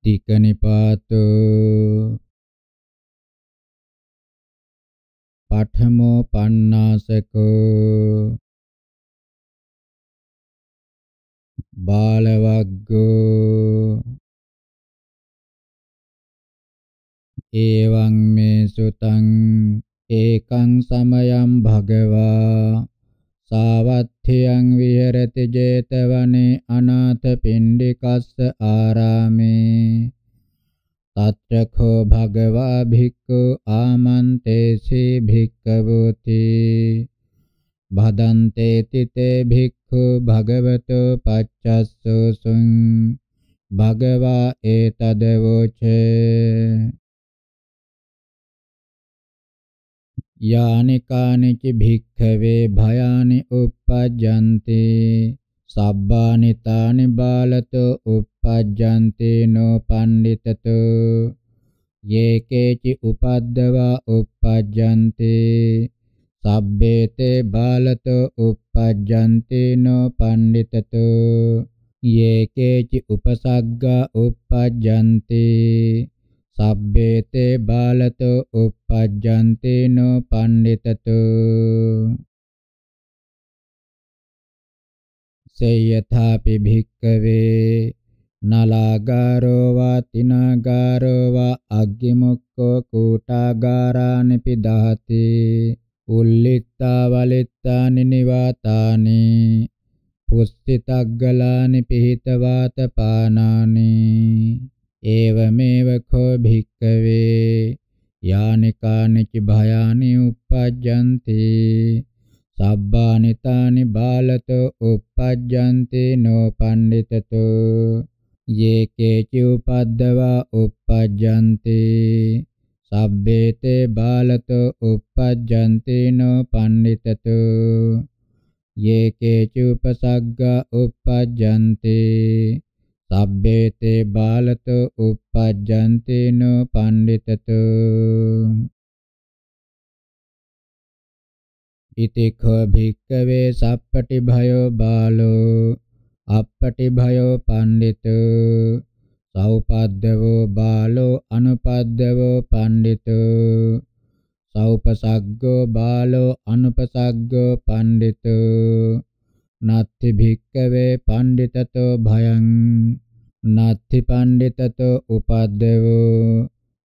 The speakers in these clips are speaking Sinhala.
අට්ටික නිපාතෝ පඨමෝ පණ්ණාසකෝ බාලවග්ගෝ එවං මේ සුතං ඒකං සමයං භගවා සාවත් තියං විහෙරති 제තවනේ අනාථ පිණ්ඩිකස්ස ආරාමේ තත්‍රඛෝ භගවා භික්ඛු ආමන්තේසි භික්ඛවෝති භදන්තේ තිතේ භික්ඛු භගවතෝ පච්චස්සෝසුං භගවා ඒතදවෝචේ यानि कानिचि भिक्खवे भयानि uppajjante sabbāni tāni bālato uppajjante no panditato yekeci upaddava uppajjante sabbete bālato uppajjante no panditato yekeci upasagga uppajjante සබ්බේතේ බාලතෝ uppajjantinෝ පණ්ඩිතතු සේයථාපි භික්කවේ නලාගාරෝ වා තිනාගාරෝ වා අග්ගිමුක්ඛෝ කූටාගාරානිපි දහති උල්ලිත්තා වලිත්තා නිනිවාතානි පුස්තිතග්ගලානි පිහිත වාතපානානි ඒවමේව කෝ භික්කවේ යානි කානිච භයානි uppajjanti sabbāni tāni bālato uppajjanti no panditato ye keci upaddava uppajjanti sabbete bālato uppajjanti no panditato ye keci upasagga uppajjanti සබ්බේතේ බාලතෝ uppajjanteeno panditato ඉති කෝ භික්කවේ සප්පටි භයෝ බාලෝ අප්පටි භයෝ පණ්ඩිතෝ සෞපද්දවෝ බාලෝ අනුපද්දවෝ පණ්ඩිතෝ සෞපසග්ගෝ බාලෝ අනුපසග්ගෝ පණ්ඩිතෝ නත්ති භික්කවේ පණ්ඩිතතෝ භයං නත්ති පණ්ඩිතතෝ උපද්දවෝ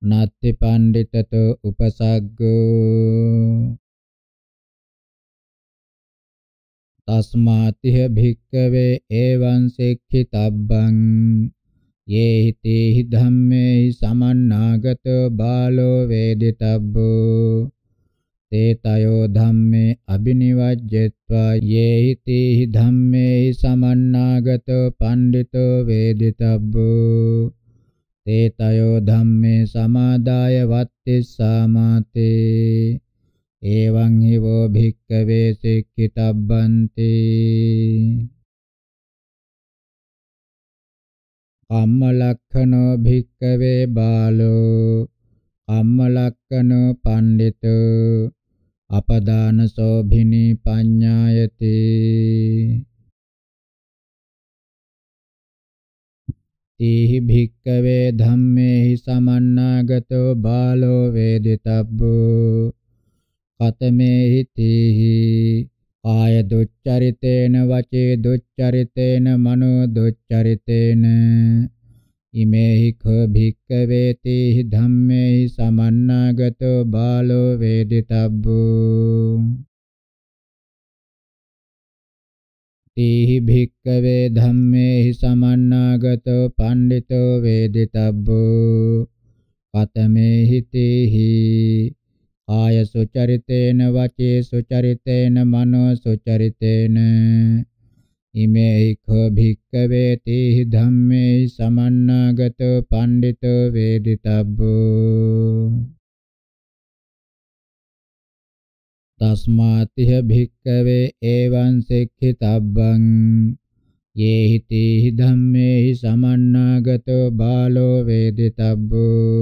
නත්ති පණ්ඩිතතෝ උපසග්ගෝ තස්මාතිහ භික්කවේ එවං සෙක්ඛිතබ්බං යේහි තේහි ධම්මේහි සමන්නාගතෝ බාලෝ වේදිතබ්බෝ තේ තයෝ ධම්මේ අබිනිවජ්ජත්වා යේහි තේහි ධම්මේහි සමන්නාගතෝ පණ්ඩිතෝ වේදිතබ්බෝ තේ තයෝ ධම්මේ සමාදාය වත්තිස්සාමාතේ එවං හිවෝ භික්ඛවේ සික්ඛිතබ්බන්ති කම්මලක්ඛනෝ භික්ඛවේ බාලෝ කම්මලක්කනෝ පණ්ඩිතෝ අපදාන සෝභිනී පඤ්ඤායති තේහි භික්කවේ ධම්මේහි සමන්නාගතෝ බාලෝ වේදිතබ්බෝ කතමේහි තේහි ආය දුච්චරිතේන වචේ දුච්චරිතේන මනෝ දුච්චරිතේන ඉමේහි ඛ භික්ඛවේතේහි ධම්මේහි සමන්නාගතෝ බාලෝ වේදිතබ්බෝ තේහි භික්ඛවේ ධම්මේහි සමන්නාගතෝ පණ්ඩිතෝ වේදිතබ්බෝ පතමේහි තේහි ආය සුචරිතේන වචේ සුචරිතේන මනෝ සුචරිතේන ඉමේයිඛෝ භික්ඛවේති ධම්මේ සමන්නාගතෝ පණ්ඩිතෝ වේදිතබ්බෝ තස්මාතිහ භික්ඛවේ එවං සික්ඛිතබ්බං යේහි තේහි ධම්මේහි සමන්නාගතෝ බාලෝ වේදිතබ්බෝ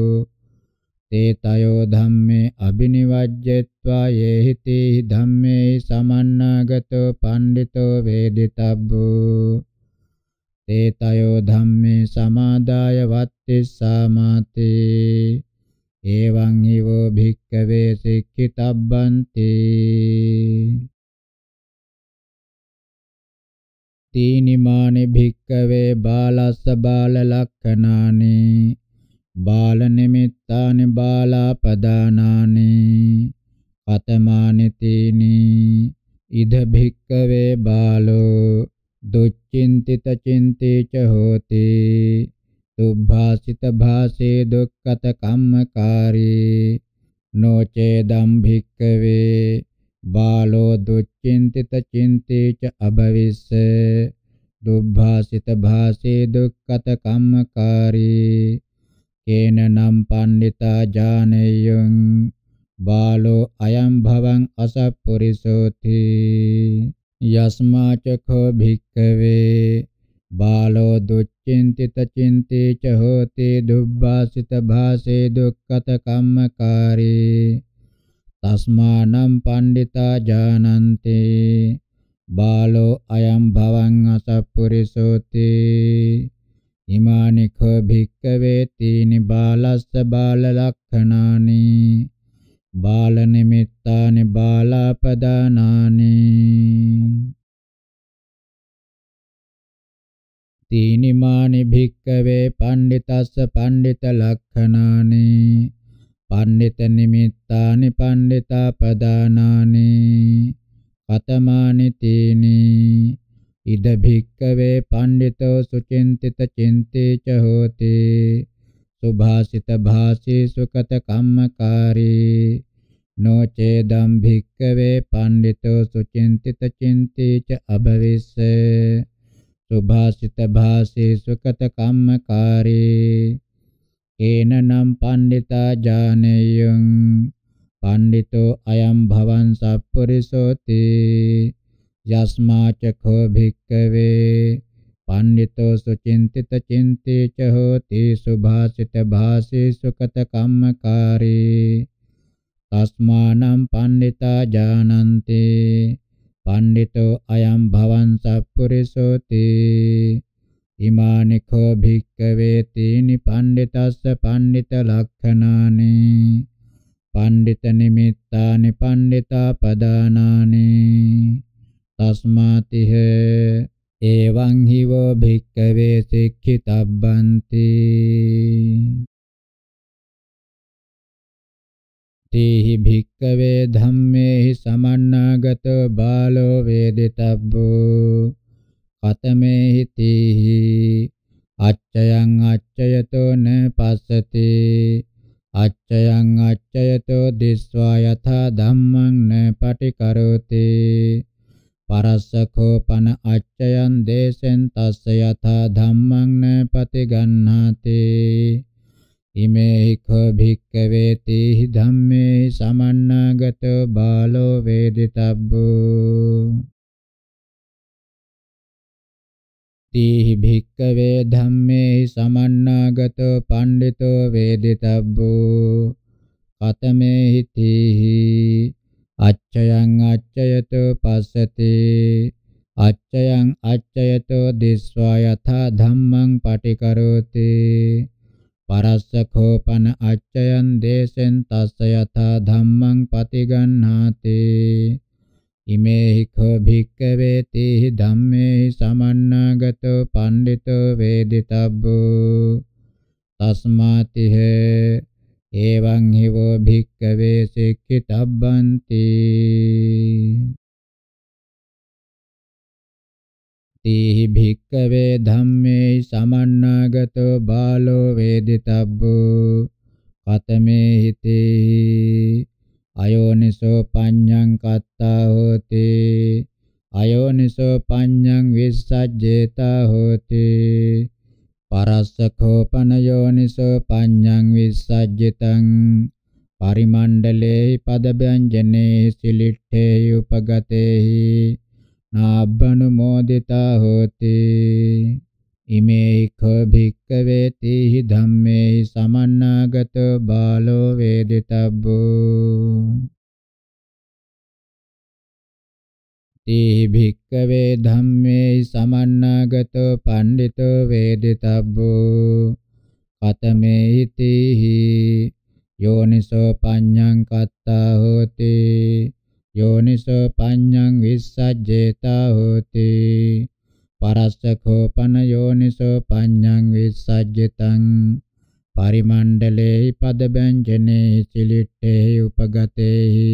තේතයෝ ධම්මේ අබිනිවජ්ජති දිත්වා යේහිති ධම්මේ සමන්නාගතෝ පණ්ඩිතෝ වේදිතබ්බෝ තේතයෝ ධම්මේ සමාදාය වත්තිස්සාමාති එවං හිවෝ භික්කවේ සික්ඛිතබ්බන්ති තීනිමානි භික්කවේ බාලස්ස බාල ලක්ඛනානි බාල නිමිත්තානි බාලාපදානානි පතමානිතීනි ඉද භික්කවේ බාලෝ දුච්චින්තිත චින්තේච හෝති තුභාසිත භාසේ දුක්ඛත කම්මකාරී නොචේ දම්භික්කවේ බාලෝ දුච්චින්තිත චින්තේච අභවිස්ස දුභාසිත භාසේ දුක්ඛත කම්මකාරී කේනනම් පණ්ඩිතා ඥානෙයං බාලෝ අයම් භවං අසප්පුරිසෝති යස්මාච කෝ භික්ඛවේ බාලෝ දුච්චින්තිත චින්තේ ච හෝති දුබ්බාසිත භාසේ දුක්ඛත කම්මකාරී තස්මානම් පණ්ඩිතා ජානන්ති බාලෝ අයම් භවං අසප්පුරිසෝති ඉමානි කෝ භික්ඛවේ තීනි බාලස්ස බාල ලක්ඛනානි බාල නිමිත්තානි බාලාපදානානි තීනිමානි භික්කවේ පණ්ඩිතස්ස පණ්ඩිත ලක්ඛනානි පණ්ඩිත නිමිත්තානි පණ්ඩිතාපදානානි කතමානි තීනි ඉද භික්කවේ පණ්ඩිතෝ සුචින්තිත චින්තේච හෝතේ සුභාසිත භාසී සුකත කම්මකාරී නොචේදම් භික්කවේ පණ්ඩිතෝ සුචින්තිත චින්තේච අභවිස්සේ සුභාසිත භාසේ සුකත කම්මකාරේ ඒනනම් පණ්ඩිතා ජානෙයං පණ්ඩිතෝ අයම් භවන් සප්පුරිසෝති යස්මාච කෝ භික්කවේ පණ්ඩිතෝ සුචින්තිත චින්තේ ච හෝති සුභාසිත භාසේසු කත කම්මකාරී තස්මානම් පණ්ඩිතා ජානන්තේ පණ්ඩිතෝ අයම් භවන් සප්පුරිසෝති ඉමානි කෝ භික්කවේ තීනි පණ්ඩිතස්ස පණ්ඩිත ලක්ඛනානේ පණ්ඩිත නිමිත්තානි පණ්ඩිතා පදානානි තස්මාතිහ එවං හිවෝ භික්ඛවේ සික්ඛිතබ්බන්ති තේහි භික්ඛවේ ධම්මේහි සමන්නාගත බාලෝ වේදිතබ්බෝ කතමේහි තේහි අච්චයං අච්චයතෝ න පස්සති අච්චයං අච්චයතෝ දිස්වා යථා ධම්මං න පටිකරෝතේ පරස්සඛෝ පන අච්චයන් දේසෙන් තස්ස යථා ධම්මං න පතිගන්හාති ඉමේහි කෝ භික්ඛවේ තේහි ධම්මේ සමන්නාගතෝ බාලෝ වේදිතබ්බෝ තේහි භික්ඛවේ ධම්මේ සමන්නාගතෝ පණ්ඩිතෝ වේදිතබ්බෝ කතමේ හිතේහි අච්චයං අච්චයතෝ පස්සති අච්චයං අච්චයතෝ දිස්වා යථා ධම්මං පටිකරෝති පරස්සඛෝපන අච්චයන් දේසෙන් තස්ස යථා ධම්මං පතිගන්හාති ඉමේහි කෝ භික්කවේ තේහි ධම්මේහි සමන්නාගතෝ පණ්ඩිතෝ වේදිතබ්බෝ තස්මාතිහේ එවං හිවෝ භික්කවේ සික්ඛිතබ්බන්ති තීහි භික්කවේ ධම්මේ සමන්නාගතෝ බාලෝ වේදිතබ්බෝ කතමේ හිතේ අයෝනිසෝ පඤ්ඤං කත්තා හෝති අයෝනිසෝ පඤ්ඤං විස්සජ්ජේතා හෝති parassakhopanayonisō paññaṃ vissajjitaṃ parimandalehi padabyāñjanehi siliṭṭhehi upagatehi nābbhanumoditā hoti ඉමේ කෝ භික්කවේ තීහි ධම්මේහි සමන්නාගතෝ බාලෝ වේදිතබ්බෝ තේ භික්කවේ ධම්මේ සමන්නාගතෝ පණ්ඩිතෝ වේදිතබ්බෝ කතමේ හිතේහි යෝනිසෝ පඤ්ඤං කත්තා හෝති යෝනිසෝ පඤ්ඤං විස්සජ්ජේතා හෝති පරස්සඛෝපන යෝනිසෝ පඤ්ඤං විස්සජ්ජතං පරිමණ්ඩලේහි පදබෙන්ජනේ සිලිට්ඨේහි උපගතේහි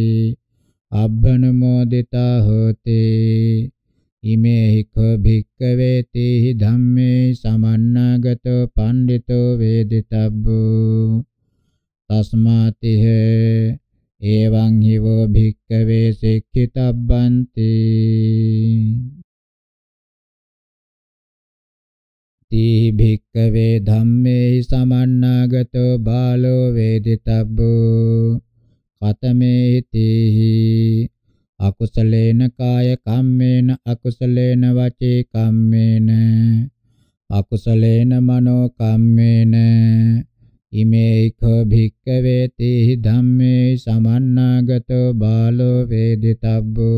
අබ්බනමෝදිතා හෝති ඉමේහි කෝ භික්ඛවේ තේහි ධම්මේ සමන්නාගතෝ පණ්ඩිතෝ වේදිතබ්බෝ තස්මාතිහ එවං හිවෝ භික්ඛවේ සික්ඛිතබ්බන්ති තී භික්ඛවේ ධම්මේ සමන්නාගතෝ බාලෝ වේදිතබ්බෝ කතමේතිහි අකුසලේන කාය කම්මේන අකුසලේන වචේ කම්මේන අකුසලේන මනෝ කම්මේන ඉමේඛ භික්ඛවේති ධම්මේ සමන්නාගතෝ බාලෝ වේදිතබ්බෝ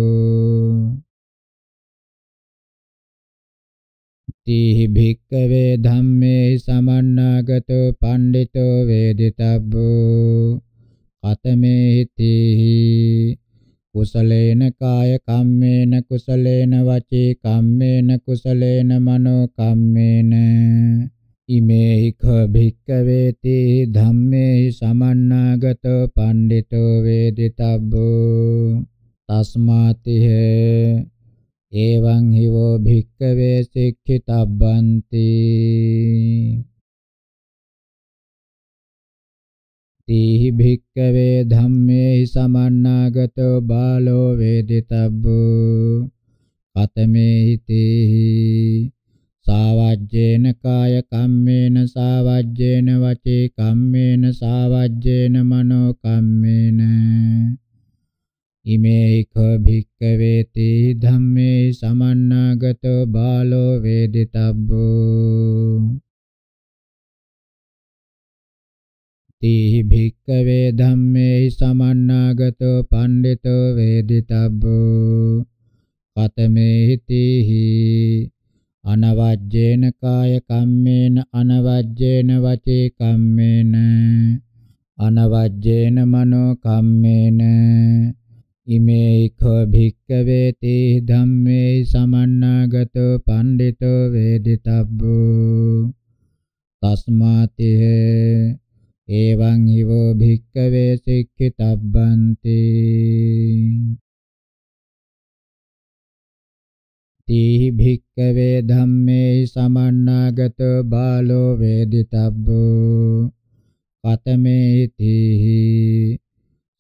තිහි භික්ඛවේ ධම්මේ සමන්නාගතෝ පණ්ඩිතෝ වේදිතබ්බෝ කතමේ හිතේහි කුසලේන කාය කම්මේන කුසලේන වචී කම්මේන කුසලේන මනෝ කම්මේන ඉමේහි ඛ භික්ඛවේති ධම්මේහි සමන්නාගතෝ පණ්ඩිතෝ වේදිතබ්බෝ තස්මාතිහ එවං හිවෝ භික්ඛවේ සික්ඛිතබ්බන්ති තීහි භික්කවේ ධම්මේ සමන්නාගතෝ බාලෝ වේදිතබ්බෝ කතමේ හිතේහි සාවජ්ජේන කාය කම්මේන සාවජ්ජේන වචේ කම්මේන සාවජ්ජේන මනෝ කම්මේන ඉමේ කෝ භික්කවේ තී ධම්මේ සමන්නාගතෝ බාලෝ වේදිතබ්බෝ තීහි භික්කවේ ධම්මේහි සමන්නාගතෝ පණ්ඩිතෝ වේදිතබ්බෝ කතමේහි තීහි අනවජ්ජේන කාය කම්මේන අනවජ්ජේන වචේ කම්මේන අනවජ්ජේන මනෝ කම්මේන ඉමේඛ භික්කවේ තී ධම්මේ සමන්නාගතෝ පණ්ඩිතෝ වේදිතබ්බෝ තස්මාතිහේ එවං හිවෝ භික්කවේ සික්ඛිතබ්බන්ති තී භික්කවේ ධම්මේ සමන්නාගත බාලෝ වේදිතබ්බෝ කතමේ තීහි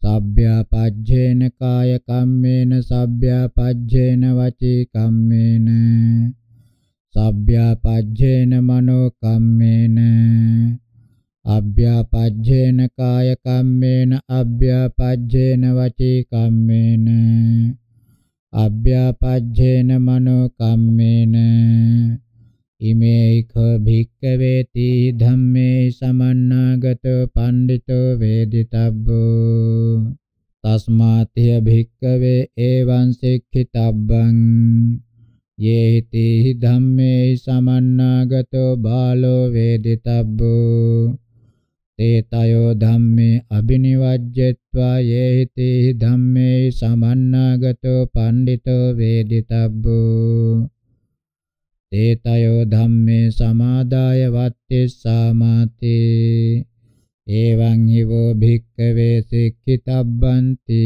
සබ්භ්‍යාපජ්ජේන කාය කම්මේන සබ්භ්‍යාපජ්ජේන වචී කම්මේන සබ්භ්‍යාපජ්ජේන මනෝ කම්මේන අභ්‍යාපජ්ජේන කාය කම්මේන අභ්‍යාපජ්ජේන වචී කම්මේන අභ්‍යාපජ්ජේන මනෝ කම්මේන ඉමේයික භික්කවේති ධම්මේ සමන්නාගතෝ පණ්ඩිතෝ වේදිතබ්බෝ තස්මාත්‍ය භික්කවේ එවං සික්ඛිතබ්බං යේති ධම්මේ සමන්නාගතෝ බාලෝ වේදිතබ්බෝ තේතයෝ ධම්මේ අබිනිවජ්ජත්වා යේහිති ධම්මේ සමන්නාගතෝ පණ්ඩිතෝ වේදිතබ්බෝ තේතයෝ ධම්මේ සමාදාය වත්තිස්සාමාති එවං හිවෝ භික්ඛවේ සික්ඛිතබ්බන්ති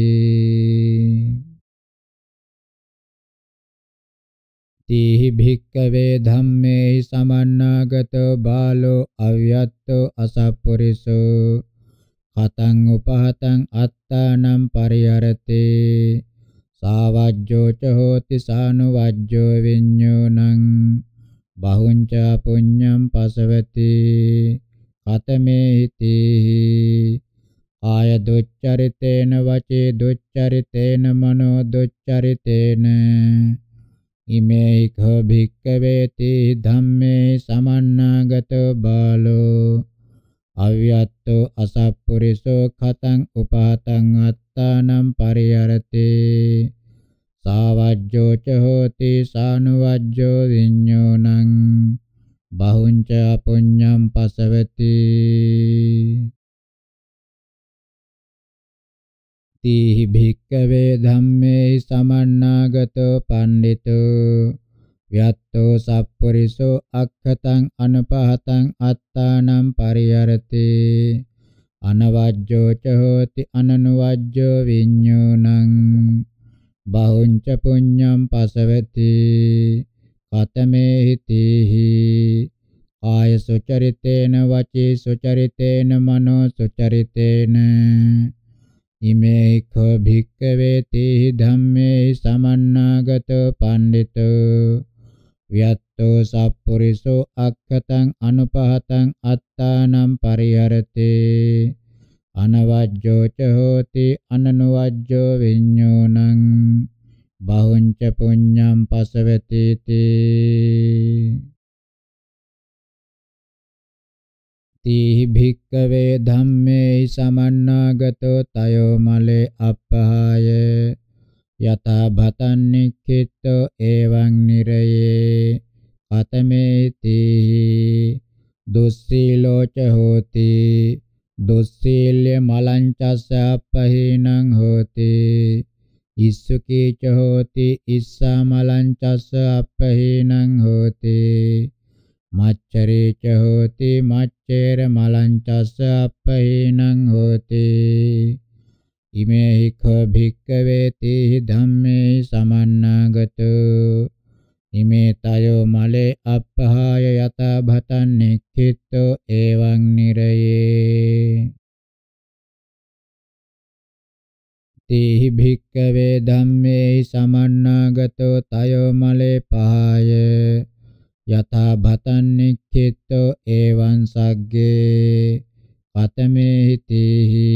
තීහි භික්කවේ ධම්මේ සමන්නාගතෝ බාලෝ අව්‍යත්තෝ අසප්පුරිසෝ කතං උපහතං අත්තානම් පරිහරතේ සාවජ්ජෝ ච හෝති සානුවජ්ජෝ විඤ්ඤෝණං බහුංච පුඤ්ඤම් පසවති කතමේති ආය දුච්චරිතේන වචේ දුච්චරිතේන මනෝ දුච්චරිතේන ඉමේක භික්කවේති ධම්මේ සමන්නාගතෝ බාලෝ අව්‍යත්තෝ අසප්පුරිසෝ ඛතං උපාතං අත්තානම් පරිහරති සාවජ්ජෝ ච හෝති සානුවජ්ජෝ විඤ්ඤෝණං බහුංච අපුඤ්ඤම් පසවති තේහි භික්කවේ ධම්මේ සමන්නාගතෝ පණ්ඩිතෝ යත්තෝ සප්පරිසෝ අක්ඛතං අනපහතං අත්තානම් පරිහරති අනවජ්ජෝ ච හෝති අනනුවජ්ජෝ විඤ්ඤුණං බහුංච පුඤ්ඤම් පසවති කතමේ හිතේහි ආය සුචරිතේන වචී සුචරිතේන මනෝ සුචරිතේන ඉමේක භික්කවේති ධම්මේ සමන්නාගත පණ්ඩිත වියත්තෝ සප්පුරිසෝ අක්ඛතං අනුපහතං අත්තානම් පරිහරතේ අනවජ්ජෝ ච හෝති අනනුවජ්ජෝ විඤ්ඤෝණං බහුංච පුඤ්ඤම් පසවතීති තී භික්කවේ ධම්මේ සමන්නාගතෝ තයෝ මලේ අපහාය යතා භතන් නික්ඛිතෝ එවං නිරයේ පතමේති දුස්සීලෝච හෝති දුස්සීල්‍ය මලං චස්ස අපහීනං හෝති ඉස්සුකීච හෝති ඉස්සා මලං චස්ස අපහීනං හෝති මච්චරේච හෝති මච්චේර මලංචස්ස අපහීනං හෝති ඉමේහි කෝ භික්කවේති ධම්මේ සමන්නාගතු ඉමේ තයෝ මලේ අපහාය යත භතන් නික්ඛිතෝ එවං නිරයේ තේහි භික්කවේ ධම්මේ සමන්නාගතෝ තයෝ මලේ පහාය යථා භතන්නිච්චිත්තෝ එවං සග්ගේ පතමේහි තේහි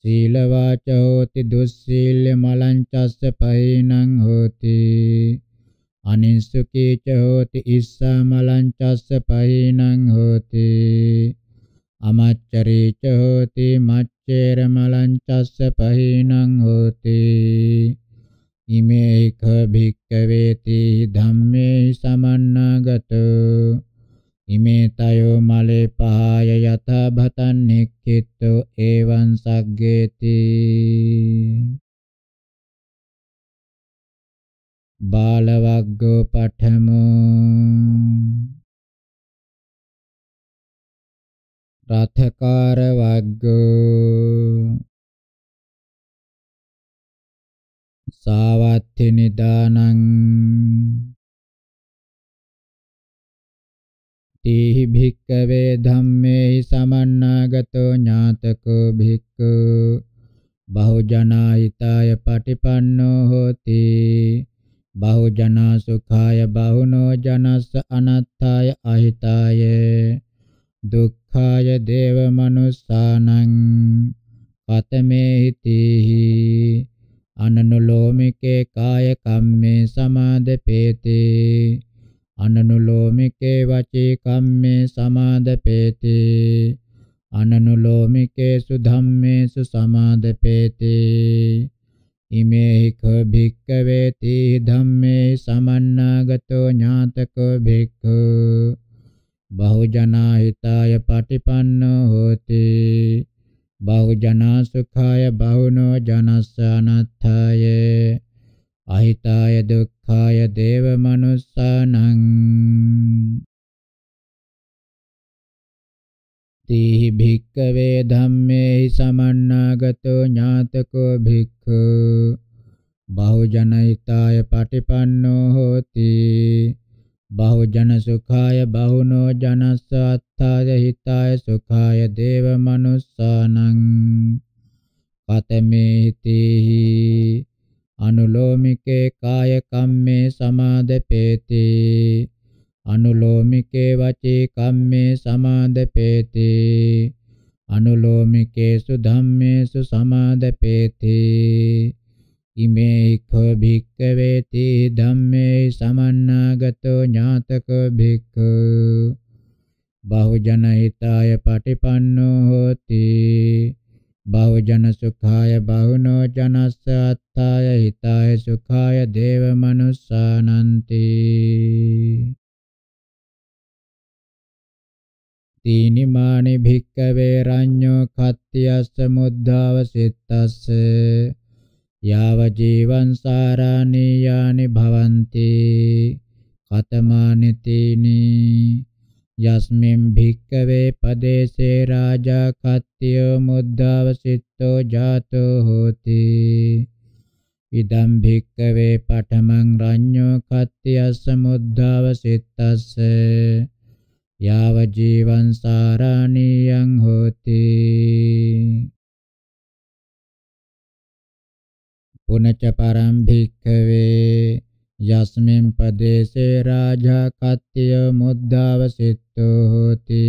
සීලවාචෝති දුස්සීල්‍ය මලං චස්ස පහිනං හෝති අනිසුකීච හෝති ඉස්සා මලං චස්ස පහිනං හෝති අමච්චරීච හෝති මච්චේර මලං චස්ස පහිනං හෝති ඉමේක භික්කවේති ධම්මේ සමන්නාගත ඉමේ තයෝ මලේ පහය යත භතන් නෙක්ඛිතෝ එවං සග්ගේති බාලවග්ගෝ පඨමෝ රාථකාර වග්ගෝ සාවත්ති නිදානං තේහි භික්කවේ ධම්මේහි සමන්නාගතෝ ඥාතකෝ භික්ඛු බහුජනාහිතාය පටිපන්නෝ හෝති බහුජනා සුඛාය බහුනෝ ජනස්ස අනත්තාය අහිතාය දුක්ඛාය දේව මනුස්සානං පතමේහි තේහි අනනුලෝමිකේ කාය කම්මේ සමාදපේති අනනුලෝමිකේ වචී කම්මේ සමාදපේති අනනුලෝමිකේසු ධම්මේසු සමාදපේති ඉමේහි ක භික්කවේ තී ධම්මේ සමන්නාගතෝ ඥාතකෝ භික්ඛු බහුජනා හිතාය පටිපන්නෝ හෝති බහුජනා සුඛාය බහුනෝ ජනස්සනත්ථය අහිතාය දුක්ඛාය දේව මනුස්සානං තේහි භික්කවේ ධම්මේහි සමන්නාගතෝ ඥාතකෝ භික්ඛු බහුජනයිතාය පටිපන්නෝ හෝති බහුජන සුඛාය බහුනෝ ජනස්ස අත්ථාය හිතාය සුඛාය දේව මනුස්සානං පතමේතිහි අනුලෝමිකේ කාය කම්මේ සමාදපේති අනුලෝමිකේ වචේ කම්මේ සමාදපේති අනුලෝමිකේසු ධම්මේසු සමාදපේති ඉමේක භික්කවේති ධම්මේ සමන්නාගතෝ ඥාතක භික්ක බහුජන හිතාය පටිපන්නෝ හෝති බහුජන සුඛාය බහුනෝ ජනස්ස අත්ථාය හිතාය සුඛාය දේව මනුස්සානන්ති තීනිමානි භික්කවේ රඤ්ඤෝ කත්තියස්ස මුද්ධාව සිත්තස්සේ යාව ජීවං සාරාණී යානි භවಂತಿ කතමානි තීනි යස්මින් භික්කවේ පදේසේ රාජා කත්තිය මුද්දාවසිට්ඨෝ ජාතෝ හෝති ඉදම් භික්කවේ පඨමං රඤ්ඤෝ කත්තියස්ස මුද්දාවසිට්ඨස්ස යාව ජීවං සාරාණීයං හෝති පුනච පරම් භික්ඛවේ යස්මින් පදේසේ රාජා කත්ත්‍ය මුද්ධාවසිට්ඨෝ හෝති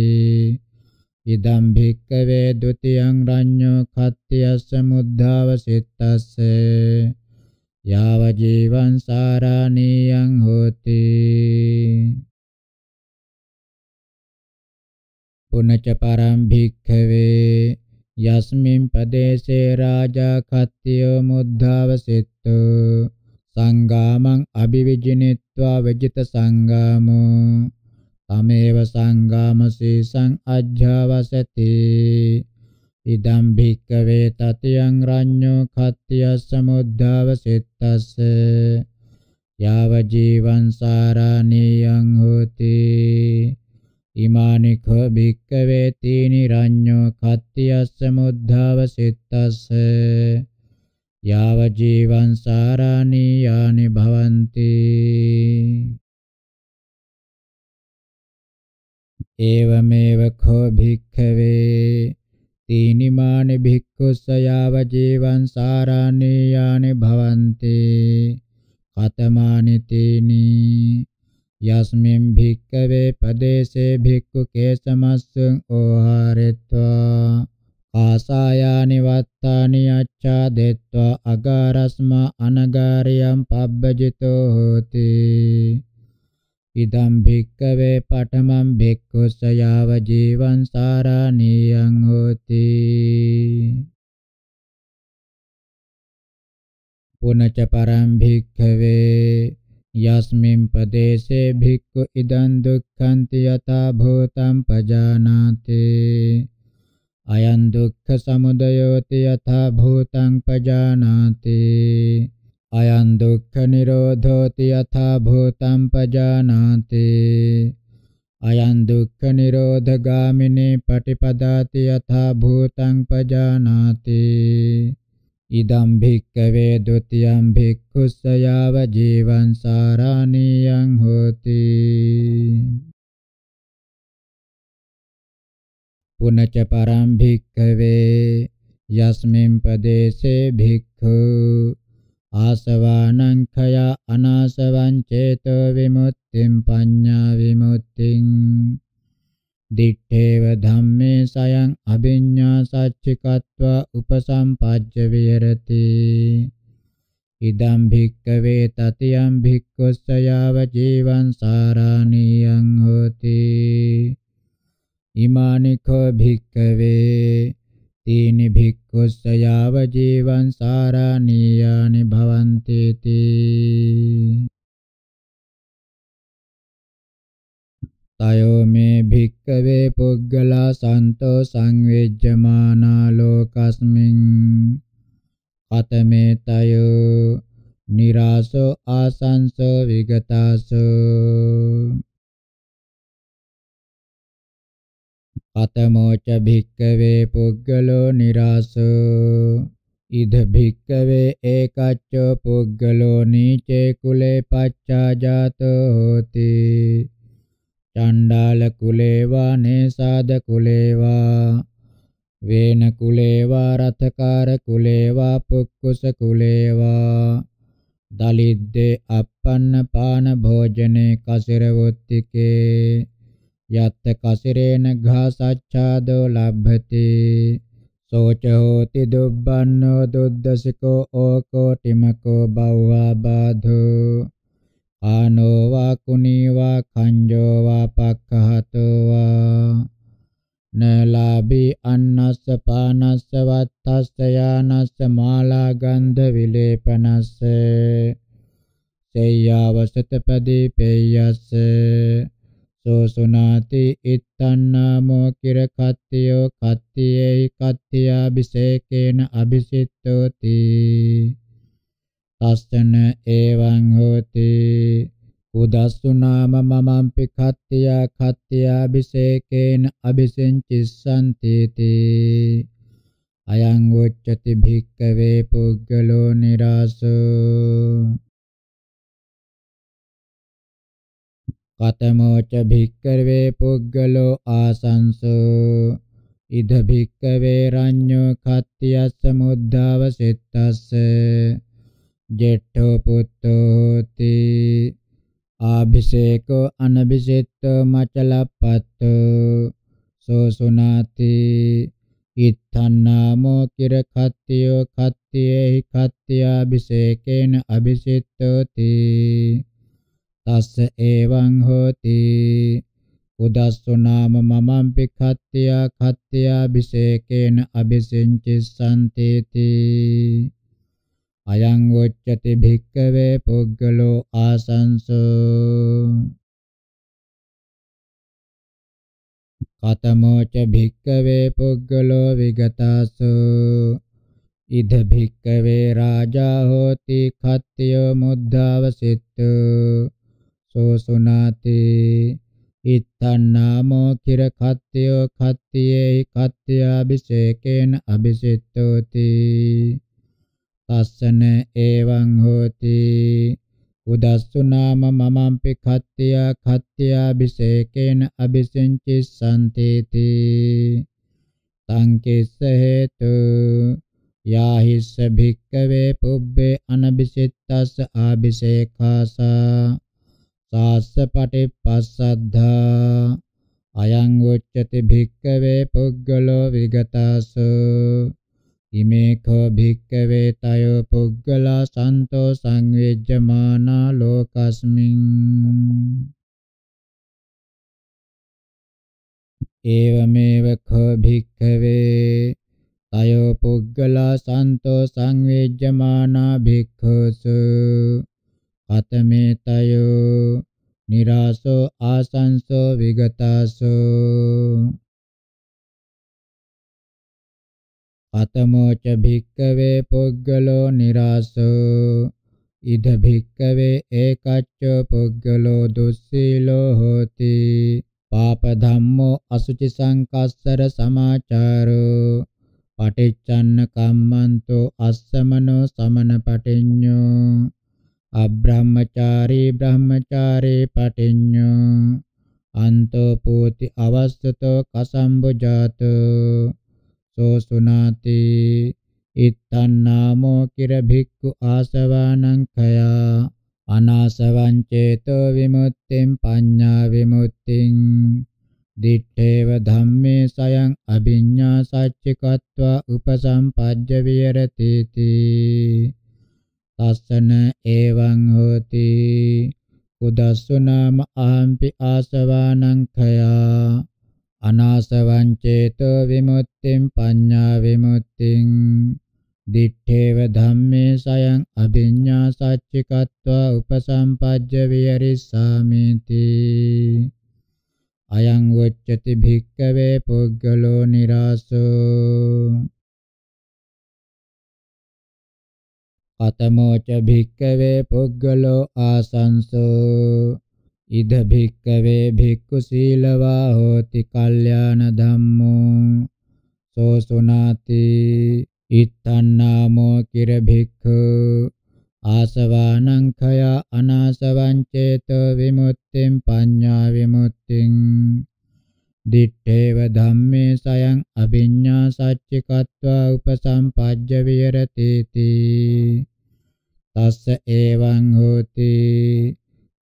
ඉදම් භික්ඛවේ ဒ ුතියං රඤ්ඤෝ කත්ත්‍යස්ස මුද්ධාවසිට්ඨස්ස යාව ජීවං සාරාණීයං හෝති පුනච පරම් භික්ඛවේ යස්මින් පදේශේ රාජා කත්තියෝ මුද්ධාවසෙත්තු සංගාමං අභිවිජිනිත්වා වෙජිත සංගාමෝ තමේව සංගාමසේ සං අජ්ජවසති ඉදම් භික්කවේ තතියං රඤ්ඤෝ කත්තියස්ස මුද්ධාවසෙත්තස්ස යාව ජීවං සාරාණීයං හෝති ඉමානි ඛ භික්කවේ තීනි රඤ්ඤෝ කත්තියස්ස මුද්ධාව සිත්තස්ස යාව ජීවං සාරාණී යානි භවಂತಿ एवमेव खो भिक्खवे तीनि मानि भिक्खुस्स याव जीवन् साराणि यानि भवन्ति कतमानि तीनि යස්මින් භික්කවේ පදේසේ භික්ඛු කේසමස්සං ඕහාරෙත්වා ආසායානි වත්තානි අච්ඡා දෙත්වා අගාරස්මා අනගාරියම් පබ්බජිතෝ හෝති ඉදම් භික්කවේ පඨමම් භික්ඛුසයාව ජීවං සාරාණීයං හෝති පුනච පරම් භික්ඛවේ යස්මින් පදේශේ භික්ඛු ඉදං දුක්ඛන්ති යතා භූතං පජානාති අයං දුක්ඛ සමුදයෝති යථා භූතං පජානාති අයං දුක්ඛ නිරෝධෝති යථා භූතං පජානාති අයං දුක්ඛ නිරෝධගාමිනී පටිපදාති යථා භූතං පජානාති ඉදම් භික්කවේ ဒ ුතියම් භික්ඛුස්සයාව ජීවං සාරාණීයං හෝති පුනච පරම් භික්කවේ යස්මින් පදේසේ භික්ඛු ආසවානං khය අනාසවං චේතෝ විමුක්තිං පඤ්ඤා විමුක්තිං දිත්තේව ධම්මේ සයං අභිඤ්ඤා සච්චිකත්වා උපසම්පජ්ජ විහෙරති ඉදම් භික්කවේ තතියම් භික්ඛුස්සයාව ජීවං සාරාණීයං හෝති ඉමානිකෝ භික්කවේ තීනි භික්ඛුස්සයාව ජීවං සාරාණීයානි භවන්ති තී තයෝ මේ භික්කවේ පුද්ගලා සන්තෝ සංවේජ්ජමානා ලෝකස්මින් කතමේ තයෝ නිරාසෝ ආසංසෝ විගතාසෝ කතමෝච භික්කවේ පුද්ගලෝ නිරාසෝ ඉද භික්කවේ ඒකච්චෝ පුද්ගලෝ නීචේ කුලේ පච්චා ජාතෝ හෝති චණ්ඩාල කුලේවා නේසාද කුලේවා වේන කුලේවා රතකාර කුලේවා පුක්කුස කුලේවා දලිද්දේ අප්පන්න පාන භෝජනේ කසිරවොත්තිකේ යත් කසිරේන ඝාසච්ඡාදෝ ලබ්භති සෝච හෝති දුබ්බන්නෝ දුද්දසිකෝ ඕකෝ ටිමකෝ බව්වා බාධෝ ආනෝ වා කුණී වා කංජෝ වා පක්ඛහතෝ වා නලාභී අන්නස්ස පානස්ස වත්තස්ස යානස්ස මාලා ගන්ධ විලේපනස්ස සේයාවසත පදීපේයස්ස සෝසුනාති ඉත්තන්නාමෝ කිර කත්තියෝ කත්තියේහි කත්තියාභිසේකේන අභිසිට්ඨෝති තස්සන එවං හෝති උදස්සු නාම මමම්පි කත්ත්‍යා කත්ත්‍යා අபிසේකේන අபிසෙන්චිස්සන්ති තේ අයං උච්චති භික්කවේ පුග්ගලෝ නිරාසෝ කතමෝ ච භික්කවේ පුග්ගලෝ ආසංසෝ ඉද භික්කවේ රඤ්ඤෝ කත්ත්‍යස්ස මුද්ධාව සෙත්තස්සේ ජෙට්ඨෝ පුත්තෝ හෝති ආභිෂේකෝ අනභිෂිත්තෝ මචලප්පත්තෝ සෝසුනාති ඉත්තන්නාමෝ කිර කත්තියෝ කත්තියේහි කත්ත්‍යාභිෂේකේන අභිෂිත්තෝති තස්ස එවං හෝති උදස්සු නාම මමම්පි කත්ත්‍යා කත්ත්‍යාභිෂේකේන අභිසින්චිස්සන්තේති අයං උච්චති භික්කවේ පුද්ගලෝ ආසංසෝ කතමෝ ච භික්කවේ පුද්ගලෝ විගතසෝ ඉද භික්කවේ රාජා හෝති කත්තියෝ මුද්ධාවසිට්ඨ සෝසුනාති ඉත්තන් නාමෝ කිර කත්තියෝ කත්තියේ කත්ත්‍යාභිෂේකේන අභිෂිට්ඨෝති තස්සන එවං හෝති උදස්සු නාම මමම්පි කත්ත්‍ය කත්ත්‍ය අபிසේකේන අபிසෙන්චි සම්තේති තං කිස්ස හේතු යාහිස්ස භික්කවේ පුබ්බේ අනබිසිට්ඨස්ස ආபிසේකාසා සාස්ස පටිපස්සද්ධා අයං උච්චති භික්කවේ පුග්ගලෝ විගතසෝ ඉමේඛෝ භික්ඛවේ තයෝ පුග්ගලා සන්තෝ සංවේජ්ජමානා ලෝකස්මින් ඒවමේව ඛෝ භික්ඛවේ තයෝ පුග්ගලා සන්තෝ සංවේජ්ජමානා භික්ඛුසු අතමේ තයෝ නිරාසෝ ආසංසෝ විගතසෝ අතමෝච භික්කවේ පුද්ගලෝ නිරාසෝ ඉද භික්කවේ ඒකච්ච පුද්ගලෝ දුස්සීලෝ හෝති පාප ධම්මෝ අසුචි සංකස්සර සමාචාරෝ පටිච්චන්න කම්මන්තෝ අස්සමනෝ සමන පටිඤ්ඤෝ අබ්‍රහ්මචාරී බ්‍රහ්මචාරී පටිඤ්ඤෝ අන්තෝ පෝති අවස්සතෝ කසම්බුජාතෝ සෝ සුනාති ඉත්තන් නාමෝ කිර භික්ඛු ආසවානං khයා අනාසවං චේතෝ විමුක්තිං පඤ්ඤා විමුක්තිං දිත්තේව ධම්මේ සයං අභිඤ්ඤා සච්චිකත්වා උපසම්පජ්ජ විහෙරති තී තස්සන එවං හෝති උදස්සු නාම ආම්පි ආසවානං khයා අනාසවං චේතෝ විමුක්තිං පඤ්ඤා විමුක්තිං දිත්තේව ධම්මේ සයං අභිඤ්ඤා සච්චිකत्वा උපසම්පජ්ජ විහෙරිස්සාමිති අයං වොච්චති භික්කවේ පුද්ගලෝ නිරාසෝ අතමෝච භික්කවේ පුද්ගලෝ ආසංසෝ ඉද භික්කවේ භික්ඛු සීලවා හෝති කල්යාණ ධම්මෝ සෝසුනාති ඉත්තන්නාමෝ කිර භික්ඛු ආසවානං khය අනාසවං චේතෝ විමුක්තිං පඤ්ඤා විමුක්තිං දිත්තේව ධම්මේ සයං අභිඤ්ඤා සච්චිකत्वा උපසම්පජ්ජ විහෙරති තස්ස එවං හෝති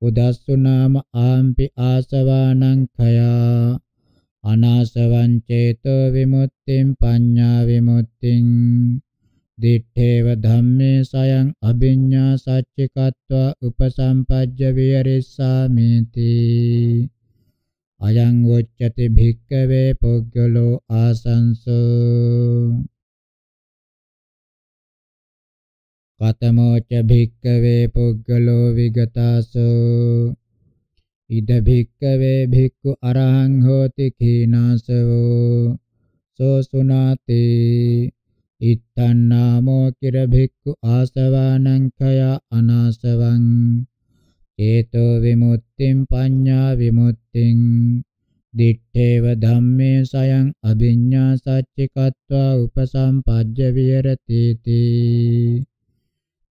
උදස්සුනාම ආම්පි ආසවානං khයා අනාසවං චේතෝ විමුක්තිං පඤ්ඤා විමුක්තිං දිත්තේව ධම්මේ සයං අභිඤ්ඤා සච්චිකත්වා උපසම්පජ්ජ විහෙරිස්සාමිති අයං වොච්චති භික්කවේ පුග්ගලෝ ආසංසෝ කතමෝච භික්කවේ පුද්ගලෝ විගතාසෝ ඉද භික්කවේ භික්ඛු අරහං හෝති කීනාසවෝ සෝ සුනාති ඉත්තං නාමෝ කිර භික්ඛු ආසවානං khය අනාසවං චේතෝ විමුක්තිං පඤ්ඤා විමුක්තිං දිත්තේව ධම්මේ සයං අභිඤ්ඤා සච්චිකत्वा උපසම්පජ්ජ විහෙරති තී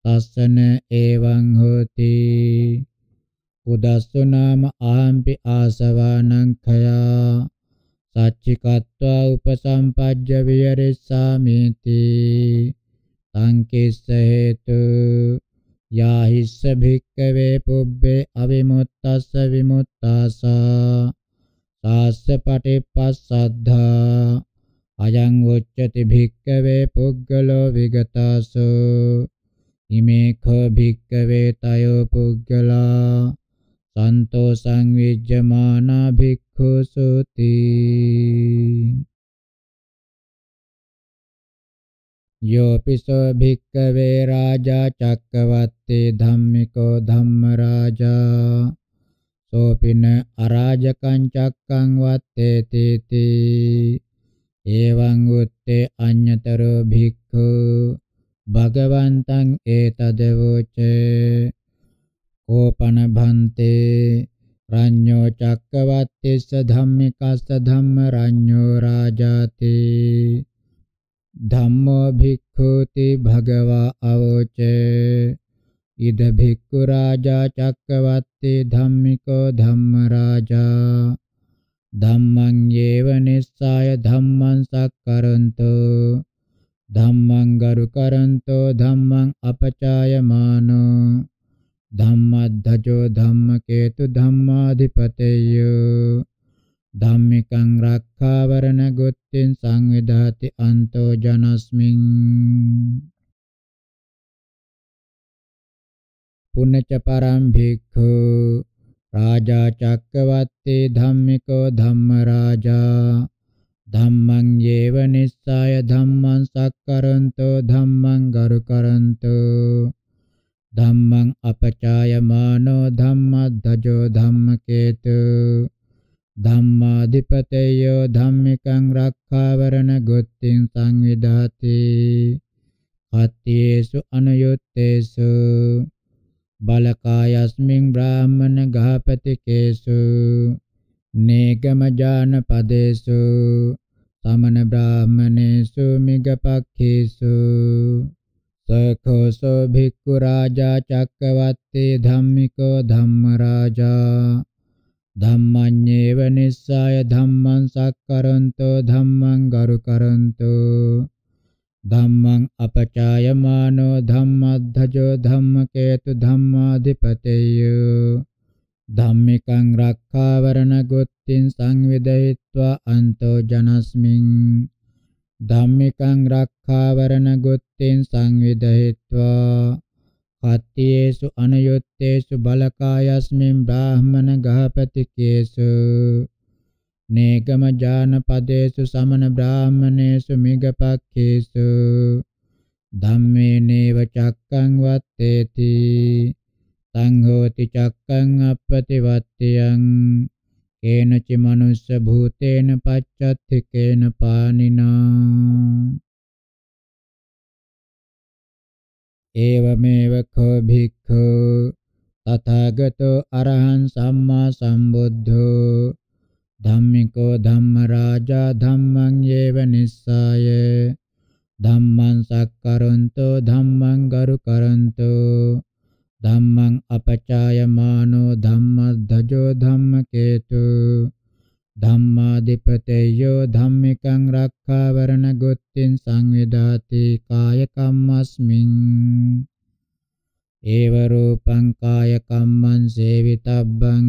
තස්සන එවං හෝති උදස්සු නාම ආම්පි ආසවානං khයා සච්චිකත්වා උපසම්පජ්ජ විහෙරිස්සාමිති සංකේස හේතු යාහිස්ස භික්කවේ පුබ්බේ අවිමුත්තස්ස විමුත්තාසා සාස්ස පටිපස්සද්ධා අයං උච්චති භික්කවේ පුග්ගලෝ විගතසෝ ඉමේඛෝ භික්ඛවේ තයෝ පුග්ගලා සන්තෝ සංවිජ්ජමානා භික්ඛුසුති යෝපිසෝ භික්ඛවේ රාජා චක්කවත්තේ ධම්මිකෝ ධම්ම රාජා සෝපින අරාජකං චක්කං වත්තේ තීති එවං උත්තේ අඤ්‍යතරෝ භික්ඛු භගවන්තං ඒතදවෝච කෝපන භන්තේ රඤ්ඤෝ චක්කවත්තේස ධම්මිකස්ස ධම්ම රඤ්ඤෝ රාජාති ධම්මෝ භික්ඛුති භගවා අවෝච ඉද භික්ඛු රාජා චක්කවත්තේ ධම්මිකෝ ධම්ම රාජා ධම්මං යේව නිස්සාය ධම්මං සක්කරන්තෝ ධම්මං ගරු කරන්තෝ ධම්මං අපචායමානෝ ධම්මද්දජෝ ධම්මකේතු ධම්මාධිපතේය ධම්මිකං රක්ඛාවරණ ගොත්තින් සංවිධාති අන්තෝ ජනස්මින් පුනච්ච පරම් භික්ඛු රාජා චක්කවත්තේ ධම්මිකෝ ධම්ම රාජා ධම්මං යේව නිස්සය ධම්මං සක්කරන්තෝ ධම්මං ගරුකරන්තෝ ධම්මං අපචායමානෝ ධම්මද්දජෝ ධම්මකේතු ධම්මාධිපතයෝ ධම්මිකං රක්ඛාවරණ ගොත්තිං සංවිධාති අත්තේසු අනුයුත්තේසු බලකායස්මින් බ්‍රාහ්මණ ගහපති කේසු නේකමජානපදේසු සමන බ්‍රාහමනේසු මිගපක්ඛේසු සඛෝසෝ භික්ඛු රාජා චක්කවත්තේ ධම්මිකෝ ධම්ම රාජා ධම්මඤ්ඤේව නිස්සය ධම්මං සක්කරන්තෝ ධම්මං ගරුකරන්තෝ ධම්මං අපචායමානෝ ධම්මද්ධජෝ ධම්මකේතු ධම්මාධිපතේයෝ ධම්මිකං රක්ඛාවරණ ගොත්තින් සංවිදහිත්වා අන්තෝ ජනස්මින් ධම්මිකං රක්ඛාවරණ ගොත්තින් සංවිදහිත්වා කත්තේසු අනයොත්තේසු බලකායස්මින් බ්‍රාහමන ගහපතිකේසු නේගම ජානපදේසු සමන බ්‍රාහමනේසු මිගපක්ඛේසු ධම්මේ නේව චක්කං වත්තේති තං හෝති චක්කං අපපතිවත්තියං කේනචි මනුස්ස භූතේන පච්චත්තිකේන පානිනා ඒවමේව කෝ භික්ඛු තථාගතෝ අරහං සම්මා සම්බුද්ධෝ ධම්මිකෝ ධම්මරාජා ධම්මං යේව නිස්සාය ධම්මං සක්කරන්තෝ ධම්මං ගරු කරන්තෝ ධම්මං අපචායමානෝ ධම්මද්දජෝ ධම්මකේතු ධම්මාධිපතයෝ ධම්මිකං රක්ඛාවරණ ගොත්තින් සංවිදාති කාය කම්මස්මින් ඒව රූපං කාය කම්මං සේවිතබ්බං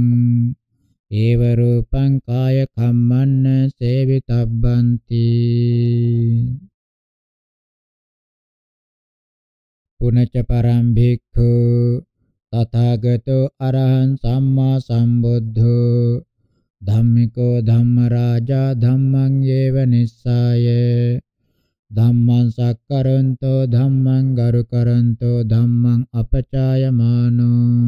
ඒව රූපං කාය කම්මන්න සේවිතබ්බන්ති පුනච පරම් භික්ඛු තථාගතෝ අරහං සම්මා සම්බුද්ධෝ ධම්මිකෝ ධම්මරාජා ධම්මං ඒව නිස්සාය ධම්මං සක්කරන්තෝ ධම්මං ගරුකරන්තෝ ධම්මං අපචායමානෝ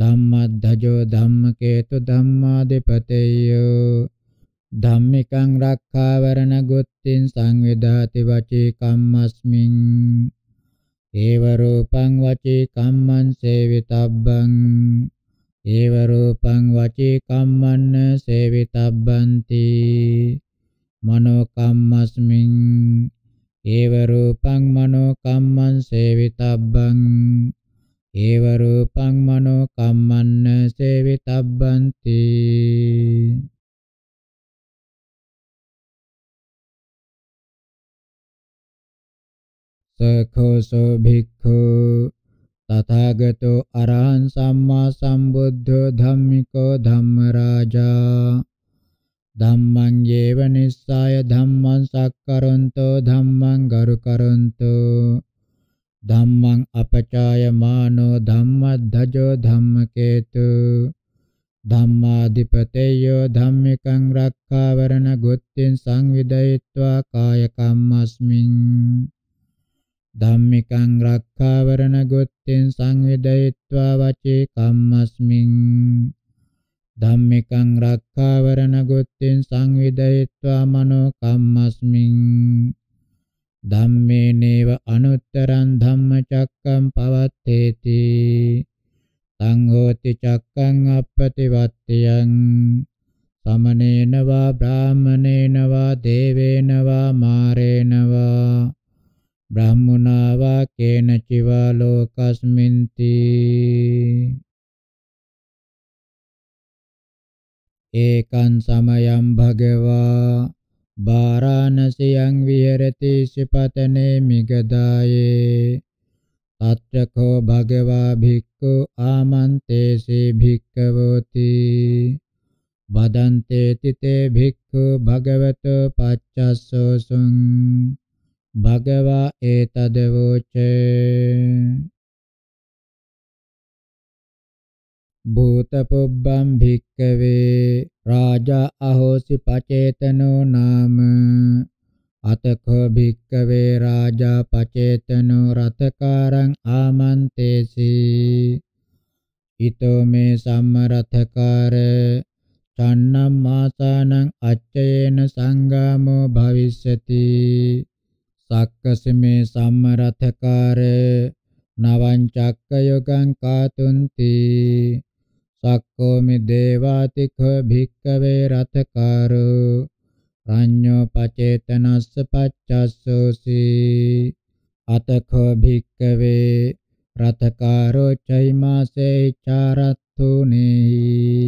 ධම්මද්දජෝ ධම්මකේතු ධම්මාදිපතේයෝ ධම්මිකං රක්ඛාවරණ ගොත්තින් සංවිධාති වචී කම්මස්මින් ඒව රූපං වචේ කම්මං සේවිතබ්බං ඒව රූපං වචේ කම්මන්න සේවිතබ්බන්ති මනෝ කම්මස්මින් ඒව රූපං මනෝ කම්මං සේවිතබ්බං ඒව රූපං මනෝ කම්මන්න සේවිතබ්බන්ති සකෝසෝ භික්ඛු තථාගතෝ අරහං සම්මා සම්බුද්ධෝ ධම්මිකෝ ධම්මරාජා ධම්මං යේව නිස්සාය ධම්මං සක්කරොන්තෝ ධම්මං ගරුකරොන්තෝ ධම්මං අපචායමානෝ ධම්මද්ධජෝ ධම්මකේතු ධම්මාධිපතයෝ ධම්මිකං රක්ඛාවරණ ගුත්තින් සංවිදයිत्वा කාය කම්මස්මින් ධම්මිකං රක්ඛාවරණ ගොත්තෙන් සංවේදයත්වා වචේ කම්මස්මින් ධම්මිකං රක්ඛාවරණ ගොත්තෙන් සංවේදයත්වා මනෝ කම්මස්මින් ධම්මේ නේව අනුත්තරං ධම්මචක්කම් පවත්තේති තං හෝති චක්කං අපපතිවත්තියං සමනේන වා බ්‍රාහමනේන වා දේවේන වා මාරේන වා බ්‍රහ්මුණා වා කේන චිවා ලෝකස්මින්ති ඒකං සමයං භගවා බාරාණසියං විහෙරති සිපතනේ මිගදායේ තත්‍රකෝ භගවා භික්ඛු ආමන්තේසේ භික්ඛවෝති වදන්තේ තිතේ භික්ඛු භගවතෝ පච්චස්සෝසුං භගවා ඒතදවෝච භූතපොබ්බම් භික්කවේ රාජා අහෝසි පචේතනෝ නාම අතකෝ භික්කවේ රාජා පචේතනෝ රතකාරං ආමන්තේසි ඊතෝ මේ සම්මරතකාර චන්නම් මාසානං අච්චයේන සංගාමෝ භවිස්සති සක්කසමේ සම්මරතකාර නවං චක්ක යෝගං කාතුන්ති සක්කෝ මි දේවාතිඛ භික්ඛවේ රතකාරෝ සංඤෝ පචේතනස්ස පච්චස්සෝසි අතඛෝ භික්ඛවේ රතකාරෝ චෛමාසේ චාරත්තුනේ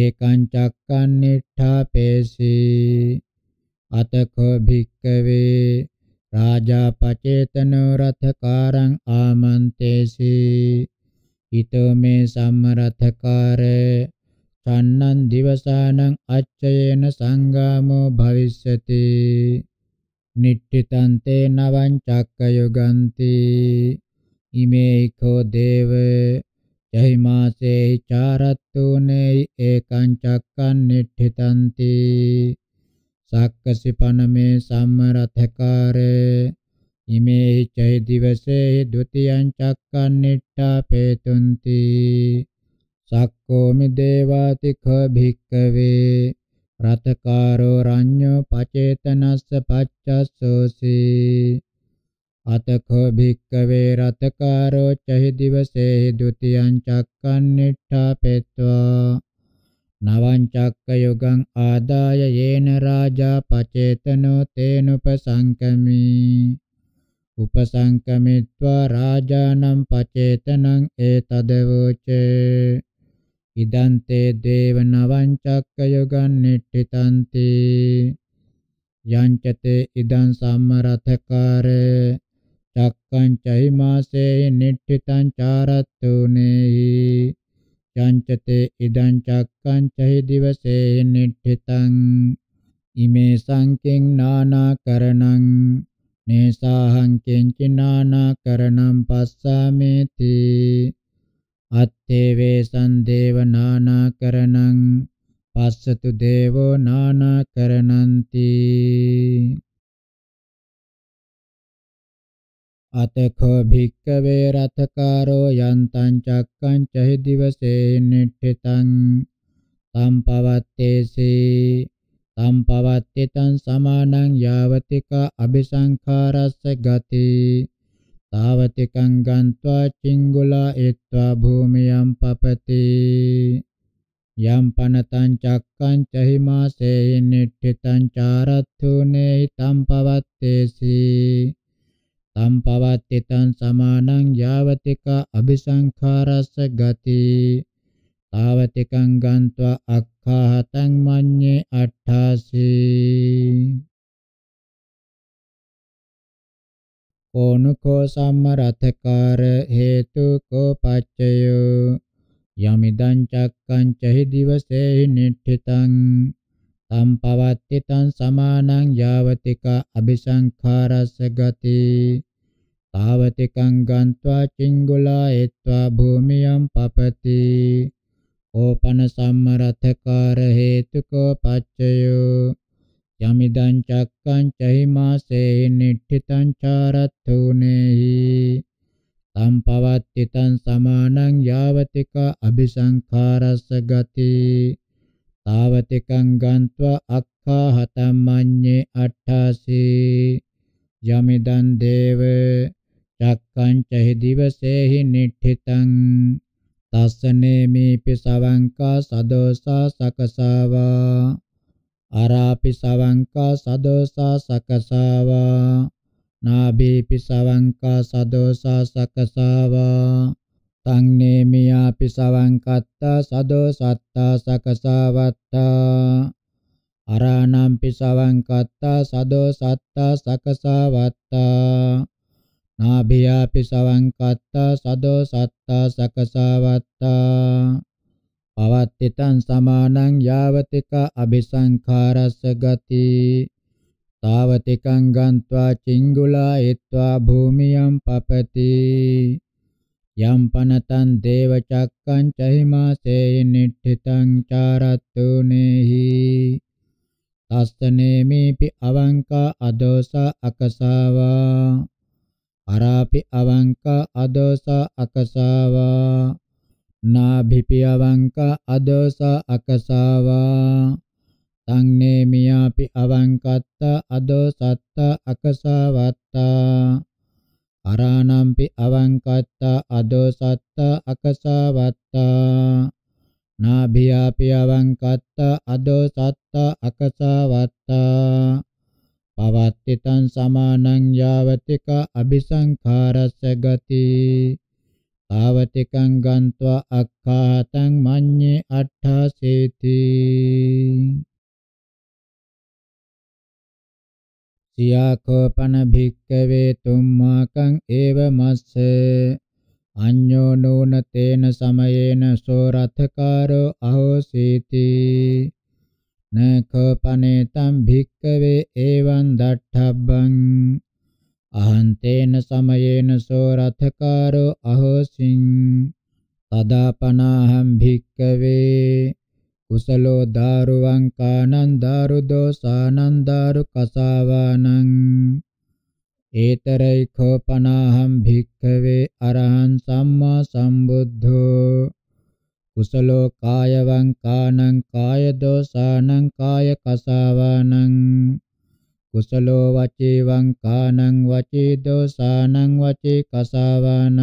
ඒකං චක්කන්නිඨාපේසි අතඛෝ භික්ඛවේ රාජා පචේතනෝ රථකාරං ආමන්තේසි හිතෝ මේ සම්මරථකාර සම්නන් දිවසානං අච්චයේන සංගාමෝ භවිස්සති නිට්ඨිතං තේ නවං චක්ක යොගන්ති ඉමේඛෝ දේව චෛමාසේ චාරත්තුනේ ඒකං චක්කං නිට්ඨිතංති සක්කසි පනමේ සම්මරතකාරේ ඉමේ චෛ දිවසේ ဒ ුතියං චක්කන්නිට්ඨා පේතුන්ති සක්කෝ මිදේවාතිඛ භික්කවේ රතකාරෝ රඤ්ඤෝ පචේතනස්ස පච්චස්සෝසි අතඛ භික්කවේ රතකාරෝ චෛ දිවසේ ဒ ුතියං චක්කන්නිට්ඨා පෙත්වා නවංචක්ක යොගං ආදාය යේන රාජා පචේතනෝ තේනුපසංකමි උපසංකමිත්වා රාජානම් පචේතනං ඒතදවෝච ඉදන්තේ දේව නවංචක්ක යොගං නිට්ඨිතන්ති යංචතේ ඉදං සම්මරතකාර චක්කං චෛමාසේ නිට්ඨිතං චාරත්තුනේහි යංචතේ ඉදං චක්කං චහි දිවසේ නිට්ඨිතං ඉමේ සංකෙන් නානා කරණං නේසාහං කෙන්චි නානා කරණං පස්සාමේති අත්තේ වේසං දේව නානා කරණං පස්සතු දේවෝ නානා කරණන්ති අතඛෝ භික්ඛවේ රතකාරෝ යන්තං චක්කං චහි දිවසේ නිට්ඨිතං තම් පවත්තේසේ තම් පවත්තිතං සමානං යාවතික අபிසංඛාරස්ස ගති තාවතිකං ගන්්වා චිංගුලා ඒත්වා භූමියම් පපති යම් පනතං චක්කං චහිමාසේ නිට්ඨිතං චාරත්ථුනේ තම් පවත්තේසේ සම්පවත්තිතං සමානං යාවතික අபிසංඛාරස්ස ගති තාවතිකං ගන්්වා අක්ඛාතං මඤ්ඤේ අට්ඨාසී ඕනුකෝ සම්මරතකාර හේතුකෝ පච්චයෝ යමිදං චක්කං චහි දිවසේ නිට්ඨිතං තම් පවත්තිතං සමානං යාවතික අபிසංඛාරස්ස ගති තාවතිකං ගන්්වා චිංගුලායත්වා භූමියම් පපති ඕපන සම්මරතකාර හේතුකෝ පච්චයෝ යමිදං චක්කං චෛමාසේ නිට්ඨිතං චාරත්තුනේහි තම් පවත්තිතං සමානං යාවතික අபிසංඛාරස්ස ගති තාවතිකං ගන්්වා අක්ඛා හතම්මඤ්ඤේ අට්ඨාසී යමිදං දේව චක්ඛං චහි දිවසේහි නිට්ඨිතං තස්සනේමේපි සවංකා සදෝසා සකසාවා අරාපි සවංකා සදෝසා සකසාවා නාභේපි සවංකා සදෝසා සකසාවා තං නේමියාපි සවංකත්තා සදෝසත්තා සකසාවත්තා අරාණම්පි සවංකත්තා සදෝසත්තා සකසාවත්තා නාභියාපි සවංකත්තා සදෝ සත්තා සකසාවත්තා පවත්තිතං සමානං යාවතික අபிසංඛාරස්ස ගති තාවතිකං ගන්්වා චිංගුලායත්වා භූමියම් පපති යම් පනතං දේව චක්කං චහිමාසේ නිට්ඨිතං චාරත්තු නේහි තස්තනේමේපි අවංකා අදෝසා අකසාවා අරාපි අවංක අදෝස අකසාවා නාභිපි අවංක අදෝස අකසාවා තං නේමියාපි අවංකත්ත අදෝසත්ත අකසාවත්තා අරාණම්පි අවංකත්තා අදෝසත්තා අකසාවත්තා නාභියාපි අවංකත්තා අදෝසත්තා අකසාවත්තා පවත්තිතං සමානං යාවතික අபிසංඛාරස්ස ගති තාවතිකං ගන්त्वा අක්ඛාතං මඤ්ඤේ අට්ඨාසේති සියාකෝපන භික්කවේ තුම්මාකං ඒව මස්ස අඤ්ඤෝ නෝන තේන සමයේන සෝරථකාරෝ අහෝසීති නකපනේතම් භික්කවේ එවං දට්ඨබ්බං අහන්තේන සමයේන සෝ රථකාරෝ අහෝසින් තදාපනාහම් භික්කවේ කුසලෝ දාරුවං කානං දාරු දෝසානං දාරු කසාවානං ඒතරයි කෝපනාහම් භික්ඛවේ අරහං සම්මා සම්බුද්ධෝ කුසලෝ කායවං කානං කාය දෝසානං කාය කසාවානං කුසලෝ වචේවං කානං වචේ දෝසානං වචේ කසාවානං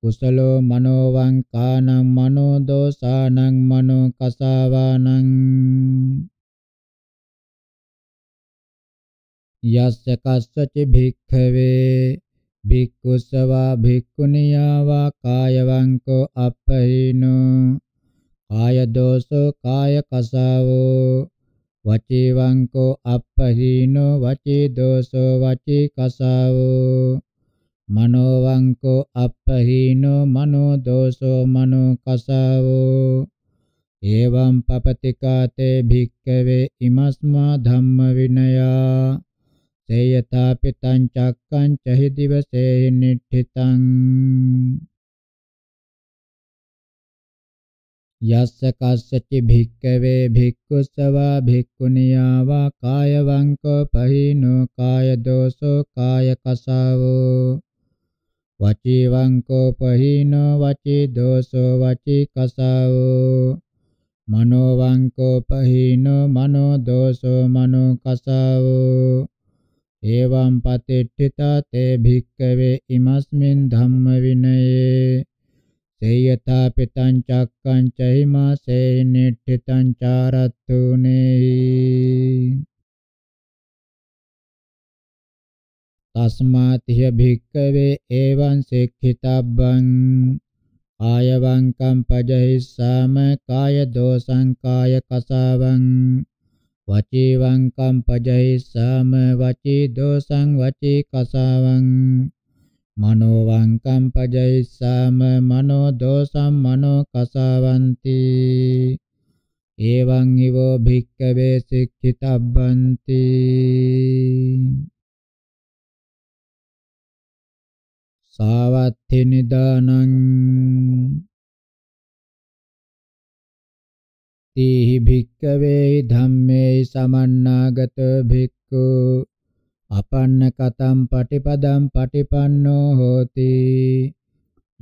කුසලෝ මනෝවං කානං මනෝ දෝසානං මනෝ කසාවානං යස්ස කස්සචි භික්ඛවේ භික්ඛුසවා භික්ඛුනියා වා කායවංකෝ අපහීනෝ කාය දෝසෝ කාය කසාවෝ වචීවංකෝ අපහීනෝ වචී දෝසෝ වචී කසාවෝ මනෝවංකෝ අපහීනෝ මනෝ දෝසෝ මනෝ කසාවෝ එවං පපතිකාතේ භික්ඛවේ ඉමස්මා ධම්ම විනයා සේයතා පිතං චක්කං චහි දිවසේ නිට්ඨිතං යස්ස කස්සචි භික්කවේ භික්ඛුසවා භික්ඛුනියාවා කායවංකෝ පහිනෝ කාය දෝසෝ කාය කසාවෝ වචීවංකෝ පහිනෝ වචී දෝසෝ වචී කසාවෝ මනෝවංකෝ පහිනෝ මනෝ දෝසෝ මනෝ කසාවෝ එවං පතිට්ඨිතා තේ භික්ඛවේ ඉමස්මින් ධම්ම විනයේ සේයතා පිතං චක්කං චෛමා සේනිට්ඨිතං චාරත්තුනේ තස්මාතිය භික්කවේ එවං සෙක්ඛිතබ්බං ආයවං කම්පජහිස්සාම කාය දෝසං කාය කසාවං වචේවං කම්පජයිස්සාම වචී දෝසං වචී කසාවං මනෝ වං කම්පජයිස්සාම මනෝ දෝසං මනෝ කසාවಂತಿ එවං ඊවෝ භික්ඛවේ සික්ඛිතබ්බಂತಿ සාවත්ථි නිදානං තේහි භික්කවේ ධම්මේ සමන්නාගත භික්ඛු අපන්න කතම් පටිපදම් පටිපන්නෝ හෝති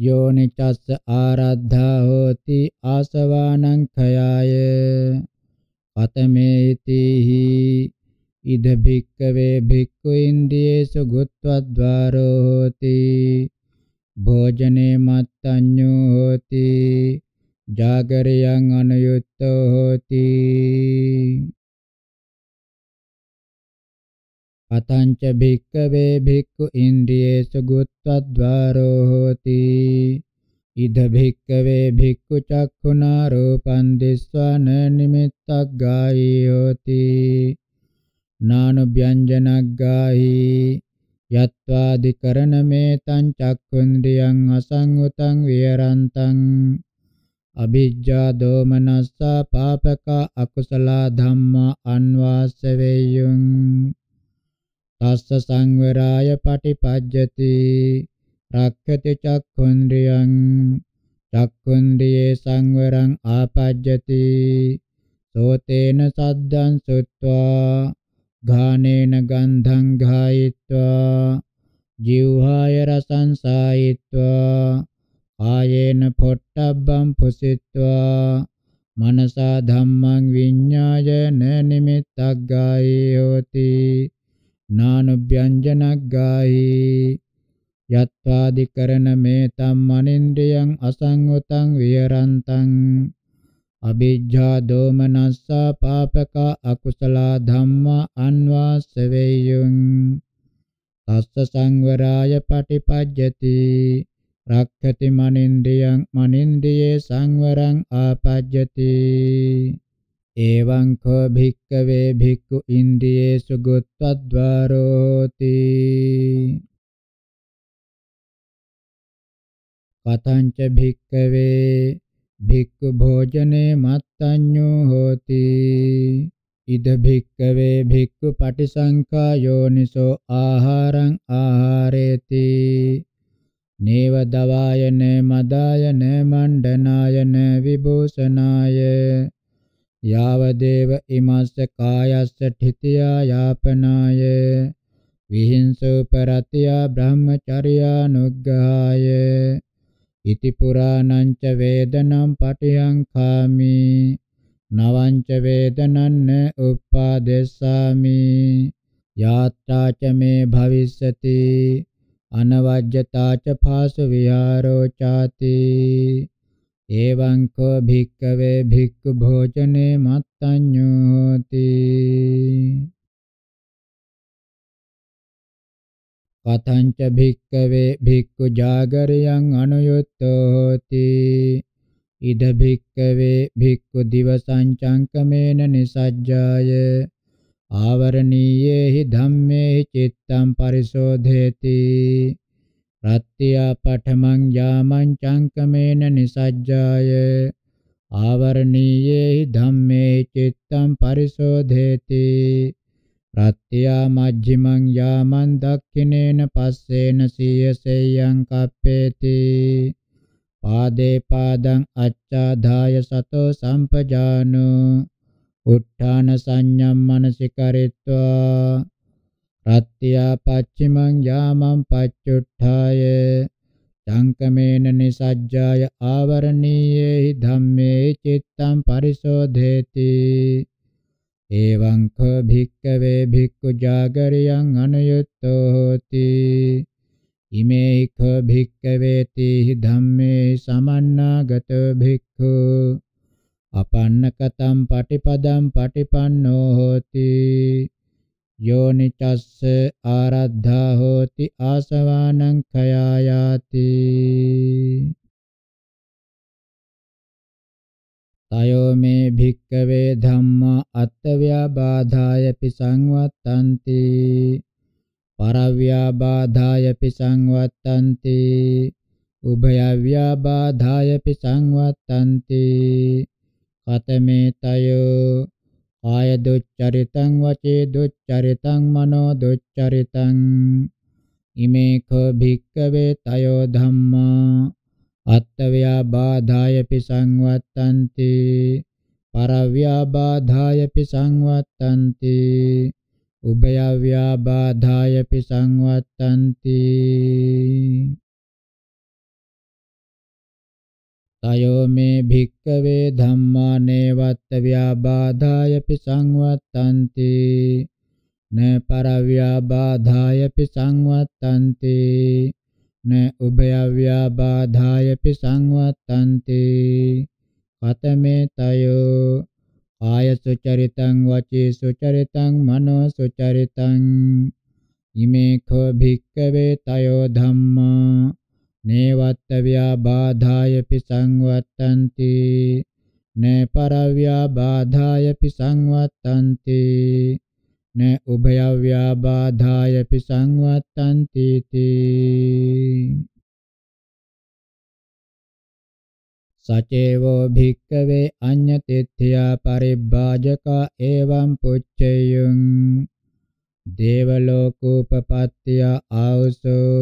යෝනිචස්ස ආරද්ධා හෝති ආසවානං khයාය පතමේතිහි ඉද භික්කවේ භික්ඛු ඉන්දියේසු ගුත්වද්වාරෝ හෝති භෝජනේ මත්තඤ්ඤෝ හෝති ජාගරියං අනුයුක්තෝ හෝති අතංච භික්කවේ භික්ඛු ඉන්ද්‍රියේසු ගුත්ත්වද්වාරෝ හෝති ඉද භික්කවේ භික්ඛු චක්ඛුනා රූපං දිස්වාන නිමිත්තක් ගාහි හෝති නානු ව්‍යංජනක් ගාහි යත්වාදි කරණ මේ තං චක්ඛුන්ද්‍රියං අසංගතං විහරන්තං අභිජ්ජා දෝමනස්සා පාපක අකුසල ධම්මා අන්වාස වේයුං තස්ස සංවරාය පටිපජ්ජති රක්ඛති චක්ඛුන්ද්‍රියං චක්ඛුන්ද්‍රියේ සංවරං ආපජ්ජති සෝතේන සද්දං සුත්වා ඝානේන ගන්ධං ඝායිත්වා ජීවහාය රසං සායිත්වා ආයේන පොට්ටබ්බම් පුසිට්වා මනසා ධම්මං විඤ්ඤායන නිමිත්තග්ගායි හෝති නානුභ්‍යංජනග්ගායි යත්වාදිකරණ මේ තම්මනින්ද්‍රියං අසංගතං විහරන්තං අභිජ්ජා දෝමනස්සා පාපක අකුසල ධම්මා අන්වාසවේයුං තස්ස සංවරාය පටිපජ්ජති රක්ඛති මනින්ද්‍රියං මනින්ද්‍රියේ සංවරං ආපජ්ජති එවං කෝ භික්කවේ භික්ඛු ඉන්ද්‍රියේසු ගොත්වද්වාරෝති කතංච භික්කවේ භික්ඛු භෝජනේ මත්තඤ්ඤෝ හෝති ඉද භික්කවේ භික්ඛු පටිසංඛා යෝනිසෝ ආහාරං ආහාරේති නේවදවායන මදායන මණ්ඩනායන විභූෂනාය යාවදේව ඉමස්ස කායස්ස ඨිතියා යාපනාය විහිංසෝපරතියා බ්‍රහ්මචර්යානුග්ගහාය ඉති පුරාණං ච වේදනම් පටියංඛාමි නවං ච වේදනන්න උප්පාදෙස්සාමි යාත්‍රා ච මේ භවිස්සති අනවජ්‍යතා ච භාස විහාරෝ ചാති එවං කෝ භික්කවේ භික්ඛු භෝජනේ මත්තඤ්ඤෝ හෝති කතංච භික්කවේ භික්ඛු జాగරියං අනුයුත්තෝ හෝති ඉද භික්කවේ භික්ඛු දිවසං චංකමේන නිසජ්ජාය ආවරණීයේහි ධම්මේහි චිත්තං පරිශෝධේති ප්‍රත්‍යාපඨමං යාමං චංකමේන නිසජ්ජාය ආවරණීයේහි ධම්මේ චිත්තං පරිශෝධේති ප්‍රත්‍යා මජ්ක්‍ධිමං යාමං දක්ඛිනේන පස්සේන සීයසෙයං කප්පේති පාදේ පාදං අච්ඡාදාය සතෝ සම්පජානෝ උත්තාන සංඤම් මනසිකරිත්වා රත්ත්‍යා පච්චිමං යාමං පච්චුට්ඨාය සංකමේන නිසජ්ජාය ආවරණීයේහි ධම්මේ චිත්තං පරිශෝධේති එවං ඛ භික්කවේ භික්ඛු జాగරියං අනුයුක්තෝ හෝති ඉමේ ඛ භික්කවේති ධම්මේ සමන්නාගත භික්ඛු අපන්නකතම් පටිපදම් පටිපන්නෝ හෝති යෝනිචස්ස ආරද්ධා හෝති ආසවානං khයායාති තයෝ මේ භික්කවේ ධම්මා අත්ත්‍ව්‍යාබාධායපි සංවත්තන්ති පරව්‍යාබාධායපි සංවත්තන්ති උභයව්‍යාබාධායපි සංවත්තන්ති කතමේ තයෝ කාය දුච්චරිතං වචේ දුච්චරිතං මනෝ දුච්චරිතං ඉමේඛ භික්කවේ තයෝ ධම්මා අත්ත්ව්‍යාබාධායපි සංවත්තන්ති පරව්‍යාබාධායපි සංවත්තන්ති උභයව්‍යාබාධායපි සංවත්තන්ති තයෝ මේ භික්කවේ ධම්මා නේවත්ත ව්‍යාබාධායපි සංවත්තන්ති න පරව්‍යාබාධායපි සංවත්තන්ති න උභයව්‍යාබාධායපි සංවත්තන්ති කතමේ තයෝ කාය සුචරිතං වචී සුචරිතං මනෝ සුචරිතං ඉමේ කෝ භික්කවේ තයෝ ධම්මා නේවත්ත ව්‍යාබාධායපි සංවත්තන්ති නේ පරව්‍යාබාධායපි සංවත්තන්ති නේ උභයව්‍යාබාධායපි සංවත්තන්ති තී සචේවෝ භික්කවේ අඤ්ඤතිත්‍ත්‍යා පරිබ්බාජකා එවං පුච්චයං දේවලෝකෝපපත්ත්‍ය ආවසෝ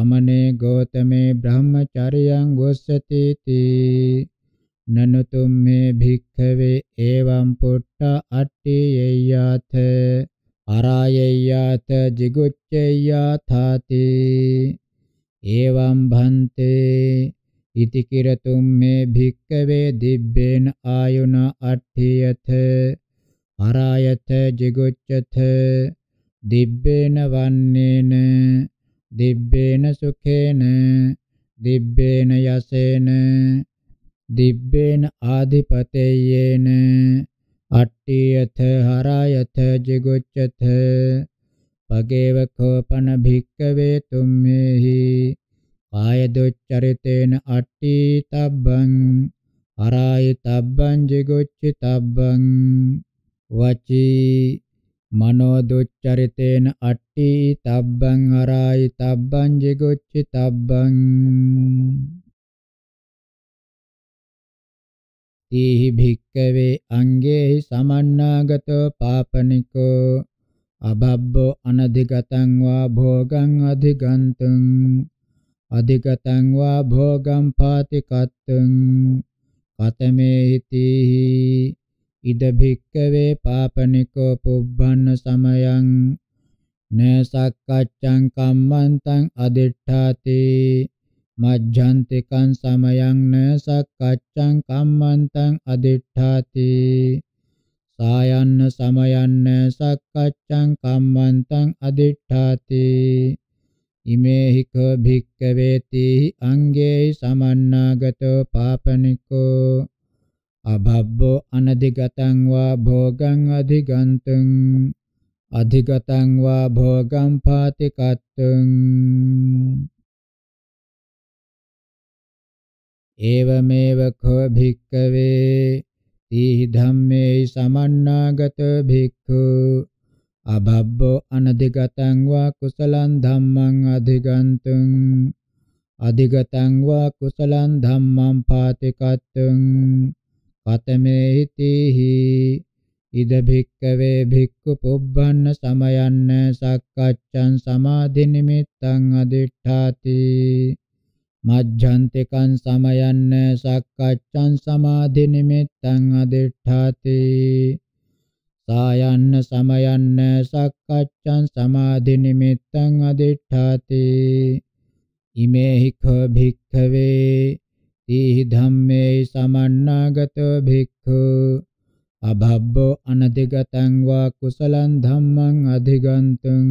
සමනේ ගෝතමේ බ්‍රහ්මචාරියං ගොස්සති තී නනු තුම්මේ භික්ඛවේ එවං පුට්ඨ අට්ඨියේයත අරායේයත jigucceyyāthāti එවං භන්තේ ඉති කිරතුම් මේ භික්කවේ දිබ්බේන ආයුන අට්ඨියත අරායත jiguccath දිබ්බේන වන්නේන දිබ්බේන සුඛේන දිබ්බේන යසේන දිබ්බේන ආදිපතේයේන අට්ඨියත හරයත ජිගොච්ඡත පගේව කෝපන භික්කවේ තුම්මේහි කාය දුච්චරිතේන අට්ඨී තබ්බං හරාය තබ්බං ජිගොච්ඡි තබ්බං වචී මනෝ දුච්චරිතේන අට්ටි තබ්බං හරායි තබ්බං ජිගොච්චි තබ්බං තීහි භික්කවේ අංගේහි සමන්නාගතෝ පාපනිකෝ අබබ්බෝ අනධිගතං වා භෝගං අධිගන්තං අධිගතං වා භෝගං පාති කත්තං කතමේ හිතීහි ඉද භික්කවේ පාපනිකෝ පුබ්බන්න සමයං නසක්කච්ඡං කම්මන්තං අදිඨාති මජ්ජන්තිකං සමයං නසක්කච්ඡං කම්මන්තං අදිඨාති සායන්න සමයං නසක්කච්ඡං කම්මන්තං අදිඨාති ඉමේහි ක භික්කවේති අංගේයි සමන්නාගතෝ පාපනිකෝ abhabbo anadigataṃ va bhogaṃ adhigantaṃ adhigataṃ va bhogaṃ pātikattaṃ evameva kho bhikkave ti dhamme samannāgato bhikkhu abhabbo anadigataṃ va kusalaṃ dhammaṃ adhigantaṃ adhigataṃ va kusalaṃ dhammaṃ pātikattaṃ කතමේහිතිහි ඉද භික්කවේ භික්ඛු පුබ්බන්න සමයන්න සක්කච්ඡං සමාධි නිමිත්තං අදිඨාති මජ්ජන්තිකං සමයන්න සක්කච්ඡං සමාධි නිමිත්තං අදිඨාති සායන්න සමයන්න සක්කච්ඡං සමාධි නිමිත්තං අදිඨාති ඉමේහි භික්ඛවේ තී ධම්මේ සමන්නාගතෝ භික්ඛු අභබ්බෝ අනදිගතං වා කුසලං ධම්මං අධිගන්තං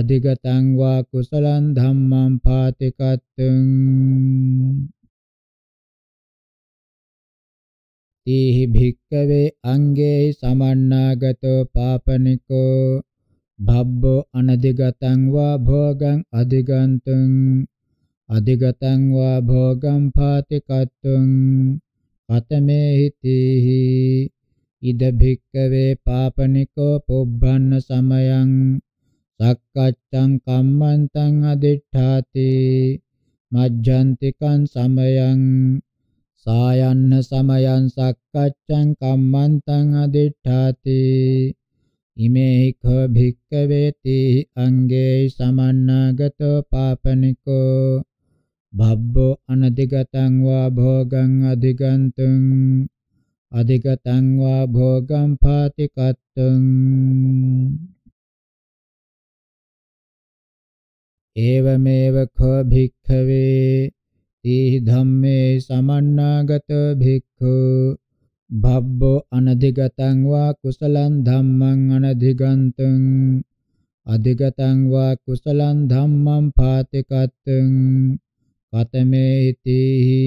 අධිගතං වා කුසලං ධම්මං පාතිකත්තං තීහි භික්කවේ අංගේ සමන්නාගතෝ පාපනිකෝ භබ්බෝ අනදිගතං වා භෝගං අධිගන්තං අධිගතං වා භෝගම් පාති කත්තුං කතමේ හිතේහි ඉද භික්කවේ පාපනිකෝ පුබ්බන්න සමයං සක්කච්ඡං කම්මන්තං අදිඨාති මජ්ජන්තිකං සමයං සායන්න සමයං සක්කච්ඡං කම්මන්තං අදිඨාති ඉමේක භික්කවේ තී අංගේ සමන්නාගතෝ පාපනිකෝ භබ්බෝ අනධිගතං වා භෝගං අධිගන්තං අධිගතං වා භෝගං පාතිකත්තං ඒවමේව කෝ භික්ඛවේ තී ධම්මේ සමන්නාගත භික්ඛු භබ්බෝ අනධිගතං වා කුසලං ධම්මං අනධිගන්තං අධිගතං වා කුසලං ධම්මං පාතිකත්තං කතමේතිහි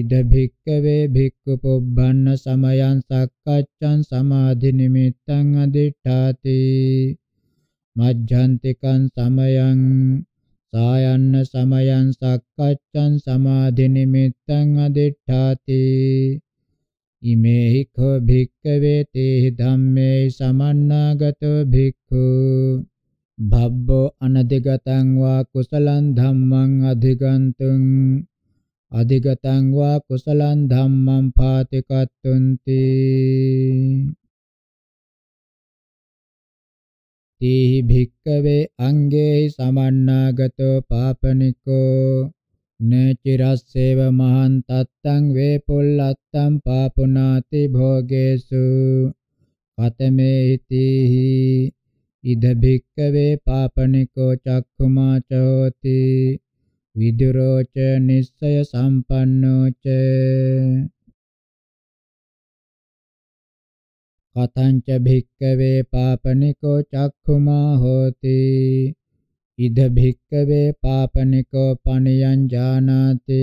ඉද භික්කවේ භික්ඛු පොබ්බන්න සමයං සක්කච්ඡං සමාධි නිමිත්තං අදිඨාති මජ්ජන්තිකං සමයං සායන්න සමයං සක්කච්ඡං සමාධි නිමිත්තං අදිඨාති ඉමේහි කෝ භික්කවේ තේහි ධම්මේ සමන්නාගතෝ භික්ඛු භබ්බෝ අනදිගතං වා කුසලං ධම්මං අධිගන්තුං අධිගතං වා කුසලං ධම්මං පාතිකත්තුන්ති තේහි භික්කවේ අංගේහි සමන්නාගතෝ පාපනිකෝ නචිරස්සේව මහන් තත්තං වේපොල්ලත්තං පාපුනාති භෝගේසු කතමේ හිතේහි ඉද භික්කවේ පාපනිකෝ චක්ඛුමාචෝති විදුරෝච නිස්සය සම්පන්නෝච කතංච භික්කවේ පාපනිකෝ චක්ඛුමා හෝති ඉද භික්කවේ පාපනිකෝ පණියං ජානාති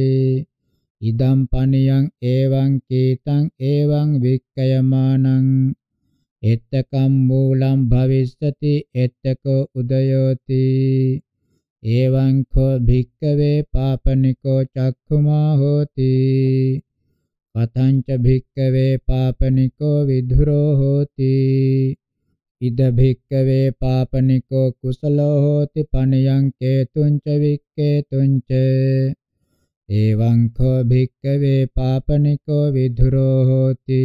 ඉදම් පණියං එවං කීතං එවං වික්කයමානං එත්තකම් මූලම් භවිස්සති එත්තකෝ උදයෝති එවං කෝ භික්කවේ පාපනිකෝ චක්ඛුමා හෝති පතංච භික්කවේ පාපනිකෝ විධුරෝ හෝති ඉද භික්කවේ පාපනිකෝ කුසලෝ හෝති පණියං කේතුංච වික්කේතුංච එවං කෝ භික්කවේ පාපනිකෝ විධුරෝ හෝති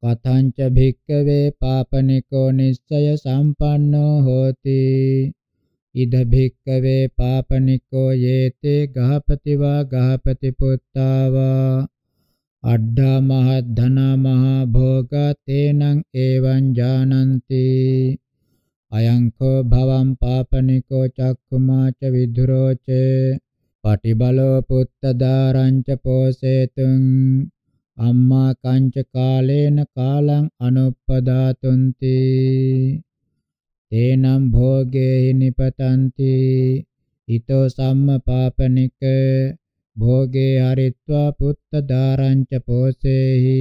කතංච භික්කවේ පාපනිකෝ නිස්සය සම්පන්නෝ හෝති ඉද භික්කවේ පාපනිකෝ යේතේ ගහපති වා ගහපති පුත්තා වා අඩ්ඩා මහ ධන මහ භෝග තේනං එවං ජානಂತಿ අයං කෝ භවං පාපනිකෝ චක්කුමාච විදුරෝච පටිබලෝ පුත්ත දාරං ච පෝසේතුං අම්මා කංච කාලේන කාලං අනුප්පදාතුන්ති තේනම් භෝගේ නිපතන්ති ඊතෝ සම්මපාපනික භෝගේ හරිත්වා පුත්ත දාරංච පෝසේහි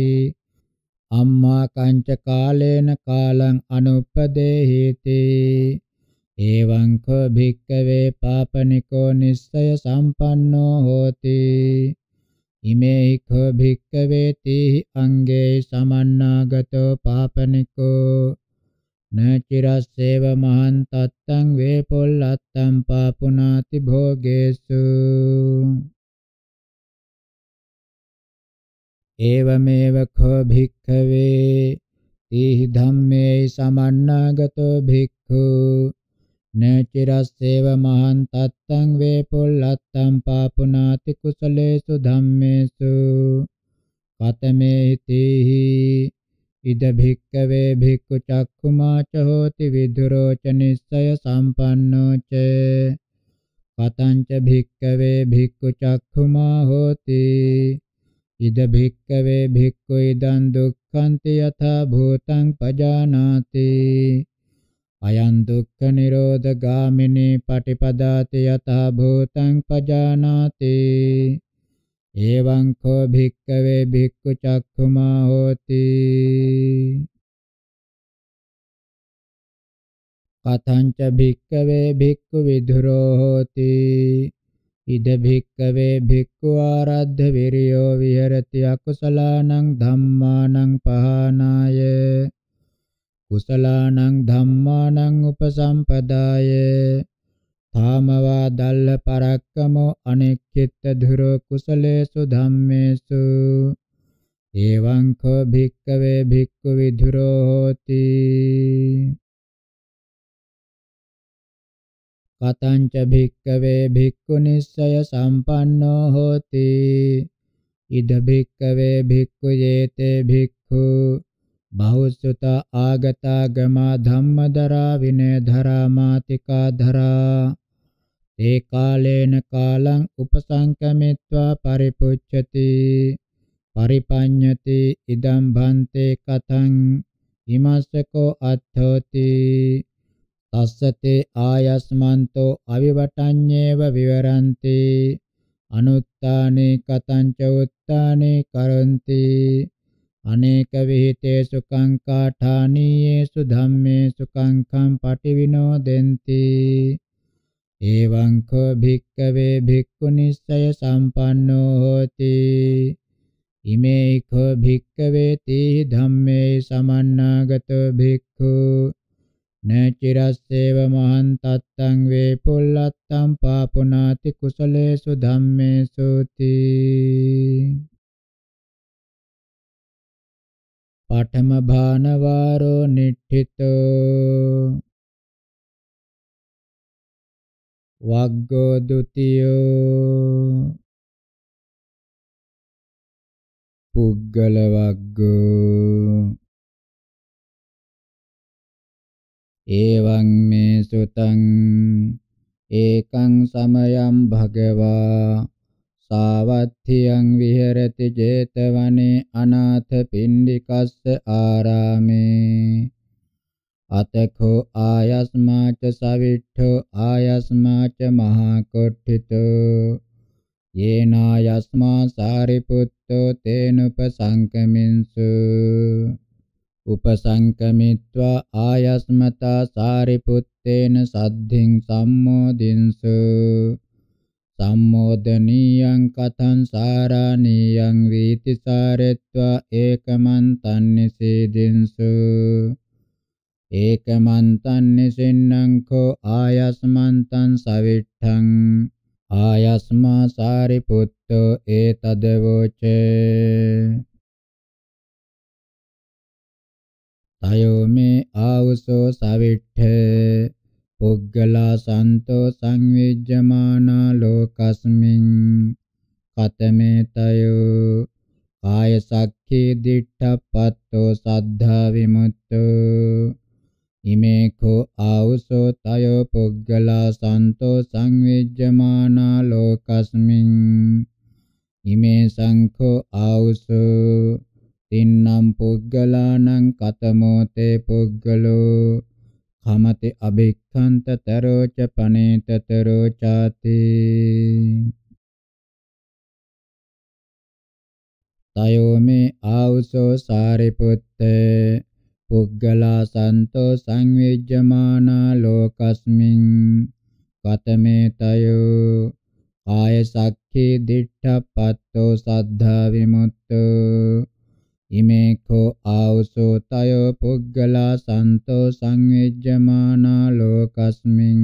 අම්මා කංච කාලේන කාලං අනුපදේහිති එවං කෝ භික්කවේ පාපනිකෝ නිස්සය සම්පන්නෝ හෝති ඉමේඛ භික්ඛවේති අංගේ සමන්නාගතෝ පාපනිකෝ නචිරස්සේව මහන් තත්තං වේපොල්ලත්තං පාපුනාති භෝගේසු එවමෙව ඛ භික්ඛවේ තේහි ධම්මේ සමන්නාගතෝ භික්ඛු නචිරස්සේව මහන් තත්තං වේපොල්ලත්තං පාපුනාති කුසලේසු ධම්මේසු කතමේ තේහි ඉද භික්කවේ භික්ඛු චක්ඛුමාච හෝති විදුරෝච නිස්සය සම්පන්නෝ ච පතංච භික්කවේ භික්ඛු චක්ඛුමා හෝති ඉද භික්කවේ භික්ඛු ඉදං දුක්ඛන්ති යථා භූතං පජානාති අයං දුක්ඛ නිරෝධ ගාමිනී පටිපදාති යතා භූතං පජානාති එවං කෝ භික්ඛවේ භික්ඛු චක්ඛුමා හෝති කතංච භික්ඛවේ භික්ඛු විදුරෝ හෝති ඉද භික්ඛවේ භික්ඛු ආරද්ධ විරියෝ විහෙරති අකුසලානං ධම්මානං පහනාය කුසලානං ධම්මානං උපසම්පදාය තාමවා දල්ල පරක්කමෝ අනෙක්කිට ධුරෝ කුසලේසු ධම්මේසු එවං කෝ භික්කවේ භික්ඛු විධුරෝ හෝති කතංච භික්කවේ භික්ඛු නිස්සය සම්පන්නෝ හෝති ඉද භික්කවේ භික්ඛු යේතේ භික්ඛු බහුසුතා ආගතා ගමා ධම්මදරා විනේධරා මාතිකා ධරා ඒ කාලේන කාලං උපසංකමිත්වා පරිපුච්ඡති පරිපඤ්ඤති ඉදම් භන්තේ කතං හිමස්සකෝ අත්ථෝති තස්සතේ ආයස්මන්තෝ අවිවටඤ්ඤේව විවරಂತಿ අනුත්තානේ කතං ච උත්තානේ කරಂತಿ අනේක විහිතේ සුඛං කාඨානීයේසු ධම්මේසු කංඛං පටිවිනෝදෙන්ති එවං කෝ භික්කවේ භික්ඛුනිස්සය සම්පන්නෝ හෝති ඉමේ කෝ භික්කවේ තී ධම්මේ සමන්නාගතෝ භික්ඛු නචිරස්සේව මහං තත්තං වේ පුල්ලත්තං පාපුනාති කුසලේසු ධම්මේසෝති පඨම භානවාරෝ නිට්ඨිතෝ වග්ගෝ ဒ ුතියෝ පුග්ගල වග්ගෝ එවං මේ සුතං ඒකං සමයං භගවා සාවත්තියං විහෙරති 제තවනේ අනාථ පින්ඩිකස්ස ආරාමේ අතඛෝ ආයස්මාච සවිට්ඨෝ ආයස්මාච මහකොට්ඨිතෝ යේනායස්මා සාරිපුත්තෝ තේනුපසංකමින්සු උපසංකමිත්වා ආයස්මතා සාරිපුත්තේන සද්ධින් සම්මෝදින්සු සම්මෝදනීයං කතං සාරාණීයං වීති සාරෙත්වා ඒකමන්තං නිසීදින්සු ඒකමන්තං නිසින්නං කෝ ආයස්මන්තං සවිට්ඨං ආයස්මා සාරිපුත්තෝ ඒතදවෝචේ තයෝ මේ ආවසෝ සවිට්ඨේ පුග්ගලා සන්තෝ සංවේජ්ජමානා ලෝකස්මින් කතමේතයෝ කාය සක්ඛේ දිඨප්පත්තෝ සද්ධා විමුක්තෝ ඉමේ කෝ ආවසෝ තයෝ පුග්ගලා සන්තෝ සංවේජ්ජමානා ලෝකස්මින් ඉමේ සංඛෝ ආවසෝ තින්නම් පුග්ගලානං කතමෝතේ පුග්ගලෝ අමති අභික්ඛන්ත තරෝච පනේත තරෝචාති තයෝමේ ආවසෝ සාරිපුත්තේ පුග්ගලා සන්තෝ සංවේජ්ජමානා ලෝකස්මින් කතමේ තයෝ ආය සක්ඛේ දිට්ඨපත්තෝ සද්ධා විමුක්තෝ ඉමේකෝ ආවසෝ තයෝ පුග්ගලා සන්තෝ සංවිජ්ජමානා ලෝකස්මින්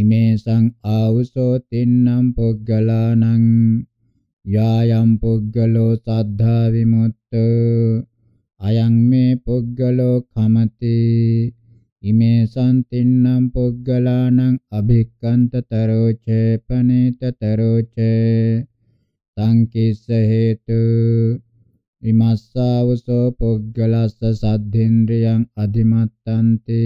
ඉමේසං ආවසෝ තින්නම් පුග්ගලානං යායම් පුග්ගලෝ සද්ධා විමුක්තෝ අයං මේ පුග්ගලෝ කමති ඉමේ සම්තින්නම් පුග්ගලානං අභික්කන්තතරෝ චේපනේතතරෝ චේ සංකිස්ස හේතු විමස්සාවසෝ පුද්ගලස්ස සද්ධේන්ද්‍රියං අධිමත්තන්ති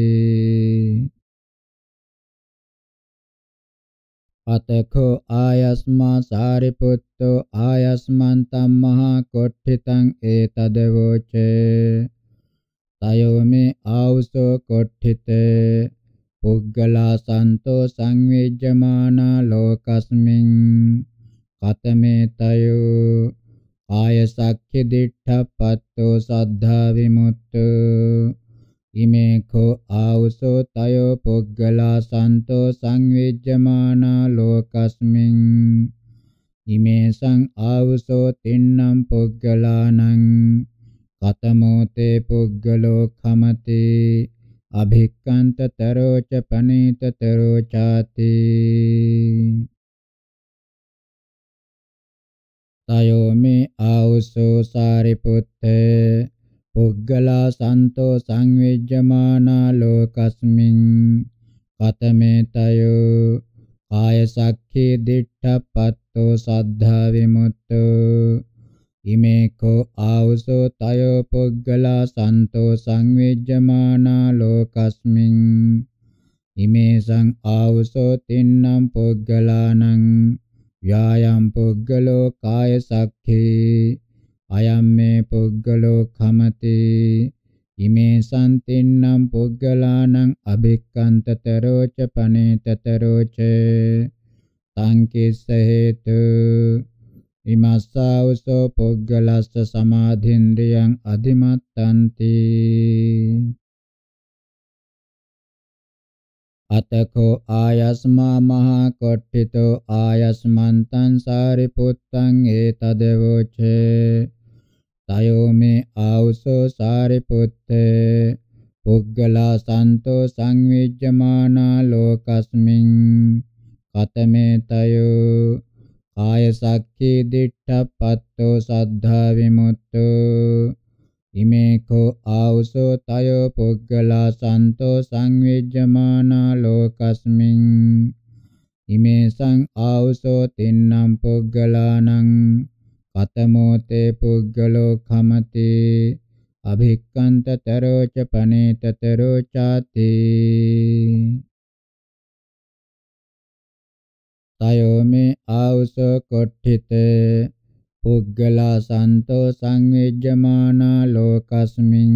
අතකෝ ආයස්මා සාරිපුත්තෝ ආයස්මන් තම් මහා කොට්ඨිතං ඒතදවෝච තයෝමි ආවුසෝ කොට්ඨිත පුද්ගලා සන්තෝ සංවේජ්ජමානා ලෝකස්මින් කතමේ තයෝ ආය සක්ඛි දිඨපත්තු සද්ධා විමුක්තු ඉමේ කෝ ආවසෝ තයෝ පුග්ගලා සන්තෝ සංවිජ්ජමානා ලෝකස්මින් ඉමේ සං ආවසෝ තින්නම් පුග්ගලානං කතමෝ තේ පුග්ගලෝ කමති අභික්කන්තතරෝ ච පනීතතරෝ ചാති තයෝ මේ ආවුසෝ සාරිපුත්ත පුග්ගලා සන්තෝ සංවේජ්ජමානා ලෝකස්මින් කතමේ තයෝ කාය සක්ඛේ දිට්ඨපත්තෝ සද්ධා විමුක්තෝ ඉමේ කෝ ආවුසෝ තයෝ පුග්ගලා සන්තෝ සංවේජ්ජමානා ලෝකස්මින් ඉමේ සං ආවුසෝ තින්නම් පුග්ගලානං ව්‍යායම් පුද්ගලෝ කාය සක්ඛේ අයම් මේ පුද්ගලෝ කමතේ ඉමේ සම්තින්නම් පුද්ගලානං අබික්කන්තතරෝච පනේතතරෝච සංකේස හේතු ඉමස්සාවසෝ පුද්ගලස්ස සමාධින්ද්‍රියං අධිමත්තන්ති අතකෝ ආයස්මා මහා කොට්ඨිතෝ ආයස්මන්තං සාරිපුත්තං ඒතදවෝචේ තයෝ මේ ආවුසෝ සාරිපුත්තේ පුග්ගලා සන්තෝ සංවිජ්ජමානා ලෝකස්මින් කතමේ තයෝ කාය සක්ඛේ දිට්ඨපත්තෝ සද්ධා විමුක්තෝ ඉමේකෝ ආවුසෝ තයෝ පුග්ගලා සන්තෝ සංවිජ්ජමානා ලෝකස්මින් ඉමේසං ආවුසෝ තින්නම් පුග්ගලානං කතමෝ තේ පුග්ගලෝ කමති අභික්කන්තතරෝ ච පනේතතරෝ ചാති තයෝ මේ ආවුසෝ කොට්ඨිතේ පුග්ගලා සන්තෝ සංවේජ්ජමානා ලෝකස්මින්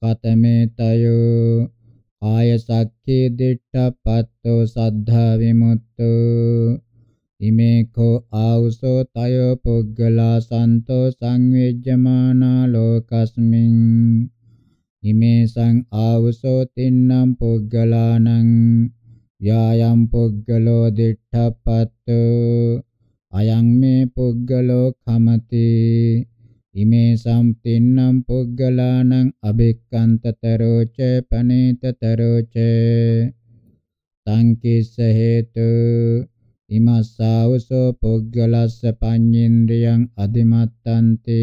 කතමේ තයෝ ආය සක්කේ දිට්ඨපත්තෝ සද්ධා විමුක්තෝ ඉමේ කෝ ආවුසෝ තයෝ පුග්ගලා සන්තෝ සංවේජ්ජමානා ලෝකස්මින් ඉමේ සං ආවුසෝ තින්නම් පුග්ගලානං යායම් පුග්ගලෝ දිට්ඨපත්තෝ අයං මේ පුද්ගලෝ කමති ඉමේ සම්තින්නම් පුද්ගලානං අබෙක්කන්තතරෝච පනේතතරෝච සංකේස හේතු ඉමස්සාවසෝ පුද්ගලස්ස පඤ්ඤේන්ද්‍රියං අධිමත්තන්ති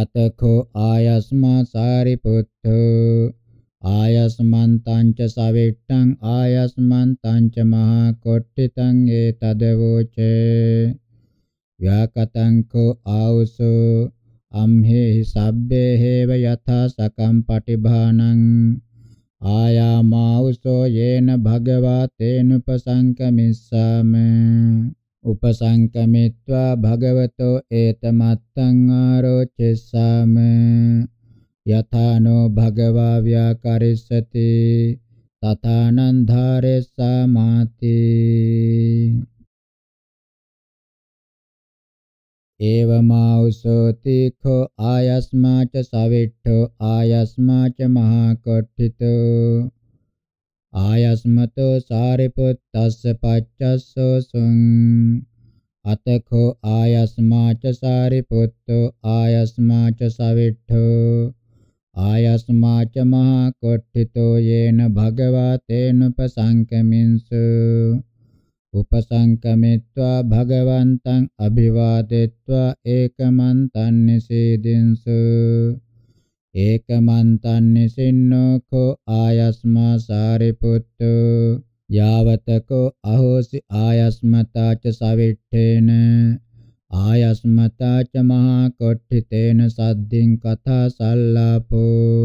අතකෝ ආයස්මා සාරිපුත්තෝ ආයස්මන්තං ච සවෙට්ටං ආයස්මන්තං ච මහා කොට්ඨිතං ඒතදවෝචේ ව්‍යාකතං කෝ ආවසෝ අම්හෙහි සබ්බේ හේව යථා සකම් පටිභානං ආයාමාවසෝ යේන භගවා තේනුපසංකමිස්සාම උපසංකමිත්වා භගවතෝ ඒතමත්තං ආරෝචිස්සාම යථානෝ භගවා ව්‍යාකරිස්සති තථානං ධාරෙස්සා මාති एवमाउसोति खो आयस्मा च सविट्ठो आयस्मा च महाकठितो आयस्मतो सारिपुत्तस्य पच्चसो सुं अत खो आयस्मा च सारिपुत्तो आयस्मा च सविट्ठो ආයස්මාච මහා කොට්ඨිතෝ යේන භගවා තේනුපසංකමින්සු උපසංකමිත්වා භගවන්තං අභිවාදෙත්වා ඒකමන්තං නිසීදින්සු ඒකමන්තං නිසින්නෝ කෝ ආයස්මා සාරිපුත්තෝ යාවතකෝ අහෝසි ආයස්මතාච සවිට්ඨේන ආයස්මතා ච මහා කොට්ඨිතේන සද්ධින් කථා සල්ලාපෝ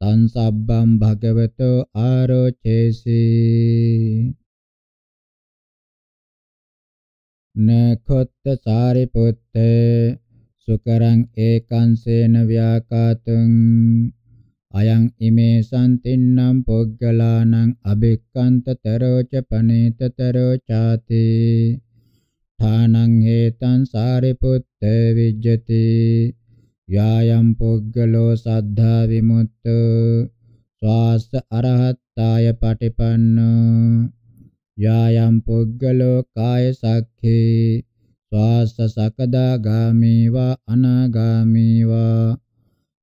තං සබ්බම් භගවතෝ ආරෝචේසී නකොත්ත සාරිපුත්ත සුකරං ඒකං සේන ව්‍යාකාතං අයං ඉමේ සම්තින්නම් පොග්ගලානං අබික්කන්තතරෝච පනේතතරෝචාති ථානං හේතං සාරිපුත්ත විජ්ජති යායම් පුග්ගලෝ සද්ධා විමුක්ත ස්වාස්ස අරහත්තාය පටිපන්නෝ යායම් පුග්ගලෝ කාය සක්ඛේ ස්වාස්ස සකදාගාමීවා අනාගාමීවා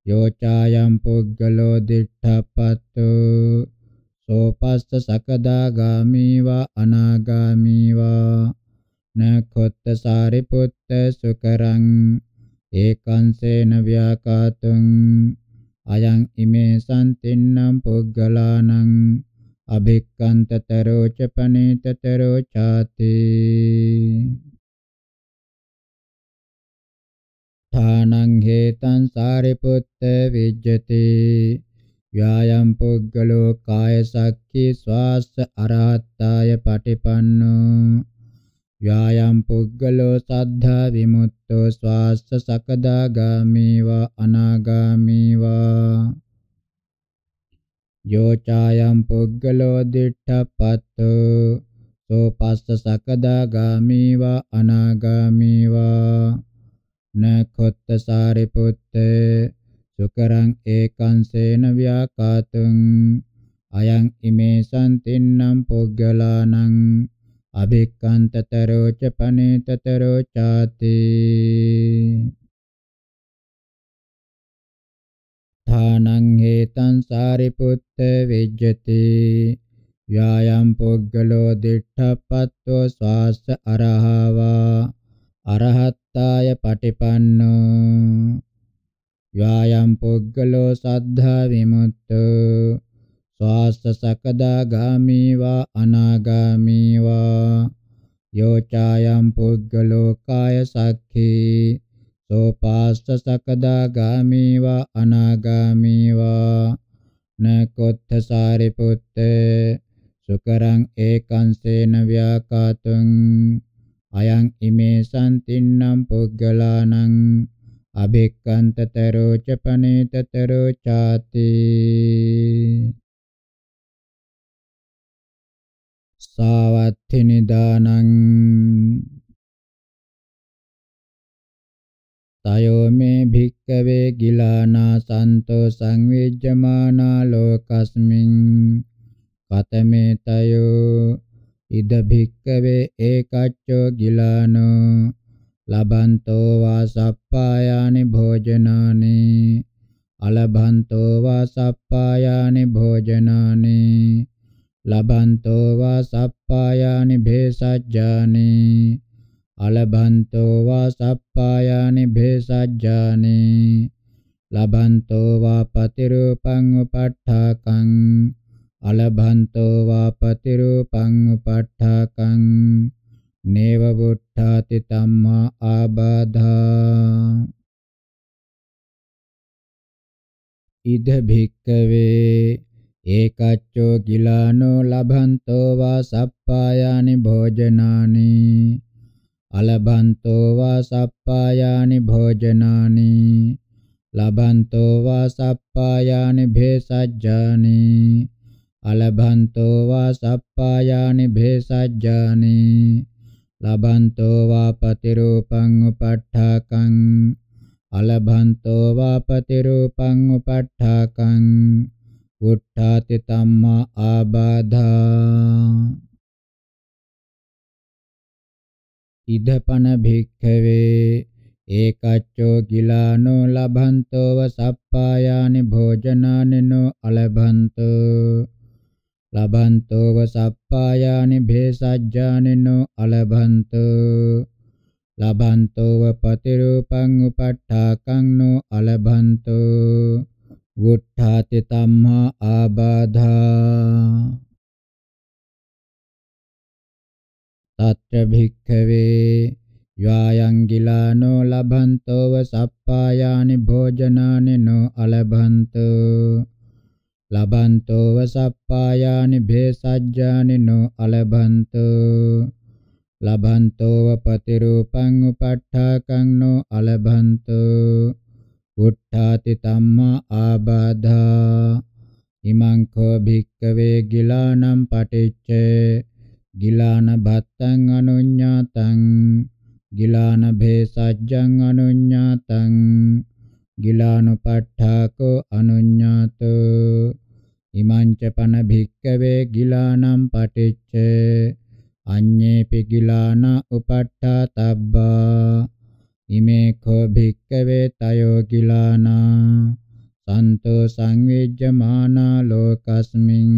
යෝචායම් පුග්ගලෝ දිඨපත්තු සෝපස්ස සකදාගාමීවා අනාගාමීවා නකොත්ත සාරිපුත්ත සුකරං ඒකංසේන ව්‍යාකාතුං අයං ඉමේ සම්තින්නම් පුග්ගලානං අභික්කන්තතරෝ ච පනේතතරෝ ചാති ථානං හේතං සාරිපුත්ත විජ්ජති ව්‍යායම් පුග්ගලෝ කාය සක්ඛි ස්වාස්ස අරහත්තාය පටිපන්නෝ ව්‍යායම් පුද්ගලෝ සද්ධා විමුක්තෝ ස්වාස්ස සකදාගාමීවා අනාගාමීවා යෝචායම් පුද්ගලෝ දිඨපත්තෝ සෝ පස්ස සකදාගාමීවා අනාගාමීවා නකොත්ත සාරිපුත්තේ සුකරං ඒකං සේන ව්‍යාකාතුං අයං ඉමේ සම්තින්නම් පුද්ගලානං අභික්ඛන්තතරෝ ච පනේතතරෝ ചാති ථානං හේතං සාරිපුත්ත විජ්ජති යායම් පුග්ගලෝ දිඨප්පත්තෝ ස්වාස්ස අරහවා අරහත්තාය පටිපන්නෝ යායම් පුග්ගලෝ සද්ධා විමුක්තෝ ස්වාස්ස සකදාගාමී වා අනාගාමී වා යෝ චායම් පුග්ගලෝ කාය සක්ඛී සෝ පාස්ස සකදාගාමී වා අනාගාමී වා නකොත්ථ සාරිපුත්ත සුකරං ඒකං සේන ව්‍යාකාතුං අයං ඉමේ සම්තින්නම් පුග්ගලානං අබෙක්කන්තතරෝ චපනේතතරෝ ചാති සාවත්ති නිදානං තයෝ මේ භික්කවේ ගිලානා සන්තෝ සංවේජ්ජමානා ලෝකස්මින් කතමේ තයෝ ඉද භික්කවේ ඒකච්චෝ ගිලානෝ ලබන්තෝ වා සප්පායානි භෝජනානි අලබන්තෝ වා සප්පායානි භෝජනානි ලබන්තෝ වා සප්පායානි භේසජ්ජානි අලබන්තෝ වා සප්පායානි භේසජ්ජානි ලබන්තෝ වා පතිරූපං උපට්ඨාකං අලබන්තෝ වා පතිරූපං උපට්ඨාකං නේව බුද්ධාති ධම්මා ආබාධා ඉද භික්කවේ ඒකච්චෝ කිලානෝ ලබන්තෝ වා සප්පායානි භෝජනානි අලබන්තෝ වා සප්පායානි භෝජනානි ලබන්තෝ වා සප්පායානි භේසජ්ජානි අලබන්තෝ වා සප්පායානි භේසජ්ජානි ලබන්තෝ වා පතිරූපං උපට්ඨාකං අලබන්තෝ වා පතිරූපං උපට්ඨාකං උට්ඨාති තම්මා ආබාධා ඉදපන භික්ඛවේ ඒකච්චෝ ගිලානෝ ලබන්තෝව සප්පායානි භෝජනානිනෝ අලබන්තෝ ලබන්තෝව සප්පායානි භේසජ්ජානිනෝ අලබන්තෝ ලබන්තෝව පතිරූපං උපට්ඨාකං නෝ අලබන්තෝ වුට්ඨාති තම්මා ආබාධා තත්‍ර භික්ඛවේ යායන් ගිලානෝ ලබන්තෝව සප්පායානි භෝජනානි නෝ අලබන්තෝ ලබන්තෝව සප්පායානි භේසජ්ජානි නෝ අලබන්තෝ ලබන්තෝව පතිරූපං උපට්ඨාකං නෝ අලබන්තෝ උට්ඨාති ධම්මා ආබාධා ඉමං කෝ භික්කවේ ගිලානම් පටිච්චේ ගිලාන භත්තං අනුඤ්ඤාතං ගිලාන භේසජ්ජං අනුඤ්ඤාතං ගිලානුපට්ඨාකෝ අනුඤ්ඤාතෝ ඉමංච පන භික්කවේ ගිලානම් පටිච්චේ අඤ්ඤේපි ගිලාන උපට්ඨා තබ්බා ඉමේඛෝ භික්ඛවේ තයෝ කිලානා සන්තෝ සංවිජ්ජමානා ලෝකස්මින්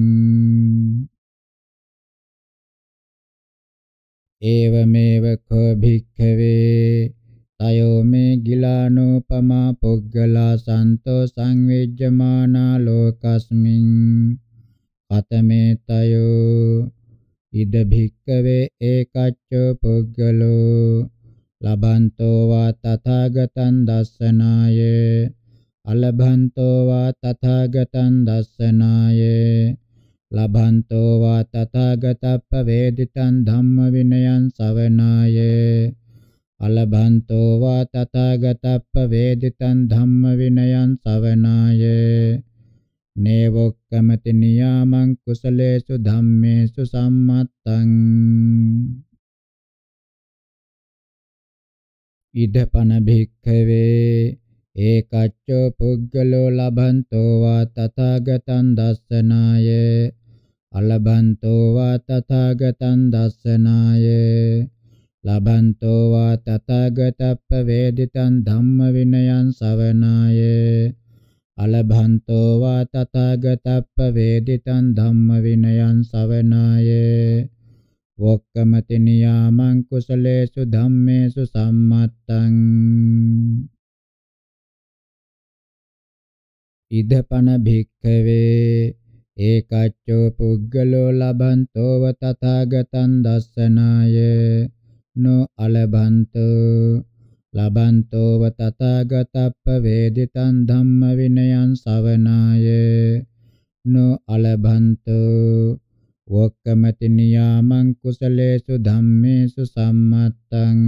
ඒවමේව කෝ භික්ඛවේ තයෝ මේ ගිලානෝපමා පුග්ගලා සන්තෝ සංවිජ්ජමානා ලෝකස්මින් කතමේ තයෝ ඉද භික්ඛවේ ඒකච්චෝ පුග්ගලෝ ලබන්තෝ වා තථාගතං දස්සනාය අලබන්තෝ වා තථාගතං දස්සනාය ලබන්තෝ වා තථාගතප්පවේදිතං ධම්ම විනයං සවනාය අලබන්තෝ වා තථාගතප්පවේදිතං ධම්ම විනයං සවනාය නේවොක්කමති නියාමං කුසලේසු ධම්මේසු සම්මත්තං ඉදපන භික්ඛවේ ඒකච්චෝ පුද්ගලෝ ලබන්තෝ වා තථාගතං දස්සනාය අලබන්තෝ වා තථාගතං දස්සනාය ලබන්තෝ වා තථාගතප්ප වේදිතං ධම්ම විනයං සවනාය අලබන්තෝ වා තථාගතප්ප වේදිතං ධම්ම විනයං සවනාය වක්කමති නියාමං කුසලේසු ධම්මේසු සම්මත්තං ඉදපන භික්ඛවේ ඒකච්චෝ පුග්ගලෝ ලබන්තෝ තථාගතං දස්සනාය නො අලබන්තෝ ලබන්තෝව තථාගතප්ප වේදිතං ධම්ම විනයං සවනාය නො අලබන්තෝ වක්කමති නියාමං කුසලේසු ධම්මේසු සම්මත්තං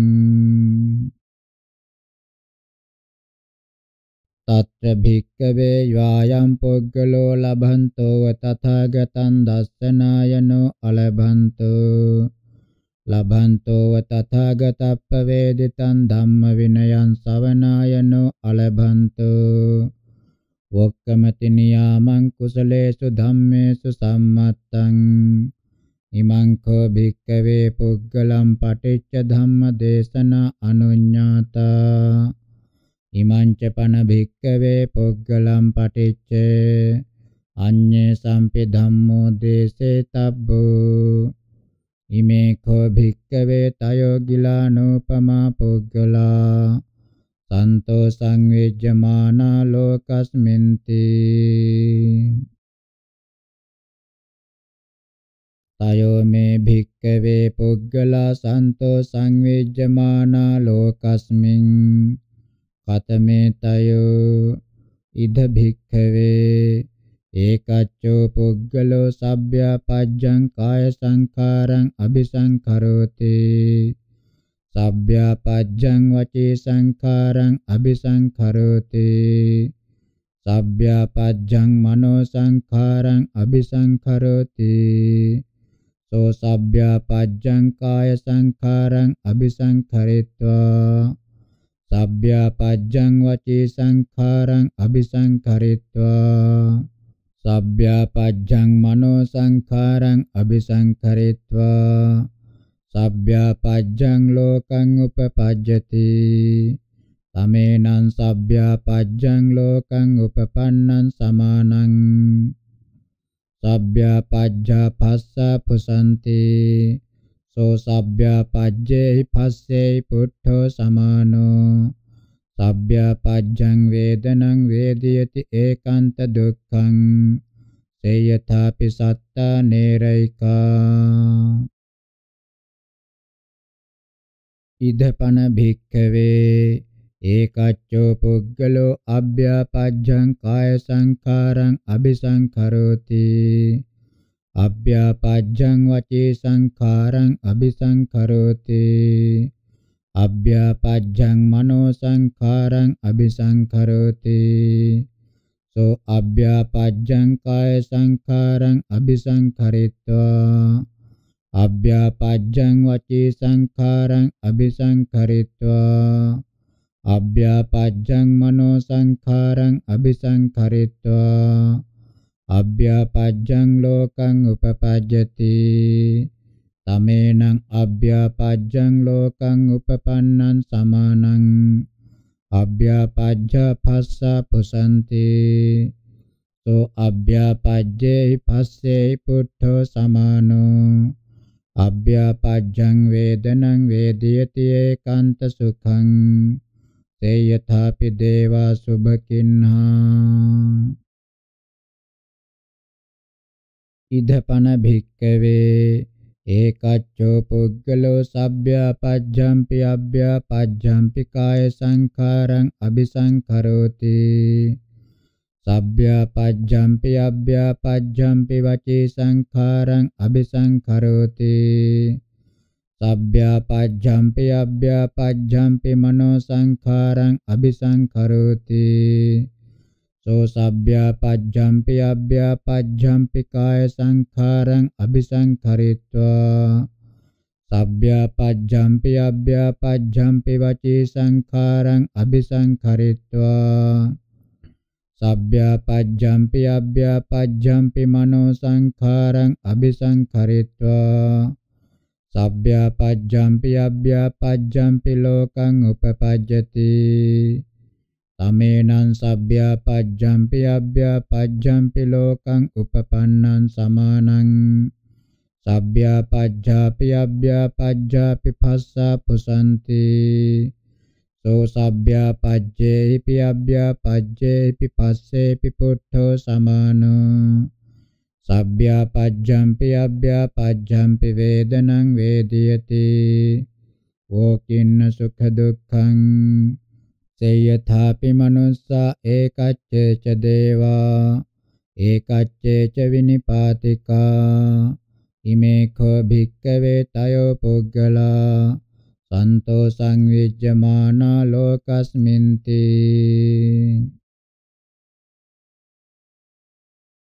තත්‍ර භික්කවේ යායම් පුද්ගලෝ ලබන්තෝ තථාගතං දස්සනායනෝ අලබන්තෝ ලබන්තෝ තථාගතප්ප වේදිතං ධම්ම විනයං සවනායනෝ අලබන්තෝ වක්කමති නියාමං කුසලේසු ධම්මේසු සම්මත්තං ඉමං කෝ භික්කවේ පුද්ගලම් පටිච්ච ධම්ම දේශනා අනුඤ්ඤාතා ඉමං ච පන භික්කවේ පුද්ගලම් පටිච්ච අඤ්ඤේ සම්පි ධම්මෝ දේසේ තබ්බෝ ඉමේ කෝ භික්කවේ තයෝ ගිලානෝපමා පුද්ගලා සන්තෝ සංවේජ්ජමානා ලෝකස්මින්ති තයෝ මේ භික්කවේ පුද්ගලා සන්තෝ සංවේජ්ජමානා ලෝකස්මින් කතමේ තයෝ ඉද භික්කවේ ඒකච්චෝ පුද්ගලෝ සබ්බ්‍යාපජ්ජං කාය සංඛාරං අபிසංකරෝතේ සබ්බ්‍යාපජ්ජං වචේ සංඛාරං අபிසංඛරෝති සබ්බ්‍යාපජ්ජං මනෝ සංඛාරං අபிසංඛරෝති සෝ සබ්බ්‍යාපජ්ජං කාය සංඛාරං අபிසංඛරෙත්වා සබ්බ්‍යාපජ්ජං වචේ සංඛාරං අபிසංඛරෙත්වා සබ්බ්‍යාපජ්ජං මනෝ සංඛාරං අபிසංඛරෙත්වා සබ්භ්‍යාපජ්ජං ලෝකං උපපජ්ජති තමේනං සබ්භ්‍යාපජ්ජං ලෝකං උපපන්නං සමානං සබ්භ්‍යාපජ්ජා පස්සා පුසන්ති සෝ සබ්භ්‍යාපජ්ජේහි පස්සේයි පුට්ඨෝ සමානෝ සබ්භ්‍යාපජ්ජං වේදනං වේදියති ඒකාන්ත දුක්ඛං සේයථාපි සත්තා නේරයිකා ඉදපන භික්ඛවේ ඒකච්චෝ පුද්ගලෝ අභ්‍යාපජ්ජං කාය සංඛාරං අபிසංකරෝති අභ්‍යාපජ්ජං වචේ සංඛාරං අபிසංකරෝති අභ්‍යාපජ්ජං මනෝ සංඛාරං අபிසංකරෝති සෝ අභ්‍යාපජ්ජං කාය සංඛාරං අபிසංකරිත්වා අභ්‍යාපජ්ජං වචේ සංඛාරං අபிසංකරිත්වා අභ්‍යාපජ්ජං මනෝ සංඛාරං අபிසංකරිත්වා අභ්‍යාපජ්ජං ලෝකං උපපජ්ජති තමේනං අභ්‍යාපජ්ජං ලෝකං උපපන්නං සමානං අභ්‍යාපජ්ජ භස්සා පුසන්ති සෝ අභ්‍යාපජ්ජේ භස්සේ පුට්ඨෝ සමානෝ අභ්‍යාපජ්ජං වේදනං වේදියති ඒකාන්ත සුඛං තේ යථාපි දේවා සුභකින්හා ඉදපන භික්කවේ ඒකච්චෝ පුද්ගලෝ සබ්භ්‍යාපජ්ජම්පි අබ්භ්‍යාපජ්ජම්පි කාය සංඛාරං අபிසංකරෝති සබ්භ්‍යාපජ්ජම්පි අබ්භ්‍යාපජ්ජම්පි වචී සංඛාරං අபிසංකරෝති සබ්භ්‍යාපජ්ජම්පි අබ්භ්‍යාපජ්ජම්පි මනෝ සංඛාරං අபிසංකරෝති සෝ සබ්භ්‍යාපජ්ජම්පි අබ්භ්‍යාපජ්ජම්පි කාය සංඛාරං අபிසංකරිත්වා සබ්භ්‍යාපජ්ජම්පි අබ්භ්‍යාපජ්ජම්පි වචී සංඛාරං අபிසංකරිත්වා සබ්භ්‍යාපජ්ජම්පි අබ්භ්‍යාපජ්ජම්පි මනෝ සංඛාරං අபிසංඛරිත්වා සබ්භ්‍යාපජ්ජම්පි අබ්භ්‍යාපජ්ජම්පි ලෝකං උපපජ්ජති තමේනං සබ්භ්‍යාපජ්ජම්පි අබ්භ්‍යාපජ්ජම්පි ලෝකං උපපන්නං සමානං සබ්භ්‍යාපජ්ජාපි අබ්භ්‍යාපජ්ජාපි භස්සා පුසන්ති සෝ සබ්භ්‍යා පජ්ජේපි අබ්භ්‍යා පජ්ජේපි පස්සේපි පුට්ඨෝ සමානෝ සබ්භ්‍යා පජ්ජම්පි අබ්භ්‍යා පජ්ජම්පි වේදනං වේදියති ඕකින්න සුඛ දුක්ඛං සේයථාපි මනුස්සා ඒකච්චේච දේවා ඒකච්චේච විනිපාතිකා ඉමේ කෝ භික්කවේ තයෝ පුග්ගලා සන්තෝසං විජ්ජමානා ලෝකස්මින්ති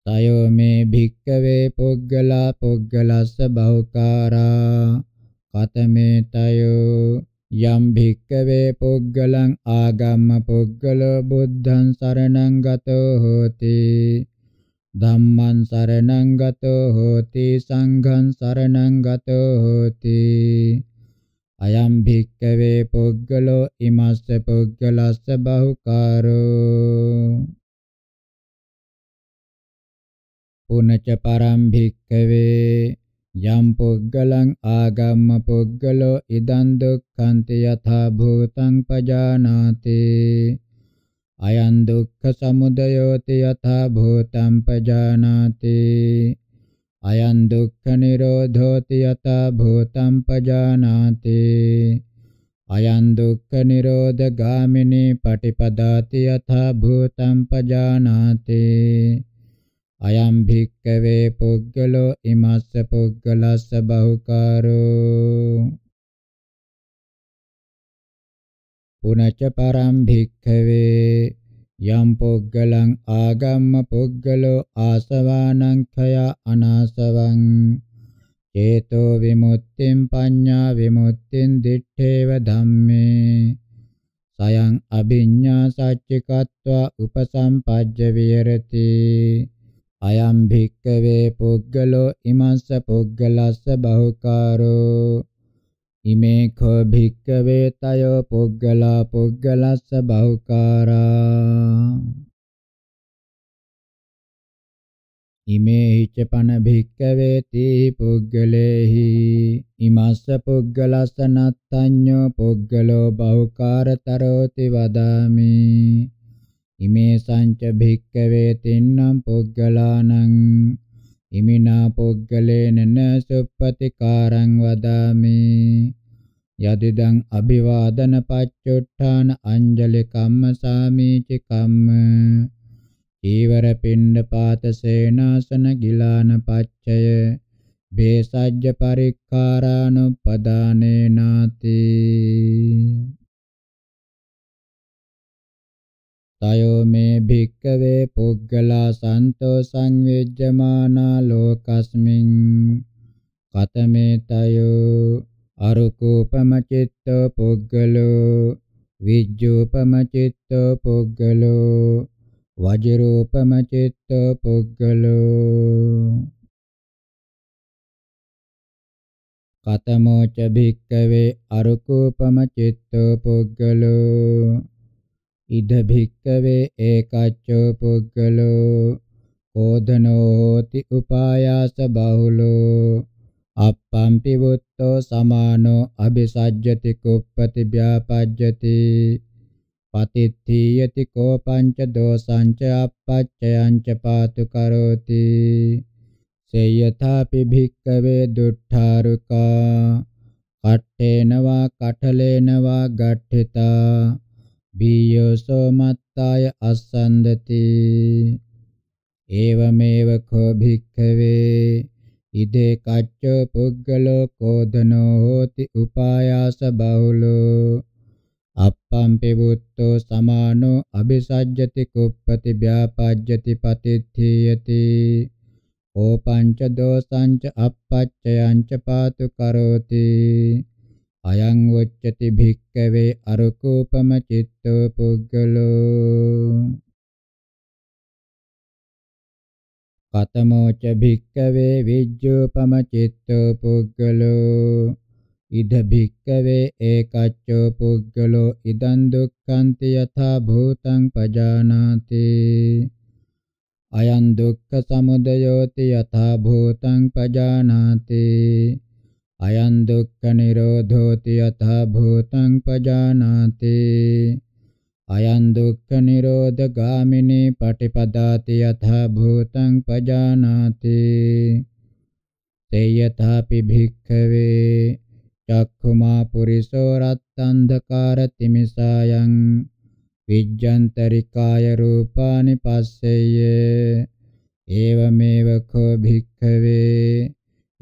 තයෝ මේ භික්කවේ පුග්ගලා පුග්ගලස්ස බහුකාරා කතමේ තයෝ යම් භික්කවේ පුග්ගලං ආගම්ම පුග්ගලෝ බුද්ධං සරණං ගතෝ හෝති ධම්මං සරණං ගතෝ හෝති සංඝං සරණං ගතෝ හෝති අයම් භික්කවේ පුද්ගලෝ ඉමස්ස පුද්ගලස්ස බහුකාරෝ පුනච පරම් භික්කවේ යම් පුද්ගලං ආගම්ම පුද්ගලෝ ඉදං දුක්ඛන්ති යථා භූතං පජානාති අයං දුක්ඛ සමුදයෝති යථා භූතං පජානාති අයං දුක්ඛ නිරෝධෝති යත භූතං පජානාති අයං දුක්ඛ නිරෝධ ගාමිනී පටිපදාති යත භූතං පජානාති අයම් භික්කවේ පුද්ගලෝ ඉමස්ස පුද්ගලස්ස බහුකාරෝ පුනච පරම් භික්කවේ යම් පුග්ගලං ආගම්ම පුග්ගලෝ ආසවානං khය අනාසවං චේතෝ විමුක්තිං පඤ්ඤා විමුක්තිං දිත්තේව ධම්මේ සයං අභිඤ්ඤා සච්චිකත්වා උපසම්පජ්ජ විහෙරති අයම් භික්කවේ පුග්ගලෝ ඉමස්ස පුග්ගලස්ස බහුකාරෝ ඉමේකෝ භික්කවේ තයෝ පුග්ගලා පුග්ගලස්ස බහුකාරා ඉමේ හිච්ච පන භික්කවේ තී පුග්ගලේහි ඉමස්ස පුග්ගලස්ස නත්තඤ්ඤෝ පුග්ගලෝ බහුකාරතරෝති වදාමි ඉමේ සංච භික්කවේ තින්නම් පුග්ගලානං ඉමිනා පුග්ගලේන න සුප්පතිකාරං වදාමි යදිදං අභිවාදන පච්චුට්ඨාන අංජලි කම්මසාමීචි කම්ම ඊවර පින්ඩ පාත සේනාසන ගිලාන පච්චය බේසජ්ජ පරික්කාරානුපදානේ නාති තයෝ මේ භික්කවේ පුග්ගලා සන්තෝ සංවිජ්ජමානා ලෝකස්මින් කතමේ තයෝ අරුකූපම චිත්තෝ පුග්ගලෝ විජ්ජූපම චිත්තෝ පුග්ගලෝ වජිරූපම චිත්තෝ පුග්ගලෝ කතමෝච භික්කවේ අරුකූපම චිත්තෝ පුග්ගලෝ ඉද භික්කවේ ඒකච්චෝ පුද්ගලෝ ඕදනෝති උපායාස බහුලෝ අප්පම්පි වුත්තෝ සමානෝ අபிසජ්ජති කුප්පති ව්‍යාපජ්ජති පතිත්ථීයති කෝපංච දෝසංච අපච්චයංච පාතු කරෝති සේයථාපි භික්කවේ දුට්ඨාරුකා කට්ඨේනවා කටලේනවා ගට්ඨිතා බියෝ සෝමත්තාය අස්සන්දති ඒවමේව කෝ භික්ඛවේ ඉදේ කච්ච පුද්ගලෝ කෝධනෝ හෝති උපායාස බහුලෝ අප්පම්පි බුත්තෝ සමානෝ අபிසජ්ජති කුප්පති ව්‍යාපජ්ජති පතිත්ථියති ඕපංච දෝසංච අප්පච්චයංච පාතු කරෝති අයං උච්චති භික්කවේ අරුකූපම චිත්තෝ පුග්ගලෝ කතමෝ ච භික්කවේ විජ්ජෝපම චිත්තෝ පුග්ගලෝ ඉද භික්කවේ ඒකච්චෝ පුග්ගලෝ ඉදං දුක්ඛන්ති යථා භූතං පජානාති අයං දුක්ඛ සමුදයෝති යථා භූතං පජානාති අයං දුක්ඛ නිරෝධෝති යථා භූතං පජානාති අයං දුක්ඛ නිරෝධ ගාමිනී පටිපදාති යථා භූතං පජානාති තේයථාපි භික්ඛවේ චක්ඛුමා පුරිසෝ රත්ත්‍න්ධකාර තිමිසායන් විජ්ජන්තරිකාය රූපානි පස්සෙය්‍ය ඒවමේව කෝ භික්ඛවේ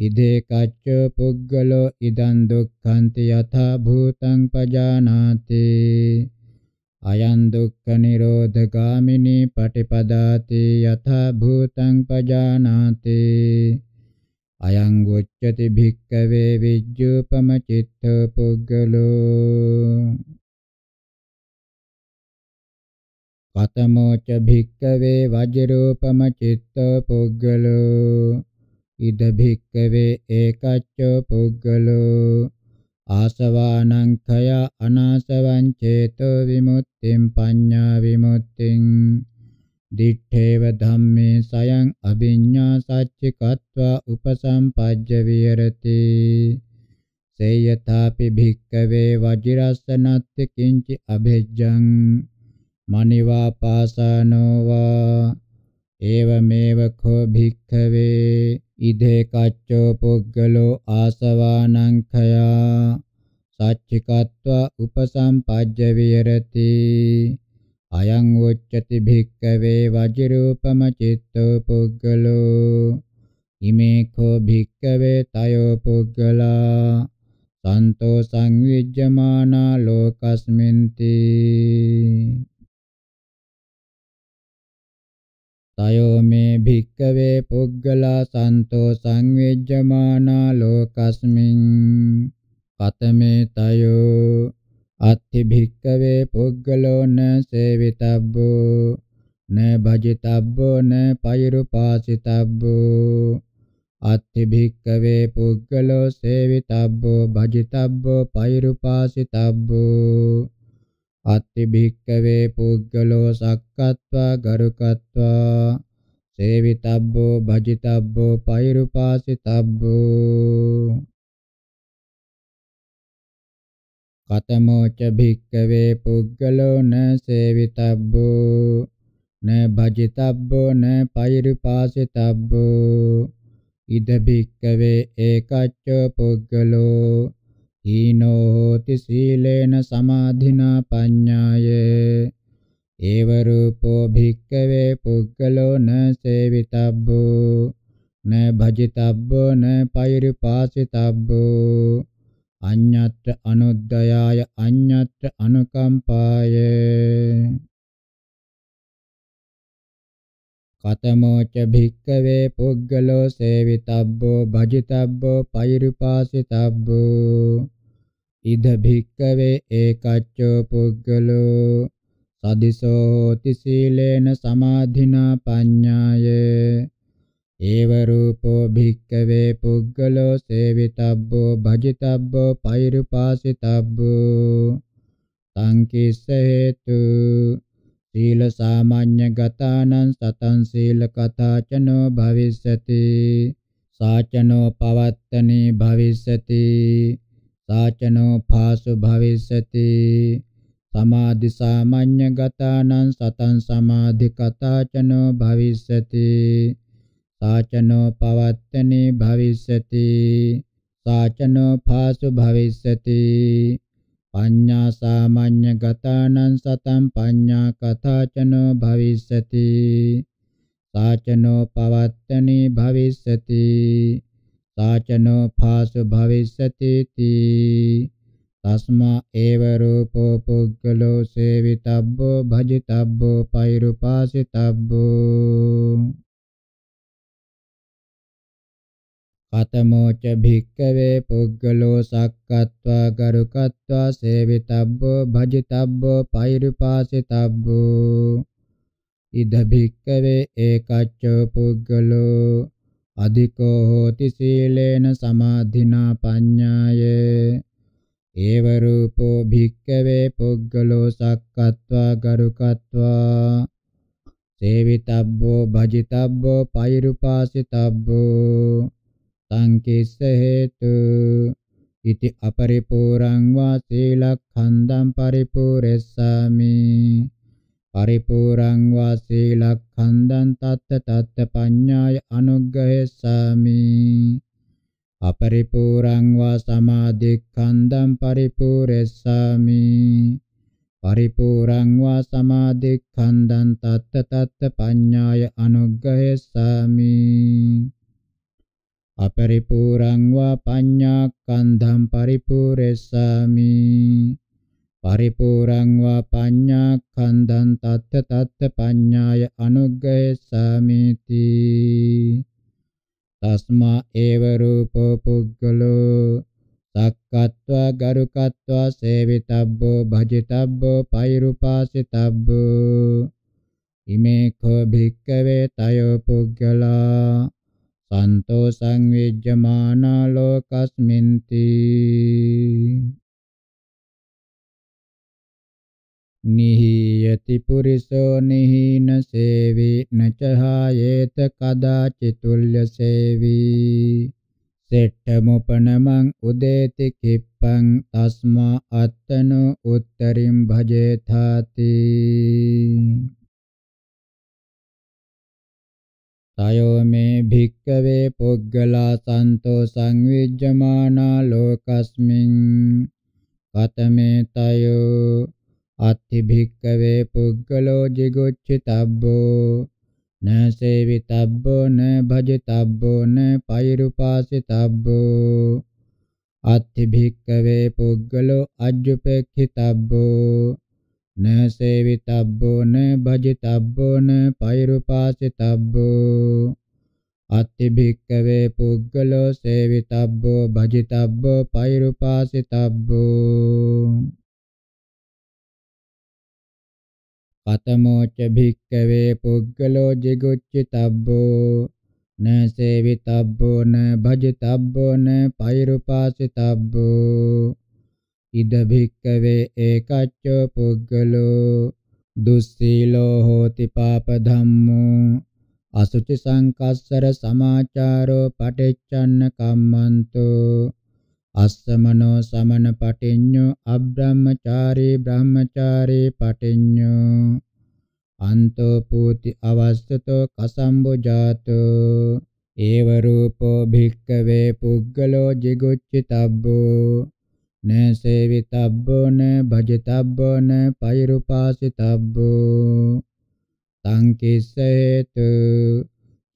ඉදේ කච්ච පුද්ගලෝ ඉදං දුක්ඛන්ති යථා භූතං පජානාති අයං දුක්ඛ නිරෝධගාමිනී පටිපදාති යථා භූතං පජානාති අයං ගොච්ඡති භික්ඛවේ විජ්ජූපම චිත්ත පුද්ගලෝ කතමෝච භික්ඛවේ වජරූපම චිත්ත පුද්ගලෝ ඉද භික්කවේ ඒකච්චෝ පුද්ගලෝ ආසවානං khය අනාසවං චේතෝ විමුක්තිං පඤ්ඤා විමුක්තිං දිඨේව ධම්මේ සයං අභිඤ්ඤා සච්චිකत्वा උපසම්පජ්ජ විහෙරති සේයථාපි භික්කවේ වජිරස්සනත් කිංචි අභෙජ්ජං මනිවා පාසානෝවා ඒවමේව කෝ භික්ඛවේ ඉදේ කච්චෝ පුග්ගලෝ ආසවානංඛයා සච්චිකත්වා උපසම්පජ්ජ විහෙරති අයං උච්චති භික්කවේ වජිරූපම චිත්තෝ පුග්ගලෝ ඉමේ කෝ භික්කවේ තයෝ පුග්ගලා සන්තෝ සංවිජ්ජමානා ලෝකස්මින්ති තයෝ මේ භික්කවේ පුග්ගලා සන්තෝ සංවේජ්ජමානා ලෝකස්මින් පතමේ තයෝ අත්ථි භික්කවේ පුග්ගලෝ න සේවිතබ්බෝ න භජිතබ්බෝ න පෛරුපාසිතබ්බෝ අත්ථි භික්කවේ පුග්ගලෝ සේවිතබ්බෝ භජිතබ්බෝ පෛරුපාසිතබ්බෝ අත්ති භික්කවේ පුද්ගලෝ සක්කත්වා ගරුකත්වා සේවිතබ්බෝ භජිතබ්බෝ පෛරුපාසිතබ්බෝ කතමෝච භික්කවේ පුද්ගලෝ න සේවිතබ්බෝ න භජිතබ්බෝ න පෛරුපාසිතබ්බෝ ඉද භික්කවේ ඒකච්ච පුද්ගලෝ හීනෝ හෝති සීලේන සමාධිනා පඤ්ඤාය ඒව රූපෝ භික්කවේ පුද්ගලෝ න සේවිතබ්බෝ න භජිතබ්බෝ න පෛරිපාසිතබ්බෝ අඤ්ඤත්‍ර අනුද්දයාය අඤ්ඤත්‍ර අනුකම්පාය කතමෝච භික්කවේ පුද්ගලෝ සේවිතබ්බෝ භජිතබ්බෝ පෛරුපාසිතබ්බෝ ඉද භික්කවේ ඒකච්චෝ පුද්ගලෝ සදිසෝ හෝති සීලේන සමාධිනා පඤ්ඤාය ඒව රූපෝ භික්කවේ පුද්ගලෝ සේවිතබ්බෝ භජිතබ්බෝ පෛරුපාසිතබ්බෝ සංකිස්ස හේතු සීල සාමාඤ්ඤ ගතානං සතං සීල කතාචනෝ භවිස්සති සාචනෝ පවත්තනේ භවිස්සති සාචනෝ පාසු භවිස්සති සමාධි සාමාඤ්ඤ ගතානං සතං සමාධි කතාචනෝ භවිස්සති සාචනෝ පවත්තනේ භවිස්සති සාචනෝ පාසු භවිස්සති Paññā sāmañña gatānaṁ satam paññā kathācano bhavisati sācano pavattani bhavisati sācano phāsu bhavisati ti tasmā eva rūpo puggalo sevitabbo bhajitabbo pairupāsitabbo කතමෝච භික්කවේ පුද්ගලෝ සක්කත්වා ගරුකත්වා සේවිතබ්බෝ භජිතබ්බෝ පෛරුපාසිතබ්බෝ ඉද භික්කවේ ඒකච්චෝ පුද්ගලෝ අධිකෝ හෝති සීලේන සමාධිනා පඤ්ඤාය ඒව රූපෝ භික්කවේ පුද්ගලෝ සක්කත්වා ගරුකත්වා සේවිතබ්බෝ භජිතබ්බෝ පෛරුපාසිතබ්බෝ තං කිස්ස හේතු ඉති අපරිපූර්ණං වා සීලඛණ්ඩං පරිපූර්ණස්සාමි පරිපූර්ණං වා සීලඛණ්ඩං තත්ත තත්ත පඤ්ඤාය අනුග්ගහෙස්සාමි අපරිපූර්ණං වා සමාධිඛණ්ඩං පරිපූර්ණස්සාමි පරිපූර්ණං වා සමාධිඛණ්ඩං තත්ත තත්ත පඤ්ඤාය අනුග්ගහෙස්සාමි අපරිපූර්ණං වා පඤ්ඤාක්ඛන්ධං පරිපූර්ණෙස්සාමි පරිපූර්ණං වා පඤ්ඤාක්ඛන්ධං තත්ත තත්ත පඤ්ඤාය අනුග්ගයස්සාමිති තස්මා ඒව රූපෝ පුද්ගලෝ සක්කත්වා ගරුකත්වා සේවිතබ්බෝ භජිතබ්බෝ පෛරුපාසිතබ්බෝ ඉමේ කෝ භික්කවේ තයෝ පුද්ගලා සන්තෝ සංවිජ්ජමානා ලෝකස්මින්ති නිහියති පුරිසෝ නිහින සේවි නචහායේත කදාචිතුල්්‍ය සේවි සෙට්ඨමුපනමං උදේති කිප්පං තස්මා අත්තනෝ උත්තරින් භජේතාති තයෝ මේ භික්කවේ පුද්ගලා සන්තෝ සංවිජ්ජමානා ලෝකස්මින් කතමේ තයෝ අත්ථි භික්කවේ පුද්ගලෝ jigocchitabbෝ න සේවිතබ්බෝ න භජිතබ්බෝ න පෛරුපාසිතබ්බෝ අත්ථි භික්කවේ පුද්ගලෝ අජ්ජුපෙක්ඛිතබ්බෝ න සේවිතබ්බෝ න භජිතබ්බෝ න පෛරුපාසිතබ්බෝ අත්ති භික්කවේ පුද්ගලෝ සේවිතබ්බෝ භජිතබ්බෝ පෛරුපාසිතබ්බෝ පතමෝච භික්කවේ පුද්ගලෝ ජිගුච්චිතබ්බෝ න සේවිතබ්බෝ න භජිතබ්බෝ න පෛරුපාසිතබ්බෝ ඉද භික්කවේ ඒකච්චෝ පුද්ගලෝ දුස්සීලෝ හෝති පාප ධම්මෝ අසුචි සංකස්සර සමාචාරෝ පටිච්චන්න කම්මන්තෝ අස්සමනෝ සමන පටිඤ්ඤෝ අබ්‍රහ්මචාරී බ්‍රහ්මචාරී පටිඤ්ඤෝ අන්තෝ පූති අවස්තතෝ කසම්බුජාතෝ ඒව රූපෝ භික්කවේ පුද්ගලෝ jiguccitabbo න සේවිතබ්බෝ න භජතබ්බෝ න පෛරුපාසිතබ්බෝ තං කිස්සේතු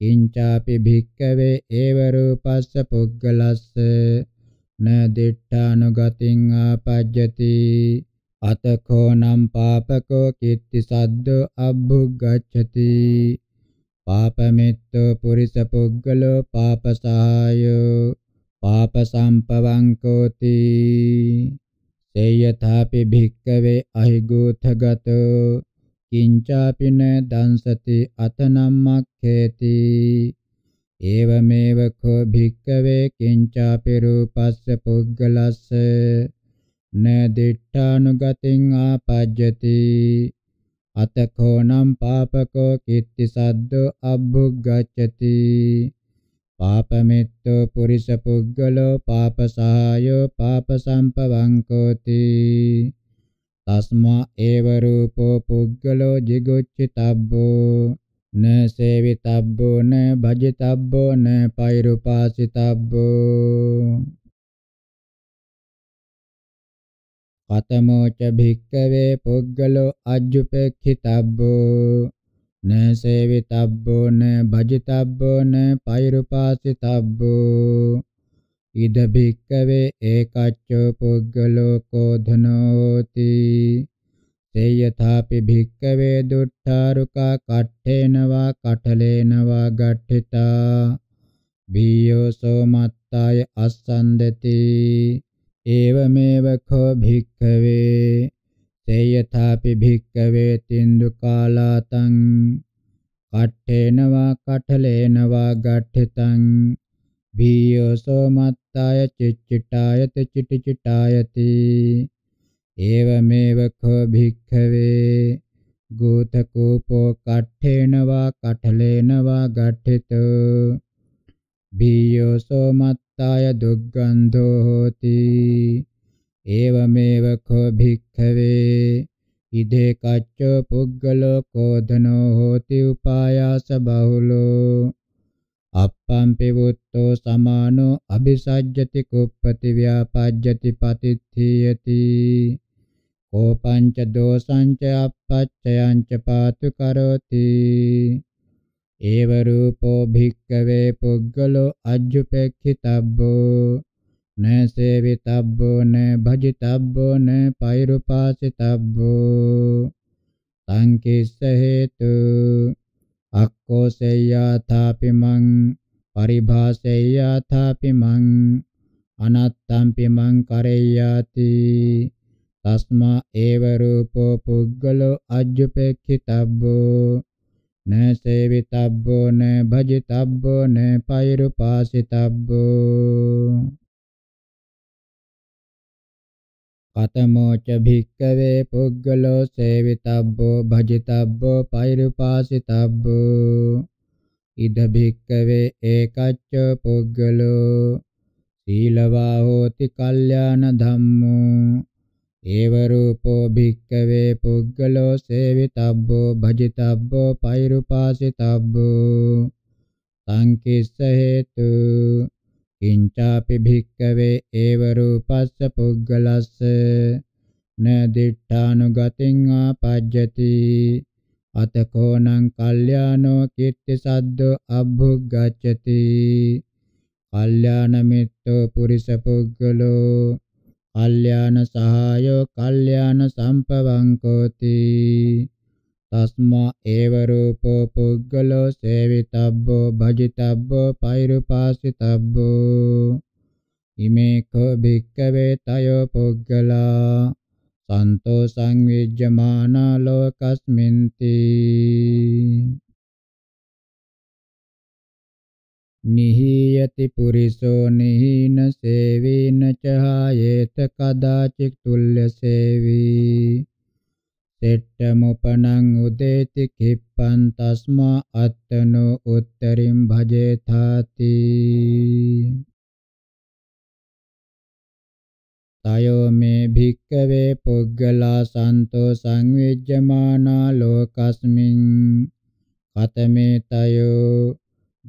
කිංචාපි භික්කවේ ඒව රූපස්ස පුග්ගලස්ස න දිඨානුගතින් ආපජ්ජති අතකෝ නම් පාපකෝ කිත්ති සද්දෝ අබ්බුග්ගච්ඡති පාපමිත්තෝ පුරිස පුග්ගලෝ පාපසහායෝ පාපසම්පවං කෝති සේයථාපි භික්කවේ අහිගෝථගතෝ කිංචාපින දංසති අතනම්මක්ඛේති ඒවමේව කෝ භික්කවේ කිංචාපි රූපස්ස පුද්ගලස්ස න දිඨානුගතින් ආපජ්ජති අතකෝනම් පාපකෝ කිත්ති සද්දෝ අබ්බුග්ගච්ඡති පාපමිත්තෝ පුරිස පුද්ගලෝ පාප සහායෝ පාප සම්පවංකෝති තස්මා ඒව රූපෝ පුද්ගලෝ jigocchitabbෝ න සේවිතබ්බෝ න භජිතබ්බෝ න පෛරුපාසිතබ්බෝ කතමෝ ච භික්කවේ පුද්ගලෝ අජ්ජුපෙක්ඛිතබ්බෝ න සේවිතබ්බෝ න භජිතබ්බෝ න පෛරුපාසිතබ්බෝ ඉද භික්කවේ ඒකච්චෝ පුද්ගලෝ කෝ ධනෝති තේ යථාපි භික්කවේ දුට්ඨාරුකා කට්ඨේනවා කටලේනවා ගට්ඨිතා බියෝ සෝමත්තාය අස්සන්දති ඒවමේව කෝ භික්කවේ සේයථාපි භික්කවේ තින්දු කාලාතං කට්ඨේනවා කටලේනවා ගට්ඨිතං භීයසෝ මත්තාය චිච්චිටායති චිටිචිටායති ඒවමේව කෝ භික්ඛවේ ගෝතකෝපෝ කට්ඨේනවා කටලේනවා ගට්ඨිතෝ භීයසෝ මත්තාය දුග්ගන්ධෝ හෝති एवमेव को भिक्खवे ඉදේ කච්චෝ පුද්ගලෝ කෝධනෝ හෝති උපායාස බහුලෝ අප්පම්පි වුත්තෝ සමානෝ අபிසජ්ජති කුප්පති ව්‍යාපජ්ජති පතිත්ථියති කෝපංච දෝසංච අපච්චයංච පාතු කරෝති ඒව රූපෝ භික්කවේ පුද්ගලෝ අජ්ජුපෙක්ඛිතබ්බෝ न सेवितव्यो न भजितव्यो न पैरुपासितव्यो තං කිස්ස හේතු අක්කෝ සේයාථාපි මං පරිභාසේයාථාපි මං අනත්තම්පි මං කරේයාති තස්මා ඒව රූපෝ පුද්ගලෝ අජ්ජුපෙක්ඛිතබ්බෝ න සේවිතබ්බෝ න භජිතබ්බෝ න පෛරුපාසිතබ්බෝ කතමෝ ච භික්කවේ පුද්ගලෝ සේවිතබ්බෝ භජිතබ්බෝ පෛරුපාසිතබ්බෝ ඉද භික්කවේ ඒකච්ච පුද්ගලෝ සීලවා හෝති කල්යාණ ධම්මෝ ඒව රූපෝ භික්කවේ පුද්ගලෝ සේවිතබ්බෝ භජිතබ්බෝ පෛරුපාසිතබ්බෝ සංකිස්ස හේතු කිංචාපි භික්කවේ ඒව රූපස්ස පුද්ගලස්ස න දිඨානුගතින් ආපජ්ජති අතකෝණං කල්යාණෝ කීර්ති සද්දෝ අබ්බුග්ගච්ඡති කල්යාණ මිත්තෝ පුරිස පුද්ගලෝ කල්යාණ සහායෝ කල්යාණ සම්පවං කෝති තස්මා ඒව රූපෝ පුද්ගලෝ සේවිතබ්බෝ භජිතබ්බෝ පෛරුපාසිතබ්බෝ ඉමේ කෝ භික්කවේ තයෝ පුද්ගලා සන්තෝ සංවිජ්ජමානා ලෝකස්මින්ති නිහියති පුරිසෝ නිහින සේවීන චහායේත කදාචික් තුල්්‍ය සේවී සෙට්ඨමොපණං උදේති කිප්පං තස්මා අත්තනෝ උත්තරින් භජේතාති තයෝ මේ භික්කවේ පුද්ගලා සන්තෝ සංවිජ්ජමානා ලෝකස්මින් කතමේ තයෝ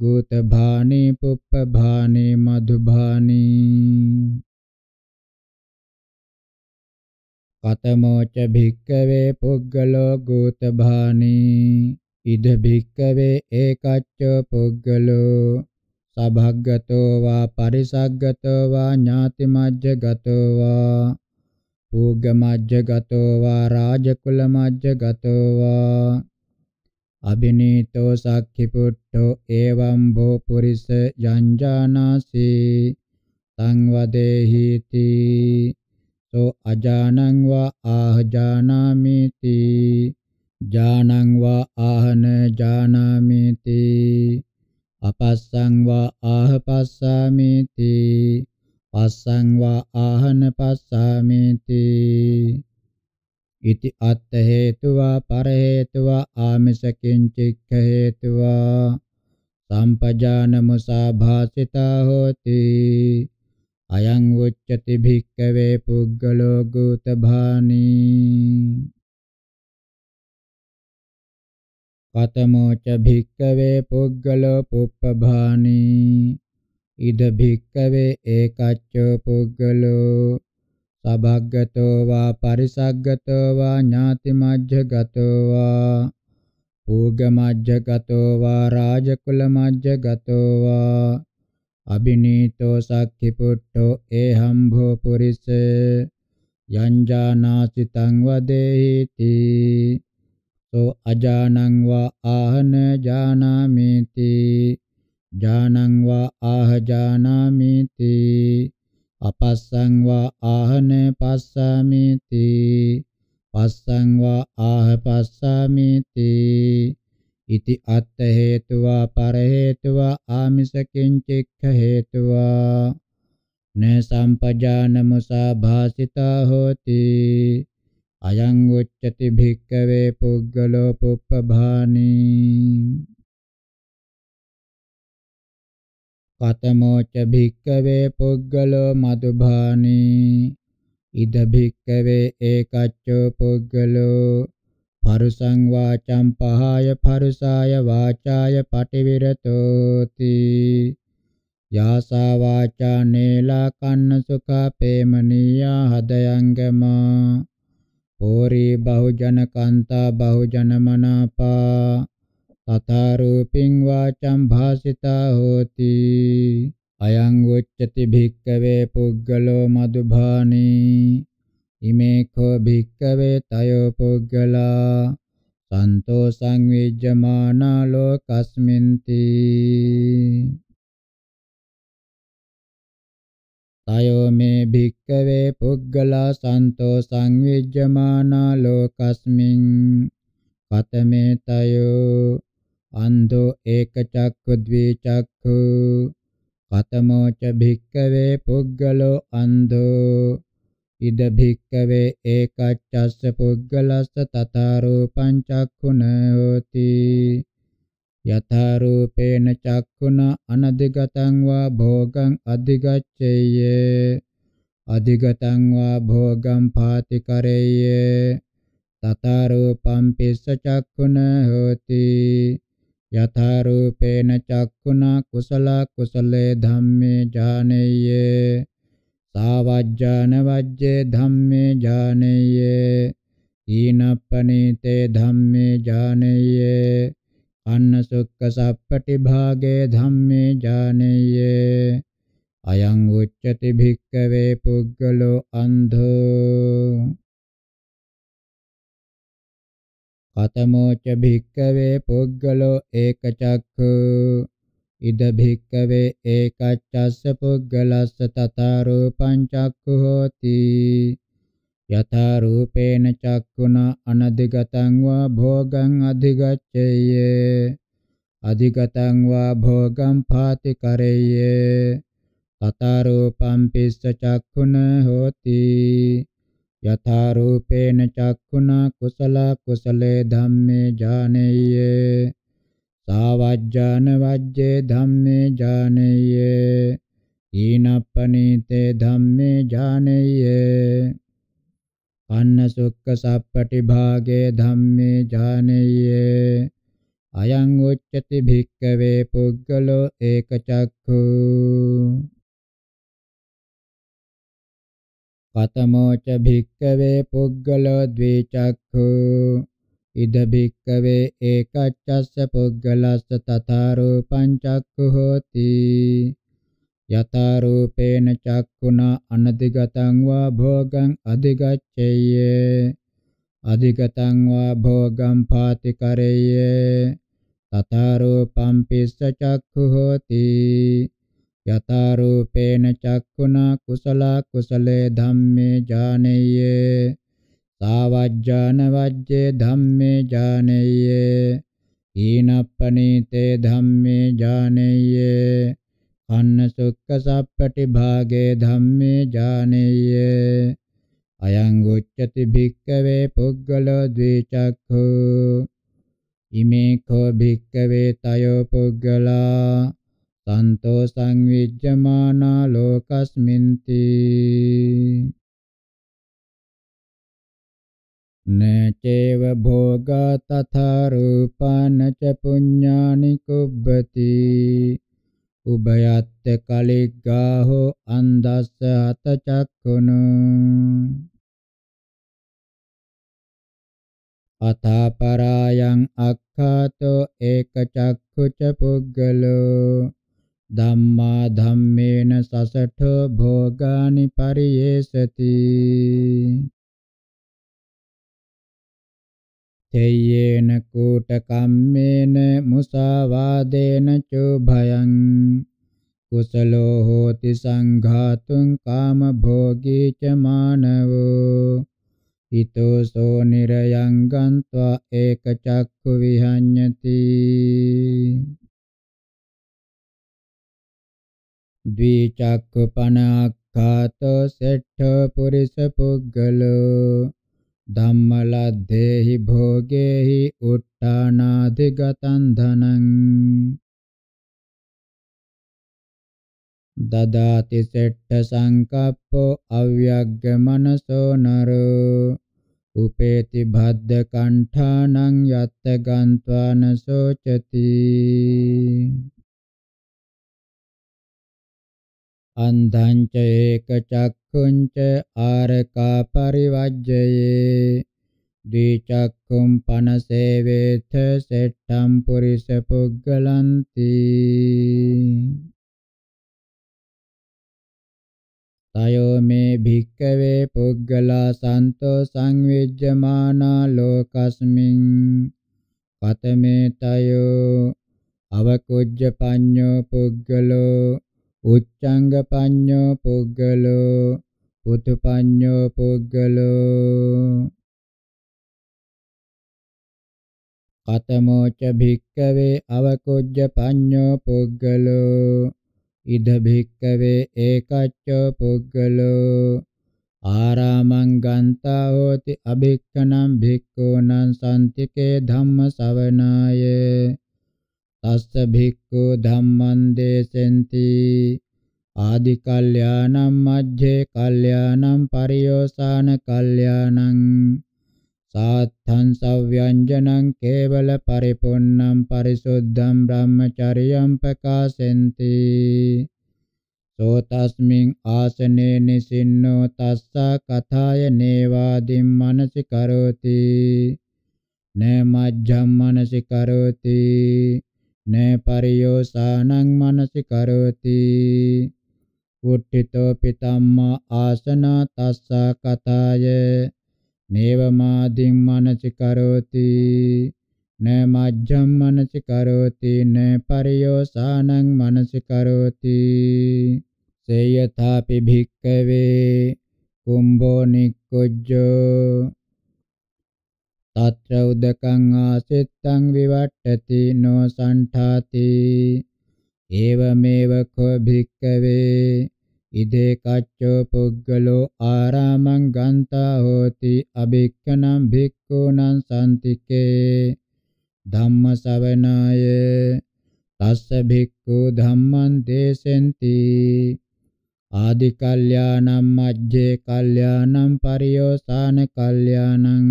ගූතභානි පුප්පභානි මధుභානි කතමෝච භික්කවේ පුද්ගලෝ ගෝතභානී ඉද භික්කවේ ඒකච්ච පුද්ගලෝ සභග්ගතෝ වා පරිසග්ගතෝ වා ඥාති මජ්ජගතෝ වා පුග්ග මජ්ජගතෝ වා රාජකුල මජ්ජගතෝ වා අබිනීතෝ සක්ඛි පුට්ඨෝ එවං භෝ පුරිස යංජානාසී සංවදේහිති තෝ අජානං වා ආහ ජානාමිති ජානං වා ආහන ජානාමිති අපස්සං වා ආහ පස්සාමිති පස්සං වා ආහන පස්සාමිති ඉති අත්ථ හේතුවා පර හේතුවා ආමස කිංචික්ඛ හේතුවා සම්පජානමුසා භාසිතා හෝති අයං උච්චති භික්කවේ පුද්ගලෝ ගූතභානී කතමෝ ච භික්කවේ පුද්ගලෝ පුප්පභානී ඉද භික්කවේ ඒකච්චෝ පුද්ගලෝ සබග්ගතෝ වා පරිසග්ගතෝ වා ඥාති මජ්ජගතෝ වා ඌග මජ්ජගතෝ වා රාජකුල මජ්ජගතෝ වා අබිනීතෝ සක්ඛිපුට්ඨෝ එහම් භෝ පුරිස යංජානාසි තං වදේති සෝ අජානං වා ආහන ජානාමේති ජානං වා ආහ ජානාමේති අපස්සං වා ආහන පස්සාමේති පස්සං වා ආහ පස්සාමේති ඉති අත්ථ හේතුවා පර හේතුවා ආමිස කිංචික්ඛ හේතුවා න සම්පජාන මුසා භාසිතා හෝති අයං උච්චති භික්කවේ පුද්ගලෝ පුප්පභානී කතමෝ ච භික්කවේ පුද්ගලෝ මදුභානී ඉද භික්කවේ ඒකච්චෝ පුද්ගලෝ පරුසං වාචම් පහාය පරුසාය වාචාය පටිවිරතෝති යාසා වාචා නේලා කන්න සුඛා පේමනීයා හදයංගමා පෝරි බහුජන කන්තා බහුජන මනාපා තථා රූපින් වාචම් භාසිතා හෝති අයං උච්චති භික්කවේ පුග්ගලෝ මදුභානී ඉමේඛෝ භික්ඛවේ තයෝ පුග්ගලා සන්තෝ සංවිජ්ජමානා ලෝකස්මින්ති තයෝ මේ භික්ඛවේ පුග්ගලා සන්තෝ සංවිජ්ජමානා ලෝකස්මින් කතමේ තයෝ අන්ධෝ ඒකචක්ඛු ද්විචක්ඛු කතමෝච භික්ඛවේ පුග්ගලෝ අන්ධෝ ඉද භික්කවේ ඒකච්චස්ස පුද්ගලස්ස තථා රූපං චක්ඛුන හෝති යථා රූපේන චක්ඛුන අනදිගතං වා භෝගං අධිගච්ඡේය අධිගතං වා භෝගං පාති කරේය තථා රූපං පිස්ස චක්ඛුන හෝති යථා රූපේන චක්ඛුන කුසල කුසලේ ධම්මේ ඥානෙය සාවජ්ජාන වජ්ජේ ධම්මේ ඥානෙය්‍ය ඊනප්පනීතේ ධම්මේ ඥානෙය්‍ය අන්න සුක්ඛ සප්පටි භාගේ ධම්මේ ඥානෙය්‍ය අයං උච්චති භික්කවේ පුද්ගලෝ අන්ධෝ කතමෝච භික්කවේ පුද්ගලෝ ඒකචක්ඛු ඉද භික්කවේ ඒකච්චස්ස පුද්ගලස්ස තථා රූපං චක්ඛු හෝති යථා රූපේන චක්ඛුන අනදිගතං වා භෝගං අධිගච්ඡේය අධිගතං වා භෝගං පාති කරේය තථා රූපං පිස්ස චක්ඛුන හෝති යථා රූපේන චක්ඛුන කුසල කුසලේ ධම්මේ ජානේය සාවජ්ජාන වජ්ජේ ධම්මේ ඥානෙය්‍ය ඊනප්පනීතේ ධම්මේ ඥානෙය්‍ය අන්න සුක්ඛ සප්පටි භාගේ ධම්මේ ඥානෙය්‍ය අයං උච්චති භික්කවේ පුද්ගලෝ ඒකචක්ඛු පතමෝච භික්කවේ පුද්ගලෝ ද්විචක්ඛු ඉද භික්කවේ ඒකච්චස්ස පුද්ගලස්ස තථා රූපං චක්ඛු හෝති යතා රූපේන චක්ඛුනා අනදිගතං වා භෝගං අධිගච්ඡේය අධිගතං වා භෝගං පාති කරේය තථා රූපං පිස්ස චක්ඛු හෝති යතා රූපේන චක්ඛුනා කුසල කුසලේ ධම්මේ ජානෙය්‍යේ සාවජ්ජාන වජ්ජේ ධම්මේ ජානෙය්‍ය ඊනප්පනීතේ ධම්මේ ජානෙය්‍ය අන්න සුක්ඛ සප්පටි භාගේ ධම්මේ ජානෙය්‍ය අයං උච්චති භික්ඛවේ පුද්ගලෝ ද්විචක්ඛෝ ඉමේ කෝ භික්ඛවේ තයෝ පුද්ගලා සන්තෝ සංවිජ්ජමානා ලෝකස්මින්ති न चैव भोगा तथा रूपा न च पुण्यानि कुब्बति उभयत्य कलिग्गाहो अन्धस्य हतचक्षुनु අතා පරායං අක්ඛාතෝ ඒකචක්ඛුච පුග්ගලෝ ධම්මා ධම්මේන සසඨෝ භෝගානි පරියේසති චේයේන කූට කම්මේන මුසාවාදේන චෝ භයං කුසලෝ හෝති සංඝාතුං කාම භෝගී ච මානවෝ හිතෝ සෝ නිරයං ගන්त्वा ඒක චක්ඛු විහඤ්ඤති ද්විචක්ඛු පනාක්ඛාතෝ සෙට්ඨ පුරිස පුග්ගලෝ ධම්මලද්දේහි භෝගේහි උට්ටානාදිගතං ධනං දදාති සෙට්ඨ සංකප්පෝ අව්‍යග්ග මනසෝ නරෝ උපේති භද්ද කණ්ඨානං යත්ත ගන්්වාන සෝචති අන්ධං ච ඒක චක්ඛුංච ආරකා පරිවජ්ජයේ දීචක්ඛුම් පනසේවේත සෙට්ටම් පුරිස පුග්ගලන්ති තයෝ මේ භික්කවේ පුග්ගලා සන්තෝ සංවිජ්ජමානා ලෝකස්මින් පතමේ තයෝ අවකුජ්ජ පඤ්ඤෝ පුග්ගලෝ උච්ඡංග පඤ්ඤෝ පුද්ගලෝ පුතු පඤ්ඤෝ පුද්ගලෝ කතමෝ ච භික්කවේ අවකොජ්ජ පඤ්ඤෝ පුද්ගලෝ ඉද භික්කවේ ඒකච්ඡෝ පුද්ගලෝ ආරාමං ගන්තා හෝති අභික්ඛනම් භික්ඛූනම් සම්තිකේ ධම්ම ශවනායේ අස්ස භික්ඛු ධම්මං දේසෙන්ති ආදි කල්යාණං මජ්ජේ කල්යාණං පරියෝසాన කල්යාණං සාත්තං සව්‍යංජනං කේවල පරිපුන්නං පරිසුද්ධං බ්‍රහ්මචරියං ප්‍රකාසෙන්ති සෝ තස්මින් ආසනේ නිසින්නෝ තස්සා කථාය නේවාදිම් මනසිකරෝති නමජ්ජම් මනසිකරෝති ne pariyosanang manasikkaroti uttito pitamma asana tassa kathaye neva madhim manasikkaroti ne majjham manasikkaroti ne pariyosanang manasikkaroti se yathapi bhikkave kumbho nikujjo తత్ర ఉదకం ఆసిత్తం వివట్టతి నో సంఠాతి ఏవమేవ కో భిక్కవే ఇదే కచ్చో పుగ్గలో ఆరామం గంతా హోతి అభిక్షణం భిక్కుణం సంతికే ධම්ම ශවනාය තස්ස භික්ඛු ධම්මං දේසෙන්ති ආදි කල්යාණම් මජ්ජේ කල්යාණම් පරියෝසాన කල්යාණං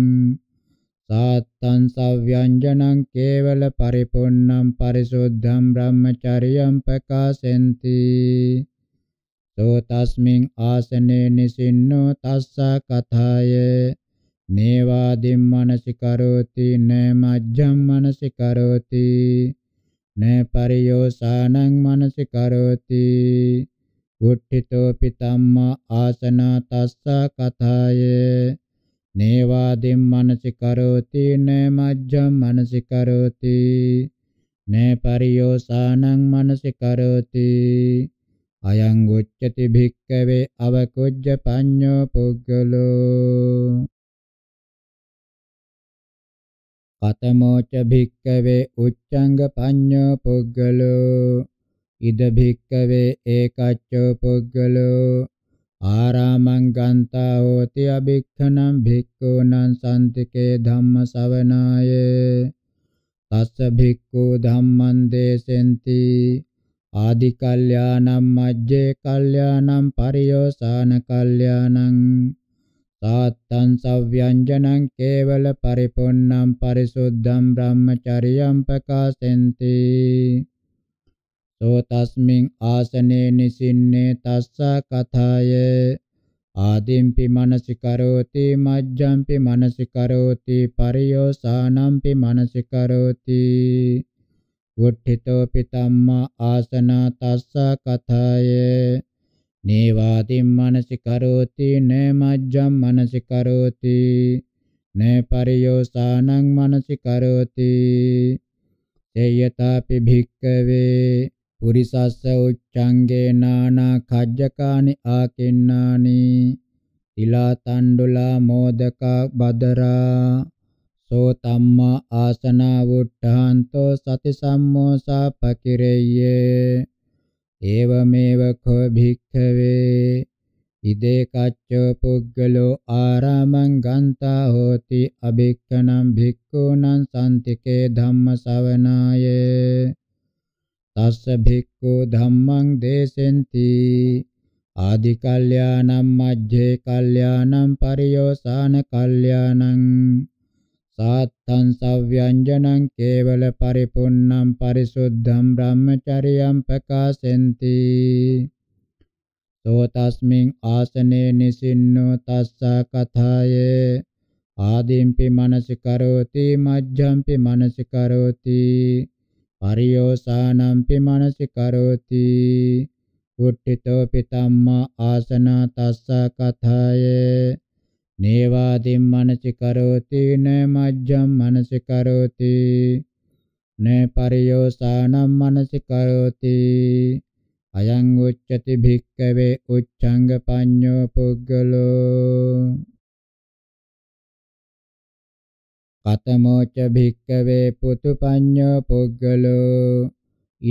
සාත්තං සව්‍යංජනං කේවල පරිපූර්ණං පරිසුද්ධං බ්‍රහ්මචරියං ප්‍රකාශෙන්ති සෝ තස්මින් ආසනේ නිසින්නෝ තස්සා කථාය මේවා දිම්මනසිකරෝති න මජ්ජම් මනසිකරෝති න පරියෝසානං මනසිකරෝති උට්ඨිතෝ පිතම්මා ආසනා තස්සා කථාය නේවාදිම් මනසිකරෝති න මජ්ජම් මනසිකරෝති න පරියෝසානං මනසිකරෝති අයං උච්චති භික්කවේ අවකුජ්ජ පඤ්ඤෝ පුග්ගලෝ කතමෝච භික්කවේ උච්ඡංග පඤ්ඤෝ පුග්ගලෝ ඉද භික්කවේ ඒකච්චෝ පුග්ගලෝ ආරාමං ගන්තා හෝති අභික්ඛනම් භික්ඛූනං සම්තිකේ ධම්ම ශවනාය තස්ස භික්ඛූ ධම්මං දේසෙන්ති ආදි කල්යාණම් මජ්ජේ කල්යාණම් පරියෝසాన කල්යාණං සාත්තං සව්‍යංජනං කේවල පරිපොන්නම් පරිසුද්ධම් බ්‍රහ්මචරියම් ප්‍රකාසෙන්ති සෝ තස්මින් ආසනේ නිසින්නේ තස්සා කථාය ආදිම්පි මනසිකරෝති මජ්ජම්පි මනසිකරෝති පරියෝසානම්පි මනසිකරෝති උට්ඨිතෝ පිතම්මා ආසනා තස්සා කථාය නේවාදිම් මනසිකරෝති නේ මජ්ජම් මනසිකරෝති නේ පරියෝසානං මනසිකරෝති තේයතාපි භික්කවේ පුරිසස්ස උච්ඡංගේ නානා කජ්ජකානි ආකින්නානි තිලා තණ්ඩුලා මෝදකා බදරා සෝ තම්මා ආසනා වුට්ඨාන්තෝ සති සම්මෝසා පකිරෙය්‍යේ ඒවමේව කෝ භික්ඛවේ ඉදේ කච්චෝ පුග්ගලෝ ආරාමං ගන්තා හෝති අබික්කනම් භික්ඛූනම් සම්තිකේ ධම්ම ශවනායේ තස්ස භික්ඛු ධම්මං දේසෙන්ති ආදි කල්යාණම් මජ්ජේ කල්යාණම් පරියෝසాన කල්යාණං සාත්තං සව්‍යංජනං කේවල පරිපුන්නම් පරිසුද්ධම් බ්‍රහ්මචරියම් ප්‍රකාසෙන්ති තෝ තස්මින් ආසනේ නිසින්නෝ තස්සා කථායේ ආදිම්පි මනසිකරෝති මජ්ජම්පි මනසිකරෝති අරියෝසානම්පි මනසිකරෝති උට්ඨිතෝ පිතම්මා ආසන තස්ස කථාය නේවාදීම් මනසිකරෝති න මජ්ජම් මනසිකරෝති න පරියෝසානම් මනසිකරෝති අයං උච්චති භික්කවේ උච්ඡංග පඤ්ඤෝ පුග්ගලෝ පතමෝච භික්කවේ පුතු පඤ්ඤෝ පුද්ගලෝ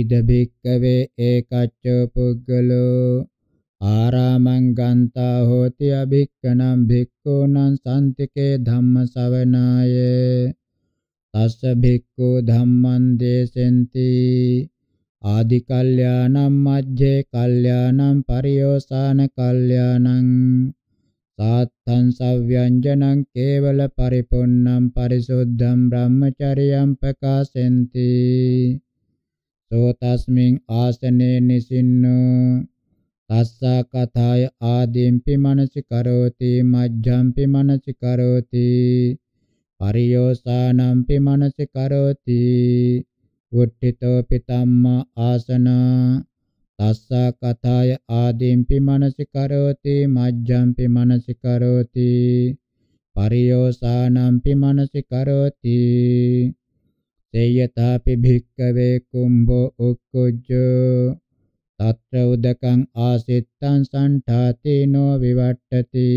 ඉද භික්කවේ ඒකච්චෝ පුද්ගලෝ ආරාමං ගන්තා හෝති අභික්කනම් භික්ඛූනම් සම්තිකේ ධම්ම ශවනාය තස්ස භික්ඛූ ධම්මං දේසෙන්ති ආදි කල්යාණම් මජ්ජේ කල්යාණම් පරියෝසాన කල්යාණං සාත්තං සව්‍යංජනං කේවල පරිපුන්නම් පරිසුද්ධම් බ්‍රහ්මචරියම් පකාසෙන්ති සෝ තස්මින් ආසනේ නිසින්නෝ තස්සා කථාය ආදීම්පි මනසි කරෝති මජ්ජම්පි මනසි කරෝති පරියෝසානම්පි මනසි කරෝති උට්ඨිතෝ පිතම්මා ආසනා තස්සා කතාය ආදීම්පි මනසිකරෝති මජ්ජම්පි මනසිකරෝති පරියෝසානම්පි මනසිකරෝති තේයතාපි භික්කවේ කුම්භෝ උක්කුජ්ජෝ තත්‍ර උදකං ආසිත්තං සණ්ඨාති නෝ විවට්ඨති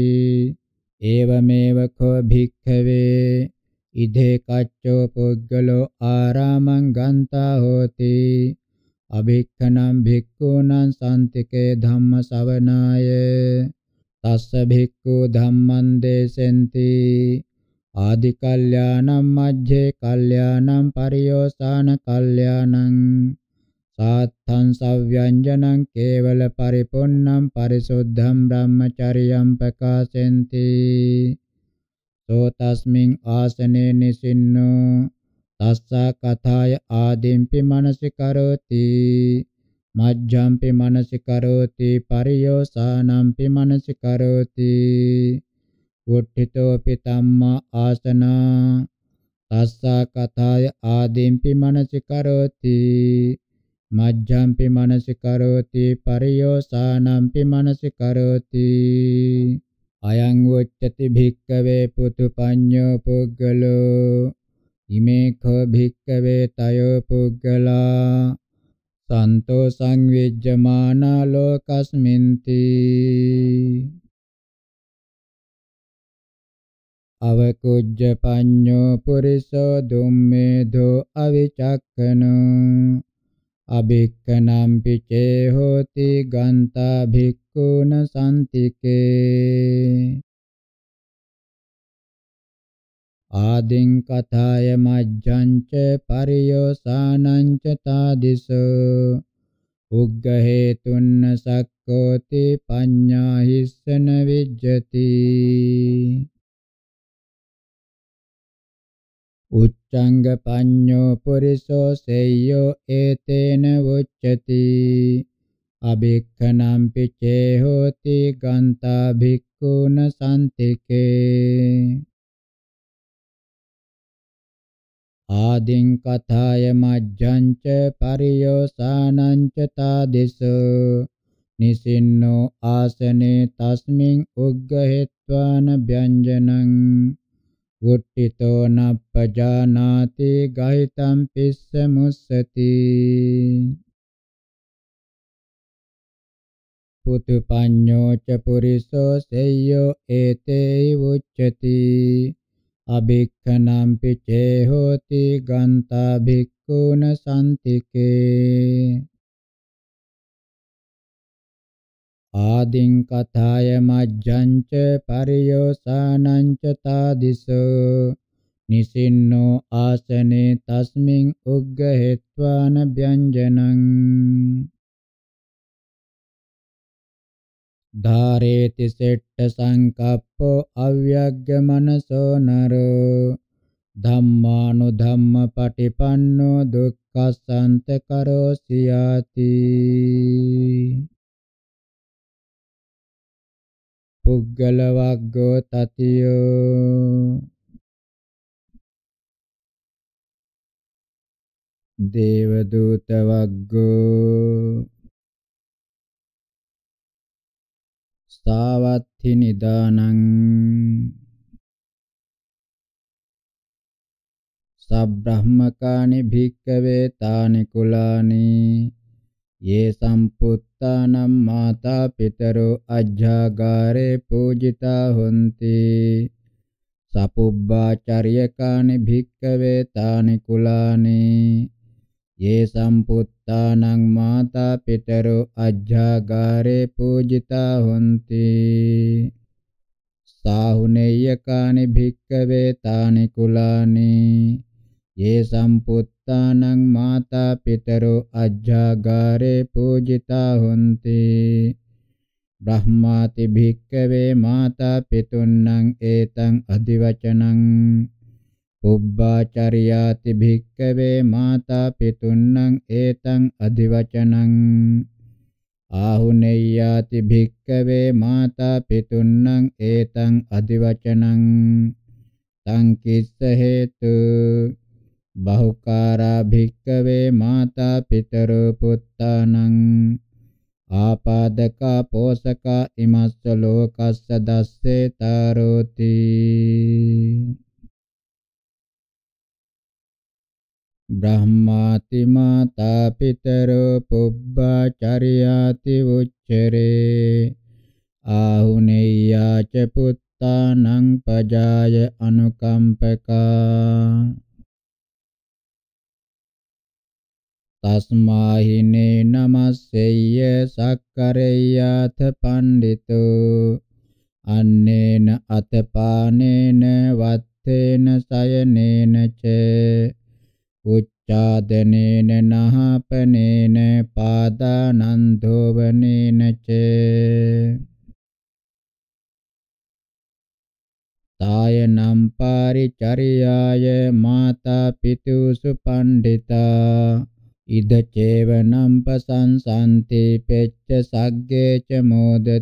ඒවමේව කෝ භික්ඛවේ ඉදේ කච්චෝ පුද්ගලෝ ආරාමං ගන්තා හෝති අභික්ඛනම් භික්ඛූනම් සාන්තිකේ ධම්ම ශවනාය තස්ස භික්ඛු ධම්මං දේසෙන්ති ආදි කල්යාණම් මජ්ජේ කල්යාණම් පරියෝසాన කල්යාණං සාත්තං සව්‍යංජනං කේවල පරිපොන්නම් පරිසුද්ධම් බ්‍රහ්මචරියම් ප්‍රකාශෙන්ති සෝ තස්මින් ආසනේ නිසින්නෝ තස්සා කථාය ආදිම්පි මනසිකරෝති මජ්ජම්පි මනසිකරෝති පරියෝසානම්පි මනසිකරෝති උට්ඨිතෝපි ධම්මා ආසනා තස්සා කථාය ආදිම්පි මනසිකරෝති මජ්ජම්පි මනසිකරෝති පරියෝසානම්පි මනසිකරෝති අයං වොච්චති භික්කවේ පුතු පඤ්ඤෝ පුද්ගලෝ ඉමේඛ භික්ඛවේ තයෝ පුග්ගලා සන්තෝ සංවිජ්ජමානා ලෝකස්මින්ති අවකුජ්ජ පඤ්ඤෝ පුරිසෝ දුම්මේධෝ අවිචක්කනෝ අභික්ඛනම් පිචේ හෝති ගන්තා භික්ඛුන සම්තිකේ ආදින් කථාය මජ්ජං ච පරියෝසානං ච තාදිස උග්ග හේතුන්න සක්කෝති පඤ්ඤා හිස්සන විජ්ජති උච්ඡංග පඤ්ඤෝ පුරිසෝ සෙය්‍යෝ ඒතේන උච්චති අබික්ඛනම් පිචේ හෝති ගන්තා භික්ඛුන සම්තිකේ ආදින් කථාය මජ්ජංච පරියෝසානං ච තාදිසු නිසින්නෝ ආසනේ තස්මින් උග්ගහෙත්වාන ව්‍යංජනං වුට්ඨිතෝ නප්පජානාති ගහිතම් පිස්ස මුස්සති පුතු පඤ්ඤෝ ච පුරිසෝ සෙය්‍යෝ ඒතේයි උච්චති අභික්ඛනම්පි චේහෝති ගන්තා භික්ඛුන සම්තිකේ ආදින් කථාය මජ්ජං ච පරියෝසානං ච තාදිසෝ නිසින්නෝ ආසනේ තස්මින් උග්ගහෙත්වාන ව්‍යංජනං ධාරේති සෙට්ඨ සංකප්පෝ අව්‍යග්ග මනසෝ නරෝ ධම්මානු ධම්ම පටිපන්නෝ දුක්ඛසන්ත කරෝසි යාති පුද්ගල වග්ගෝ තතියෝ දේව දූත වග්ගෝ තාවත්ථි නිදානං සබ්‍රහ්මකානි භික්කවේ තානි කුලානි යේ සම්පුත්තානම් මාතා පිතරෝ අජ්ජාගාරේ පූජිතා හොಂತಿ සපුබ්බාචර්යකානි භික්කවේ තානි කුලානි ये सम्पुत्तानां माता पितरो अज्ञागारे पूजिता हुन्ति साहुनेयकानि भिक्खवे तानि कुलानि ये सम्पुत्तानां माता पितरो अज्ञागारे पूजिता हुन्ति ब्रह्माति भिक्खवे माता पितुर्नम् एतम् अधिवचनम् උබ්බාචරියාති භික්කවේ මාතා පිතුන්නං ඒතං අධිවචනං ආහුනේයාති භික්කවේ මාතා පිතුන්නං ඒතං අධිවචනං තං කිස්ස හේතු බහුකාරා භික්කවේ මාතා පිතරෝ පුත්තානං ආපාදක පෝසක ඉමස්ස ලෝකස්ස දස්සේ තරෝති බ්‍රහ්මාති මාතා පිතරෝ පුබ්බචරියාති උච්චරේ ආහුනේයා ච පුත්තානං පජාය අනුකම්පකා තස්මාහිනේ නමස්සෙය්‍ය සක්කරෙය්‍යාත පණ්ඩිතෝ අන්නේන අතපානේන වත්තේන සයනේන ච උච්ඡාදනේන නහපනේන පාදානන්දෝවනේන ච තායනම් පාරිචර්යාය මාතා පිතු සුපණ්ඩිතා ඉද චේවනම් පසංසන්ති පෙච්ච සග්ගේ ච මොදති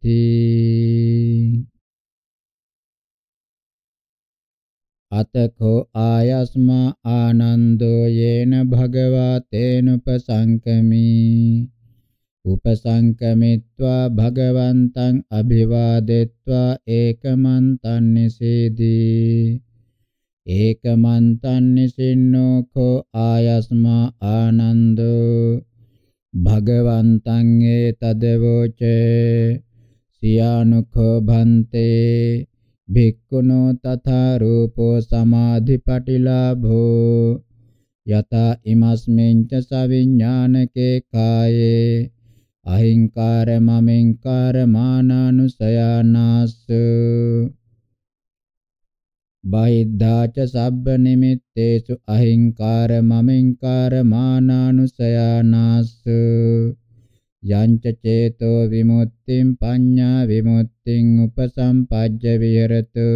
තී අතකෝ ආයස්මා ආනන්දෝ යේන භගවා තේනුපසංකමී උපසංකමිත්වා භගවන්තං අභිවාදෙත්වා ඒකමන්තං නිසීදී ඒකමන්තං නිසින්නෝ කෝ ආයස්මා ආනන්දෝ භගවන්තං ඒතදවෝච සියානුඛෝ භන්තේ භික්ඛුනෝ තථා රූපෝ සමාධිපටිලාභෝ යතා ඉමස්මින් ච සවිඥානකේ කායේ අහිංකාර මමෙන්කාර මානානුසයානාස්ස බහිද්ධාච සබ්බ නිමිත්තේසු අහිංකාර මමෙන්කාර මානානුසයානාස්ස යංච චේතෝ විමුක්තිං පඤ්ඤා විමුක්තිං උපසම්පජ්ජ විහෙරතු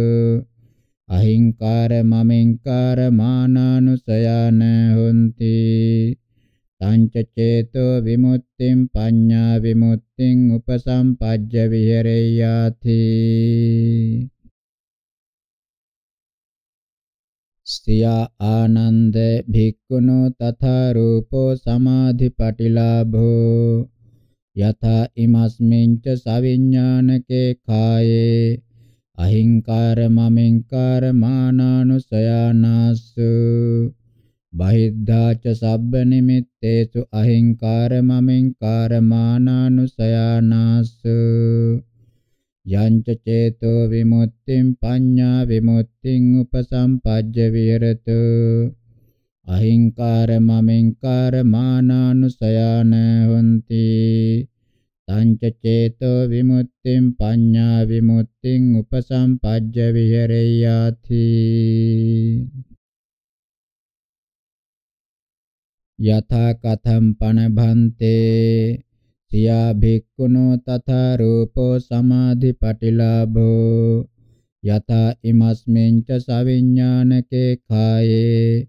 අහිංකාර මමෙන්කාර මානානුසයන හොಂತಿ තංච චේතෝ විමුක්තිං පඤ්ඤා විමුක්තිං උපසම්පජ්ජ විහෙරයාති ස්තියා ආනන්ද භික්ඛුනෝ තථා රූපෝ සමාධි පටිලාභෝ යථා ඉමස්මින්ච සවිඥානකේ කායේ අහිංකාර මමෙන්කාර මානානුසයානාස්සු බහිද්ධාච සබ්බ නිමිත්තේසු අහිංකාර මමෙන්කාර මානානුසයානාස්සු යංච චේතෝ විමුක්තිං පඤ්ඤා විමුක්තිං උපසම්පජ්ජ විහෙරතු අහිංකාර මමෙන්කාර මානානුසයාන හොಂತಿ තංච චේතෝ විමුක්තිං පඤ්ඤා විමුක්තිං උපසම්පජ්ජ විහෙරෙය්‍යාති යථා කතම් පනභන්තේ සියා භික්ඛුනෝ තථා රූපෝ සමාධි පටිලාභෝ යථා ඉමස්මෙන් ච සවිඥානකේ කායේ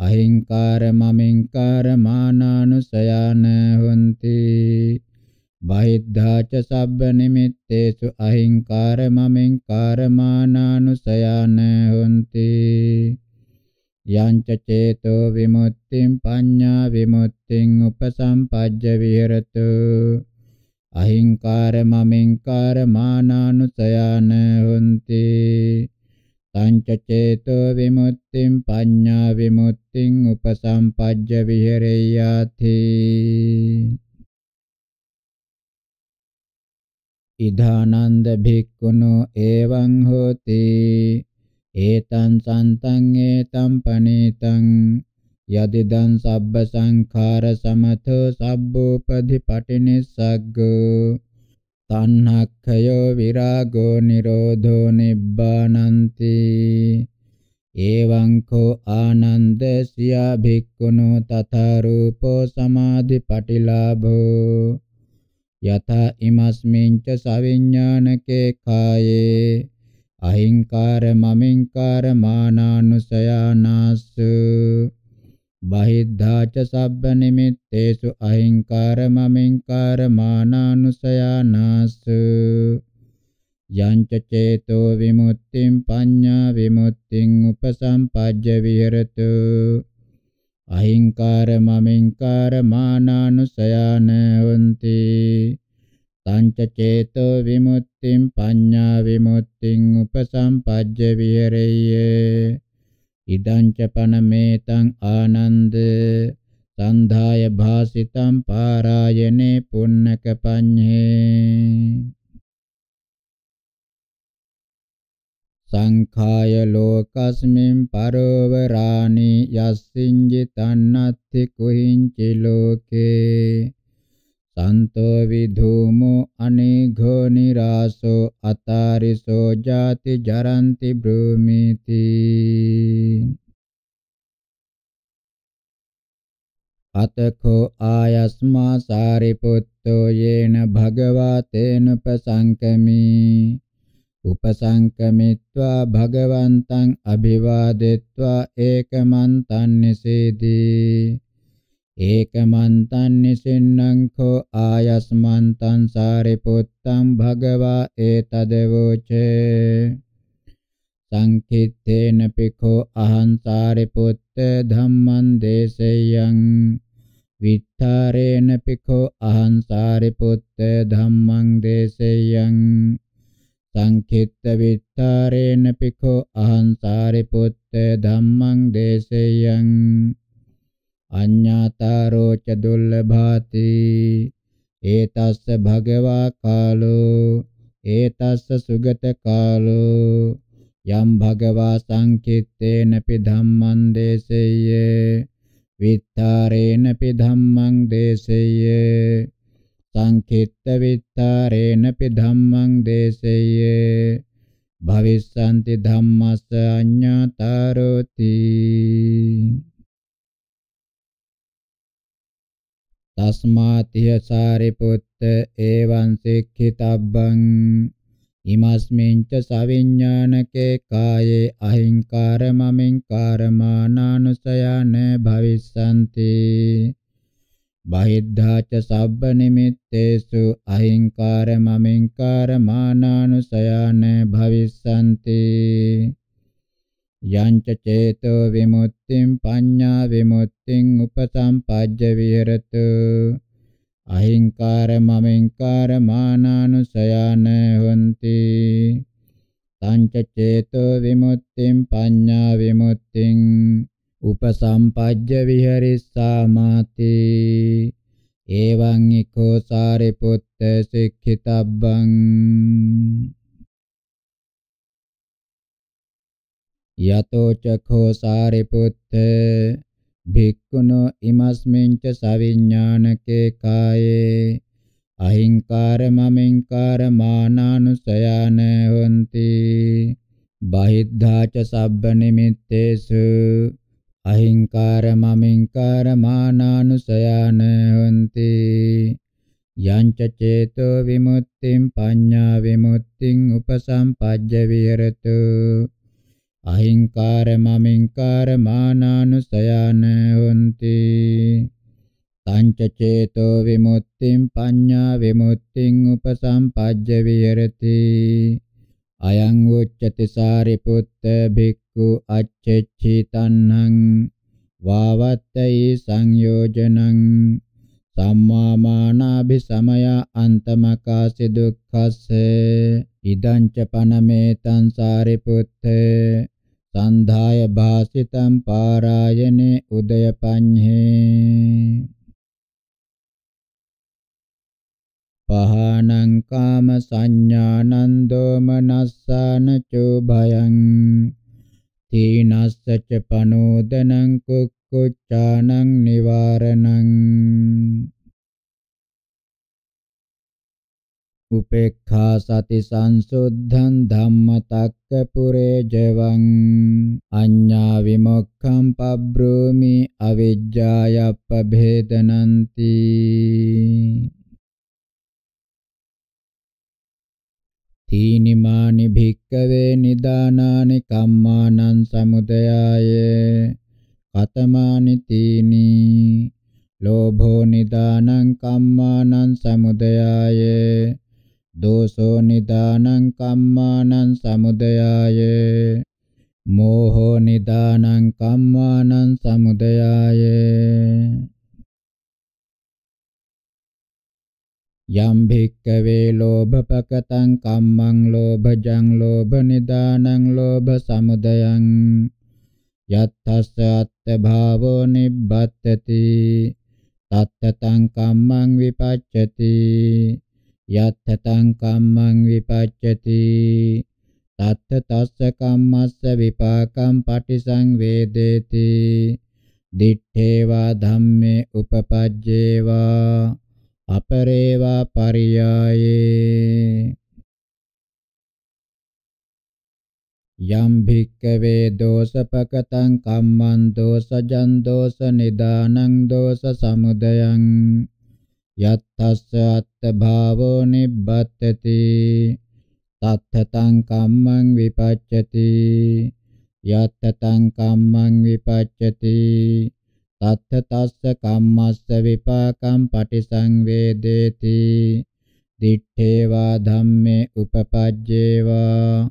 අහිංකාර මමින්කාර මානානුසයාන හොಂತಿ බහිද්ධාච සබ්බ නිමිත්තේසු අහිංකාර මමින්කාර මානානුසයාන හොಂತಿ යංච චේතෝ විමුක්තිං පඤ්ඤා විමුක්තිං උපසම්පජ්ජ විහෙරතු අහිංකාර මමින්කාර මානානුසයාන හොಂತಿ සංචේතෝ විමුක්තිං පඤ්ඤා විමුක්තිං උපසම්පජ්ජ විහෙරෙය්‍යාති ඉදානන්ද භික්ඛුනෝ එවං හෝති ඒතං සන්තං ඒතං පනේතං යදිදං සබ්බ සංඛාර සමතෝ සබ්බෝපදි පටිනිස්සග්ගෝ තණ්හක්ඛයෝ විරාගෝ නිරෝධෝ නිබ්බානන්ති එවං කෝ ආනන්ද සියා භික්ඛුනෝ තථා රූපෝ සමාධි පටිලාභෝ යතා ඉමස්මින් ච සවිඥානකේ කායේ අහිංකාර මමින්කාර මානානුසයානාස්සු බහිද්ධා ච සබ්බ නිමිත්තේසු අහිංකාර මමෙන්කාර මානානුසයානාස යංච චේතෝ විමුක්තිං පඤ්ඤා විමුක්තිං උපසම්පජ්ජ විහෙරතු අහිංකාර මමෙන්කාර මානානුසයාන වന്തി තංච චේතෝ විමුක්තිං පඤ්ඤා විමුක්තිං උපසම්පජ්ජ විහෙරෙය්‍ය ඉදං ච පනමේතං ආනන්ද සන්ධාය භාසිතම් පාරායනේ පුන්නක පඤ්ඤේ සංඛාය ලෝකස්මින් පරෝවරානි යස්සින්ජි තන්නත්ති කුහින්චි ලෝකේ සන්තෝ විධූමෝ අනේඝෝ නිරාසෝ අතාරිසෝ ජාති ජරන්ති බ්‍රූමීති අතකෝ ආයස්මා සාරිපුත්තෝ යේන භගවා තේනුපසංකමී උපසංකමිත්වා භගවන්තං අභිවාදෙත්වා ඒකමන්තං නිසීදී ඒකමන්තං නිසින්නං කෝ ආයස්මන්තං සාරිපුත්තං භගවා ඒතදවෝචේ සංකිත්තේන පිඛෝ අහං සාරිපුත්ත ධම්මං දේශයං විත්තරේන පිඛෝ අහං සාරිපුත්ත ධම්මං දේශයං සංකිත්ත විත්තරේන පිඛෝ අහං සාරිපුත්ත ධම්මං දේශයං අඤ්ඤාතාරෝ ච දුල්ලභාති ඒතස්ස භගවා කාලෝ ඒතස්ස සුගත කාලෝ යම් භගවා සංකිට්ඨේනපි ධම්මං දේසෙය්‍ය විත්තරේනපි ධම්මං දේසෙය්‍ය සංකිට්ඨ විත්තරේනපි ධම්මං දේසෙය්‍ය භවිස්සanti ධම්මස්ස අඤ්ඤාතාරෝති තස්මාතිය සාරිපුත්ත එවං සික්ඛිතබ්බං ඉමස්මින්ච සවිඥානකේ කායේ අහිංකාර මමින්කාරමානානුසයන භවිස්සන්ති බහිද්ධාච සබ්බ නිමිත්තේසු අහිංකාර මමින්කාරමානානුසයන භවිස්සන්ති යංච චේතෝ විමුක්තිං පඤ්ඤා විමුක්තිං උපසම්පජ්ජ විහෙරතු අහිංකාර මමෙන්කාර මානානුසයන හොಂತಿ තංච චේතෝ විමුක්තිං පඤ්ඤා විමුක්තිං උපසම්පජ්ජ විහෙරිස්සාමාති එවං ඊකෝ සාරිපුත්ත සික්ඛිතබ්බං යතෝ චඛෝ සාරිපුත්ත භික්ඛුනෝ ඉමස්මින් ච සවිඥානකේ කායේ අහිංකාර මමෙන්කාර මානානුසයන හොಂತಿ බහිද්ධා ච සබ්බ නිමිත්තේසු අහිංකාර මමෙන්කාර මානානුසයන හොಂತಿ යංච චේතෝ විමුක්තිං පඤ්ඤා විමුක්තිං උපසම්පජ්ජ විහෙරතු අහිංකාර මමින්කාර මානානුසයන හොಂತಿ තංච චේතෝ විමුක්තිං පඤ්ඤා විමුක්තිං උපසම්පජ්ජ විහෙරති අයං උච්චති සාරිපුත්ත භික්ඛු අච්චච්චි තණ්හං වාවත්තයි සංයෝජනං සම්මා මානාභි සමය අන්තමකාසි දුක්ඛස්සේ ඉදං ච පනමේතං සාරිපුත්ත සන්ධාය භාසිතං පාරායනේ උදයපඤ්ඤේ පහනං කාම සංඥානං දෝමනස්සාන චුභයං තීනස්ස ච පනෝදනං කුක්කුච්ඡානං නිවාරණං උපේක්ඛා සති සංසුද්ධං ධම්මතක්ක පුරේ ජවං අඤ්ඤා විමුක්ඛං පබ්‍රෝමි අවිජ්ජායප්පභේදනಂತಿ තීනිමානි භික්කවේ නිදානානි කම්මානං සමුදයාය කතමානි තීනි ලෝභෝ නිදානං කම්මානං සමුදයායේ දෝසෝ නිදානං කම්මානං සමුදයාය මෝහෝ නිදානං කම්මානං සමුදයාය යම් භික්කවේ ලෝභපකතං කම්මං ලෝභජං ලෝභ නිදානං ලෝභ සමුදයං යත්තස්ස අත්ථ භාවෝ නිබ්බත්තති තත්තං කම්මං විපච්ඡති යත්තතං කම්මං විපච්චති තත්ත තස්ස කම්මස්ස විපාකම් පටිසංවේදේති දිත්තේවා ධම්මේ උපපජ්ජේවා අපරේවා පරියායේ යම් භික්කවේ දෝසපකතං කම්මං දෝසජන් දෝස නිදානං දෝස සමුදයං යත්තස්ස අත්ථ භාවෝ නිබ්බත්තති තත්තතං කම්මං විපච්ඡති යත්තතං කම්මං විපච්ඡති තත්තස්ස කම්මස්ස විපාකම් පටිසංවේදේති දිත්තේවා ධම්මේ උපපජ්ජේවා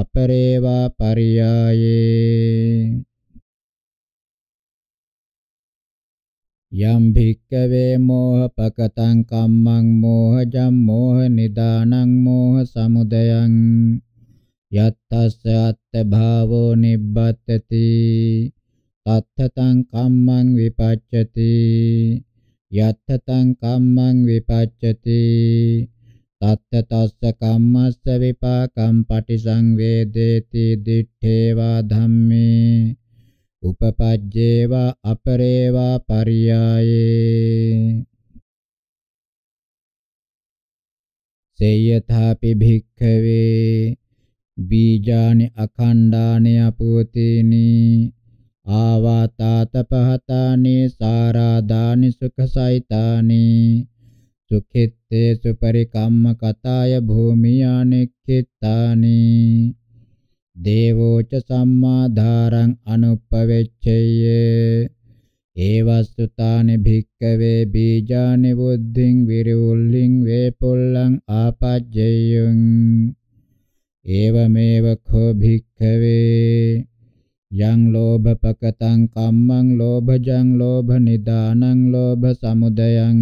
අපරේවා පරියායේ Yam bhikkave moha pakataṃ kammang mojam moha nidānaṃ moha samudayaṃ yattassa atta bhāvo nibbatati tattataṃ kammang vipacchati yattataṃ kammang vipacchati tattataṃ kammassa vipākaṃ paṭisāṃ vedeti diṭṭheva dhamme උපපජ්ජේව අපරේව පරියායේ සේයථාපි භික්ඛවේ බීජානි අඛණ්ඩානි අපෝතේනි ආවාතාතපහතානි සාරාදානි සුඛසයිතානි සුඛිත්තේ සුපරිකම්ම කතාය භූමියානෙක්ඛිතානි දේවෝච සම්මාධාරං අනුපවෙච්චේය ඒවස්සුතානි භික්කවේ බීජානි බුද්ධින් විරුල්ලින් වේපොල්ලං ආපජ්ජේයං ඒවමේව කෝ භික්කවේ යං ලෝභපකතං කම්මං ලෝභජං ලෝභ නිදානං ලෝභ සමුදයං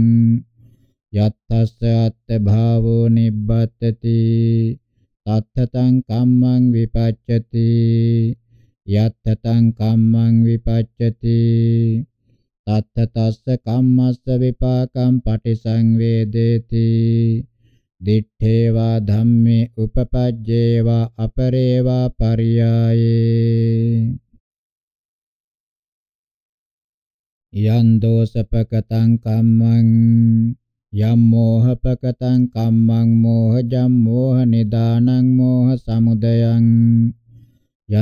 යත්තස්ස අත්ථ භාවෝ නිබ්බත්තති අත්තතං කම්මං විපච්ඡති යත්තතං කම්මං විපච්ඡති තත්තතස්ස කම්මස්ස විපාකම් පටිසංවේදේති දිත්තේවා ධම්මේ උපපජ්ජේවා අපරේවා පරියායේ යන් දෝසපකතං කම්මං යම් මෝහපකතං කම්මං මෝහජම් මෝහ නිදානං මෝහ සමුදයං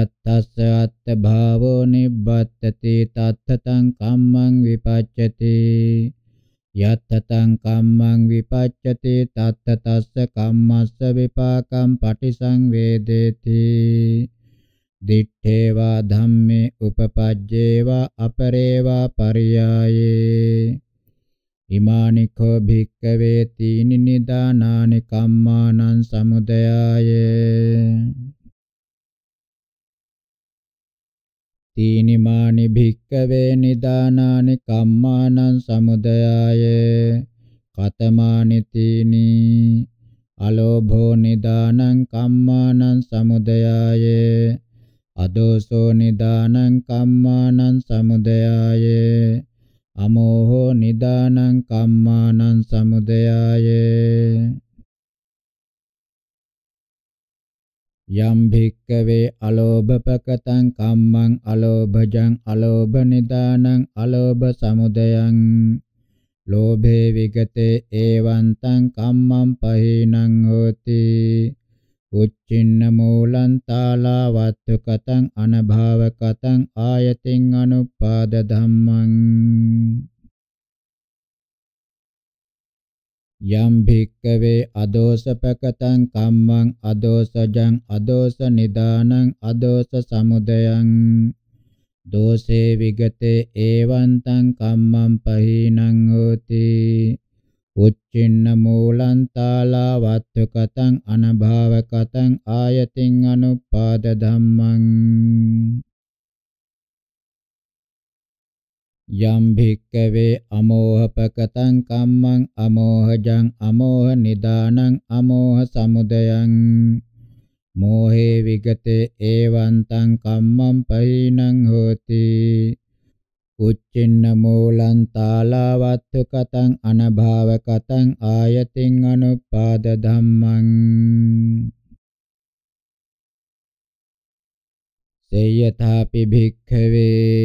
යත්තස්ස අත්ථ භාවෝ නිබ්බත්තති තත්තං කම්මං විපච්ඡති යත්තතං කම්මං විපච්ඡති තත්තස්ස කම්මස්ස විපාකම් පටිසංවේදේති දිත්තේවා ධම්මේ උපපජ්ජේවා අපරේවා පරියායේ ඉමානි කෝ භික්කවේ තීනි නිදානානි කම්මානං සමුදයාය තීනි මානි භික්කවේ නිදානානි කම්මානං සමුදයාය කතමානි තීනි අලෝභෝ නිදානං කම්මානං සමුදයාය අදෝසෝ නිදානං කම්මානං සමුදයාය අමෝහෝ නිදානං කම්මානං සමුදයාය යම් භික්කවේ අලෝභපකතං කම්මං අලෝභජං අලෝභ නිදානං අලෝභ සමුදයං ලෝභේ විගතේ ඒවන්තං කම්මං පහීනං හෝති උච්චින්න මූලං තාලවත්තු කතං අනභාව කතං ආයතින් අනුපාද ධම්මං යම් භික්කවේ අදෝසපකතං කම්මං අදෝසජං අදෝස නිදානං අදෝස සමුදයං දෝසේ විගතේ ඒවන්තං කම්මං පහීනං හෝති උච්චින්න මූලං තාලා වත්තුකතං අනභාවකතං ආයතින් අනුපාද ධම්මං යම් භික්කවේ අමෝහපකතං කම්මං අමෝහජං අමෝහ නිදානං අමෝහ සමුදයං මෝහේ විගතේ ඒවන්තං කම්මං පහිනං හෝති උච්චින්න මූලං තාලවත්තු කතං අනභාව කතං ආයතින් අනුපාද ධම්මං සේයථාපි භික්ඛවේ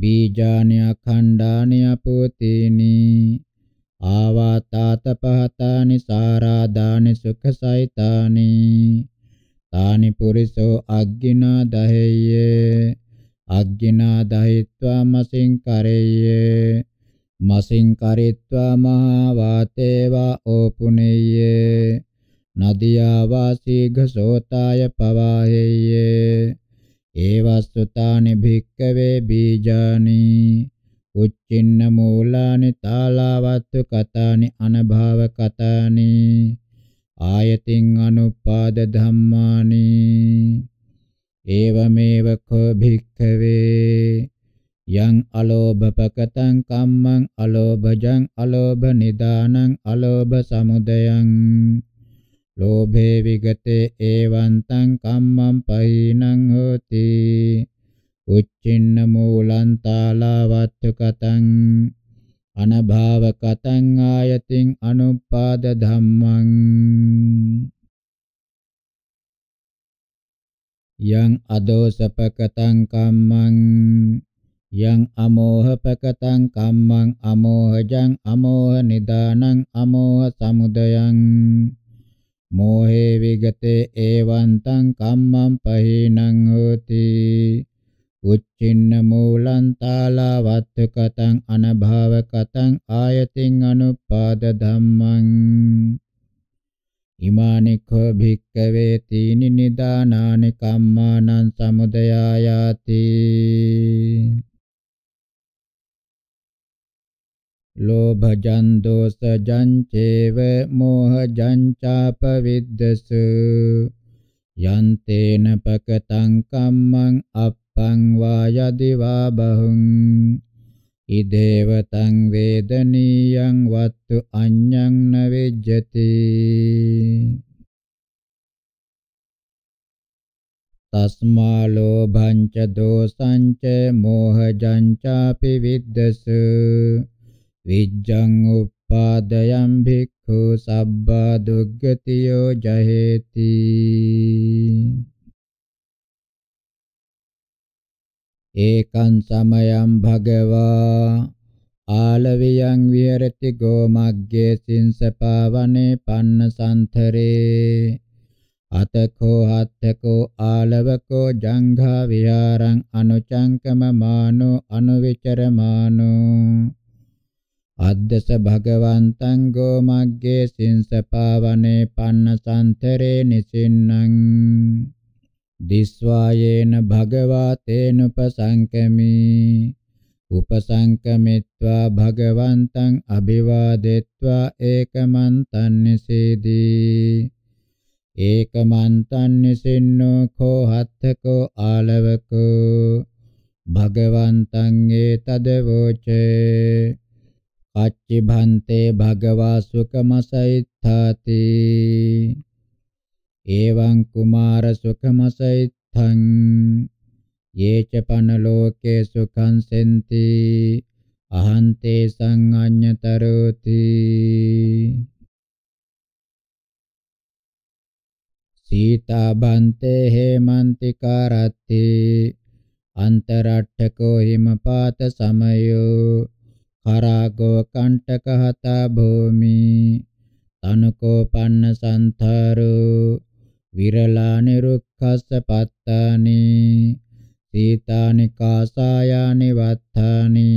බීජානි අඛණ්ඩානි අපෝතේනි ආවාතාත පහතානි සාරාදානි සුඛසයිතානි තානි පුරිසෝ අග්ගිනා දහෙය්‍යේ අග්ගිනා දහිත්වා මසින් කරෙය්‍ය මසින් කරිත්වා මහා වාතේවා ඕපුනෙය්‍ය නදියා වාසීඝසෝතාය පවාහෙය්‍ය ඒවස්සුතානි භික්කවේ බීජානි උච්චින්න මූලානි තාලාවත්තු කතානි අනභාව කතානි ආයතින් අනුපාද ධම්මානි एवमेव खो भिक्खवे යං අලෝභපකතං කම්මං අලෝභජං අලෝභ නිදානං අලෝභ සමුදයං ලෝභේ විගතේ ඒවන්තං කම්මං පහිනං හෝති උච්චින්න මූලං තාලවත්තුකතං අනභාවකතං ආයතින් අනුපාද ධම්මං yang adosa pakatang kammang yang amoha pakatang kammang amoha jang amoha nidanang amoha samudayang mohe vigate evantang kammam pahinang hoti උච්චින්න මූලං තාලවත්කතං අනභවකතං ආයතින් අනුපාද ධම්මං ඉමානි කෝ භික්ඛවේ තීනි නිදානානි කම්මානං සමුදයායාති ලෝභ ජන් දෝස ජන් චේව මෝහ ජන් චාප විද්දස යන්තේන පකතං කම්මං අප්පං වා යදිවා බහුං ඉදේවතං වේදනීයං වත්තු අඤ්ඤං න වෙජ්ජති තස්මා ලෝභං ච දෝසං ච මෝහජං චාපි විද්දස විජ්ජං උපාදයන් භික්ඛු සබ්බා දුග්ගතියෝ ජහෙති ඒකං සමයං භගවා ආලවියං විහෙරති ගෝමග්ගේ සින්සපාවනේ පන්න සම්තරේ අතකෝ හත්තකෝ ආලවකෝ ජංඝා විහාරං අනුචංකම මානෝ අනුවිචරමානෝ අද්දස භගවන්තං ගෝමග්ගේ සින්සපාවනේ පන්න සම්තරේ නිසින්නම් දිස්වායේන භගවතේනුපසංකමි උපසංකමිත්වා භගවන්තං අභිවාදෙත්වා ඒකමන්තං නිසීදී ඒකමන්තං නිසින්නෝ කෝ හත්තකෝ ආලවකෝ භගවන්තං ඒතදවෝචේ අච්චි භන්තේ භගවා සුකමසයිත්තාති evaṁ kumāra sukhamasaitthaṁ yeca panaloke sukhaṁ senti ahante saṅ Sita bante hemanti karati antaratthako himapata samayo karago kantaka hata bhumi tanuko panna santharu විරලා නිරුක්ඛස්ස පත්තානි සීතානි කාසායානි වත්තානි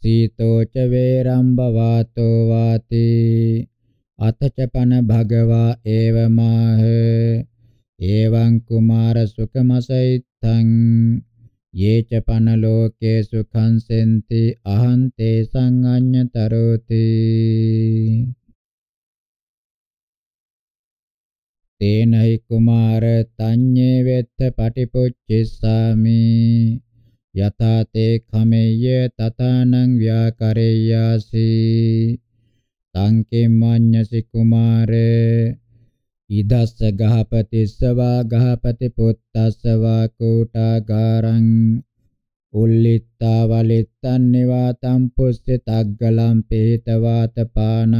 සීතෝච වේරම්භවාතෝ වාති අතච පන භගවා ඒවමාහ ඒවං කුමාර සුඛමසයිත්තං යේච පන ලෝකේ සුඛං සෙන්ති අහං තේ සංඤ්ඤතරෝති තේන හි කුමාර තඤ්ඤේ වෙත්ත පටිපොච්චිස්සාමි යතතේ කමෙය්‍ය තතනං ව්‍යාකරෙය්‍යාසි තං කිම්මඤ්ඤසි කුමාරේ ඉදස්ස ගහපතිස්සවා ගහපති පුත්තස්සවා කූටාගාරං උල්ලිත්තා වලිත්තන් නිවාතම් පුස්සෙ තග්ගලම් පිහිතවාත පානං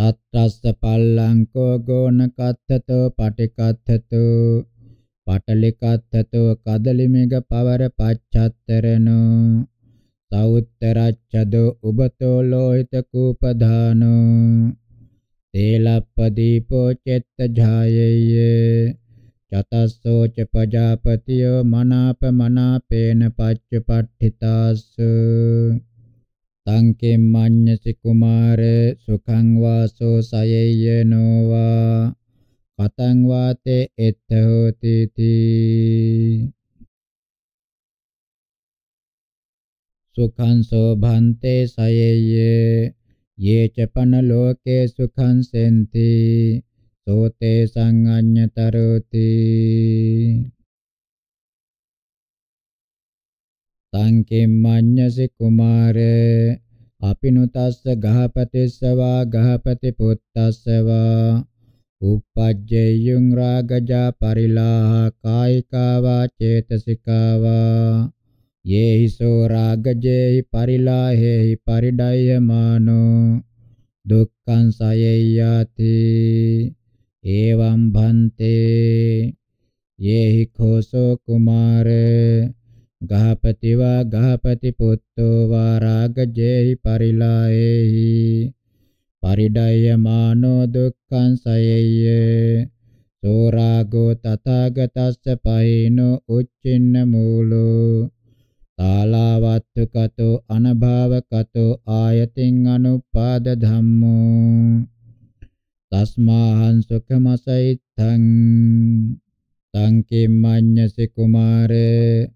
තත්ත්‍රස්ස පල්ලංකෝ ගෝණකත්තතෝ පටිකත්තතෝ පටලිකත්තතෝ කදලිමෙග පවර පච්චත්තරනෝ සෞත්තරච්ඡදෝ උබතෝ ලෝහිත කූපධානෝ තේලප්පදීපෝ චෙත්ත ඡායේය චතස්සෝ ච පජාපතියෝ මනාප මනාපේන පච්චපට්ඨිතාස්සෝ තංකේ මඤ්ඤති කුමාර සුඛං වාසෝ සයේයනෝවා කතං වාතේ එත්ත හෝති තී සුඛං සෝභන්තේ සයේය යේච පන ලෝකේ සුඛං සෙන්ති සෝතේ සංඤ්ඤතරෝති තං කිම්මඤ්ඤසි කුමාරේ අපිනුතස්ස ගහපතිස්සවා ගහපති පුත්තස්සවා uppajjeyyung ragaja parilaha kaikava cetasikawa yehi so ragajehi parilahehi paridayamano dukkhan sayeyyati evam bhante yehi khoso kumare ගහපති වා ගහපති පුত্তෝ වා රාගජේහි පරිලායේහි පරිඩය මානෝ දුක්ඛං සයේය සෝරාගෝ තථාගතස්ස පයිනෝ උච්චින්න මූලෝ තාලාවත්තු කතෝ අනභාව කතෝ ආයතින් අනුපාද ධම්මෝ තස්මාහං සුඛමසයිත්තං තං කිම්මඤ්ඤසි කුමාරේ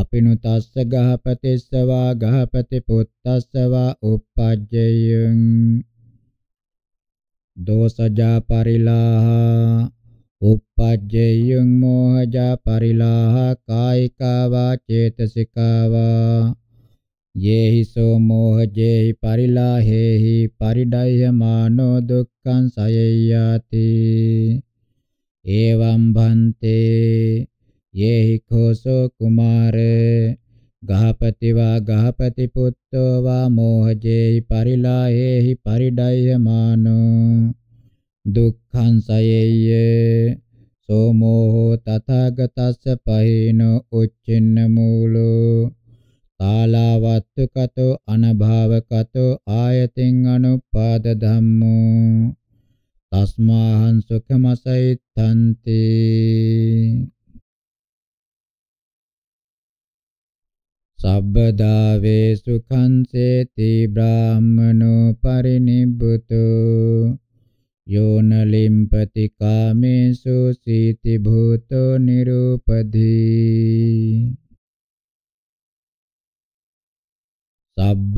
අපිනුතස්ස ගහපතිස්සවා ගහපති පුත්තස්සවා uppajjeyං දෝසජා පරිලාහ uppajjeyං මෝහජා පරිලාහ කායිකාවා චේතසිකාවා යේහි සෝ මෝහජේහි පරිලාහේහි පරිඩයමානෝ දුක්ඛං සයයාති එවම් භන්තේ යේහි ഘോഷෝ කුමාරේ ගහපති වා ගහපති පුত্তෝ වා මෝහජේහි පරිලායේහි පරිඩයමානෝ දුක්ඛං සයේය සෝමෝහෝ තථාගතස්ස පහිනෝ උච්චින්න මූලෝ තාලවත්තු කතෝ අනභාවකතෝ ආයතින් අනුපාද ධම්මෝ තස්මාහං සුඛමසයිත්තන්ති සබ්බදාවේ සුඛං සේති බ්‍රාහ්මනෝ පරිනිබ්බුතු යෝන ලිම්පති කාමේසු සීති භූතෝ නිරූපදී සබ්බ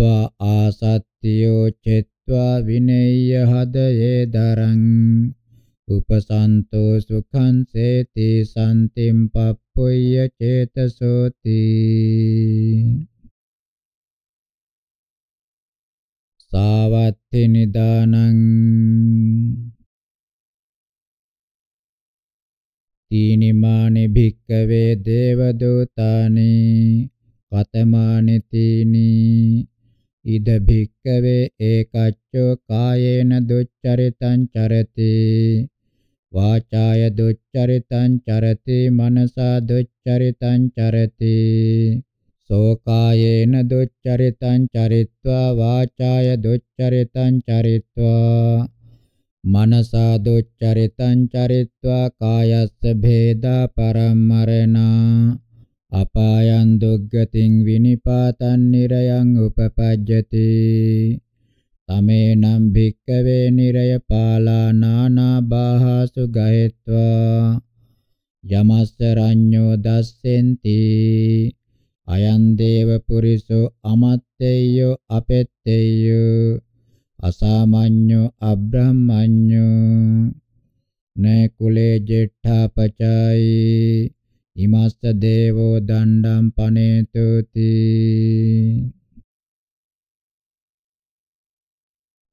ආසත්තියෝ චෙත්වා විනේය හදයේ දරං උපසන්තෝ සුඛං සේති සම්තිම් පප්පුය්‍ය චේතසෝති සාවත්ති නිදානං තීනිමානි භික්කවේ දේවදූතානි කතමානි තීනි ඉද භික්කවේ ඒකච්චෝ කායේන දුච්චරිතං චරති වාචාය දුච්චරිතං චරති මනසා දුච්චරිතං චරති සෝකායේන දුච්චරිතං චරිත්වා වාචාය දුච්චරිතං චරිත්වා මනසා දුච්චරිතං චරිත්වා කායස්ස භේදා පරම්මරණා අපායන් දුග්ගතින් විනිපාතන් නිරයන් උපපජ්ජති තමේනම් භික්කවේ නිරය පාලා නානා බාහසු ගහෙත්වා යමස්ස රඤ්ඤෝ දස්සෙන්ති අයං දේව පුරිසෝ අමත්තේයෝ අපෙත්තේයෝ අසාමඤ්ඤෝ අබ්‍රහ්මඤ්ඤෝ නේ කුලේ ජෙට්ඨා පචයි ඉමස්ස දේවෝ දණ්ඩම් පනේතෝති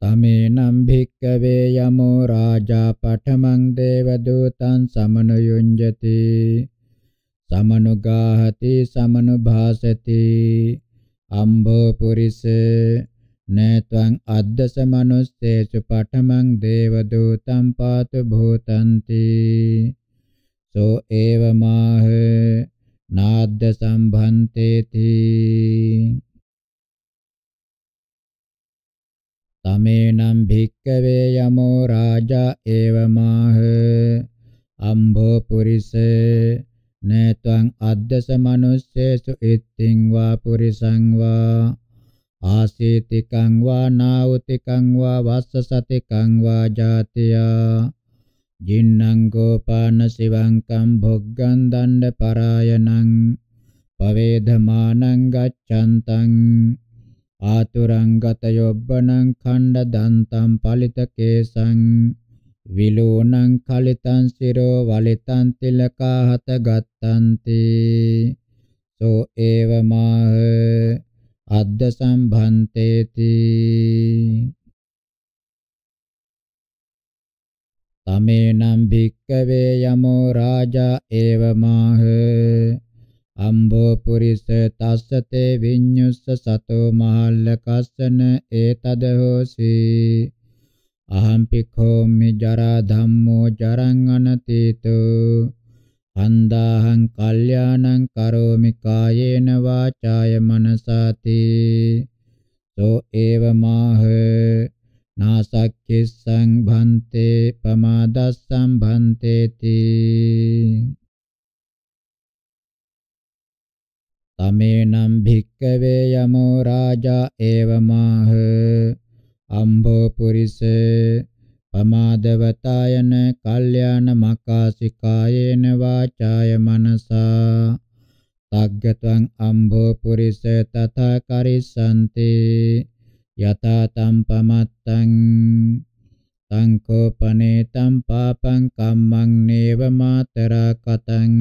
තමේනම් භික්කවේ යමෝ රාජා පඨමං දේවදූතං සමනුයුඤ්ජති සමනුගාහති සමනුභාසති අම්භෝ පුරිස නේත්වං අද්දස මනුස්සේසු පඨමං දේවදූතං පාතු භූතಂತಿ සෝ ඒවමාහ නාද්ද සම්භන්තේති තමේනම් භික්කවේ යමෝ රාජා ඒවමාහ අම්භෝ පුරිස නේත්වං අද්දස මනුස්සේසු ඉත්තිං වා පුරිසං වා ආසීතිකං වා නාඋතිකං වා වස්සසතිකං වා ජාතියා ජින්නං ගෝපාන සිවංකම් භොග්ගං දණ්ඩ පරායනං පවේධමානං ගච්ඡන්තං ආතුරංගත යොබ්බනං ඛණ්ඩ දන්තං පලිත කේසං විලෝණං කලිතං සිරෝ වලිතං තිලකාහත ගත්තන්ති සෝ ඒව මාහ අද්ද සම්භන්තේති තමේනම් භික්කවේ යමෝ රාජා ඒව මාහ අම්බෝ පුරිස තස්සතේ විඤ්ඤුස්ස සතෝ මහල්ල කස්සන ඒතද හෝසි අහං පිඛෝමි ජරා ධම්මෝ ජරං අනතීතෝ අන්දාහං කල්යාණං කරෝමි කායේන වාචාය මනසාති සෝ ඒව මාහ නාසක්ඛිස්සං භන්තේ පමාදස්සං භන්තේති තමේනම් භික්කවේ යමෝ රාජා ඒවමාහ අම්බෝ පුරිස පමාදවතායන කල්යාණ මකාසිකායේන වාචාය මනසා තග්ගත්වං අම්බෝ පුරිස තථා කරිස්සන්ති යතා තම් පමත්තං තං කෝපනේ තම් පාපං කම්මං නේව මාතරා කතං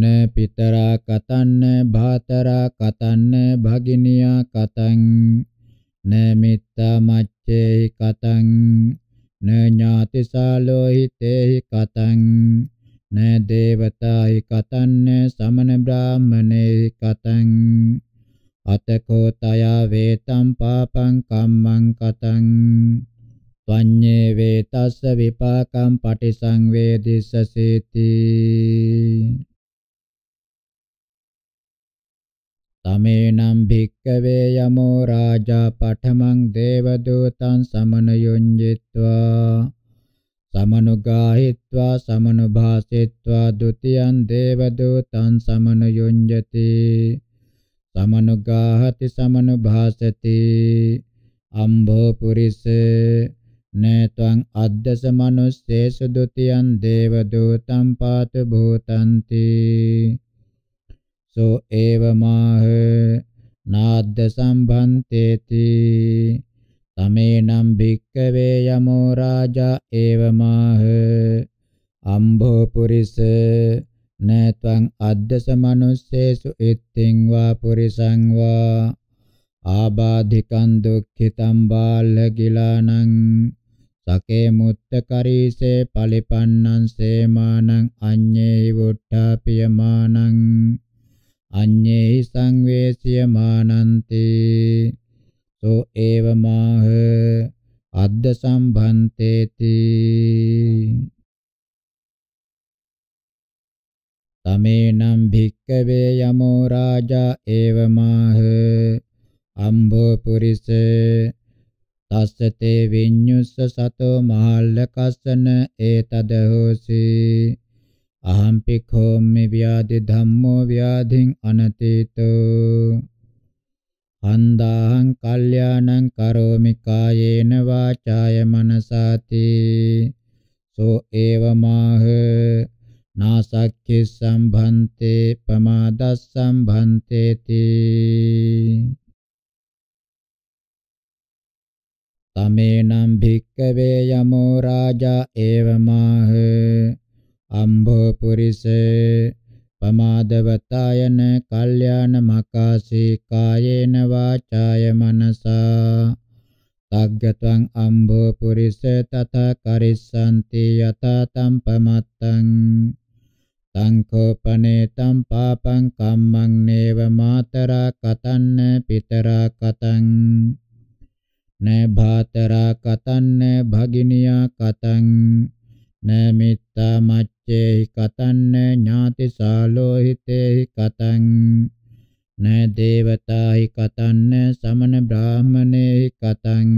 න පිතරා කතන්න භාතරා කතන්න භගිනියා කතං න මිත්තා මච්චේ කතං න ඥාතිසාලෝ හිතේ කතං න දේවතායි කතන්න සමන බ්‍රාහමනේ කතං අතකෝ තය වේතම් පාපං කම්මං කතං වඤ්ඤේ වේතස්ස විපාකම් පටිසංවේදිස්සසීති තමේනම් භික්කවේ යමෝ රාජා පඨමං දේවදූතං සමනයුඤ්ජිත්වා සමනුගාහිත්වා සමනුභාසිත්වා ဒ ුතියං දේවදූතං සමනයුඤ්ජති සමනුගාහති සමනුභාසති අම්භෝ පුරිස නේත්වං අද්දස මනුස්සේසු ဒ ුතියං දේවදූතං පාතු භූතಂತಿ සෝ ඒවමාහ නාද්ද සම්බන්තේති තමේනම් භික්කවේ යමෝ රාජා ඒවමාහ අම්භෝ පුරිස නත්වං අද්දස මනුස්සේසු ඉත්තිං වා පුරිසං වා ආබාධිකං දුක්ඛිතං බාල ගිලානං සකේ මුත්ත කරීසේ පලිපන්නං සේමානං අඤ්ඤේ වුට්ඨා පියමානං අඤ්ඤේ සංවේසිය මානන්ති සෝ ඒව මාහ අද්ද සම්භන්තේති තමේනම් භික්කවේ යමෝ රාජා ඒව මාහ අම්භෝ පුරිස තස්සතේ විඤ්ඤුස්ස සතෝ මහල්ලකස්සන ඒතද හෝසී අහම්පිඛෝම්මි ව්‍යාධි ධම්මෝ ව්‍යාධින් අනතීතෝ හන්දාහං කල්යාණං කරෝමි කායේන වාචාය මනසාති සෝ ඒවමාහ නාසක්ඛි සම්භන්තේ පමාදස් සම්භන්තේති තමේනම් භික්කවේ යමෝ රාජා ඒවමාහ අම්භෝ පුරිස පමාදවතායන කල්යාණ මකාසේ කායේන වාචාය මනසා තග්ගත්වං අම්භෝ පුරිස තත කරිස්සන්ති යතා තම් පමත්තං සංඛෝපනේතම් පාපං කම්මං නේව මාතරා කතන්න පිතරා කතං න භාතරා කතන්න භගිනියා කතං න මිත්තා චේහි කතන්න ඥාති සාලෝහිතේහි කතං න දේවතාහි කතන්න සමන බ්‍රාහමනේහි කතං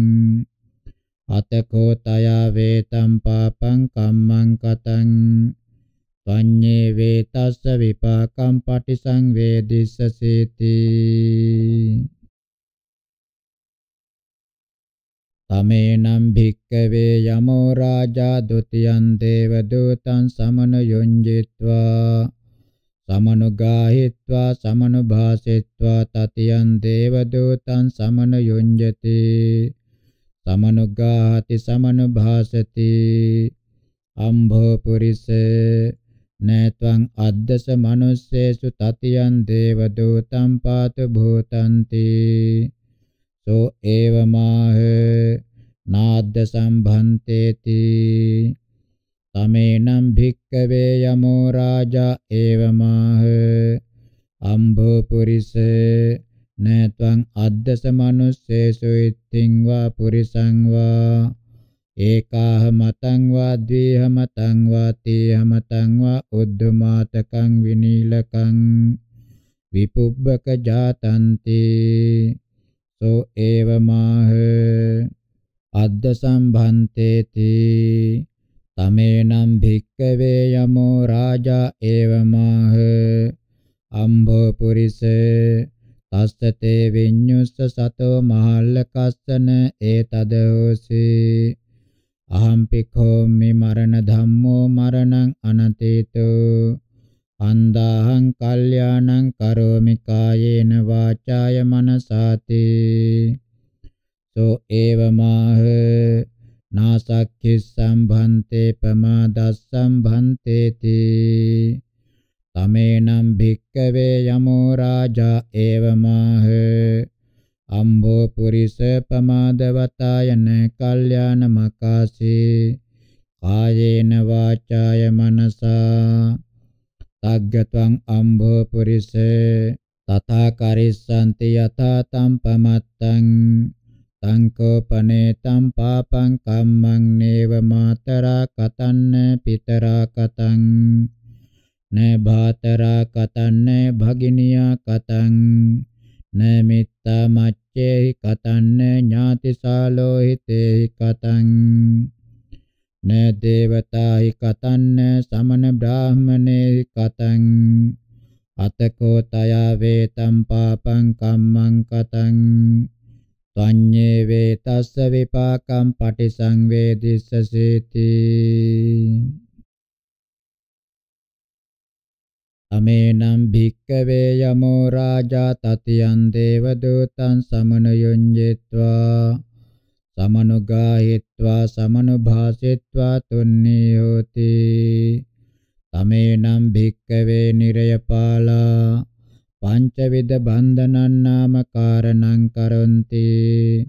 අතකෝ තයා වේතම් පාපං කම්මං කතං පඤ්ඤේ වේතස්ස විපාකම් පටිසංවේදිස්සසීති තමේනම් භික්කවේ යමෝ රාජා ဒ ුතියං දේව දූතං සමනුයුංජිත්වා සමනුගාහිත්වා සමනුභාසෙත්වා තතියං දේව දූතං සමනුයුංජති සමනුගාහති සමනුභාසති අම්භෝ පුරිස නේත්වං අද්දස මනුස්සේසු තතියං දේව දූතං පාතු භූතಂತಿ සෝ ඒවමාහ නාද්ද සම්භන්තේති තමේනම් භික්කවේ යමෝ රාජා ඒවමාහ අම්භෝ පුරිස නත්වං අද්දස මනුස්සේසු ඉත්තිං වා පුරිසං වා ඒකාහ මතං වා ද්විහ මතං වා තීහ මතං වා උද්ධමාතකං විනීලකං විපුබ්බක ජාතන්ති තෝ ඒවමාහ අද්ද සම්භන්තේති තමේනම් භික්කවේ යමෝ රාජා ඒවමාහ අම්භෝ පුරිස තස්තේ විඤ්ඤුස්ස සතෝ මහල්ල කස්සන ඒතදෝසි අහම්පි කෝමි මරණ ධම්මෝ මරණං අනතේතෝ අන්දාහං කල්යාණං කරෝමි කායේන වාචාය මනසාති සෝ ඒවමාහ නාසක්ඛි සම්භන්තේ පමාදස් සම්භන්තේති තමේනම් භික්කවේ යමෝ රාජා ඒවමාහ අම්භෝ පුරිස පමාදවතායන කල්යාණ මකාසී කායේන වාචාය මනසා taggatwang ambo purise tata karissanti yata tampamattang tangko panetam papang kammang neva matara katanne pitara katang ne bhatara katanne bhaginiya katang ne mitta macce katanne nyati salohite katang න දේවතාහි කතන්න සමන බ්‍රාහමනේ කතං අතකෝ තයා වේතම් පාපං කම්මං කතං සංඤේ වේතස්ස විපාකම් පටිසංවේදිස්සසීති අමේනම් භික්කවේ යමෝ රාජා තතියන් දේවදූතං සමනයොඤ්ජිත්වා සමනුගාහිත්වා සමනුභාසෙත්වා තුන්නේ හෝති තමේනම් භික්කවේ නිරයපාලා පංචවිද බන්ධනං නාම කාරණං කරොන්ති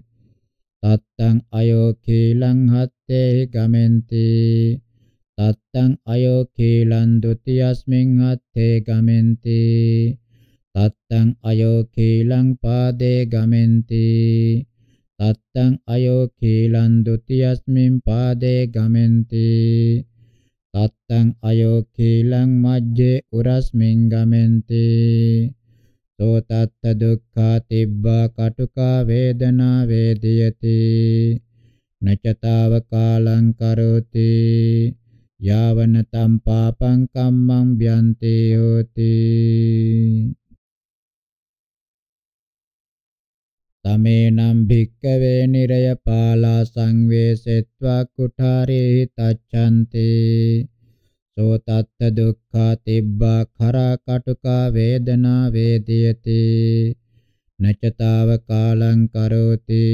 තත්තං අයෝ කීලං හත්තේ ගමෙන්ති තත්තං අයෝ කීලං ဒ ුතියස්මින් හත්තේ ගමෙන්ති තත්තං අයෝ කීලං පාදේ ගමෙන්ති තත්තං අයෝ කීලං ဒ ුතියස්මින් පාදේ ගමෙන්ති තත්තං අයෝ කීලං මජ්ජේ උරස්මින් ගමෙන්ති තෝ තත්ත දුක්ඛා තිබ්බා කටුකා වේදනා වේදියති නචතාව කාලං කරෝති යාවන තම් පාපං කම්මං භ්‍යන්තේ හෝති තමේනම් භික්කවේ නිරයපාලා සංවේසෙත්වා කුඨාරේ තච්ඡන්ති සෝ තත්ත දුක්ඛා තිබ්බා කරා කටුකා වේදනා වේදියති නචතාව කාලං කරෝති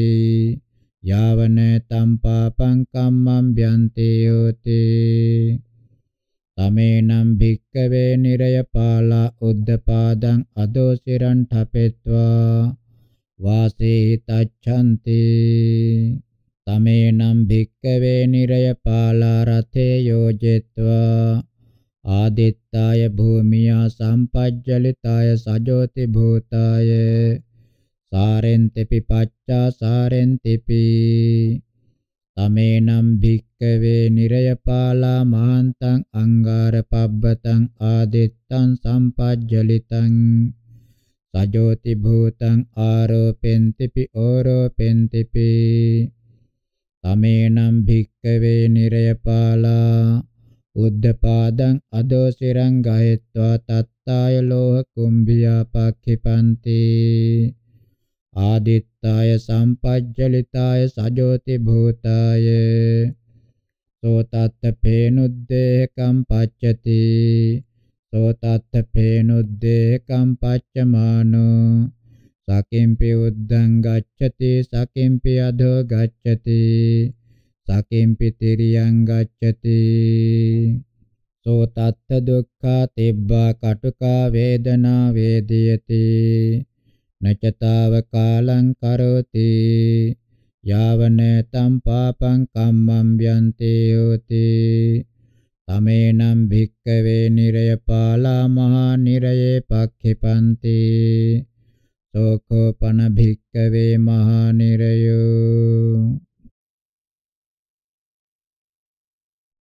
යාවන තම් පාපං කම්මං භ්‍යන්ති යෝති තමේනම් භික්කවේ නිරයපාලා උද්දපාදං අදෝසිරං ඨපෙත්වා වාසේ තච්ඡන්ති තමේනම් භික්කවේ නිරය පාලා රතේ යෝජෙත්වා ආදිත්තාය භූමියා සම්පජ්ජලිතාය සජෝති භූතාය සාරෙන්තිපි පච්චා සාරෙන්තිපි තමේනම් භික්කවේ නිරයපාලා මහන්තං අංගාර පබ්බතං ආදිත්තං සම්පජ්ජලිතං සජෝති භූතං ආරෝපෙන්තිපි ඕරෝපෙන්තිපි තමේනම් භික්කවේ නිරයපාලා උද්දපාදං අදෝසිරං ගයත්වා තත්තාය ලෝහ කුම්භියා පක්ඛිපන්ති ආදිත්තාය සම්පජ්ජලිතාය සජෝති භූතාය සෝතත්ත පේනුද්දේකම් පච්චති තෝ තත්ත පේනුද්දේකම් පච්චමානෝ සකිම්පි උද්දං ගච්ඡති සකිම්පි අධෝ ගච්ඡති සකිම්පි තිරියං ගච්ඡති සෝ තත්ත දුක්ඛා තිබ්බා කටුකා වේදනා වේදියති නචතාව කාලං කරෝති යාවන තම් පාපං කම්මං යන්ති යෝති තමේනම් භික්කවේ නිරය පාලා මහා නිරයේ පක්ඛිපන්ති සෝකෝපන භික්කවේ මහා නිරයෝ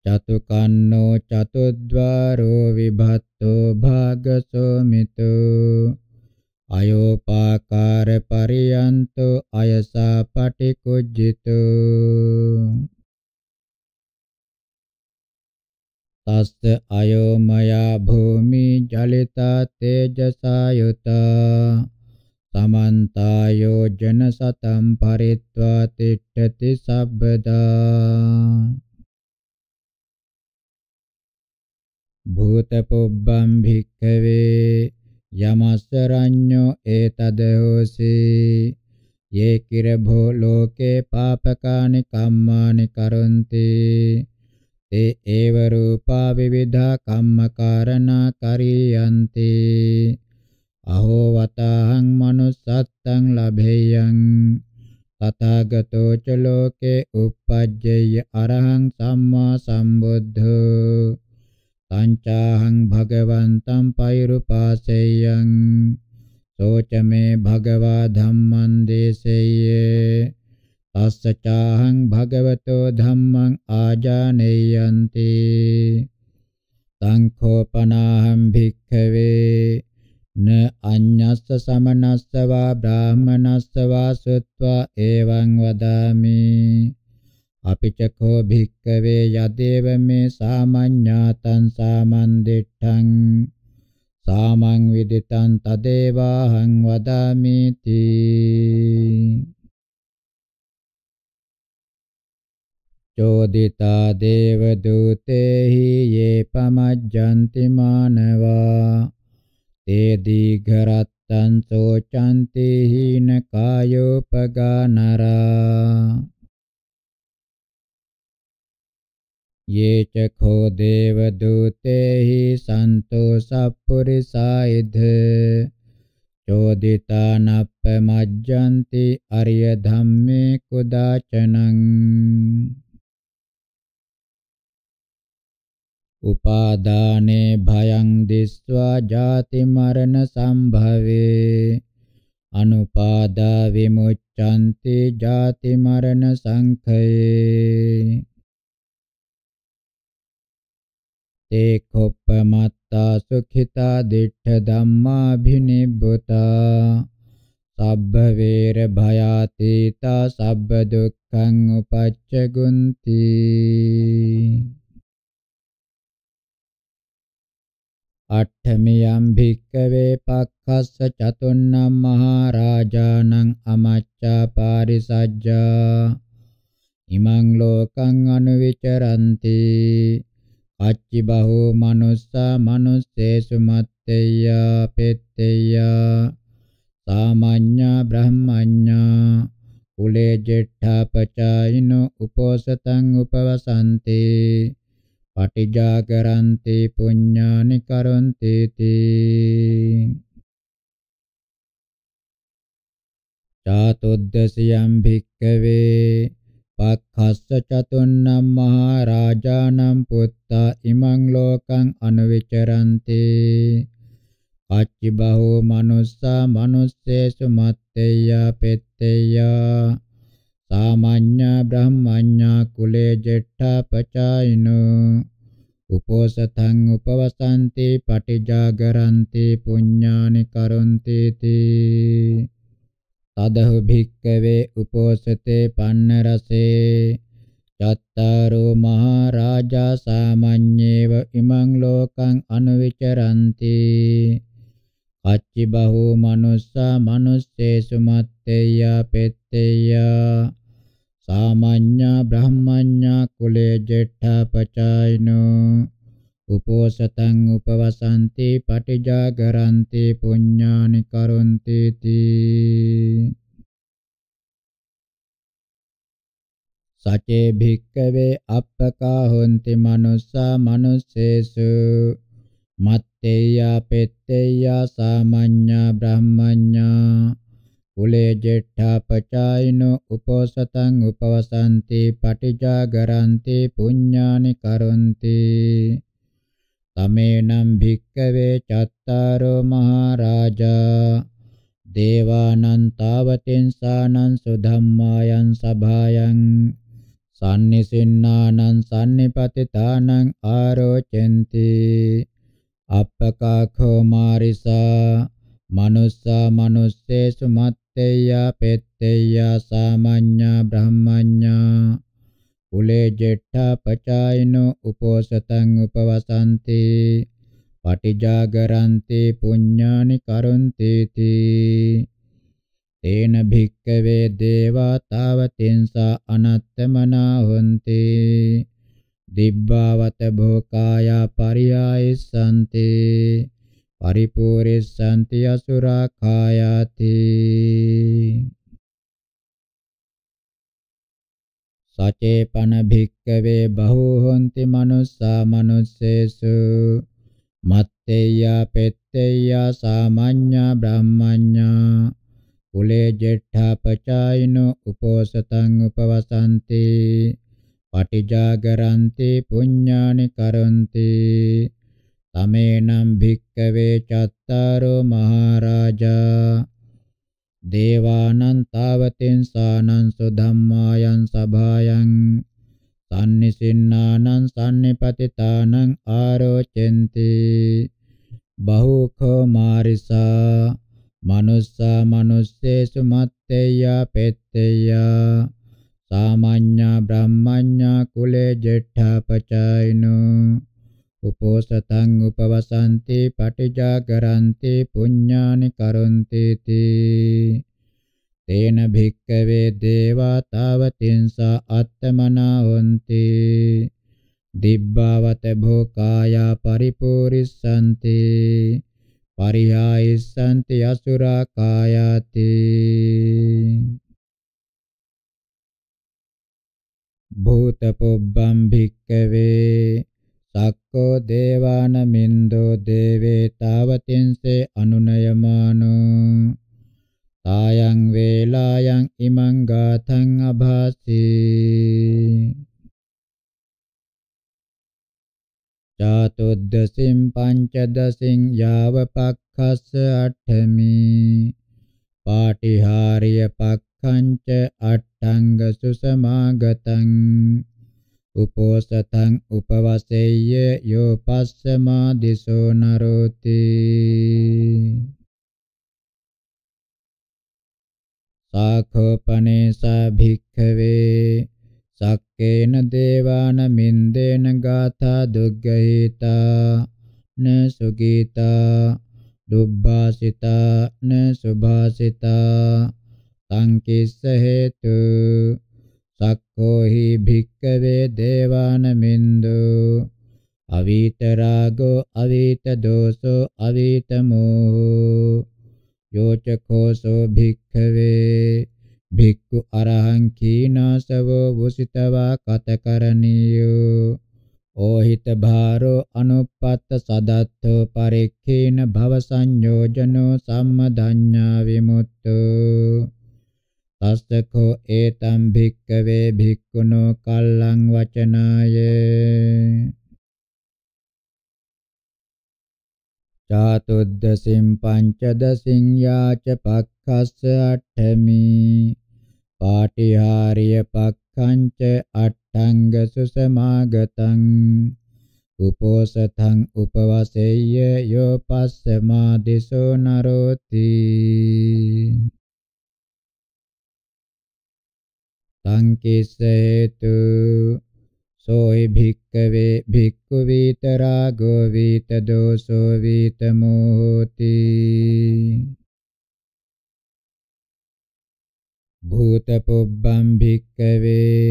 චතුකන්නෝ චතුද්වාරෝ විභත්තෝ භාගසෝ මිතෝ අයෝපාකාර පරියන්තෝ අයසා පටිකුජ්ජිතෝ තස්ස අයෝමයා භූමි ජලිතා තේජසායුතා සමන්තා යෝජන සතම් පරිත්වා තිට්ඨති සබ්බදා භූත පොබ්බම් භික්ඛවේ යමස්ස රඤ්ඤෝ ඒතද හෝසී යේ කිරභෝ ලෝකේ පාපකානි කම්මානි කරොන්ති තේ ඒව රූපා විවිධා කම්මකාරණා කරියන්ති අහෝ වතං manussත්තං ලභේයං තථාගතෝ ච ලෝකේ uppajjey arahang samma sambuddho තංචාහං භගවන්තං පෛරුපාසෙයං සෝචමේ භගවා ධම්මං දේසෙය්‍යේ අස්සචාහං භගවතෝ ධම්මං ආජානේයන්ති සංඛෝපනාහං භික්ඛවේ න අඤ්ඤස්ස සමනස්ස වා බ්‍රාහමනස්ස වා සුත්වා එවං වදාමි අපිච කෝ භික්ඛවේ යදේව මේ සාමඤ්ඤාතං සාමන්දිඨං සාමං විදිතං තදේවාහං වදාමි තී චෝදිතා දේව දූතේහි යේ පමජ්ජන්ති මානවා තේ දීඝරත්තං සෝචන්ති හීන කායෝපගානරා යේ චඛෝ දේව දූතේහි සන්තෝ සප්පුරිසයිද චෝදිතානප්පමජ්ජන්ති අරිය ධම්මේ කුදාචනං උපාදානේ භයං දිස්වා ජාති මරණ සම්භවේ අනුපාදා විමුච්ඡanti ජාති මරණ සංඛයේ තේ කොප්පමත්තා සුඛිතා දිඨ ධම්මා භිනිබ්බුතා සබ්බ වේර භයාතීතා සබ්බ දුක්ඛං උපච්චගුන්ති අට්ඨමියම් භික්කවේ පක්ඛස්ස චතුන්නම් මහරජාණං අමච්චා පාරිසජ්ජා ඉමං ලෝකං අනුවිචරಂತಿ අච්චි බහෝ මනුස්සා මනුස්සේසු මත්තේය පෙත්තේය සාමඤ්ඤා බ්‍රහ්මඤ්ඤා කුලේ ජෙට්ඨා පචායිනෝ උපෝසතං උපවසන්තේ පටිජාගරන්ති පුඤ්ඤානි කරොන්ති තී චාතොද්දසියම් භික්කවේ පක්ඛස්ස චතුන්නම් මහරජානම් පුත්තා ඉමං ලෝකං අනුවිචරන්ති අච්චි බහෝ මනුස්සා මනුස්සේසු මත්තේය පෙත්තේය සාමාඤ්ඤා බ්‍රහ්මඤ්ඤා කුලේ ජෙට්ඨාපචායිනෝ උපෝසතං උපවසන්ති පටිජාගරන්ති පුඤ්ඤානි කරොන්ති තී තදහු භික්කවේ උපෝසතේ පන්න රසේ චත්තාරෝ මහරජා සාමඤ්ඤේව ඉමං ලෝකං අනුවිචරಂತಿ අච්චි බහූ මනුස්සා මනුස්සේසු මත්තේය පෙත්තේය සාමාඤ්ඤා බ්‍රහ්මඤ්ඤා කුලේ ජෙට්ඨපචායිනෝ උපෝසතං උපවසන්ති පටිජාගරන්ති පුඤ්ඤානි කරොන්ති තී සචේ භික්කවේ අප්පකා හොන්ති මනුස්සා මනුස්සේසු මත්තේය පෙත්තේය සාමාඤ්ඤා බ්‍රහ්මඤ්ඤා කුලේ ජෙට්ඨාපචායිනෝ උපෝසතං උපවසන්ති පටිජාගරන්ති පුඤ්ඤානි කරොන්ති තමේනම් භික්කවේ චත්තාරෝ මහරජා දේවානං තාවතින්සානං සුධම්මායන් සභායන් සම්නිසින්නානං සම්නිපතිතානං ආරෝචෙන්ති අප්පකාඛෝ මාරිසා මනුස්සා මනුස්සේසු මත් තෙය්‍යා පෙත්තෙය්‍යා සාමඤ්ඤා බ්‍රහ්මඤ්ඤා කුලේ ජෙට්ඨා පචායිනෝ උපෝසතං උපවසන්ති පටිජාගරන්ති පුඤ්ඤානි කරොන්ති තී තේන භික්කවේ දේවා තාවතින්සා අනත්තමනා හොන්ති දිබ්බාවත භෝකායා පරියායිස්සන්තේ පරිපූර්ණසන්ති අසුරා කායාති සචේපන භික්කවේ බහෝ හොಂತಿ මනුස්සා මනුස්සේසු මත්තේයා පෙත්තේයා සාමඤ්ඤා බ්‍රහ්මඤ්ඤා කුලේ ජෙට්ඨා පචායිනෝ උපෝසතං උපවසන්ති පටිජාගරන්ති පුඤ්ඤානි කරන්ති තමේනම් භික්කවේ චත්තාරෝ මහරජා දේවානං තාවතින් සානං සුධම්මායන් සභායන් සම්නිසින්නානං සම්නිපතිතානං ආරෝචෙන්ති බහුඛෝ මාරිසා මනුස්සා මනුස්සේසු මත්තේයා පෙත්තේයා සාමාඤ්ඤා බ්‍රහ්මඤ්ඤා කුලේ ජෙට්ඨාපචායිනෝ උපෝසතං උපවසන්ති පටිජාගරන්ති පුඤ්ඤානි කරොන්ති තී තේන භික්කවේ දේවා තාවතින්සා අත්තමනා හොන්ති දිබ්බවත භෝකායා පරිපූරිස්සන්ති පරිහායිස්සන්ති අසුරා කායාති භූත පොබ්බම් භික්කවේ තක්කෝ දේවාන මින්දෝ දේවේ තාවතින්සේ අනුනයමානෝ තායන් වේලායන් ඉමං ගාතං අභාසී චාතුද්දසින් පංචදසින් යාව පක්ඛස්ස අට්ඨමි පාටිහාරිය පක්ඛංච අට්ඨංග සුසමාගතං උපෝසතං උපවසෙය්‍ය යෝ පස්සමා දිසෝ නරෝති සාඛෝපනේසා භික්ඛවේ සක්කේන දේවාන මින්දේන ගාථා දුග්ගහීතා න සුගීතා දුබ්බාසිතා න සුභාසිතා තං කිස්ස හේතු කෝහි භික්කවේ දේවාන මින්දු අවීත රාගෝ අවීත දෝසෝ අවීත මෝහෝ යෝච කෝසෝ භික්ඛවේ භික්ඛු අරහං කීනාසවෝ වුසිතවා කතකරණීයෝ ඕහිත භාරෝ අනුපත්ත සදත්තෝ පරික්ඛේන භව සංයෝජනෝ සම්මදඤ්ඤා විමුක්තෝ තස්සකෝ ඒතම් භික්කවේ භික්ඛුනෝ කල්ලං වචනාය චාතුද්දසින් පංචදසින් යාච පක්ඛස්ස අට්ඨමි පාටිහාරිය පක්ඛංච අට්ඨංග සුසමාගතං උපෝසතං උපවසෙය්‍ය යෝ පස්සමා දිසෝ නරෝති තංකිස්ස හේතු සෝයි භික්කවේ භික්ඛු විත රාගෝ විත දෝසෝ විත මෝති භූත පුබ්බම් භික්කවේ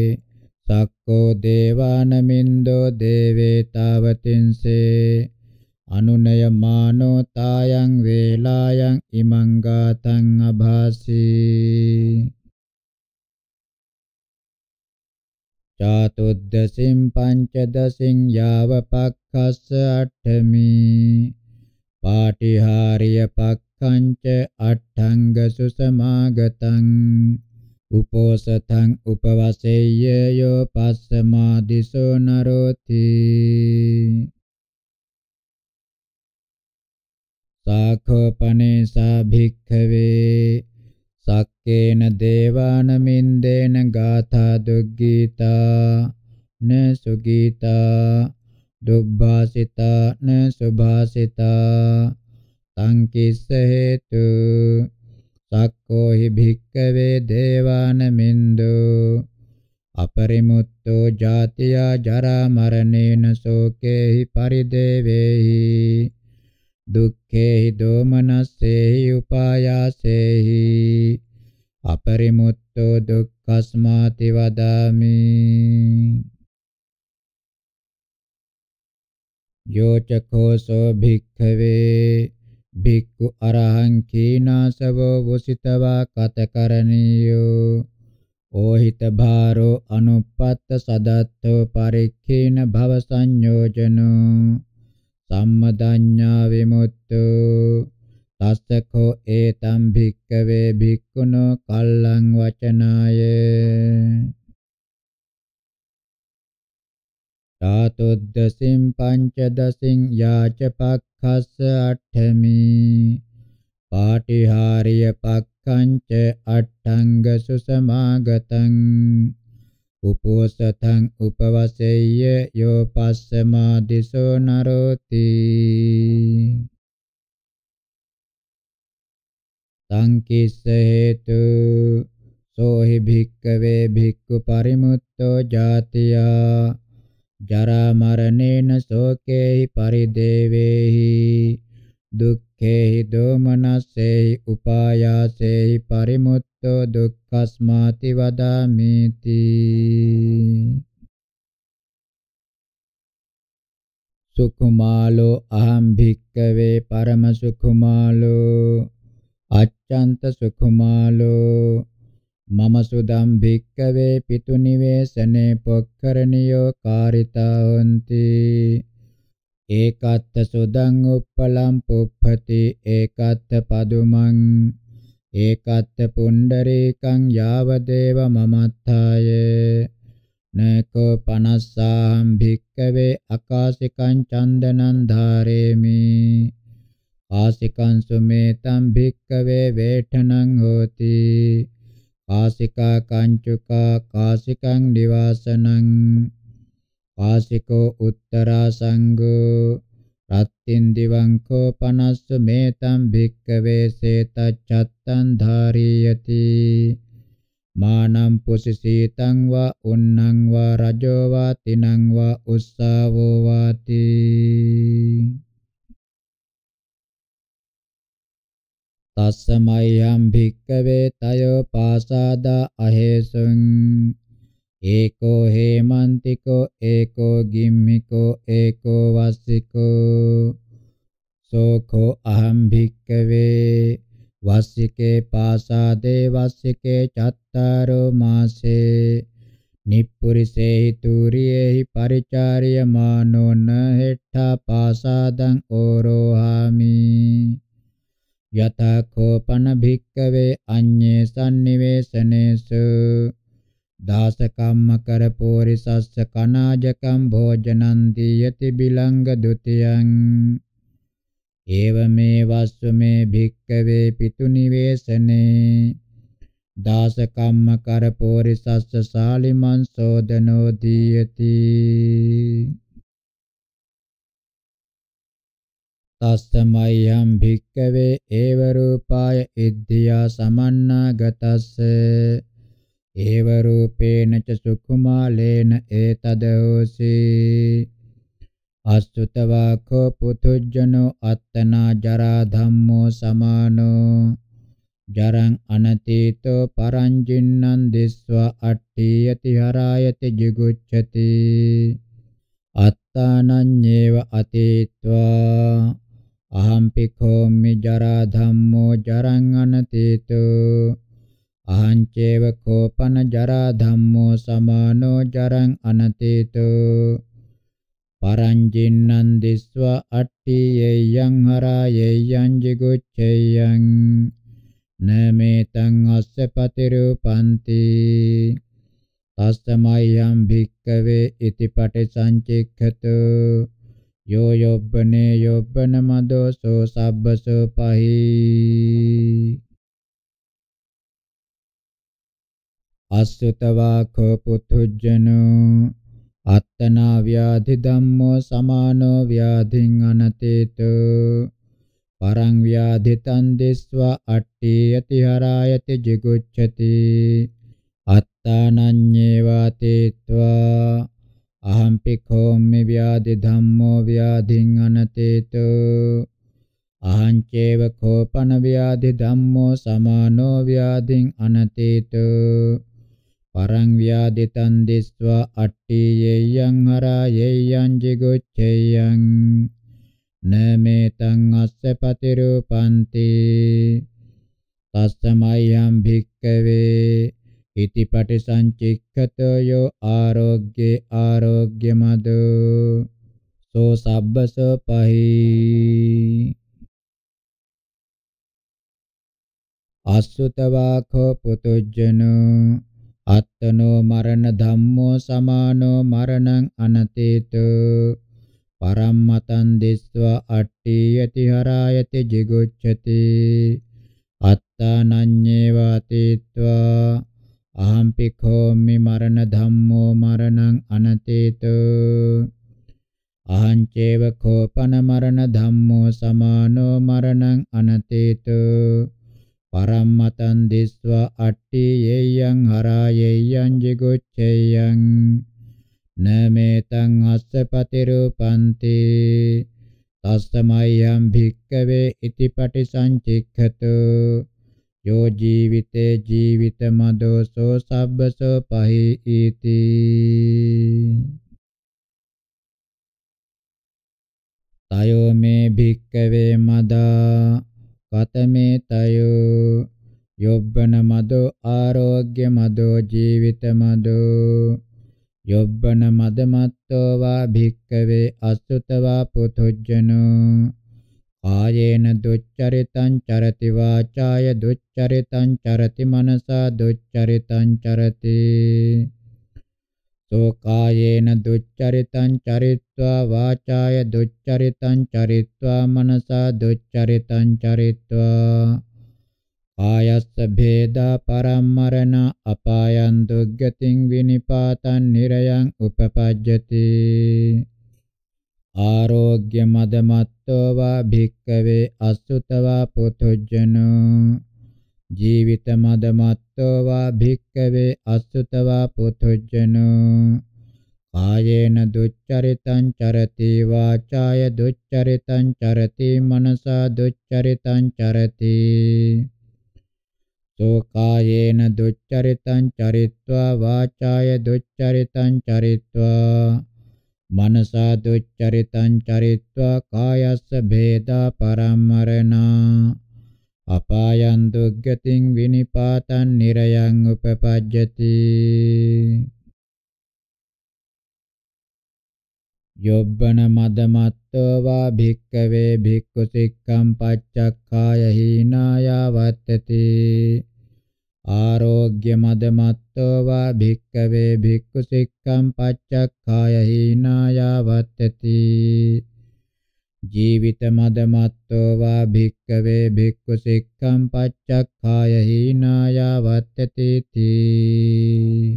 සක්කෝ දේවානමින්දෝ දේවේ තාවතින්සේ අනුනය මානෝ තායන් වේලායන් ඉමං ගාතං අභාසී චාතුද්දසින් පංචදසින් යාව පක්ඛස්ස අට්ඨමි පාටිහාරිය පක්ඛංච අට්ඨංග සුසමාගතං උපෝසතං උපවසෙය්‍ය යෝ පස්සමාදිසෝ නරෝති සාඛෝපනේ සා භික්ඛවේ සක්කේන දේවාන මින්දේන ගාථා දුග්ගීතා න සුගීතා දුබ්බාසිතා න සුභාසිතා තං කිස්ස හේතු සක්කෝ හි භික්කවේ දේවාන මින්දෝ අපරිමුත්තෝ ජාතිය ජරා මරණේන සෝකේහි පරිදේවේහි දුක්ඛේහි දෝමනස්සේහි උපායාසේහි අපරිමුත්තෝ දුක්ඛස්මාති වදාමි යෝචකෝසෝ භික්ඛවේ භික්ඛු අරහං කීනාසවෝ වසිතවා කතකරණීයෝ ඕහිත භාරෝ අනුපත්ත සදත්තෝ පරික්ඛේන භව සංයෝජනෝ සම්මදඤ්ඤා විමුක්තෝ තස්සකෝ ඒතම් භික්කවේ භික්ඛුනෝ කල්ලං වචනාය ධාතුද්දසින් පංචදසින් යාච පක්ඛස්ස අට්ඨමි පාටිහාරිය පක්ඛංච අට්ඨංග සුසමාගතං उपोषथं उपवसेय्य योपास्यमादिशो नरोति तंकिस हेतु सो हि भिक्कवे भिक्खुपरिमुत्तो जातिया जरामरणेन शोके परिदेवेहि दुःख කෙහි දෝමනස්සේයි උපායාසේයි පරිමුත්තෝ දුක්ඛස්මාති වදාමිති සුකුමාලෝ අහං භික්කවේ පරම සුකුමාලෝ අච්ඡන්ත සුකුමාලෝ මම සුදම් භික්කවේ පිතු නිවේසනේ පොක්කරණියෝ කාරිතා හොಂತಿ ඒකත්ත සුදං උප්පලම් පුප්පති ඒකත්ත පදුමං ඒකත්ත පුණ්ඩරේකං යාව දේව මමත්තාය නකෝ පනස්සාම් භික්කවේ අකාසිකං චන්දනං ධාරේමි ආසිකං සුමේතං භික්කවේ වේඨනං හෝති කාසිකා කංචුකා කාසිකං නිවාසනං ආසිකෝ උත්තරා සංඝෝ රත්තින් දිවංකෝ පනස්ස මේතම් භික්කවේ සේතච්ඡත්තං ධාරියති මානම් පුසිසීතං වා උන්නං වා රජෝ වා තිනං වා උස්සාවෝ වාති තස්සමයම් භික්කවේ තයෝ පාසාදා අහේසුං ඒකෝ හේමන්තිකෝ ඒකෝ ගිම්මිකෝ ඒකෝ වස්සිකෝ සෝඛෝ අහම් භික්කවේ වස්සිකේ පාසාදේ වස්සිකේ චත්තාරෝ මාසේ නිප්පුරිසේහි තුරියේහි පරිචාරියමානෝ නහෙට්ඨා පාසාදං ඕරෝහාමි යතකෝපන භික්කවේ අඤ්ඤේ සම්නිවේසනේසු දාසකම්ම කර පෝරිසස්ස කනාජකම් භෝජනං දීයති බිලංග ဒ ුතියං ඒවමේ වස්සමේ භික්කවේ පිතු නිවේසනේ දාසකම්ම කර පෝරිසස්ස සාලිමන් සෝදනෝ දීයති තස්තමයම් භික්කවේ ඒව රූපාය ඉද්ධියා සමන්නාගතස්සේ ඒව රූපේන ච සුකුමාලේන ඒතදෝසි අසුතවා කෝ පුතුජනෝ අත්තනා ජරා ධම්මෝ සමානෝ ජරං අනතීතෝ පරංජින්නම් දිස්වා අට්ඨියති හරායති jigucchati අත්තානඤ්ඤේව අතීත්වා අහම්පි කෝමි ජරා ධම්මෝ ජරං අනතීතෝ අහංචේව කෝපන ජරා ධම්මෝ සමානෝ ජරං අනතේතෝ පරංජින්නම් දිස්ව අට්ඨියේයං හරායේයං ජිගුච්ඡේයං නමෙතං අස්ස පතිරූපන්ති තස්සමයං භික්කවේ ඉතිපටි සංචික්ඛතු යෝ යොබ්බනේ යොබ්බන මදෝසෝ සබ්බසෝ පහී අස්සතවා කෝපුතුජ්ජනෝ අත්තනා ව්‍යාධි ධම්මෝ සමානෝ ව්‍යාධින් අනතේතෝ පරං ව්‍යාධිතං දිස්වා අට්ඨී යති හරායති jigucchati අත්තානඤ්ඤේවා තේත්වා අහම්පි කෝම්මි ව්‍යාධි ධම්මෝ ව්‍යාධින් අනතේතෝ අහං චේව කෝපන ව්‍යාධි ධම්මෝ සමානෝ ව්‍යාධින් අනතේතෝ පරං ව්‍යාදිතං දිස්වා අට්ඨියේයං හරායේයං jigoccheyං නමෙතං අස්ස පතිරූපන්ති තස්සමයං භික්කවේ ඉති පටිසංචික්ඛතෝ යෝ ආරෝග්‍යේ ආරෝග්‍යමදු සෝ සබ්බසෝ පහී අසුතවාඛෝ පුතුජ්ජනෝ අත්තනෝ මරණ ධම්මෝ සමානෝ මරණං අනතේතු පරම්මතං දිස්වා අට්ටි යති හරායති jigucchati අත්තානඤ්ඤේවාතීත්වා අහම් පිඛෝමි මරණ ධම්මෝ මරණං අනතේතු අහං චේව කෝපන මරණ ධම්මෝ සමානෝ මරණං අනතේතු parammatam disva atti yeyyang hara yeyyang jigoccheyang nametang assapatirupanti tassamayam bhikkave iti patisancikkhatu yo jīvite jīvitamadoso sabbaso pahi iti tayo me bhikkave mada කතමේ තයෝ යොබ්බන මදෝ ආරෝග්‍ය මදෝ ජීවිත මදෝ යොබ්බන මදමත්තෝ වා භික්කවේ අසුතවා පුතුජ්ජනෝ ආයේන දුච්චරිතං චරති වාචාය දුච්චරිතං චරති මනසා දුච්චරිතං චරති සෝකායේන දුච්චරිතං චරිत्वा වාචාය දුච්චරිතං චරිत्वा මනසා දුච්චරිතං චරිत्वा ආයස්ස භේදා පරම්මරණ අපායන් දුග්ගතින් විනිපාතං නිරයන් උපපජ්ජති ආරෝග්‍ය මදමත්තෝ වා භික්කවේ අසුතවා පුතුජ්ජනෝ ජීවිත මදමත් අතෝ වා භික්කවේ අසුතවා පුතුජ්ජනෝ කායේන දුච්චරිතං චරති වාචාය දුච්චරිතං චරති මනසා දුච්චරිතං චරති සෝ කායේන දුච්චරිතං චරිत्वा වාචාය දුච්චරිතං චරිत्वा මනසා දුච්චරිතං චරිत्वा කායස්ස භේදා පරම්මරණා අපායන් දුග්ගතින් විනිපාතං නිරයන් උපපජ්ජති යොබ්බන මදමත්තෝ වා භික්කවේ භික්ඛු සික්ඛම් පච්චක්ඛාය හීනාය වත්තති ආරෝග්‍ය මදමත්තෝ වා භික්කවේ භික්ඛු සික්ඛම් පච්චක්ඛාය හීනාය වත්තති ජීවිත මදමත්තෝ වා භික්කවේ භික්ඛු සික්ඛම් පච්චක්ඛාය හීනාය වත්තති තී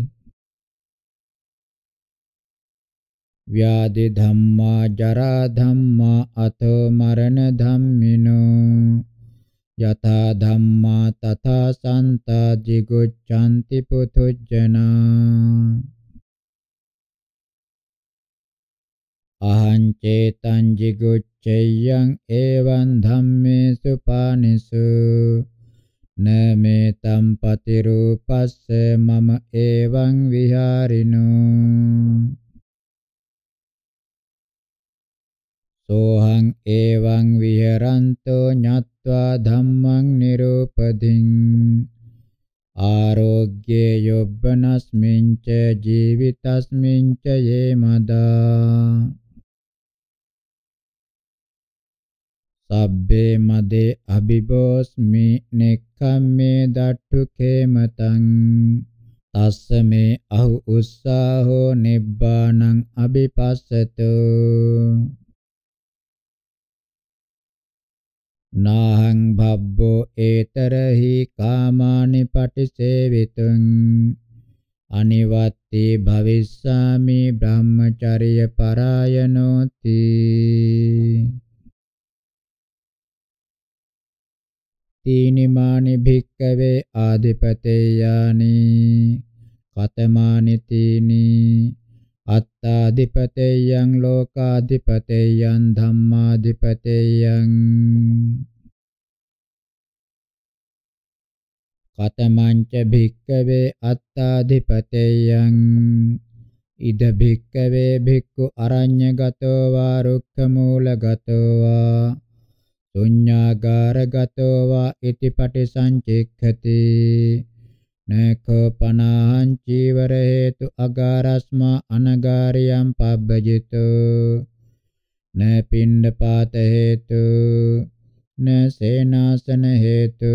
ව්‍යාධි ධම්මා ජරා ධම්මා අතෝ මරණ ධම්මිනෝ යතා ධම්මා තථා සන්තා jiguccanti පුතුජ්ජනා අහං චේතං jigucceyyang evan dhammesu panisu නමේ තම් පතිරූපස්ස මම එවං විහාරිනෝ සෝහං එවං විහරන්තෝ ඤත්වා ධම්මං නිරූපදින් ආරෝග්‍යේ යොබ්බනස්මින් ච ජීවිතස්මින් ච යේමදා සබ්බේ මදේ අබිබෝස්මි නෙක්ඛම්මේ දට්ඨු කේමතං තස්ස මේ අහු උස්සාහෝ නිබ්බානං අබිපස්සතු නාහං භබ්බෝ ඒතරහි කාමානි පටිසේවිතුං අනිවත්ති භවිස්සාමි බ්‍රහ්මචර්ය පරායනෝති තීනිමානි භික්කවේ ආදිපතේයානි කතමානි තීනි අත්තාදිපතේයං ලෝකාදිපතේයං ධම්මාදිපතේයං කතමංච භික්කවේ අත්තාදිපතේයං ඉද භික්කවේ භික්ඛු අරඤ්‍යගතෝ වා රුක්ඛ මූලගතෝ වා ශුඤ්ඤාගාරගතෝ වා ඉති පටිසංචික්ඛති නඛපනාං චීවර හේතු අගාරස්මා අනගාරියම් පබ්බජිතෝ න පිණ්ඩපාත හේතු න සේනාසන හේතු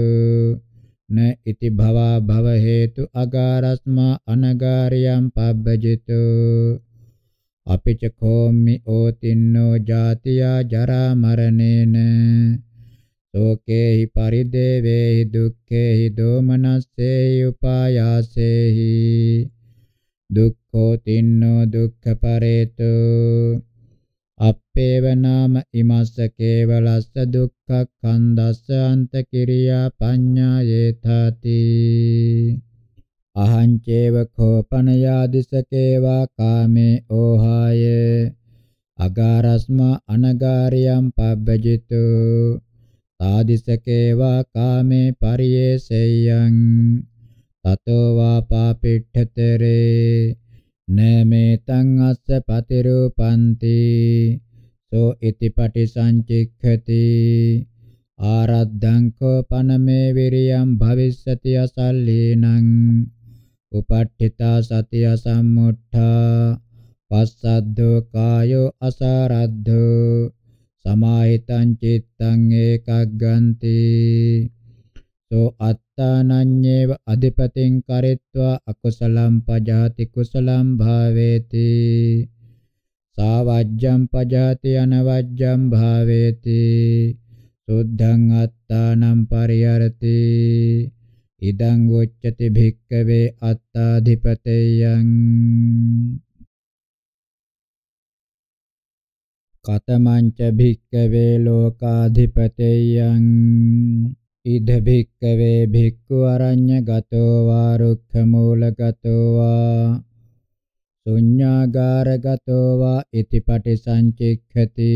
න ඉති භවා භව හේතු අගාරස්මා අනගාරියම් පබ්බජිතෝ අපිච කෝමි ඕතින්නෝ ජාතියා ජරා මරණේන සෝකේහි පරිදේවේහි දුක්ඛේහි දෝමනස්සේහි උපායාසේහි දුක්ඛෝ තින්නෝ දුක්ඛ පරේතෝ අපේව නාම ඉමස්ස කේවලස්ස දුක්ඛ කන්දස්ස අන්ත කිරියා පඤ්ඤා යේතාති අහං චේව කෝපනයා දිසකේවා කාමේ ඕහාය අගාරස්මා අනගාරියම් පබ්බජිතු සාදිසකේවා කාමේ පරියේසෙයං තතෝ වා පාපිට්ඨතරේ නමෙතං අස්ස පතිරූපන්ති සෝ ඉති පටිසංචික්ඛති ආරද්ධං කෝපනමේ විරියම් භවිස්සති අසල්ලීනං උපට්ඨිතා සතිය සම්මුඨා පස්සද්ධෝ කායෝ අසරද්ධෝ සමාහිතං චිත්තං ඒකග්ගන්ති සෝ අත්තානඤ්ඤේව අධිපතින් කරිත්වා අකුසලම් පජාති කුසලම් භාවේති සාවජ්ජම් පජාති අනවජ්ජම් භාවේති සුද්ධං අත්තානම් පරිහරති ඉදං වොච්චති භික්කවේ අත්තාධිපතේයං කතමංච භික්කවේ ලෝකාධිපතේයං ඉද භික්කවේ භික්ඛු අරඤ්‍ය ගතෝ වා රුක්ඛ මූල ගතෝ වා ශුඤ්ඤාගාර ගතෝ වා ඉතිපටි සංචික්ඛති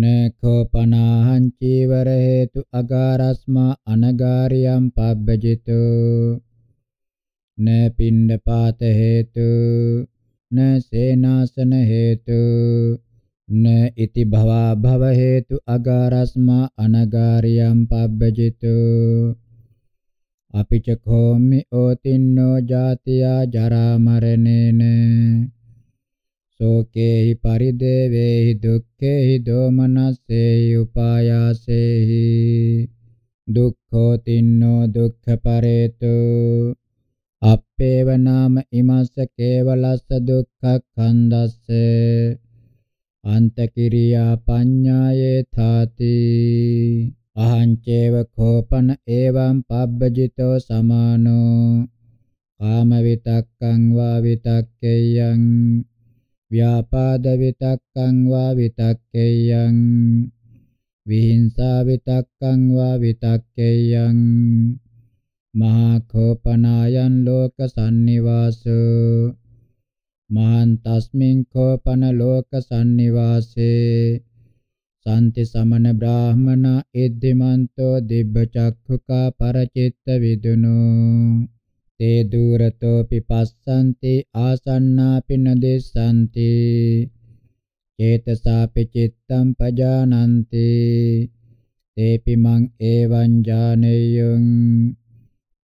නකෝපනාහං චීවර හේතු අගාරස්මා අනගාරියම් පබ්බජිතු න පිණ්ඩපාත හේතු න සේනාසන හේතු න ඉති භවා භව හේතු අගාරස්මා අනගාරියම් පබ්බජිතු අපිච කෝමි ඕතින්නෝ ජාතියා ජරා මරණේන සෝකේහි පරිදේවේහි දුක්ඛේහි දෝමනස්සේහි උපායාසේහි දුක්ඛෝ තින්නෝ දුක්ඛ පරේතු අපේව නාම ඉමස්ස කේවලස්ස දුක්ඛ කන්දස්ස අන්ත කිරියා පඤ්ඤායේ තාති අහං චේව කෝපන එවං පබ්බජිතෝ සමානෝ කාම විතක්කං වා විතක්කේයං ව්‍යාපාද විතක්කං වා විතක්කේයං විහිංසා විතක්කං වා විතක්කේයං මහා කෝපනායන් ලෝක සම්නිවාසෝ මහන් තස්මින් කෝපන ලෝක සම්නිවාසේ සන්ති සමන බ්‍රාහමන ඉද්දිමන්තෝ දිබ්බ චක්ඛුකා පරචිත්ත විදුනෝ තේ දුරතෝ පිපස්සන්ති ආසන්නාපින දෙස්සන්ති චේතසාපි චිත්තම් පජානන්ති තේපි මං එවං ජානෙයං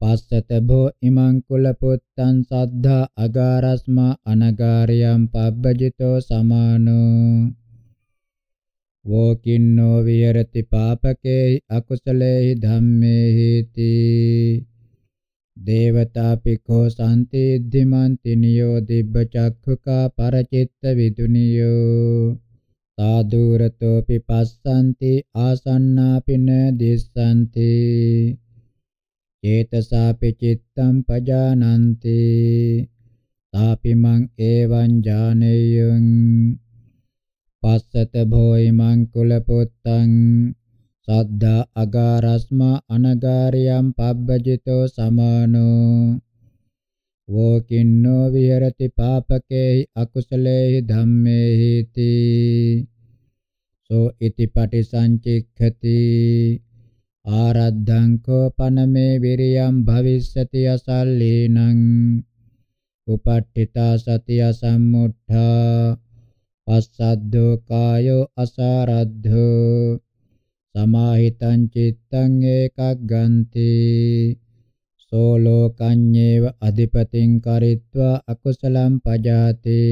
පස්සත භෝ ඉමං කුල පුත්තං සද්ධා අගාරස්මා අනගාරියම් පබ්බජිතෝ සමානෝ වෝකින්නෝ විහෙරති පාපකේ අකුසලේහි ධම්මේහි තී දේවතා පිකෝ සම්තිද්ධිමන්ති නියෝ දිබ්බ චක්ඛුකා පරචිත්ත විදුනියෝ සාදුරතෝ පිපස්සන්ති ආසන්නාපින දිස්සන්ති චේතසාපි චිත්තම් පජානන්ති තාපි මං එවං ඥානෙයං පස්සත භෝයිමං කුලපොත්තං සද්දා අගාරස්මා අනගාරියම් පබ්බජිතෝ සමානෝ වෝකින්නෝ විහෙරති පාපකේහි අකුසලේහි ධම්මේහිති සෝ ඉති පටිසංචික්ඛති ආරද්ධං කෝපනමේ විරියම් භවිස්සති අසල්ලීනං උපට්ඨිතා සතිය සම්මුඨා පස්සද්දෝ කායෝ අසාරද්ධෝ සමාහිතං චිත්තං ඒකග්ගන්ති සෝ ලෝකඤ්ඤේව අධිපතින් කරිත්වා අකුසලම් පජාති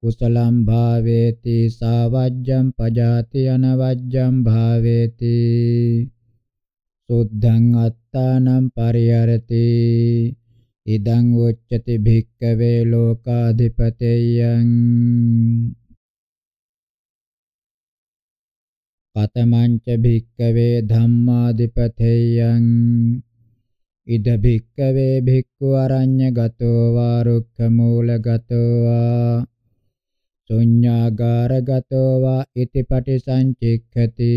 කුසලම් භාවේති සාවජ්ජම් පජාති අනවජ්ජම් භාවේති සුද්ධං අත්තානම් පරිහරති ඉදං උච්චති භික්කවේ ලෝකාධිපතේයං කතමංච භික්කවේ ධම්මාදිපතේයං ඉද භික්කවේ භික්ඛු අරඤ්‍ය ගතෝ වා රුක්ඛ මූල ගතෝ වා ශුඤ්ඤාගාර ගතෝ වා इति පටිසංචික්ඛති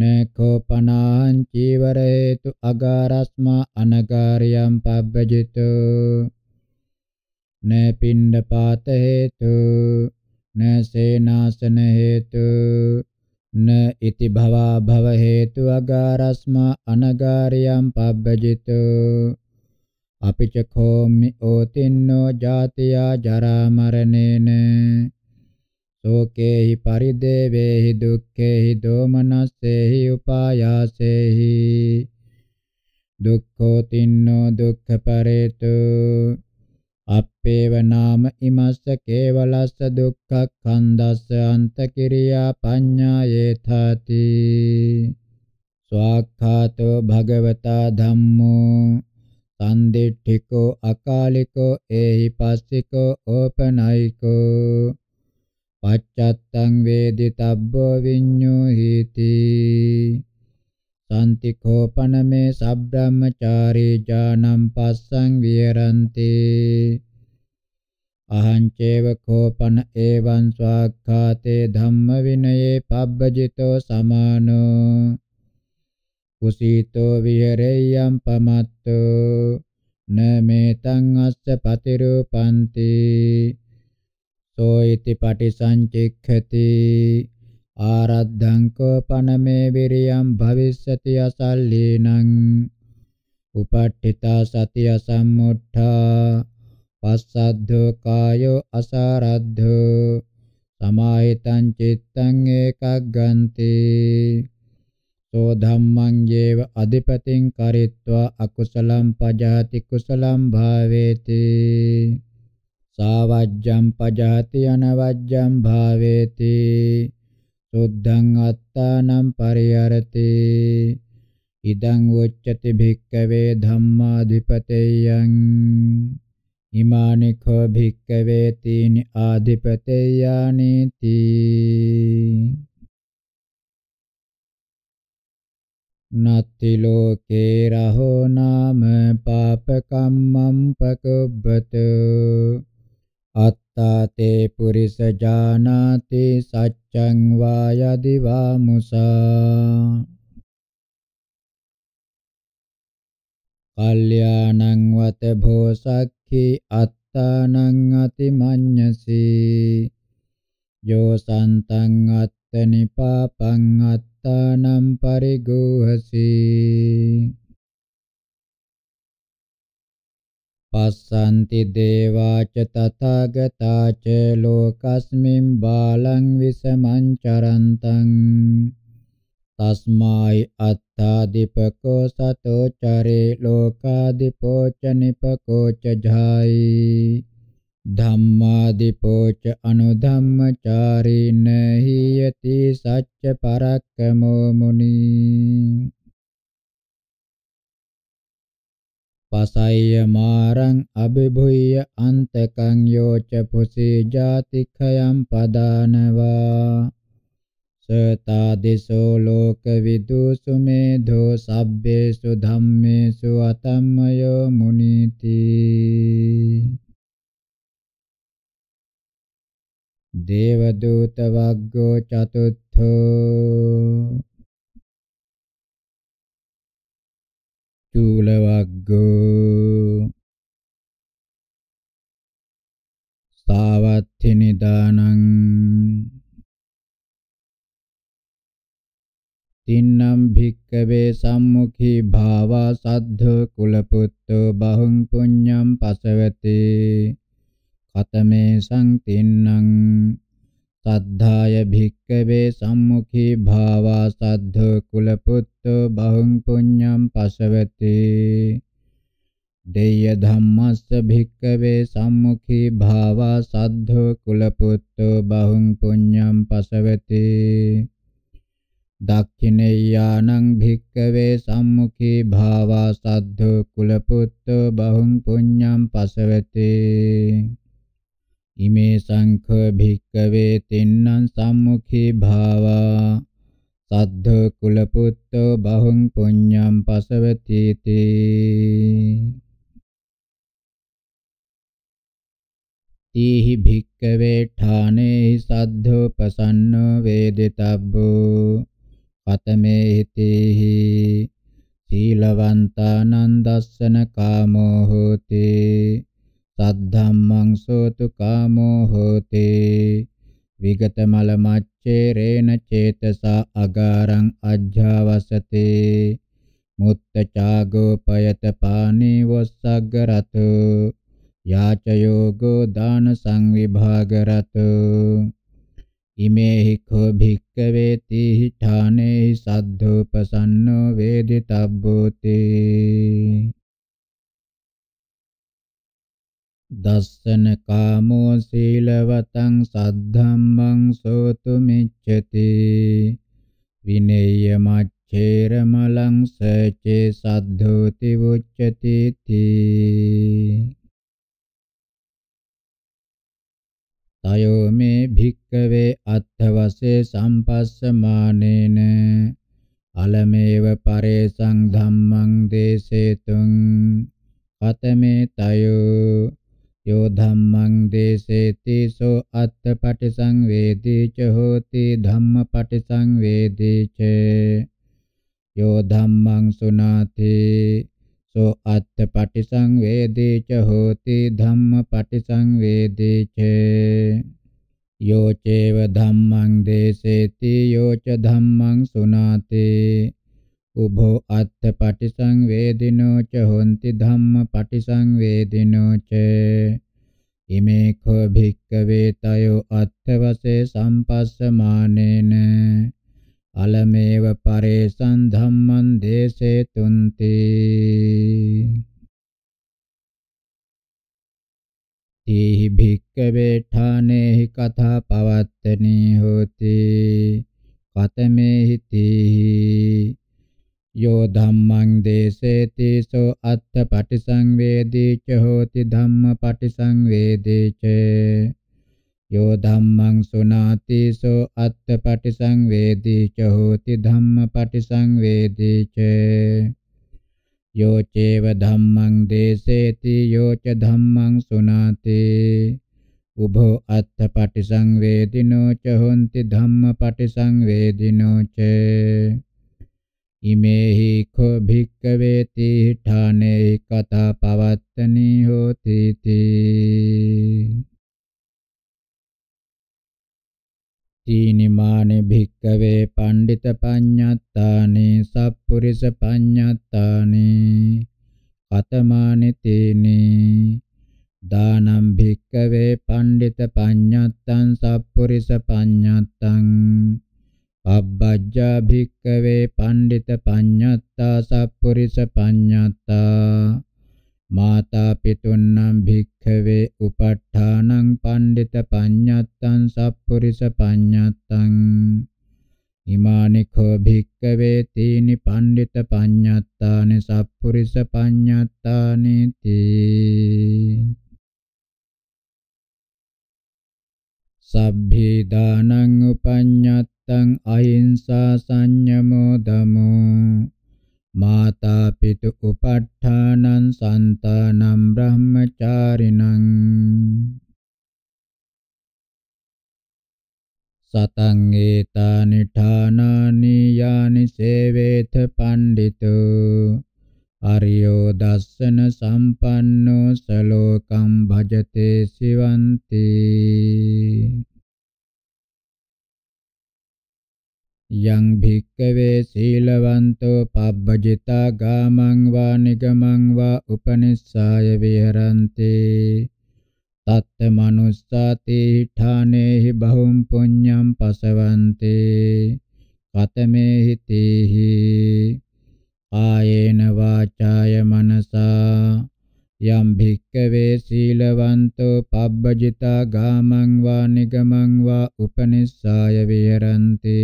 නකෝපනාං චීවරේතු අගාරස්මා අනගාරියම් පබ්බජිතෝ න පින්ඩපාත හේතු न सेनासन हेतु न इति भवा भव हेतु अगारस्मा अनगार्यं पब्बजितु अपि च खोमि ओतिन्नो जातिया जरामरणेन शोकेहि परिदेवेहि दुःखेहि दोमनस्सेहि उपायासेहि दुःखोतिन्नो दुःखपरेतु අපේව නාම ඉමස්ස කේවලස්ස දුක්ඛක්ඛන්දස්ස අන්තකිරියා පඤ්ඤායේතති ස්වාක්ඛාතෝ භගවතා ධම්මෝ සම්දිට්ඨිකෝ අකාලිකෝ ඒහි පස්සිකෝ ඕපනයිකෝ පච්චත්තං වේදිතබ්බෝ විඤ්ඤෝ හීති සම්තිකෝපනමේ සබ්‍රාහ්මචාරී ඥානම් පස්සං විහෙරන්තේ අහං චේව කෝපන එවං ස්වාක්ඛාතේ ධම්ම විනයේ පබ්බජිතෝ සමානෝ කුසීතෝ විහෙරේයම් පමත්තෝ නමෙතං අස්ස පතිරූපන්ති සෝයිති පටිසංචික්ඛති ආරද්ධං කෝපනමේ විරියම් භවිස්සති අසල්ලීනං උපට්ඨිතා සතිය සම්මුත්තා පස්සද්ධෝ කායෝ අසාරද්ධෝ සමාහිතං චිත්තං ඒකග්ගන්ති සෝ ධම්මං ජේව අධිපතින් කරිත්වා අකුසලම් පජාති කුසලම් භාවේති සාවජ්ජම් පජාති අනවජ්ජම් භාවේති සුද්ධං අත්තානම් පරිහරති ඉදං උච්චති භික්කවේ ධම්මාධිපතේයං ඉමානිකෝ භික්කවේ තීනි ආදිපතේයානීති නත්ති ලෝකේ රහෝ නාම පාපකම්මම් පකුබ්බත අත්තාතේ පුරිස ජානාති සච්ඡං වායදි වාමුසා කල්යාණං වත භෝසක් කේ අත්තානං අතිමඤ්ඤසේ යෝ සන්තං අත්ත නිපාපං අත්තානම් පරිගෝහසේ පස්සන්ති දේවාච තථාගතාච ලෝකස්මින් බාලං විසමං චරන්තං තස්මායි අත් तादिपको सतो चरे लोकादिपो च निपको च झायि धम्मादिपो च अनुधम्मचारी न हीयति सच्च परक्कमो मुनि පසය්‍ය මාරං අභිභුය්‍ය අන්තකං යෝච පුසී ජාතිඛයම් පදානවා සතාදිසෝ ලෝකවිදු සුමේධෝ සබ්බේසු ධම්මේසු අතම්මයෝ මුනිති දේවදූත වග්ගෝ චතුත්ථෝ චූල වග්ගෝ සාවත්ථි නිදානං තින්නම් භික්කවේ සම්මුඛී භාවා සද්ධ කුලපුත්තෝ බහුං පුඤ්ඤම් පසවතේ කතමේ සංතින්නම් සද්ධාය භික්කවේ සම්මුඛී භාවා සද්ධ කුලපුත්තෝ බහුං පුඤ්ඤම් පසවතේ දෙය්‍ය ධම්මස්ස භික්කවේ සම්මුඛී භාවා සද්ධ කුලපුත්තෝ බහුං පුඤ්ඤම් පසවතේ දක්ඛිනේයානං භික්කවේ සම්මුඛේ භාවා සද්ධෝ කුලපුත්තෝ බහුං පුඤ්ඤං පසවතේ ඉමේ සංඛ භික්කවේ තින්නම් සම්මුඛේ භාවා සද්ධෝ කුලපුත්තෝ බහුං පුඤ්ඤං පසවති තේ තීහි භික්කවේ ඨානේ සද්ධෝ පසන්නෝ වේදිතබ්බෝ පතමේ හිතේහි සීලවන්තානං දස්සන කාමෝ හෝති සද්ධම්මං සෝතු කාමෝ හෝති විගත මල මච්චේරේන චේතසා අගාරං අජ්ජවසතේ මුත්තචාගෝ පයත පානේ වස්සග්ග රතු යාච යෝගෝ දාන සංවිභාග රතු ඉමේ හික්ඛෝ භික්ඛවේති ඨානේ සද්ධෝපසන්නෝ වේදිතබ්බෝති දස්සන කාමෝ සීලවතං සද්ධම්මං සෝතුමිච්ඡති විනේය මච්ඡේර මලං සචේ සද්ධෝති වුච්ඡති තී තයෝ මේ භික්කවේ අත්ථවසේ සම්පස්සමානේන අලමේව පරේසං ධම්මං දේසේතුං කතමේ තයෝ යෝ ධම්මං දේසේති සෝ අත්ථපටිසංවේදී ච හෝති ධම්මපටිසංවේදී ච යෝ ධම්මං සුනාති सो अथ पटिसंवेदी च होति धम्म पटिसंवेदी च यो चेव धम्मं देशेति यो च धम्मं सुनाति उभो अथ पटिसंवेदिनो च हन्ति धम्म पटिसंवेदिनो च इमे खो भिक्खवे तयो अथवसे सम्पस्समानेन අලමේව පරේසං ධම්මං දේසේතුන්ති තේහි භික්කවේ ඨානේහි කථා පවත්තනේ හෝති කතමේහි තේහි යෝ ධම්මං දේසේති සෝ අත්ථ පටිසංවේදී ච හෝති ධම්ම පටිසංවේදී ච यो धम्मं सुनाति सो अत्थ पटिसंवेदी च होति धम्म पटिसंवेदी च यो चेव धम्मं देशेति यो च धम्मं सुनाति उभो अत्थ पटिसंवेदिनो च होन्ति धम्म पटिसंवेदिनो च इमे हि खो भिक्खवेति ठाने कथा पवत्तनी होति තීනිමානේ භික්කවේ පණ්ඩිත පඤ්ඤත්තානේ සප්පුරිස පඤ්ඤත්තානේ කතමානේ තේනේ දානම් භික්කවේ පණ්ඩිත පඤ්ඤත්තං සප්පුරිස පඤ්ඤත්තං පබ්බජ්ජා භික්කවේ පණ්ඩිත පඤ්ඤත්තා සප්පුරිස පඤ්ඤත්තා මාතා පිතුන්නම් භික්ඛවේ උපට්ඨානං පණ්ඩිත පඤ්ඤත්තං සප්පුරිස පඤ්ඤත්තං ඉමානිඛෝ භික්ඛවේ තීනි පණ්ඩිත පඤ්ඤත්තානි සප්පුරිස පඤ්ඤත්තානි තී සබ්බේ දානං උපඤ්ඤත්තං අහිංසා සංයමෝ දමෝ මාතා පිතු උපට්ඨානං සන්තානං බ්‍රහ්මචාරිණං සතං ඒතානි ඨානානි යානි සේවේත පණ්ඩිතෝ අරියෝ දස්සන සම්පන්නෝ සලෝකම් භජතේ සිවන්ති යං භික්කවේ සීලවන්තෝ පබ්බජිතා ගාමං වා නිගමං වා උපනිස්සාය විහරಂತಿ තත්ත මනුස්සාති ඨානේහි බහුම් පුඤ්ඤං පසවಂತಿ කතමේහි තේහි ආයේන වාචාය මනසා යම් භික්කවේ සීලවන්තෝ පබ්බජිතා ගාමං වා නිගමං වා උපනිස්සාය විහෙරಂತಿ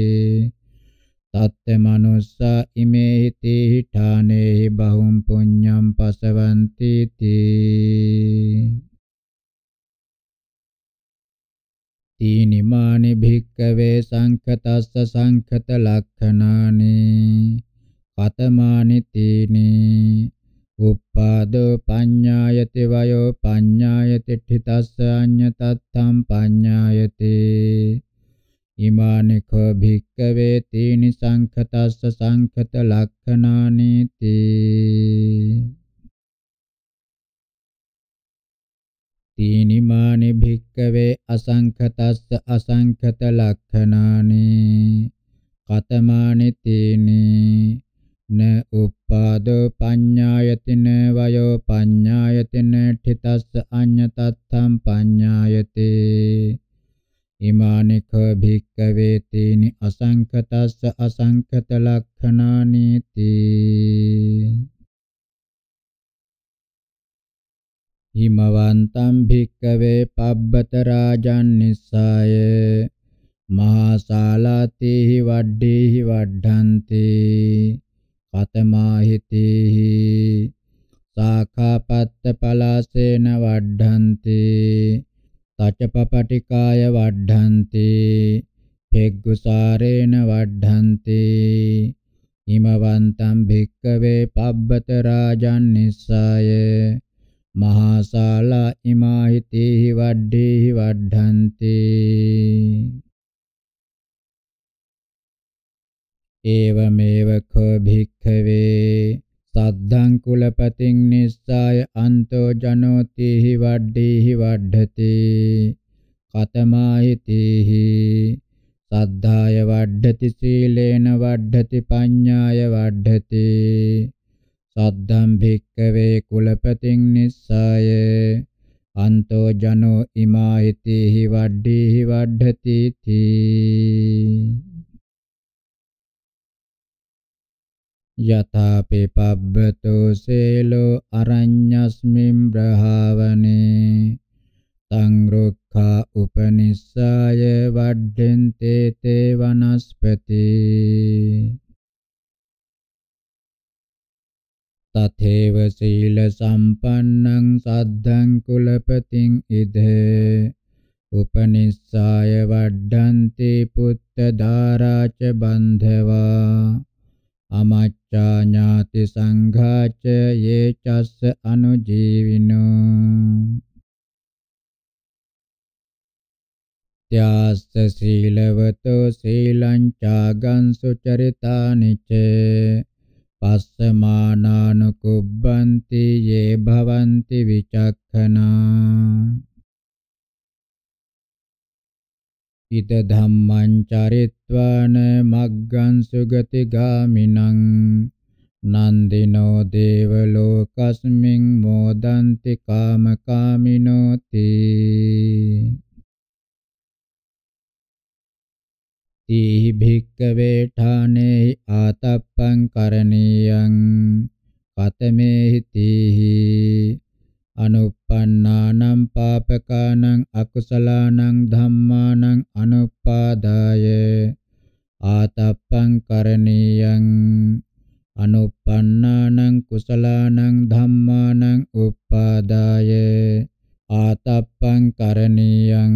තත්ත මනුස්සා ඉමේ හිතේ හිඨානේ බහුම් පුඤ්ඤම් පසවಂತಿ තී තීනිමානි භික්කවේ සංඛතස්ස සංඛත ලක්ඛනානි කතමානි තීනි uppādo paññāyati vayo paññāyati tthitassa aññataththam paññāyati imāni kho bhikkave tīni saṅkhatassa saṅkhata lakkhanaani ti tīnimāni bhikkave asaṅkhatassa asaṅkhata lakkhanaani katamāni tīni න උප්පාදෝ පඤ්ඤායතින වයෝ පඤ්ඤායතින ඨිතස්ස අඤ්ඤතත්තම් පඤ්ඤායති ඉමානි ක භික්කවේ තීනි අසංකතස්ස අසංකත ලක්ඛණානි තී හිමවන්තම් භික්කවේ පබ්බත රාජන් නිස්සාය මහා ශාලාතේහි වඩ්ඩේහි වඩ්ඩන්තේ කතමාහිතේහි සාඛාපත්ත පලාසේන වඩ්ඩන්ති තචපපටිකාය වඩ්ඩන්ති පෙග්ගුසාරේන වඩ්ඩන්ති හිමවන්තම් භික්කවේ පබ්බත රාජන් නිස්සාය මහාසාලා ඉමාහිතේහි වඩ්ඩේහි වඩ්ඩන්ති ඒවමේව කෝ භික්ඛවේ සද්ධං කුලපතින් නිස්සාය අන්තෝ ජනෝති හි වඩ්ඩේහි වඩ්ඩති කතමායිතිහි සද්ධාය වඩ්ඩති සීලේන වඩ්ඩති පඤ්ඤාය වඩ්ඩති සද්ධම් භික්ඛවේ කුලපතින් නිස්සාය අන්තෝ ජනෝ ඉමායිතිහි වඩ්ඩේහි වඩ්ඩති තී යථා පෙපබ්බතෝ සේලෝ අරඤ්ඤස්මින් බ්‍රහවනේ තං රොක්ඛා උපනිස්සාය වඩ්ඩෙන්තේ තේ වනස්පති තතේව සීල සම්පන්නං සද්ධං කුලපතින් ඉද උපනිස්සාය වඩ්ඩන්ති පුත්ත ධාරාච බන්ධවා amacchāñāti saṅghāce ye cassa anujīvino ත්‍යාස්ස සීලවතෝ සීලං චාගං සුචරිතානි ච පස්සමානානුකුබ්බන්ති යේ භවಂತಿ විචක්ඛනා ඉත ධම්මං චරිත්වාන මග්ගං සුගති ගාමිනං නන්දිනෝ දේව ලෝකස්මින් මොදන්ති කාම කාමිනෝති තී භික්කවේ ඨානේ ආතප්පං කරණීයං කතමේහි තීහි අනුප්පන්නානං පාපකානං අකුසලානං ධම්මානං අනුපාදාය ආතප්පං කරණීයං අනුප්පන්නානං කුසලානං ධම්මානං උපාදාය ආතප්පං කරණීයං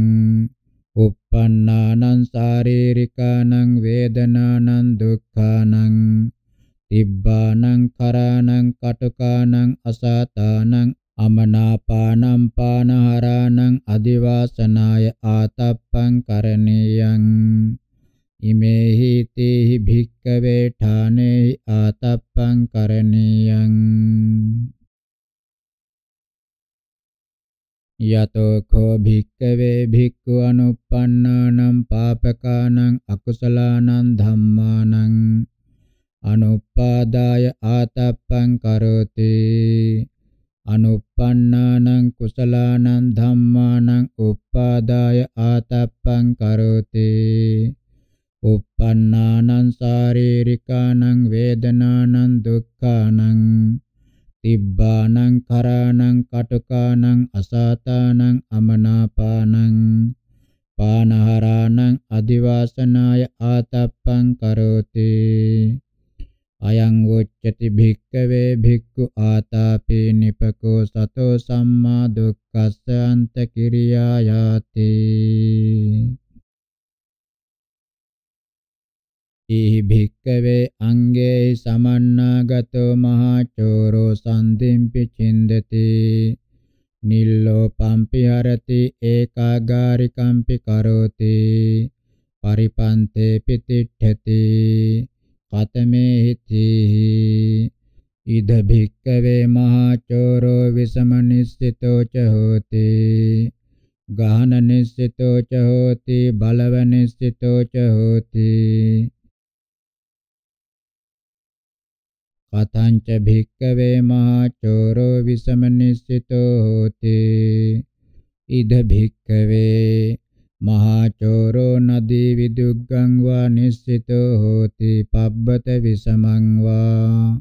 uppannānaṁ sārīrikānaṁ vedanānaṁ dukkhaanaṁ tibbānaṁ karānaṁ kaṭukaanaṁ asātānaṁ අමනාපානම් පානහරාණං අදිවාසනාය ආතප්පං කරණීයං ඉමේහි තේහි භික්කවේ ඨානේ ආතප්පං කරණීයං යතෝ කෝ භික්කවේ භික්ඛු අනුප්පන්නානම් පාපකානම් අකුසලානම් ධම්මානම් අනුපාදාය ආතප්පං කරෝති anuppannānaṁ කුසලානං ධම්මානං uppādāya ātappaṁ karoti uppannānaṁ sāririkānaṁ vedanānaṁ dukkhaanaṁ තිබ්බානං කරානං කටුකානං අසාතානං අමනාපානං පානහරානං අදිවාසනාය ආතප්පං කරෝති අයං උච්චති භික්කවේ භික්ඛු ආතාපේ නිපකෝ සතෝ සම්මා දුක්ඛස්ස අන්ත කිරියා යාති ඉහි භික්කවේ අංගේ සමන්නාගතෝ මහා චෝරෝ සම්දිම්පි චින්දති නිල්ලෝ පම්පි හරති ඒකාගාරිකම්පි කරෝති පරිපන්තේ පිතිට්ඨති කතමේ හිතේහි ඉද භික්කවේ මහාචෝරෝ විසමනිස්සිතෝ ච හෝති ගාහන නිස්සිතෝ ච හෝති බලව නිස්සිතෝ ච හෝති කතංච භික්කවේ මහාචෝරෝ විසමනිස්සිතෝ හෝති ඉද භික්කවේ මහාචෝරෝ නදී විදුග්ගං වා නිස්සිතෝ හෝති පබ්බත විසමං වා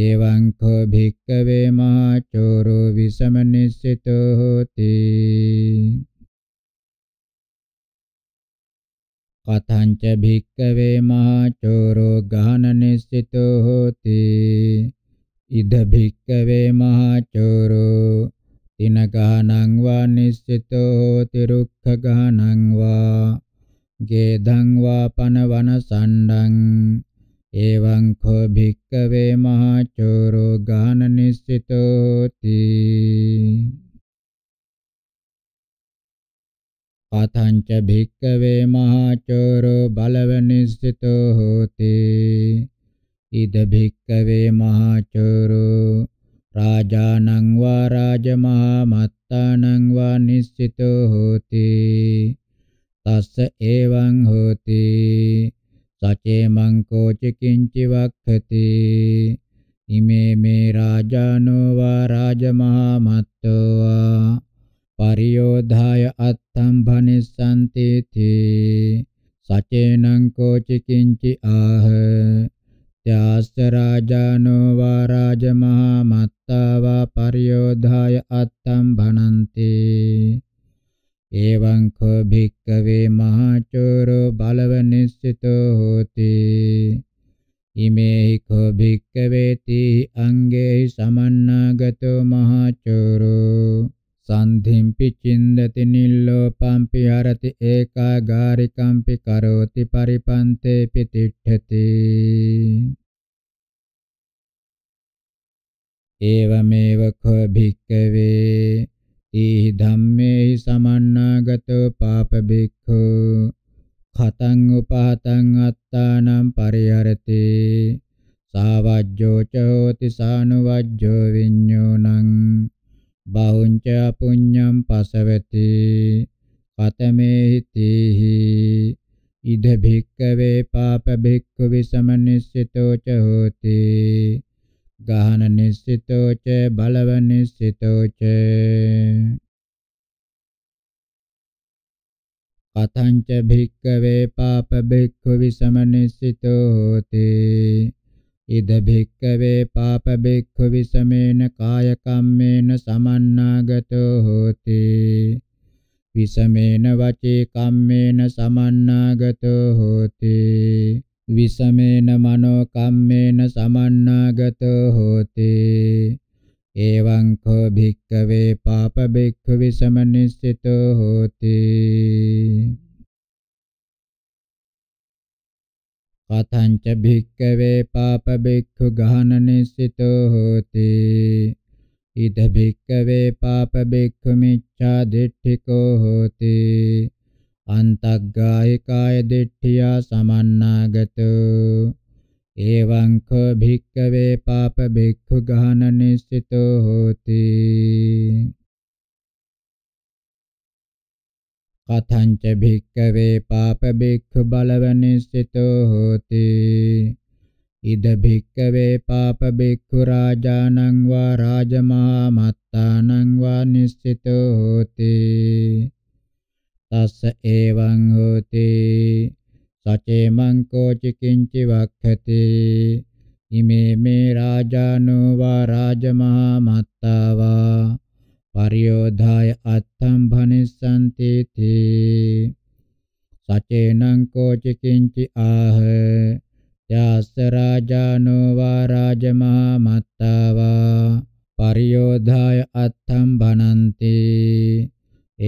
එවං කෝ භික්කවේ මහාචෝරෝ විසම නිස්සිතෝ හෝති කතංච භික්කවේ මහාචෝරෝ ගාන නිස්සිතෝ හෝති ඉද භික්කවේ මහාචෝරෝ තිනගානං වා නිස්සිතෝ තිරුක්ඛගානං වා ගේධං වා පනවන සණ්ඩං එවං කෝ භික්කවේ මහචෝරෝ ගාන නිස්සිතෝති අතංච භික්කවේ මහචෝරෝ බලව නිස්සිතෝ හෝති ඉද භික්කවේ මහචෝරෝ රාජානං වා රාජමහා මත්තානං වා නිස්සිතෝ හෝති තස්ස එවං හෝති සචේමං කෝච කිංචි වක්ඛති ඉමේ මේ රාජානෝ වා රාජමහා මත්තෝ වා පරියෝධාය අත්තම් භනිස්සන්ති තේ සචේනං කෝච කිංචි ආහ ත්‍යාස්ස රාජානෝ වා රාජමහා මත්තා වා පරියෝධාය අත්තම් භනන්ති එවං කෝ භික්කවේ මහාචෝරෝ බලව නිස්සිතෝ හෝති ඉමේහි කෝ භික්කවේති අංගේහි සමන්නාගතෝ මහාචෝරෝ සන්ධිම්පි චින්දති නිල්ලෝපම්පි හරති ඒකාගාරිකම්පි කරෝති පරිපන්තේ පිතිට්ඨති ඒවමේව කෝ භික්කවේ ඊහි ධම්මේහි සමන්නාගතෝ පාප භික්ඛෝ ඛතං උපහතං අත්තානම් පරිහරති සාවජ්ජෝ චෝති සානුවජ්ජෝ විඤ්ඤෝණං බහුංච පුඤ්ඤම් පසවති කතමේහි තීහි ඉද භික්කවේ පාප භික්ඛු විසමනිස්සිතෝ ච හෝති ගහන නිස්සිතෝ ච බලව නිස්සිතෝ ච කතං ච භික්කවේ පාප භික්ඛු විසමනිස්සිතෝ හෝති ඉද භික්කවේ පාප භික්ඛු විසමේන කාය කම්මේන සමන්නාගතෝ හෝති විසමේන වචේ කම්මේන සමන්නාගතෝ හෝති විසමේන මනෝ කම්මේන සමන්නාගතෝ හෝති එවං කෝ භික්කවේ පාප භික්ඛු විසමනිස්සිතෝ හෝති කතංච භික්කවේ පාප භික්ඛු ගහන නිසිතෝ හෝති ඉද භික්කවේ පාප භික්ඛු මිච්ඡා දිට්ඨිකෝ හෝති අන්තග්ගාය කාය දිට්ඨියා සමන්නාගතෝ එවං කෝ භික්කවේ පාප භික්ඛු ගහන නිසිතෝ හෝති පතංච භික්කවේ පාප භික්ඛු බලවනිසිතෝ හෝති ඉද භික්කවේ පාප භික්ඛු රාජානං වා රාජමහා මත්තානං වා නිසිතෝ හෝති තස්ස එවං හෝති සචේමං කෝචි කිංචි වක්ඛති ඉමේ මේ රාජානෝ වා රාජමහා මත්තා වා පරියෝධාය අත්තම් භනිස්සන්ති තී සචේනං කෝචි කිංචි ආහ යස්ස රාජානෝ වා රාජමහා මත්තාවා පරියෝධාය අත්තම් භනන්ති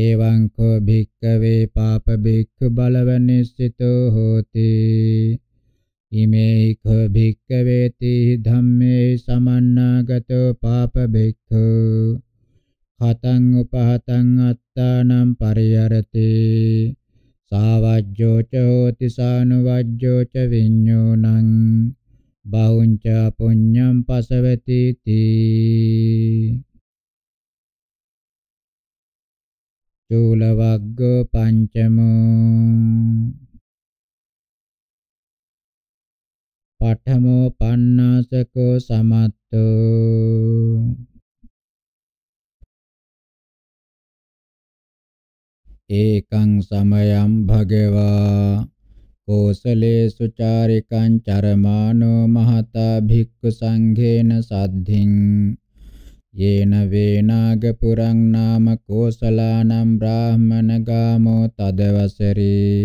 එවං කෝ භික්කවේ පාප භික්ඛු බලවනිස්සිතෝ හෝති ඉමේ කෝ භික්කවේති ධම්මේ සමන්නාගතෝ පාප භික්ඛු හතං උපහතං අත්තානම් පරියරති සාවජ්ජෝ ච හෝති සානුවජ්ජෝ ච විඤ්ඤෝණං බහුංච පුඤ්ඤම් පසවති තී චූලවග්ගෝ පංචමෝ පඨමෝ පණ්ණාසකෝ සමත්තෝ ඒකං සමයං භගවා කෝසලේසු චාරිකං චරමානෝ මහතා භික්ඛු සංඝේන සද්ධින් යේන වේනාග පුරං නාම කෝසලානම් බ්‍රාහමන ගාමෝ තදවසරේ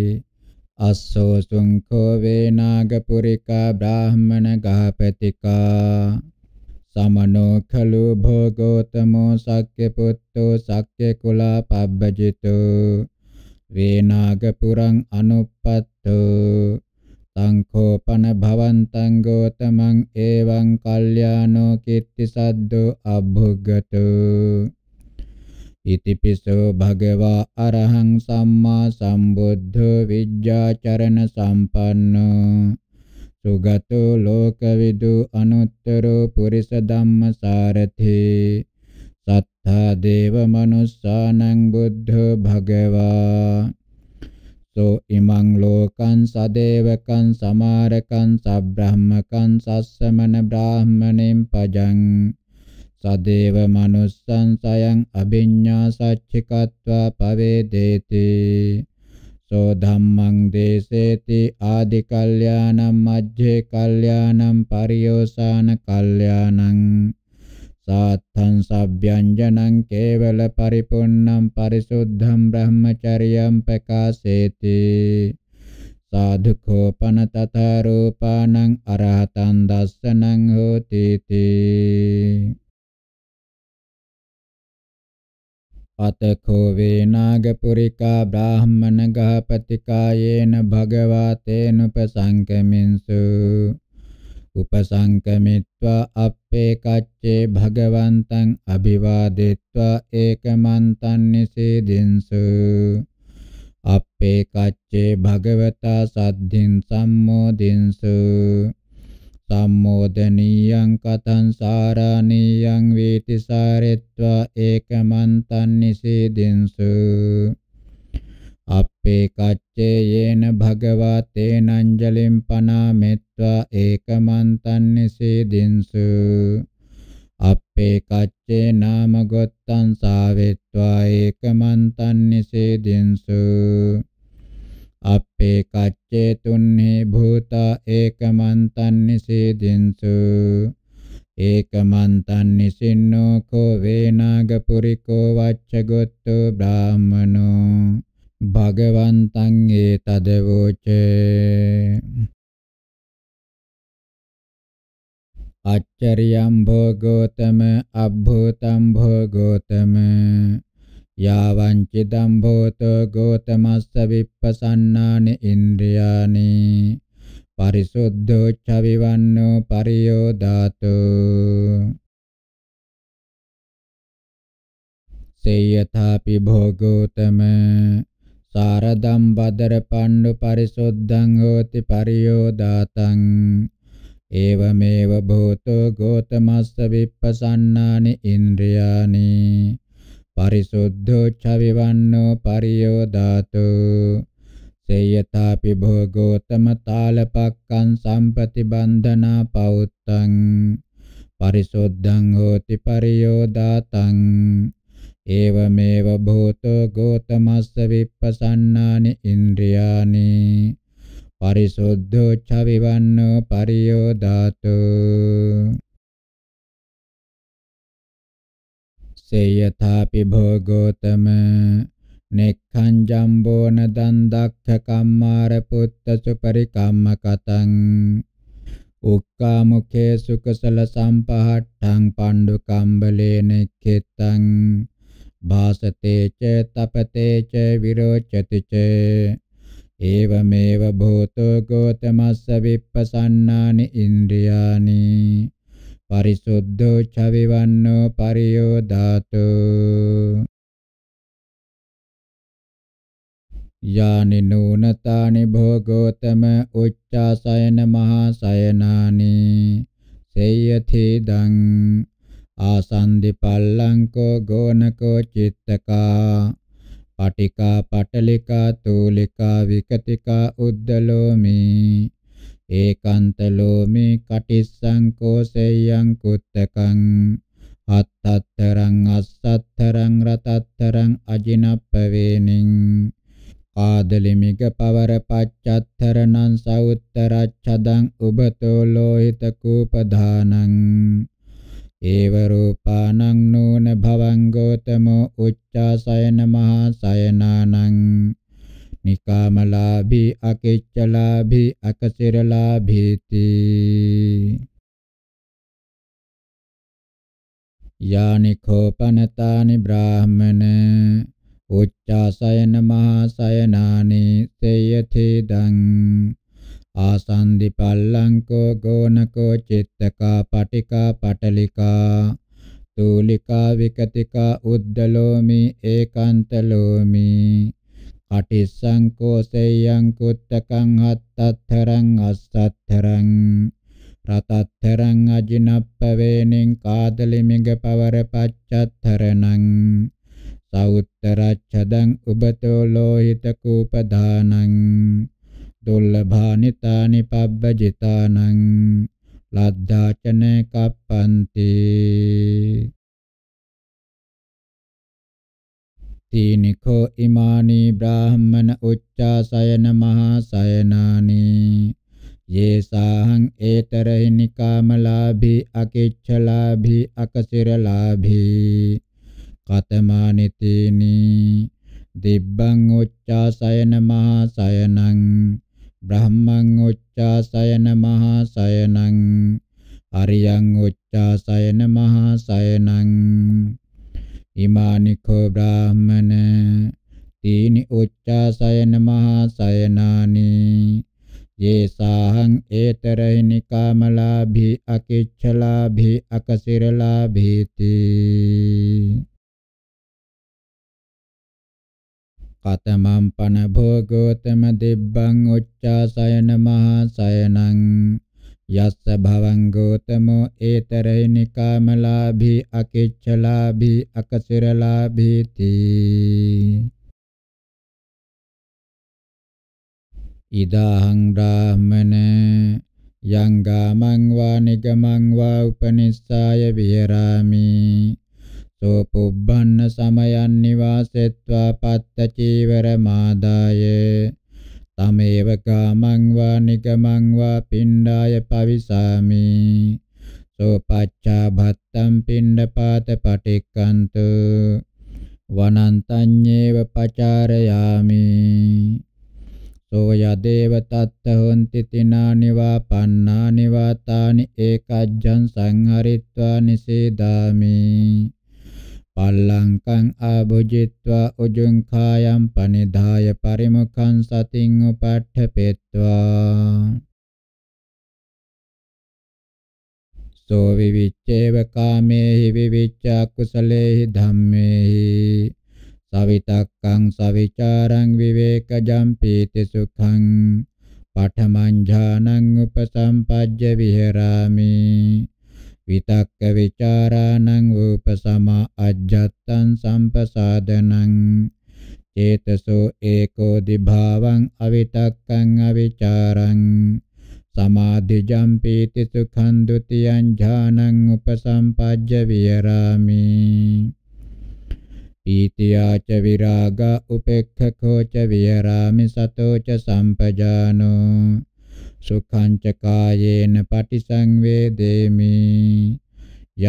අස්සෝ සුංඛෝ වේනාග පුරිකා බ්‍රාහමන ගහපතිකා සමනෝ කලු භෝගෝතමෝ සක්්‍ය පුත්තෝ සක්්‍ය කුලා පබ්බජිතෝ වේනාග පුරං අනුප්පත්තෝ සංඛෝපන භවන්තං ගෝතමං එවං කල්යාණෝ කිත්ති සද්දෝ අභුග්ගතෝ ඉතිපිසෝ භගවා අරහං සම්මා සම්බුද්ධ විජ්ජාචරණ සම්පන්නෝ සුගතෝ ලෝකවිදු අනුත්තරෝ පුරිස ධම්මසාරතේ සත්තා දේව මනුස්සානං බුද්ධ භගවා සෝ ඉමං ලෝකං සදේවකං සමාරකං සබ්‍රහ්මකං සස්සමන බ්‍රාහ්මණෙන් පජං සදේව මනුස්සං සයං අභිඤ්ඤා සච්චිකत्वा පවේදේති සෝ ධම්මං දේසේති ආදි කල්යාණං මජ්ජේ කල්යාණං පරියෝසాన කල්යාණං සාත්තං සබ්බ්‍යංජනං කේවල පරිපුන්නම් පරිසුද්ධම් බ්‍රහ්මචරියම් ප්‍රකාශේති සාධුකෝපන තථා රූපානං අරහතං දස්සනං හෝති තී අතකෝ වේනාගපුරිකා බ්‍රාහ්මණ ගහපතිකායේන භගවා තේනුපසංකමින්සු උපසංකමිත්වා අප්පේ කච්චේ භගවන්තං අභිවාදෙත්වා ඒකමන්තං නිසීදින්සු අප්පේ කච්චේ භගවතා සද්ධින් සම්මෝදින්සු සම්මෝදනීයං කතං සාරාණීයං වේති සාරෙත්වා ඒකමන්තං නිසීදෙන්සු අපේ කච්චේ යේන භගවා තේනංජලිම් පනාමෙත්වා ඒකමන්තං නිසීදෙන්සු අපේ කච්චේ නාම ගොත්තං සාවෙත්වා ඒකමන්තං නිසීදෙන්සු අපේ කච්චේ තුන්නේ භූතා ඒකමන්තන් නිසීදින්සු ඒකමන්තන් නිසින්නෝ කෝ වේනාග පුරිකෝ වච්චගොත්තෝ බ්‍රාහමනෝ භගවන්තං ඒතදවෝච අච්චරියම් භෝගෝතම අබ්භූතම් භෝගෝතම යාවංචිදම් භූතෝ ගෝතමස්ස විප්පසන්නානි ඉන්ද්‍රියානි පරිසුද්ධෝ චවිවන්නෝ පරියෝදාතු සේයථාපි භෝගෝතම සාරදම් බදර පණ්ඩු පරිසුද්ධං හෝති පරියෝදාතං ඒවමේව භූතෝ ගෝතමස්ස විප්පසන්නානි ඉන්ද්‍රියානි පරිසුද්ධෝ චවිවන්නෝ පරියෝදාතු සේයතාපි භෝගෝතම තාලපක්කං සම්පති බන්ධනා පෞත්තං පරිසුද්ධං හෝති පරියෝදාතං ඒවමේව භූතෝ ගෝතමස්ස විප්පසන්නානි ඉන්ද්‍රියානි පරිසුද්ධෝ චවිවන්නෝ පරියෝදාතු සේයථාපි භෝගෝතම නෙක්ඛං ජම්බෝන දන් දක්ඛ කම්මාර පුත්ත සුපරිකම්ම කතං උක්කා මුඛේ සුකසල සම්පහට්ඨං පණ්ඩුකම්බලේ නෙක්ඛෙත්තං භාසතේ ච තපතේ ච විරෝචති ච ඒවමේව භූතෝ ගෝතමස්ස විප්පසන්නානි ඉන්ද්‍රියානි පරිසුද්ධෝ චවිවන්නෝ පරියෝදාතු යානි නූනතානි භෝගෝතම උච්චාසයන මහා සයනානි සේයතිදං ආසන්දි පල්ලංකෝ ගෝනකෝ චිත්තකා පටිකා පටලිකා තූලිකා විකතිකා උද්දලෝමි ඒකාන්තලෝමේ කටිස්සංකෝසෙයං කුත්තකං අත්තතරං අස්සතරං රතතරං අජිනප්පවේනින් ආදලිමික පවර පච්චත්තරණං සවුත්තරච්ඡදං උබතෝ ලෝහිත කූපධානං ඒව රූපානං නූන භවං ගෝතමෝ උච්චාසයන මහා සයනානං නිකාමලාභී අකෙච්චලාභී අකසිරලාභීති යානිඛෝපනතානි බ්‍රාහමන උච්චාසයන මහසයනානි සේයතිදං ආසන්දි පල්ලංකෝ ගෝනකෝ චිත්තකා පටිකා පටලිකා තූලිකා විකතිකා උද්දලෝමි ඒකාන්තලෝමි අටිස්සංකෝ සේයං කුත්තකං අත්තත්තරං අස්සත්තරං රතත්තරං අජිනප්පවේනින් කාදලිමිඟ පවර පච්චත්තරණං සවුත්තරච්ඡදං උබතෝ ලෝහිත කූපදානං දුල්ලභානිතානි පබ්බජිතානං ලද්දාචන කප්පන්ති තීනිකෝ ඉමානි බ්‍රාහ්මන උච්චාසයන මහා සයනානි යේසාහං ඒතරහි නිකාමලාභී අකිච්ඡලාභී අකසිරලාභී කතමානි තීනී දිබ්බං උච්චාසයන මහා සයනං බ්‍රහ්මං උච්චාසයන මහා සයනං අරියං උච්චාසයන මහා සයනං ඉමානිකෝ බ්‍රාහමන තීනි උච්චාසයන මහා සයනානි යේසාහං ඒතරයි නිකාමලාභි අකිච්ඡලාභි අකසිරලාභීති කතමම් පන භෝගෝතම දිබ්බං උච්චාසයන මහා සයනං යස්ස භවං ගෝතමෝ ඒතරේනි කාමලාභී අකිච්චලාභී අකසිරලාභී තී ඉදාහං බ්‍රාහමන යං ගාමං වා නිගමං වා උපනිස්සාය විහෙරාමි සෝ පුබ්බන්න සමයන් නිවාසෙත්වා පත්ත චීවර මාදායේ තමේව කාමං වා නිකමං වා පිණ්ඩාය පවිසාමි සෝපච්චා භත්තම් පිණ්ඩපාත පටික්කන්තු වනන්තඤ්ඤේව පචාරයාමි සෝ යදේව තත්ත හොන්ති තිනානි වා පන්නානි වා තානි ඒකජ්ජං සංහරිත්වා නිසීදාමි පල්ලංකං ආභුජිත්වා උජුං කායම් පනිදාය පරිමුඛං සතින් උපට්ඨපෙත්වා සෝ විවිච්ඡේව කාමේහි විවිච්ඡා කුසලේහි ධම්මේහි සවිතක්කං සවිචාරං විවේකජම් පීති සුඛං පඨමං ඥානං උපසම්පජ්ජ විහෙරාමි විතක්ක විචාරාණං උපසමා අජ්ජත්තං සම්පසාදනං චේතසෝ ඒකෝ දිභාවං අවිතක්කං අවිචාරං සමාධිජම් පීති සුඛං ဒ ුතියං ඥානං උපසම්පජ්ජ විහරාමි පීතියාච විරාගා උපේක්ඛකෝ ච විහරාමි සතෝ ච සම්පජානෝ සුඛං ච කායේන පටිසංවේදේමි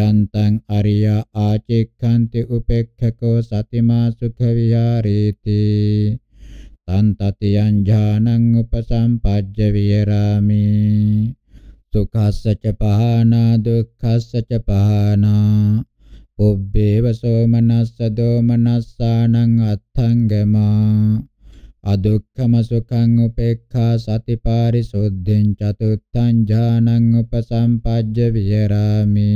යන්තං අරිය ආචෙක්ඛන්ති උපේක්ඛකෝ සතිමා සුඛ විහාරේති තන් තතියං ඥානං උපසම්පජ්ජ විහෙරාමි සුඛස්ස ච පහනා දුක්ඛස්ස ච පහනා පුබ්බේව සෝමනස්ස දෝමනස්සානං අත්ථංගමා අදුක්ඛම සුඛං උපේක්ඛා සතිපාරිසුද්ධින් චතුත්තං ඥානං උපසම්පජ්ජ විහෙරාමි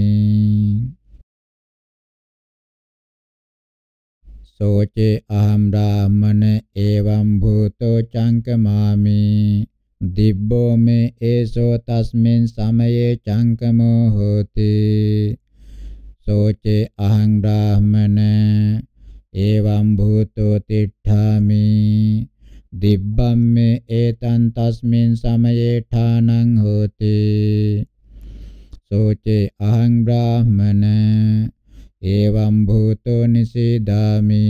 සෝචේ අහම් රාමන එවම් භූතෝ චංකමාමි දිබ්බෝ මේ ඒසෝ තස්මින් සමයේ චංකමෝ හෝති සෝචේ අහං රාමන එවම් භූතෝ තිඨාමි දිබ්බම්මේ ඒතං තස්මින් සමයේ ඨානං හෝති සෝචේ අහං බ්‍රාහමන එවං භූතෝ නිසීදාමි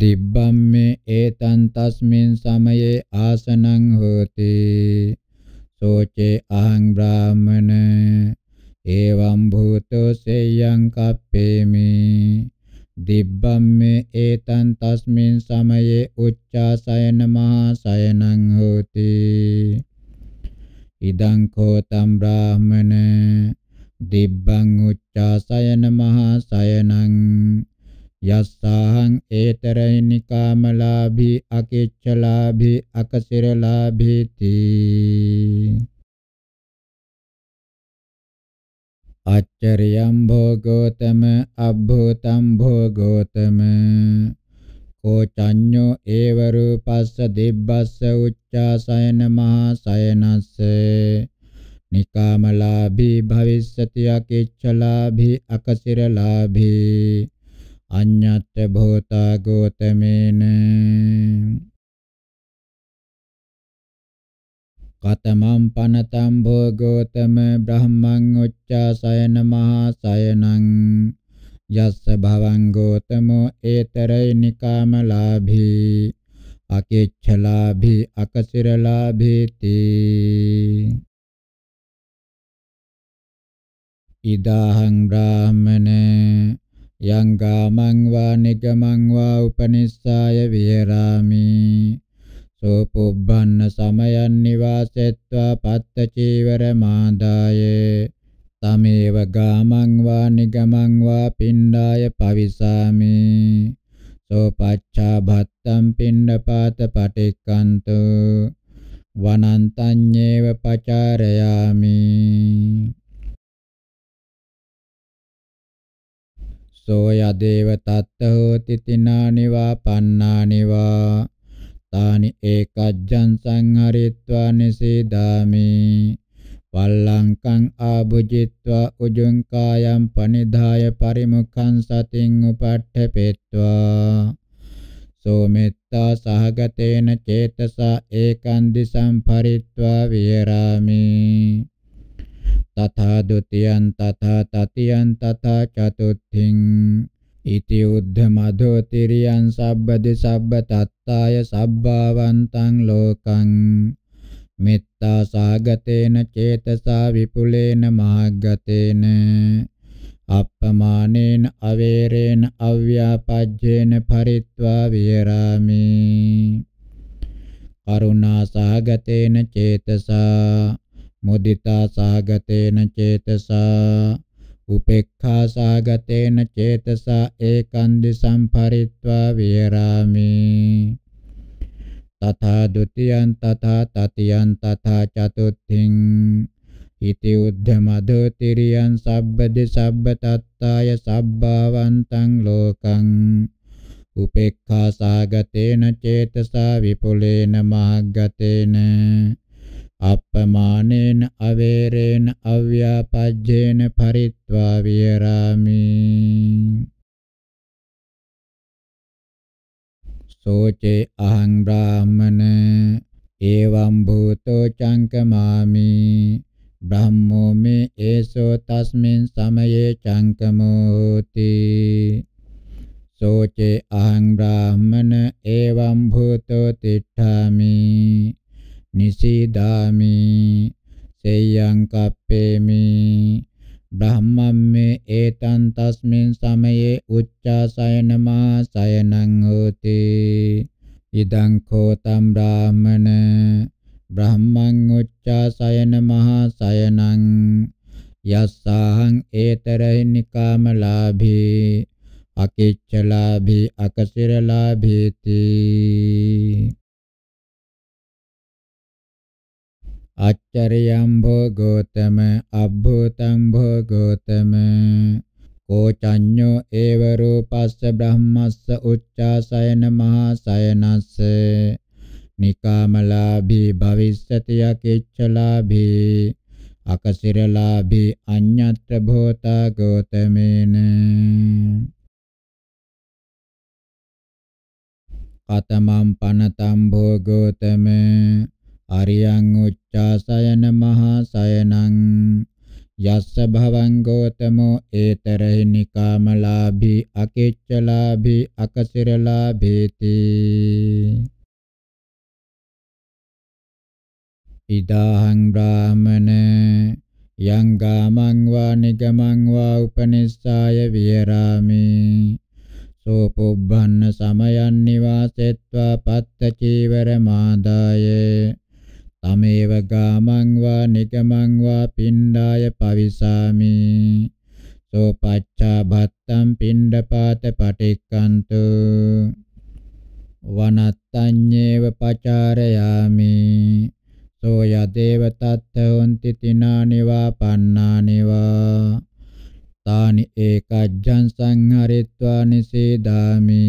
දිබ්බම්මේ ඒතං තස්මින් සමයේ ආසනං හෝති සෝචේ අහං බ්‍රාහමන එවං භූතෝ සේයං කප්පේමි දිබ්බම්මේ ඒතං තස්මින් සමයේ උච්චාසයන මහාසයනං හෝති ඉදං කෝතම් බ්‍රාහමන දිබ්බං උච්චාසයන මහාසයනං යස්සාහං ඒතරයිනිකාමලාභී අකිච්චලාභී අකසිරලාභීති අච්චරියම් භෝගෝතම අබ්බූතම් භෝගෝතම කෝචඤ්ඤෝ ඒව රූපස්ස දිබ්බස්ස උච්චාසයන මහා සයනස්ස නිකාමලාභී භවිස්සති අකිච්ඡලාභී අකසිරලාභී අඤ්ඤත් භෝතා ගෝතමේන පතමම් පනතම් භෝගෝතම බ්‍රහ්මං උච්චාසයන මහාසයනං යස්ස භවං ගෝතමෝ ඒතරේ නිකාමලාභී අකේච්ඡලාභී අකසිරලාභීති ඉදාහං බ්‍රාහමන යං ගාමං වා නිගමං වා උපනිස්සාය විහෙරාමි සෝපොබ්බන්න සමයන් නිවාසෙත්වා පත්ත චීවර මාදායේ තමේව ගාමං වා නිගමං වා පිණ්ඩාය පවිසාමි සෝපච්ඡා භත්තම් පිණ්ඩපාත පටික්කන්තු වනන්තඤ්ඤේව පචාරයාමි සෝය දේව තත්ත හෝති තිනානිවා පන්නානිවා තානි ඒකජ්ජං සංහරිත්වා නිසීදාමි පල්ලංකං ආභුජිත්වා උජුං කායම් පනිදාය පරිමුඛං සතින් උපට්ඨපෙත්වා සෝමෙත්තා සහගතේන චේතසා ඒකං දිසං පරිත්වා විහෙරාමි තථා ဒ ුතියං තථා තතියං තථා චතුත්ථිං ඉති උද්ධ මධෝ තිරියං සබ්බදි සබ්බ තත්තාය සබ්බාවන්තං ලෝකං මෙත්තා සාගතේන චේතසා විපුලේන මාග්ගතේන අප්පමානේන අවේරේන අව්‍යාපජ්ජේන පරිත්වා විහෙරාමි කරුණා සාගතේන චේතසා මුදිතා සාගතේන චේතසා උපේක්ඛාසාගතේන චේතසා ඒකං දිසං පරිත්වා විහෙරාමි තථා ဒ ුතියං තථා තතියං තථා චතුත්ථින් ඉති උද්ධමදෝ තිරියං සබ්බදි සබ්බ තත්තාය සබ්බාවන්තං ලෝකං උපේක්ඛාසාගතේන චේතසා විපුලේන මහග්ගතේන අප්පමානේන අවේරේන අව්‍යාපජ්ජේන පරිත්වා විරාමි සෝචේ අහං බ්‍රාහමන එවං භූතෝ චංකමාමි බ්‍රහ්මෝ මේ ඒසෝ තස්මින් සමයේ චංකමෝති සෝචේ අහං බ්‍රාහමන එවං භූතෝ තිඨාමි නිසීදාමි සේයං කප්පේමි බ්‍රහ්මම්මේ ඒතං තස්මින් සමයේ උච්චාසයන මාසයනං හෝති ඉදං කෝතම් බ්‍රාහමන බ්‍රහ්මං උච්චාසයන මහාසයනං යස්සාහං ඒතරහි නිකාමලාභී අකිච්චලාභී අකසිරලාභීති අච්චරියම් භෝ ගෝතම අබ්බූතං භෝ ගෝතම කෝචඤ්ඤෝ ඒව රූපස්ස බ්‍රහ්මස්ස උච්චාසයන මහාසයනස්ස නිකාමලාභී භවිස්සති යකිච්ඡලාභී අකසිරලාභී අඤ්ඤත්‍ර භෝතා ගෝතමේන කතමම් පනතම් භෝ ගෝතමේ අරියං උච්චාසයන මහා සයනං යස්ස භවං ගෝතමෝ ඒතරහි නිකාමලාභී අකෙච්චලාභී අකසිරලාභේති ඉදාහං බ්‍රාහමන යං ගාමං වා නිගමං වා උපනිස්සාය විහෙරාමි සෝ පුබ්බන්න සමයන් නිවාසෙත්වා පත්ත චීවර මාදායේ තමේව ගාමං වා නිගමං වා පිණ්ඩාය පවිසාමි සෝ පච්චා භත්තම් පිණ්ඩපාත පටික්කන්තු වනත්තඤ්ඤේව පචාරයාමි සෝ යදේව තත්තොන්ති තිනානිවා පන්නානිවා තානි ඒකජ්ජං සංහරිත්වා නිසීදාමි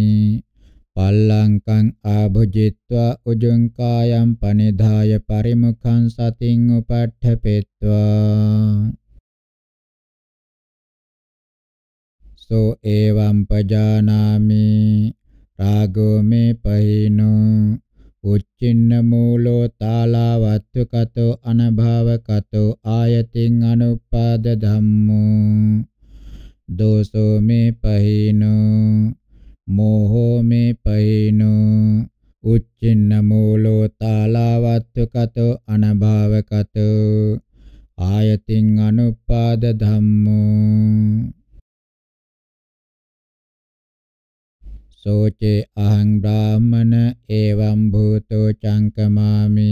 පල්ලංකං ආභුජිත්වා උජුං කායම් පනිදාය පරිමුඛං සතින් උපට්ඨපෙත්වා සෝ එවං පජානාමි රාගෝ මේ පහිනෝ උච්චින්න මූලෝ තාලවත්තු කතෝ අනභව කතෝ ආයතින් අනුපාද ධම්මෝ දෝසෝ මේ පහිනෝ මෝහෝ මේ පයිනෝ උච්චින්න මූලෝ තාලවත්තු කතෝ අනභාවකතෝ ආයතින් අනුපාද ධම්මෝ සෝචේ අහං බ්‍රාහමන එවම් භූතෝ චංකමාමි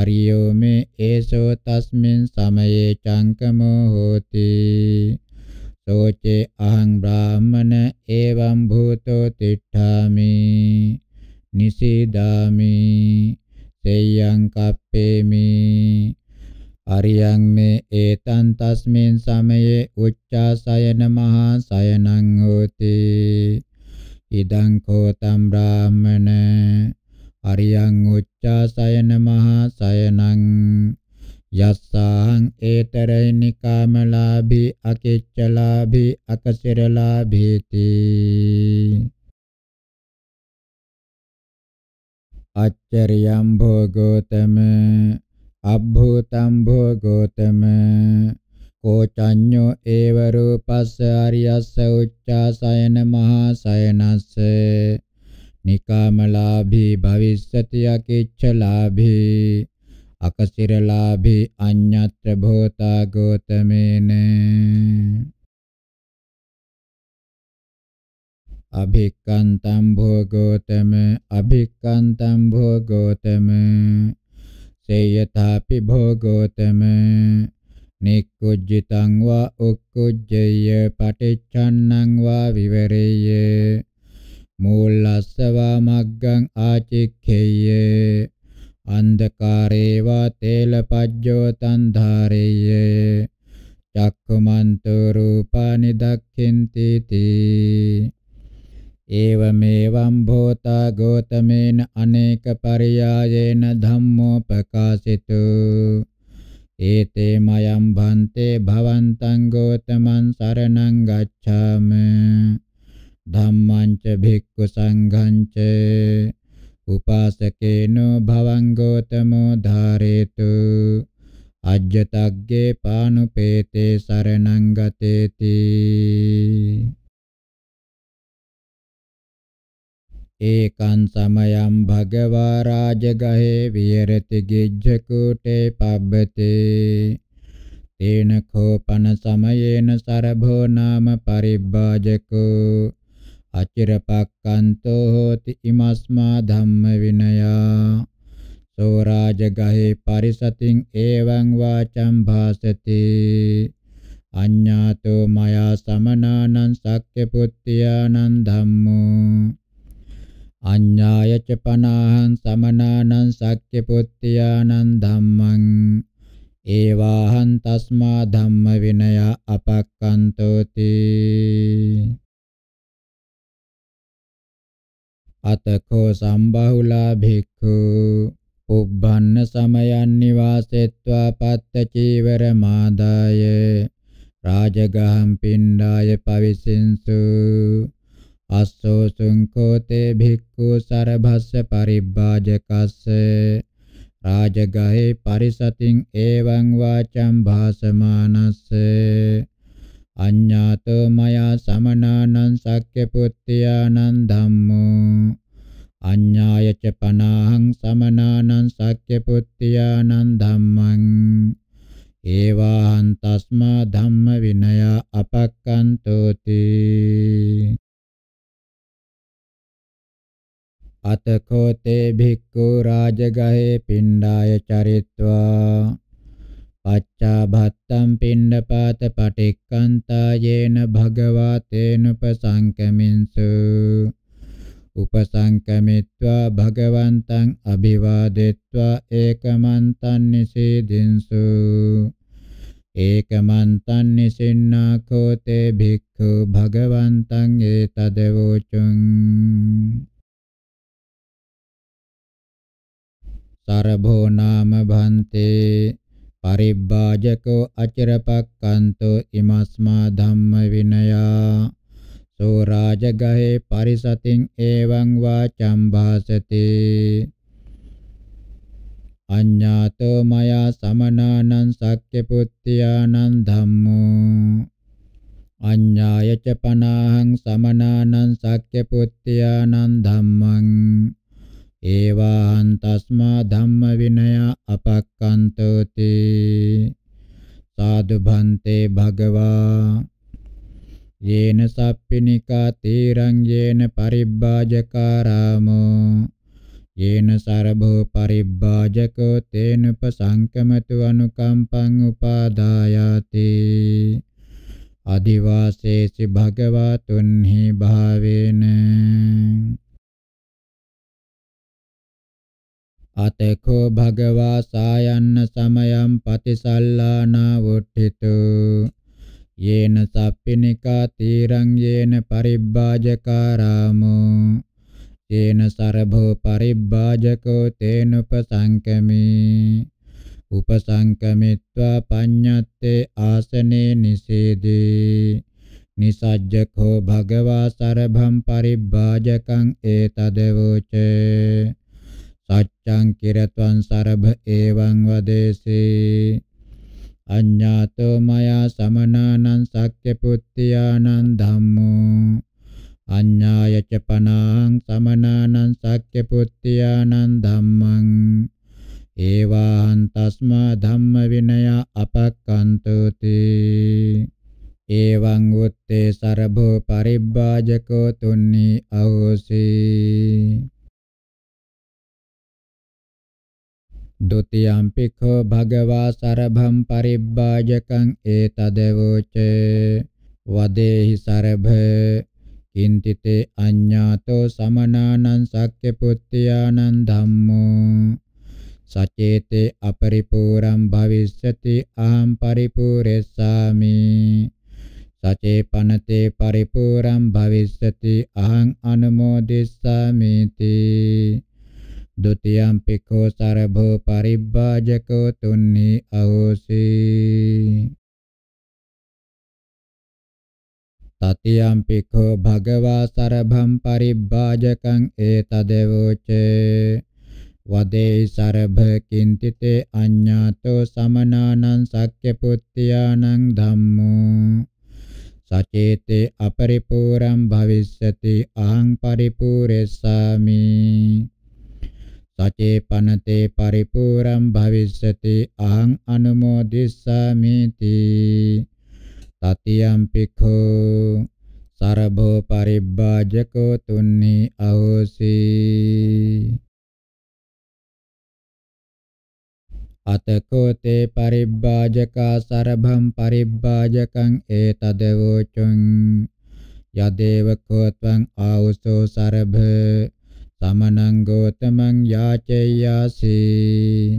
අරියෝ මේ ඒසෝ තස්මින් සමයේ චංකමෝ හෝති සෝචේ අහං බ්‍රාහමන එවං භූතෝ තිට්ඨාමි නිසීදාමි තේයං කප්පේමි අරියං මේ ඒතං තස්මින් සමයේ උච්චාසයන මහා සයනං හෝති ඉදං කෝතම් බ්‍රාහමන අරියං උච්චාසයන මහා සයනං යස්සාං ඒතරේනිකාමලාභී අකෙච්චලාභී අකසිරලාභීති අච්චරියම් භෝගෝතම අබ්භූතම් භෝගෝතම කෝචඤ්ඤෝ ඒව රූපස්ස අරියස්ස උච්චාසයන මහා සයනස්ස නිකාමලාභී භවිස්සති අකෙච්චලාභී අකසිරලාභී අඤ්ඤත්‍ර භෝතා ගෝතමේන අභික්කන්තම් භෝගෝතම අභික්කන්තම් භෝගෝතම සේයථාපි භෝගෝතම නික්කුජ්ජිතං වා උක්කුජ්ජය පටිච්ඡන්නං වා විවරේය මූලස්සවා මග්ගං ආචික්ඛේය අන්ධකාරේවා තේලපජ්ජෝ තන්ධාරේය චක්ඛමන්තෝ රූපානි දක්ඛින්ති තී ඒවමේවම් භෝතා ගෝතමේන අනේක පරියායේන ධම්මෝ ප්‍රකාශිතෝ ඒතේ මයම් භන්තේ භවන්තං ගෝතමං සරණං ගච්ඡාමි ධම්මං ච භික්ඛු සංඝං ච උපාසකේනෝ භවං ගෝතමෝ ධාරේතු අජ්ජතග්ගේ පානුපේතේ සරණං ගතේති ඒකං සමයං භගවා රාජගහේ විහෙරති ගිජ්ජකූටේ පබ්බතේ තේන කෝපන සමයේන සරභෝ නාම පරිබ්බාජකෝ අචිරපක්කන්තෝ හෝති ඉමස්මා ධම්ම විනයා සෝ රාජගහේ පරිසතින් එවං වාචම් භාසති අඤ්ඤාතෝ මයා සමනානං සක්්‍ය පුත්තියානං ධම්මෝ අඤ්ඤාය ච පනාහං සමනානං සක්්‍ය පුත්තියානං ධම්මං ඒවාහං තස්මා ධම්ම විනය අපක්කන්තෝති අතකෝ සම්බහුලා භික්ඛු උබ්බන්න සමයන් නිවාසෙත්වා පත්ත චීවර මාදාය රාජගහම් පිණ්ඩාය පවිසින්සු අස්සෝ සුංකෝතේ භික්ඛු සරභස්ස පරිබ්බාජකස්ස රාජගහේ පරිසතින් එවං වාචම් භාසමානස්සේ අඤ්ඤාතෝ මයා සමනානං සක්්‍ය පුත්ත්‍යානං ධම්මෝ අඤ්ඤාය ච පනාහං සමනානං සක්්‍ය පුත්ත්‍යානං ධම්මං ඒවාහං තස්මා ධම්ම විනය අපක්කන්තෝති අතකෝ තේ භික්ඛු රාජගහේ පිණ්ඩාය චරිත්වා පච්චා භත්තම් පිණ්ඩපාත පටික්කන්තා යේන භගවා තේනුපසංකමින්සු උපසංකමිත්වා භගවන්තං අභිවාදෙත්වා ඒකමන්තං නිසීදින්සු ඒකමන්තං නිසින්නා කෝතේ භික්ඛු භගවන්තං ඒතදවෝචං සරභෝ නාම භන්තේ පරිබ්බාජකෝ අචරපක්칸තෝ ඉමස්මා ධම්ම විනයා සෝ රාජගහේ පරිසතින් එවං වාචම් භාසති අඤ්ඤාතෝ මයා සමනානං සක්්‍ය පුත්‍යානං ධම්මෝ අඤ්ඤාය ච පනාහං සමනානං සක්්‍ය පුත්‍යානං ධම්මං ඒවාන් තස්මා ධම්ම විනය අපක්කන්තෝති සාදු භන්තේ භගවා යේන සප්පිනිකා තීරං යේන පරිබ්බාජකාරාමෝ යේන සරභෝ පරිබ්බාජකෝ තේන උපසංකමතු අනුකම්පං උපාදායාති අදිවාසේසි භගවතුන්හි භාවේන අතකෝ භගවා සායන්න සමයම් පතිසල්ලානා වුට්ඨිතු යේන සප්පිනිකා තීරං යේන පරිබ්බාජකාරාමෝ තේන සරභෝ පරිබ්බාජකෝ තේන උපසංකමේ උපසංකමිත්වා පඤ්ඤත්තේ ආසනේ නිසේදී නිසජ්ජකෝ භගවා සරභම් පරිබ්බාජකං ඒතදවෝචේ සච්ඡං කිරත්වං සරභ එවං වදේසේ අඤ්ඤාතෝ මයා සමනානං සක්්‍ය පුත්තියානං ධම්මෝ අඤ්ඤාය ච පනාං සමනානං සක්්‍ය පුත්තියානං ධම්මං ඒවාන් තස්මා ධම්ම විනය අපක්කන්තෝති එවං උත්තේ සරභෝ පරිබ්බාජකෝ තුන්නි අවෝසී දුතියම්පිඛෝ භගවා සරභම් පරිබ්බාජකං ඒතදවෝච වදේහි සරභ කින්තිතේ අඤ්ඤාතෝ සමනානං සක්්‍ය පුත්‍යානං ධම්මෝ සචේතේ අපරිපූර්ණං භවිස්සති අහං පරිපූර්ණස්සාමි සචේ පනතේ පරිපූර්ණං භවිස්සති අහං අනුමෝදිස්සාමි තී දුතියම් පිකෝ සරභෝ පරිබ්බාජකෝ තුන්නි අහෝසි තතියම් පිකෝ භගවා සරභම් පරිබ්බාජකං ඒතදවෝච වදේ සරභ කින්තිතේ අඤ්ඤාතෝ සමනානං සක්්‍ය පුත්‍යානං ධම්මෝ සචේතේ අපරිපූර්ණං භවිස්සති අහං පරිපූර්ණස්සාමි සචේපනතේ පරිපූර්ණම් භවිස්සති අහං අනුමෝදිස්සාමි තී තතියම් පිඛෝ සරභෝ පරිබ්බාජකෝ තුන්නි අහෝසි අතකෝ තේ පරිබ්බාජකා සරභම් පරිබ්බාජකං ඒතදවෝචං යදේව කෝත්වං ආවුසෝ සරභ සමනං ගෝතමං යාචෙය්‍යාසී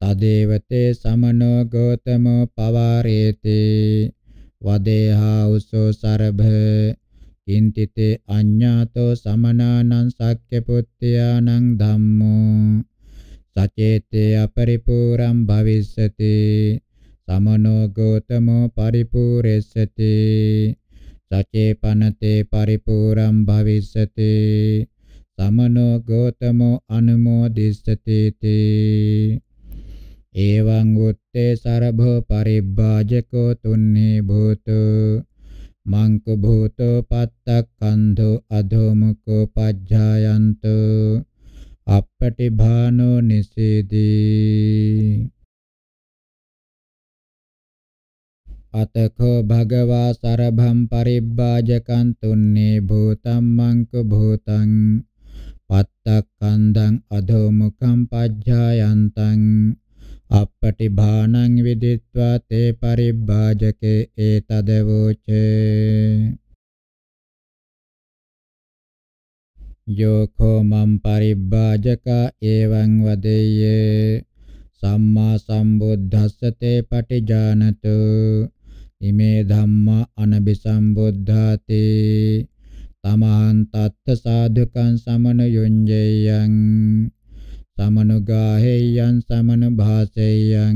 තදේවතේ සමනෝ ගෝතමෝ පවාරේති වදේහා උසෝ සරභ කින්තිතේ අඤ්ඤාතෝ සමනානං සක්්‍ය පුත්‍යානං ධම්මෝ සචේතේ අපරිපූර්ණං භවිස්සති සමනෝ ගෝතමෝ පරිපූර්ණෙස්සති සචේ පනතේ පරිපූර්ණං භවිස්සති සමනෝ ගෝතමෝ අනුමෝදිස්සති තේ එවං උත්තේ සරභෝ පරිබ්බාජකෝ තුන්නේ භූතු මංක භූතෝ පත්තක්ඛන්ධෝ අධෝමුකෝ පජ්ජායන්තු අපටි භානෝ නිසීදී අතකෝ භගවා සරභම් පරිබ්බාජකං තුන්නේ භූතම් මංක භූතං පත්තක්ඛන්දං අධෝමුඛං පජ්ජායන්තං අපටි භානං විදිත්වා තේ පරිබ්බාජකේ ඒතදවෝචේ යෝඛෝ මම් පරිබ්බාජකා එවං වදෙය්‍යේ සම්මා සම්බුද්දස්ස තේ පටිජානතු ඉමේ ධම්මා අනබිසම්බුද්ධාතේ tamahan tatta sadhakan samana yunjeyan samanogaheyan samanabhaseyan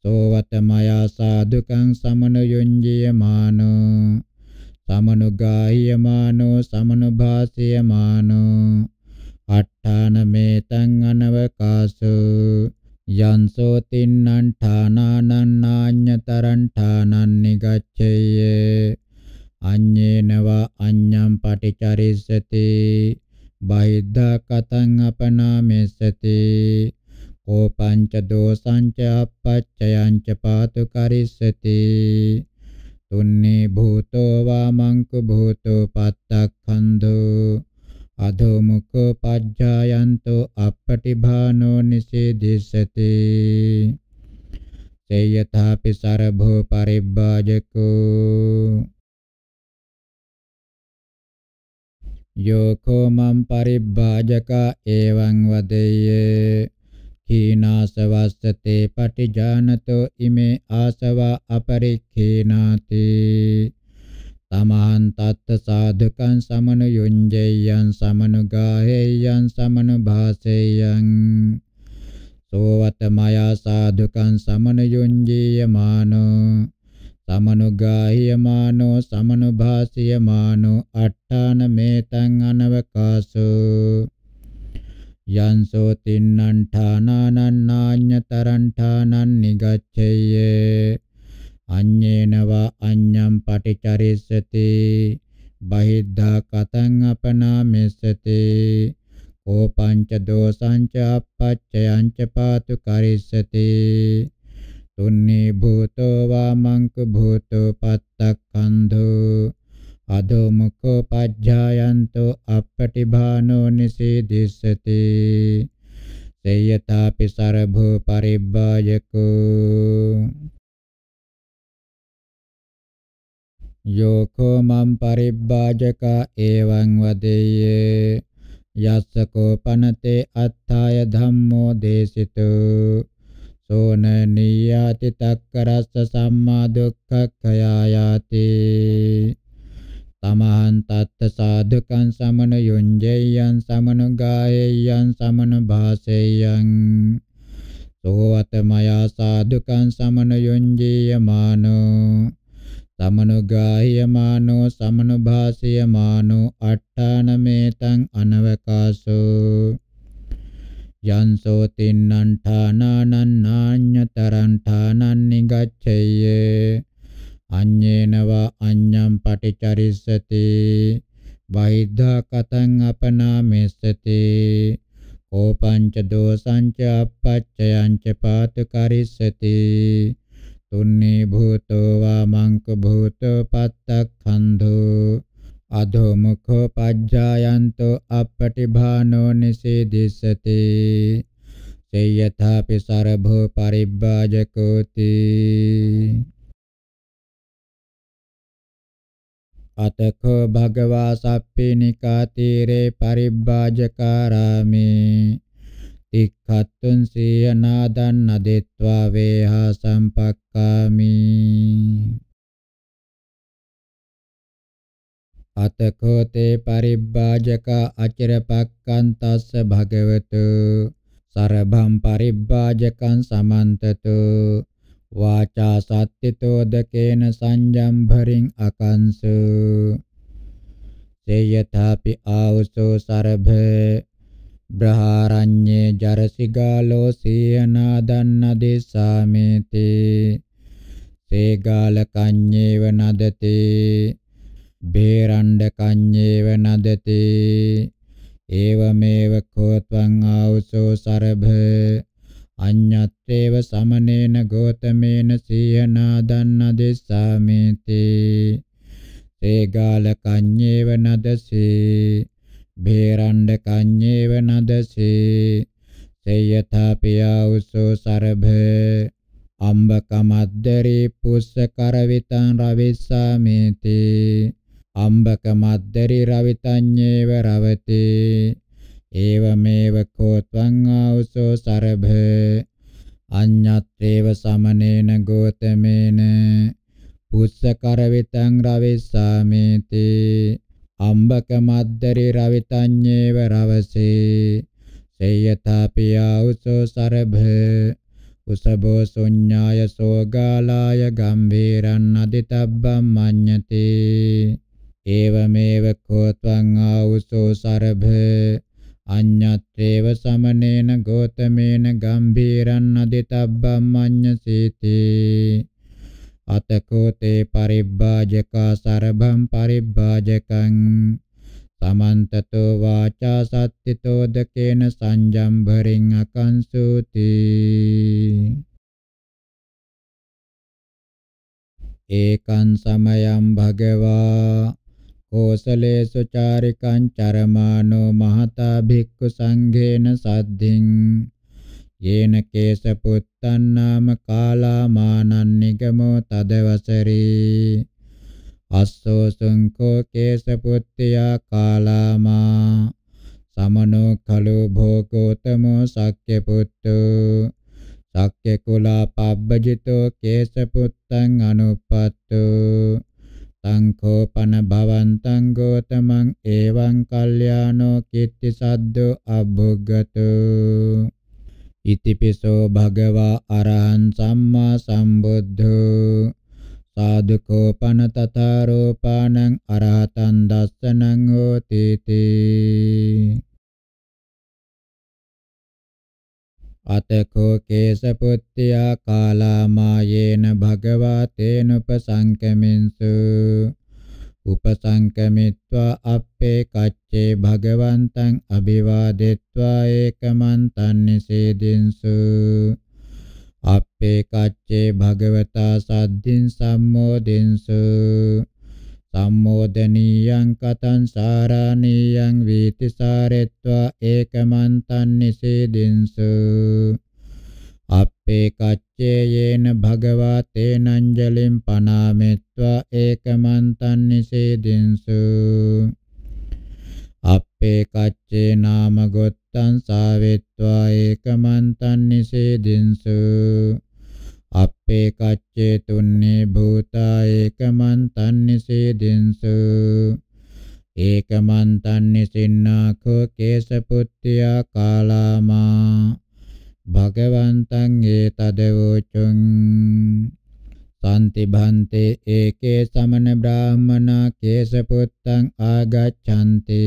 sovatamaya sadhukaṃ samanayunjiyamāno samanugāhiyamāno samanubhāsiyamāno atthānametāṃ anavakāso yanso tinnanṭhānānañ āññataranṭhānañ nigaccheye අඤ්ඤේනවා අඤ්ඤම් පටිචරිස්සති බහිද්ධා කතං අපනාමෙස්සති කෝපංච දෝසංච අපච්චයංච පාතු කරිස්සති තුන්නේ භූතෝ වාමංක භූතෝ පත්තක්ඛන්ධෝ අධෝ මුඛ පජ්ජායන්තෝ අපටිභානෝ නිසේදිස්සති තේයථාපි සරභෝ පරිබ්බාජකෝ යෝකෝ මම් පරිබ්බාජකා එවං වදෙය්‍ය කීනාසවස්සතේ පටිජානතෝ ඉමේ ආසවා අපරික්ඛීනාති තමහන් තත්ත සාධකං සමනු යුංජෙයං සමනු ගාහෙයං සමනු භාසෙයං සෝවත මයා සාධකං සමනු යුංජීයමානෝ සමනුගායමානෝ සමනුභාසයමානෝ අට්ඨාන මේතං අනවකාසෝ යන්සෝ තින්නණ්ඨානානන්නාඤ්ඤතරණ්ඨානං නිගච්ඡේය අඤ්ඤේනවා අඤ්ඤම් පටිචරිස්සති බහිද්ධා කතං අපනාමෙස්සති කෝපංච දෝසංච අපච්චයංච පාතු කරිස්සති තුන්නේ භූතෝ වාමංක භූතෝ පත්තක්ඛන්ධෝ අදෝමුඛ පජ්ජායන්තෝ අපටිභානෝ නිසීදිස්සති සේයතාපි සරභෝ පරිබ්බායකෝ යෝකෝ මම් පරිබ්බාජකා එවං වදෙය්‍ය යස්ස කෝපනතේ අත්ථාය ධම්මෝ දේසිතෝ සෝන නියාති තක්කරස්ස සම්මා දුක්ඛක්ඛයායාති තමහන් තත්ත සාධකං සමන යොංජයයන් සමන ගායයයන් සමන භාසයයන් සෝ අතමයා සාධකං සමන යොංජීයමානෝ සමනුගායමානෝ සමනුභාසයමානෝ අට්ඨානමේතං අනවකාසෝ යන්සෝ තින්නං ඨානං නාඤ්‍යතරං ඨානං නිගච්ඡය අඤ්ඤේනවා අඤ්ඤම් පටිචරිස්සති බහිද්ධා කතං අපනාමෙස්සති ඕපංච දෝසංච අපච්චයංච පාතකරිස්සති තුන්නේ භූතෝ වා මංක භූතෝ පත්තක්ඛන්ධෝ අධෝමුඛෝ පජ්ජායන්තෝ අපටිභානෝ නිසේදිසති සේයථාපි සරභෝ පරිබ්බාජකෝති අතකෝ භගවා සප්පිනිකා තීරේ පරිබ්බාජකාරාමේ තික්ඛත්තුන් සීයනාදන් නදෙත්වා වේහා සම්පක්කාමි අතකෝතේ පරිබ්බාජක අචරපක්කන්තස්ස භගවතු සරභම් පරිබ්බාජකං සමන්තතු වාචා සත්තිතෝදකේන සංජම්භරින් අකංසු සේයථාපි ආවසෝ සරභ බ්‍රහාරඤ්ඤේ ජරසිගාලෝ සීයනාදන්නදේසාමේති සේගාල කඤ්ඤේව නදතේ බේරණ්ඩ කඤ්ඤේව නදති ඒවමේව කෝත්වං ආවසෝ සරභ අඤ්ඤත්තේව සමනේන ගෝතමේන සීයනා දන්න දෙස්සාමේති සේගාල කඤ්ඤේව නදසේ බේරණ්ඩ කඤ්ඤේව නදසේ සේයථා පියාවසෝ සරභ අම්බ කමද්දරේ පුස්ස කරවිතං රවිස්සාමේති අම්බක මද්දරි රවිතඤ්ඤේව රවති ඒවමේව කෝත්වං ආවසෝ සරභ අඤ්ඤත්‍රේව සමනේන ගෝතමේන පුස්සකරවිතං රවිස්සාමේති අම්බක මද්දරි රවිතඤ්ඤේව රවසේ සේයථාපියා උසෝ සරභ උසබෝ සොඤ්ඤාය සෝගාලාය ගම්භීරන් අදිතබ්බම් මඤ්ඤතේ ඒවමේව කෝත්වං ආවුසෝ සරභ අඤ්ඤත්තේව සමනේන ගෝතමේන ගම්භීරං අදිතබ්බම් අඤ්ඤසීති අතකෝ තේ පරිබ්බාජකා සරභම් පරිබ්බාජකං සමන්තතෝ වාචා සත්තිතෝ දකේන සංජම්භරින් අකංසූති ඒකං සමයං භගවා හෝසලේසු චාරිකං චරමානෝ මහතා භික්ඛු සංඝේන සද්ධින් යේන කේස පුත්තං නාම කාලා මානං නිගමෝ තදවසරේ අස්සෝ සංකෝ කේස පුත්තියා කාලාමා සමනෝ කලෝ භෝගෝතමෝ සක්්‍ය පුත්තෝ සක්්‍ය කුලා පබ්බජිතෝ කේස පුත්තං අනුපත්තෝ සංඛෝපන භවන්තං ගෝතමං එවං කල්යාණෝ කීර්ති සද්දෝ අභග්ගතු ඉතිපිසෝ භගවා අරහං සම්මා සම්බුද්ධෝ සාදුකෝපන තතරෝපානං අරහතං දස්සනං හෝති තේ අතකෝ කේසපුත්තියා කාලාමායේන භගවා තේනුපසංකමින්සු උපසංකමිත්වා අප්පේ කච්චේ භගවන්තං අභිවාදෙත්වා ඒකමන්තං නිසේදින්සු අප්පේ කච්චේ භගවතා සද්දින් සම්මෝදින්සු සම්මෝදනීයං කතං සාරාණීයං වීති සාරෙත්වා ඒකමන්තං නිසේදින්ස අපේ කච්චේ යේන භගවා තේනංජලින් පනාමෙත්වා ඒකමන්තං නිසේදින්ස අපේ කච්චේ නාම ගොත්තං සාවෙත්වා ඒකමන්තං නිසේදින්ස අපේ කච්චේ තුන්නේ භූතා ඒකමන් තන්නිසේ දෙන්සු ඒකමන් තන්නිසින්නාකෝ කේසපුත්තියා කාලාමා භගවන්තං ඒතදවෝචුං සාන්ති භන්තේ ඒකේ සමන බ්‍රාහමනා කේසපුත්තං ආගච්ඡanti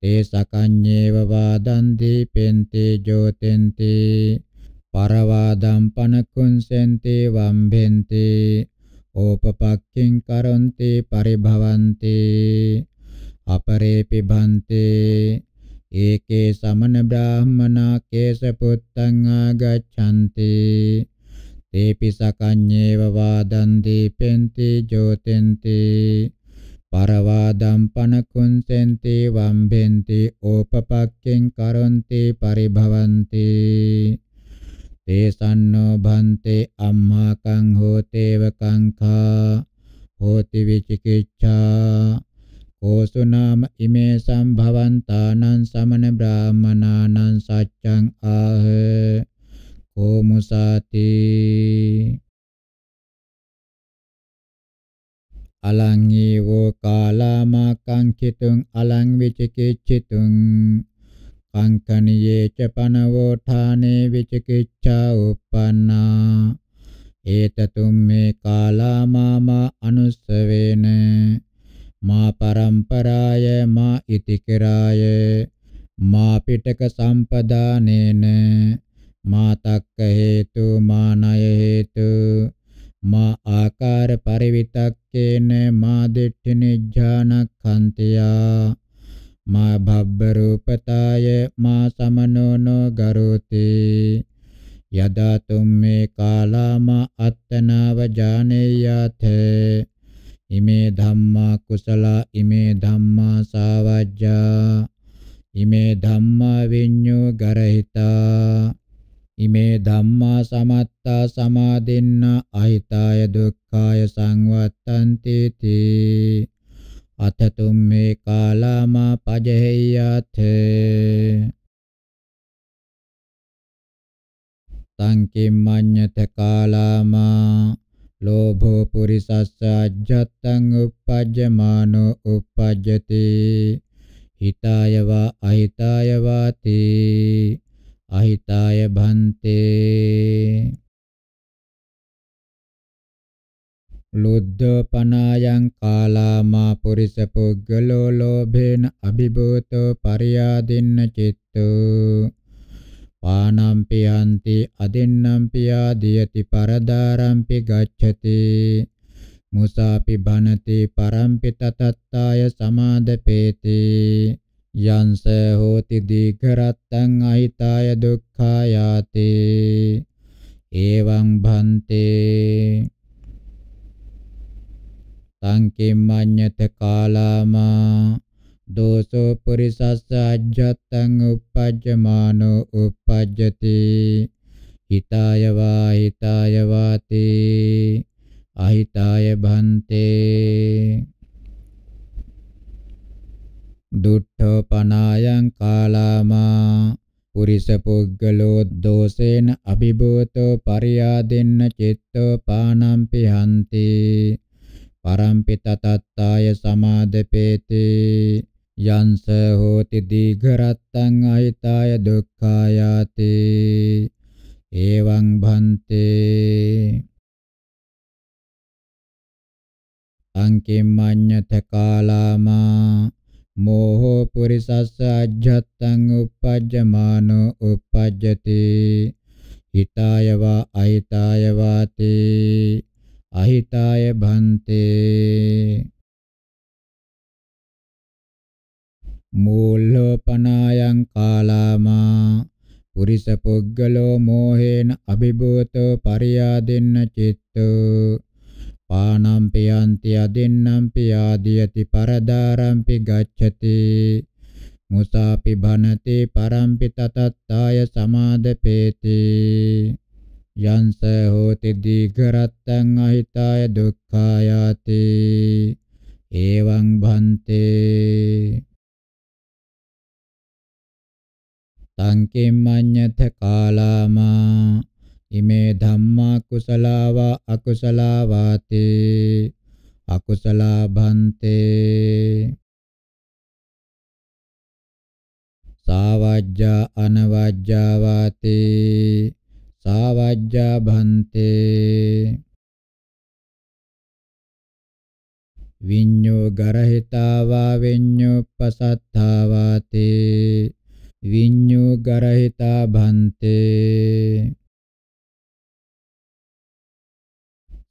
තේ සකඤ්ඤේව වාදන්ති පෙන්ති ජෝතෙන්ති පරවාදම්පන කුංසෙන්ති වම්බෙන්ති ඕපපක්ඛින් කරොන්ති පරිභවಂತಿ අපරේ පිභන්තේ ඒකේ සමන බ්‍රාහමනා කේස පුත්තං ආගච්ඡanti තේපි සකඤ්ඤේව වාදන්ති පෙන්ති ජෝතෙන්ති පරවාදම්පන කුංසෙන්ති වම්බෙන්ති ඕපපක්ඛින් කරොන්ති පරිභවಂತಿ තේසන්නෝ භන්තේ අම්මාකං හෝතේව කංඛා හෝති විචිකිච්ඡා කෝසු නාම ඉමේ සම්භවන්තානං සමන බ්‍රාහමනානං සච්ඡං ආහ කෝමුසාති අලං ඊවෝ කාලාමා කංචිතුං අලං විචිකිච්ඡිතුං පංකනියේ ච පනවෝඨානේ විචිකිච්ඡා උප්පන්නා ඒතතුම් මේ කාලා මාමා අනුස්සවේන මා පරම්පරාය මා ඉතිකරාය මා පිටක සම්පදානේන මා තක්ක හේතු මා ණය හේතු මා ආකාර පරිවිතක්කේන මා දෙට්ඨි නිඥානක්ඛන්තියා මා භබ්බ රූපතාය මා සමනෝනෝ ගරෝති යදා තුම්මේ කාලාම අත්තනාව ජානේයාත ඉමේ ධම්මා කුසල ඉමේ ධම්මා සාවජ්ජා ඉමේ ධම්මා විඤ්ඤෝ ගරහිතා ඉමේ ධම්මා සමත්තා සමාදෙන්න අහිතාය දුක්ඛාය සංවත්තන්ති තී අත තුම්මේ කාලාමා පජහෙය්‍යාත සංකිම්මඤ්ඤත කාලාමා ලෝභෝ පුරිසස්ස අජ්ජත්තං uppajjamano uppajjati හිතාය වා අහිතාය වාති අහිතාය භන්තේ ලුද්ධපනායං කාලාමා පුරිස පුද්ගලෝ ලෝභේන අභිභූතෝ පරියාදින්න චිත්තෝ පානම්පි හන්ති අදින්නම්පි ආදීයති පරදාරම්පි ගච්ඡති මුසාපි බනති පරම්පි තතත්තාය සමාදපේති යංස හෝති දීඝරත්තං අහිතාය දුක්ඛායාති එවං භන්තේ තං කිම්මඤ්ඤත කාලාමා දෝසෝ පුරිසස්ස අජ්ජත්තං uppajjamaano uppajjati හිතාය වා හිතාය වාති අහිතාය භන්තේ දුට්ඨෝ පනායං කාලාමා පුරිස පුග්ගලෝ දෝසේන අභිභූතෝ පරියාදෙන්න චිත්තෝ පානම් පිහන්ති පරම්පිතතත්තාය සමාදපේති යංස හෝති දීඝරත්තං අහිතාය දුක්ඛායාති එවං භන්තේ අංකිම්මඤ්ඤත කාලාමා මෝහෝ පුරිසස්ස අජ්ජත්තං uppajjamaano uppajjati හිතායවා අහිතායවාතේ අහිතාය භන්තේ මූල්ලෝපනායං කාලාමා පුරිස පුග්ගලෝ මෝහේන අභිභූතෝ පරියාදෙන්න චිත්තෝ පානම් පියන්ති අදින්නම් පියාදීයති පරදාරම්පි ගච්ඡති මුසාපි භනති පරම්පි තතත්තාය සමාදපේති යංස හෝති දීඝරත්තං අහිතාය දුක්ඛායාති එවං භන්තේ සංකේමඤ්ඤත කාලාමා ඉමේ ධම්මා කුසලාවා අකුසලාවාති අකුසලා භන්තේ සාවජ්ජා අනවජ්ජා වාතේ සාවජ්ජා භන්තේ විඤ්ඤෝ ගරහිතාවා විඤ්ඤුප්පසත්තාවාතේ විඤ්ඤෝ ගරහිතා භන්තේ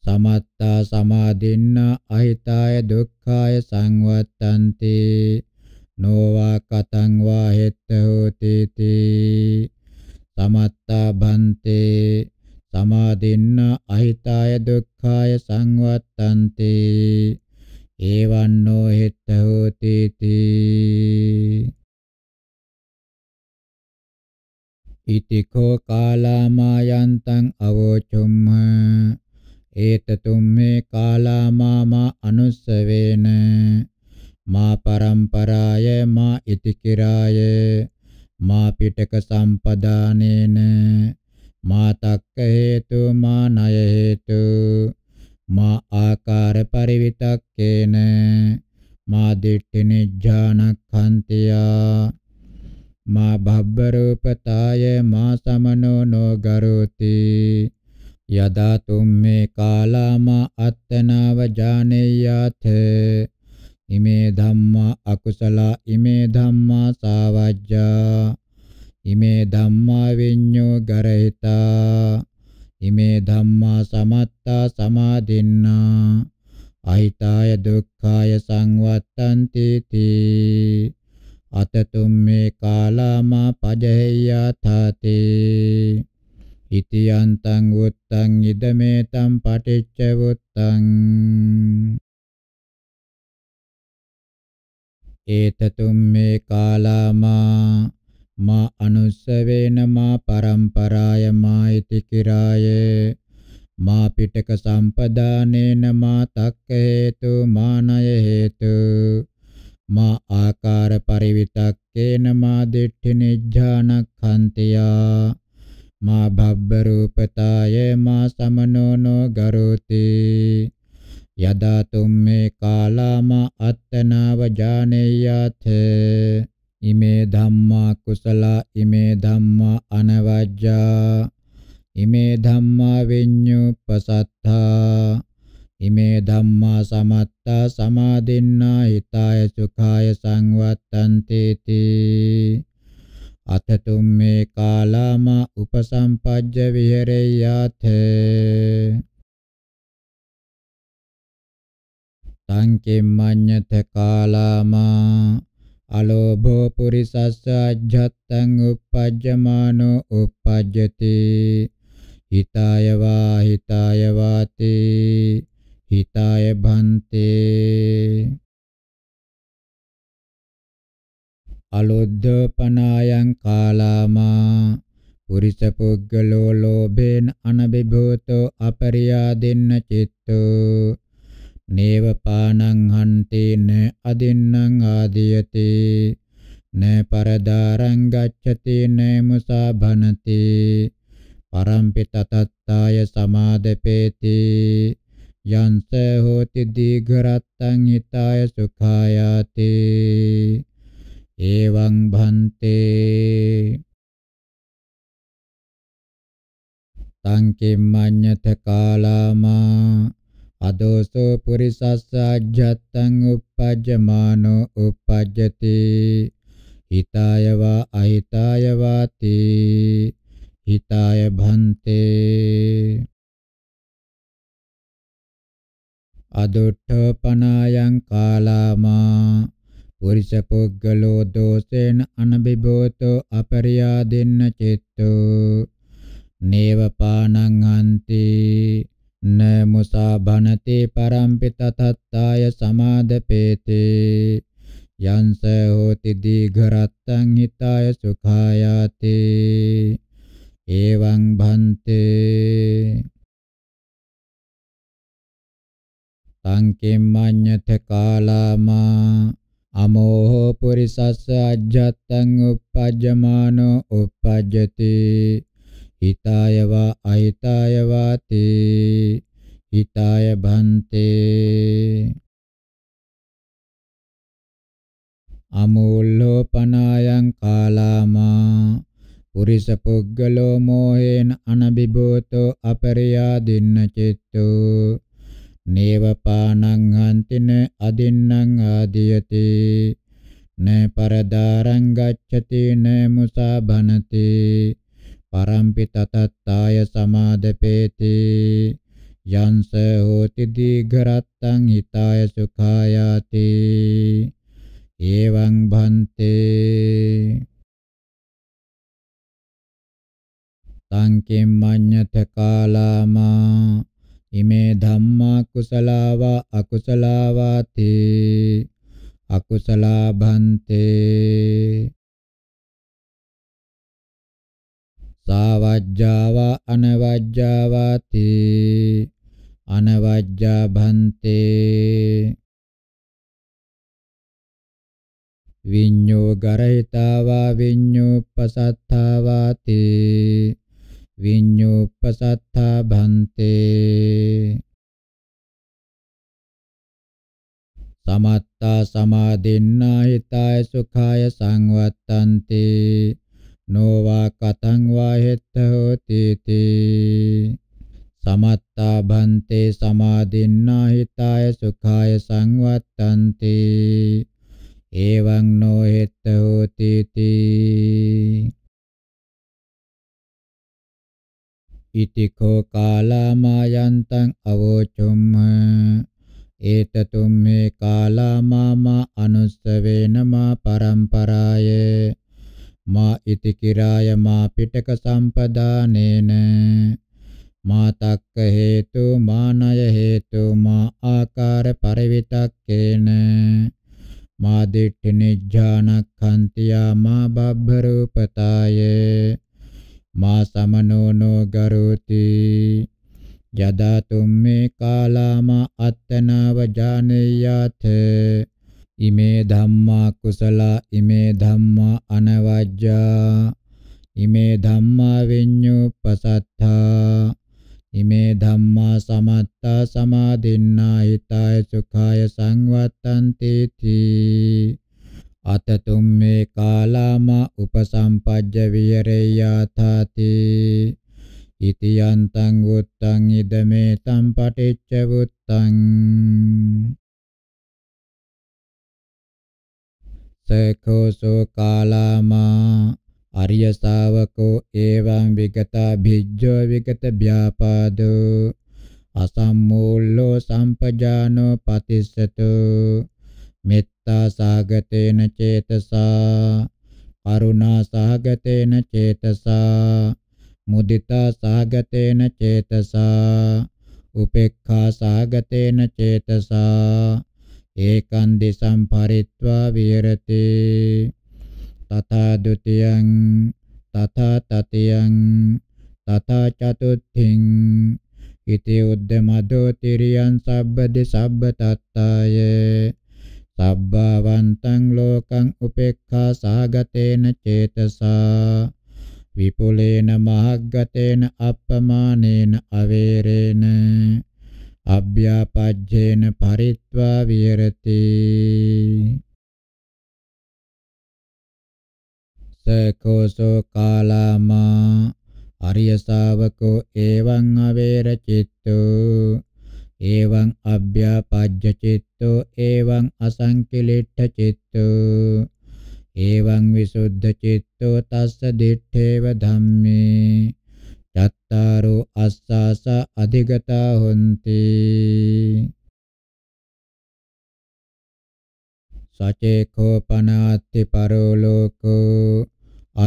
සමත්තා සමාදින්න අහිතාය දුක්ඛාය සංවත්තන්ති නොවා කතං වා හෙත්ත හෝතේති සමත්තා භන්තේ සමාදෙන්න අහිතාය දුක්ඛාය සංවත්තන්තේ ඒවන්නෝ හෙත්ත හෝති තී ඉතිකෝ කාලාමායන්තං අවෝචුම්ම ඒතතුම් මේ කාලාමාමා අනුස්සවේන මා පරම්පරාය මා ඉතිකිරාය මා පිටක සම්පදානේන මා තක්ක හේතු මා ණය හේතු මා ආකාර පරිවිතක්කේන මා දිට්ඨි නිජානක්ඛන්තියා මා භබ්බ රූපතාය මා සමනෝ නොගරෝති යදා තුම්මේ කාලාම අත්තනව ජානෙය්‍යාතේ ඉමේ ධම්මා අකුසලා ඉමේ ධම්මා සාවජ්ජා ඉමේ ධම්මා විඤ්ඤෝ ගරහිතා ඉමේ ධම්මා සමත්තා සමාදින්නා අහිතාය දුක්ඛාය සංවත්තන්ති තී අතතුම් මේ කාලාමා පජහෙයථාතේ ඉතියන්තං උත්තං ඉදමේතං පටිච්ච උත්තං ඒතතුම් මේ කාලාමා මා අනුස්සවේන මා පරම්පරාය මා ඉති කිරාය මා පිටක සම්පදානේන මා තක්ක හේතු මානය හේතු මා ආකාර පරිවිතක්කේන මා දිට්ඨි නිජ්ජානක්ඛන්තියා මා භබ්බ රූපතාය මා සමනෝනෝ ගරෝති යදා තුම්මේ කාලාම අත්තනාව ජානේයාත ඉමේ ධම්මා කුසල ඉමේ ධම්මා අනවජ්ජා ඉමේ ධම්මා විඤ්ඤුප්පසත්තා ඉමේ ධම්මා සමත්තා සමාදින්නා හිතාය සුඛාය සංවත්තන්තේති අතතුම් මේ කාලාම උපසම්පජ්ජ විහෙරෙය්‍යාතේ සංකෙම්මඤ්ඤත කාලාමා අලෝභෝ පුරිසස්ස අජ්ජත්තං uppajjamano uppajjati හිතාය වා හිතාය වාති හිතාය භන්තේ අලෝද්ධපනායං කාලාමා පුරිස පුග්ගලෝ ලෝභේන අනබිභූතෝ අපරියාදෙන්න චිත්තෝ නේව පානං හන්තේන අදින්නම් ආදීයති න පරදාරං ගච්ඡති න මුසා භනති පරම්පිත තත්තාය සමාදපේති යංස හෝති දීඝරත්තං හිතාය සුඛායාති එවං භන්තේ තං කිම්මඤ්ඤත කාලාමා අදෝසෝ පුරිසස්ස අජ්ජත්තං uppajjamano uppajjati හිතාය වා අහිතාය වාති හිතාය භන්තේ අදොට්ඨපනායං කාලාමා පුරිස පුග්ගලෝ දෝසේන අනබිබෝතෝ අපරියාදෙන්න චිත්තෝ නේවපානං හන්ති න මුසා භනති පරම්පි තතත්තාය සමාදපේති යංස හෝති දීඝරත්තං හිතාය සුඛායාති එවං භන්තේ සංකෙම්මඤ්ඤත කාලාමා අමෝහ පුරිසස්ස අජ්ජත්තං uppajjamano uppajjati හිතාය වා අහිතාය වාතේ හිතාය භන්තේ අමූල්ලෝ පනායං කාලාමා පුරිස පුග්ගලෝ මෝහේන අනබිබෝතෝ අපරියා දින්න චිත්තෝ නේවපානං හන්තින අදින්නං ආදීයති න පරදාරං ගච්ඡති න මුසා භනති පරම්පි තතත්තාය සමාදපේති යංස හෝති දීඝරත්තං හිතාය සුඛායාති එවං භන්තේ සංකෙම් මඤ්ඤත කාලාමා ඉමේ ධම්මා කුසලාවා අකුසලාවාති අකුසලා භන්තේ සාවජ්ජාවා අනවජ්ජාවාති අනවජ්ජා භන්තේ විඤ්ඤෝ ගරහිතාවා විඤ්ඤෝපසත්තාවාති විඤ්ඤෝපසත්තා භන්තේ සමත්තා සමාදින්නා හිතාය සුඛාය සංවත්තන්තේ නොවා කතං වා හෙත්ත හෝති තී සමත්තා භන්තේ සමාදින්නා හිතාය සුඛාය සංවත්තන්ති එවං නෝ හෙත්ත හෝති තී ඉතිකෝ කාලාමායන්තං අවෝචුම්ම ඒතතුම් මේ කාලාමාමා අනුස්සවේනමා පරම්පරායේ මා ඉති කිරාය මා පිටක සම්පදානේන මා තක්ක හේතු මානය හේතු මා ආකාර පරිවිතක්කේන මා දිට්ඨි නිජ්ජානක්ඛන්තියා මා බබ්බ රූපතාය මා සමනෝනෝ ගරෝති යදා තුම්මේ කාලාම අත්තනව ජානේයාතේ ඉමේ ධම්මා කුසලා ඉමේ ධම්මා අනවජ්ජා ඉමේ ධම්මා විඤ්ඤුප්පසත්තා ඉමේ ධම්මා සමත්තා සමාදින්නා හිතාය සුඛාය සංවත්තන්ති තී අතතුම් මේ කාලාම උපසම්පජ්ජ විහෙරේයාථාති ඉතියන්තං උත්තං ඉදමේ තම් පටිච්ච වුත්තං සකෝ සෝකාලාමා අරිය ශාවකෝ එවං විගත භිජ්ජෝ විගත ව්‍යාපාදෝ අසම්මූලෝ සම්පජානෝ පතිස්සතු මෙත්තා සාගතේන චේතසා කරුණා සාගතේන චේතසා මුදිතා සාගතේන චේතසා උපේක්ඛා සාගතේන චේතසා ඒකං දෙසං පරිත්වා විහෙරති තථා ဒ ුතියං තථා තතියං තථා චතුත්ථින් ඉති උද්දමදෝ තිරියං සබ්බදි සබ්බ තත්තාය සබ්බවන්තං ලෝකං උපේක්ඛා සාගතේන චේතසා විපුලේන මහග්ගතේන අප්පමානේන අවේරේන අභ්‍යාපජ්ජේන පරිත්වා විහෙරති සකෝසෝ කාලාමා අරිය ශාවකෝ එවං අවේර චිත්තෝ එවං අභ්‍යාපජ්ජ චිත්තෝ එවං අසංකලිට්ඨ චිත්තෝ එවං විසුද්ධ චිත්තෝ තස්ස දිඨේව ධම්මේ චත්තාරෝ අස්සාස අධිගතා හොಂತಿ සචේකෝ පනාත්ති පරෝලෝකෝ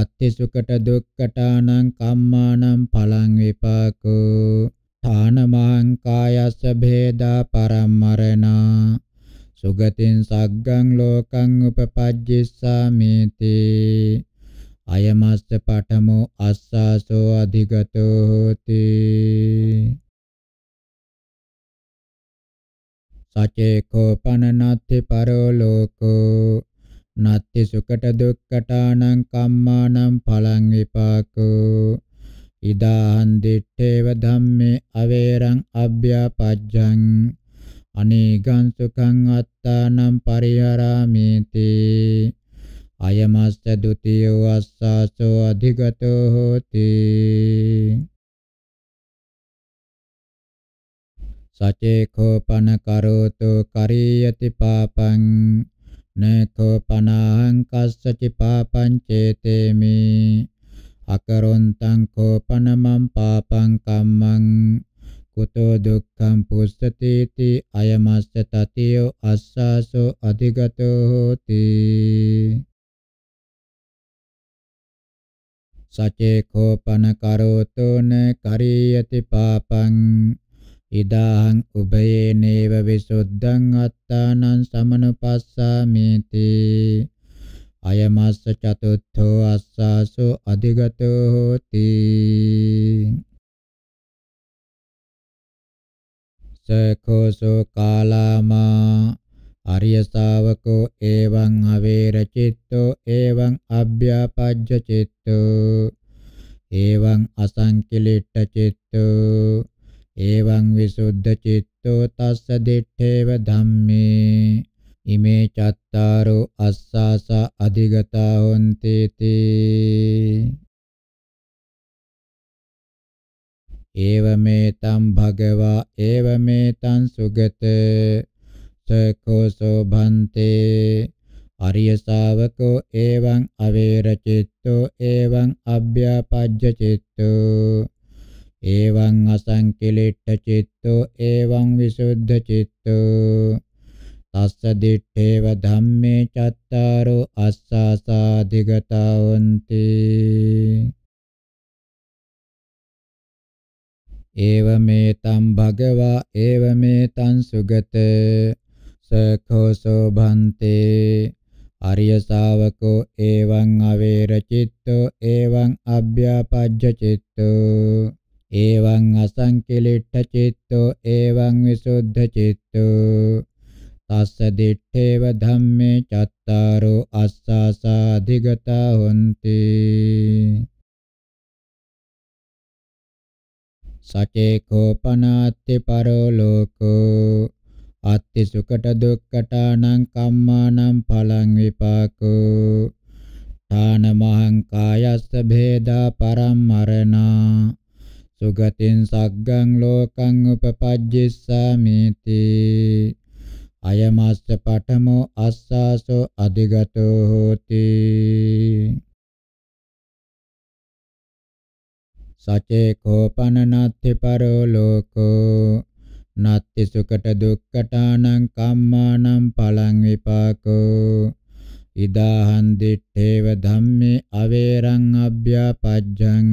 අත්ති සුකට දුක්කටානං කම්මානං පලං විපාකෝ ථානමහං කායස්ස භේදා පරම්මරණා සුගතින් සග්ගං ලෝකං උපපජ්ජිස්සාමිති අයමස්ස පඨමෝ අස්සාසෝ අධිගතෝ හෝති සචේකෝ පනනත්ති පරෝ ලෝකෝ නත්ති සුකට දුක්කටානං කම්මානං පලං විපාකෝ ඉදාහං දිත්තේව ධම්මේ අවේරං අභ්‍යාපජ්ජං අනේගං සුඛං අත්තානම් පරිහරාමේති අයමස්ස ဒ ුතියෝ අස්සාසෝ අධිගතෝ හෝති සචේඛෝ පන කරෝතෝ කරියති පාපං නඛෝ පනහං කස්සචි පාපං චේතේමි අකරොන්තං කෝපනමම් පාපං කම්මං කුතෝ දුක්ඛං පුස්සති ති අයමස්ස තතියෝ අස්සාසෝ අධිගතෝ හෝති සචේකෝපන කරෝතුන කරියති පාපං ඉදාං උභයේ නේව විසුද්ධං අත්තානං සමනුපස්සාමිති අයමස්ස චතුත්ථෝ අස්සාසු අධිගතෝ හෝති සකෝසෝ කාලාමා අරිය ශාවකෝ එවං අවේර චිත්තෝ එවං අභ්‍යාපජ්ජ චිත්තෝ එවං අසංකිලිට්ඨ චිත්තෝ එවං විසුද්ධ චිත්තෝ තස්ස දිඨේව ධම්මේ ඉමේ චත්තාරෝ අස්සාස අධිගතා හොන්ති තී ඒවමේතං භගවා ඒවමේතං සුගත සකෝ සෝභන්තේ අරිය ශාවකෝ එවං අවේර චිත්තෝ එවං අභ්‍යාපජ්ජ චිත්තෝ එවං අසංකලෙට්ඨ චිත්තෝ එවං විසුද්ධ චිත්තෝ තස්ස දිත්තේව ධම්මේ චත්තාරෝ අස්සසා දිගතාවන්ති එවමෙතං භගවා එවමෙතං සුගතේ සඛෝ සෝභන්තේ ආර්ය ශාවකෝ එවං අවේර චිත්තෝ එවං අභ්‍යාපජ්ජ චිත්තෝ එවං අසංකලිට්ඨ චිත්තෝ එවං විසුද්ධ චිත්තෝ තස්ස දිත්තේව ධම්මේ චත්තාරෝ අස්සසා දිගතා හොಂತಿ සචේකෝ පනාත්ති පරෝ ලෝකෝ අත්ති සුකට දුක්කටානං කම්මානං පලං විපාකෝ තාන මහං කායස්ස භේදා පරම්මරණා සුගතින් සග්ගං ලෝකං උපපජ්ජිස්සාමිති අයමස්ස පඨමෝ අස්සාසෝ අධිගතෝ හෝති සචේ කෝපනනත්ථි පරෝ ලෝකෝ නත්ති සුකට දුක්කටානං කම්මානං පලං විපාකෝ ඉදාහං දිත්තේව ධම්මේ අවේරං අභ්‍යාපජ්ජං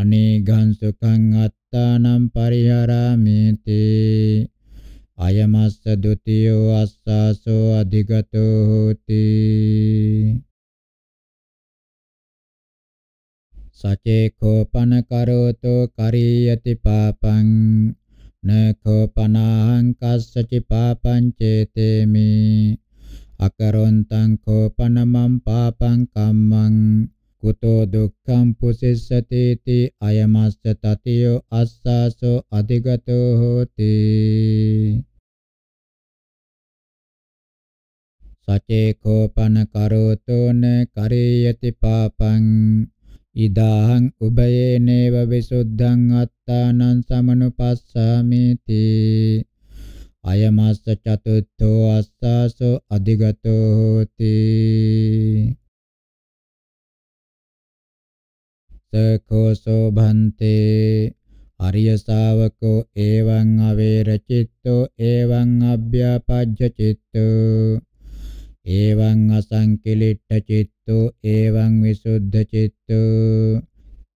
අනේඝං සුඛං අත්තානම් පරිහරාමේති අයමස්ස ဒ ුතියෝ අස්සාසෝ අධිගතෝ හෝති සචේ කෝපන කරෝතෝ කරියති පාපං නඛෝ පනාහං කස්සචි පාපං චේතේමි අකරොන්තං කෝපනමම් පාපං කම්මං කුතෝ දුක්ඛං පුසෙස්සති ති අයමස්ස තතියෝ අස්සාසෝ අධිගතෝ හෝති සචේ කෝපන කරෝතෝ න කරේයති පාපං ඉදාහං උබයේ නේව විසුද්ධං අත්තානං සමනුපස්සාමිති අයමස්ස චතුත්ථෝ අස්සාසෝ අධිගතෝ හෝති සකෝසෝ භන්තේ අරිය ශාවකෝ එවං අවේර චිත්තෝ එවං අභ්‍යාපජ්ජ චිත්තෝ එවං අසංකලිට්ඨ චිත්තෝ එවං විසුද්ධ චිත්තෝ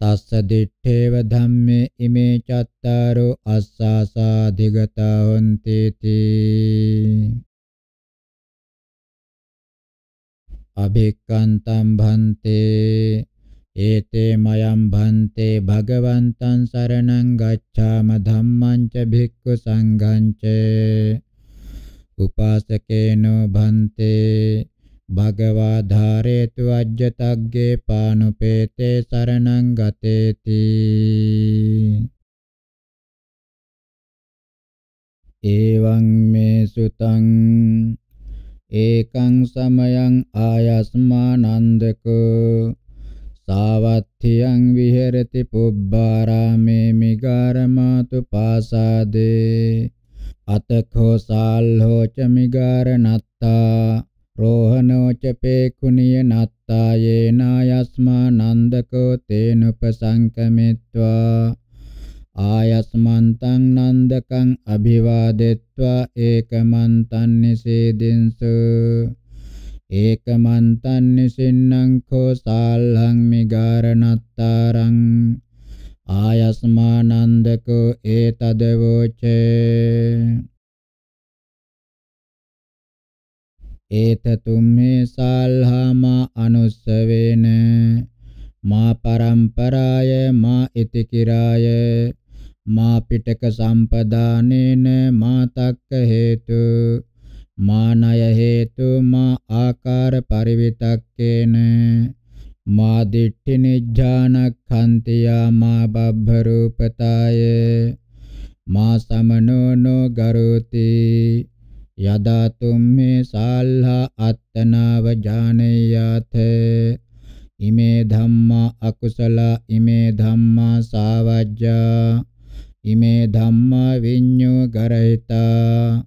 තස්ස දිත්තේව ධම්මේ ඉමේ චත්තාරෝ අස්සාසා දිගතා හොන්ති තී අභික්කන්තම් භන්තේ ඒතේ මයම් භන්තේ භගවන්තං සරණං ගච්ඡාම ධම්මං ච භික්ඛු සංඝං ච උපාසකේනෝ භන්තේ භගවා ධාරේතු අජ්ජතග්ගේ පානුපේතේ සරණං ගතේති එවං මේ සුතං ඒකං සමයං ආයස්මානන්දකෝ සාවත්ථියං විහෙරති පුබ්බාරාමේ මිගාරමාතු පාසාදේ අතඛෝ සාල්හෝ ච මිගාර නත්තා රෝහනෝ ච පේකුණිය නත්තා යේනායස්මා නන්දකෝ තේනුපසංකමිත්වා ආයස්මන්තං නන්දකං අභිවාදෙත්වා ඒකමන්තං නිසේදින්සු ඒකමන්තං නිසින්නං කෝ සාල්හං මිගාරණත්තරං ආයස්මානන්දකෝ ඒතදවෝචේ ඒතතුම්මේ සල්හාමා අනුස්සවේන මා පරම්පරාය මා ඉතිකිරාය මා පිටක සම්පදානේන මා තක්ක හේතු මානය හේතු මා ආකාර පරිවිතක්කේන මා දිට්ඨි නිජ්ජානක්ඛන්තියා මා බබ්බරූපතාය මා සමනෝ නොගරෝති යදා තුම්මේ සාල්හා අත්තනාව ජානේයාත ඉමේ ධම්මා අකුසල ඉමේ ධම්මා සාවජ්ජා ඉමේ ධම්මා විඤ්ඤෝ ගරහිතා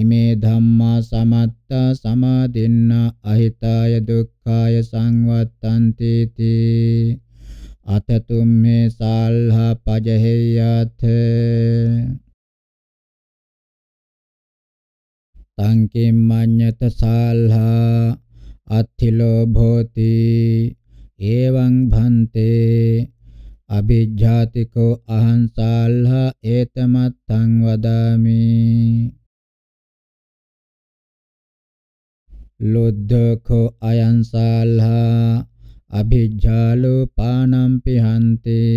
ඉමේ ධම්මා සමත්තා සමාදින්න අහිතාය දුක්ඛාය සංවත්තන්ති තී අතතුම් මේ සාල්හා පජහෙය්‍යත තං කිම්මඤ්ඤත සාල්හා අත්ථිලෝ භෝති එවං භන්තේ අභිජ්ජාතිකෝ අහං සාල්හා ඒතමත් තං වදාමි ලොද්ධකෝ අයං සාල්හා අභිජ්ජාලෝපානම් පිහන්තේ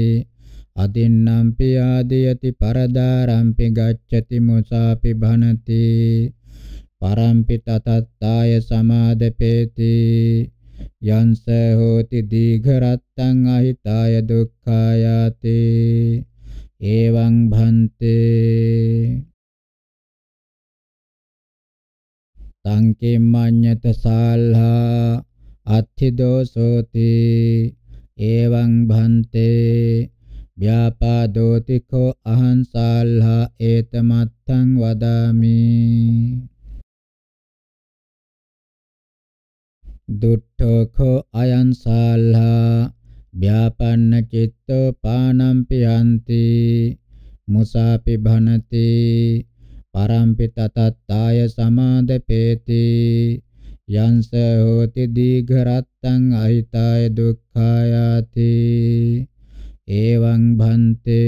අදින්නම්පි ආදීයති පරදාරම්පි ගච්ඡති මුසාපි භනති පරම්පි තතත්තාය සමාදපේති යංස හෝති දීඝරත්තං අහිතාය දුක්ඛායාති එවං භන්තේ සංකෙම්මඤ්ඤත සාල්හා අත්ථි දෝසෝති එවං භන්තේ ව්‍යාපාදෝති කෝ අහං සාල්හා ඒතමත්තං වදාමි දුට්ඨෝ කෝ අයං සාල්හා ව්‍යාපන්න චිත්තෝ පානම්පි හන්ති මුසාපි භනති පරම්පිතතත්තාය සමාදපේති යංස හෝති දීඝරත්තං අහිතාය දුක්ඛායාති එවං භන්තේ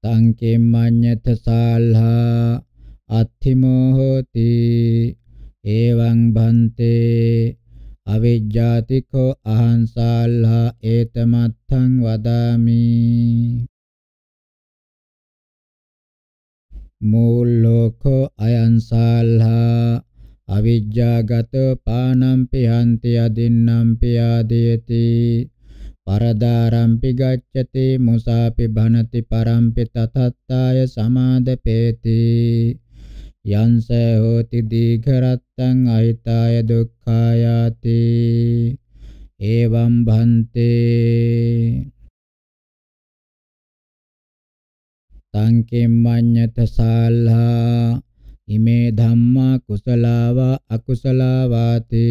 සංකේමඤ්ඤත සාල්හා අත්ථිමෝ හෝති එවං භන්තේ අවිජ්ජාතිකෝ අහං සාල්හා ඒතමත්ථං වදාමි මූල්ලෝකෝ අයං සාල්හා අවිජ්ජාගත පානම්පි හන්ති අදින්නම්පි ආදීති පරදාරම්පි ගච්ඡති මුසාපි භනති පරම්පි තතත්තාය සමාදපේති යංස හෝති දීඝරත්තං අහිතාය දුක්ඛායාති එවම් භන්තේ තං කිම්මඤ්ඤත සාල්හා ඉමේ ධම්මා කුසලාවා අකුසලාවාති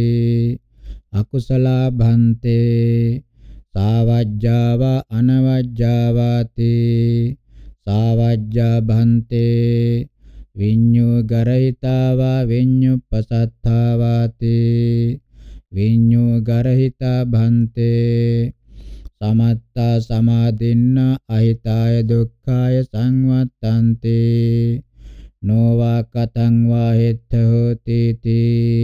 අකුසලා භන්තේ සාවජ්ජාවා අනවජ්ජාවාති සාවජ්ජා භන්තේ විඤ්ඤෝ ගරහිතාවා විඤ්ඤුප්පසත්තාවාති විඤ්ඤෝ ගරහිතා භන්තේ සමත්තා සමාදින්න අහිතාය දුක්ඛාය සංවත්තන්ති නොවා කතං වා හෙත්ත හෝති තී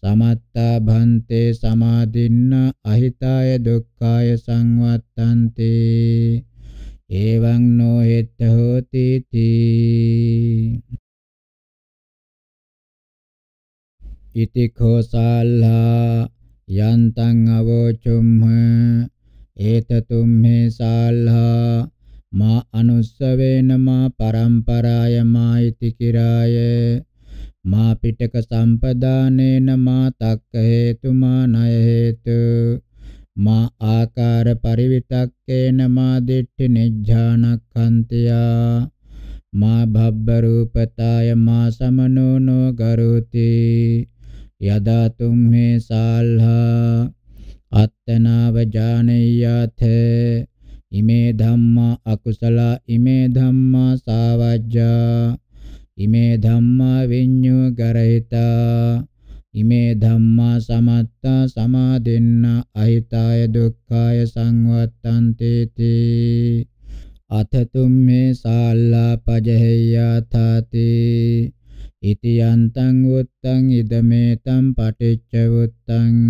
සමත්තා භන්තේ සමාදින්න අහිතාය දුක්ඛාය සංවත්තන්ති එවං නොහෙත්ත හෝති තී ඉති කෝසල්ලා යන්තං අවෝචුම්හ ඒතතුම් හේ සාල්හා මා අනුස්සවේන මා පරම්පරාය මායිති කිරාය මා පිටක සම්පදානේන මා තක්ක හේතු මා ණය හේතු මා ආකාර පරිවිතක්කේන මා දිට්ඨි නිජ්ජානක්ඛන්තියා මා භබ්බ රූපතාය මා සමනෝ නො ගරුති යදා තුම්හි සාල්හා අත්තනාව ජානෙය්‍යාත ඉමේ ධම්මා අකුසලා ඉමේ ධම්මා සාවජ්ජා ඉමේ ධම්මා විඤ්ඤෝ ගරහිතා ඉමේ ධම්මා සමත්තා සමාදෙන්න අහිතාය දුක්ඛාය සංවත්තන්තේති අතතුම් මේ සාල්ලා පජහෙය්‍යා තාති ඉතියන්තං උත්තං ඉදමේතම් පටිච්ච උත්තං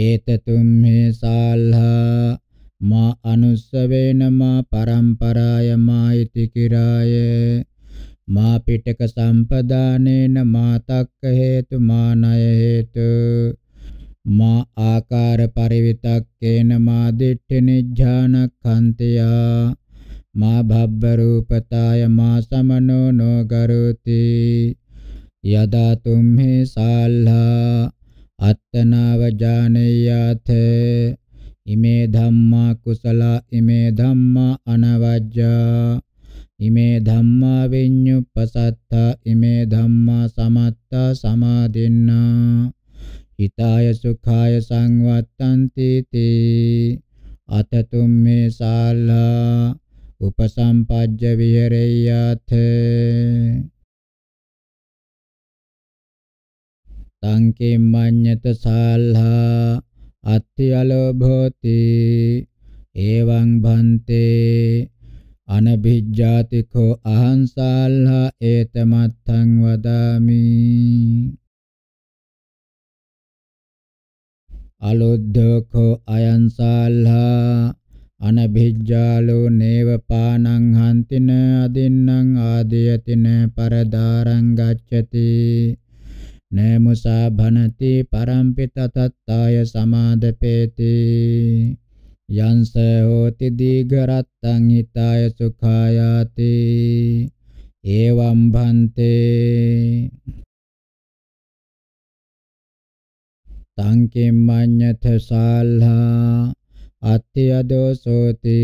ඒතතුම් හේ සාල්හා මා අනුස්සවේන මා පරම්පරාය මා ඉති කිරාය මා පිටක සම්පදානේන මා තක්ක හේතු මානය හේතු මා ආකාර පරිවිතක්කේන මා දිට්ඨි නිජ්ජානක්ඛන්තියා මා භබ්බ රූපතාය මා සමනෝ නොගරෝති යදා තුම්හි සාල්හා අත්තනාව ජානෙයාත ඉමේ ධම්මා කුසලා ඉමේ ධම්මා අනවජ්ජා ඉමේ ධම්මා විඤ්ඤුප්පසත්තා ඉමේ ධම්මා සමත්තා සමාදින්නා හිතාය සුඛාය සංවත්තන්ති තී අතතුම් මේ සාල්ලා උපසම්පජ්ජ විහෙරෙය්‍යාතේ තං කිම්මඤ්ඤත සාල්හා අත්‍යලෝභෝති එවං භන්තේ අනභිජ්ජාතිකෝ අහං සාල්හා ඒතමත්තං වදාමි අලොද්ධකෝ අයං සාල්හා අනභිජ්ජාලෝ නේව පානං හන්තින අදින්නම් ආදීයතින පරදාරං ගච්ඡති නේමුසා භනති පරම්පිත තත්තාය සමාදපේති යංස හෝති දීඝරත්තං හිතාය සුඛායාති එවම් භන්තේ තංකෙම් මඤ්ඤත සාල්හා අත්‍යදෝසෝති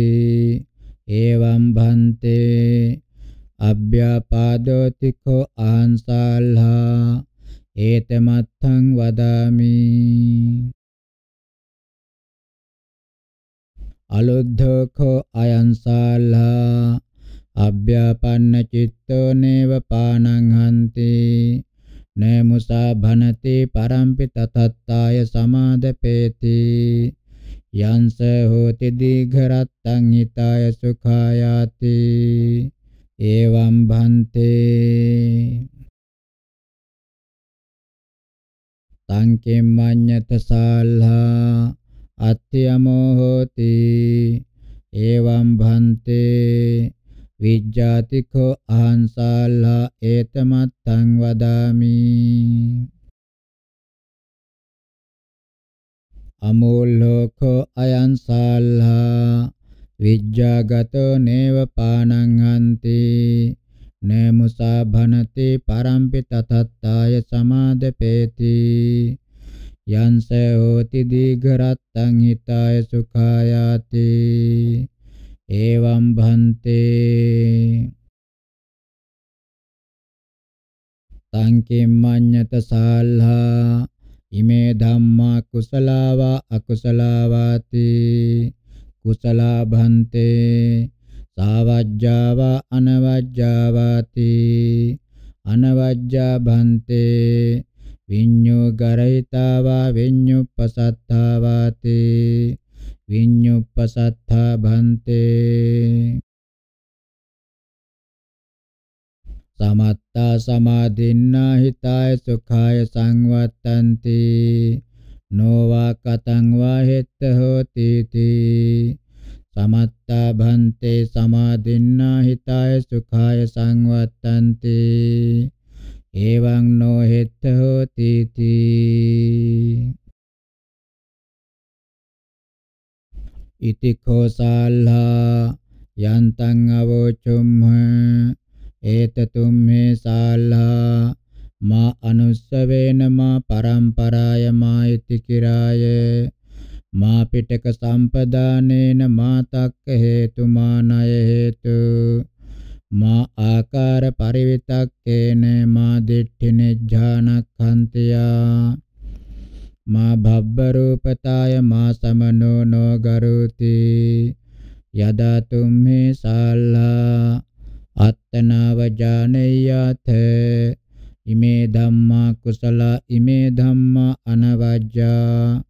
එවම් භන්තේ අබ්භ්‍යාපාදෝතිකෝ අහංසාල්හා ඒතමත්තං වදාමි අලුද්ධඛෝ අයං සාල්හා අභ්‍යාපන්න චිත්තෝ නේව පානං හන්ති නේමුසා භනති පරම්පි තතත්තාය සමාදපේති යංස හෝති දීඝරත්තං හිතාය සුඛායාති එවම් භන්තේ තං කිම්මඤ්ඤත සාල්හා අත්‍යමෝහෝති එවං භන්තේ විජ්ජාතිකෝ අහං සාල්හා ඒතමත්තං වදාමි අමෝල්ලෝකෝ අයං සාල්හා විජ්ජාගතෝ නේව පානං හන්ති නේමුසා භනති පරම්පි තතත්තාය සමාදපේති යංස හෝති දීඝරත්තං හිතාය සුඛායාති එවම් භන්තේ සංකෙම්මඤ්ඤත සාල්හා ඉමේ ධම්මා කුසලාවා අකුසලාවාති කුසලා භන්තේ සාවජ්ජාව අනවජ්ජාවාති අනවජ්ජා බන්තේ විඤ්ඤෝ ගරහිතාවා විඤ්ඤුප්පසත්තාවාති විඤ්ඤුප්පසත්තා බන්තේ සමත්තා සමාධින්නා හිතාය සුඛාය සංවත්තන්ති නොවා කතං වා හෙත්ත හෝති තී සමත්තා භන්තේ සමාදින්නා හිතාය සුඛාය සංවත්තන්ති එවං නෝ හෙත්ත හෝති තී ඉති කෝසාල්හා යන්තං අවෝචුම්හ ඒතතුම්හි සාල්හා මා අනුස්සවේන මා පරම්පරාය මා ඉති කිරායේ මා පිටක සම්පදානේන මාතක්ක හේතු මානය හේතු මා ආකාර පරිවිතක්කේන මා දිට්ඨින ඥානක්ඛන්තියා මා භබ්බ රූපතාය මා සමනෝ නොගරුති යදා තුම්මේ සාල්ලා අත්තනව ජානෙය්‍යත ඉමේ ධම්මා කුසල ඉමේ ධම්මා අනවජ්ජා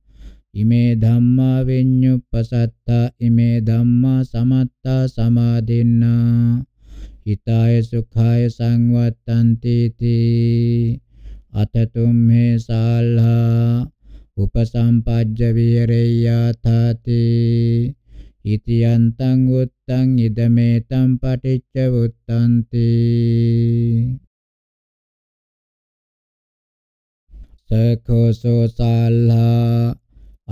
ඉමේ ධම්මා වෙඤ්ඤුප්පසත්තා ඉමේ ධම්මා සමත්තා සමාදින්නා හිතාය සුඛාය සංවත්තන්ති තී අතතුම් මේ සාල්හා උපසම්පජ්ජ විරේයාථාති ඉතියන්තං උත්තං ඉදමෙතං පටිච්ච උත්තන්ති සකෝසෝ සාල්හා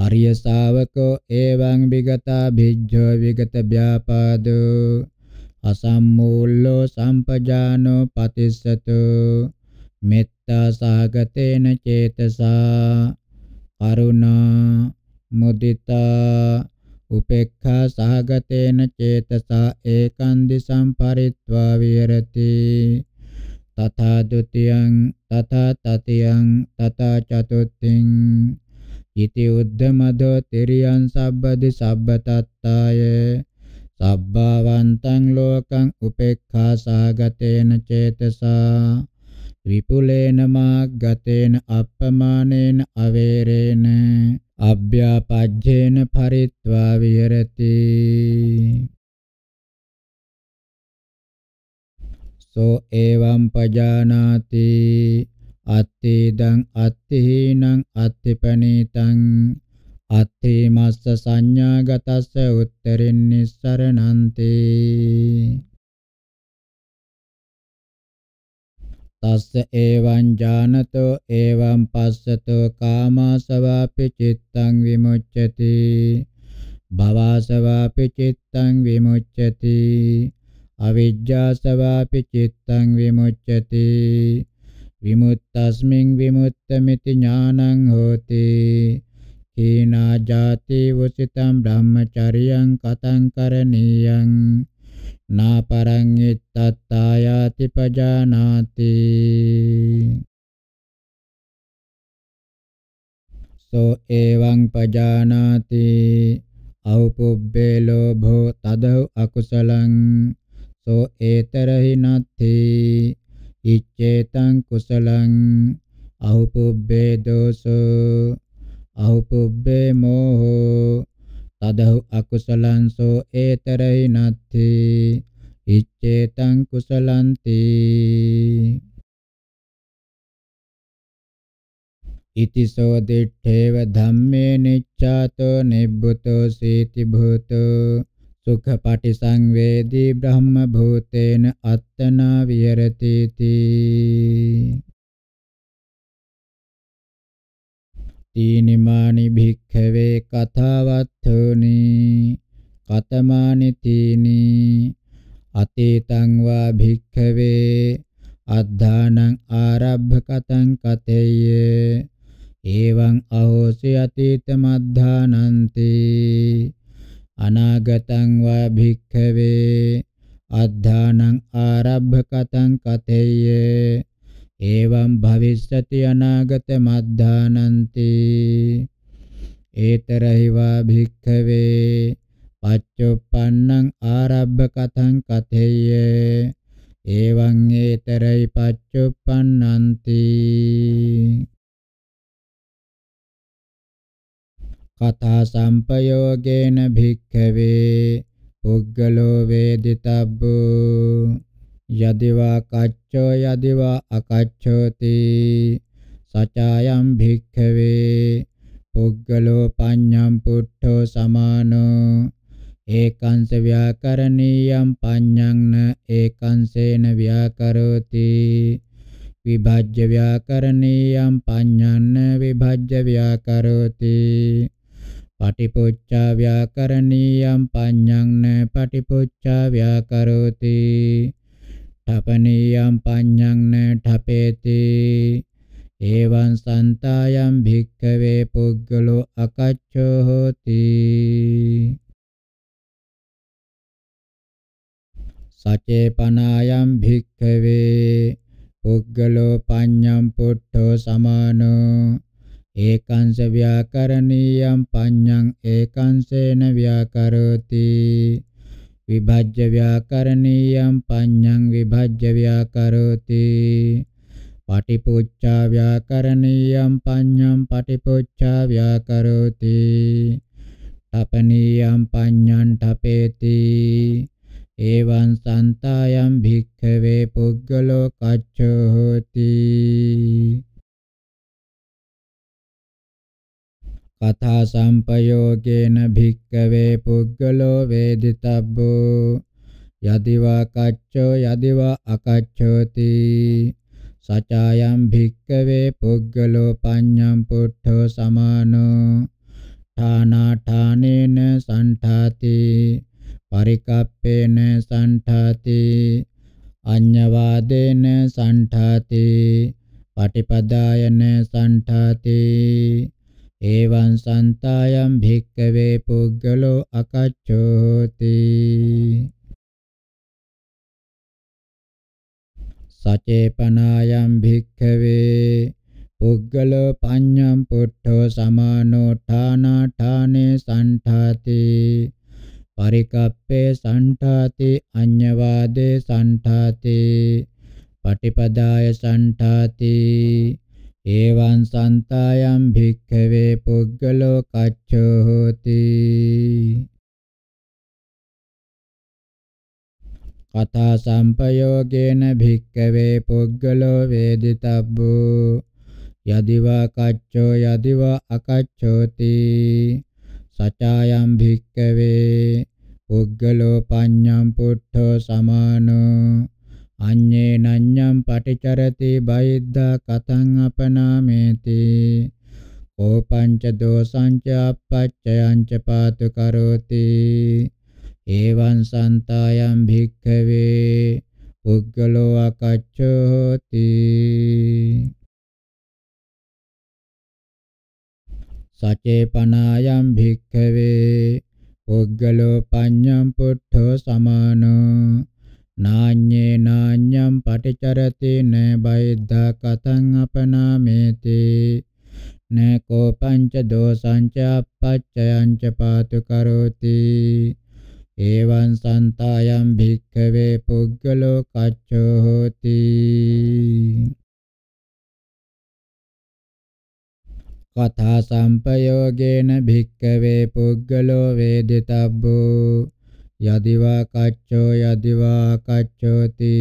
අරිය ශාවකෝ එවං විගතා භිජ්ජෝ විගත ව්‍යාපාදෝ අසම්මූල්ලෝ සම්පජානෝ පතිස්සතු මෙත්තා සාගතේන චේතසා කරුණා මුදිතා උපේක්ඛා සාගතේන චේතසා ඒකන්දි සම්පරිත්වා විහෙරති තථා ဒ ුතියං තථා තතියං තථා චතුත්ථං ඉති උද්දමදෝ තිරියං සබ්බදි සබ්බතත්තාය සබ්බවන්තං ලෝකං උපේක්ඛා සාගතේන චේතසා විපුලේන මාග්ගතේන අප්පමානේන අවේරේන අභ්‍යාපජ්ජේන පරිත්වා විහෙරති සෝ එවම් පජානාති අත්තේදං අත්තේනං අත්තේපනේතං අත්තේ මස්ස සංඥාගතස්ස උත්තරින් නිස්සරණන්තේ තස්ස එවං ඥානතෝ එවං පස්සතෝ කාමසවාපි චිත්තං විමුච්ඡති භවසවාපි චිත්තං විමුච්ඡති අවිජ්ජාසවාපි චිත්තං විමුච්ඡති විමුක්තස්මින් විමුක්තമിതി ඥානං හෝති කේනා ජාති වසිතම් බ්‍රහ්මචරියං කතං කරණීයං නාපරං ඉත්තත්තායාති පජානාති සෝ එවං පජානාති අවපුබ්බේ ලෝභෝ තදව අකුසලං සෝ ඒතරහි නත්ථි ඉච්ඡේතං කුසලං අහුපුබ්බේ දෝසෝ අහුපුබ්බේ මෝහෝ තදහු අකුසලං සෝ ඒතරහි නත්ථි ඉච්ඡේතං කුසලන්ති ඉතිසෝ දිත්තේව ධම්මේ නිච්ඡාතෝ නිබ්බුතෝ සීති භූතෝ සුඛපටිසංවේදී බ්‍රහ්ම භූතේන අත්තනා විහෙරති තී තීනිමානි භික්ඛවේ කතාවත්ථෝනි කතමානි තීනි අතීතං වා භික්ඛවේ අද්ධානං ආරබ්භකතං කතේය එවං අහෝසි අතීත මද්ධානන්ති අනාගතං වා භික්ඛවේ අද්ධානං ආරම්භකතං කතේය එවං භවිස්සති අනාගත මද්ධානන්ති ඒතරහි වා භික්ඛවේ පච්චුප්පන්නං ආරම්භකතං කතේය එවං ඒතරයි පච්චුප්පන්නන්ති කතා සම්පයෝගේන භික්ඛවේ පුද්ගලෝ වේදිතබ්බෝ යදිවා කච්චෝ යදිවා අකච්ඡෝති සචායම් භික්ඛවේ පුද්ගලෝ පඤ්ඤම් පුට්ඨෝ සමානෝ ඒකංස ව්‍යාකරණීයම් පඤ්ඤං න ඒකංසේන ව්‍යාකරෝති විභජ්‍ය ව්‍යාකරණීයම් පඤ්ඤං න විභජ්‍ය ව්‍යාකරෝති පටිපුච්චා ව්‍යාකරණීයම් පඤ්ඤං න පටිපුච්චා ව්‍යාකරෝති ඨපනීයම් පඤ්ඤං න ඨපේති එවං සන්තායම් භික්ඛවේ පුද්ගලෝ අකච්චෝ හෝති සචේපනායම් භික්ඛවේ පුද්ගලෝ පඤ්ඤම් පුට්ඨෝ සමානෝ ඒකංස ව්‍යාකරණීයම් පඤ්ඤං ඒකංසේන ව්‍යාකරෝති විභජ්‍ය ව්‍යාකරණීයම් පඤ්ඤං විභජ්‍ය ව්‍යාකරෝති පටිපුච්ඡා ව්‍යාකරණීයම් පඤ්ඤං පටිපුච්ඡා ව්‍යාකරෝති තපනීයම් පඤ්ඤං තපේති එවං සන්තායම් භික්ඛවේ පුද්ගලෝ කච්චෝ හෝති පතා සම්පයෝගේන භික්කවේ පුද්ගලෝ වේදිතබ්බෝ යදිවා කච්චෝ යදිවා අකච්චෝති සචායම් භික්කවේ පුද්ගලෝ පඤ්ඤම් පුට්ඨෝ සමානෝ ඨානාඨානේන සණ්ඨාති පරිකප්පේන සණ්ඨාති අඤ්ඤවාදේන සණ්ඨාති පටිපදායන සණ්ඨාති එවං සන්තායම් භික්කවේ පුද්ගලෝ අකච්ඡෝති සචේපනායම් භික්ඛවේ පුද්ගලෝ පඤ්ඤම් පුට්ඨෝ සමානෝ ඨානා ඨානේ සණ්ඨාති පරිකප්පේ සණ්ඨාති අඤ්ඤවාදේ සණ්ඨාති පටිපදාය සණ්ඨාති ඒවං සන්තායම් භික්ඛවේ පුද්ගලෝ කච්චෝ හෝති කතා සම්පයෝගේන භික්ඛවේ පුද්ගලෝ වේදිතබ්බෝ යදිවා කච්චෝ යදිවා අකච්චෝති සචායම් භික්ඛවේ පුද්ගලෝ පඤ්ඤම් පුට්ඨෝ සමානෝ අඤ්ඤේ නඤ්ඤම් පටිචරති බයිද්දා කතං අපනාමේති කෝපංච දෝසංච අපච්චයංච පාතු කරෝති එවං සන්තායම් භික්ඛවේ පුද්ගලෝ අකච්චෝ හෝති සචේපනායම් භික්ඛවේ පුද්ගලෝ පඤ්ඤම් පුට්ඨෝ සමානෝ නාඤ්ඤේ නාඤ්ඤම් පටිචරති න බයිද්ධා කතං අපනාමේති න කෝපංච දෝසංච අපච්චයංච පාතු කරෝති එවං සන්තායම් භික්ඛවේ පුග්ගලෝ කච්චෝ හෝති කථා සම්පයෝගේන භික්ඛවේ පුග්ගලෝ වේදිතබ්බෝ යදිවා කච්චෝ යදිවා කච්චෝති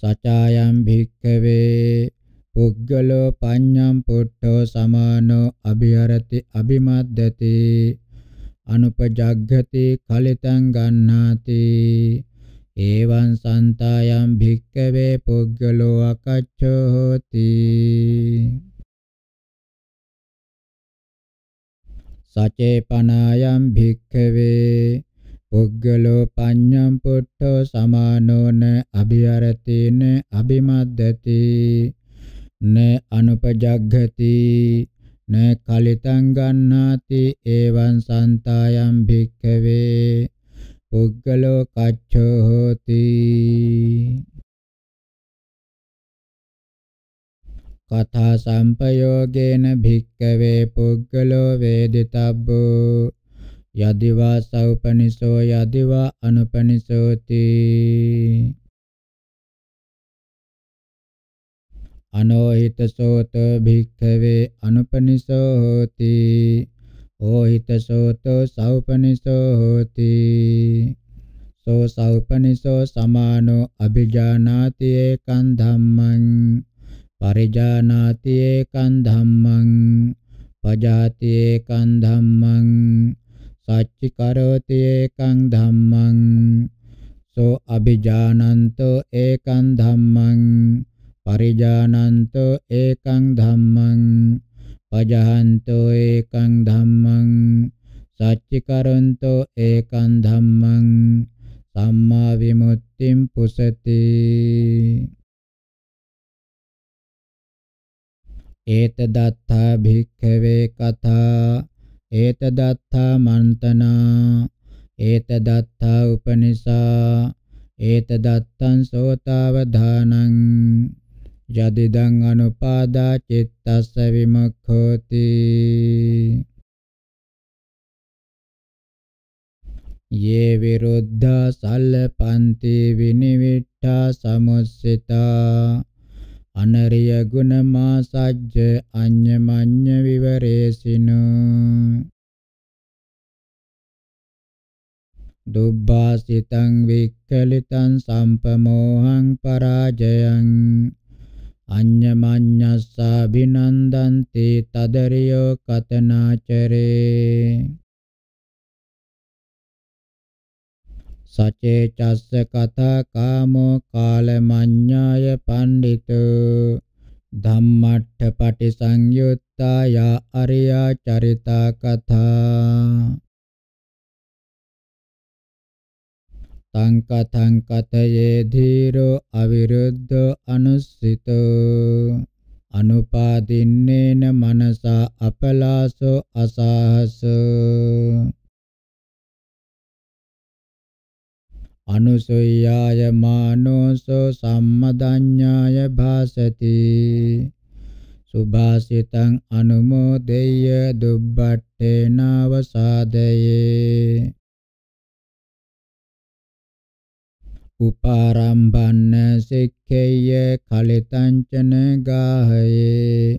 සචායම් භික්ඛවේ පුද්ගලෝ පඤ්ඤම් පුට්ඨෝ සමානෝ අභිහරති අභිමද්දති අනුපජග්ගති කලිතං ගන්නාති එවං සන්තායම් භික්ඛවේ පුද්ගලෝ අකච්ඡෝ හෝති සචේපනායම් භික්ඛවේ පුග්ගලෝ පඤ්ඤම් පුට්ඨෝ සමානෝන අභිහරතේන අබිමද්දති න අනුපජග්ගති න කලිතං ගන්නාති එවං සන්තායම් භික්ඛවේ පුග්ගලෝ කච්ඡෝ හෝති කථා සම්පයෝගේන භික්කවේ පුද්ගලෝ වේදිතබ්බෝ යදිවා සෞපනිසෝ යදිවා අනුපනිසෝති අනෝහිත සෝත භික්ඛවේ අනුපනිසෝ හෝති ඕහිත සෝතෝ සෞපනිසෝ හෝති සෝ සෞපනිසෝ සමානෝ අභිජානාති ඒකං ධම්මං පරිජානාති ඒකං ධම්මං පජාති ඒකං ධම්මං සච්චිකරෝති ඒකං ධම්මං සෝ අභිජානන්තෝ ඒකං ධම්මං පරිජානන්තෝ ඒකං ධම්මං පජහන්තෝ ඒකං ධම්මං සච්චිකරන්තෝ ඒකං ධම්මං සම්මා විමුක්තිම් පුසති ඒතදත්තා භික්ඛවේ කථා ඒතදත්තා මන්තනා ඒතදත්තා උපනිසා ඒතදත්තං සෝතාවධානං යදිදං අනුපාදා චිත්තස්ස විමුක්ඛෝති යේ විරුද්ධා සල්ලපන්ති විනිවිට්ඨා සමුස්සිතා අනරිය ගුණ මා සජ්ජ අඤ්ඤමඤ්ඤ විවරේසිනු දුබ්බාසිතං වික්ඛලිතං සම්පමෝහං පරාජයං අඤ්ඤමඤ්ඤස්සා විනන්දන්ති තදරියෝ කතනාචරේ සචේචස්ස කතා කාමෝ කාලමඤ්ඤාය පණ්ඩිතෝ ධම්මට්ඨ පටිසංයුත්තාය අරියා චරිතා කතා තං කතං කතයේ ධීරෝ අවිරුද්ධෝ අනුස්සිතෝ අනුපාදින්නේන මනසා අපලාසෝ අසහසෝ අනුසුය්‍යාය මානුසෝ සම්මදඤ්ඤාය භාසති සුභාසිතං අනුමෝදෙය්‍ය දුබ්බට්ඨේනවසාදයේ උපාරම්භන්න සික්ඛේය කලිතංචන ගාහයේ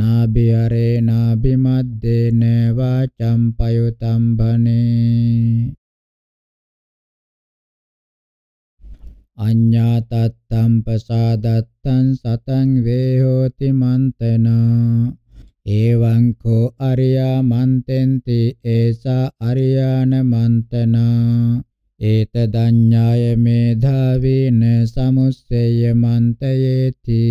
නාභිහරේ නාභිමද්දේන වාචම්පයුතම්භනේ අඤ්ඤාතත්තම් පසාදත්තං සතං වේහෝති මන්තන එවං කෝ අරියා මන්තෙන්ති ඒසා අරියාන මන්තන ඒතදඤ්ඤාය මේධාවීන සමුස්සය මන්තයේති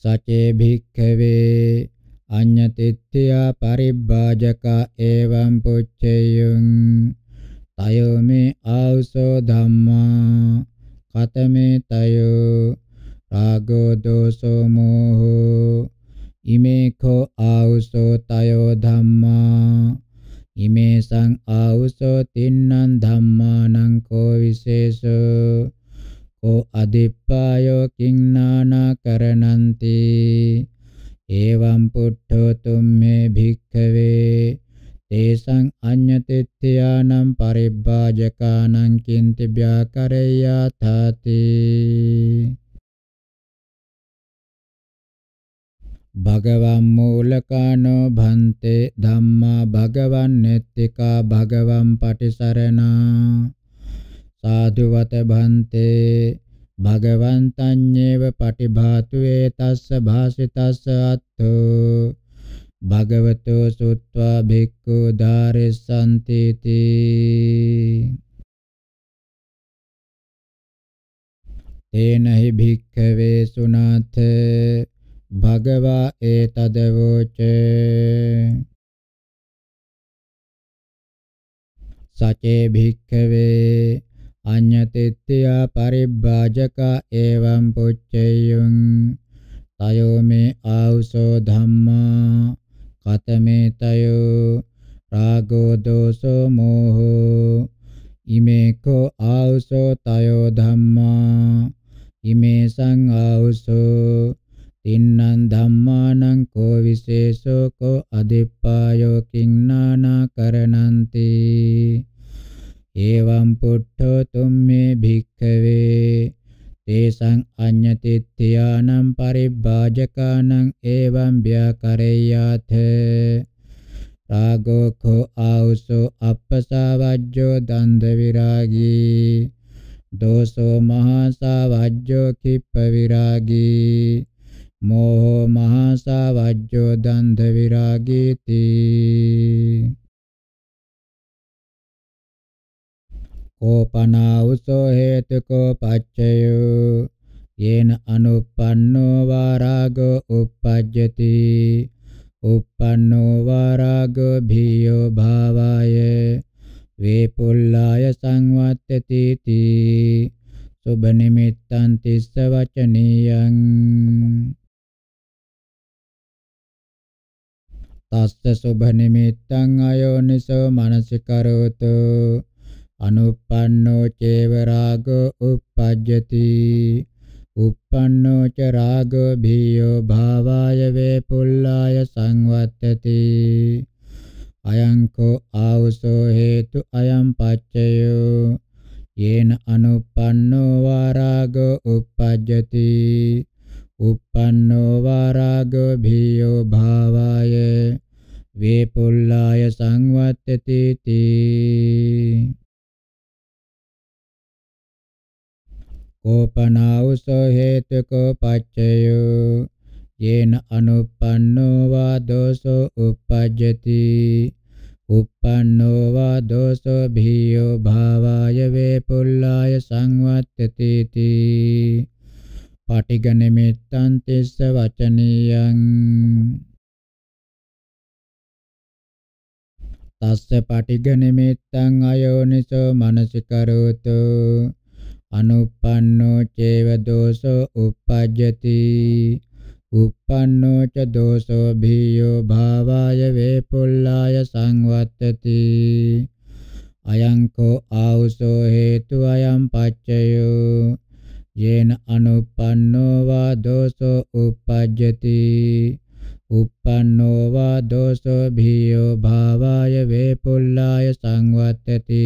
සචේ භික්ඛවේ අඤ්ඤතිත්ත්‍යා පරිබ්බාජකා එවං පුච්චේයං තයෝ මේ ආවසෝ ධම්මා කතමේ තයෝ රාගෝ දෝසෝ මෝහෝ ඉමේ කෝ ආවසෝ තයෝ ධම්මා ඉමේ සං ආවසෝ තින්නම් ධම්මානං කෝ විශේෂෝ කෝ අදිප්පායෝ කිං නානා කරණන්ති एवं पुट्ठो तुम्मे भिक्खवे तेषां अन्यतिथ्यानं परिभाजकानां किन्ति व्याकरय्या थाति භගවන් මූලකානෝ භන්තේ ධම්මා භගවන් නෙත්තිකා භගවන් පටිසරණා සාධුවත භන්තේ භගවන්තඤ්ඤේව පටිභාතු වේතස්ස භාසිතස්ස අත්තෝ භගවතෝ සුත්වා භික්ඛු ධාරෙස්සන්ති තී තේන හි භික්ඛවේ සුනාථ භගවා ඒතදවෝච සචේ භික්ඛවේ අඤ්ඤතිත්‍ත්‍යා පරිබ්බාජක එවං පුච්චේයං තයෝ මේ ආවුසෝ ධම්මා කතමේ තයෝ රාගෝ දෝසෝ මෝහෝ ඉමේකෝ ආවුසෝ තයෝ ධම්මා ඉමේ සං ආවුසෝ තින්නං ධම්මානං කෝ විශේෂෝ කෝ අදිප්පායෝ කිං නානා කරණන්ති එවං පුට්ඨෝ තුම්මේ භික්ඛවේ තේසං අඤ්ඤතිත්‍යානම් පරිබ්බාජකානම් එවං ව්‍යාකරේයාත රාගෝ කෝ ආවුසෝ අප්පසාවජ්ජෝ දන්ද විරාගී දෝසෝ මහසාවජ්ජෝ කිප්ප විරාගී මෝහෝ මහසාවජ්ජෝ දන්ද විරාගීති කෝපනා උසෝ හේතුකෝ පච්චයෝ යේන අනුප්පන්නෝ වාරාගෝ uppajjati uppannō vārāgo bhiyo bhāvāya vipullāya saṅvattate ti සුබ නිමිත්තං තිස්ස වචනියං තස්ස සුබ නිමිත්තං අයෝනිසෝ මනසිකරෝතෝ අනුප්පන්නෝ චේව රාගෝ uppajjati uppannō ca rāgo bhiyo bhāvāya vepullāya samvattati අයං කෝ ආවසෝ හේතු අයං පච්චයෝ යේන අනුප්පන්නෝ වාරාගෝ uppajjati uppannō vārāgo bhiyo bhāvāya vepullāya samvattati ඕපනාවුසෝ හේතුකෝ පච්චයෝ යේන අනුප්පන්නෝ වා දෝසෝ uppajjati uppannō va doso bhiyo bhavāya vepullāya saṅvattati ti paṭigane mittan tissa vacaniyaṃ tassa paṭigane mittan ayoniso manasikaroto අනුප්පන්නෝ චේව දෝසෝ uppajjati uppannō ca doso bhiyo bhavāya vepullāya samvattati ayaṁ ko āuso hetu ayaṁ paccayo yena anuppanno va doso uppajjati uppannō va doso bhiyo bhavāya vepullāya samvattati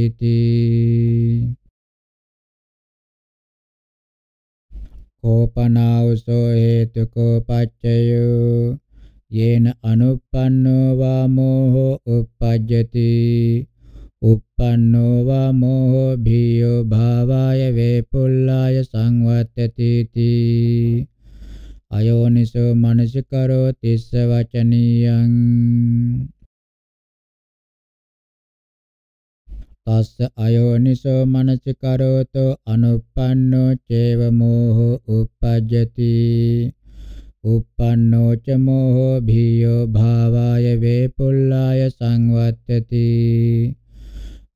කෝපනාවසෝ හේතුකෝ පච්චයෝ යේන අනුප්පන්නෝ වා මෝහෝ uppajjati uppannō va moho bhiyo bhavāya vepullāya samvattati ti ayoniso manasikaro tissa vacaniyaṃ තස්ස අයෝනිසෝ මනසිකරෝතෝ අනුප්පන්නෝ චේව මෝහෝ uppajjati uppannō ca moho bhiyo bhāvāya vepullāya samvattati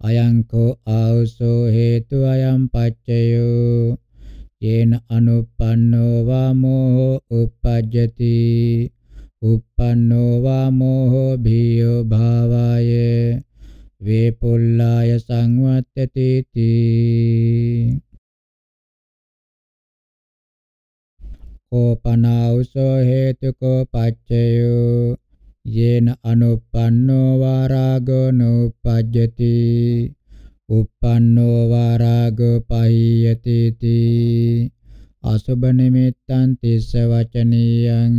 ayaṁ ko āuso hetu ayaṁ paccayo yena anuppanno va moho uppajjati uppannō va moho bhiyo bhāvāya වේපුල්ලාය සංවත්තති කෝපනාවසෝ හේතුකෝ පච්චයෝ යේන අනුප්පන්නෝ වාරාගෝ නුපජ්ජති uppannō vārāgo pahiyati ti asubha nimittan tissa vacaniyaṃ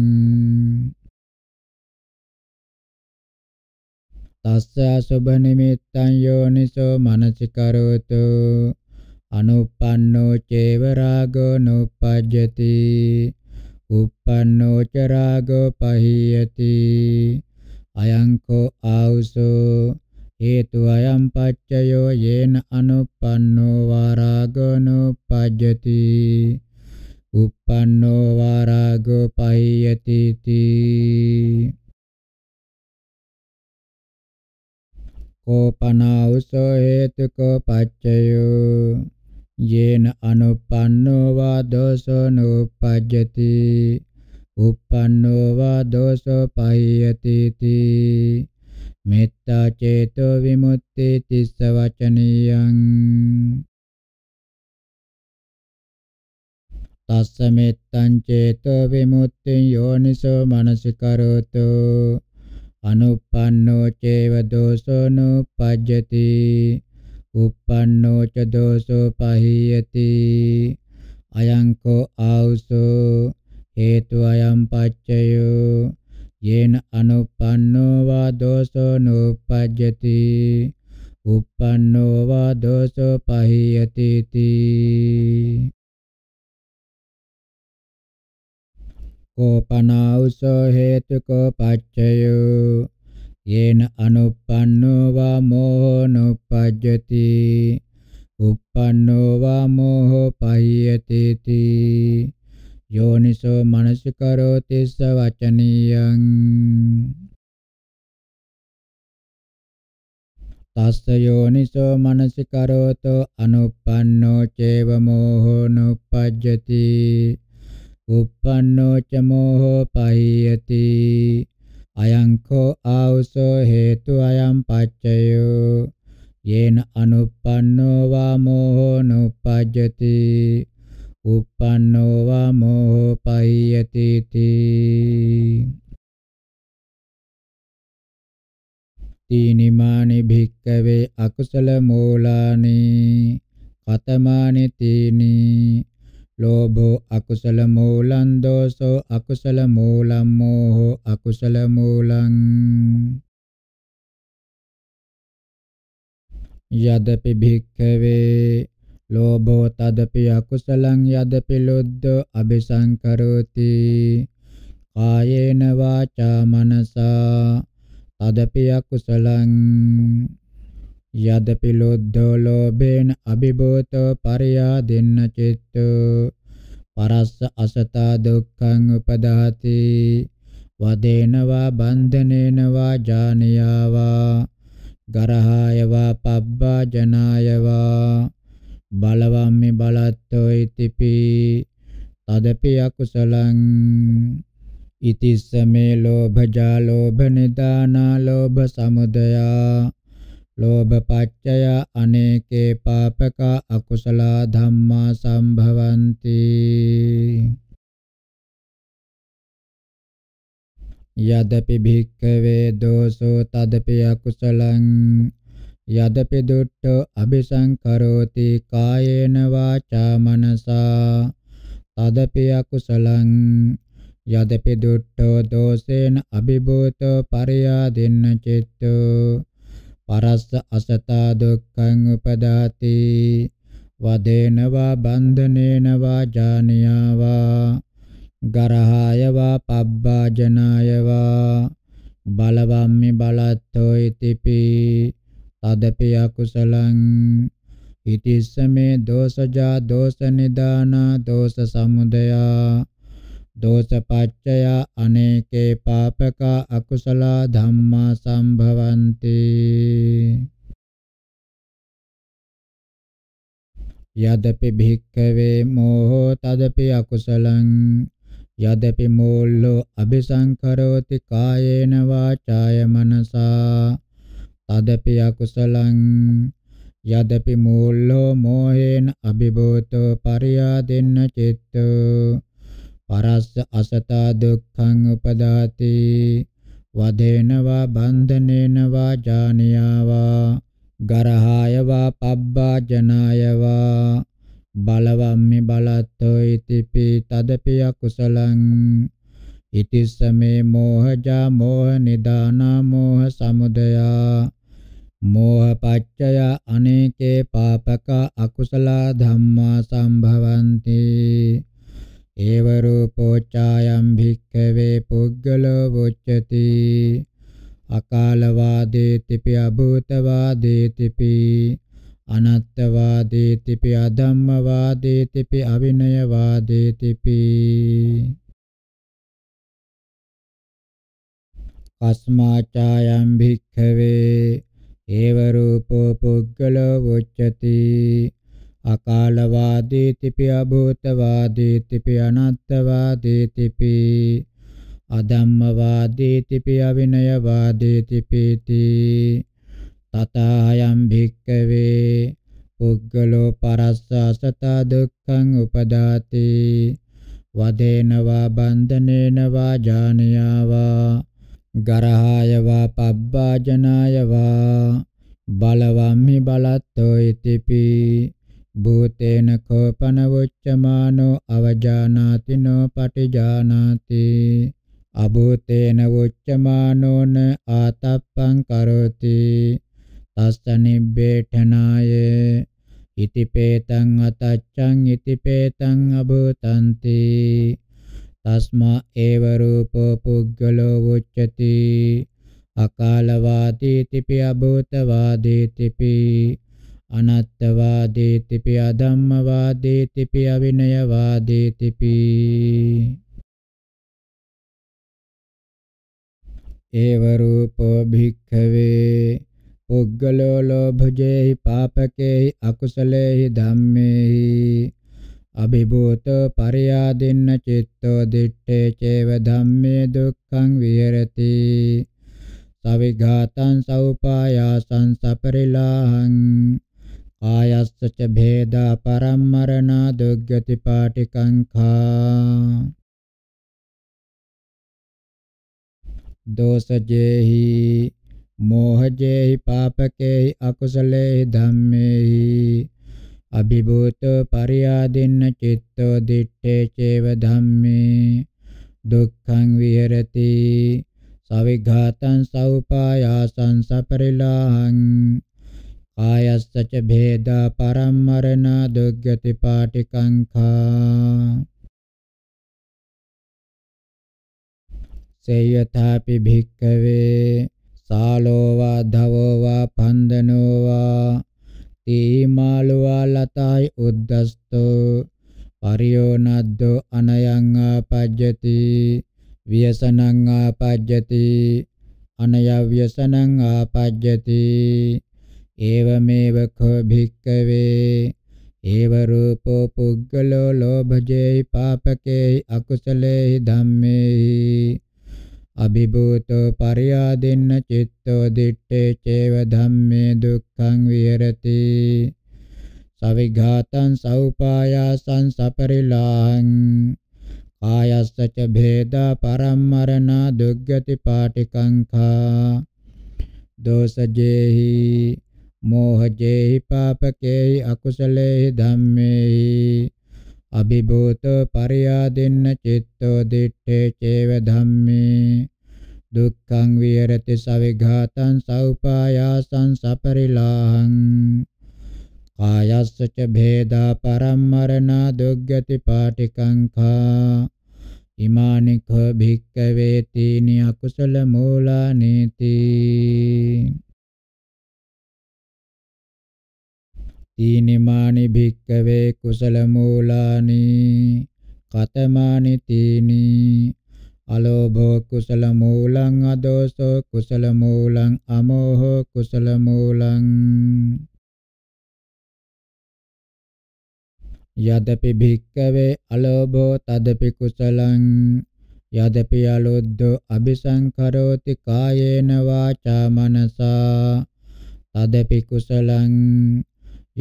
තස්සා සුබ නිමිත්තං යෝනිසෝ මනසිකරෝතු අනුප්පන්නෝ චේව රාගෝ නුප්පජ්ජති uppannō ca rāgo pahiyati ayaṁ kho āvuso hetu ayaṁ paccayo yena anuppanno vā rāgo nuppajjati uppannō vā rāgo pahiyati ti කෝපනාවසෝ හේතුකෝ පච්චයෝ යේන අනුප්පන්නෝ වා දෝසෝ නුප්පජ්ජති උප්පන්නෝ වා දෝසෝ පහියති තී මෙත්තා චේතෝ විමුක්ති තිස්ස වචනියං තස්ස මෙත්තං චේතෝ විමුක්තිං යෝනිසෝ මනසිකරෝතෝ අනුප්පන්නෝ චේව දෝසෝනුපජ්ජති uppannō ca doso pahiyati ayaṃ ko āuso hetu ayaṃ paccayo yena anuppanno va doso nupajjati uppannō va doso pahiyati ti කෝපනාවුසෝ හේතුකෝ පච්චයෝ යේන අනුප්පන්නෝ වා මෝහනුප්පජ්ජති uppannō va moho payyate ti yoniso manasikaro sa vacaniyaṃ tassa yoniso manasikaroto anuppanno ceva moho nuppajjati uppannō ca moho pahiyati අයං කෝ ආවසෝ හේතු අයං පච්චයෝ යේන අනුප්පන්නෝ වා මෝහෝ නුප්පජ්ජති uppannō va moho pahiyati ti tinimani bhikkave akusala mulani katamani tini ලෝභෝ අකුසල මූලං දෝසෝ අකුසල මූලං මෝහෝ අකුසල මූලං යදපි භික්ඛවේ ලෝභෝ තදපි අකුසලං යදපි ලොද්දෝ අபிසංකරෝති කායේන වාචා මනසා තදපි අකුසලං යදපිලොද්දෝ ලෝභේන අභිභූතෝ පරියාදෙන්න චිත්තෝ පරස්ස අසතා දුක්ඛං උපදාති වදේනවා බන්ධනේනවා ජානියාවා ගරහායවා පබ්බා ජනායවා බලවම්මි බලත්තෝ ඉතිපි තදපි අකුසලං ඉතිස්ස මේ ලෝභ ජාලෝභ නිදානා ලෝභ සමුදයා ලෝභ පච්චය අනේකේ පාපක අකුසල ධම්මා සම්භවಂತಿ යදපි භික්ඛවේ දෝසෝ තදපි අකුසලං යදපි දුට්ඨ අபிසංකරෝති කායේන වාචා මනසා තදපි අකුසලං යදපි දුට්ඨ දෝසේන අபிභූත පරියාදින්න චිත්තෝ පරස්ස අසතා දුක්ඛං උපදාති වදේනවා බන්ධනේනවා ජානියාවා ගරහායවා පබ්බාජනායවා බලවම්මි බලත්තෝ ඉතිපි තදපි අකුසලං ඉතිස්සමේ දෝසජා දෝස නිදානා දෝස සමුදයා දෝසපච්චය අනේකේ පාපක අකුසල ධම්මා සම්භවಂತಿ යදපි භික්ඛවේ මෝහෝ තදපි අකුසලං යදපි මෝල්ලෝ අபிසංකරෝති කායේන වාචාය මනසා තදපි අකුසලං යදපි මෝල්ලෝ මෝහේන අபிභූතෝ පරියාදෙන්න චිත්තෝ පරස්ස අසතා දුක්ඛං උපදාති වදේනවා බන්ධනේනවා ජානියාවා ගරහායවා පබ්බාජනායවා බලවම්මි බලත්තෝ ඉතිපි තදපි අකුසලං ඉතිස්සමේ මෝහජා මෝහ නිදානා මෝහ සමුදයා මෝහපච්චය අනේකේ පාපක අකුසල ධම්මා සම්භවಂತಿ ඒව රූපෝච්චායම් භික්ඛවේ පුද්ගලෝ වොච්චති අකාලවාදීතිපි අභූතවාදීතිපි අනත්තවාදීතිපි අධම්මවාදීතිපි අවිනයවාදීතිපි කස්මාචායම් භික්ඛවේ ඒව රූපෝ පුද්ගලෝ වොච්චති අකාලවාදීතිපි අභූතවාදීතිපි අනත්තවාදීතිපි අදම්මවාදීතිපි අවිනයවාදීතිපීති තථායම් භික්කවේ පුද්ගලෝ පරස්සසතා දුක්ඛං උපදාති වදේනවා බන්ධනේනවා ජානියාවා ගරහායවා පබ්බාජනායවා බලවම්හි බලත්තෝ ඉතිපි භූතේන කෝපන වොච්චමානෝ අවජානාතිනෝ පටිජානාති අභූතේන වොච්චමානෝන ආතප්පං කරෝති තස්ස නිබ්බේඨනාය ඉතිපේතං අතච්ඡං ඉතිපේතං අභූතಂತಿ තස්මා ඒව රූපෝ පුද්ගලෝ වොච්චති අකාලවාදී තිපි අභූතවාදී තිපි අනත්තවාදේතිපි අධම්මවාදේතිපි අවිනයවාදේතිපි ඒව රූපෝ භික්ඛවේ පුද්ගලෝ ලෝභජේහි පාපකේහි අකුසලේහි ධම්මේහි අභිභූත පරියාදින්න චිත්තෝ දිත්තේ චේව ධම්මේ දුක්ඛං විහෙරති සවිඝාතං සෞපායාසං සපරිලාහං කායස්සච භේදා පරම්මරණා දුග්ගති පාටිකංඛා දෝසජේහි මෝහජේහි පාපකේහි අකුසලේහි ධම්මේහි අභිභූත පරියාදින්න චිත්තෝ දිත්තේ චේව ධම්මේ දුක්ඛං විහෙරති සවිඝාතං සෞපායාසං සපරිලාහං කායස්සච භේදා පරම්මරණ දුග්ගති පාටිකංඛා සේයථාපි භික්ඛවේ සාලෝ වා ධවෝ වා පන්දනෝ වා තීමාලුවා ලතයි උද්දස්තෝ පරියෝනද්දෝ අනයං ආපජ්ජති ව්‍යසනං ආපජ්ජති අනය ව්‍යසනං ආපජ්ජති एवमेव खो भिक्कवे एव रूपो पुग्गलो लोभजे पापके अकुशले धम्मे අභිභූතෝ පරියාදෙන්න චිත්තෝ දිත්තේ චේව ධම්මේ දුක්ඛං විහෙරති සවිඝාතං සෞපායාසං සපරිලාං කායස්සච භේදා පරම්මරණ දුග්ගති පාටිකංඛා දෝසජේහි මෝහජේහි පාපකේහි අකුසලේහි ධම්මේහි අභිභූත පරියාදෙන්න චිත්තෝ දිත්තේ චේව ධම්මේ දුක්ඛං විහෙරති සවිඝාතං සෞපායාසං සපරිලාහං කායස්ස ච භේදා පරම්මරණා දුග්ගති පාටිකං කා ඉමානික භික්කවේ තීනි අකුසල මූලානීති තීනමානි භික්කවේ කුසල මූලානි කතමානි තීනි අලෝභෝ කුසල මූලං අදෝසෝ කුසල මූලං අමෝහෝ කුසල මූලං යදපි භික්කවේ අලෝභෝ තදපි කුසලං යදපි අලෝද්ධෝ අபிසංකරෝති කායේන වාචා මනසා තදපි කුසලං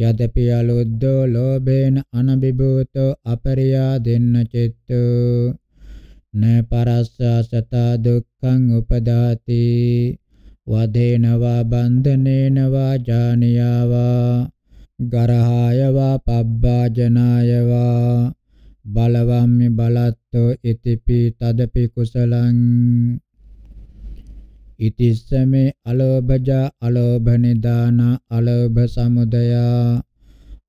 යදපි අලුද්දෝ ලෝභේන අනබිභූතෝ අපරියා දෙන්න චිත්තෝ න පරස්සසත දුක්ඛං උපදාති වදේනවා බන්ධනේනවා ජානියාවා ගරහායවා පබ්බාජනායවා බලවම්මි බලත්තෝ ඉතිපි තදපි කුසලං ඉතිස්සමේ අලෝභජා අලෝභ නිදාන අලෝභ සමුදයා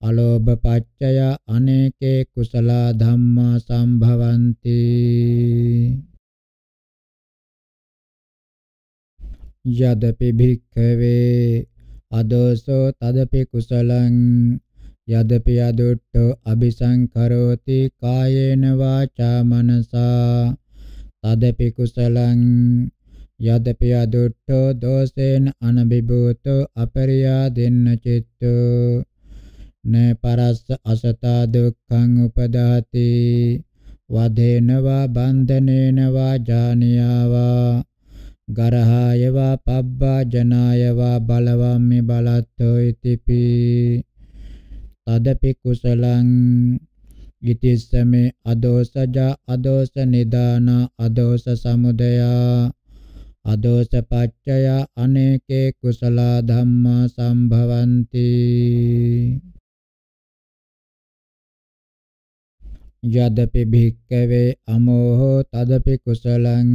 අලෝභ පච්චය අනේකේ කුසල ධම්මා සම්භවಂತಿ යදපි භික්ඛවේ අදෝසෝ තදපි කුසලං යදපි අදුට්ඨෝ අபிසංකරෝති කායේන වාචා මනසා තදපි කුසලං යදපිය දුට්ඨෝ දෝසේන අනබිබූතෝ අපරියා දෙන්න චිත්තෝ න පරස්ස අසතා දුක්ඛං උපදාති වදේනවා බන්ධනේනවා ජානියාවා ගරහායවා පබ්බා ජනායවා බලවම්මි බලත්තෝ ඉතිපි තදපි කුසලං ඉතිස්සමේ අදෝසජා අදෝස නිදාන අදෝස සමුදයා අදෝස පච්චය අනේකේ කුසල ධම්මා සම්භවಂತಿ යදපි භික්කවේ අමෝහෝ තදපි කුසලං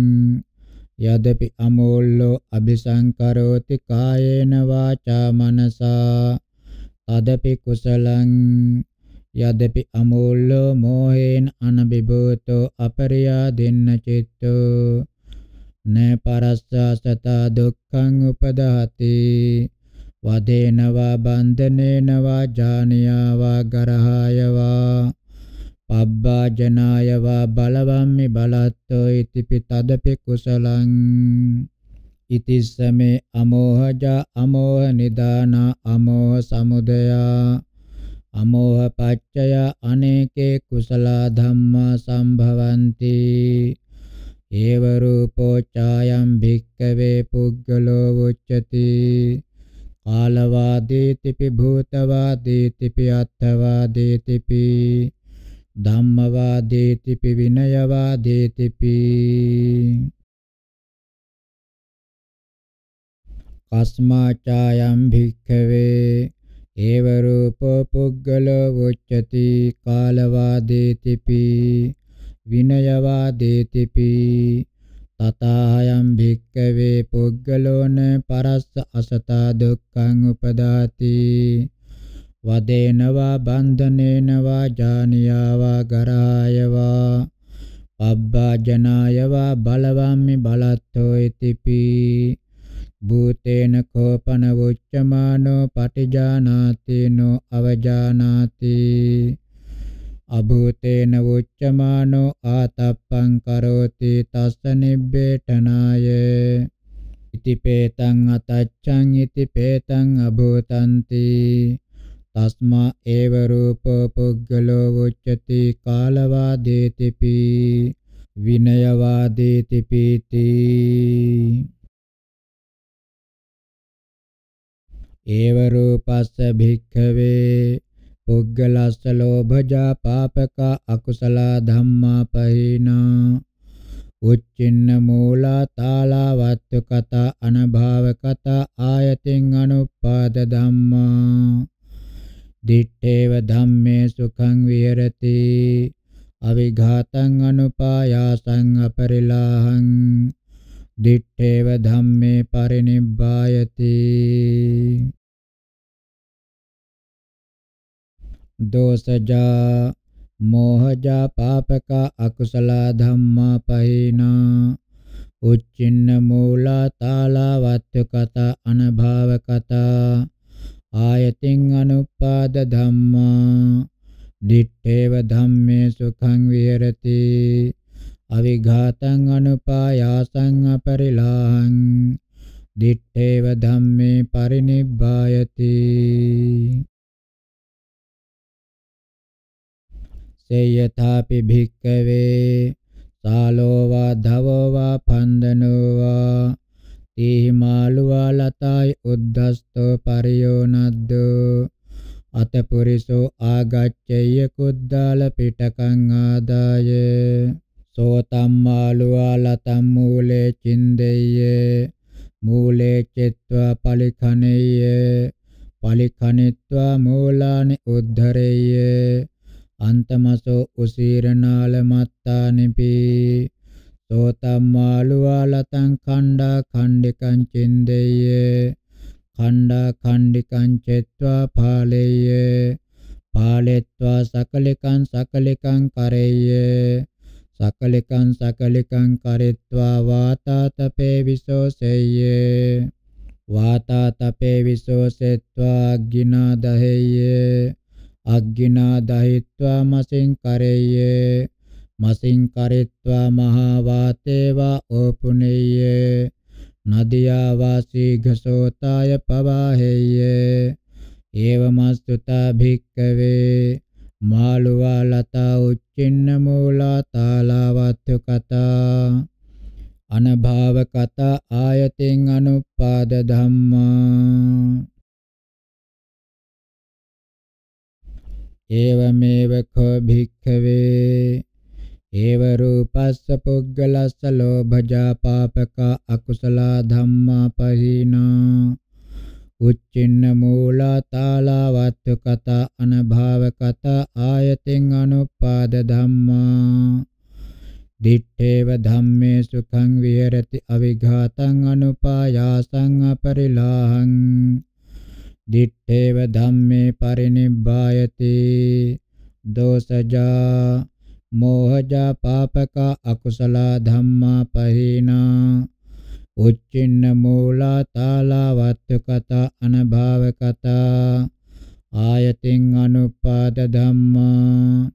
යදපි අමෝල්ලෝ අபிසංකරෝති කායේන වාචා මනසා තදපි කුසලං යදපි අමෝල්ලෝ මෝහේන අනබිබෝතෝ අපරියා දෙන්න චිත්තෝ න පරස්සාසතා දුක්ඛං උපදහති වදේනවා බන්ධනේනවා ජානියාවා ගරහායවා පබ්බාජනායවා බලවම්මි බලත්තෝ ඉතිපි තදපි කුසලං ඉතිස්සමේ අමෝහජා අමෝහ නිදානා අමෝහ සමුදයා අමෝහ පච්චය අනේකේ කුසලා ධම්මා සම්භවಂತಿ ඒව රූපෝච්චායම් භික්කවේ පුද්ගලෝ උච්චති කාලවාදීතිපි භූතවාදීතිපි අත්ථවාදීතිපි ධම්මවාදීතිපි විනයවාදීතිපි කස්මාචායම් භික්ඛවේ ඒව රූපෝ පුද්ගලෝ උච්චති කාලවාදීතිපි විනයවාදේතිපි තථායම් භික්කවේ පුග්ගලෝන පරස්ස අසතා දුක්ඛං උපදාති වදේනවා බන්ධනේනවා ජානියාවා ගරායවා පබ්බජනායවා බලවම්මි බලත්තෝ ඉතිපි භූතේන කෝපන වොච්චමානෝ පටිජානාති නෝ අවජානාති අභූතේන උච්චමානෝ ආතප්පං කරෝති තස්ස නිබ්බේඨනාය ඉතිපේතං අතච්ඡං ඉතිපේතං අභූතಂತಿ තස්මා ඒව රූප පුද්ගලෝ උච්චති කාලවාදේතිපි විනයවාදේතිපීති ඒව රූපස්ස භික්ඛවේ පුග්ගලස්ස ලෝභජා පාපකා අකුසල ධම්මා පහිනා උච්චින්න මූලා තාලා වත්තු කතා අනභාව කතා ආයතින් අනුපාද ධම්මා දිත්තේව ධම්මේ සුඛං විහෙරති අවිඝාතං අනුපායාසං අපරිලාහං දිත්තේව ධම්මේ පරිනිබ්බායති දෝසජා මෝහජා පාපක අකුසල ධම්මා පහිනා උච්චින්න මූලා තාලා වත්්‍ය කතා අනභාව කතා ආයතින් අනුපාද ධම්මා දිත්තේව ධම්මේ සුඛං විහෙරති අවිඝාතං අනුපායාසං අපරිලාහං දිත්තේව ධම්මේ පරිනිබ්බායති සේයථාපි භික්කවේ සාලෝ වා ධවෝ වා පන්දනෝ වා තීහි මාළුවා ලතයි උද්දස්තෝ පරියෝනද්දෝ අතපුරිසෝ ආගච්ඡේය කුද්දාල පිටකං ආදාය සෝතම්මාලුවා ලතම් මූලේ චින්දෙය්‍ය මූලේ චෙත්වා පලිඛනෙය්‍ය පලිඛනෙත්වා මූලානි උද්ධරෙය්‍ය අන්තමසෝ උසීරණාල මත්තානිපි සෝතම්මාලුවාලතං ඛණ්ඩා ඛණ්ඩිකං චින්දේය ඛණ්ඩා ඛණ්ඩිකං චෙත්වා පාලේය පාලෙත්වා සකලිකං සකලිකං කරේය සකලිකං සකලිකං කරිත්වා වාතා තපේ විසෝසෙය්‍ය වාතා තපේ විසෝසෙත්වා අග්ගිනා දහෙය්‍ය අග්ගිනා දහිත්වා මසින් කරෙය්‍ය මසින් කරෙත්වා මහා වාතේවා ඕපුනෙය්‍ය නදියා වාසී ඝසෝතාය පවාහෙය්‍ය ඒවමස්තුතා භික්කවේ මාළුවා ලතා උච්චින්න මූලා තාලවත්තු කතා අනභාව කතා ආයතෙන් අනුපාද ධම්මා ඒවමේව කෝ භික්ඛවේ ඒව රූපස්ස පුද්ගලස්ස ලෝභජා පාපක අකුසල ධම්මා පහිනා උච්චින්න මූලා තාලවත්තු කතා අනභාව කතා ආයතින් අනුපාද ධම්මා දිත්තේව ධම්මේ සුඛං විහෙරති අවිඝාතං අනුපායාසං අපරිලාහං දිත්තේව ධම්මේ පරිනිබ්බායති දෝසජා මෝහජා පාපක අකුසල ධම්මා පහීනා උච්චින්න මූලා තාලවත් කතා අනභාව කතා ආයතින් අනුපාද ධම්මා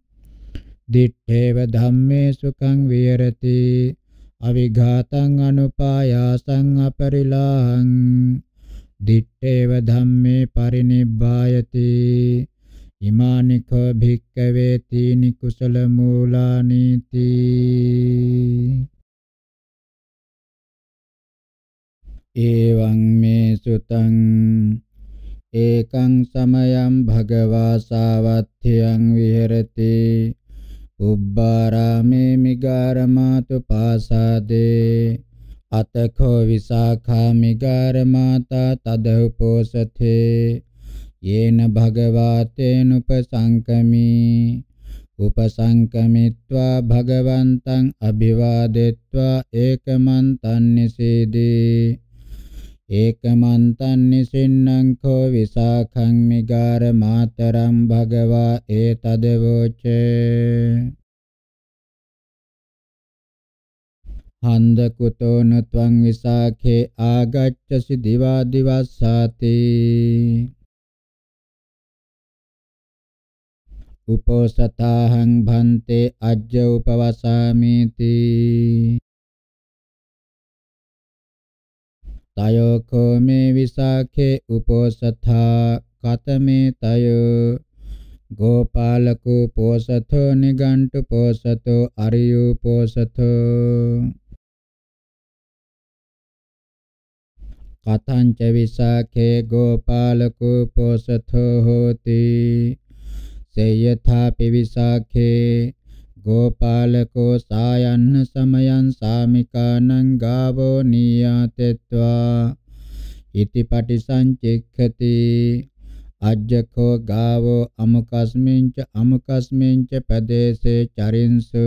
දිත්තේව ධම්මේ සුඛං විහෙරති අවිඝාතං අනුපායාසං අපරිලාහං දිත්තේව ධම්මේ පරිනිබ්බායති ඉමානික භික්කවේ තීනි කුසල මූලානීති එවං මේ සුතං ඒකං සමයං භගවා සාවත්ථ්‍යං විහෙරති උබ්බාරාමේ මිගාරමාතු පාසාදේ අතඛෝ විසාඛා මිගාරමාතා තද උපෝසතේ යේන භගවාතේන උපසංකමී උපසංකමිත්වා භගවන්තං අභිවාදෙත්වා ඒකමන්තං නිසීදී ඒකමන්තං නිසින්නං කෝ විසාඛං මිගාරමාතරං භගවා ඒතදවෝචේ හන්ද කුතෝ නත්වං විසාඛේ ආගච්ඡසි දිවා දිවස්සාති උපෝසතාහං භන්තේ අජ්ජ උපවසාමිති තයෝ කෝමේ විසාඛේ උපෝසතා කතමේ තයෝ ගෝපාලකෝ පෝසතෝ නිගණ්ඨ පෝසතෝ අරියෝ පෝසතෝ පතංච විසාඛේ ගෝපාලකෝ පෝසතෝ හෝති සේයථාපි විසාඛේ ගෝපාලකෝ සායන්න සමයං සාමිකානං ගාවෝ නියාතෙත්වා ඉතිපටි සංචෙක්ඛති අජ්ජකෝ ගාවෝ අමකස්මින්ච අමකස්මින්ච පදේසේ චරින්සු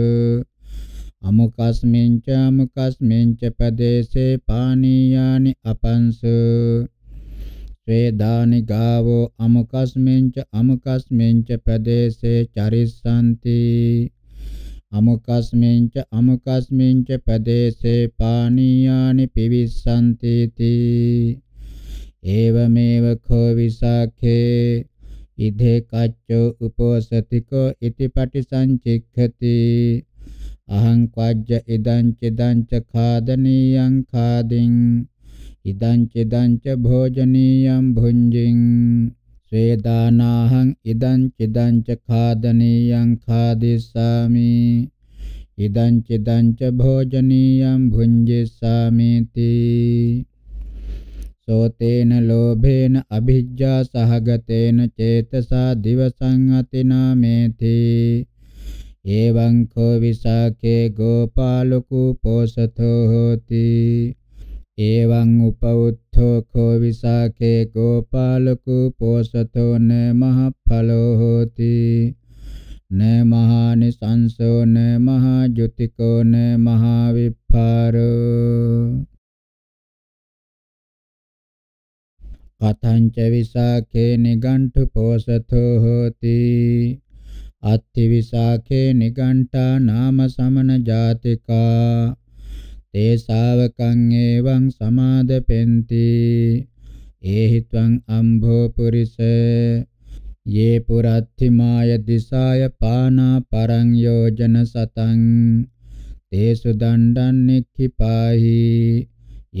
අමුකස්මින්ච අමුකස්මින්ච පදේශේ පානීයානි අපංසු ස්වේදානි ගාවෝ අමුකස්මින්ච අමුකස්මින්ච පදේශේ චරිස්සanti අමුකස්මින්ච අමුකස්මින්ච පදේශේ පානීයානි පිවිස්සanti තී ඒවමේව කෝ විසාඛේ ඉදේ කච්චෝ උපෝසතිකෝ ඉතිපටි සංචික්ඛති අහං කජ්ජ ඉදං චිදංච ඛාදනීයං ඛාදින් ඉදං චිදංච භෝජනීයං භුංජින් ස්වේදානාහං ඉදං චිදංච ඛාදනීයං ඛාදිස්සාමි ඉදං චිදංච භෝජනීයං භුඤ්ජිස්සාමිති සෝතේන ලෝභේන අභිජ්ජා සහගතේන චේතසා දිවසං අතිනාමේති एवं को विशाखे गोपालकुपोषथो होति एवं उपउत्थो खो विशाखे गोपालकुपोषथो न महाफलो होति न महानिशंसो न महाज्योतिको न महाविफारो कथञ्च विशाखे निगण्ठुपोषथो होति අත්ථි විසාඛේ නිගණ්ඨා නාම සමන ජාතිකා තේ ශාවකං එවං සමාදපෙන්ති ඒහිත්වං අම්භෝ පුරිස යේ පුරත්ති මාය දිසාය පානා පරං යෝජන සතං තේසු දණ්ඩං නික්ඛිපාහි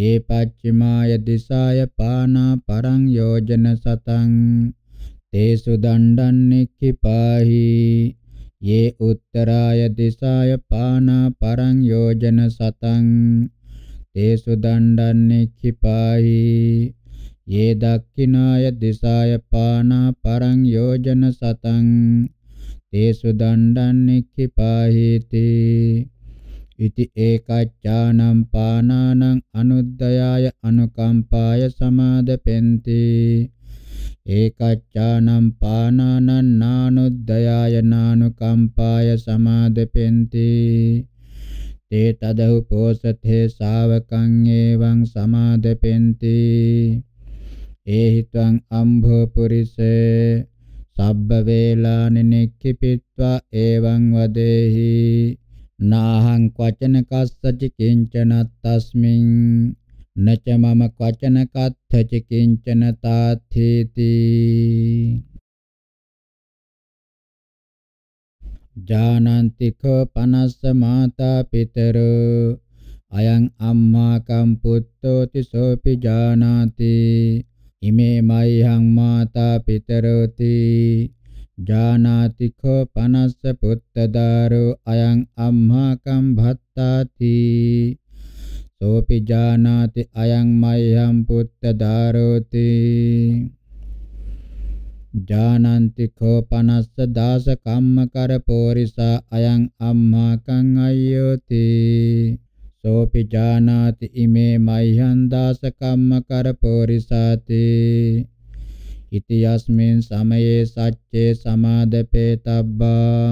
යේ පච්චිමාය දිසාය පානා පරං යෝජන සතං තේසු දණ්ඩන්නෙක්ඛි පාහි යේ උත්තරාය දිසාය පානා පරං යෝජන සතං තේසු දණ්ඩන්නෙක්ඛි පාහි යේ දක්ඛිනාය දිසාය පානා පරං යෝජන සතං තේසු දණ්ඩන්නෙක්ඛි පාහිති ඉති ඒකච්ඡානම් පානානං අනුද්දයාය අනුකම්පාය සමාදපෙන්ති ඒකච්ඡානම් පානානං නානුද්දයාය නානුකම්පාය සමාදපෙන්ති තේ තදහු පෝසතේ ශාවකං එවං සමාදපෙන්ති ඒහිත්වං අම්භෝ පුරිසේ සබ්බ වේලානි නික්ඛිපිත්වා එවං වදේහි නාහං වචන කස්සචි කිංචනත් තස්මින් न च मम क्वचन कथ्यच किञ्चन ताथेति जानन्ति ख पनस्स माता पितरो අයං අම්මාකම් පුත්තෝති සෝපි ජානාති ඉමේ මයිහං මාතා පිතරෝති ජානාති කෝ පනස්ස පුත්තදාරෝ අයං අම්මාකම් භත්තාති සෝපි ජානාති අයං මය්‍යං පුත්ත ධාරෝති ජානන්ති කෝපනස්ස දාස කම්මකර පෝරිසා අයං අම්මා කං අය්‍යෝති සෝපි ජානාති ඉමේ මය්‍යං දාස කම්මකර පෝරිසාති ඉති යස්මින් සමයේ සච්චේ සමාදපේ තබ්බා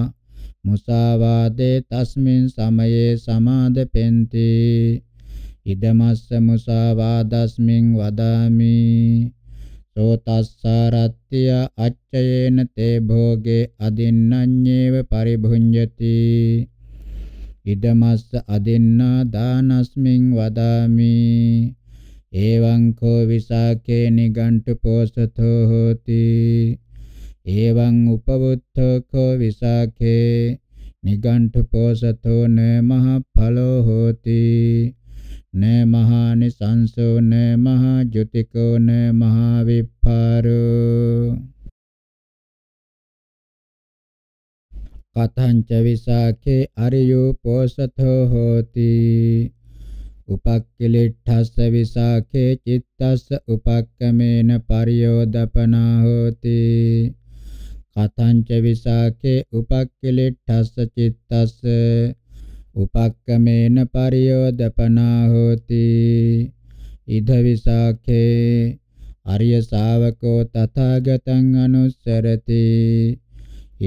මුසාවාදේ තස්මින් සමයේ සමාදපෙන්ති ඉදමස්ස මුසාවාදස්මින් වදාමි සෝතස්සාරත්ත්‍ය අච්චයේන තේ භෝගේ අදින්නඤ්ඤේව පරිභුඤ්ජති ඉදමස්ස අදින්නා දානස්මින් වදාමි එවං කෝ විසාකේ නිගණ්ඨ පෝසතෝ හෝති එවං උපවුත්තෝ කෝ විසාකේ නිගණ්ඨ පෝසතෝ න මහ ඵලෝ හෝති न महानिसंसो न महाज्योतिको न महाविभारो කතංච විසාඛේ අරියෝ පෝසතෝ හෝති උපක්ඛලෙට්ඨස්ස විසාඛේ චිත්තස්ස උපක්කමේන පරියෝදපනා හෝති කතංච විසාඛේ උපක්ඛලෙට්ඨස්ස චිත්තස්ස උපක්කමේන පරියෝදපනා හෝති ඉද විසාඛේ ආර්ය ශාවකෝ තථාගතං අනුස්සරති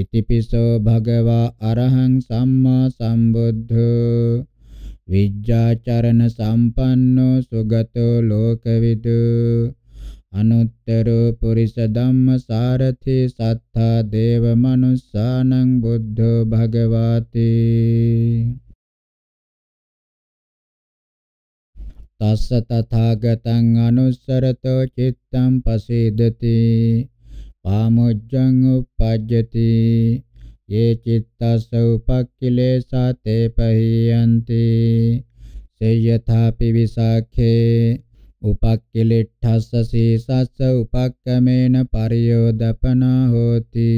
ඉතිපිසෝ භගවා අරහං සම්මා සම්බුද්ධෝ විජ්ජාචරණ සම්පන්නෝ සුගතෝ ලෝකවිදු අනුත්තරෝ පුරිස ධම්ම සාරති සත්තා දේව මනුස්සානං බුද්ධෝ භගවාති තස්ස තථාගතං අනුස්සරතෝ චිත්තං පසීදති පාමුජ්ජං uppajjati යේ චිත්තස්ස උපක්ඛිලේසා තේ පහියන්ති සේයථාපි විසාඛේ උපක්ඛිලෙට්ඨස්ස සීසස්ස උපක්කමේන පරියෝදපනා හෝති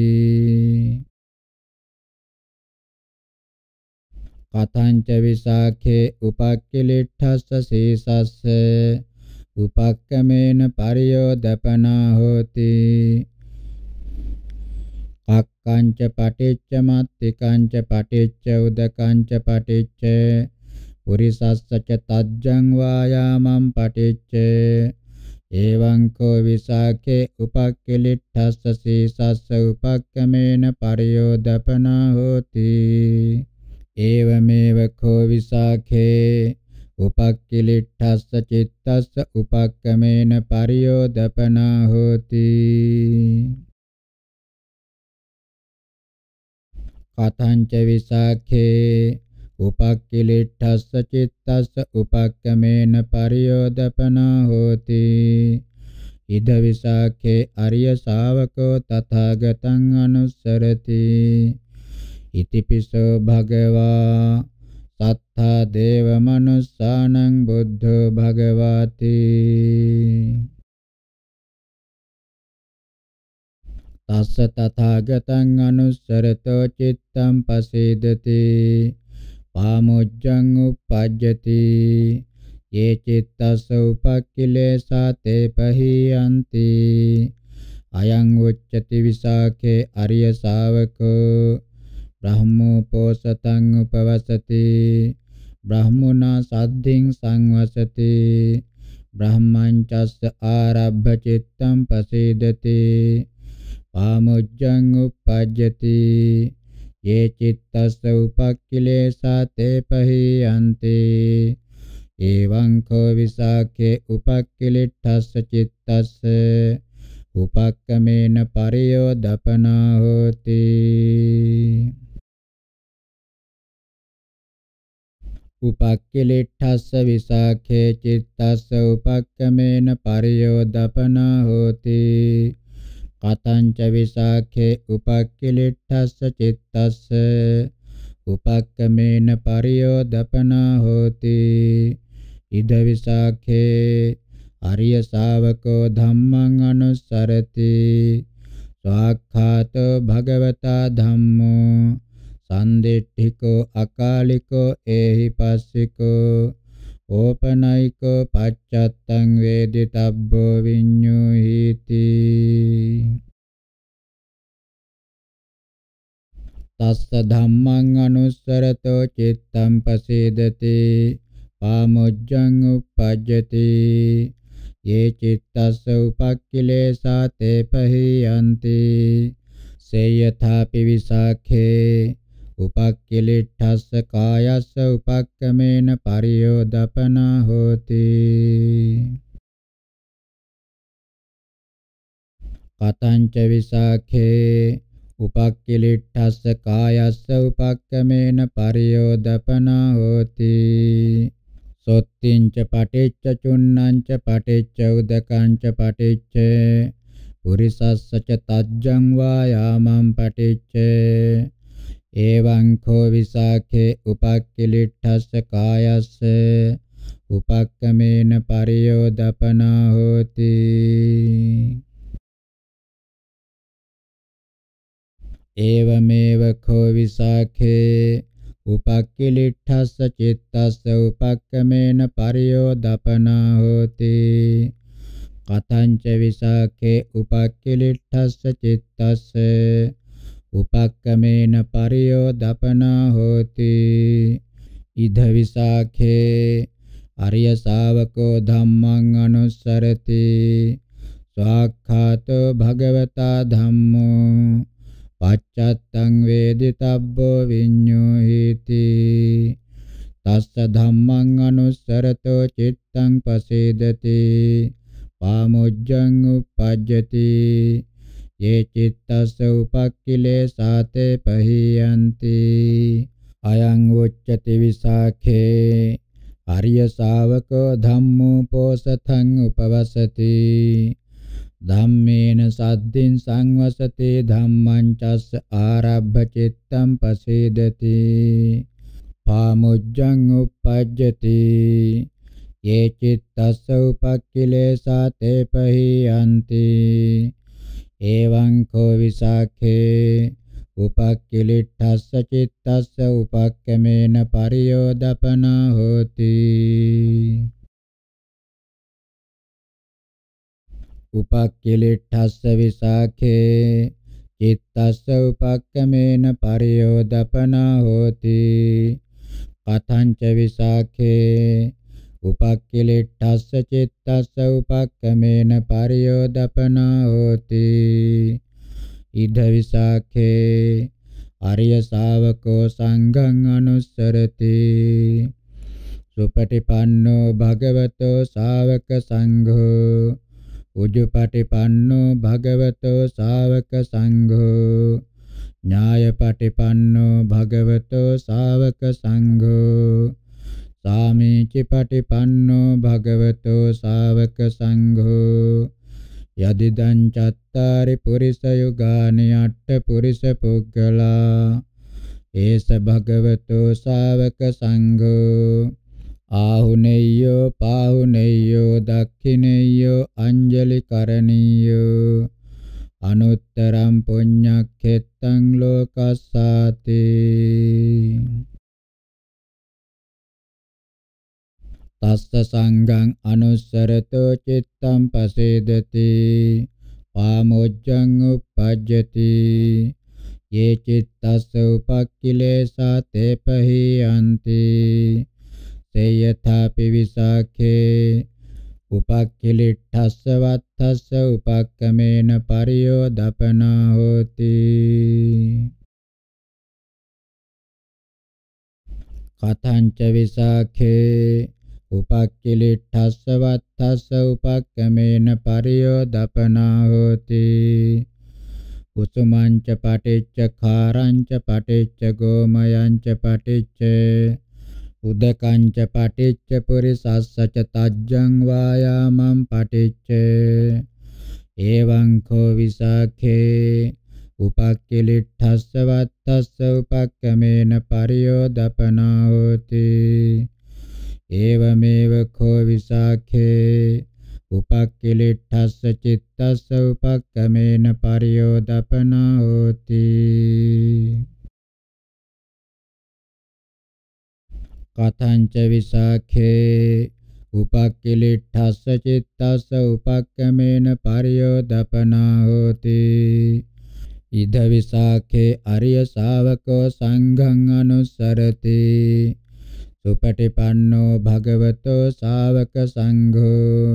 පතංච විසාඛේ උපක්ඛලිට්ඨස්ස සීසස්ස උපක්කමේන පරියෝදපනා හෝති අක්කංච පටිච්ච මත්තිකංච පටිච්ච උදකංච පටිච්ච පුරිසස්ස ච තජ්ජං වායාමං පටිච්ච එවං කෝ විසාඛේ උපක්ඛලිට්ඨස්ස සීසස්ස උපක්කමේන පරියෝදපනා හෝති एवमेव खो विशाखे उपक्किलिट्ठस्स चित्तस्स उपक्कमेन परियोदपना होति කතංච විසාඛේ උපක්ඛිලිට්ඨස්ස චිත්තස්ස උපක්කමේන පරියෝදපනා හෝති ඉද විසාඛේ අරිය ශාවකෝ තථාගතං අනුස්සරති ඉතිපිසෝ භගවා සත්තා දේව මනුස්සානං බුද්ධ භගවාති තස්ස තථාගතං අනුස්සරතෝ චිත්තං පසීදති පාමුච්ඡං uppajjati ये चित्तस उपकिलेशा ते पहीयन्ति अयं उच्यति विशाखे अर्यशावको බ්‍රහ්මෝපෝසතං උපවසති බ්‍රහ්මනා සද්ධින් සංවසති බ්‍රහ්මං චස්ස ආරබ්බ චිත්තං පසීදති පාමුජ්ජං uppajjati ये चित्तस्स उपक्लेशा ते पहीयन्ति एवं को विशाखे उपक्लिट्ठस्स चित्तस्स उपक्कमेन परियोदपना होति උපක්ඛිලිට්ඨස්ස විසාඛේ චිත්තස්ස උපක්ඛමේන පරියෝදපනා හෝති කතංච විසාඛේ උපක්ඛිලිට්ඨස්ස චිත්තස්ස උපක්ඛමේන පරියෝදපනා හෝති ඉද විසාඛේ අරිය ශාවකෝ ධම්මං අනුස්සරති ස්වාක්ඛාතෝ භගවතා ධම්මෝ සන්දිට්ඨිකෝ අකාලිකෝ ඒහි පස්සිකෝ ඕපනයිකෝ පච්චත්තං වේදිතබ්බෝ විඤ්ඤෝ හීති තස්ස ධම්මං අනුස්සරතෝ චිත්තං පසේදති පාමුජ්ජං uppajjati යේ චිත්තස්ස උපක්ඛිලේසා තේ පහියන්ති සේයථාපි විසාඛේ උපක්ඛිලිට්ඨස්ස කායස්ස උපක්කමේන පරියෝදපන හෝති කතංච විසාඛේ උපක්ඛිලිට්ඨස්ස කායස්ස උපක්කමේන පරියෝදපන හෝති සොත්තිංච පටිච්ච චුන්නංච පටිච්ච උදකංච පටිච්ච පුරිසස්ස ච තජ්ජං වායාමං පටිච්චේ एवं खो विशाखे उपक्किलिट्ठस्स कायस्स उपक्कमेन परियोदपना होति एवमेव खो विशाखे उपक्किलिट्ठस्स चित्तस्स उपक्कमेन परियोदपना होति कथञ्च विशाखे उपक्किलिट्ठस्स चित्तस्स උපක්කමේන පරියෝදපනා හෝති ඉද විසාඛේ අරිය ශාවකෝ ධම්මං අනුස්සරති ස්වාක්ඛාතෝ භගවතා ධම්මෝ පච්චත්තං වේදිතබ්බෝ විඤ්ඤෝ හේති තස්ස ධම්මං අනුස්සරතෝ චිත්තං පසේදති පාමුජ්ජං uppajjati ये चित्तस्य उपक्लेशाते पहीयन्ति अयं उच्यते विशाखे आर्य शावको धम्मो पोषथं उपवसति धम्मेन सद्धिं संवसति धम्मं चस्य आरभ्य चित्तं पसीदति पामुज्जं उपज्यति ये चित्तस्य उपक्लेशाते पहीयन्ति एवं को विशाखे उपक्किलिट्ठस्स चित्तस्स उपक्कमेन परियोदपन होति उपक्किलिट्ठस्स विशाखे चित्तस्स उपक्कमेन परियोदपन होति कथञ्च विशाखे උපක්ඛිලෙට්ඨස්ස චිත්තස්ස උපක්ඛමේන පරියෝදපනා හෝති ඉද විසාඛේ ආර්ය ශාවකෝ සංඝං අනුස්සරති සුපටිපන්නෝ භගවතෝ ශාවක සංඝෝ උජුපටිපන්නෝ භගවතෝ ශාවක සංඝෝ ඥායපටිපන්නෝ භගවතෝ ශාවක සංඝෝ සාමේචි පටිපන්නෝ භගවතෝ ශාවක සංඝෝ යදිදං චත්තාරි පුරිස යුගානි අට්ඨ පුරිස පුග්ගලා ඒස භගවතෝ ශාවක සංඝෝ ආහුනේයෝ පාහුනේයෝ දක්ඛිනේයෝ අංජලි කරණීයෝ අනුත්තරම් පුඤ්ඤක්ඛෙත්තං ලෝකස්සාතේ තස්ස සංඝං අනුස්සරතෝ චිත්තං පසේදති පාමොච්ඡං uppajjati යේ චිත්තස්ස උපක්ඛිලේසා තේපහියන්ති තේයථාපි විසාඛේ උපක්ඛිලිට්ඨස්ස වත්තස්ස උපක්කමේන පරියෝදපනා හෝති කතංච විසාඛේ උපක්ඛිලිට්ඨස්ස වත්තස්ස උපක්ඛමේන පරියෝදපනා හෝති කුසුමංච පටිච්ච කාරංච පටිච්ච ගෝමයංච පටිච්ච උදකංච පටිච්ච පුරිසස්ස ච තජ්ජං වායාමං පටිච්ච එවං කෝ විසාඛේ උපක්ඛිලිට්ඨස්ස වත්තස්ස උපක්ඛමේන පරියෝදපනා හෝති एवमेव खो विशाखे उपक्किलिट्ठस्स चित्तस्स उपक्कमेन पर्योदपनोति कथञ्च विशाखे उपक्किलिट्ठस्स चित्तस्स उपक्कमेन पर्योदपनोति इद विशाखे अर्यशावको सङ्घं अनुसरति සුපටිපන්නෝ භගවතෝ ශාවක සංඝෝ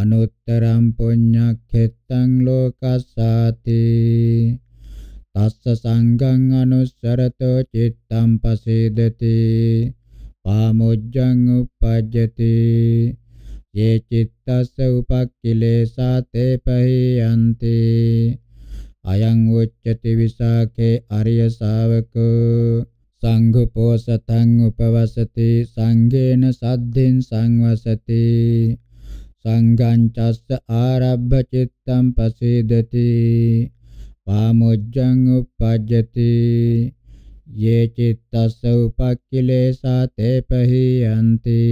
අනුත්තරං පුඤ්ඤක්ඛෙත්තං ලෝකස්සාති තස්ස සංඝං අනුස්සරතෝ චිත්තං පසේදති පාමුජ්ජං uppajjati යේ චිත්තස්ස උපක්ඛිලේසා තේ පහියන්ති අයං උච්චති විසාකේ අරිය ශාවකෝ සංඝපෝසතං උපවසති සංඝේන සද්ධින් සංවසති සංඝං චස්ස ආරබ්බ චිත්තං පසීදති පාමුජ්ජං uppajjati යේ චිත්තස්ස උපක්ඛිලේසා තේ පහියන්ති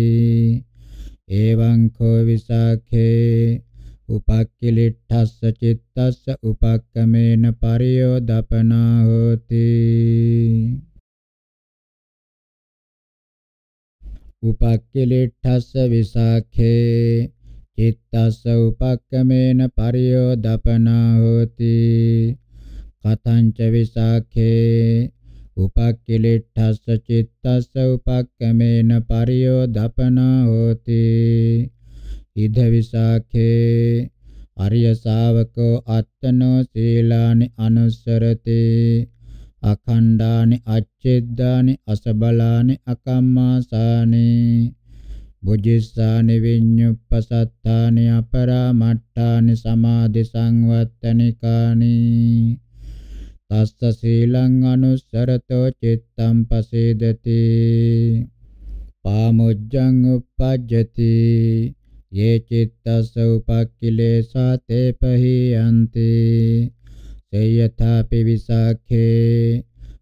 එවං කෝ විසාඛේ උපක්ඛිලිට්ඨස්ස චිත්තස්ස උපක්කමේන පරියෝදපනා හෝති උපක්ඛිලිට්ඨස්ස විසාඛේ චිත්තස්ස උපක්කමේන පරියෝදපනා හෝති කතංච විසාඛේ උපක්ඛිලිට්ඨස්ස චිත්තස්ස උපක්කමේන පරියෝදපනා හෝති ඉද විසාඛේ අරිය ශාවකෝ අත්තනෝ සීලානි අනුස්සරති අඛණ්ඩානි අච්ච චෙද්දානි අසබලානි අකම්මාසානේ බුජිස්සානි විඤ්ඤුප්පසත්තානි අපරාමට්ඨානි සමාධි සංවත්තනිකානි තස්ස සීලං අනුස්සරතෝ චිත්තං පසේදති පාමුජ්ජං uppajjati යේ චිත්තස්ස උපක්ඛිලේසා තේ පහියන්ති සේයථාපි විසාඛේ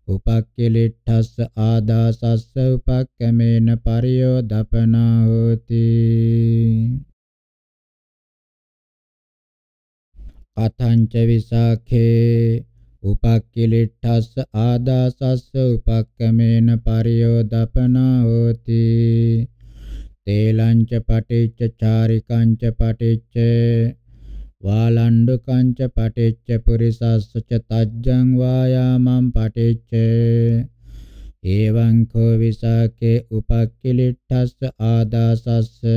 උපක්ඛිලිට්ඨස්ස ආදාසස්ස උපක්ඛමේන පරියෝදපනා හෝති අතංච විසාඛේ උපක්ඛිලිට්ඨස්ස ආදාසස්ස උපක්ඛමේන පරියෝදපනා හෝති තේලංච පටිච්ච චාරිකංච පටිච්ච වාලණ්ඩ කංච පටිච්ච පුරිසස්ස ච තජ්ජං වායාමං පටිච්ච එවං කෝ විසාකේ උපක්ඛිලිට්ඨස්ස ආදාසස්ස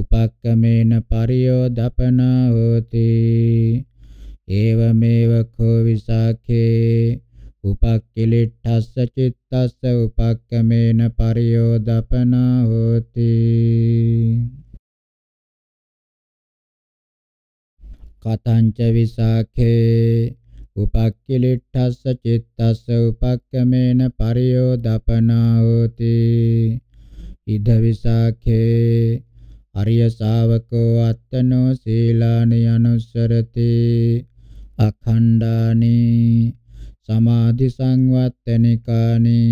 උපක්කමේන පරියෝදපන හෝති එවමෙව කෝ විසාකේ උපක්ඛිලිට්ඨස්ස චිත්තස්ස උපක්කමේන පරියෝදපන හෝති කතංච විසාඛේ උපක්ඛිලිට්ඨස්ස චිත්තස්ස උපක්කමේන පරියෝදපනා හෝති ඉද විසාඛේ අරිය ශාවකෝ අත්තනෝ සීලානි අනුස්සරති අඛණ්ඩානි සමාධි සංවත්තනිකානි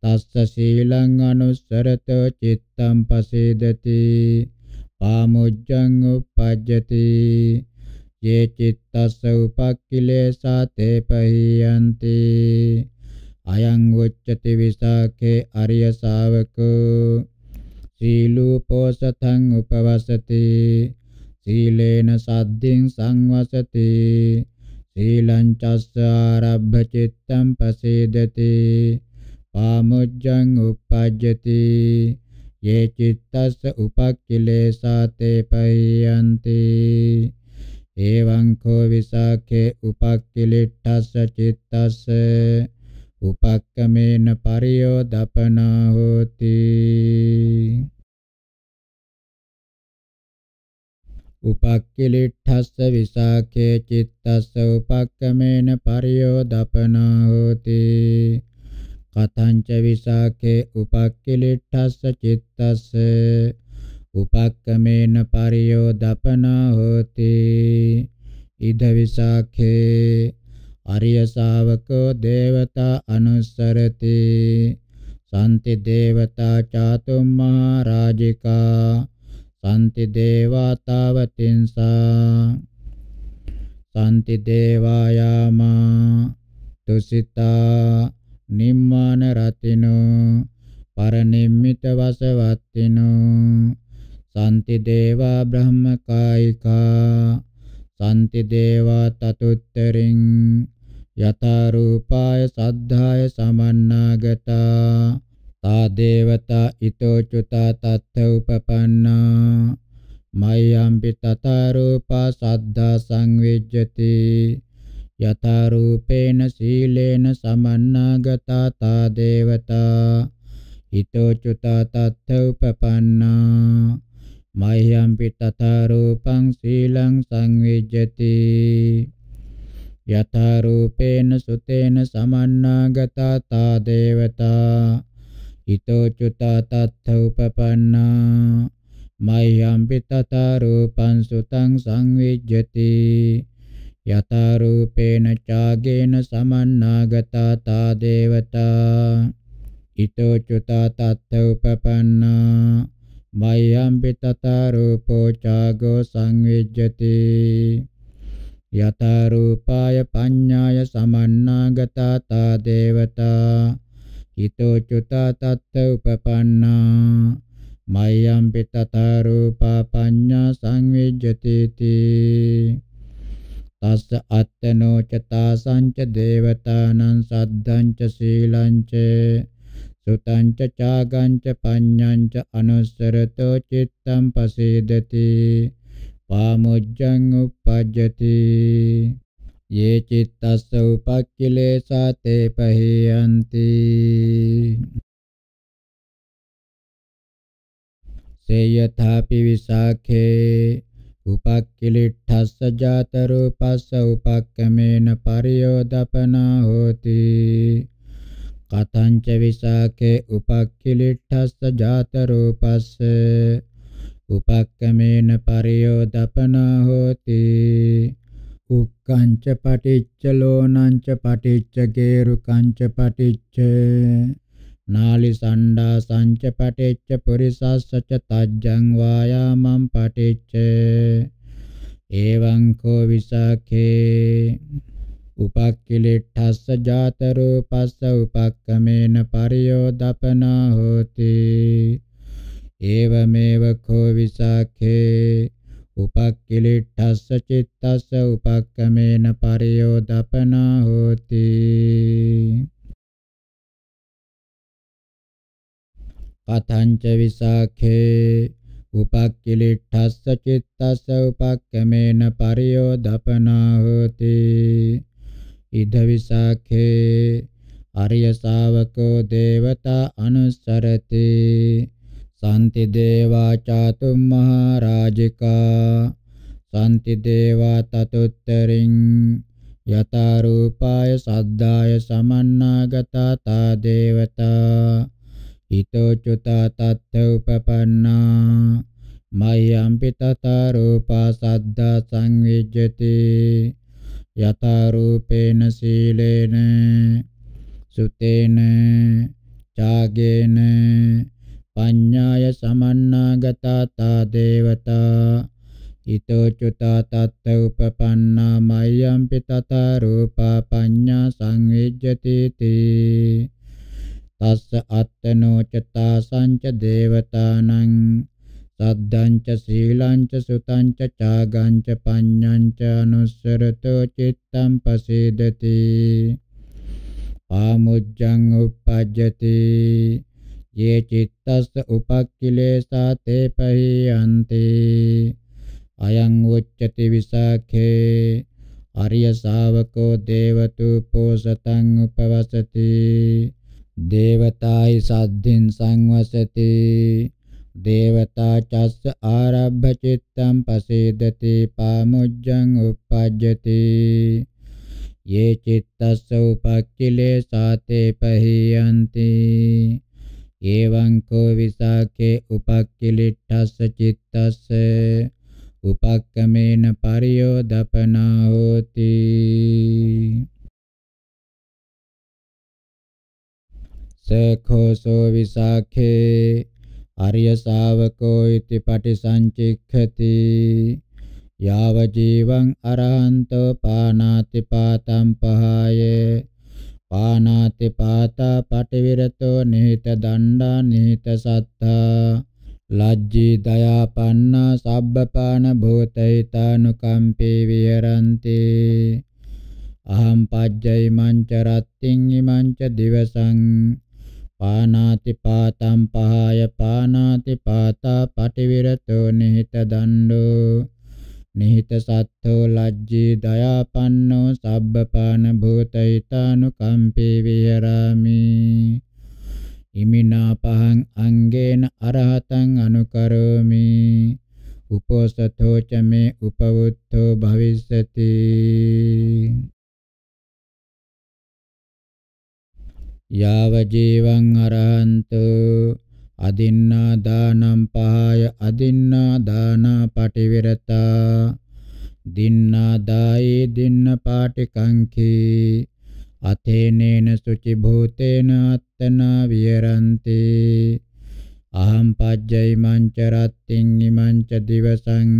තස්ස සීලං අනුස්සරතෝ චිත්තං පසේදති පාමුජ්ජං uppajjati ये चित्तस्स उपक्किलेशा ते पहीयन्ति අයං උච්චති විසාඛේ අරිය ශාවකෝ සීලූපෝසතං උපවසති සීලේන සද්ධින් සංවසති සීලං චස්ස ආරබ්බ චිත්තං පසේදති පාමුජ්ජං uppajjati ये चित्तस्य उपक्लेशा ते पह्यन्ति एवं खो विशाखे उपक्लिट्ठस्य चित्तस्य उपक्रमेण पर्योदपना होति उपक्लिट्ठस्स विशाखे चित्तस्स उपक्रमेण पर्योदपना होति කතංච විසාකේ උපක්ඛිලිට්ඨස්ස චිත්තස්ස උපක්කමේන පරියෝදපන හෝති ඉද විසාඛේ අරිය ශාවකෝ දේවතා අනුස්සරති සම්ති දේවතා චාතුම්මා රාජිකා සම්ති දේවතාවතින්සා සම්ති දේවායාමා තුසිතා නිම්මාන රතිනෝ පරනිම්මිත වසවත්තිනෝ සම්ති දේවා බ්‍රහ්මකායිකා සම්ති දේවා තතුත්තරින් යතා රූපාය සද්ධාය සමන්නාගතා තා දේවතා ඊතෝ චුතා තත්ථ උපපන්නා මයම්පි තතරූපා සද්ධා සංවිජ්ජති යතරූපේන සීලේන සමන්නාගතා තා දේවතා හිතෝ චුතා තත්ථ උපපන්නා මහ්‍යම් පිටතරූපං සීලං සංවිජ්ජති යතරූපේන සුතේන සමන්නාගතා තා දේවතා හිතෝ චුතා තත්ථ උපපන්නා මහ්‍යම් පිටතරූපං සුතං සංවිජ්ජති යතරූපේන චාගේන සමන්නාගතා තා දේවතා ඊතෝ චුතා තත්ත උපපන්නා මයම්පි තතරූපෝ චාගෝ සංවිජ්ජති යතරූපාය පඤ්ඤාය සමන්නාගතා තා දේවතා ඊතෝ චුතා තත්ත උපපන්නා මයම්පි තතරූපා පඤ්ඤා සංවිජ්ජති තී තස්ස අත්තනෝච තාසංච දේවතානං සද්ධංච සීලංච සුතංච චාගංච පඤ්ඤංච අනුස්සරතෝ චිත්තං පසීදති පාමුජ්ජං uppajjati යේ චිත්තස්ස උපක්ඛිලේසා තේ පහියන්ති සේයථාපි විසාඛේ උපක්ඛිලිට්ඨස්ස ජාත රූපස්ස උපක්ඛමේන පරියෝදපනා හෝති කතංච විසාකේ උපක්ඛිලිට්ඨස්ස ජාත රූපස්ස උපක්ඛමේන පරියෝදපනා හෝති උක්ඛංච පටිච්ච ලෝණංච පටිච්ච ගේරුකංච පටිච්ච නාලිසණ්ඩා සංච පටිච්ච පුරිසස්සච තජ්ජං වායාමං පටිච්ච එවං කෝ විසඛේ උපක්ඛිලෙට්ඨස්ස ජාත රූපස්ස උපක්කමේන පරියෝදපනා හෝති එවමෙව කෝ විසඛේ උපක්ඛිලෙට්ඨස්ස චිත්තස්ස උපක්කමේන පරියෝදපනා හෝති පතංච විසාඛේ උපක්ඛිලිට්ඨස්ස චිත්තස්ස උපක්ඛමේන පරියෝදපනා හෝති ඉද විසාඛේ අරිය ශාවකෝ දේවතා අනුසරති සම්ති දේවා චාතුම් මහරජිකා සම්ති දේවා තතුත්තරින් යතා රූපාය සද්දාය සමන්නාගතා තා දේවතා හිතෝ චුතා තත්ථ උපපන්නා මයම්පි තත රූපා සද්දා සංවිජ්ජති යතා රූපේන සීලේන සුතේන චාගේන පඤ්ඤාය සමන්නාගතා තා දේවතා ඊතෝ චුතා තත්ත උපපන්නා මයම්පි තත රූපා පඤ්ඤා සංවිජ්ජති තී තස්ස අත්තනෝචතා සංච දේවතානං සද්දංච සීලංච සුතංච චාගංච පඤ්ඤංච අනුස්සරතෝ චිත්තං පසේදති ආමුජ්ජං uppajjati යේ චිත්තස්ස උපක්ඛිලේසා තේ පහියන්ති අයං උච්චති විසාඛේ අරිය ශාවකෝ දේවතු පෝසතං උපවසති දේවතායි සද්ධින් සංවසති දේවතා චස්ස ආරබ්බ චිත්තම් පසේදති පාමුජ්ජං uppajjati යේ චිත්තස්ස උපක්ඛිලේසාතේ පහියන්ති එවං කෝ විසාකේ උපක්ඛිලිට්ඨස්ස චිත්තස්ස උපක්කමේන පරියෝදපනා හෝති සඛෝසෝ විසාඛේ ආර්ය ශාවකෝ इति පටිසංචික්ඛති යාව ජීවං අරහන්තෝ පානාති පාතම් පහය පානාති පාතා පටිවිරතෝ නිහිත දණ්ඩා නිහිත සත්තා ලජ්ජී දයාපන්නා සබ්බපාන භූතෛතානුකම්පේ විහරಂತಿ අහම් පජ්ජයි මංච රත්තින් ඉමංච දිවසං පානාති පාතම් පහය පානාති පාතා පටිවිරතෝ නිහිත දණ්ඩෝ නිහිත සත්තෝ ලජ්ජී දයාපන්නෝ සබ්බපාන භූතෛතානුකම්පේ විහරාමි ඉමිනා පහං අංගේන අරහතං අනුකරෝමි උපෝසතෝ චමේ උපවුත්තෝ භවිස්සති යාව ජීවං අරහන්තු අදින්නා දානම් පහය අදින්නා දානා පටිවිරතා දින්නා දායේ දින්න පාටිකංකේ අතේනේන සුචි භූතේන අත්තනා විහරಂತಿ අහං පජ්ජයි මංච රත්ත්‍ින් ඉමංච දිවසං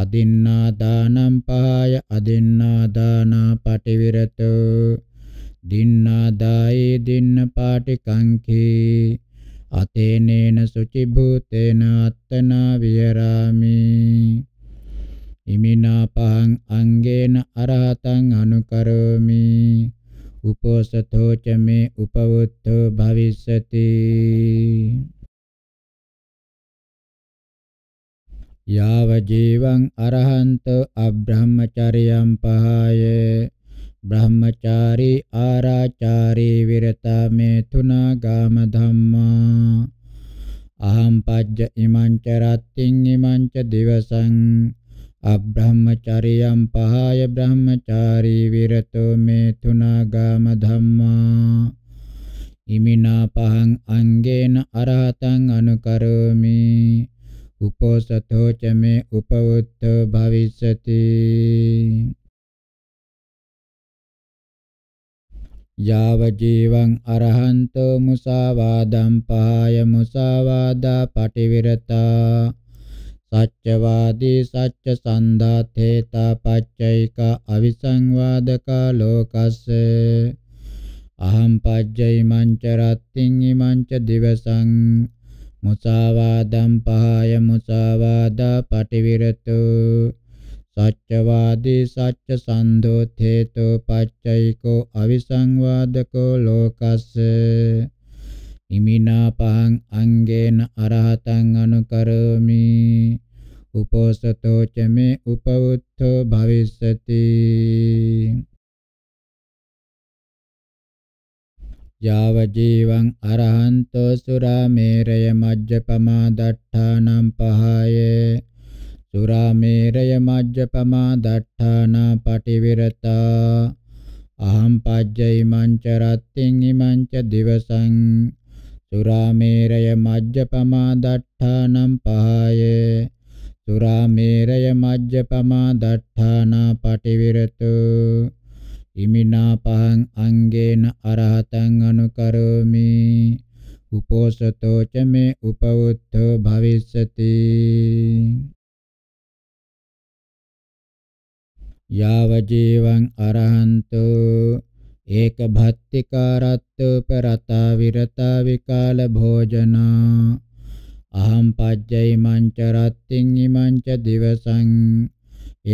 අදින්නා දානම් පහය අදින්නා දානා පටිවිරතෝ දින්නාදායේ දින්න පාටිකංඛේ අතේනේන සුචිභූතේන අත්තනා විහරාමි ඉමිනා පහං අංගේන අරහතං අනුකරෝමි උපෝසතෝ ච මේ උපවුත්තෝ භවිස්සති යාව ජීවං අරහන්ත අබ්‍රහ්මචර්යං පහයේ බ්‍රහ්මචාරී ආරාචාරී විරතා මේතුනා ගාම ධම්මා අහං පජ්ජ ඉමං ච රත්ත්‍ින් ඉමං ච දිවසං අබ්‍රහ්මචරියම් පහය බ්‍රහ්මචාරී විරතෝ මේතුනා ගාම ධම්මා ඉමිනා පහං අංගේන අරහතං අනුකරෝමි උපෝසතෝ ච මේ උපවුත්තෝ භවිස්සති යාව ජීවං අරහන්තෝ මුසාවාදම් පහය මුසාවාදා පටිවිරතා සච්චවාදී සච්ච සන්දාතේතා පච්චෛක අවිසංවාදකා ලෝකස්ස අහම් පජ්ජයි මංච රත්තින් ඉමංච දිවසං මුසාවාදම් පහය මුසාවාදා පටිවිරතෝ සච්චවාදී සච්ච සන්දෝතේතෝ පච්චයිකෝ අවිසංවාදකෝ ලෝකස්ස ඉමිනා පහං අංගේන අරහතං අනුකරෝමි උපෝසතෝ ච මේ උපවුත්තෝ භවිස්සති යාව ජීවං අරහන්තෝ සුරාමේරය මජ්ජපමා දට්ඨානම් පහයේ සුරාමේරය මජ්ජපමා දට්ඨානා පටිවිරතා අහම් පජ්ජයි මංච රත්තින් ඉමංච දිවසං සුරාමේරය මජ්ජපමා දට්ඨානම් පහය සුරාමේරය මජ්ජපමා දට්ඨානා පටිවිරතු ඉමිනා පහං අංගේන අරහතං අනුකරෝමි උපෝසතෝ ච මේ උපවුත්තෝ භවිස්සති යාවජීවං අරහන්තෝ ඒක භත්තිකාරත්තු පරතා විරතා විකාල භෝජන අහම් පජ්ජයි මංච රත්තින් ඉමංච දිවසං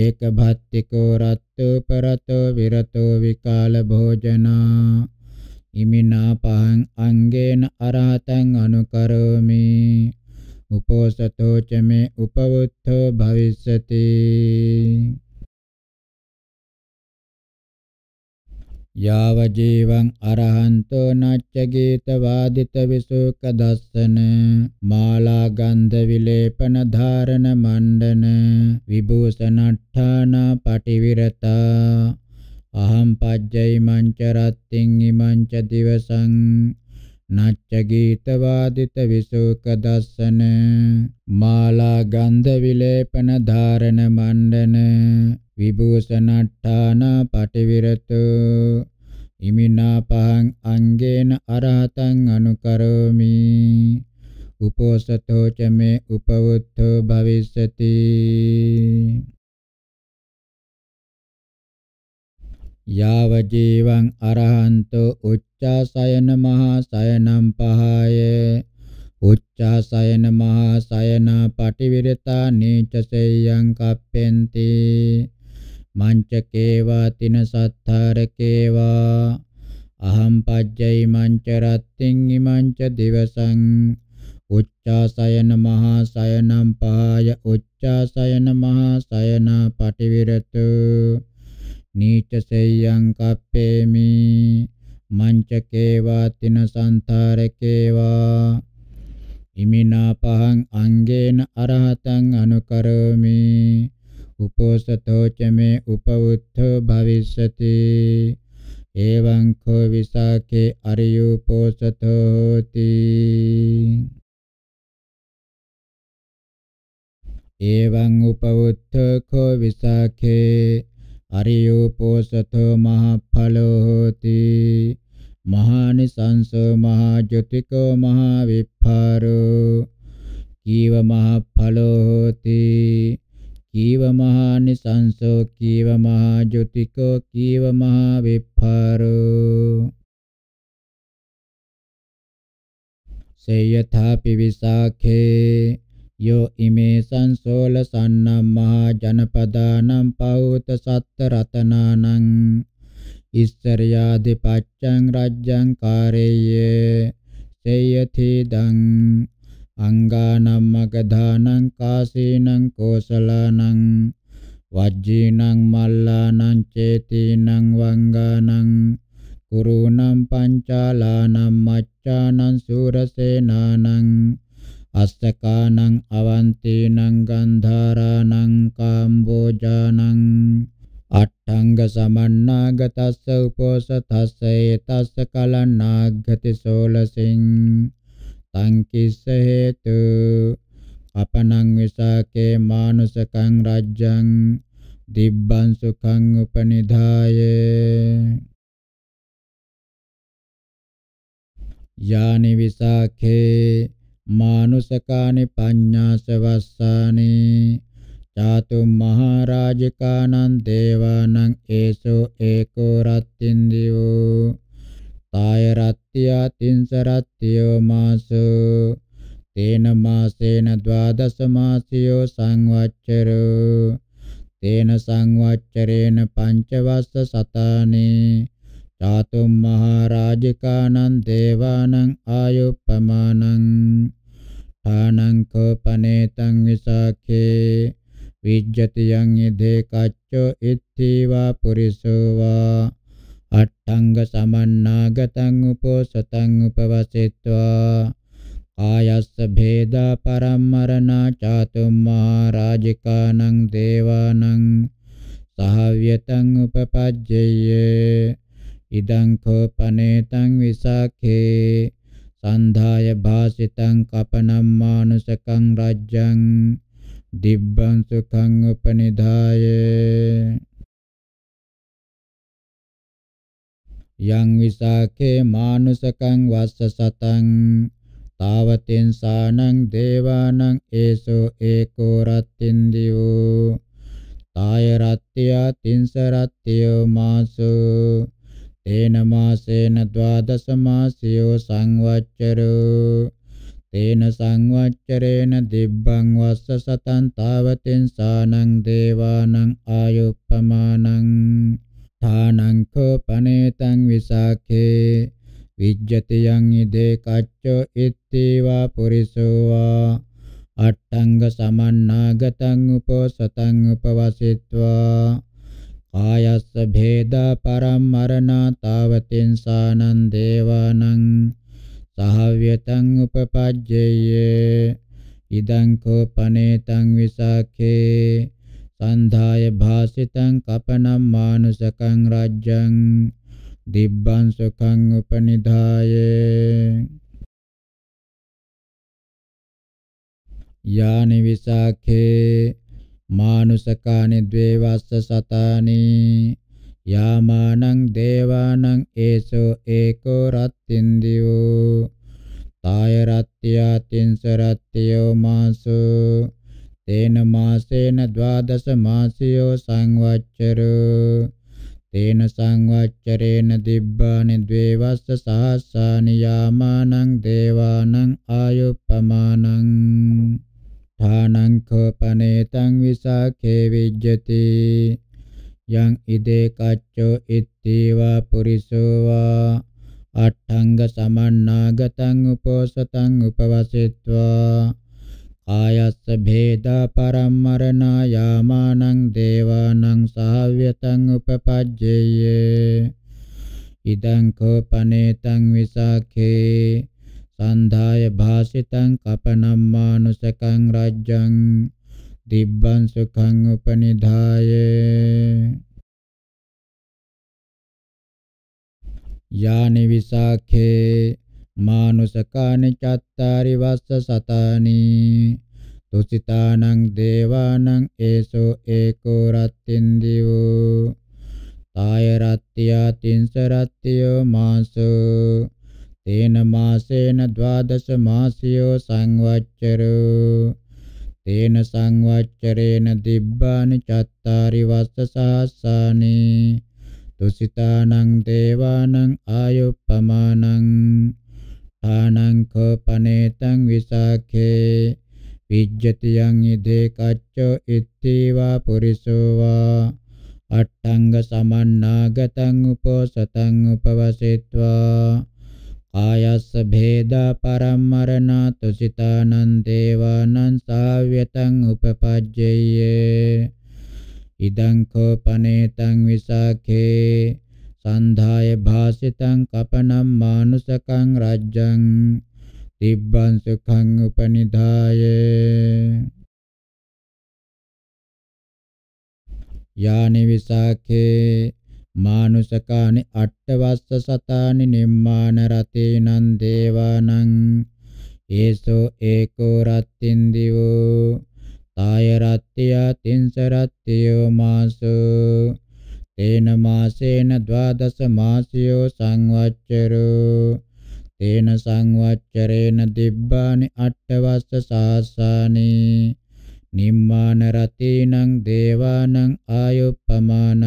ඒක භත්තිකෝ රත්තු පරතෝ විරතෝ විකාල භෝජන ඉමිනා පහං අංගේන අරහතං අනුකරෝමි උපෝසතෝ ච මේ උපවුත්තෝ භවිස්සති යාව ජීවං අරහන්තෝ නච්ච ගීත වාදිත විසුක දස්සන මාලා ගන්ධ විලේපන ධාරණ මණ්ඩන විභූෂණට්ඨාන පටිවිරතා අහං පජ්ජයි මංච රත්තින් ඉමංච දිවසං නච්ච ගීත වාදිත විසුක දස්සන මාලා ගන්ධ විලේපන ධාරණ මණ්ඩන විභූෂණට්ඨාන පටිවිරතු ඉමිනා පහං අංගේන අරහතං අනුකරෝමි උපෝසතෝ ච මේ උපවුද්ධෝ භවිස්සති යාව ජීවං අරහන්තෝ උච්චාසයන මහා සයනම් පහය උච්චාසයන මහා සයන පටිවිරතා නීචසෙයං කප්පෙන්ති මංචකේවා තින සත්තාරකේවා අහම් පජ්ජයි මංච රත්තින් ඉමංච දිවසං උච්චාසයන මහා සයනම් පහය උච්චාසයන මහා සයන පටිවිරතු නීච සෙය්‍යං කප්පේමි මංචකේවා තින සන්තරකේවා ඉමිනා පහං අංගේන අරහතං අනුකරෝමි උපෝසතෝ ච මේ උපවුත්ථෝ භවිෂ්‍යති එවං කෝ විසාකේ අරියෝපෝසතෝති එවං උපවුත්ථෝ කෝ විසාකේ අරියෝපෝසතෝ මහඵලෝ හෝති මහානිසංසෝ මහා ජ්‍යොතිකෝ මහා විප්පාරෝ කීව මහඵලෝ හෝති කීව මහා නිසංසෝ කීව මහා ජ්‍යොතිකෝ කීව මහා විප්පාරෝ සේයථාපි විසාඛේ යෝ ඉමේ සංසෝල සන්නම් මහා ජනපදානම් පෞත සත්ත රතනානං ඉස්සරයාදි පච්චං රජ්ජං කාරේය සේයති දං අංගානම් මගධානම් කාසීනම් කෝසලානම් වජ්ජීනම් මල්ලානම් චේතිනම් වංගානම් කුරුනම් පංචාලානම් මච්ඡානම් සූරසේනානම් අස්සකානම් අවන්තේනම් ගන්ධාරානම් කාම්බෝජානම් අට්ඨංග සමන්නාගතස්ස උපෝසතස්ස ඒතස්ස කලන්නාගති සෝලසින් තංකිස්ස හේතු අපනං විසාකේ මානුසකං රජ්ජං දිබ්බං සුඛං උපනිධාය යානි විසාඛේ මානුසකානි පඤ්ඤාසවස්සානි චාතු මහරජකානං දේවානං ඒසෝ ඒකෝ රත්ත්‍ින්දියෝ තාය රත්ත්‍යා තින්ස රත්ත්‍යෝ මාසෝ තේන මාසේන ද්වාදස මාසියෝ සංවච්චරෝ තේන සංවච්චරේන පංචවස්ස සතානේ චාතුම් මහරජකානං දේවානං ආයුප්පමානං ථානං කෝපනේතං විසාඛේ විජ්ජති යං ඉදේ කච්චෝ ඉත්ථීවා පුරිසෝවා අට්ඨංග සමන්නාගතං උපෝසතං උපවසෙත්වා කායස්ස භේදා පරම්මරණා චාතුම්මා රාජිකානං දේවානං සහව්‍යතං උපපජ්ජේය ඉදං කෝපනේතං විසාඛේ සන්ධාය භාසිතං කපනම් මානුසකං රජ්ජං දිබ්බං සුඛං උපනිදායේ yang visakhe manusakang vassasatang tavatin sanang devanang eso eko rattindiyo taya rattiya tinsarattiyo masu tena masena dvadasa masiyo samvaccharo tena samvaccherena dibbang vassasatan tavatin sanang devanang ayuppamanang ථානංකපනේතං විසාඛේ විජ්ජති යං ඉදේ කච්චෝ ඉත්තේවා පුරිසෝවා අට්ඨංග සමන්නාගතං උපසතං උපවසිත්වා ආයස්ස භේදා පරම්මරණා තාවතින් සානං දේවානං සහව්‍යතං උපපජ්ජේය ඉදං කෝපනේතං විසාඛේ සන්ධාය භාසිතං කපනම් මානුසකං රාජ්‍යං දිබ්බං සුඛං උපනිධාය යානි විසාඛේ මානුසකානි ද්වේවස්ස සතානි යාමානං දේවානං ඒසෝ ඒකෝ රත්තින්දියෝ තාය රත්ත්‍යා තින්ස රත්ත්‍යෝ මාසෝ තේන මාසේන ද්වාදස මාසියෝ සංවච්චරෝ තේන සංවච්චරේන දිබ්බානි ද්වේවස්ස සහස්සානි යාමානං දේවානං ආයුප්පමානං ථානං කෝපනේතං විසාඛේ විජ්ජති යං ඉදේ කච්චෝ ඉත්තේවා පුරිසෝ වා අට්ඨංග සමන්නාගතං උපෝසතං උපවසෙත්වා ආයස්ස භේදා පරම්මරණා යාමානං දේවානං සාව්‍යතං උපපජ්ජේය ඉදං කෝපනේතං විසාඛේ සන්ධාය භාසිතං කපනම්මානුසකං රාජ්ජං දිබ්බං සුඛං උපනිධාය යානි විසාඛේ මානුසකානි චත්තාරි වස්ස සතානි තුසිතානං දේවානං ඒසෝ ඒකෝ රත්තින්දියෝ තාය රත්ත්‍යා තින්ස රත්ත්‍යෝ මාසෝ තේන මාසේන ද්වාදස මාසියෝ සංවච්චරෝ තේන සංවච්චරේන දිබ්බානි චත්තාරි වස්ස සහස්සානි තුසිතානං දේවානං ආයුප්පමානං තානංකෝපනේතං විසාඛේ විජ්ජති යං ඉදේ කච්චෝ ඉත්තේවා පුරිසෝවා අට්ඨංග සමන්නාගතං උපෝසතං උපවසෙත්වා ආයස්ස භේදා පරම්මරණා තුසිතානං දේවානං සාව්‍යතං උපපජ්ජේය ඉදං කෝපනේතං විසාඛේ සන්ධාය භාසිතං කපනම් මානුසකං රජ්ජං තිබ්බං සුඛං උපනිදාය යානි විසාඛේ මානුසකානි අට්ඨවස්ස සතානි නිම්මාන රතේනං දේවානං ඒසෝ ඒකෝ රත්තින් දිවෝ තාය රත්ත්‍ය තින්ස රත්ත්‍යෝ මාසෝ තේන මාසේන ද්වාදස මාසියෝ සංවච්චරෝ තේන සංවච්චරේන දිබ්බානි අට්ඨවස්ස සාසානි නිම්මාන රතීනං දේවානං ආයුප්පමානං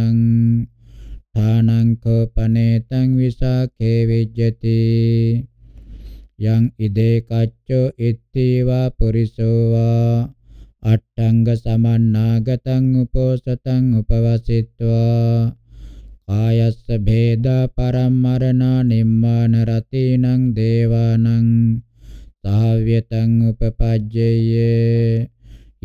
ථානං කෝපනේතං විසාඛේ විජ්ජති යං ඉදේ කච්චෝ ඉත්තිවා පුරිසෝවා අට්ඨංග සමන්නාගතං උපෝසතං උපවසිත්වා කායස්ස භේදා පරම්මරණා නිම්මාන රතිනං දේවානං සාව්‍යතං උපපජ්ජේය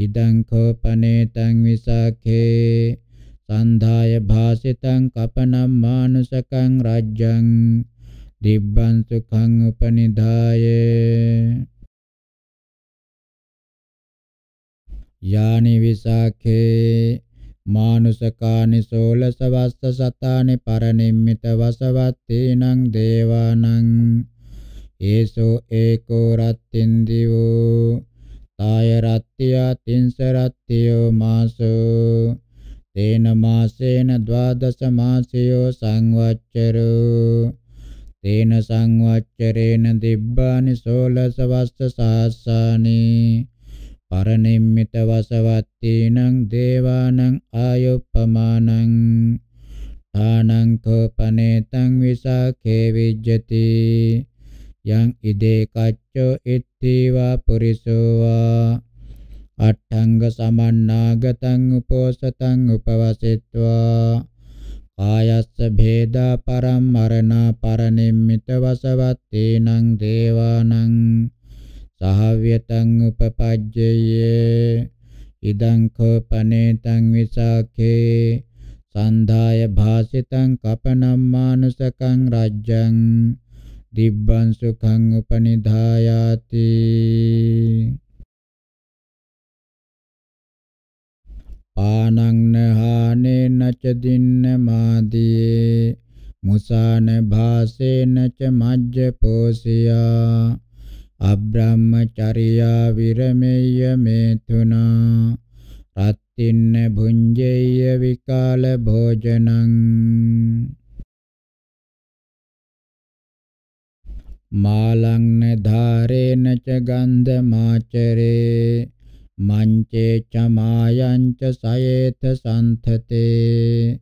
ඉදං කෝපනේතං විසාඛේ සන්ධාය භාසිතං කපනම් මානුසකං රජ්ජං දිබ්බං සුඛං උපනිදායේ යානි විසාඛේ මානුසකානි සෝලසවස්ස සතානි පරනිම්මිත වසවත්තේනං දේවානං ඒසෝ ඒකෝ රත්ත්‍ින්දිවෝ තාය රත්ත්‍යා තින්ස රත්ත්‍යෝ මාසෝ තේන මාසේන ද්වාදස මාසයෝ සංවච්චරෝ තේන සංවච්චරේන දිබ්බානි සෝලසවස්ස සාස්සානි පරනිම්මිත වසවත්තීනං දේවානං ආයුප්පමානං තානං කෝපනේතං විසාඛේ විජ්ජති යං ඉදේ කච්චෝ ඉත්තිවා පුරිසෝවා අට්ඨංග සමන්නාගතං උපෝසතං උපවසිත්වා ආයස්ස භේදා පරම්මරණා පරනිම්මිත වසවත්තීනං දේවානං සහව්‍යතං උපපජ්ජේ ඉදං කෝපනේතං විසාඛේ සන්ධාය භාසිතං කපනම්මානුසකං රාජ්‍යං දිබ්බං සුඛං උපනිධායාති පානං නහානේ නච දින්න මාදී මුසාන භාසේන ච මජ්ජ පෝසියා අබ්‍රාහ්මචර්යා විරමෙය්‍ය මේතුනා රත්තින්න භුංජේය විකාල භෝජනං මාලං ධාරේන ච ගන්ධ මාචරේ මංචේ ච මායං ච සයේත සම්තතේ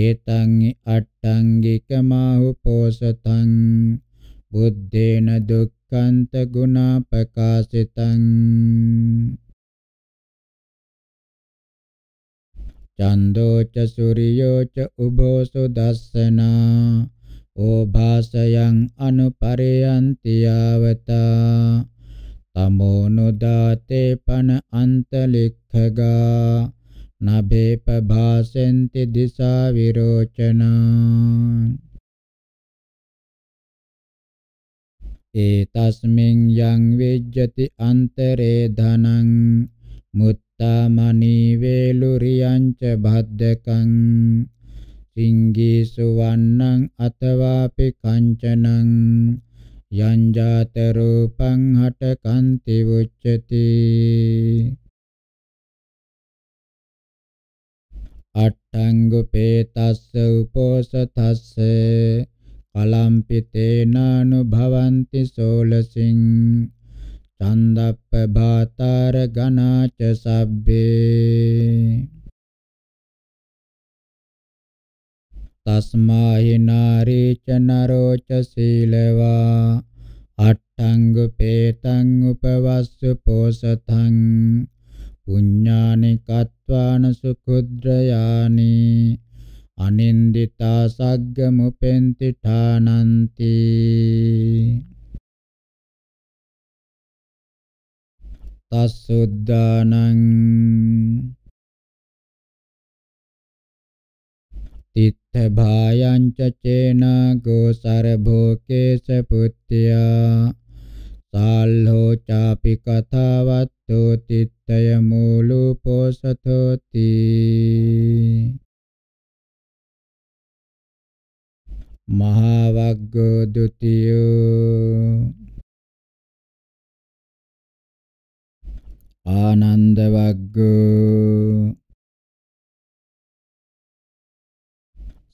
ඒතං අට්ඨංගික මාහුපෝසතං බුද්ධේන දුක්ඛ කන්ත ගුණපකාසිතං චන්දෝ ච සූර්යෝ ච උභෝ සුදස්සනා ඕභාසයන් අනුපරයන්ති යාවතා තමෝනුදාතේ පන අන්තලික්ඛගා නභේප භාසෙන්ති දිසා විරෝචනා ඒතස්මින් යං විජ්ජති අන්තරේ ධනං මුත්තාමණී වේලුරියංච භද්දකං සිංගී සුවන්නං අතවාපි කංචනං යං ජාත රූපං හට කන්ති උච්චති අට්ඨංගුපේතස්ස උපෝසතස්සේ කලම්පිතේනානු භවಂತಿ සෝලසින් චන්දප්ප භාතර ගනාච සබ්බේ තස්මාහි නාරීච නරෝච සීලවා අට්ඨංග පේතං උපවස්සු පෝසතං පුඤ්ඤානි කත්වාන සුකුද්‍රයානි අනින්දිතා සග්ග මුපෙන්ති ඨානන්ති තස්සුද්ධානං තිත්ථ භායං ච චේන ගෝසර භෝකේස පුත්‍ත්‍යා සාල්හෝ චාපි කතාවත්තෝ තිත්තය මූලූපෝසතෝති මහාවග්ගෝ ဒ ුතියෝ ආනන්ද වග්ගෝ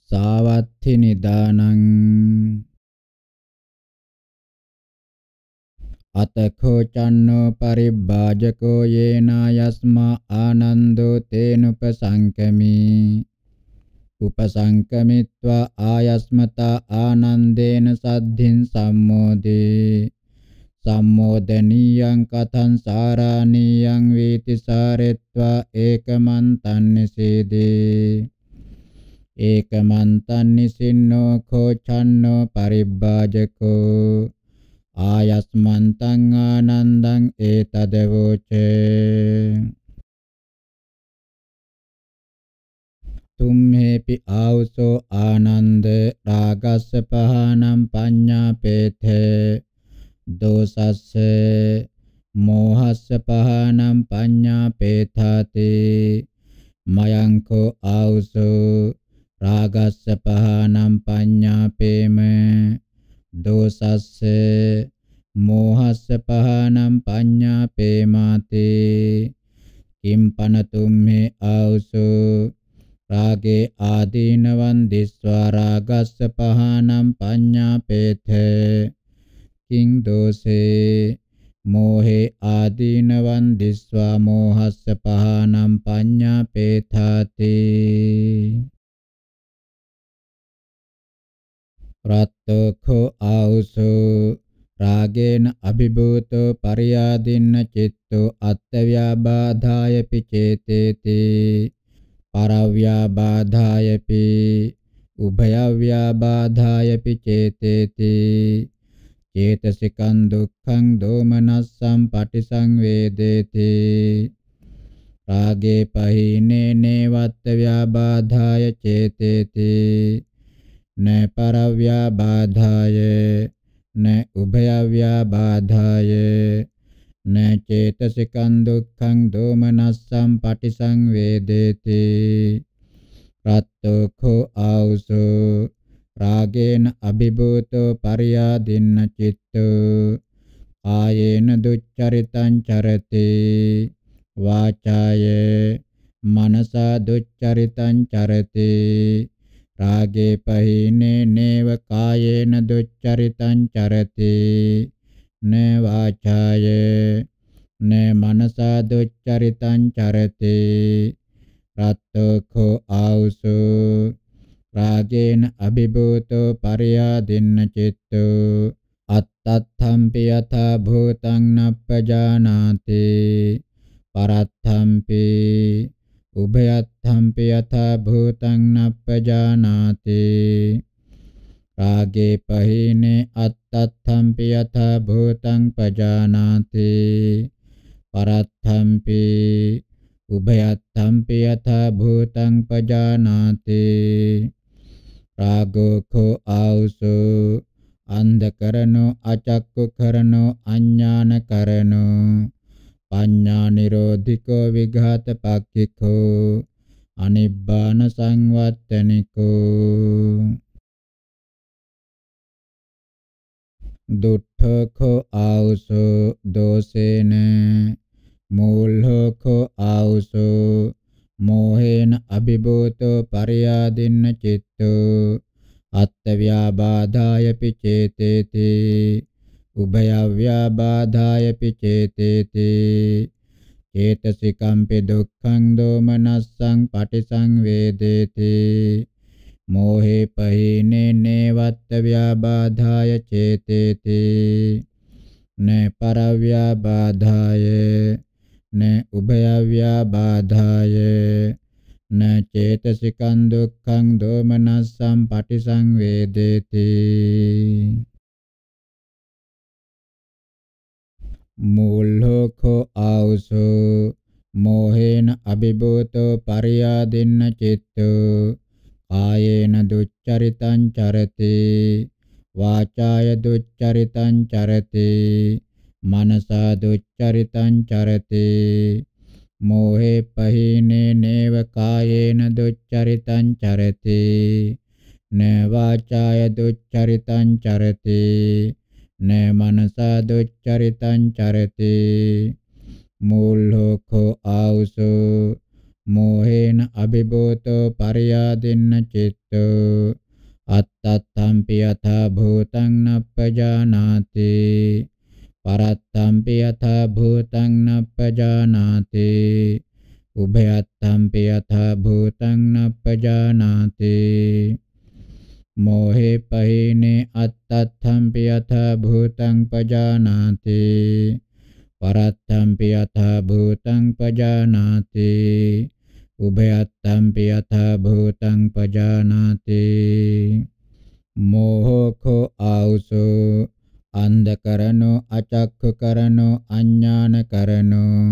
සාවත්ථි නිදානං අතකෝ චන්නෝ පරිබ්බාජකෝ යේනා යස්මා ආනන්දෝ තේනුපසංකමී උපසංකමිත්වා ආයස්මතා ආනන්දේන සද්ධින් සම්මෝදේ සම්මෝදනීයං කතං සාරාණීයං වේති සාරෙත්වා ඒකමන්තං නිසීදී ඒකමන්තං නිසින්නෝ කෝචන්නෝ පරිබ්බාජකෝ ආයස්මන්තං ආනන්දං ඒතදවෝචේ තුම්හෙපි ආවසෝ ආනන්ද රාගස්ස පහනම් පඤ්ඤාපේතේ දෝසස්ස මෝහස්ස පහනම් පඤ්ඤාපේතාති මයංකෝ ආවසෝ රාගස්ස පහනම් පඤ්ඤාපේම දෝසස්ස මෝහස්ස පහනම් පඤ්ඤාපේමාතේ කිම් පනතුම්හි ආවසෝ රාගේ ආදීනවන් දිස්වා රාගස්ස පහනම් පඤ්ඤාපේතේ කිං දෝසේ මෝහේ ආදීනවන් දිස්වා මෝහස්ස පහනම් පඤ්ඤාපේතාති රත්තඛෝ ආවුසෝ රාගේන අභිභූතෝ පරියාදින්න චිත්තෝ අත්ත්‍යාබාධාය පිචේතේති පරව්‍යාබාධායපි උභයව්‍යාබාධායපි චේතේති චේතසිකං දුක්ඛං දෝමනස්සං පටිසංවේදේති රාගේ පහිනේ නේවත්ත ව්‍යාබාධාය චේතේති න පරව්‍යාබාධාය න උභයව්‍යාබාධාය න චේතසිකං දුක්ඛං දෝමනස්සං පටිසංවේදේති රත්තෝඛෝ ආවුසෝ රාගේන අභිභූතෝ පරියාදින්න චිත්තෝ ආයේන දුච්චරිතං චරති වාචාය මනසා දුච්චරිතං චරති රාගේ පහිනේ නේව කායේන දුච්චරිතං චරති න වාචාය න මනසා දුච්චරිතං චරති රත්තඛෝ ආවුසු රාගේන අභිභූතෝ පරියාදින්න චිත්තෝ අත්තත්ථම්පි යථා භූතං නප්පජානාති පරත්තම්පි උභයත්තම්පි යථා භූතං නප්පජානාති කාගේ පහිනේ අත්තත්ථම්පි යථා භූතං පජානාති පරත්ථම්පි උභයත්ථම්පි යථා භූතං පජානාති රාගෝ කෝ ආවුසෝ අන්ධකරණෝ අචක්කුකරණෝ අඥානකරණෝ පඤ්ඤා නිරෝධිකෝ විඝාත පක්ඛිකෝ අනිබ්බාන සංවත්තනිකෝ දුට්ඨකෝ ආවසෝ දෝසේන මූල්හකෝ ආවසෝ මෝහේන අභිභූතෝ පරියාදින්න චිත්තෝ අත්ත්‍ව්‍යාබාධාය පිචේතේති උභයව්‍යාබාධාය පිචේතේති චේතසිකම්පි දුක්ඛං දෝමනස්සං පටිසංවේදේති मोहे पहीने नेवत्तव्याबाधाय चेतेति न परव्याबाधाय न उभयव्याबाधाय न चेतसिकं दुःखं दोमनस्सं पටිසංවේදේති මුල්ලෝකෝ ආවසෝ मोहेन अभिभूतो पर्यादिन्न चित्तो කායේන දුච්චරිතං චරති වාචාය දුච්චරිතං චරති මනසා දුච්චරිතං චරති මෝහේ පහිනේ නේව කායේන දුච්චරිතං චරති න වාචාය දුච්චරිතං චරති න මනසා දුච්චරිතං චරති මූල්හෝඛෝ ආවුසෝ මෝහේන අබිබෝතෝ පරියාදින්න චිත්තෝ අත්තත්ථම්පි යථා භූතං නප්පජානාති පරත්තම්පි යථා භූතං නප්පජානාති උභයත්තම්පි යථා භූතං නප්පජානාති මෝහේ පහිනේ අත්තත්ථම්පි යථා භූතං පජානාති පරත්තම්පි යථා භූතං පජානාති උභයත්තම්පි යථා භූතං පජානාති මෝහකෝ ආවුසෝ අන්ධකරණෝ අචක්ඛකරණෝ අඥානකරණෝ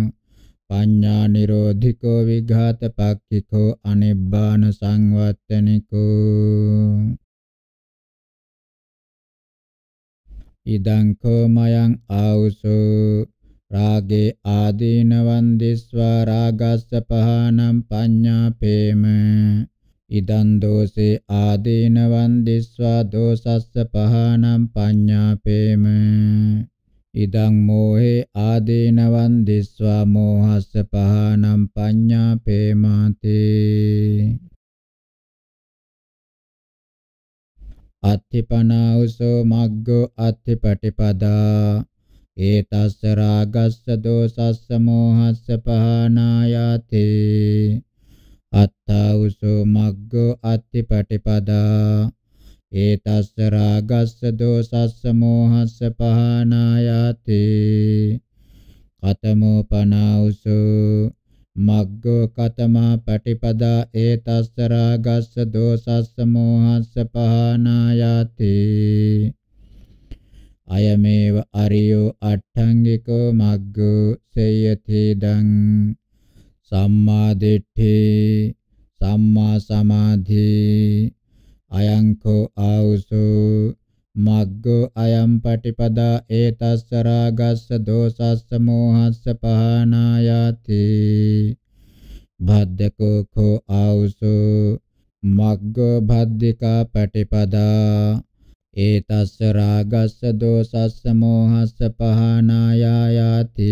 පඤ්ඤා නිරෝධිකෝ විඝාතපක්ඛිකෝ අනිබ්බාන සංවත්තනිකෝ ඉදං කෝ මයං ආවුසෝ රාගේ ආදීනවන් දිස්වා රාගස්ස පහනම් පඤ්ඤාපේම ඉදන් දෝසේ ආදීනවන් දිස්වා දෝසස්ස පහනම් පඤ්ඤාපේම ඉදං මෝහේ ආදීනවන් දිස්වා මෝහස්ස පහනම් පඤ්ඤාපේමාතේ අත්ථිපනාවසෝ මග්ගෝ අත්ථිපටිපදා ඒතස්ස රාගස්ස දෝසස්ස මෝහස්ස පහනායාති අත්තවසෝ මග්ගෝ අත්තිපටිපදා ඒතස්ස රාගස්ස දෝසස්ස මෝහස්ස පහනායාති කතමෝ පනවසෝ මග්ගෝ කතමා පටිපදා ඒතස්ස රාගස්ස දෝසස්ස මෝහස්ස පහනායාති අයමේව අරියෝ අට්ඨංගිකෝ මග්ගෝ සේයති දං සම්මා දිට්ඨි සම්මා සමාධි අයංකෝ ආවුසෝ මග්ගෝ අයම් පටිපදා ඒතස්ස රාගස්ස දෝසස්ස මෝහස්ස පහනායාති භද්දකෝ කෝ ආවුසෝ මග්ගෝ භද්දිකා පටිපදා ඒතස්ස රාගස්ස දෝසස්ස මෝහස්ස පහනායායාති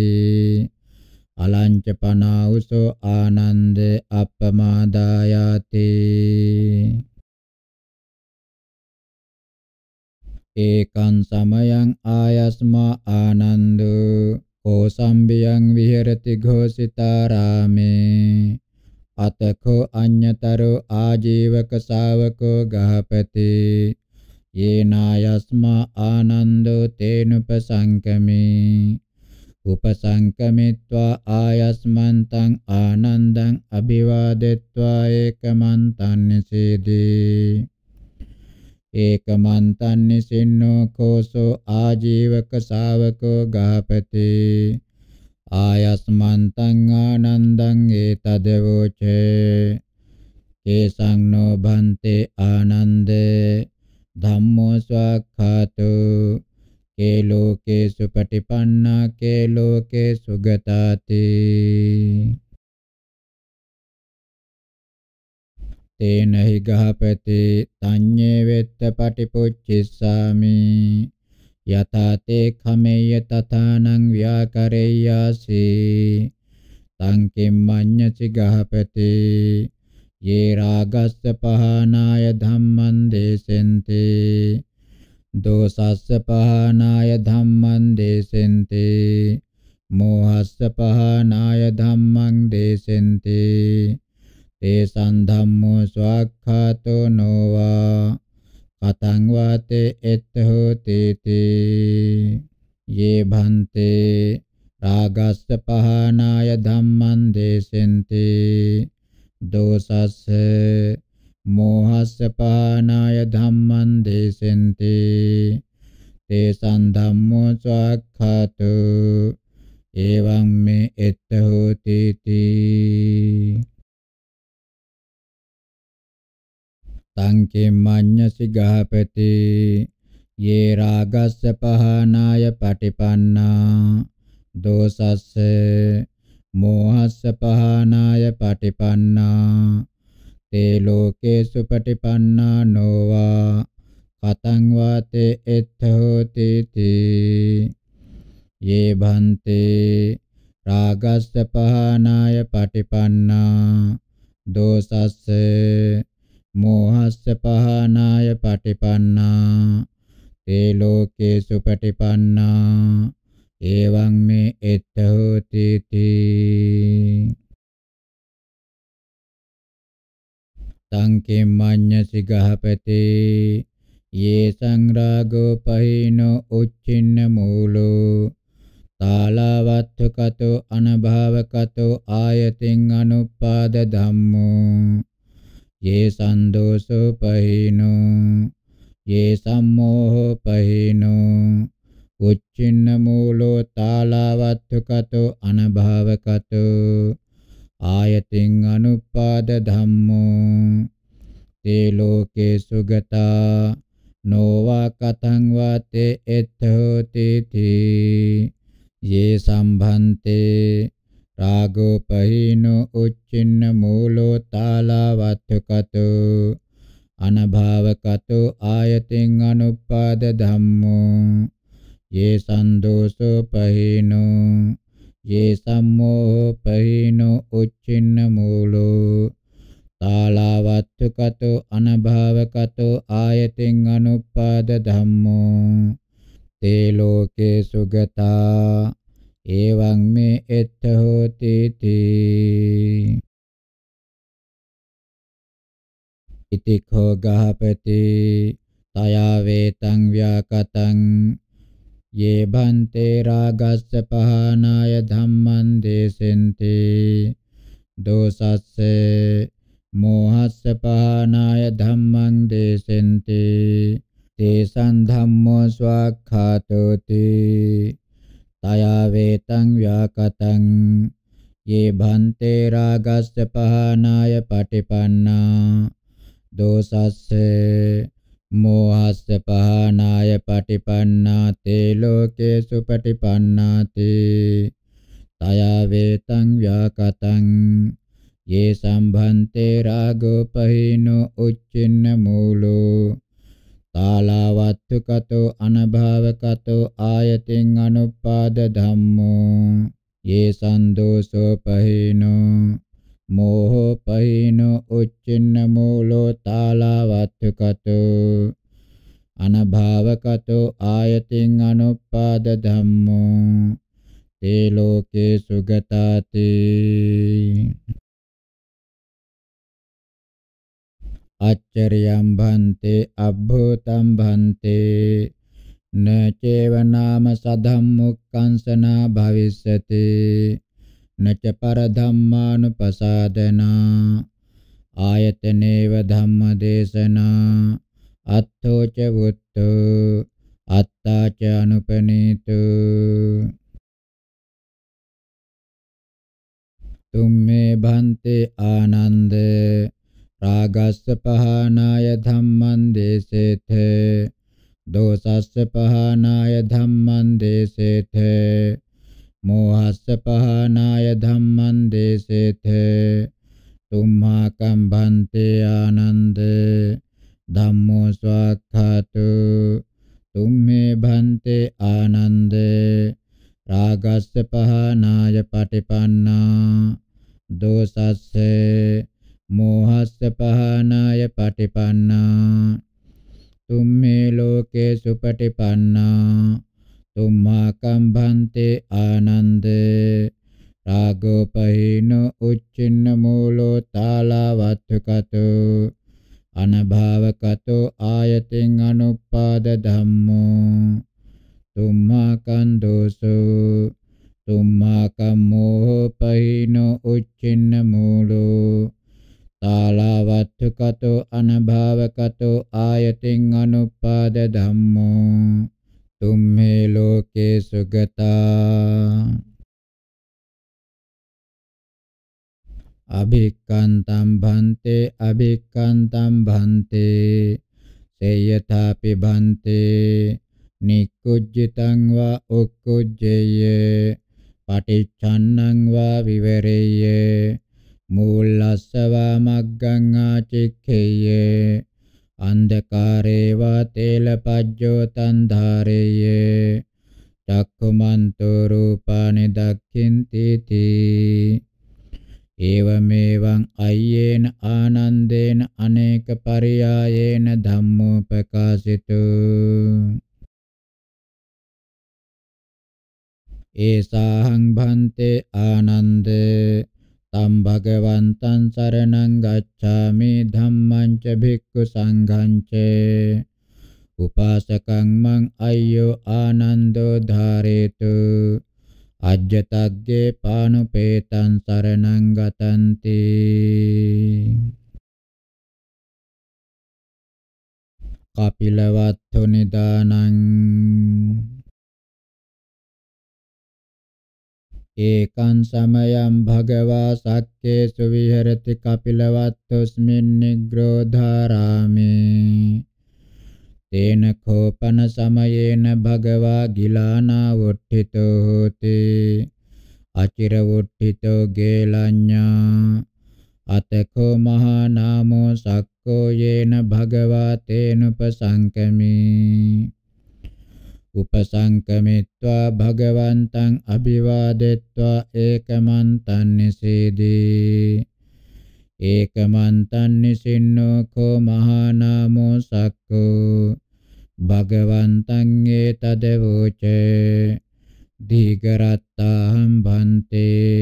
අලංච පනාඋසෝ ආනන්ද අපමාදායාති ඒකං සමයං ආයස්මා ආනන්දෝ කෝසම්බියං විහෙරති ഘോഷිතාරාමේ අතකෝ අඤ්‍යතරෝ ආජීවක ශාවකෝ ගහපතේ යේනායස්මා ආනන්දෝ තේනුපසංකමේ උපසංකමිත්වා ආයස්මන්තං ආනන්දං අභිවාදෙත්වා ඒකමන්තං නිසීදී ඒකමන්තං නිසින්නෝ කෝසෝ ආජීවක ශාවකෝ ගහපති ආයස්මන්තං ආනන්දං ඒතදවෝචේ කේසං නෝ භන්තේ ආනන්දේ ධම්මෝ ස්වක්ඛාතු කේ ලෝකේසු පටිපන්නා කේ ලෝකේසු ගතාති තේනහි ගහපති තඤ්ඤේ වෙත්ත පටිපුච්චිස්සාමි යතාතේ කමෙය්‍ය තථානං ව්‍යාකරෙය්‍යාසී තං කිම්මඤ්ඤසි ගහපති ये रागस्य पहानाय धम्मं देशन्ते दोषस्य पहानाय धम्मं देशन्ते मोहस्य पहानाय धम्मं देशन्ते तेषां धम्मो स्वाख्यातो नो वा कथं वा ते यत्होते ते ये भन्ते रागस्य पहानाय धम्मं देशन्ते දෝසස්ස මෝහස්ස පානාය ධම්මං දේසෙන්ති තේසං ධම්මෝ ස්වක්ඛාතු එවං මේ එත්ත හෝති තී තංකේ මඤ්ඤසි ගහපති යේ රාගස්ස පහනාය පටිපන්නා දෝසස්ස මෝහස්ස පහනාය පටිපන්නා තේ ලෝකේසු පටිපන්නා නොවා කතං වාතේ එත්තෝති තී යේ භන්තේ රාගස්ස පහනාය පටිපන්නා දෝසස්ස මෝහස්ස පහනාය පටිපන්නා තේ ලෝකේසු පටිපන්නා එවං මේ එත්ත හෝති තී සංකේ මඤ්ඤසි ගහපතේ යේ සංරාගෝ පහිනෝ උච්චින්න මූලෝ තාලවත්ත කතෝ අනභවකතෝ ආයතින් අනුපාද ධම්මෝ යේ සන්දෝසෝ පහිනෝ යේ සම්මෝහෝ පහිනෝ උච්චින්න මූලෝ තාලවත්තුකතෝ අනභවකතෝ ආයතින් අනුපාද ධම්මෝ තේ ලෝකේ සුගතා නොවා කතං වාතේ එත්තෝති තී යේ සම්භන්තේ රාගෝපහීනෝ උච්චින්න මූලෝ තාලවත්තුකතෝ අනභවකතෝ ආයතින් අනුපාද ධම්මෝ ये संदोषो पहिनो ये सम्मोह पहिनो उच्छिन्न मूलो तालावत्तु कतो अनभावकतो आयतिं अनुपाद धम्मो ते लोके सुगता एवं मे इत्थ होति ति इति खो गहपति तया वेतं व्याकतं ये भन्ते रागस्य पहानाय धम्मं देशन्ति दोषस्य मोहस्य पहानाय धम्मं देशन्ति तेषां धम्मो स्वाख्यातोति तया वेतं व्याकतं ये भन्ते रागस्य पहानाय पटिपन्ना दोषस्य මෝහස්ස පහනාය පටිපන්නාතේ ලෝකේසු පටිපන්නාති තයා වේතං ව්‍යාකතං යේ සම්භන්තේ රාගෝපහීනෝ උච්චින්න මූලෝ තාලවත්තු කතෝ අනභාවකතෝ ආයතින් අනුපාද ධම්මෝ යේ සන්දෝසෝපහීනෝ මෝහ පහිනෝ උච්චින්න මූලෝ තාලවත්තුකතෝ අනභාවකතෝ ආයතින් අනුපාද ධම්මෝ තේ ලෝකේ සුගතාති අච්චරියම් භන්තේ අබ්බෝතම් භන්තේ නචේව නාම සධම්මුක්ඛංසනා භවිස්සතේ නච පර ධම්මානුපසාදනා ආයතනේව ධම්ම දේශනා අත්ථෝ ච වුත්තෝ අත්තා ච අනුපනීතු තුම්මේ භන්තේ ආනන්ද රාගස්ස පහනාය ධම්මං දේසේත දෝසස්ස පහනාය ධම්මං දේසේත මෝහස්ස පහනාය ධම්මං දේසෙත තුම්මා කම්බන්තේ ආනන්ද ධම්මෝ ස්වාක්ඛාතු තුම්මේ භන්තේ ආනන්ද රාගස්ස පහනාය පටිපන්නා දෝසස්ස මෝහස්ස පහනාය පටිපන්නා තුම්මේ ලෝකේ සුපටිපන්නා තුම්මාකම්භන්තේ ආනන්ද රාගෝපහීන උච්චින්න මූලෝ තාලවත්තුකතෝ අනභාවකතෝ ආයතෙන් අනුපාද ධම්මෝ තුම්මාකං දෝසෝ තුම්මාකං මෝහපහිනෝ උච්චින්න මූලෝ තාලවත්තුකතෝ අනභාවකතෝ ආයතෙන් අනුපාද ධම්මෝ තුම්හි ලෝකේ සුගතා අභික්කන්තම් භන්තේ අභික්කන්තම් භන්තේ සේයථාපි භන්තේ නික්කුජ්ජිතං වා උක්කුජ්ජේය පටිච්ඡන්නං වා විවරේය මූලස්සවා මග්ගං ආචික්ඛේය අන්ධකාරේවා තේලපජ්ජෝ තන් ධාරේය චක්ඛුමන්තෝ රූපානි දක්ඛින්ති තී ඒවමේවං අයේන ආනන්දේන අනේක පරියායේන ධම්මෝ ප්‍රකාශිතෝ ඒසාහං භන්තේ ආනන්දේ Tam bhagavantam saranam gacchami dhammam ca bhikkhu sangham ca upasakang mang ayyo anando dharitu ajjatagge panupetan saranam gatanti kapilavatthu nidanam ඒකං සමයං භගවා සක්කේසු විහෙරති කපිලවත්තුස්මින් නිග්‍රෝධාරාමේ තේන කෝපන සමයේන භගවා ගිලානා වොට්ඨිතෝ හෝති අචිර වොට්ඨිතෝ ගේලඤ්ඤා අතකෝ මහා නාමෝ සක්කෝ යේන භගවා තේනුපසංකමේ උපසංකමිත්වා භගවන්තං අභිවාදෙත්වා ඒකමන්තං නිසීදී ඒකමන්තං නිසින්නෝ කෝ මහානාමෝ සක්කෝ භගවන්තං ඒතදවෝච දීගරත්තාහම් භන්තේ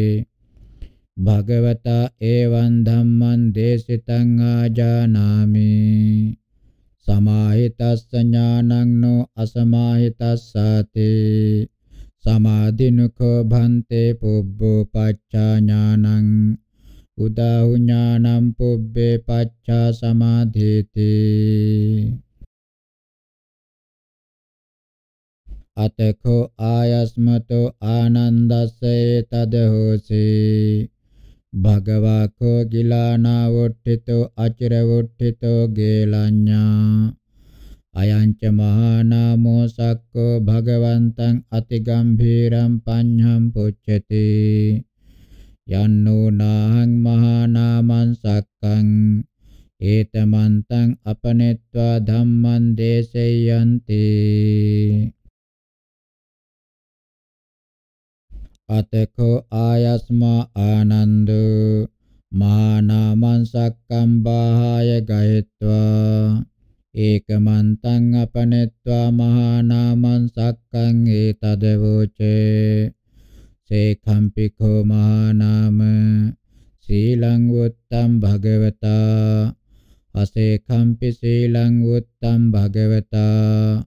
භගවතා එවං ධම්මං දේශිතං ආජානාමි සමාහිතස්ස ඥානං නෝ අසමාහිතස්සති සමාධිනුකෝ භන්තේ පුබ්බෝ පච්චා ඥානං උදාහු ඥානං පුබ්බේ පච්චා සමාධේති අතකෝ ආයස්මතෝ ආනන්දස්සේ තදහෝසී භගවකෝ ගිලානා වොට්ඨිතෝ අචිරවොට්ඨිතෝ ගේලඤ්ඤා අයංච මහානාමෝ සක්කෝ භගවන්තං අතිගම්භීරම් පඤ්ඤම් පුච්චති යන්නෝ නාහං මහානාමං සක්කං ඒතමන්තං අපනෙත්වා ධම්මං දේශයන්ති අතකෝ ආයස්මා ආනන්ද මානමං සක්කම් බාහාය ගයත්වා ඒකමන්තං අපනෙත්වා මහානාමං සක්කං ඒතදවෝචේ සේඛම්පිකෝ මහානාම සීලං උත්තම් භගවතා අසේඛම්පි සීලං උත්තම් භගවතා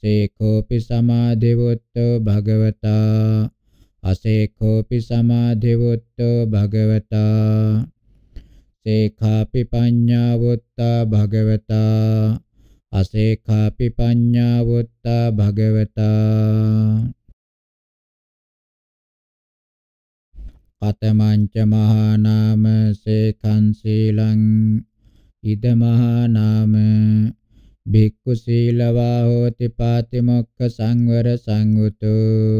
සේඛෝපි සමාධිවුත්තෝ භගවතා අසේඛෝපි සමාධිවුත්තෝ භගවතා සේඛාපි පඤ්ඤාවුත්තා භගවතා අසේඛාපි පඤ්ඤාවුත්තා භගවතා කතමංච මහා නාම සේඛං සීලං ඉද මහා නාම භික්ඛු සීලවා හෝති පාතිමොක්ඛ සංවර සංගුතෝ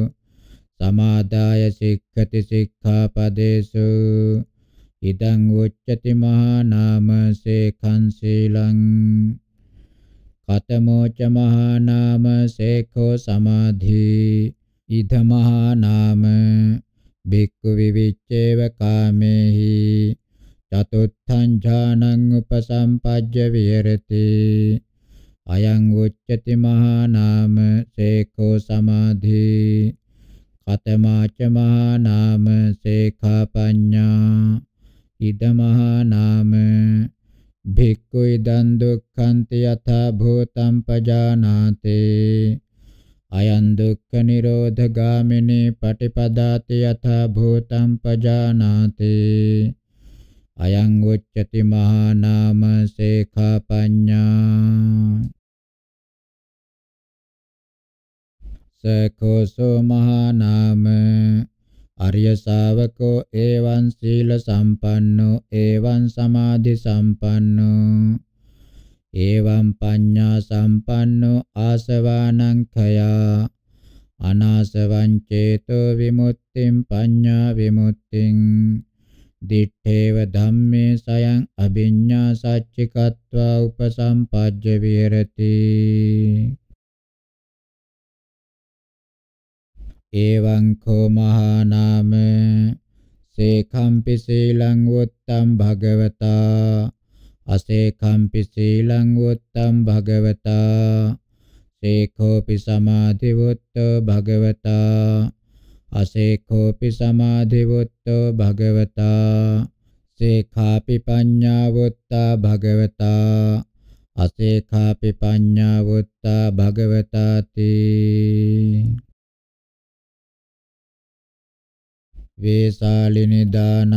සමාදාය සික්ඛති සික්ඛාපදේසු ඉදං උච්චති මහා නාම සේඛං සීලං කතමෝච මහා නාම සේඛෝ සමාධි ඉද මහා නාම භික්ඛු විවිච්ඡේව කාමේහි චතුත්ථං ඥානං උපසම්පජ්ජ විහෙරති අයං උච්චති මහා නාම සේඛෝ සමාධි පතමාච මහා නාම සේඛාපඤ්ඤා ඉද මහා නාම භික්ඛු ඉදං දුක්ඛන්ති යථා භූතං පජානාතේ අයං දුක්ඛ නිරෝධ ගාමිනී පටිපදාති යථා භූතං පජානාතේ අයං උච්චති මහා නාම සේඛාපඤ්ඤා සකෝසෝ මහා නාම අරිය ශාවකෝ එවං සීල සම්පන්නෝ එවං සමාධි සම්පන්නෝ එවං පඤ්ඤා සම්පන්නෝ ආසවානං khaya අනාසවං චේතෝ විමුක්තිං පඤ්ඤා විමුක්තිං දිත්තේව ධම්මේ සයං අභිඤ්ඤා සච්චිකत्वा උපසම්පජ්ජ විහෙරති එවං කෝ මහා නාම සේඛම්පි සීලං වොත්තම් භගවතා අසේඛම්පි සීලං වොත්තම් භගවතා සේඛෝපි සමාධි වොත්තෝ භගවතා අසේඛෝපි සමාධි වොත්තෝ භගවතා සේඛාපි පඤ්ඤා වොත්තා භගවතා අසේඛාපි පඤ්ඤා වොත්තා භගවතාති වේසාලිනි දානං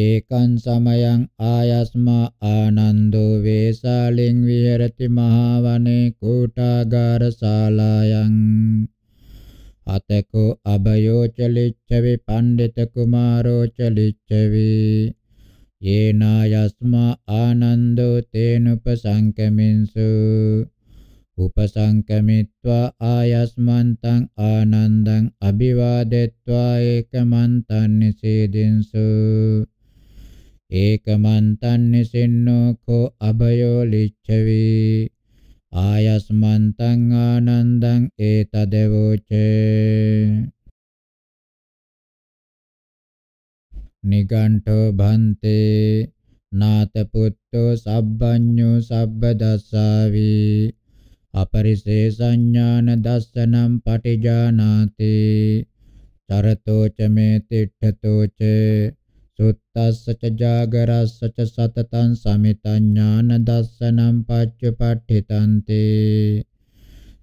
ඒකං සමයං ආයස්මා ආනන්දෝ වේසාලින් විහෙරති මහවනේ කූටාගාර ශාලායන් අතකෝ අබයෝච ලිච්ඡවි පණ්ඩිත කුමාරෝච ලිච්ඡවි යේනායස්මා ආනන්දෝ තේනුපසංකමින්සු උපසංකමිත්වා ආයස්මන්තං ආනන්දං අභිවාදෙත්වා ඒකමන්තං නිසීදින්සු ඒකමන්තං නිසින්නෝ කෝ අභයෝ ලිච්ඡවි ආයස්මන්තං ආනන්දං ඒතදවෝචේ නිගණ්ඨෝ භන්තේ නාත පුත්තෝ සබ්බඤ්ඤෝ සබ්බදස්සාවි අපරිසේසඥාන දස්සනම් පටිජානාති චරතෝ ච මේ තිට්ඨතෝ ච සුත්තස්ස ච ජාගරස්ස ච සතතං සමිතඥාන දස්සනම් පච්චපට්ඨිතන්ති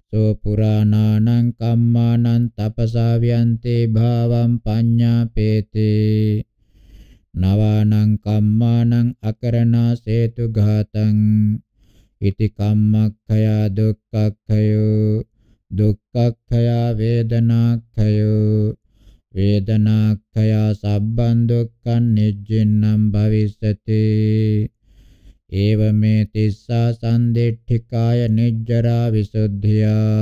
සෝ පුරාණානං කම්මානං තපසා ව්‍යන්තේ භාවං පඤ්ඤාපේතේ නවානං කම්මානං අකරණා සේතු ඝාතං ඉති කම්මක්ඛයා දුක්ඛක්ඛයෝ දුක්ඛක්ඛයා වේදනාක්ඛයෝ වේදනාක්ඛයා සබ්බං දුක්ඛං නිජ්ජින්නම් භවිස්සති ඒවමේ තිස්සා සම්දෙට්ඨිකාය නිජ්ජරා විසුද්ධියා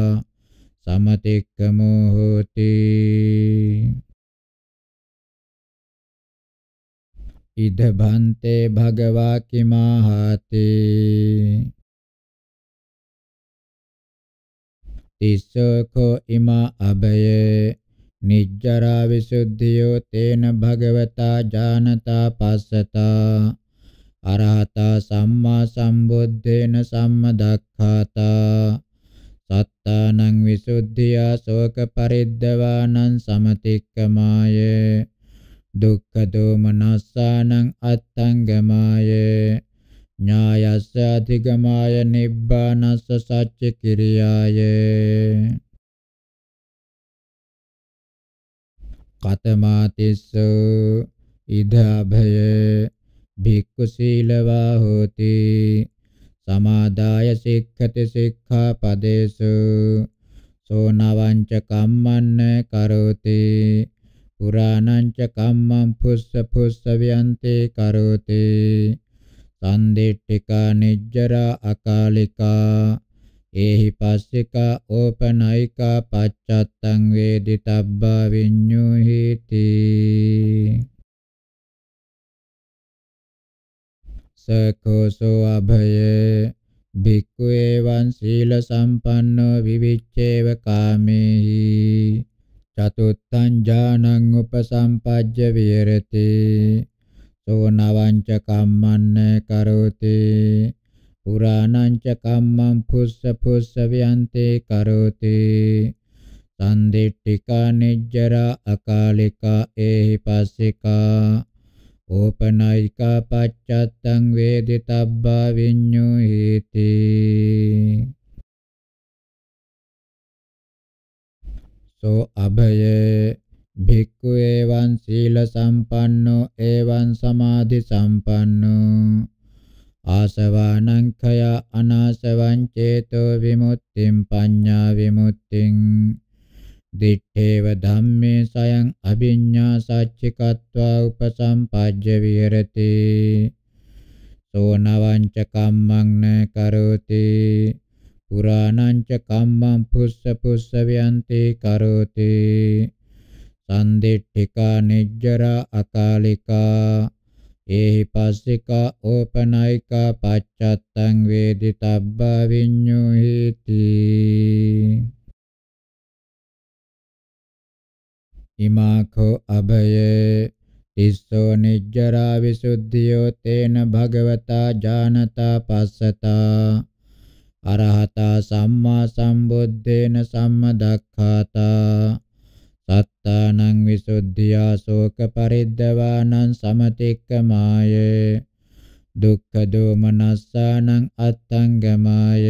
සමතික්කමෝ හෝති ඉද භන්තේ භගවා කිමාහාතේ තිස්සකෝ ඉමා අබයේ නිජ්ජරා විසුද්ධියෝ තේන භගවතා ජානතා පස්සතා අරහතා සම්මා සම්බුද්දේන සම්මදක්ඛාතා සත්තානං විසුද්ධියා ශෝක පරිද්දවානං සමතික්කමාය දුක්ඛ දෝමනස්සානං අත්තංගමාය ඥායස්ස අධිගමාය නිබ්බානස්ස සච්ච කිරියාය කතමාතිස්ස ඉදාභය භික්ඛු සීලවා හෝති සමාදාය සික්ඛති සික්ඛාපදේසු සෝ නවංච කම්මන්න කරෝති පුරාණං ච කම්මං පුස්ස පුස්ස වියන්තේ කරෝති සන්දිට්ඨිකා නිජ්ජරා අකාලිකා ඒහි පස්සිකා ඕපනයිකා පච්චත්තං වේදිතබ්බා විඤ්ඤුහිති සකෝසෝ අභයේ භික්ඛු එවං සීල සම්පන්නෝ විවිච්ඡේව කාමේහි චතුත්තං ඥානං උපසම්පජ්ජ විහෙරති සෝනවංච කම්මන්න කරෝති පුරාණංච කම්මං පුස්ස පුස්ස වියන්තේ කරෝති සම්දිට්ඨිකා නිජ්ජරා අකාලිකා ඒහි පස්සිකා ඕපනයිකා පච්චත්තං වේදිතබ්බා විඤ්ඤෝ හේති සෝ අභයේ භික්ඛු එවං සීල සම්පන්නෝ එවං සමාධි සම්පන්නෝ ආසවානං khය අනාසවං චේතෝ විමුක්තිං පඤ්ඤා විමුක්තිං දිත්තේව ධම්මේ සයං අභිඤ්ඤා සච්චිකत्वा උපසම්පජ්ජ විහෙරති සෝනවංච කම්මං න කරෝති පුරාණං ච කම්මං පුස්ස පුස්ස වියන්ති කරෝති සම්දිට්ඨිකා නිජ්ජරා අකාලිකා ඒහි පස්සිකා ඕපනයිකා පච්චත්තං වේදිතබ්බා විඤ්ඤෝහිති ඉමාඛෝ අභයේ තිස්සෝ නිජ්ජරා විසුද්ධියෝ තේන භගවතා ජානතා පස්සතා අරහතා සම්මා සම්බුද්දේන සම්මදක්ඛාතා සත්තානං විසුද්ධියා ශෝක පරිද්දවානං සමතික්කමාය දුක්ඛ දෝමනස්සානං අත්තංගමාය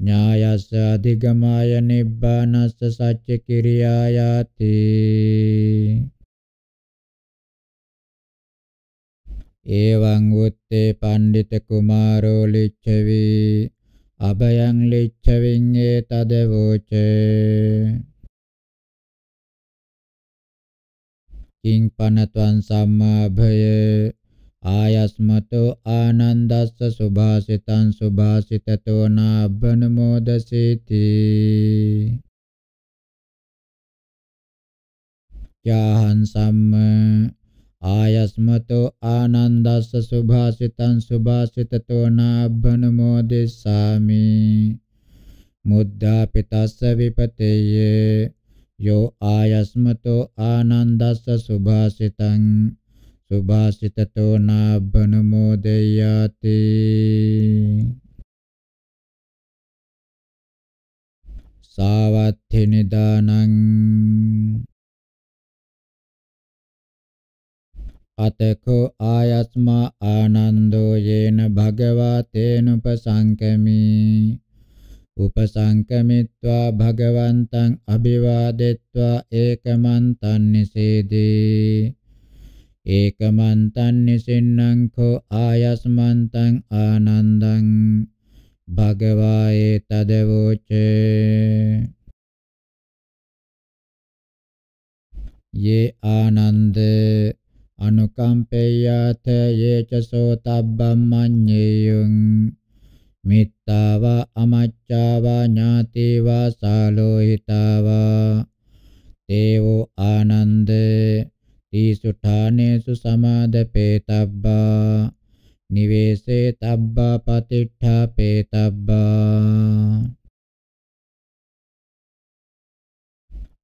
ඥායස්ස අධිගමාය නිබ්බානස්ස සච්ච කිරියායාති එවං උත්තේ පණ්ඩිත කුමාරෝ ලිච්ඡවි අබයං ලිච්ඡවින් ඒ තදවෝචේ කිං පනත්වං සම්මා භය ආයස්මතෝ ආනන්දස්ස සුභාසිතං සුභාසිතතෝ නාබ්බනමෝදසීති යාහං සම්ම ආයස්මතෝ ආනන්දස්ස සුභාසිතං සුභාසිතතෝ නාබ්බනමෝදෙස්සාමි මුද්දා පිටස්ස විපතේය යෝ ආයස්මතෝ ආනන්දස්ස සුභාසිතං සුභාසිතතෝ නාබ්බනමෝදයාති සාවත්ථි නිදානං අතකෝ ආයස්මා ආනන්දෝ යේන භගවා තේනුපසංකමී උපසංකමිත්වා භගවන්තං අභිවාදෙත්වා ඒකමන්තං නිසේදී ඒකමන්තං නිසින්නං කෝ ආයස්මන්තං ආනන්දං භගවායේ තදවෝච යේ ආනන්ද අනුකම්පේයාත යේච සෝතබ්බම්මඤ්ඤේයං මිත්තාවා අමච්චාවා ඥාතේවා සාලෝහිතාවා තේවෝ ආනන්ද තීසුඨානේසු සමාදපේතබ්බා නිවේසේ තබ්බා පතිට්ඨා පේතබ්බා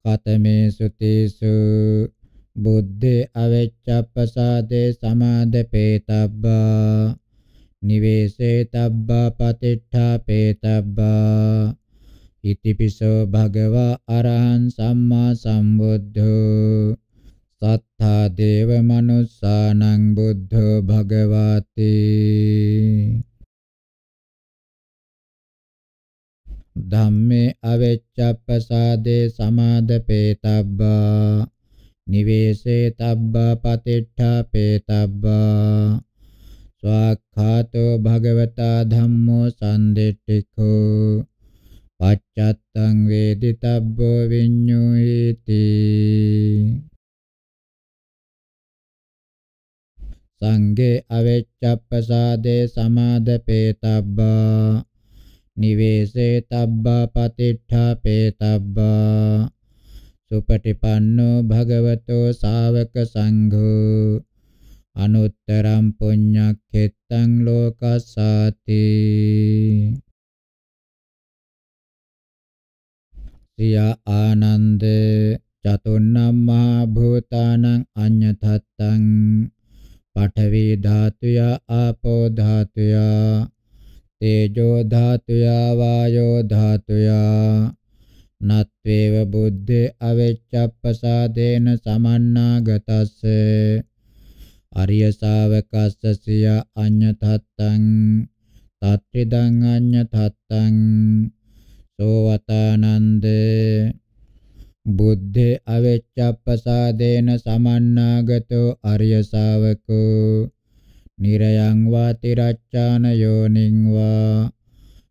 කතමේ සුතිසු බුද්ධ අවච්ඡප්පසාදේ සමාදපේතබ්බා නිවේසේ තබ්බා පතිට්ඨාපේ තබ්බා ඉතිපිසෝ භගවා අරහං සම්මා සම්බුද්ධෝ සත්තා දේව මනුස්සානං බුද්ධෝ භගවාති ධම්මේ අවෙච්ඡප්පසාදේ සමාදපේ තබ්බා නිවේසේ තබ්බා පතිට්ඨාපේ තබ්බා ස්වාක්ඛාතෝ භගවතා ධම්මෝ සම්දිට්ඨිකෝ පච්චත්තං වේදිතබ්බෝ විඤ්ඤුයිති සංගේ අවෙච්ඡප්පසාදේ සමාදපේතබ්බා නිවේසේතබ්බා පතිට්ඨාපේතබ්බා සුපටිපන්නෝ භගවතෝ ශාවක සංඝෝ අනුත්තරම් පුඤ්ඤක්ඛෙත්තං ලෝකසාති සිය ආනන්ද චතුන්නම් මහා භූතානං අඤ්ඤතත්තං පඨවි ධාතුය ආපෝ ධාතුය තේජෝ ධාතුය වායෝ ධාතුය නත්වේව බුද්ධ අවේච්ඡප්පසාදේන සමන්නාගතස්සේ අරිය ශාවකස්සසිය අඤ්ඤතත්තං තත්ත්‍රිදං අඤ්ඤතත්තං සෝවතානන්ද බුද්ධ අවේච්ඡප්පසාදේන සමන්නාගතෝ අරිය ශාවකෝ නිරයං වාති රච්ඡාන යෝනිං වා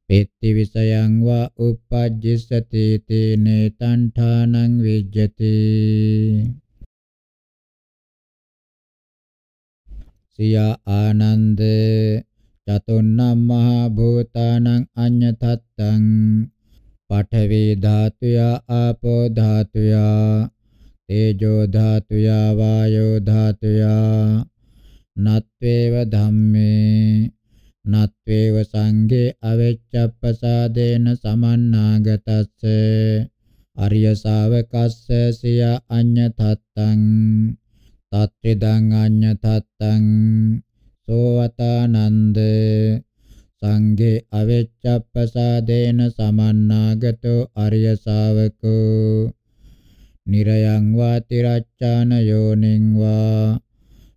පෙත්ති විසයං වා uppajjissati තේනේ තණ්ඨානං විජ්ජති සියා ආනන්ද චතුන්නම් මහා භූතානං අඤ්ඤතත්තං පඨවි ධාතුය ආපෝ ධාතුය තේජෝ ධාතුය වායෝ ධාතුය නත්වේව ධම්මේ නත්වේව සංඝේ අවෙච්ඡප්පසාදේන සමන්නාගතස්ස අරිය ශාවකස්ස සිය අඤ්ඤතත්තං තත්ත්‍රිදං අඤ්ඤතත්තං සෝවතානන්ද සංඝේ අවෙච්ඡප්පසාදේන සමන්නාගතෝ අරිය ශාවකෝ නිරයං වා තිරච්ඡාන යෝනිං වා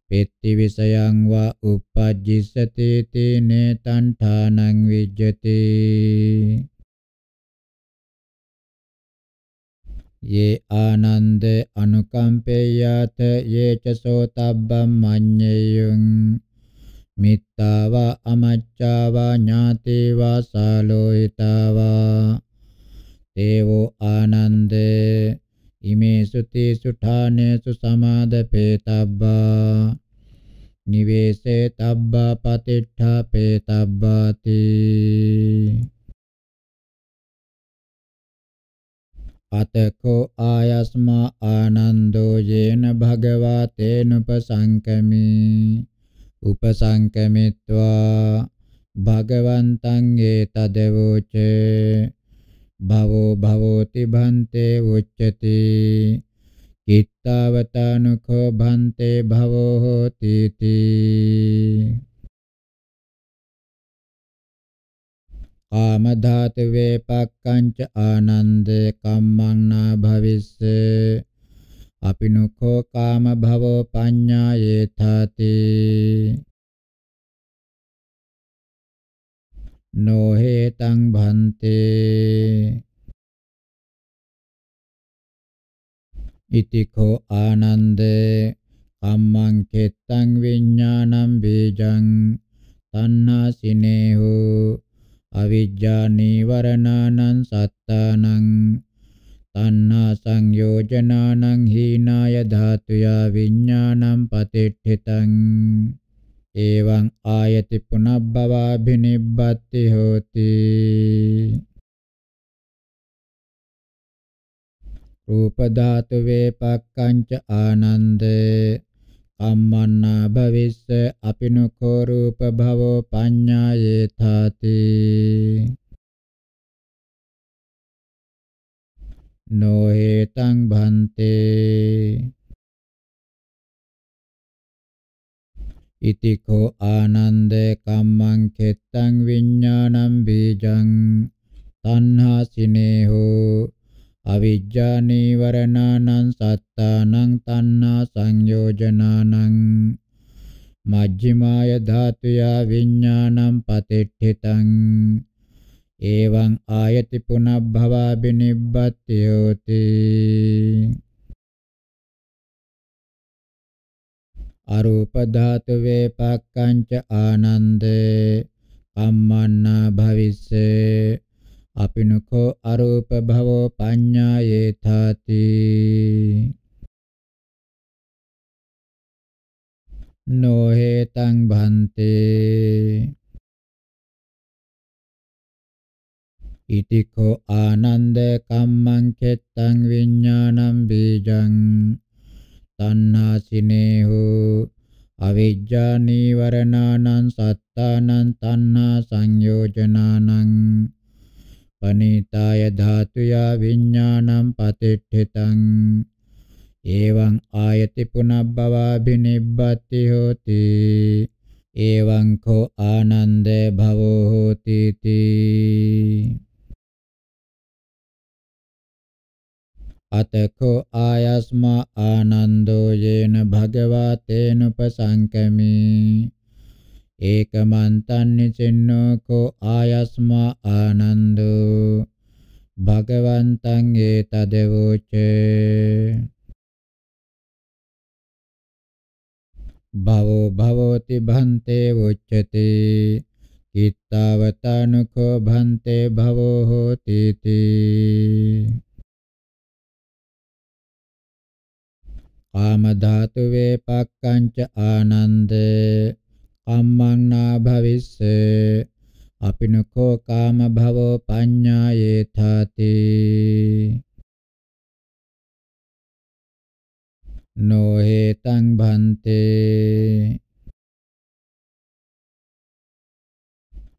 පෙත්ති විසයං වා uppajjissati තේනේ තණ්ඨානං විජ්ජති ये आनन्द अनुकम्पेयाथ ये च सोताब्बं मඤ්ඤयुං මිත්තා වා අමච්චා වා ඥාති වා සාලෝහිතා වා තේවෝ ආනන්ද ඉමේ සුති සුඨානේසු සමාදපේතබ්බා නිවේසේ තබ්බා පතිට්ඨා පේතබ්බාති අතකෝ ආයස්මා ආනන්දෝ යේන භගවා තේනුපසංකමි උපසංකමිත්වා භගවන්තං ඒතදවෝච භවෝ භවෝති භන්තේ උච්චති කිත්තාවතානුඛෝ භන්තේ භවෝ හෝති තී කාම ධාතවේ පක්කංච ආනන්දේ කම්මං නා භවිස්සේ අපිනුකෝ කාම භවෝ පඤ්ඤායේ තාති නොහෙතං භන්තේ ඉතිකෝ ආනන්දේ කම්මං කෙත්තං විඥානං බීජං තණ්හාසිනේහෝ අවිජ්ජා නීවරණානං සත්තානං තණ්හා සංයෝජනානං හීනාය ධාතුයා විඥානං පතිට්ඨිතං එවං ආයති පුනබ්බවා භිනිබ්බති හෝති රූප ධාතු වේපක්ඛංච ආනන්දේ අම්මන්නා භවිස්ස අපිනුකෝ රූප භවෝ පඤ්ඤායේ තාති නොහෙතං භන්තේ ඉතිකෝ ආනන්ද කම්මං කෙත්තං විඤ්ඤාණං බීජං තණ්හාසිනේහෝ අවිජ්ජා නීවරණානං සත්තානං තණ්හා සංයෝජනානං මජ්ක්‍ධිමාය ධාතුයා විඥානං පතිට්ඨිතං එවං ආයති පුනබ්භවා බිනිබ්බත්යෝති අරූප ධාතු වේපක්ඛංච ආනන්දේ කම්මන්නා භවිස්සේ අපිනුකෝ අරූප භවෝ පඤ්ඤායේ තාති නොහෙතං භන්තේ ඉතිකෝ ආනන්ද කම්මං කෙත්තං විඥානං බීජං තණ්හාසිනේහෝ අවිජ්ජා නීවරණානං සත්තානං තණ්හා සංයෝජනානං පනිතාය ධාතුයා විඥානං පතිට්ඨිතං එවං ආයති පුනබ්බවා බිනිබ්බති හෝති එවං කෝ ආනන්ද භවෝ හෝති තී අතකෝ ආයස්මා ආනන්දෝ යේන භගවා තේනුපසංකමී ඒකමන්තන්නේ සෙන්නෝ කෝ ආයස්මා ආනන්දෝ භගවන්තං ඒතදවෝච භවෝ භවෝති භන්තේ වොච්චති කිත්තවතනුකෝ භන්තේ භවෝ හෝති තී කාම ධාතු වේ පක්කංච ආනන්දේ කම්මන්නා භවිස්සේ අපිනකෝ කාම භවෝ පඤ්ඤායේ තාති නොහෙතං භන්තේ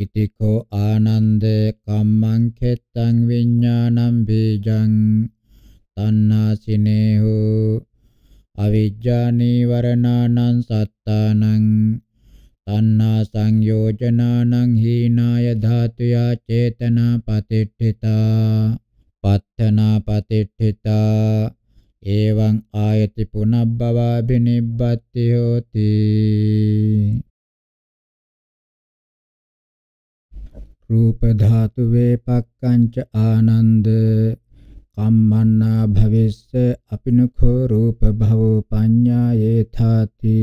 ඉතිකෝ ආනන්ද කම්මං කෙත්තං විඥානං බීජං තණ්හාසිනේහෝ අවිජ්ජා නීවරණානං සත්තානං තණ්හා සංයෝජනානං හීනාය ධාතුයා චේතනා පතිට්ඨිතා පත්තනා පතිට්ඨිතා එවං ආයති පුනබ්බවා බිනිබ්බති හෝති රූප ධාතු වේපක්කංච ආනන්ද කම්මන්නා භවිස්ස අපිනකෝ රූප භවෝ පඤ්ඤායේ ථාති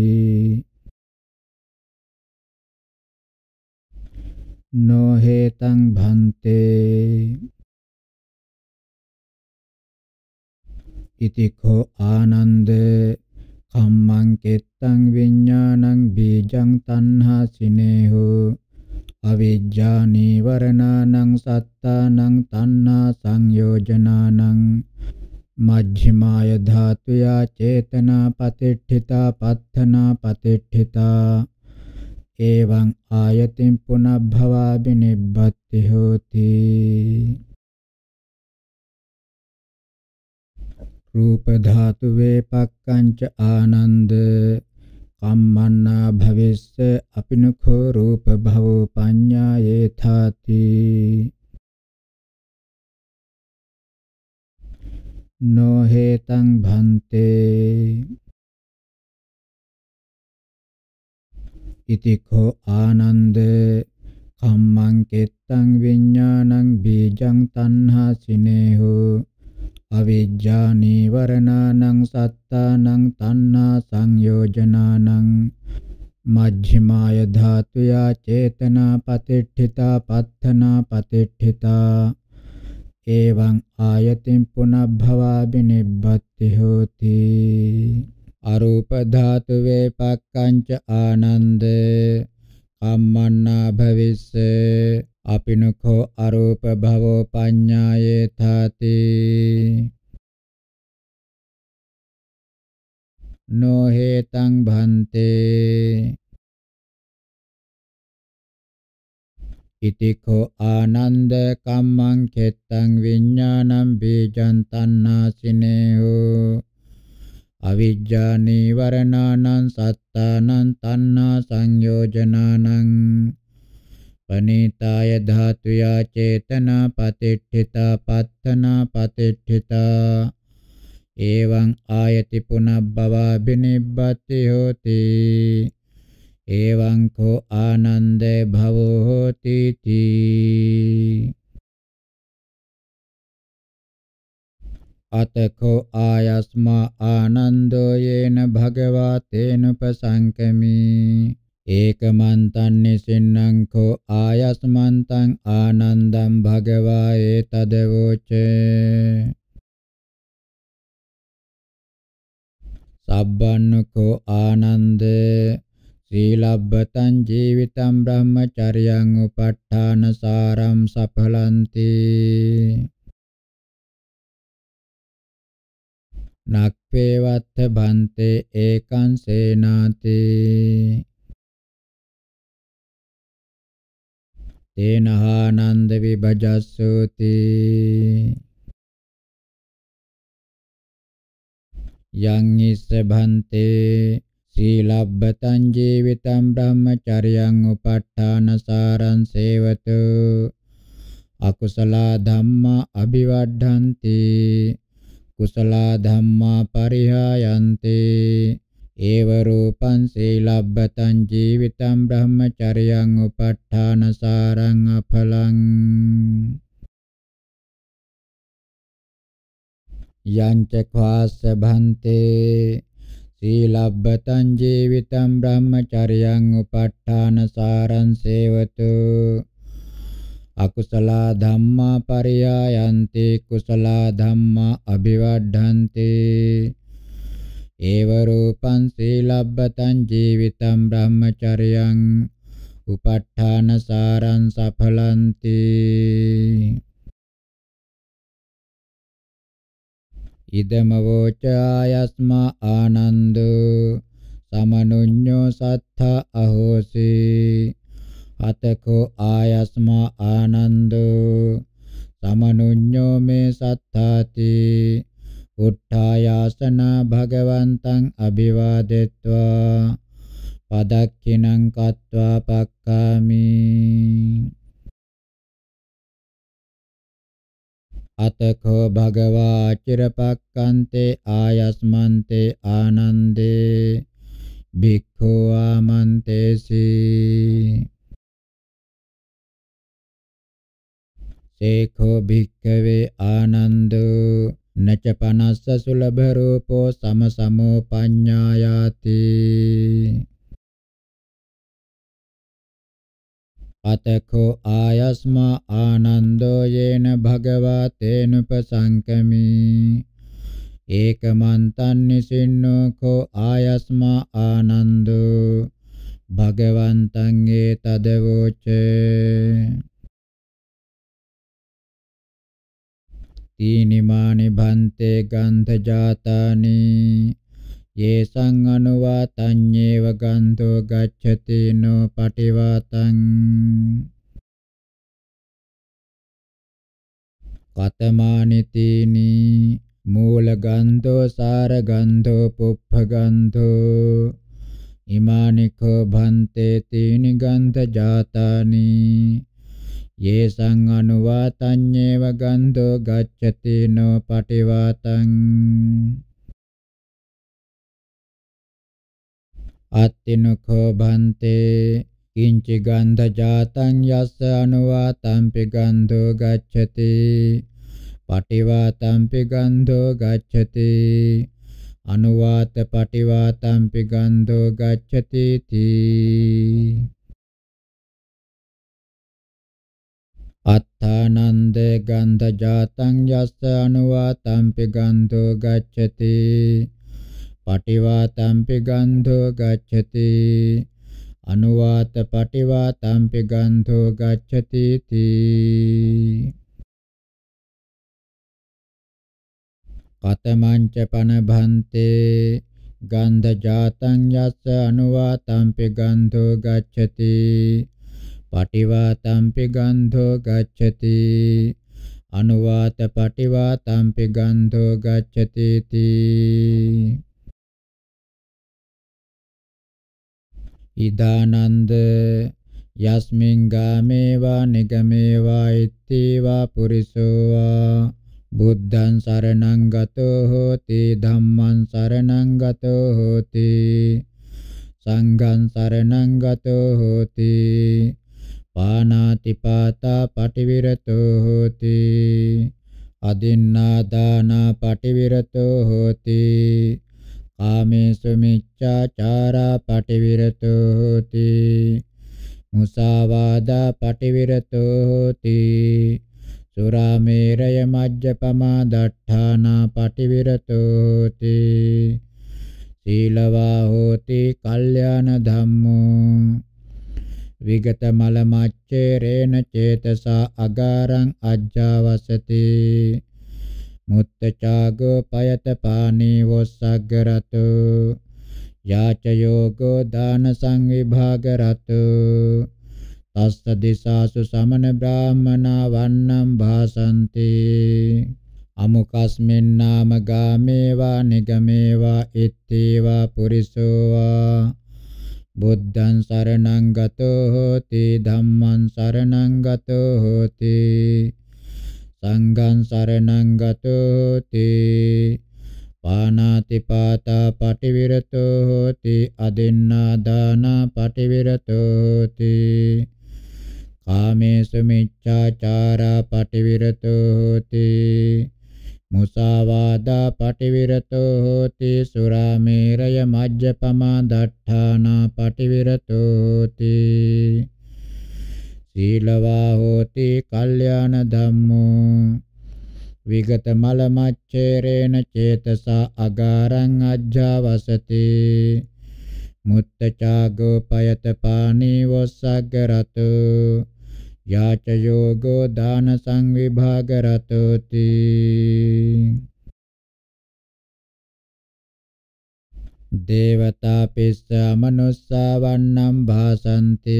no hetang bhante ඉති කෝ ආනන්ද කම්මං කෙත්තං විඥානං බීජං තණ්හා සිනේහෝ අවිජ්ජා නීවරණානං සත්තානං තණ්හා සංයෝජනානං මජ්ක්‍ධිමාය ධාතුයා චේතනා පතිට්ඨිතා පත්තනා පතිට්ඨිතා එවං ආයතින් පුනබ්භවා බිනිබ්බති හෝති රූප ධාතු වේපක්කංච ආනන්ද කම්මන්නා භවිස්ස අපිනඛෝ රූප භවෝ පඤ්ඤායේ ථාති නොහෙතං භන්තේ ඉතිකෝ ආනන්ද කම්මං කෙත්තං විඥානං බීජං තණ්හා සිනේහෝ අවිජ්ජා නීවරණානං සත්තානං තණ්හා සංයෝජනානං මජ්ක්‍ධිමාය ධාතුයා චේතනා පතිට්ඨිතා පත්තනා පතිට්ඨිතා එවං ආයතින් පුනබ්භවා බිනිබ්බති හෝති අරූප ධාතු වේ පක්ඛංච ආනන්ද කම්මන්නා භවිස්ස අපිනකෝ අරූප භවෝ පඤ්ඤායේ තාති නොහෙතං භන්තේ ඉතිකෝ ආනන්ද කම්මං කෙත්තං විඤ්ඤාණං බීජං තණ්හාසිනේහෝ අවිජ්ජා නීවරණානං සත්තානං තණ්හා සංයෝජනානං පනීතාය ධාතුයා චේතනා පතිට්ඨිතා පත්තනා පතිට්ඨිතා එවං ආයති පුනබ්බවා බිනිබ්බති හෝති එවං කෝ ආනන්දේ භවෝ හෝති තී අතකෝ ආයස්මා ආනන්දෝ යේන භගවා තේනුපසංකමී ඒකමන්තං නිසින්නං කෝ ආයස්මන්තං ආනන්දං භගවා ඒතදවෝචේ සබ්බන්නකෝ ආනන්ද සීලබ්බතං ජීවිතං බ්‍රහ්මචර්යං උප ဋ ාණසාරං සඵලಂತಿ නක්පේවත්ත බන්තේ ඒකං සේනාති තේනහානන්ද විභජස්සෝති යං ඉස්ස භන්තේ සීලබ්බතං ජීවිතං බ්‍රහ්මචර්යං උපට්ඨානසාරං සේවතු අකුසල ධම්මා අභිවඩ්ඩಂತಿ කුසලා ධම්මා පරිහායන්තේ ඒව රූපං සීලබ්බතං ජීවිතං බ්‍රහ්මචර්යං උපට්ඨානසාරං අඵලං යංච ඛාස්ස භන්තේ සීලබ්බතං ජීවිතං බ්‍රහ්මචර්යං උපට්ඨානසාරං සේවතු අකුසලා ධම්මා පරියායන්ති කුසලා ධම්මා අභිවඩ්ඩಂತಿ ඒව රූපං සීලබ්බතං ජීවිතං බ්‍රහ්මචර්යං උපට්ඨාන සාරං සඵලಂತಿ ඉදමවෝච ආයස්මා ආනන්දෝ සමනුඤ්ඤෝ සත්ථ අහෝසී අතකෝ ආයස්මා ආනන්දෝ සමනුඤ්ඤෝ මේ සත්තාති උත්ථායාසන භගවන්තං අභිවාදෙත්වා පදක්ඛිනං කତ୍වා පක්ඛාමි අතකෝ භගවා චිරපක්කන්තේ ආයස්මන්තේ ආනන්දේ භික්ඛෝ ආමන්තේසී සේඛෝ භික්ඛවේ ආනන්දෝ නච පනස්ස සුලභ රූපෝ සම සමෝ පඤ්ඤායාති අතකෝ ආයස්මා ආනන්දෝ යේන භගවා තේනුපසංකමි ඒකමන්තං නිසින්නෝ කෝ ආයස්මා ආනන්දෝ භගවන්තං ඒතදවෝචේ තීනි මානි භන්තේ ගන්ධ ජාතානි යේසං අනුවාතඤ්ඤේව ගන්ධෝ ගච්ඡති නෝ පටිවාතං කතමානි තීනි මූල ගන්ධෝ සාර ගන්ධෝ පුප්ප ගන්ධෝ ඉමානිකෝ භන්තේ තීනි ගන්ධ ජාතානි යේසං අනුවාතඤ්ඤේව ගන්ධෝ ගච්ඡති නෝ පටිවාතං අත්තිනකෝ බන්තේ කිංච ගන්ධ ජාතං යස්ස අනුවාතම්පි ගන්ධෝ ගච්ඡති පටිවාතම්පි ගන්ධෝ ගච්ඡති අනුවාත පටිවාතම්පි ගන්ධෝ ගච්ඡති තී අත්තානන්ද ගන්ධ ජාතං යස්ස අනුවාතම්පි ගන්ධෝ ගච්ඡති පටිවාතම්පි ගන්ධෝ ගච්ඡති අනුවාත පටිවාතම්පි ගන්ධෝ ගච්ඡති තී කතමංච පනභන්තේ ගන්ධ ජාතං යස්ස අනුවාතම්පි ගන්ධෝ ගච්ඡති පටිවාතම්පි ගන්ධෝ ගච්ඡති අනුවාත පටිවාතම්පි ගන්ධෝ ගච්ඡති තී ඉදානන්ද යස්මින් ගාමේවා නිගමේවා ඉත්තේවා පුරිසෝවා බුද්ධං සරණං ගතෝ හෝති ධම්මං සරණං ගතෝ හෝති සංඝං සරණං ගතෝ හෝති පානාති පාතා පටිවිරතෝ හෝති අදින්නා දාන පටිවිරතෝ හෝති කාමේසු මිච්ඡාචාරා පටිවිරතෝ හෝති මුසාවාදා පටිවිරතෝ හෝති සුරාමේරය මජ්ජපමා දට්ඨානා පටිවිරතෝ හෝති සීලවා හෝති කල්යාණ ධම්මෝ විගත මල මච්චේරේන චේතසා අගාරං අජ්ජාවසති මුත්තචාගෝ පයත පානී වොස්සග්ගරතු යාච යෝගෝ දාන සංවිභාගරතු තස්ස දිසාසු සමන බ්‍රාහ්මනා වන්නම් භාසන්ති අමුකස්මින් නාම ගාමේවා නිගමේවා ඉත්තේවා පුරිසෝවා බුද්ධං සරණං ගතෝ හෝති ධම්මං සරණං ගතෝ හෝති සංඝං සරණං ගතෝ හෝති පානාති පාතා පටිවිරතෝ හෝති අදින්නා දාන පටිවිරතෝ හෝති කාමේසු මිච්ඡාචාරා පටිවිරතෝ හෝති මුසාවාදා පටිවිරතෝ හෝති සුරාමේරය මජ්ජපමා දට්ඨානා පටිවිරතෝ හෝති සීලවා හෝති කල්යාණ ධම්මෝ විගත මල මච්චේරේන චේතසා අගාරං අජ්ජවසති මුත්තචාගෝ පයත පානී වස්සග්ගරතෝ යාච යෝගෝ දාන සංවිභාග රතෝති දේවතා පිස්ස මනුස්සා වන්නම් භාසන්ති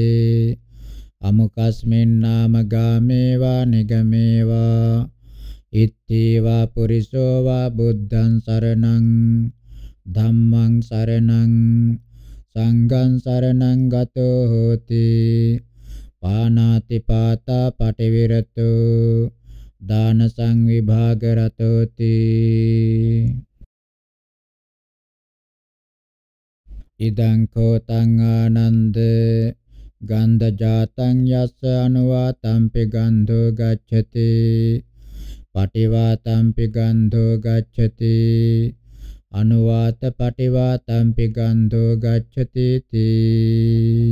අමුකස්මින් නාම ගාමේවා නිගමේවා ඉත්තේවා පුරිසෝ වා බුද්ධං සරණං ධම්මං සරණං සංඝං සරණං ගතෝ හෝති පානාති පාතා පටිවිරතු දාන සංවිභාග රතෝති ඉදං කෝතං ආනන්ද ගන්ධ ජාතං යස්ස අනුවාතම්පි ගන්ධෝ ගච්ඡති පටිවාතම්පි ගන්ධෝ ගච්ඡති අනුවාත පටිවාතම්පි ගන්ධෝ ගච්ඡති තී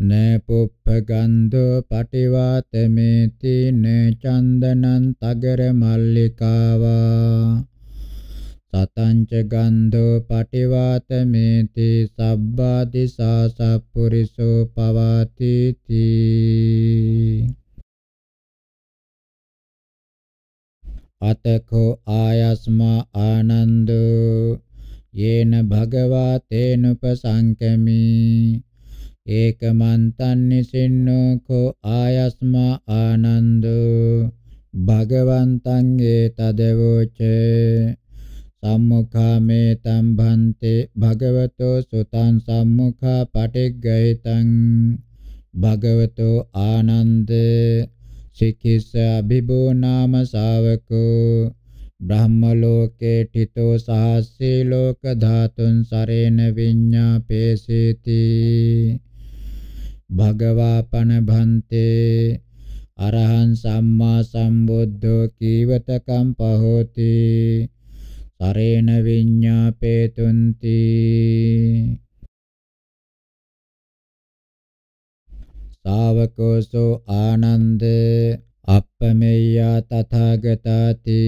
න පුප්පගන්ධෝ පටිවාතමේති න චන්දනං තගර මල්ලිකාවා සතංච ගන්ධෝ පටිවාතමේති සබ්බාදිසා සප්පුරිසෝ පවාති තී අතකෝ ආයස්මා ආනන්දෝ යේන භගවා තේනුපසංකමී ඒකමන්තන්නි සින්නෝ කෝ ආයස්මා ආනන්දෝ භගවන්තං ඒ තදවෝච සම්මුඛාමේ තම්භන්තේ භගවතෝ සුතං සම්මුඛා පටිග්ගහිතං භගවතෝ ආනන්ද සිකිස්ස අභිබෝ නාම ශාවකෝ බ්‍රහ්ම ලෝකේ ඨිතෝ සහස්සී ලෝක ධාතුන් සරේන විඤ්ඤාපේසීති භගවා පනභන්තේ අරහං සම්මා සම්බුද්ධෝ කීවතකම් පහෝති සරේන විඤ්ඤාපේතුන්ති ශාවකෝසෝ ආනන්ද අප්පමෙය්‍යා තථාගතාති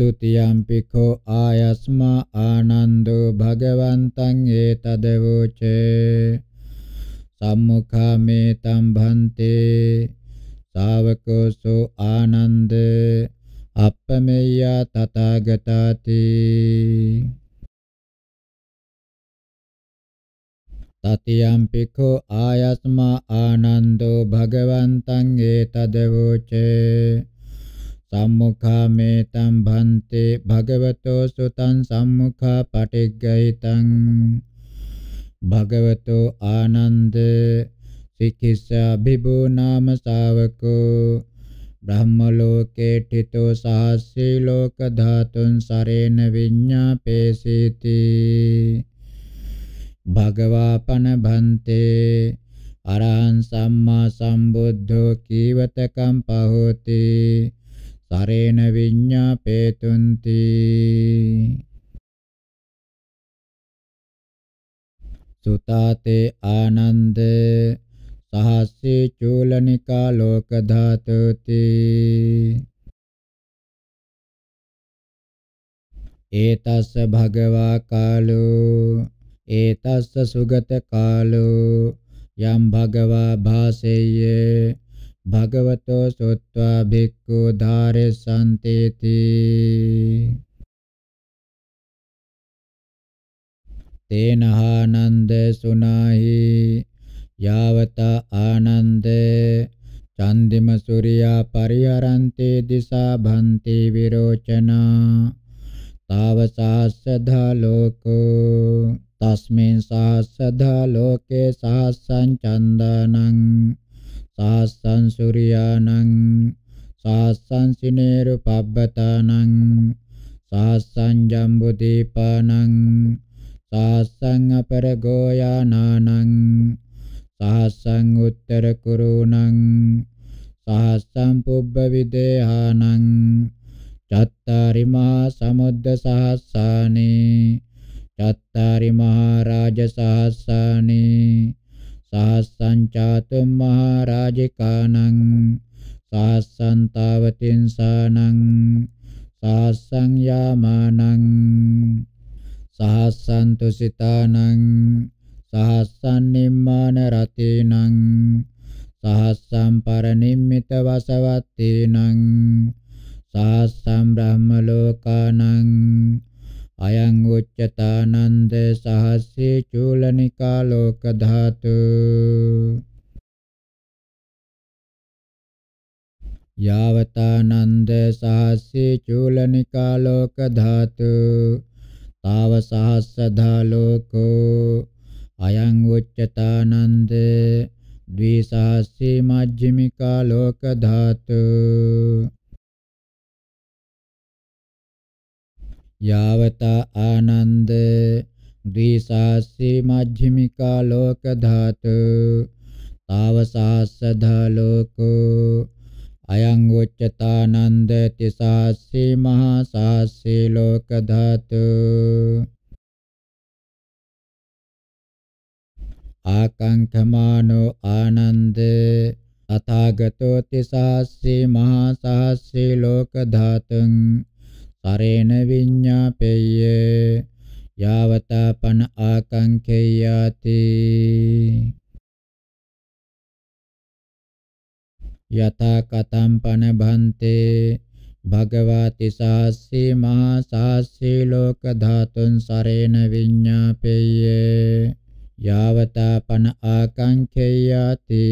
द्वितीयंपि खो आयस्मा आनन्दो भगवन्तं एतदवोचे सम्मुखमेतं भन्ते सावकोसो आनन्द අපමෙය්‍යා තථාගතාති තතියම් පිඛෝ ආයස්මා ආනන්දෝ භගවන්තං ඒතදවෝචේ සම්මුඛාමේතම් භන්තේ භගවතෝ සුතං සම්මුඛා පටිග්ගහිතං භගවතෝ ආනන්ද සික්ඛිසා බිබෝ නාම ශාවකෝ බ්‍රහ්ම ලෝකේ ඨිතෝ සහස්සී ලෝක ධාතුන් සරේන විඤ්ඤාපේසීති භගවාපන භන්තේ අරහං සම්මා සම්බුද්ධෝ කීවතකම් පහෝති සරේන විඤ්ඤාපේතුන්ති සුතාතේ ආනන්ද සහස්සේ චූලනිකා ලෝක ධාතුති ඒතස්ස භගවා කාලෝ ඒතස්ස සුගත කාලෝ යම් භගවා භාසෙය්‍ය භගවතෝ සොත්වා භික්ඛු ධාරසන්තේති තේනහානන්ද සුනාහි යාවත ආනන්ද චන්දිම සූර්යා පරිහරන්තේ දිසා භන්ති විරෝචනා තාව සාස්සදා ලෝකෝ තස්මින් සාස්සදා ලෝකේ සාසං චන්දානං සාස්සං සූර්යානං සාස්සං සිනේරු පබ්බතානං සාස්සං ජම්බු දීපානං සාස්සං අපරගෝයානානං සාස්සං උත්තර කුරුණං සාස්සං පුබ්බ විදේහානං චත්තාරි මහා සමුද්ද සහස්සානේ චත්තාරි මහා රාජ සහස්සානේ සාසංචාතුම් මහරජිකානං සාසන්තාවතින් සානං සාසං යාමානං සහස්සන්තු සිතානං සහස්සන් නිම්මාන රතේනං සහස්සම් පරනිම්මිත වසවත්තේනං සහස්සම් බ්‍රහ්ම ලෝකානං අයං උච්චතානන්ද සහස්සී චූලනිකා ලෝක ධාතු යාවතානන්ද සහස්සී චූලනිකා ලෝක ධාතු තාව සහස්සදා ලෝකෝ අයං උච්චතානන්ද ද්විසහස්සී මජ්ක්‍ධිමිකා ලෝක ධාතු යාවතා ආනන්ද ද්විසාස්සි මජ්ක්‍ධිමිකා ලෝක ධාතු තාවසාස්සදා ලෝකෝ අයං උච්චතානන්ද තිසාස්සි මහා සාස්සි ලෝක ධාතු ආකංකමානෝ ආනන්ද අථාගතෝ තිසාස්සි මහා සාස්සි ලෝක ධාතුං සරේන විඤ්ඤාපේය යාවතාපන ආකංකේයාති යතා කතම්පන භන්තේ භගවාති සාස්සී මහා සාස්සී ලෝක ධාතුන් සරේන විඤ්ඤාපේය යාවතාපන ආකංකේයාති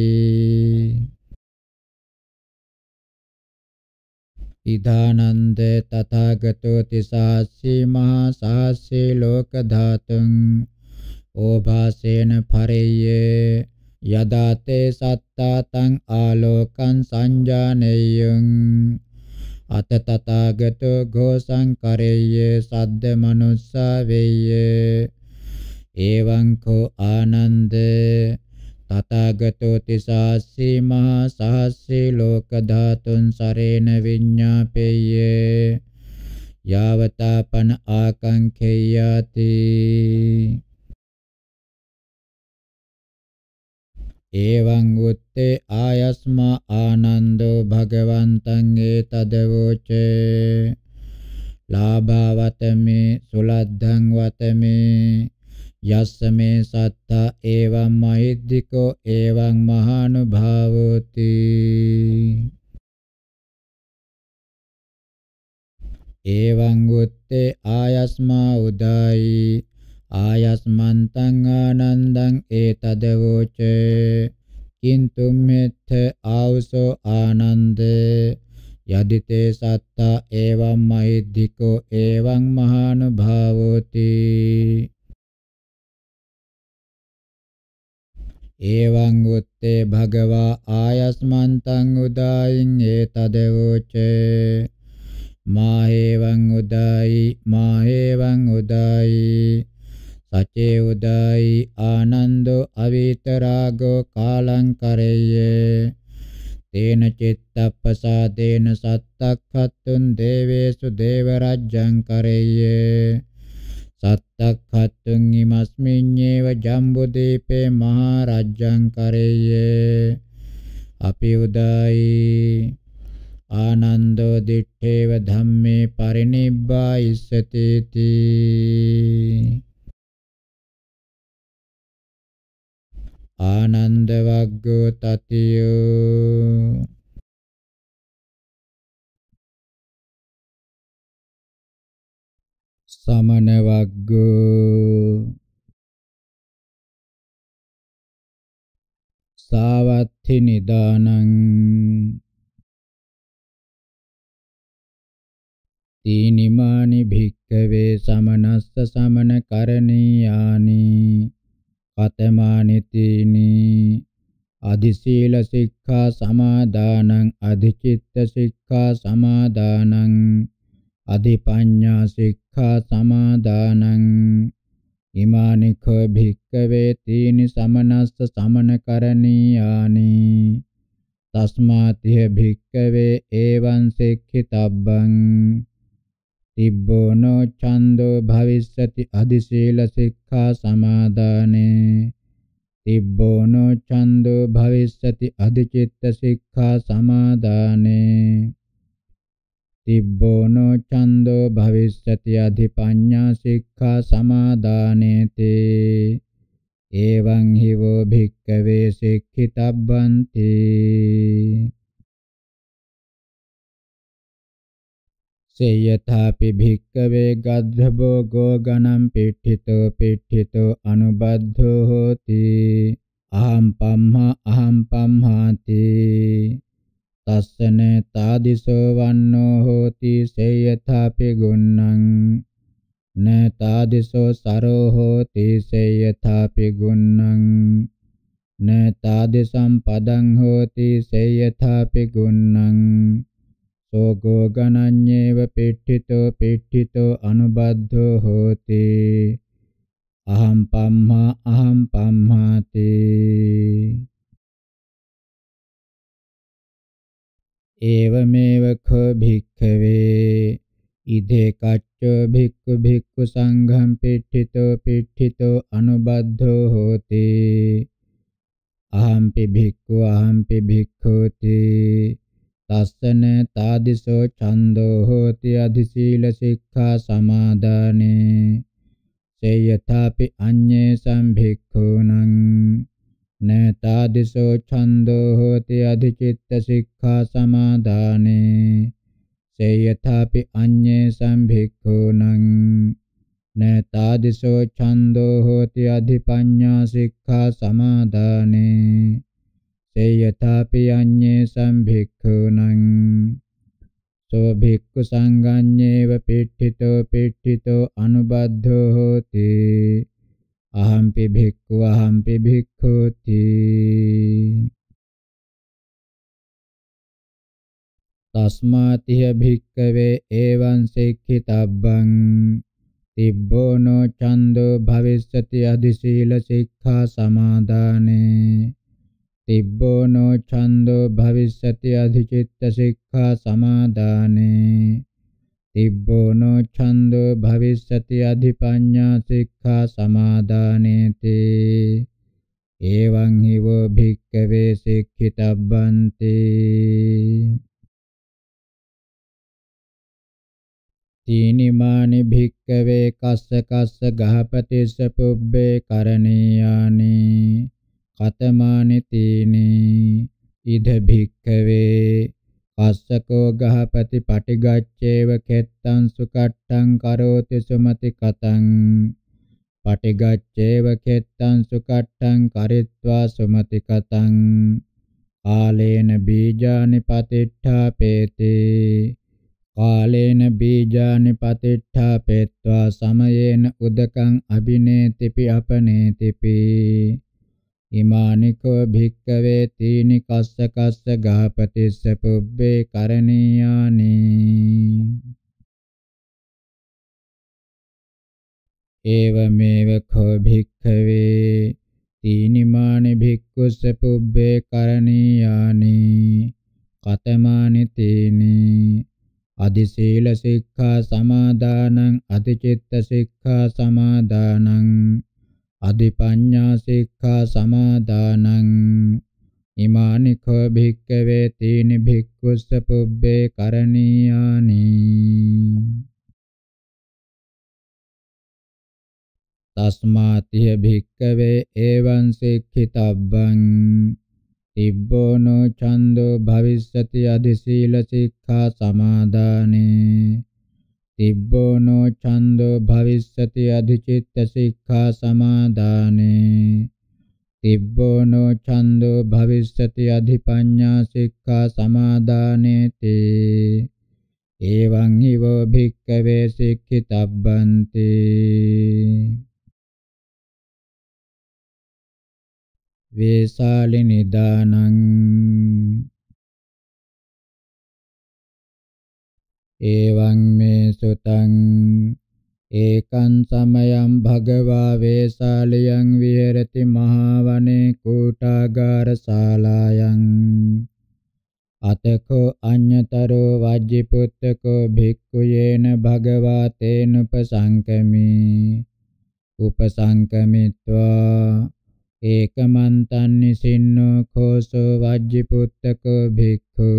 ඉදානන්ද තථාගතෝ තිසාස්සී මහා සාස්සී ලෝක ධාතුං ඕභාසේන පරෙය්‍ය යදාතේ සත්තා තං ආලෝකං සංජානෙයං අත තථාගතෝ ഘോഷං කරෙය්‍ය සද්ද මනුස්සා වෙය්‍ය එවං කෝ ආනන්දේ තථාගතෝති සාස්සී මහා සහස්සී ලෝක ධාතුන් සරේන විඤ්ඤාපේය යාවතාපන ආකංඛේයාති එවං උත්තේ ආයස්මා ආනන්දෝ භගවන්තං ඒතදවෝච ලාභවතමේ සුලද්ධං වතමේ යස්ස මේ සත්තා එවං මහිද්దికෝ එවං මහානුභාවෝති එවං උත්තේ ආයස්මා උදායි ආයස්මන්තං ආනන්දං ඒතද වෝච කින්තු මෙත්ථ ආවසෝ ආනන්ද යදිතේ සත්තා එවං මහිද්దికෝ එවං මහානුභාවෝති එවං උත්තේ භගවා ආයස්මන්තං උදායින් ඒතදවෝච මාහෙවං උදායි මාහෙවං උදායි සචේ උදායි ආනන්දෝ අවිතරාගෝ කාලං කරෙය්‍ය තේන චිත්තප්පසාදේන සත්තක්ඛත්තුන් දේවේසු දේව රාජ්‍යං කරෙය්‍ය සත්තක්ඛත්තුං ඉමස්මිඤ්ඤේව ජම්බුදීපේ මහරජ්ජං කරේය අපි උදායි ආනන්දෝ දිත්තේව ධම්මේ පරිනිබ්බායිස්සතේති ආනන්ද වග්ගෝ තතියෝ සමන වග්ගෝ සාවත්ථි නිදානං තීනිමානි භික්කවේ සමනස්ස සමන කරණීයානි කතමානි තීනි අධිශීල සික්ඛා සමාදානං අධිචිත්ත සික්ඛා සමාදානං අධිපඤ්ඤා සික්ඛා සික්ඛා සමාදානං ඉමානි කෝ භික්ඛවේ තීනි සමනස්ස සමනකරණීයානි තස්මාතිය භික්ඛවේ එවං සික්ඛිතබ්බං තිබ්බෝනෝ ඡන්தோ භවිස්සති අදිශීල සික්ඛා සමාදානේ තිබ්බෝනෝ ඡන්தோ භවිස්සති අදිචිත්ත සික්ඛා සමාදානේ තිබ්බෝනු චන්දෝ භවිස්සති අධිපඤ්ඤා සික්ඛා සමාදානේති එවං හිවෝ භික්ඛවේ සික්ඛිතබ්බන්ති සේයථාපි භික්ඛවේ ගද්ධබෝ ගෝ ගණං පිට්ඨිතෝ පිට්ඨිතෝ අනුබද්ධෝ හෝති අහම් පම්මා අහම් පම්හාති තස්සන තාදිසෝ වන්නෝ හෝති සේයථාපි ගුණං න තාදිසෝ සරෝ හෝති සේයථාපි ගුණං න තාදිසම් පදං හෝති සේයථාපි ගුණං සෝගෝ ගණඤ්ඤේව පිට්ඨිතෝ පිට්ඨිතෝ අනුබද්ධෝ හෝති අහම් පම්මා අහම් පම්මාති एवमेव ख भिक्खवे ඉදේ කච්ච භික්ඛු භික්ඛු සංඝම් පිට්ඨිතෝ පිට්ඨිතෝ අනුබද්ධෝ හෝති අහම්පි භික්ඛු අහම්පි භික්ඛෝති තස්සන තාදිසෝ ඡන්தோ හෝති අධිශීල සික්ඛා සමාදානේ සේයථාපි අඤ්ඤේ සම්භික්ඛූනං न तादिशो छन्दो होति अधिचित्तशिक्खा समाधाने से यथापि अन्ये सम्भिक्खूनं न तादिशो छन्दो होति अधिपඤ्ञाशिक्खा समाधाने से यथापि अन्ये सम्भिक्खूनं सो भिक्खु सङ्गञ्ञेव पीठितो पीठितो अनुबद्धो होति අහම්පි භික්ඛු අහම්පි භික්ඛුති තස්මාතිය භික්කවේ එවං සික්ඛිතබ්බං තිබ්බෝනෝ චන්දෝ භවිස්සති අධිශීල සික්ඛා සමාදානේ තිබ්බෝනෝ චන්දෝ භවිස්සති අධිචිත්ත සික්ඛා සමාදානේ තිබ්බෝනෝ ඡන්தோ භවිස්සති අධිපඤ්ඤා සික්ඛා සමාදානේති එවං හිවෝ භික්ඛවේ සික්ඛිතබ්බන්ති තීනිමානි භික්ඛවේ කස්ස කස්ස ගහපතිස්ස පුබ්බේ කරණීයානි කතමානි තීනි ඉද භික්ඛවේ පස්සකෝ ගහපති පටිගච්ඡේව කෙත්තං සුකට්ඨං කරෝති සුමති කතං පටිගච්ඡේව කෙත්තං සුකට්ඨං කරිත්වා සුමති කතං කාලේන බීජානි පතිට්ඨාපේති කාලේන බීජානි පතිට්ඨාපෙත්වා සමයේන උදකං අබිනේතිපි අපනේතිපි ඉමානිකෝ භික්කවේ තීනි කස්ස කස්ස ගාපතිස්ස පුබ්බේ කරණීයානි ඒවමේව කෝ භික්ඛවේ තීනිමානි භික්ඛුස්ස පුබ්බේ කරණීයානි කතමානි තීනි අදි සීල සික්ඛා සමාදානං අදි චිත්ත සික්ඛා සමාදානං අධිපඤ්ඤා සික්ඛා සමාදානං ඉමානි කෝ භික්ඛවේ තීනි භික්ඛුස්ස පුබ්බේ කරණීයානි තස්මාතිය භික්ඛවේ එවං සික්ඛිතබ්බං තිබ්බෝනෝ ඡන්தோ භවිස්සති අධිශීල සික්ඛා සමාදානේ තිබ්බෝනෝ ඡන්தோ භවිස්සති අධිචිත්ත සික්ඛා සමාදානේ තිබ්බෝනෝ ඡන්தோ භවිස්සති අධිපඤ්ඤා සික්ඛා සමාදානේති එවං හිවෝ භික්ඛවේ සික්ඛිතබ්බන්ති වේසාලි නිදානං එවං මේ සුතං ඒකං සමයං භගවා වේසාලියං විහෙරති මහවනේ කූටාගාර ශාලායන් අතකෝ අඤ්‍යතරෝ වජ්ජිපුත්තකෝ භික්ඛුයේන භගවා තේන උපසංකමී උපසංකමිත්වා ඒකමන්තන් නිසින්නෝ කෝසෝ වජ්ජිපුත්තකෝ භික්ඛු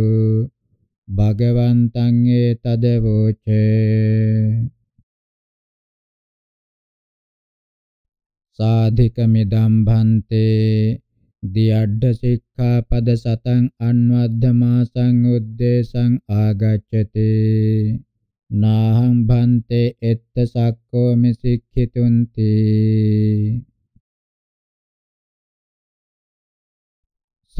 භගවන්තං ඒතදවෝචේ සාධිකමිදම් භන්තේ දියඩ සික්ඛාපද සතං අන්වද්ධමා සංඋද්දේශං ආගච්ඡති නාහං භන්තේ එත්ත සක්කෝ මෙසික්ඛිතුන්ති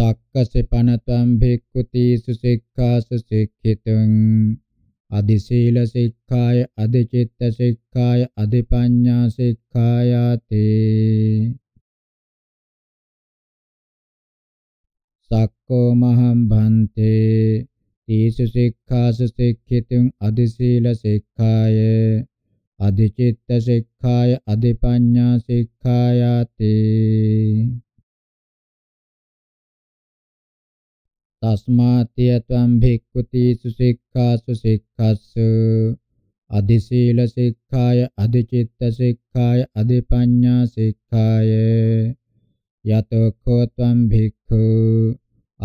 සක්කසේ පනතම් භික්ඛුතිසු සික්ඛාස සික්ඛිතං අදි සීල සික්ඛාය අදි චිත්ත සික්ඛාය අදි පඤ්ඤා සික්ඛායති සක්කෝ මහම් භන්තේ තීසු සික්ඛාස සික්ඛිතං අදි සීල සික්ඛාය අදි චිත්ත සික්ඛාය අදි පඤ්ඤා සික්ඛායති තස්මාතිය ත්වම් භික්ඛුති සුසික්ඛාසු සික්ඛස්ස අධිශීල සික්ඛාය අධිචිත්ත සික්ඛාය අධිපඤ්ඤා සික්ඛාය යතෝඛෝ ත්වම් භික්ඛු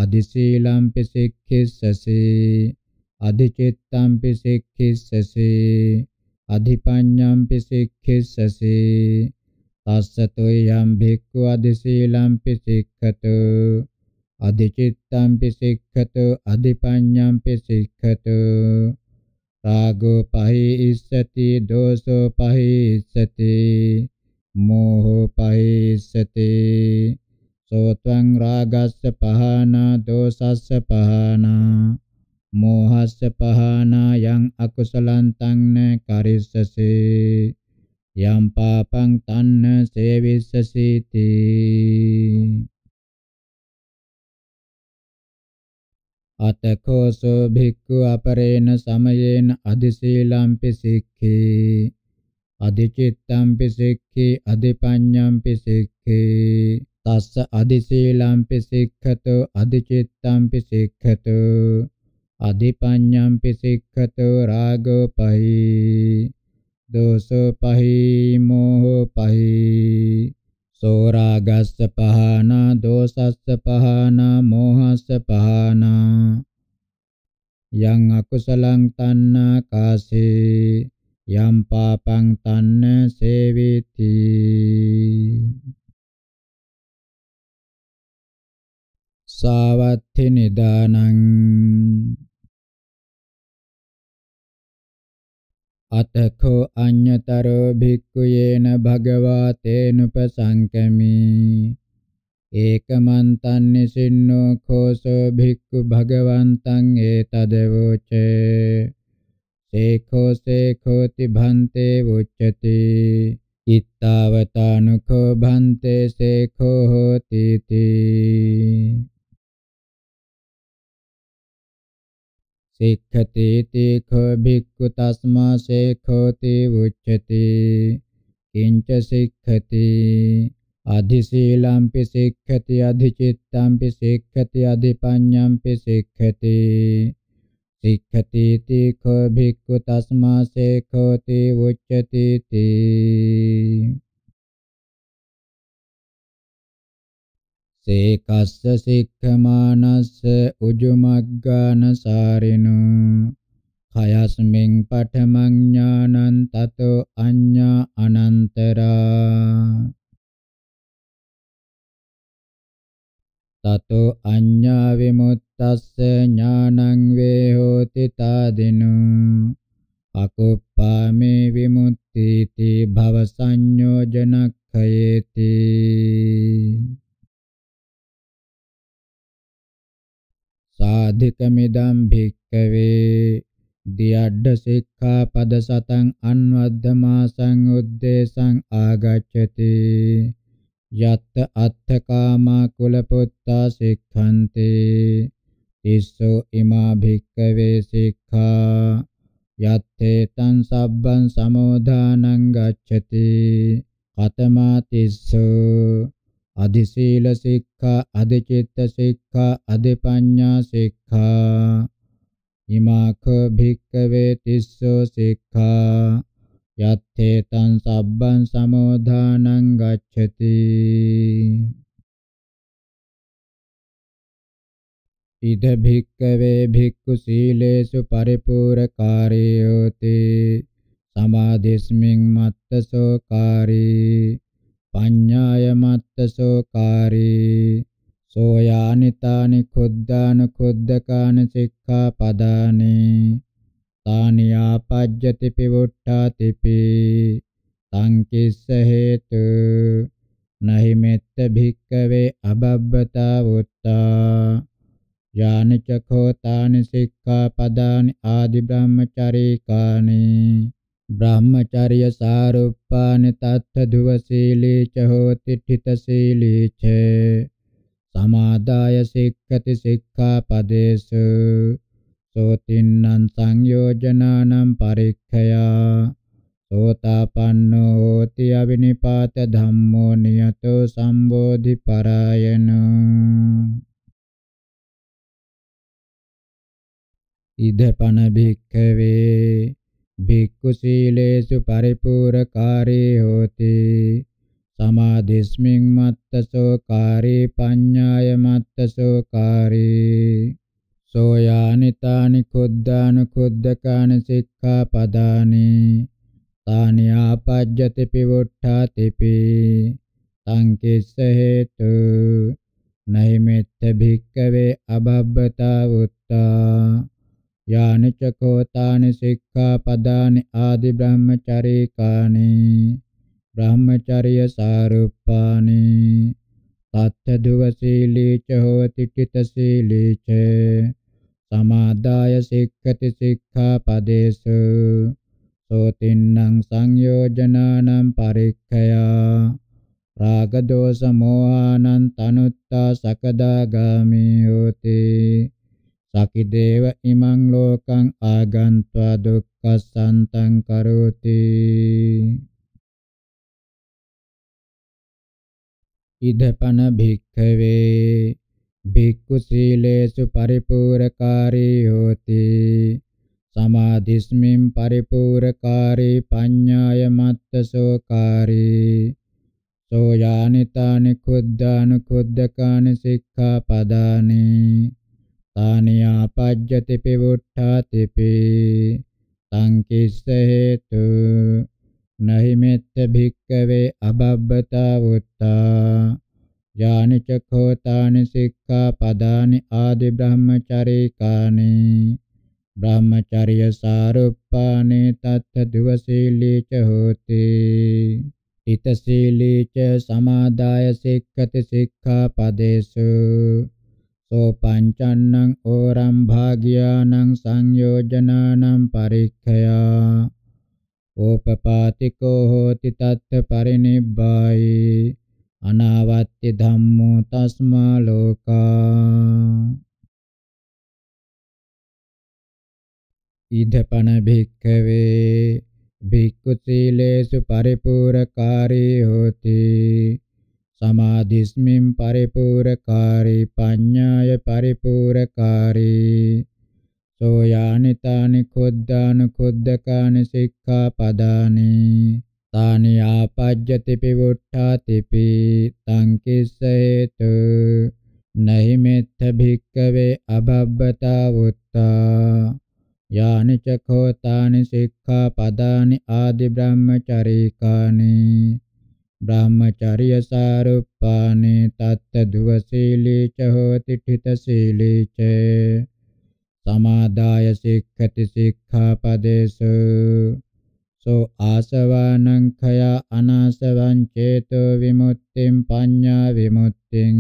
අධිශීලම්පි සික්ඛිස්සසි අධිචිත්තම්පි සික්ඛිස්සසි අධිපඤ්ඤම්පි සික්ඛිස්සසි තස්සතෝ යම් භික්ඛු අධිශීලම්පි සික්ඛතෝ අධිචිත්තම්පි සික්ඛත අධිපඤ්ඤම්පි සික්ඛත රාගෝ පහි ඉස්සති දෝසෝ පහි ඉස්සති මෝහෝ පහි ඉස්සති සෝත්වං රාගස්ස පහනා දෝසස්ස පහනා මෝහස්ස පහනා යං අකුසලං තං න කරිස්සසී යම් පාපං තන්න සේවිස්සසීති අතකෝසෝ භික්ඛු අපරේණ සමයේන අධිශීලම්පි සික්ඛේ අධිචිත්තම්පි සික්ඛේ අධිපඤ්ඤම්පි සික්ඛේ තස්ස අධිශීලම්පි සික්ඛතෝ අධිචිත්තම්පි සික්ඛතෝ අධිපඤ්ඤම්පි සික්ඛතෝ රාගෝ පහී දෝසෝ පහී මෝහෝ පහී සෝරාගස්ස පහනා දෝසස්ස පහනා මෝහස්ස පහනා යං අකුසලං තන්නා කාසේ යම් පාපං තන්න සේවිති සාවත්ථි නිදානං අතඛෝ අඤ්ඤතරෝ භික්ඛුයේන භගවා තේනුපසංකමි ඒකමන්තන්නේ සින්නෝ කෝසෝ භික්ඛු භගවන්තං ඒතදවෝචේ සේඛෝ සේඛෝති භන්තේ වොච්චති ඉත්තවතානුඛෝ භන්තේ සේඛෝ හෝති තී सिक्खति तीख भिक्खु तस्मा सेखोति उच्यते किञ्च सिक्खति अधिशीलम्पि सिक्खति अधिचित्तम्पि सिक्खति अधिपञ्ञम्पि सिक्खति सिक्खति तीख भिक्खु तस्मा सेखोति उच्यते සේකස්ස සික්ඛමානස්ස උජුමග්ගානසාරිනෝ khayasming paṭhamang ñāṇaṃ tato aññā anantara tato aññā vimuttassa ñāṇaṃ ve hoti tādino akuppāme vimuttiti bhava sanyojanakkhayeti සාධිකමිදම් භික්කවේ දියඩ සික්ඛා පද සතං අන්වද්ධමා සංඋද්දේශං ආගච්ඡති යත් අත්ථකාමා කුලපුත්තා සික්ඛන්ති තිස්සෝ ඉමා භික්කවේ සික්ඛා යත්තේ තං සබ්බං සමෝදානං ගච්ඡති කතමා තිස්සෝ අධි සීල සික්ඛා අධි චිත්ත සික්ඛා අධි පඤ්ඤා සික්ඛා ඉමාඛ භික්ඛවේ තිස්සෝ සික්ඛා යත්තේ තං සබ්බං සමෝධානං ගච්ඡති ඉද භික්ඛවේ භික්ඛු සීලේසු පරිපූර්ණකාරයෝති සමාධිස්මින් මත්තසෝ කාරී පඤ්ඤාය මත්තසෝ කාරී සෝ යානිතානි කුද්ධාන කුද්ධකාන සික්ඛා පදානේ තානි ආපජ්ජති පිවුට්ඨාතිපි තං කිස්ස හේතු නහි මෙත්ත භික්කවේ අබබ්බතා වුත්තා යානි චඛෝ තානි සික්ඛා පදානි ආදි බ්‍රහ්මචාරී කානේ ब्रह्मचर्य सारुपान तत्थ धुव शीली च होति ठित शीली च समादाय सिक्खति सिक्खापदेषु सोतिन्नं संयोजनानां परिक्षया සෝතාපන්නෝ හෝති අවිනිපාත ධම්මෝ නියතෝ සම්බෝධි පරායන ඉදපන භික්ඛවේ භික්ඛු සීලේසු පරිපූර්ණකාරී හෝති සමාධිස්මින් මත්තසෝ කාරී පඤ්ඤාය මත්තසෝ කාරී සෝ යානිතානි කුද්ධාන කුද්ධකාන සික්ඛා පදානි තානි ආපජ්ජති පිවුට්ඨාතිපි සංකේස හේතු නෛමෙත්ත භික්කවේ අබබ්බතා වුත්තා යාන චකෝතාන සික්ඛාපදාන ආදි බ්‍රහ්මචාරිකානි බ්‍රහ්මචර්ය සාරුප්පානි තත්ත දුව සීලී ච හෝති තිත සීලී ච සමාදාය සික්ඛති සික්ඛාපදේසු සෝතින්නම් සංයෝජනානම් පරික්ඛයා රාග දෝෂ මෝහානං තනුත්තා සකදාගාමී හෝතේ සකිදේව ඉමං ලෝකං ආගන්त्वा දුක්ඛසන්තං කරෝති ඉදපන භික්ඛවේ භික්ඛු සීලේසු පරිපූර්ණකාරී හෝති සමාධිස්මින් පරිපූර්ණකාරී පඤ්ඤාය මත්තසෝකාරී සෝයානිතානි කුද්ධානු කුද්ධකානි සික්ඛාපදානි තානියා පජ්ජති පිවුට්ඨාති පි තං කිස්ස හේතු නහි මෙත්ත භික්කවේ අබබ්බතා වුත්තා යානි චක්ඛෝ තානි සික්ඛා පදානි ආදි බ්‍රහ්මචාරිකානි බ්‍රහ්මචර්ය සාරුප්පානි තත්ථ දුවසීලී ච හෝති ිතසීලී ච සමාදාය සික්ඛති සික්ඛා පදේසු සෝ පංචන්නං ඕරම් භාග්‍යානං සංයෝජනානම් පරික්ඛයා ඕපපාතිකෝ හෝති තත්ථ පරිනිබ්බායි අනාවත්ති ධම්මෝ තස්මා ලෝකා ඉදපන භික්ඛවේ භික්ඛු සීලේසු පරිපූර්ණකාරී හෝති සමාධිස්මින් පරිපූර්ණකාරී පඤ්ඤාය පරිපූර්ණකාරී සෝ යානිතානි කුද්ධාන කුද්ධකානි සික්ඛාපදානි තානි ආපජ්ජති පිවුට්ඨාතිපි තං කිස්ස හේතු නහි මෙත්ත භික්කවේ අබබ්බතා වුත්තා යානි චකෝ තානි සික්ඛාපදානි ආදි බ්‍රහ්මචරීකානි බ්‍රහ්මචර්ය සාරුප්පානේ තත්ත දුව සීලීච හෝති ඨිත සීලීච සමාදාය සික්ඛති සික්ඛාපදේසු සෝ ආසවානං khය අනාසවං චේතෝ විමුක්තිං පඤ්ඤා විමුක්තිං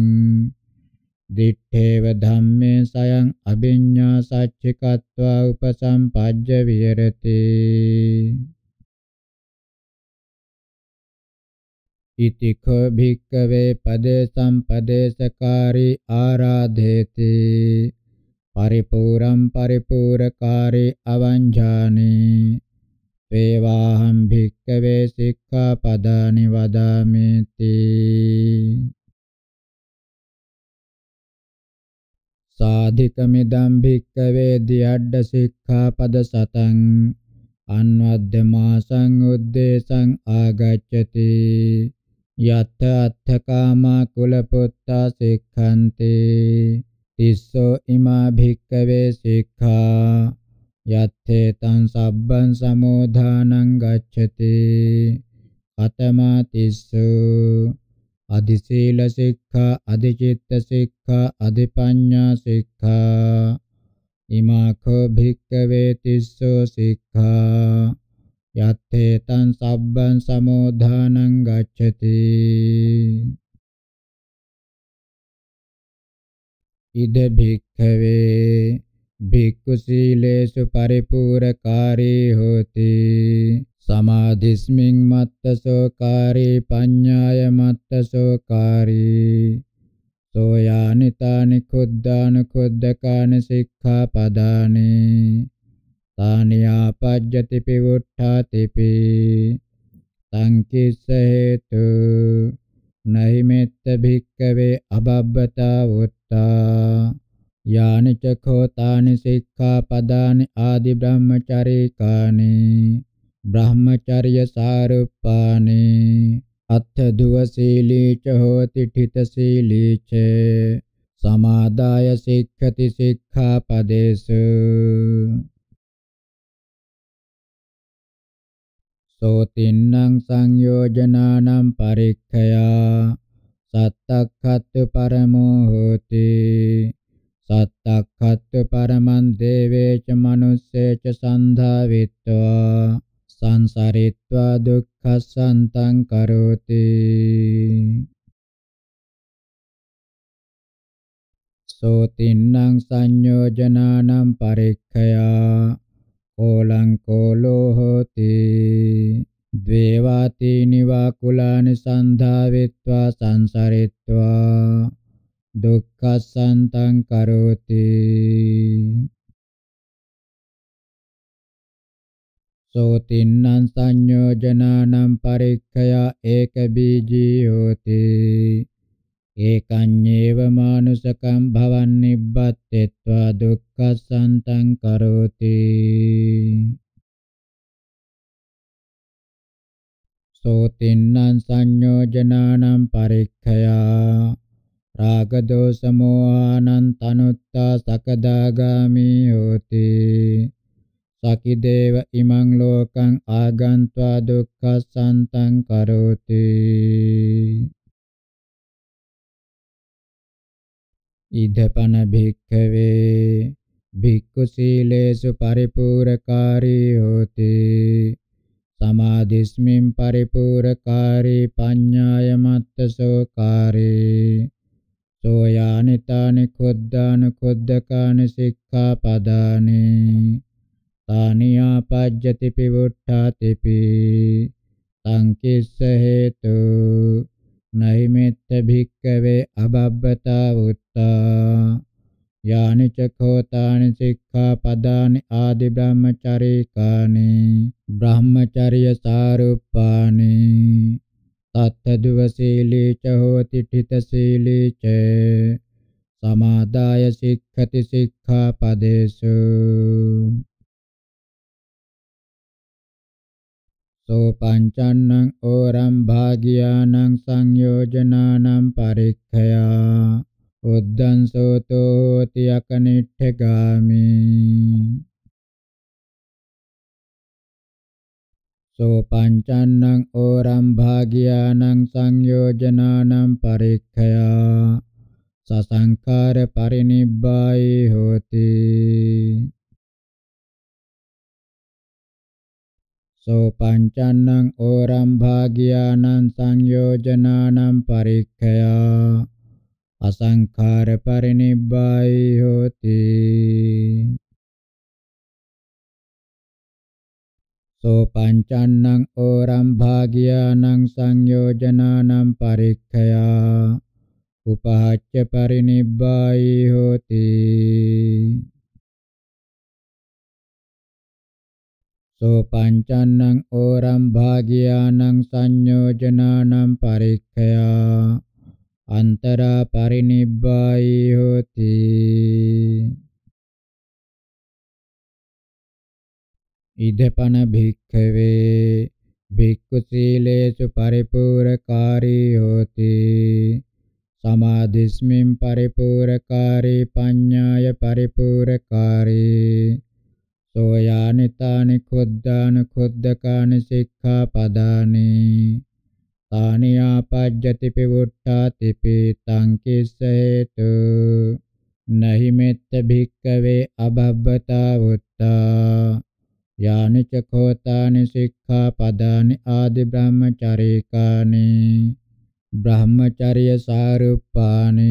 දිත්තේව ධම්මේ සයං අභිඤ්ඤා සච්චිකत्वा උපසම්පජ්ජ විහෙරති ඉති කෝ භික්කවේ පදේසම් පදේශකාරී ආරාධේති පරිපූරම් පරිපූරකාරී අවංජානි වේවාහම් භික්කවේ සික්ඛාපදානි වදාමේති සාධිකමිදම් භික්කවේ දියඩ සික්ඛාපද සතං අන්වද්දමාසං උද්දේශං ආගච්ඡති යත අත්ථකාමා කුලපුත්තා සික්ඛන්ති තිස්සෝ ඉමා භික්කවේ සික්ඛා යත්තේ තං සබ්බං සමෝධානං ගච්ඡති අතමා තිස්සෝ අධිශීල සික්ඛා අධිචිත්ත සික්ඛා අධිපඤ්ඤා සික්ඛා ඉමාඛෝ භික්කවේ තිස්සෝ සික්ඛා යත්තේතං සබ්බං සමෝධානං ගච්ඡති ඉද භික්ඛවේ භික්ඛු සීලේසු පරිපූර්ණකාරී හෝති සමාධිස්මින් මත්තසෝකාරී පඤ්ඤාය මත්තසෝකාරී සෝයානිතානි කුද්ධාන කුද්ධකාන සික්ඛාපදානේ තානියා පජ්ජති පිවුට්ඨාතිපි තං කිස්ස හේතු නහි මෙත්ත භික්කවේ අබබ්බතා වුත්තා යානි චඛෝ තානි සික්ඛාපදානි ආදි බ්‍රහ්මචාරිකානි බ්‍රහ්මචර්ය සාරුප්පානි අත්ථ දුව සීලී ච හෝති ඨිත සීලී ච සමාදාය සික්ඛති සික්ඛාපදේසු සෝ තින්නම් සංයෝජනානම් පරික්ඛයා සත්තක්ඛත්ත පරමෝ හෝති සත්තක්ඛත්ත පරමං දේවේච මනුස්සේච සන්ධාවිත්වා සංසාරිත්වා දුක්ඛසන්තං කරෝති සෝ තින්නම් සංයෝජනානම් පරික්ඛයා ඕලංකෝ ලෝහෝති ද්වේවාතීනි වා කුලානි සන්ධාවිත්වා සංසරිත්වා දුක්ඛසන්තං කරෝති සෝතින්නං සංයෝජනානම් පරික්ඛයා ඒක බීජී හෝති ඒකඤ්ඤේව මානුසකම් භවන්නිබ්බත්තේत्वा දුක්ඛසන්තං කරෝති සෝතින්නම් සංයෝජනානම් පරික්ඛයා රාග දෝෂ මොහානං තනුත්තා සකදාගාමී හෝති සකිදේව ඉමං ලෝකං ආගන්त्वा දුක්ඛසන්තං කරෝති ඉදපන භික්ඛවේ භික්ඛු සීලේසු පරිපූර්ණකාරී හෝති සමාධිස්මින් පරිපූර්ණකාරී පඤ්ඤාය මත්තසෝ කාරේ සෝයානිතානි කොද්දාන කොද්දකාන සික්ඛාපදානි තානියාපජ්ජති පිවුට්ඨාතිපි සංකිස්ස හේතු නෛමෙත්ත භික්කවේ අබබ්බතා වුත්තා යානි චකෝතානි සික්ඛාපදානි ආදි බ්‍රහ්මචාරිකානි බ්‍රහ්මචර්ය සාරුප්පානි තත්තදුව සීලී ච හෝති ඨිත සීලී ච සමාදාය සික්ඛති සික්ඛාපදේසු සෝපංචන්නං ඕරම් භාගියානං සංයෝජනානම් පරික්ඛයා උද්දං සෝතෝ තියකනිට්ඨගාමි සෝපංචන්නං ඕරම් භාගියානං සංයෝජනානම් පරික්ඛයා සසංකාර පරිනිබ්බායි හෝති සෝපංචන්නං ඕරම් භාගියානං සංයෝජනානම් පරික්ඛයා අසංඛාර පරිනිබ්බායි හෝති සෝපංචන්නං ඕරම් භාගියානං සංයෝජනානම් පරික්ඛයා උපහච්ච පරිනිබ්බායි හෝති සෝපංචන්නං ඕරම් භාගියානං සංයෝජනානම් පරික්ඛයා අන්තරා පරිනිබ්බායි හෝති ඉදපන භික්ඛවේ භික්ඛු සීලේසු පරිපූර්ණකාරී හෝති සමාධිස්මින් පරිපූර්ණකාරී පඤ්ඤාය පරිපූර්ණකාරී සෝයානි තානි කුද්ධාන කුද්ධකානි සික්ඛාපදානි තානි ආපජ්ජති පිවුට්ඨාති පීතං කිස්ස හේතු නහි මෙත්ත භික්කවේ අබබ්බතා වුත්තා යානි චකෝතානි සික්ඛාපදානි ආදි බ්‍රහ්මචාරිකානි බ්‍රහ්මචර්ය සාරුප්පානි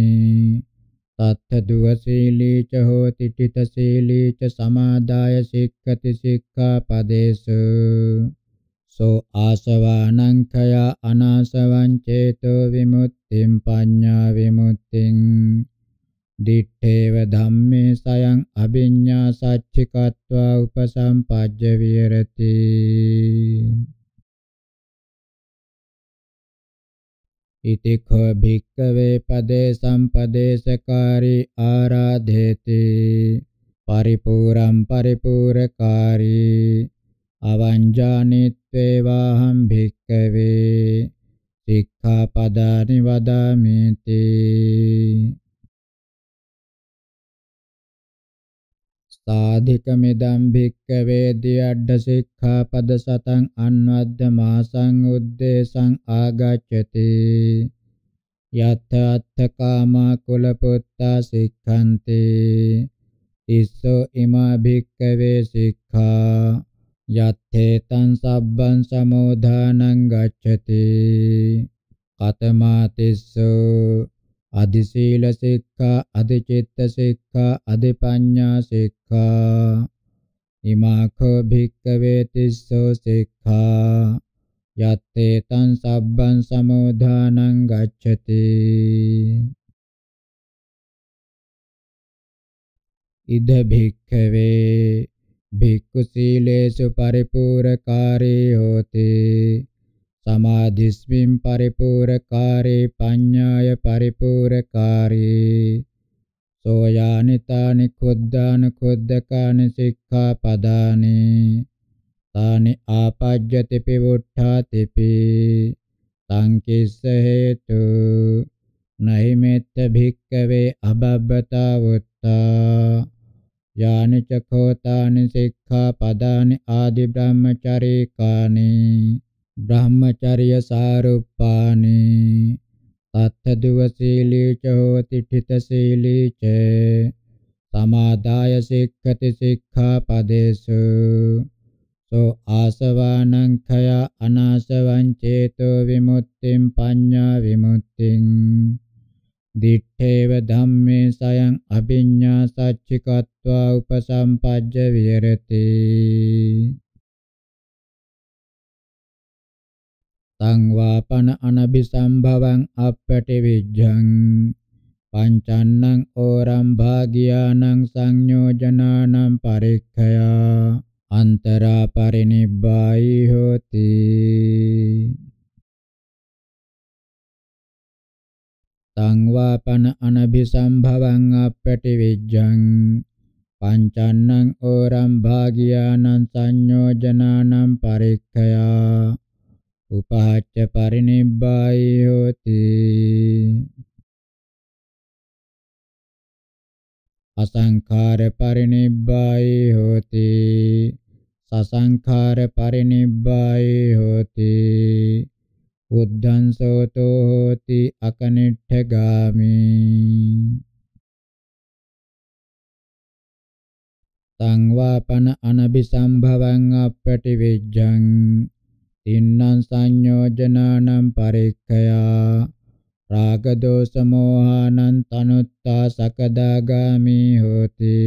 තත්ථදුවශීලීච හෝති ඨිතශීලීච සමාදාය සික්ඛති සික්ඛාපදේසු සෝ ආසවානං khය අනාසවං චේතෝ විමුක්තිං පඤ්ඤා විමුක්තිං දිත්තේව ධම්මේ සයං අභිඤ්ඤා සච්චිකत्वा උපසම්පජ්ජ විහෙරති ඉති ඛෝ භික්ඛවේ පදේ සම්පදේශකාරී ආරාධේති පරිපූර්ණං පරිපූර්ණකාරී අවංජානිත්වේ වාහම් භික්ඛවේ සික්ඛාපදානි වදාමේති සාධික මිදම් භික්කවේ දියඩ සික්ඛාපද සතං අන්වද්දමා සංඋද්දේශං ආගච්ඡති යත් අත්තකාමා කුල පුත්තා සික්ඛන්ති තිස්සෝ ඉමා භික්කවේ සික්ඛා යත්තේ තං සබ්බං සමෝධානං ගච්ඡති කතමා තිස්සෝ අධි සීල සික්ඛා අධි චිත්ත සික්ඛා අධි පඤ්ඤා සික්ඛා ඉමාඛ භික්ඛවේ තිස්සෝ සික්ඛා යත්තේ තං සබ්බං සමෝධානං ගච්ඡති ඉද භික්ඛවේ භික්ඛු සීලේසු පරිපූර්ණකාරී හෝති සමාධිස්මින් පරිපූර්ණකාරේ පඤ්ඤාය පරිපූර්ණකාරේ සෝයානිතානි කුද්දාන කුද්දකානි සික්ඛාපදානි තානි ආපජ්ජති පිවුට්ඨාතිපි සංකිස්ස හේතු නයිමෙත්ත භික්කවේ අබබ්බතාවුත්තා යානි චකෝතානි සික්ඛාපදානි ආදි බ්‍රහ්මචරේකානි බ්‍රහ්මචර්ය සාරුප්පානේ තත්තදුව සීලී ච හෝති ඨිත සීලී ච සමාදාය සික්ඛති සික්ඛාපදේසු සෝ ආසවානං khය අනාසවං චේතෝ විමුක්තිං පඤ්ඤා විමුක්තිං දිත්තේව ධම්මේ සයං අභිඤ්ඤා සච්චිකत्वा උපසම්පජ්ජ විහෙරති තං වාපන අනබිසම්භවං අපපටි විජ්ජං පංචන්නං ඕරම් භාගියානං සංයෝජනානම් පරික්ඛයා අන්තරා පරිනිබ්බායි හෝති තං වාපන අනබිසම්භවං අපපටි විජ්ජං පංචන්නං ඕරම් භාගියානං සංයෝජනානම් පරික්ඛයා උපහච්ච පරිනිබ්බාය හෝති අසංඛාර පරිනිබ්බාය හෝති සසංඛාර පරිනිබ්බාය හෝති බුද්ධං සෝතෝ හෝති අකනිට්ඨගාමි සංවාපන අනබිසම්භවං අපටි විජ්ජං තින්නම් සංයෝජනානම් පරික්ඛයා රාග දෝෂ මොහානං තනුත්තා සකදාගාමී හෝති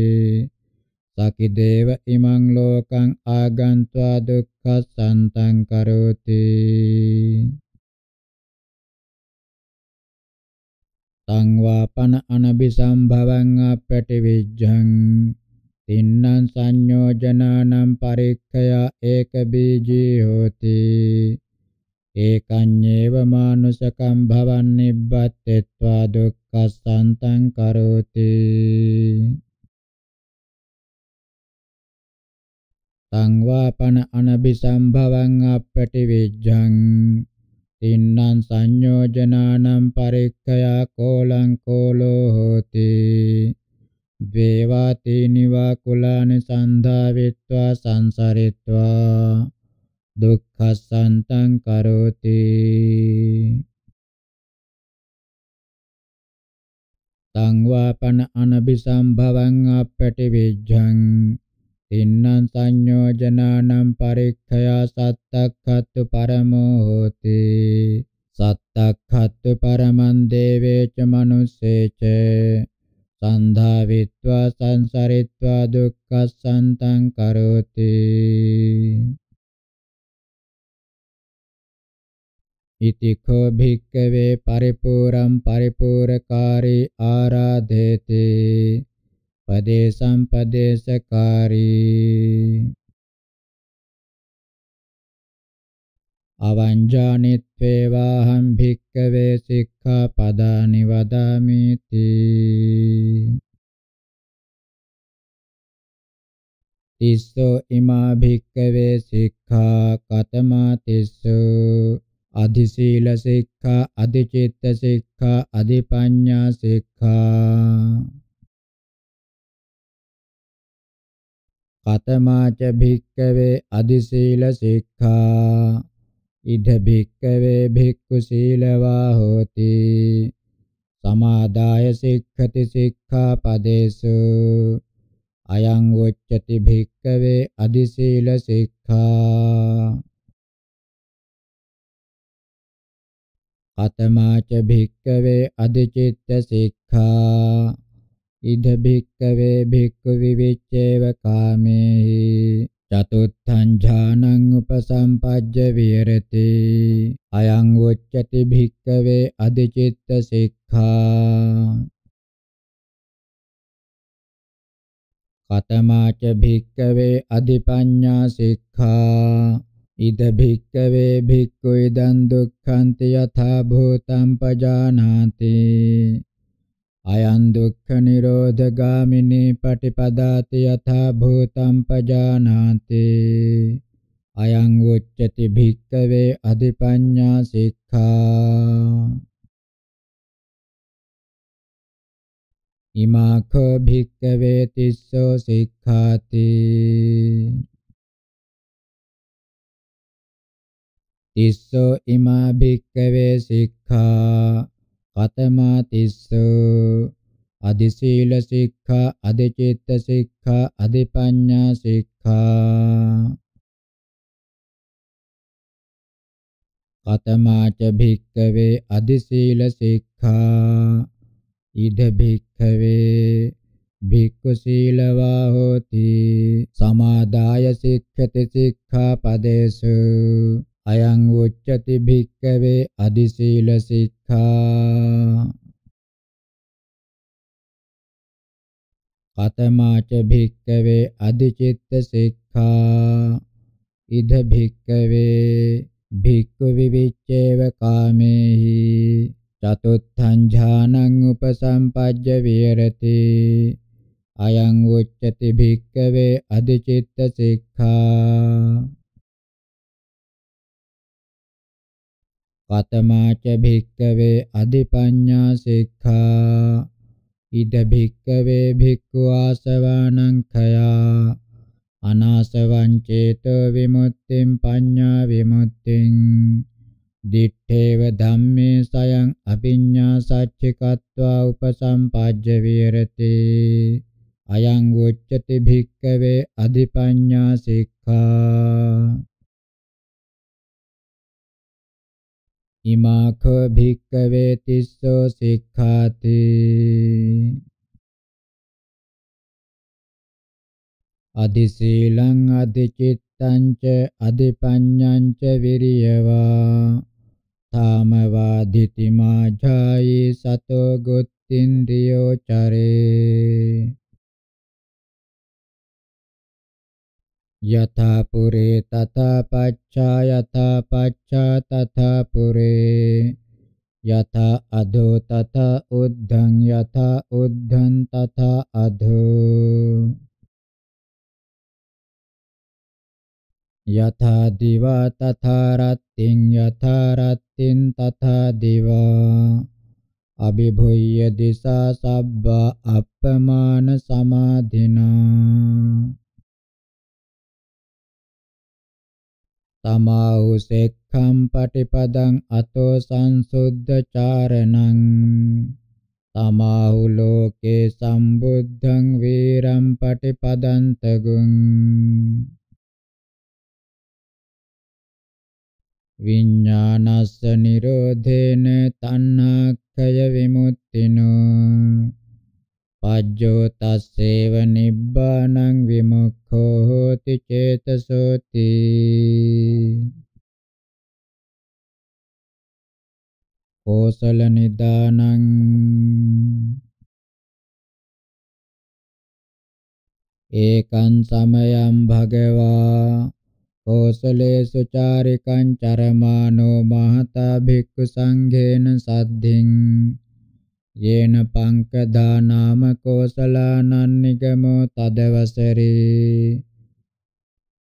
සකිදේව ඉමං ලෝකං ආගන්त्वा දුක්ඛ සන්තං කරෝති තං වාපන අනබිසම්භවං අපටිවිජ්ජං තින්නම් සංයෝජනානම් පරික්ඛයා ඒක බීජී හෝති ඒකඤ්ඤේව මානුසකම් භවන් නිබ්බත්ත්වා දුක්ඛසන්තං කරෝති සංවාපන අනබිසම්භවං අපටිවිජ්ජං තින්නම් සංයෝජනානම් පරික්ඛයා කෝලං කෝලෝ හෝති වේවා තේනිවා කුලාන සන්ධා වෙත්වා සංසාරෙත්වා දුක්ඛසන්තං කරෝති තං වාපන අනබිසම්භවං අපටි විජ්ජං තින්නම් සංයෝජනානම් පරික්ඛයා සත්තක්ඛත්තු පරමෝ හෝති සත්තක්ඛත්තු පරමං දේවේච මනුස්සේච සන්ධාවිත්වා සංසරිත්වා දුක්ඛසන්තං කරෝති ඉතිකෝ භික්කවේ පරිපූරම් පරිපූරකාරී ආරාධේති පදේසම් පදේශකාරී අවංජානිත්වේවාහම් භික්කවේ සික්ඛාපදානි වදාමිති තිස්සෝ ඉමා භික්කවේ සික්ඛා කතමා තිස්සෝ අධිශීල සික්ඛා අධිචිත්ත සික්ඛා අධිපඤ්ඤා සික්ඛා කතමාච භික්කවේ අධිශීල සික්ඛා ඉද භික්කවේ භික්ඛු සීලවා හෝති සමාදාය සික්ඛති සික්ඛාපදේසු අයං උච්චති භික්කවේ අදි සීල සික්ඛා අතමාච භික්කවේ අදි චිත්ත සික්ඛා ඉද භික්කවේ භික්ඛු විවිච්ඡේව කාමේහි චතුත්ථං ඥානං උපසම්පජ්ජ විහෙරති අයං උච්චති භික්ඛවේ අධිචිත්ත සික්ඛා කතමාච භික්ඛවේ අධිපඤ්ඤා සික්ඛා ඉද භික්ඛවේ භික්ඛු ඉදං දුක්ඛන්ති යථා භූතං පජානාති අයං දුක්ඛ නිරෝධ ගාමිනී පටිපදාති යථා භූතං පජානාති අයං උච්චති භික්ඛවේ අධිපඤ්ඤා සික්ඛා ඉමාඛ භික්ඛවේ තිස්සෝ සික්ඛාති තිස්සෝ ඉමා භික්ඛවේ සික්ඛා කතමා තිස්ස අදි සීල සික්ඛා අදි චිත්ත සික්ඛා අදි පඤ්ඤා සික්ඛා කතමා ච භික්ඛවේ අදි සීල සික්ඛා ඉද භික්ඛවේ භික්ඛු සීලවා හෝති සමාදාය සික්ඛති සික්ඛාපදේසු අයං උච්චති භික්කවේ අදිශීල සික්ඛා කතමාච භික්කවේ අදිචිත්ත සික්ඛා ඉද භික්කවේ භික්ඛු විවිච්ඡේව කාමේහි චතුත්ථං ඥානං උපසම්පජ්ජ විහෙරති අයං උච්චති භික්කවේ අදිචිත්ත සික්ඛා කතමාච භික්කවේ අධිපඤ්ඤා සික්ඛා ඉද භික්කවේ භික්ඛු ආසවානං khයා අනාසවං චේතෝ විමුක්තිං පඤ්ඤා විමුක්තිං දිත්තේව ධම්මේ සයං අභිඤ්ඤා සච්චිකत्वा උපසම්පජ්ජ විරති අයං වොච්චති භික්කවේ අධිපඤ්ඤා සික්ඛා ඉමාඛ භික්කවේ තිස්සෝ සික්ඛාති අධිශීලං අධිචිත්තං ච අධිපඤ්ඤං ච විරියවා තාමවාදිතිමා ඡායි සතෝ ගුත්තින්ද්‍රියෝ චරේ යථා පුරේ තථා පච්චා යථා පච්චා තථා පුරේ යථා අධෝ තථා උද්ධං යථා උද්ධං තථා අධෝ යථා දිවා තථා රත්තින් යථා රත්තින් තථා දිවා අභිභුය්‍ය දිසා සබ්බා අප්පමාන සමාධිනා තමා සෙක්ඛම් පටිපදං අතෝ සංසුද්ධ චාරණං තමාහු ලෝකේ සම්බුද්ධං වීරම් පටිපදන්තගුං විඤ්ඤාණස්ස නිරෝධේන තණ්හාක්ඛය විමුක්තිනෝ අජ්ජෝ තස්සේව නිබ්බානං විමුක්ඛෝ හෝති චේතසෝති කෝසල නිදානං ඒකං සමයං භගවා කෝසලේසු චාරිකං චරමානෝ මහතා භික්ඛු සංඝේන සද්ධින් යේන පංකදානාම කෝසලානන්නිගමෝ තදවසරේ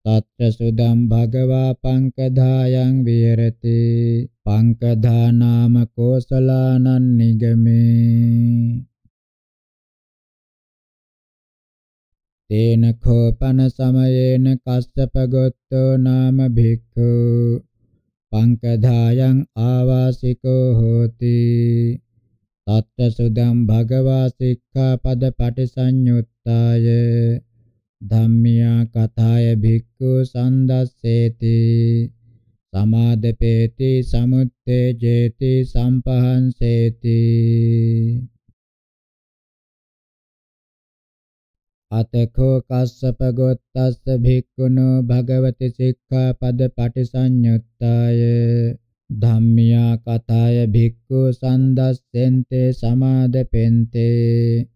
තත්ත සුදම් භගවා පංකදායන් විහෙරති පංකදානාම කෝසලානන්නිගමේ තේන කෝපන සමයේන කස්සපගොත්තෝ නාම භික්ඛු පංකදායන් ආවාසිකෝ හෝති තත්ත සුදම් භගවා සික්ඛාපද පටිසඤ්ඤුත්තාය ධම්මියා කථාය භික්ඛු සන්දස්සේති සමාදපේති සමුත්තේජේති සම්පහන්සේති අතකෝ කස්සප ගොත්තස්ස භික්ඛුනෝ භගවති සික්ඛාපද පටිසඤ්ඤුත්තාය ධම්මියා කතාය භික්ඛු සන්දස්සෙන්තේ සමාදපෙන්තේ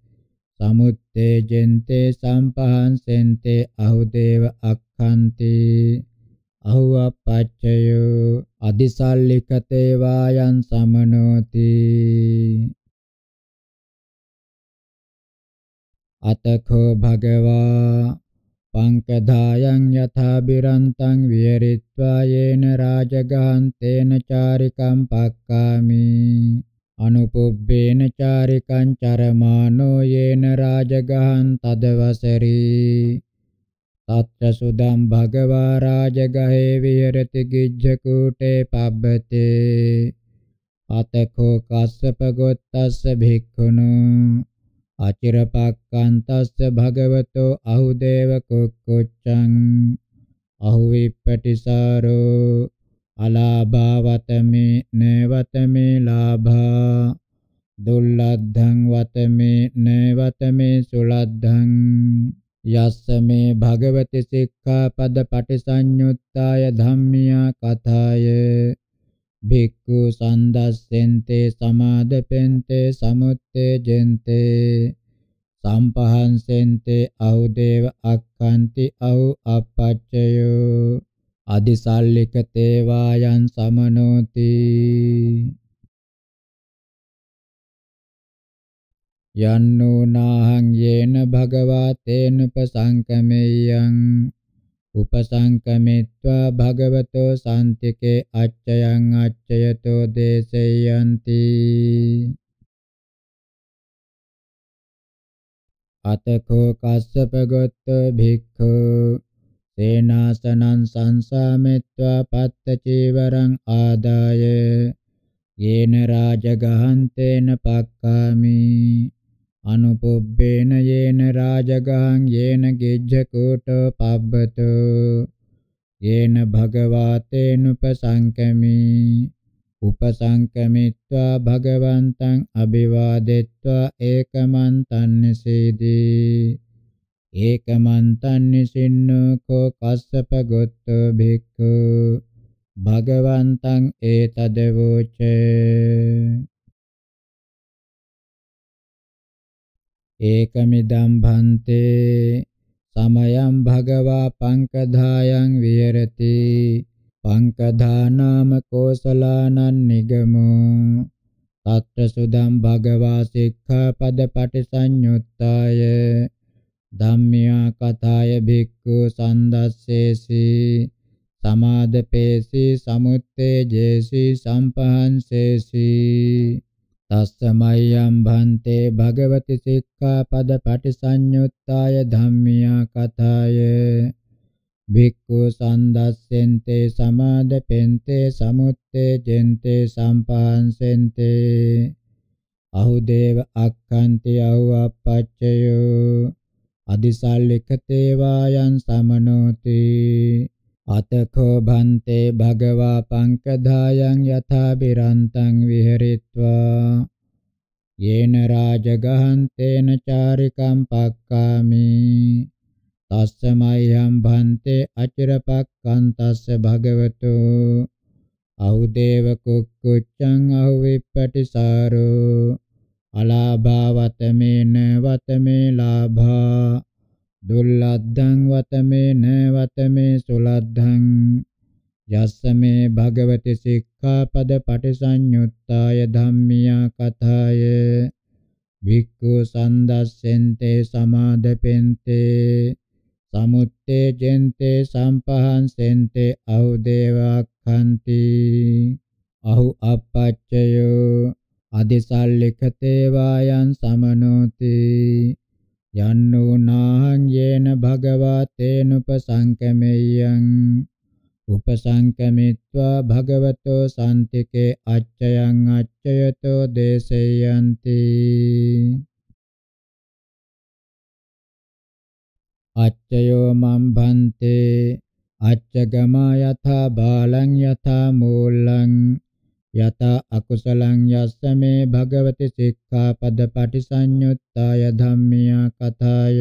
සමුත්තේ ජෙන්තේ සම්පහන්සෙන්තේ අහුදේව අක්ඛන්ති අහුවපච්චයෝ අදිසල්ලිකතේ වායන් සමනෝති අතකෝ භගවා පංකදායන් යථා බිරන්තං විහෙරිත්වා යේන රාජගහන්තේන චාරිකම් පක්කාමි අනුපුබ්බේන චාරිකං චරමානෝ යේන රාජගහන් තදවසරි තත්ත සුදම් භගවා රාජගහේ විහෙරති ගිජ්ජ කූටේ පබ්බතේ අතකෝ කස්සප ගොත්තස්ස භික්ඛුනෝ අචිරපක්කන්තස්ස භගවතෝ අහුදේව කුක්කුච්ඡං අහුවිප්පටිසාරෝ අලාභවතමේ නවතමේ ලාභා දුල්ලද්ධං වතමේ නවතමේ සුලද්ධං යස්ස මේ භගවති සික්ඛාපද පටිසඤ්ඤුත්තාය ධම්මියා කථාය භික්ඛු සන්දස්සෙන්තේ සමාදපෙන්තේ සමුත්තේ ජෙන්තේ සම්පහන්සෙන්තේ අවදේව අක්ඛන්ති අව් අපච්චයෝ අදිසල්ලිකතේ වායන් සමනෝති යන්නෝ නාහං යේන භගවා තේනුපසංකමෙයං උපසංකමිත්වා භගවතෝ සාන්තිකේ අච්චයං අච්චයතෝ දේසයන්ති අතකෝ කස්සප ගොත්ත භික්ඛු සේනාසනං සංසාමෙත්වා පත්ත චීවරං ආදාය යේන රාජගහන්තේන පක්ඛාමි අනුපුබ්බේන යේන රාජගහං යේන කිජ්ජකූටෝ පබ්බතු යේන භගවාතේනුපසංකමි උපසංකමිත්වා භගවන්තං අභිවාදෙත්වා ඒකමන්තං නිසීදී ඒකමන්තං නිසින්නෝ කෝ කස්සප ගොත්තෝ භික්ඛු භගවන්තං ඒතදවෝචේ ඒකමිදම් භන්තේ සමයං භගවා පංකධායන් විහෙරති පංකධානාම කෝසලානං නිගමෝ తත්‍ර සුදම් භගවා සික්ඛාපද පටිසඤ්ඤුත්තාය ධම්මියා කතාය භික්ඛු සන්දස්සේසි සමාදපේසි සමුත්තේජේසි සම්පහන්සේසි තස්සමයම් භන්තේ භගවති සික්ඛාපද පටිසඤ්ඤුත්තාය ධම්මියා කතාය භික්ඛු සම්දස්සෙන්තේ සමාදපෙන්තේ සමුත්තේ ජෙන්තේ සම්පහන්සෙන්තේ අහුදේව අක්ඛන්ති අහු අපච්චයෝ අදිසල්ලිකතේවායන් සමනෝති අතකෝ භන්තේ භගවා පංකදායන් යථා බිරන්තං විහෙරිත්වා යේන රාජගහන්තේන චාරිකම් පක්කාමි තස්ස මයම් භන්තේ අචිරපක්කං තස්ස භගවතු අහුදේව කුක්කුච්ඡං අහුවිප්පටිසාරෝ අලාභා වතමේන වතමේ ලාභා දුල්ලද්ධං වතමේ න වතමේ සුලද්ධං යස්සමේ භගවති සික්ඛාපද පටිසඤ්ඤුත්තාය ධම්මියා කථාය වික්ඛු සන්දස්සෙන්තේ සමාදපෙන්තේ සමුත්තේ ජෙන්තේ සම්පහන්සෙන්තේ අවදේවක්ඛන්ති අහු අපච්චයෝ අදිසල්ලිකතේ වායන් සමනෝති යන්නෝනාං යේන භගවා තේනුපසංකමෙය්‍යං උපසංකමිත්වා භගවතෝ සම්තිකේ අච්චයං අච්චයතෝ දේශේයන්ති අච්චයෝ මම් භන්තේ අච්චගම යථා බාලං යථා මූලං යත අකුසලං යස්ස මේ භගවති සික්ඛාපද පටිසඤ්ඤුත්තාය ධම්මියා කථාය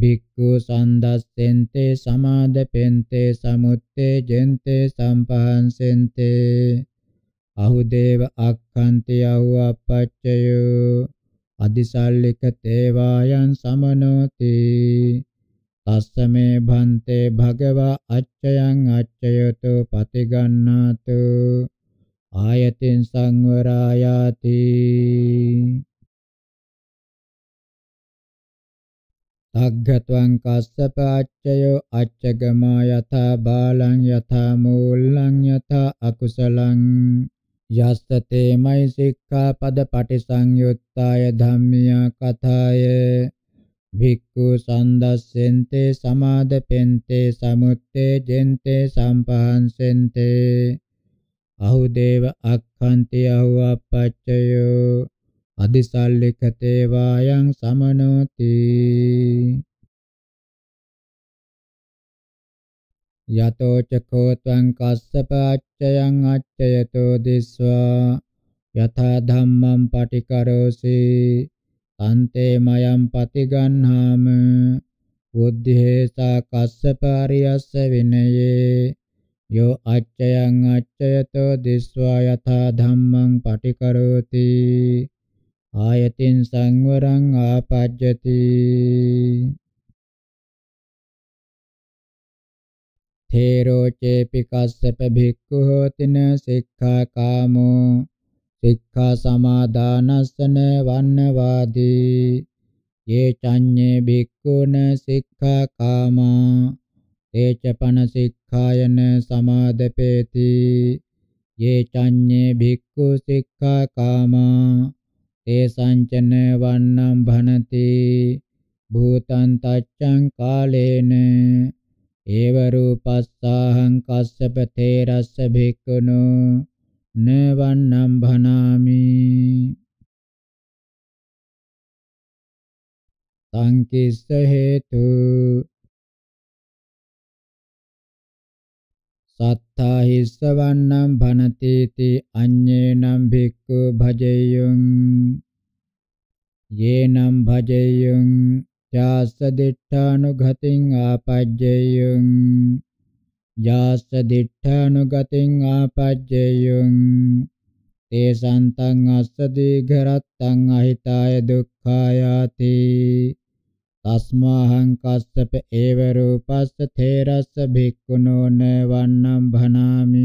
භික්ඛු සන්දස්සෙන්තේ සමාදපෙන්තේ සමුත්තේ ජෙන්තේ සම්පහන්සෙන්තේ අහුදේව අක්ඛන්ති යහු අපච්චයෝ අදිසල්ලික තේවායන් සමනෝති තස්සමේ භන්තේ භගවා අච්චයන් අච්චයතෝ පතිගන්නාතෝ ආයතෙන් සංවරායාති තග්ගත්වං කස්සපාච්චයෝ අච්චගමා යථා බාලං යථා මූලං යථා අකුසලං යස්සතේ මයි සික්ඛා පද පටිසංයුත්තාය ධම්මියා කථාය භික්ඛු සන්දස්සෙන්තේ සමාදපෙන්තේ සමුත්තේ ජෙන්තේ සම්පහන්සෙන්තේ අහුදේව අක්ඛන්ති අහුවපච්චයෝ අදිසල්ලිකතේ වායන් සමනෝති යතෝ චකෝ ත්වං කස්සපච්චයං අච්චයතෝ දිස්වා යථා ධම්මං පටිකරෝසි අන්තේ මයම් පතිගන්හාම බුද්ධේසා කස්සපාරියස්ස විනයේ Yo accayaṃ accayato disvā yathā dhammaṃ patikaroti āyatin saṅvaraṃ āpajjati Thero cepi kassapa bhikkhu hoti na sikkhākāmo sikkhā samādānassana vannavādi ye caññe bhikkhuna sikkhākāmā te ca pana sikkhā සික්ඛායන සමාදපේති යේ චඤ්ඤේ භික්ඛු සික්ඛාකාමා තේ සංචන වන්නම් භනති භූතං තච්ඡං කාලේන ඒව රූපස්සාහං කස්සප තේරස්ස භික්ඛුනෝ නවන්නම් භනාමි සංකිස්ස හේතු සත්තා හිස්සවන්නම් භනතේති අඤ්ඤේනම් භික්ඛු භජෙයං යේනම් භජෙයං යාස දිඨානුගතින් ආපජ්ජෙයං යාස දිඨානුගතින් ආපජ්ජෙයං තේ සන්තං අස්ස දීඝරත්තං අහිතාය දුක්ඛායාති තස්මාහං කස්සප ඒව රූපස්ස තේරස්ස භික්ඛුනෝ න වන්නම් භනාමි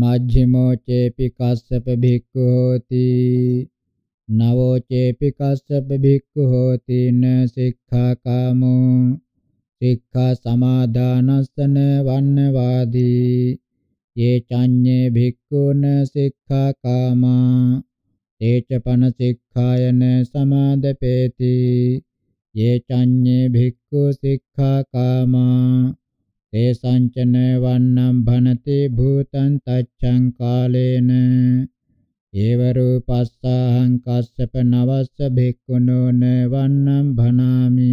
මජ්ක්‍ධිමෝ චේපි කස්සප භික්ඛු හෝති නවෝ චේපි කස්සප භික්ඛු හෝති න සික්ඛාකාමෝ සික්ඛා සමාදානස්සන වන්නවාදී යේ චඤ්ඤේ භික්ඛුන සික්ඛාකාමා තේචපන සික්ඛායන සමාදපේති යේචඤ්ඤේ භික්ඛු සික්ඛාකාමා තේසංචන වන්නම් භනති භූතං තච්ඡං කාලේන ඒව රූපස්සහං කස්සප නවස්ස භික්ඛුනෝ න වන්නම් භනාමි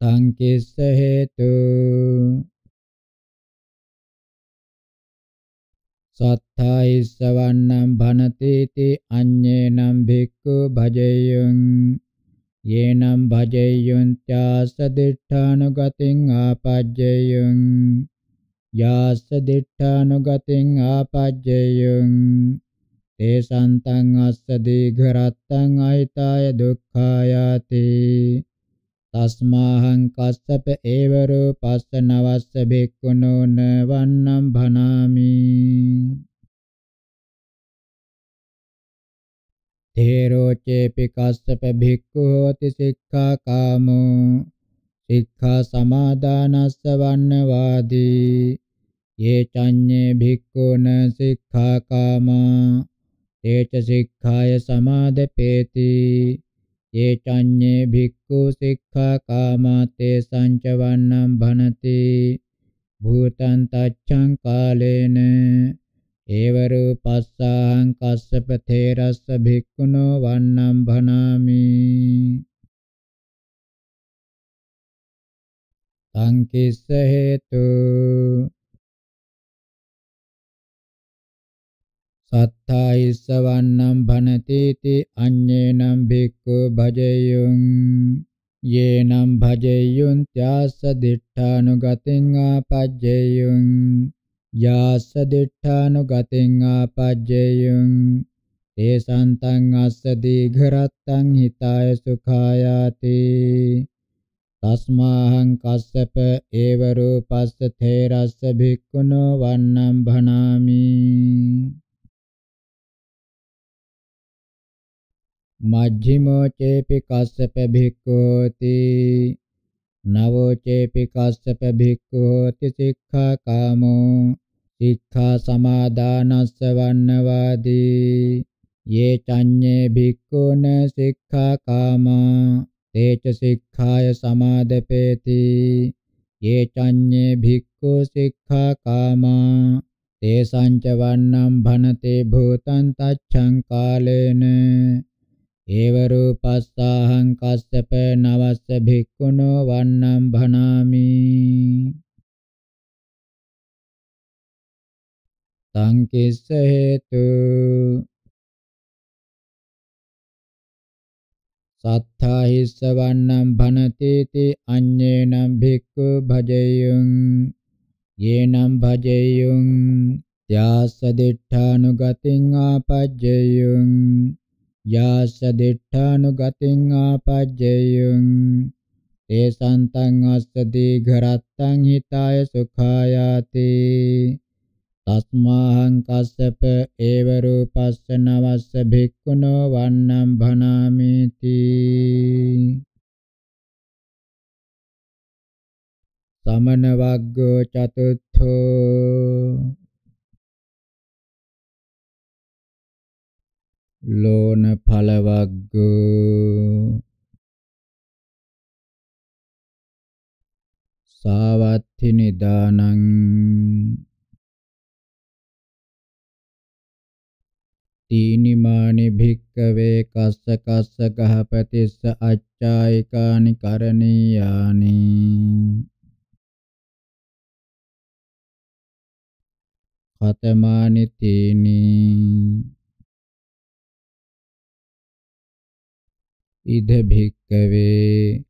සංකේස හේතු සත්තායිස්සවන්නම් භනතේති අඤ්ඤේනම් භික්ඛු භජයං යේනම් භජයං ත්‍යාස දිඨානුගතින් ආපජ්ජයං යාස දිඨානුගතින් ආපජ්ජයං තේ සන්තං අස්ස දීඝරත්තං අයිතාය දුක්ඛායාති තස්මාහං කස්සප ඒව රූපස්ස නවස්ස භික්ඛුනෝ නවන්නම් භනාමි තේරෝ චේපි කස්සප භික්ඛු හෝති සික්ඛා කාමෝ සික්ඛා සමාදානස්ස වන්නවාදී යේ චඤ්ඤේ භික්ඛුන සික්ඛා කාමා තේච සික්ඛාය සමාදපේති ये चन्ये भिक्खु सिक्खा कामाते संचवन्नं भनति भूतं तच्छं कालेन एव रूपस्साहं कस्सपथेरस्य भिक्खुनो वन्नं भनामि සංකිස්ස හේතු අත්තායිස්සවන්නම් භනතේති අඤ්ඤේනම් භික්ඛු භජයුං යේනම් භජයුං ත්‍යාස දිඨානුගතින් ආපජ්ජයුං යාස දිඨානුගතින් ආපජ්ජයුං තේසන්තං අස්ස දීඝරත්තං හිතාය සුඛායාති තස්මාහං කස්සප ඒව රූපස්ස තේරස්ස භික්ඛුනෝ වන්නම් භනාමි මජ්ක්‍ධිමෝ චේපි කස්සප භික්ඛෝති නවෝ චේපි කස්සප භික්ඛෝති සික්ඛා කාමෝ සික්ඛා සමාදානස්ස වන්නවාදී යේ චඤ්ඤේ භික්ඛුන සික්ඛා කාමා තේච සික්ඛාය සමාදපේති යේ චඤ්ඤේ භික්ඛු සික්ඛා කාමා තේසං ච වන්නම් භනතේ භූතං තච්ඡං කාලේන ඒව රූපස්සාහං කස්සප නවස්ස භික්ඛුනෝ වන්නම් භනාමි තං කිස්ස හේතු සත්තා හිස්ස වන්නම් භනතිති අඤ්ඤේනම් භික්ඛු භජයං යේනම් භජයං ත්‍යාස දිඨානුගතින් ආපජ්ජයං යාස දිඨානුගතින් ආපජ්ජයං තේසන්තං අස්සදී ඝරත්තං හිතාය සුඛායාති තස්මාහං කස්සප ඒව රූපස්ස නවස්ස භික්ඛුනෝ වන්නම් භනාමිති සමන වග්ගෝ චතුත්ථෝ ලෝන පළවග්ගෝ සාවත්ති නිදානං තීනිමානි භික්කවේ කස්ස කස්ස ගහපතිස්ස අච්චායිකානි කරණීයානි කතමානි තීනී ඉද භික්කවේ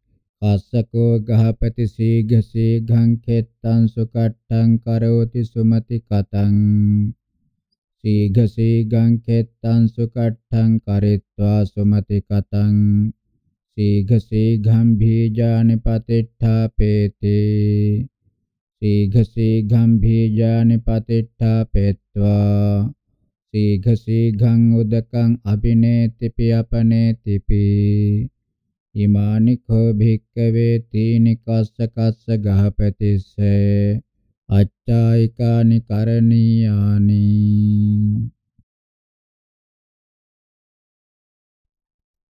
අස්සකෝ ගහපති සීඝ සීඝං කෙත්තං සුකට්ඨං කරෝති සුමති කතං සීඝ සීඝං කෙත්තං සුකට්ඨං කරිත්වා සුමති කතං සීඝ සීඝං බීජානි පතිට්ඨාපේති සීඝ සීඝං බීජානි පතිට්ඨාපෙත්වා සීඝ සීඝං උදකං අබිනේති පියපනේති පී ඉමානි කෝ භික්කවේ තීනි කස්ස කස්ස ගහපතිස්ස අච්චායිකානි කරණීයානි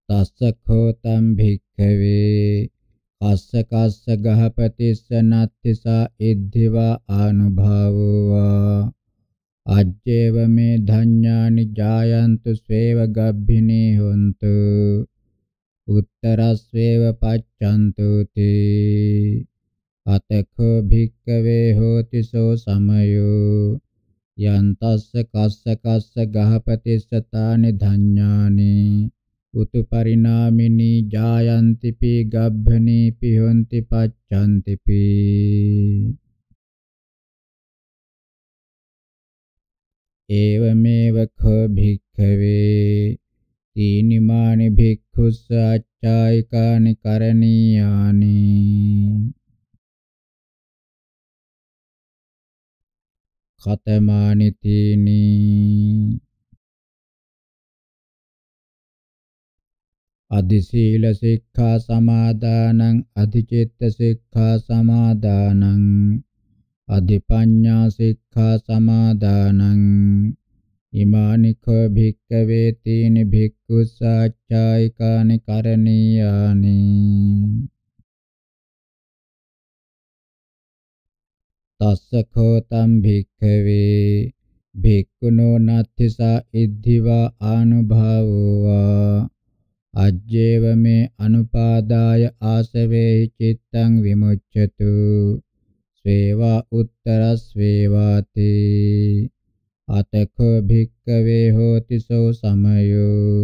තස්ස කෝ තම් භික්කවේ කස්ස කස්ස ගහපතිස්ස නත්තිසා ඉද්ධිවා ආනුභාවෝවා අජ්ජේව මේ ධඤ්ඤානි ජායන්තු ස්වේව ගබ්බිනී හොන්තු උත්තරස්වේව පච්ඡන්තු තේ අතකෝ භික්කවේ හෝති සෝ සමයෝ යන්තස්ස කස්ස කස්ස ගහපතිස්ස තානි ධඤ්ඤානි උතු පරිණාමිනී ජායන්තිපි ගබ්බනීපි හොන්ති පච්ඡන්තිපි एवमेव ख भिक्खवे तीनिमानि भिक्खुस्स आच्चायिकानि करणीयानि खतमानि तीनि අධිශීල සික්ඛා සමාදානං අධිචිත්ත සික්ඛා සමාදානං අධිපඤ්ඤා සික්ඛා සමාදානං ඉමානික භික්ඛවේ තීන භික්ඛු සාච්ඡායිකානි කරණීයානි තස්සඛෝ තම් භික්ඛවේ භික්ඛුනෝ නත්ථිසා ඉද්ධිවා ආනුභාවෝවා අජ්ජේව මේ අනුපාදාය ආසවේ චිත්තං විමුච්ඡතු ස්වේවා උත්තරස්වේවාති අතකෝ භික්කවේ හෝති සෝ සමයෝ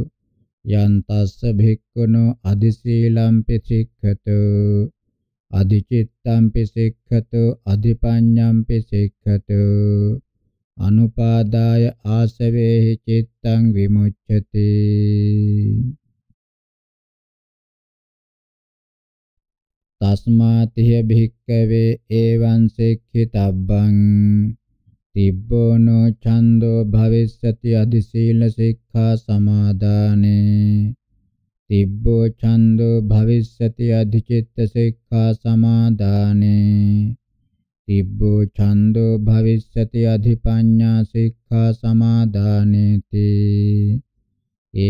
යන්තස්ස භික්ඛුනෝ අදිශීලම්පි සික්ඛතු අදිචිත්තම්පි සික්ඛතු අදිපඤ්ඤම්පි සික්ඛතු අනුපාදාය ආසවේහි චිත්තං විමුච්ඡති තස්මාතිය භික්කවේ එවං සික්ඛිතබ්බං තිබ්බෝනෝ ඡන්தோ භවිස්සති අධිශීල සික්ඛා සමාදානේ තිබ්බෝ ඡන්தோ භවිස්සති අධිචිත්ත සික්ඛා සමාදානේ තිබ්බෝ ඡන්தோ භවිස්සති අධිපඤ්ඤා සික්ඛා සමාදානේති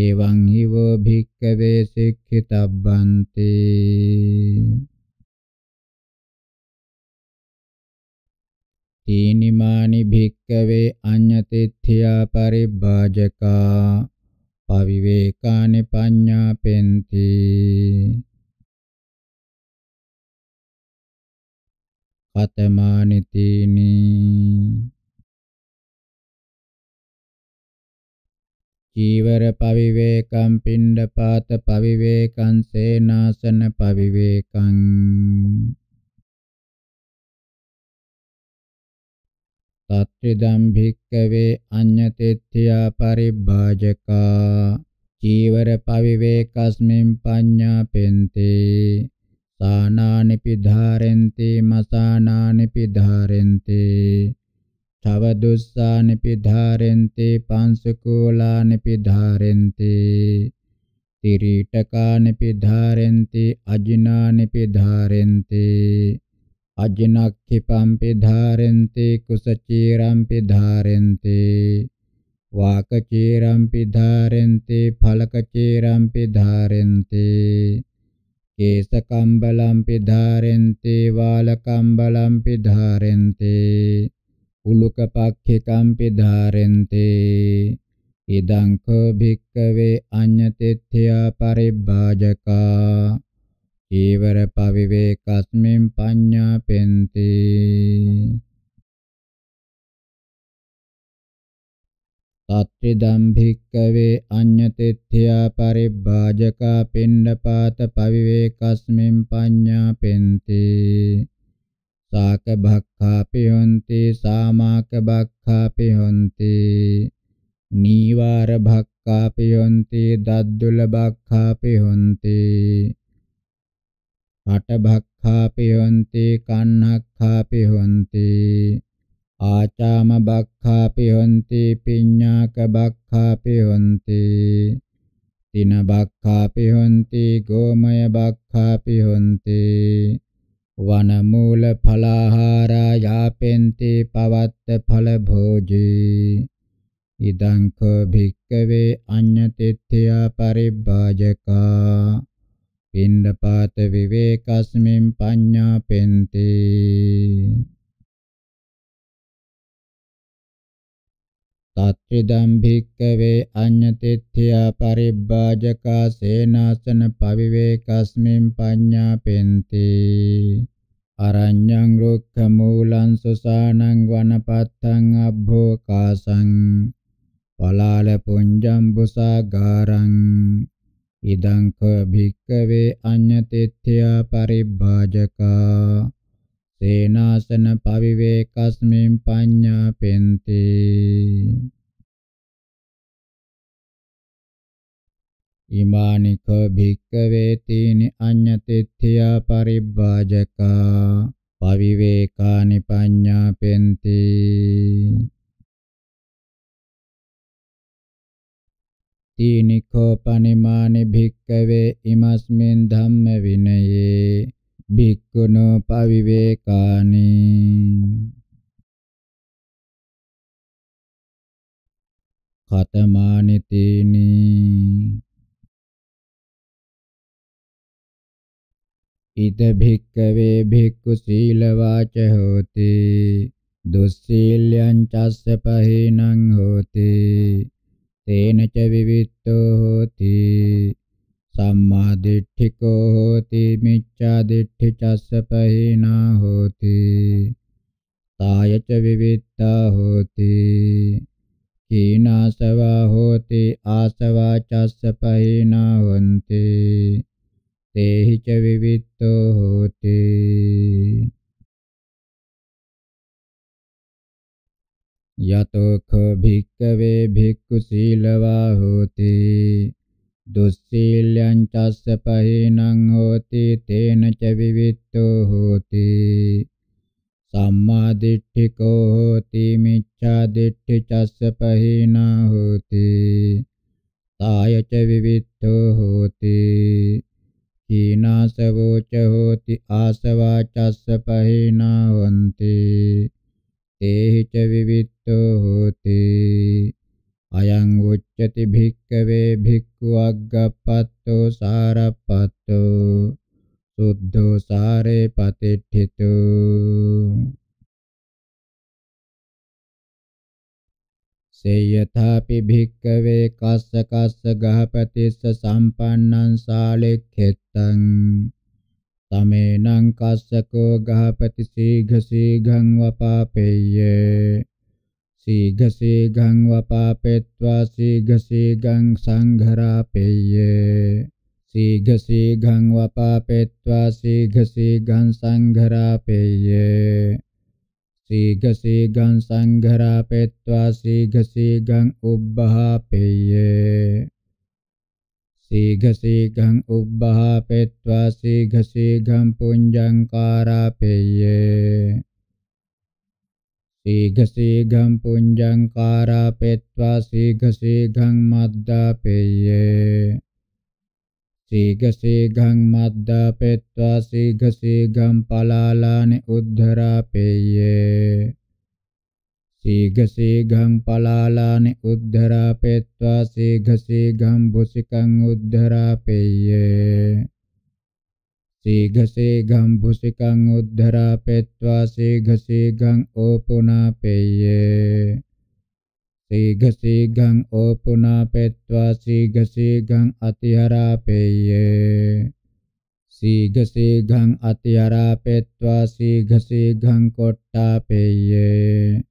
එවං හිවෝ භික්කවේ සික්ඛිතබ්බන්ති තීනිමානි භික්කවේ අඤ්ඤතිත්ථියා පරිබ්බාජකා පවිවේකානි පඤ්ඤාපෙන්ති කතමානි තීනි චීවර පවිවේකම් පිණ්ඩපාත පවිවේකං සේනාසන පවිවේකං තත්ත්‍රිදම් භික්කවේ අඤ්ඤතෙත්ත්‍යා පරිභාජකා චීවර පවිවේකස්මින් පඤ්ඤා පෙන්තේ සානානි පිධාරෙන්ති මසානානි පිධාරෙන්ති තව දුස්සානි පිධාරෙන්ති පංසකූලානි පිධාරෙන්ති තිරීටකානි පිධාරෙන්ති අජිනානි පිධාරෙන්ති අජිනක්ඛිපම්පි ධාරෙන්ති කුසචීරම්පි ධාරෙන්ති වාකචීරම්පි ධාරෙන්ති ඵලකචීරම්පි ධාරෙන්ති කේසකම්බලම්පි ධාරෙන්ති වාලකම්බලම්පි ධාරෙන්ති උලුකපක්ඛිකම්පි ධාරෙන්ති ඉදං කෝ භික්කවේ අඤ්ඤතිත්‍ත්‍යා පරිබ්බාජකා ඊවර පවිවේකස්මින් පඤ්ඤා පෙන්ති තත්ත්‍රිදම් භික්කවේ අඤ්ඤතිත්‍ත්‍යා පරිබ්බාජකා පින්නපාත පවිවේකස්මින් පඤ්ඤා පෙන්ති සාක භක්ඛාපි හොಂತಿ සාමාක භක්ඛාපි හොಂತಿ නීවර භක්ඛාපි හොಂತಿ දද්දුල භක්ඛාපි හොಂತಿ අටභක්ඛාපි හොಂತಿ කන්නක්ඛාපි හොಂತಿ ආචාම භක්ඛාපි හොಂತಿ පිඤ්ඤාක භක්ඛාපි හොಂತಿ තින භක්ඛාපි හොಂತಿ ගෝමය භක්ඛාපි හොಂತಿ වනමූල ඵලාහාරා යාපෙන්ති පවත්ත ඵල භෝජී ඉදං කෝ භික්කවේ අඤ්ඤ තිත්ත්‍යා පරිබ්බාජකා පින්ඩපාත විවේකස්මින් පඤ්ඤා පෙන්ති තත්ත්‍රිදම් භික්කවේ අඤ්ඤතිත්‍ත්‍යා පරිබ්බාජකා සේනාසන පවිවේකස්මින් පඤ්ඤා පෙන්ති අරඤ්ඤං රුක්ඛ මූලං සසානං වනපත්තං අබ්භෝකාසං පලාල පුඤ්ජම්බුසාගාරං ඉදංක භික්කවේ අඤ්ඤතිත්‍ත්‍යා පරිභාජකා සේනාසන පවිවේකස්මින් පඤ්ඤා පෙන්ති ඉමානික භික්කවේ තීනි අඤ්ඤතිත්‍ත්‍යා පරිභාජකා පවිවේකානි පඤ්ඤා පෙන්ති තීනිකෝ පනිමානි භික්කවේ ඉමස්මින් ධම්ම විනයේ භික්ඛුනෝ පවිවේකානි ඛතමානි තීනි ඉද භික්කවේ භික්ඛු සීල වාච හෝති දුස්සීල්‍යං චස්ස පහේනං හෝති තේන ච විවිත්තෝ හෝති සම්මා දිට්ඨිකෝ හෝති මිච්ඡා දිට්ඨි චස්ස පහිනා හෝති කාය ච විවිත්තා හෝති කීනාසවා හෝති ආසවා චස්ස පහිනා හොන්ති තේහි ච විවිත්තෝ හෝති යතෝඛ භික්කවේ භික්ඛු සීලවා හෝති දුස්සීල්‍යං චස්ස පහේනං හෝති තේන ච විවිත්තෝ හෝති සම්මා දිට්ඨිකෝ හෝති මිච්ඡා දිට්ඨි චස්ස පහේනා හෝති ආය ච විවිත්තෝ හෝති කීනාසවෝච හෝති ආසවා චස්ස පහේනා වන්ති තේහිච විවිත්තෝ හෝති අයං උච්චති භික්කවේ භික්ඛු අග්ගප්පත්තෝ සාරප්පත්තෝ සුද්ධෝ සාරේ පතිට්ඨිතෝ සේයථාපි භික්කවේ කස්ස කස්ස ගහපතිස්ස සම්පන්නං සාලෙක්ඛෙත්තං තමේනං කස්සකෝ ගහපති සීඝ සීඝං වපාපෙය්‍ය සීඝ සීඝං වපාපෙත්වා සීඝ සීඝං සංඝරාපෙය්‍ය සීඝ සීඝං වපාපෙත්වා සීඝ සීඝං සංඝරාපෙය්‍ය සීඝ සීඝං සංඝරාපෙත්වා සීඝ සීඝං උබ්බහාපෙය්‍ය සීඝසීඝං උබ්බහාපෙත්වා සීඝසීඝං පුඤ්ජං කාරාපෙය්‍ය සීඝසීඝං පුඤ්ජං කාරාපෙත්වා සීඝසීඝං මද්දාපෙය්‍ය සීඝසීඝං මද්දාපෙත්වා සීඝසීඝං පලාලානි උද්ධරාපෙය්‍ය සීඝසීඝං පලාලානි උද්ධරාපෙත්වා සීඝසීඝං බුසිකං උද්ධරාපෙය්‍ය සීඝසීඝං බුසිකං උද්ධරාපෙත්වා සීඝසීඝං ඕපුනාපෙය්‍ය සීඝසීඝං ඕපුනාපෙත්වා සීඝසීඝං අතිහරාපෙය්‍ය සීඝසීඝං අතිහරාපෙත්වා සීඝසීඝං කොට්ටාපෙය්‍ය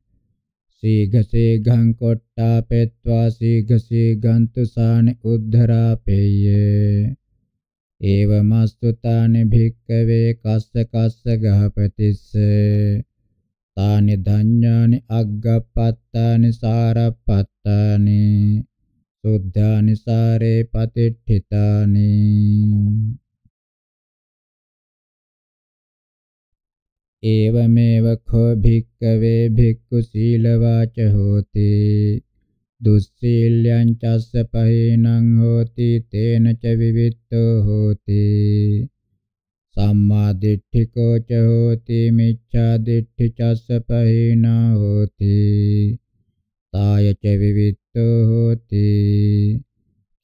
සීඝසීඝං කොට්ටාපෙත්වා සීඝසීඝං තුසානි උද්ධරාපෙය්‍ය ඒවමස්තුතානි භික්කවේ කස්ස කස්ස ගහපතිස්ස තානි ධඤ්ඤානි අග්ගපත්තානි සාරපත්තානි සුද්ධානි සාරේ පතිට්ඨිතානි एवमेव खो भिक्कवे भिक्खु शीलवाच होति दुःशील्यं च पहीनं होति तेन च विवित्तो होति सम्मादिष्ठिको च होति मिच्छादिष्ठि च पहीना होति ताय च विवित्तो होति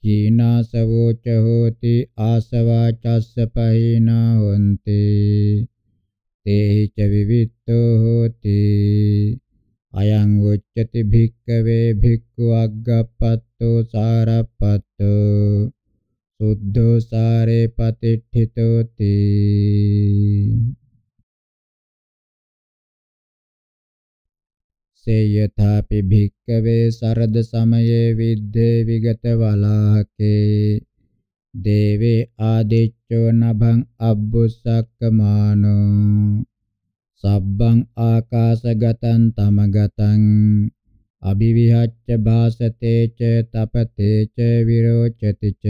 कीनासवो च होति आसवा च पहीना हन्ति තේහි ච විවිත්තෝ හෝති අයං උච්චති භික්කවේ භික්ඛු අග්ගප්පත්තෝ සාරප්පත්තෝ සුද්ධෝ සාරේ පතිට්ඨිතෝති සේයථාපි භික්කවේ සරද සමයේ විද්දේ විගත වලාහකේ දේවේ ආදිච්චෝ නභං අබ්බුසක්කමානෝ සබ්බං ආකාශගතං තමගතං අභිවිහච්ච භාසතේ ච තපතේ ච විරෝචති ච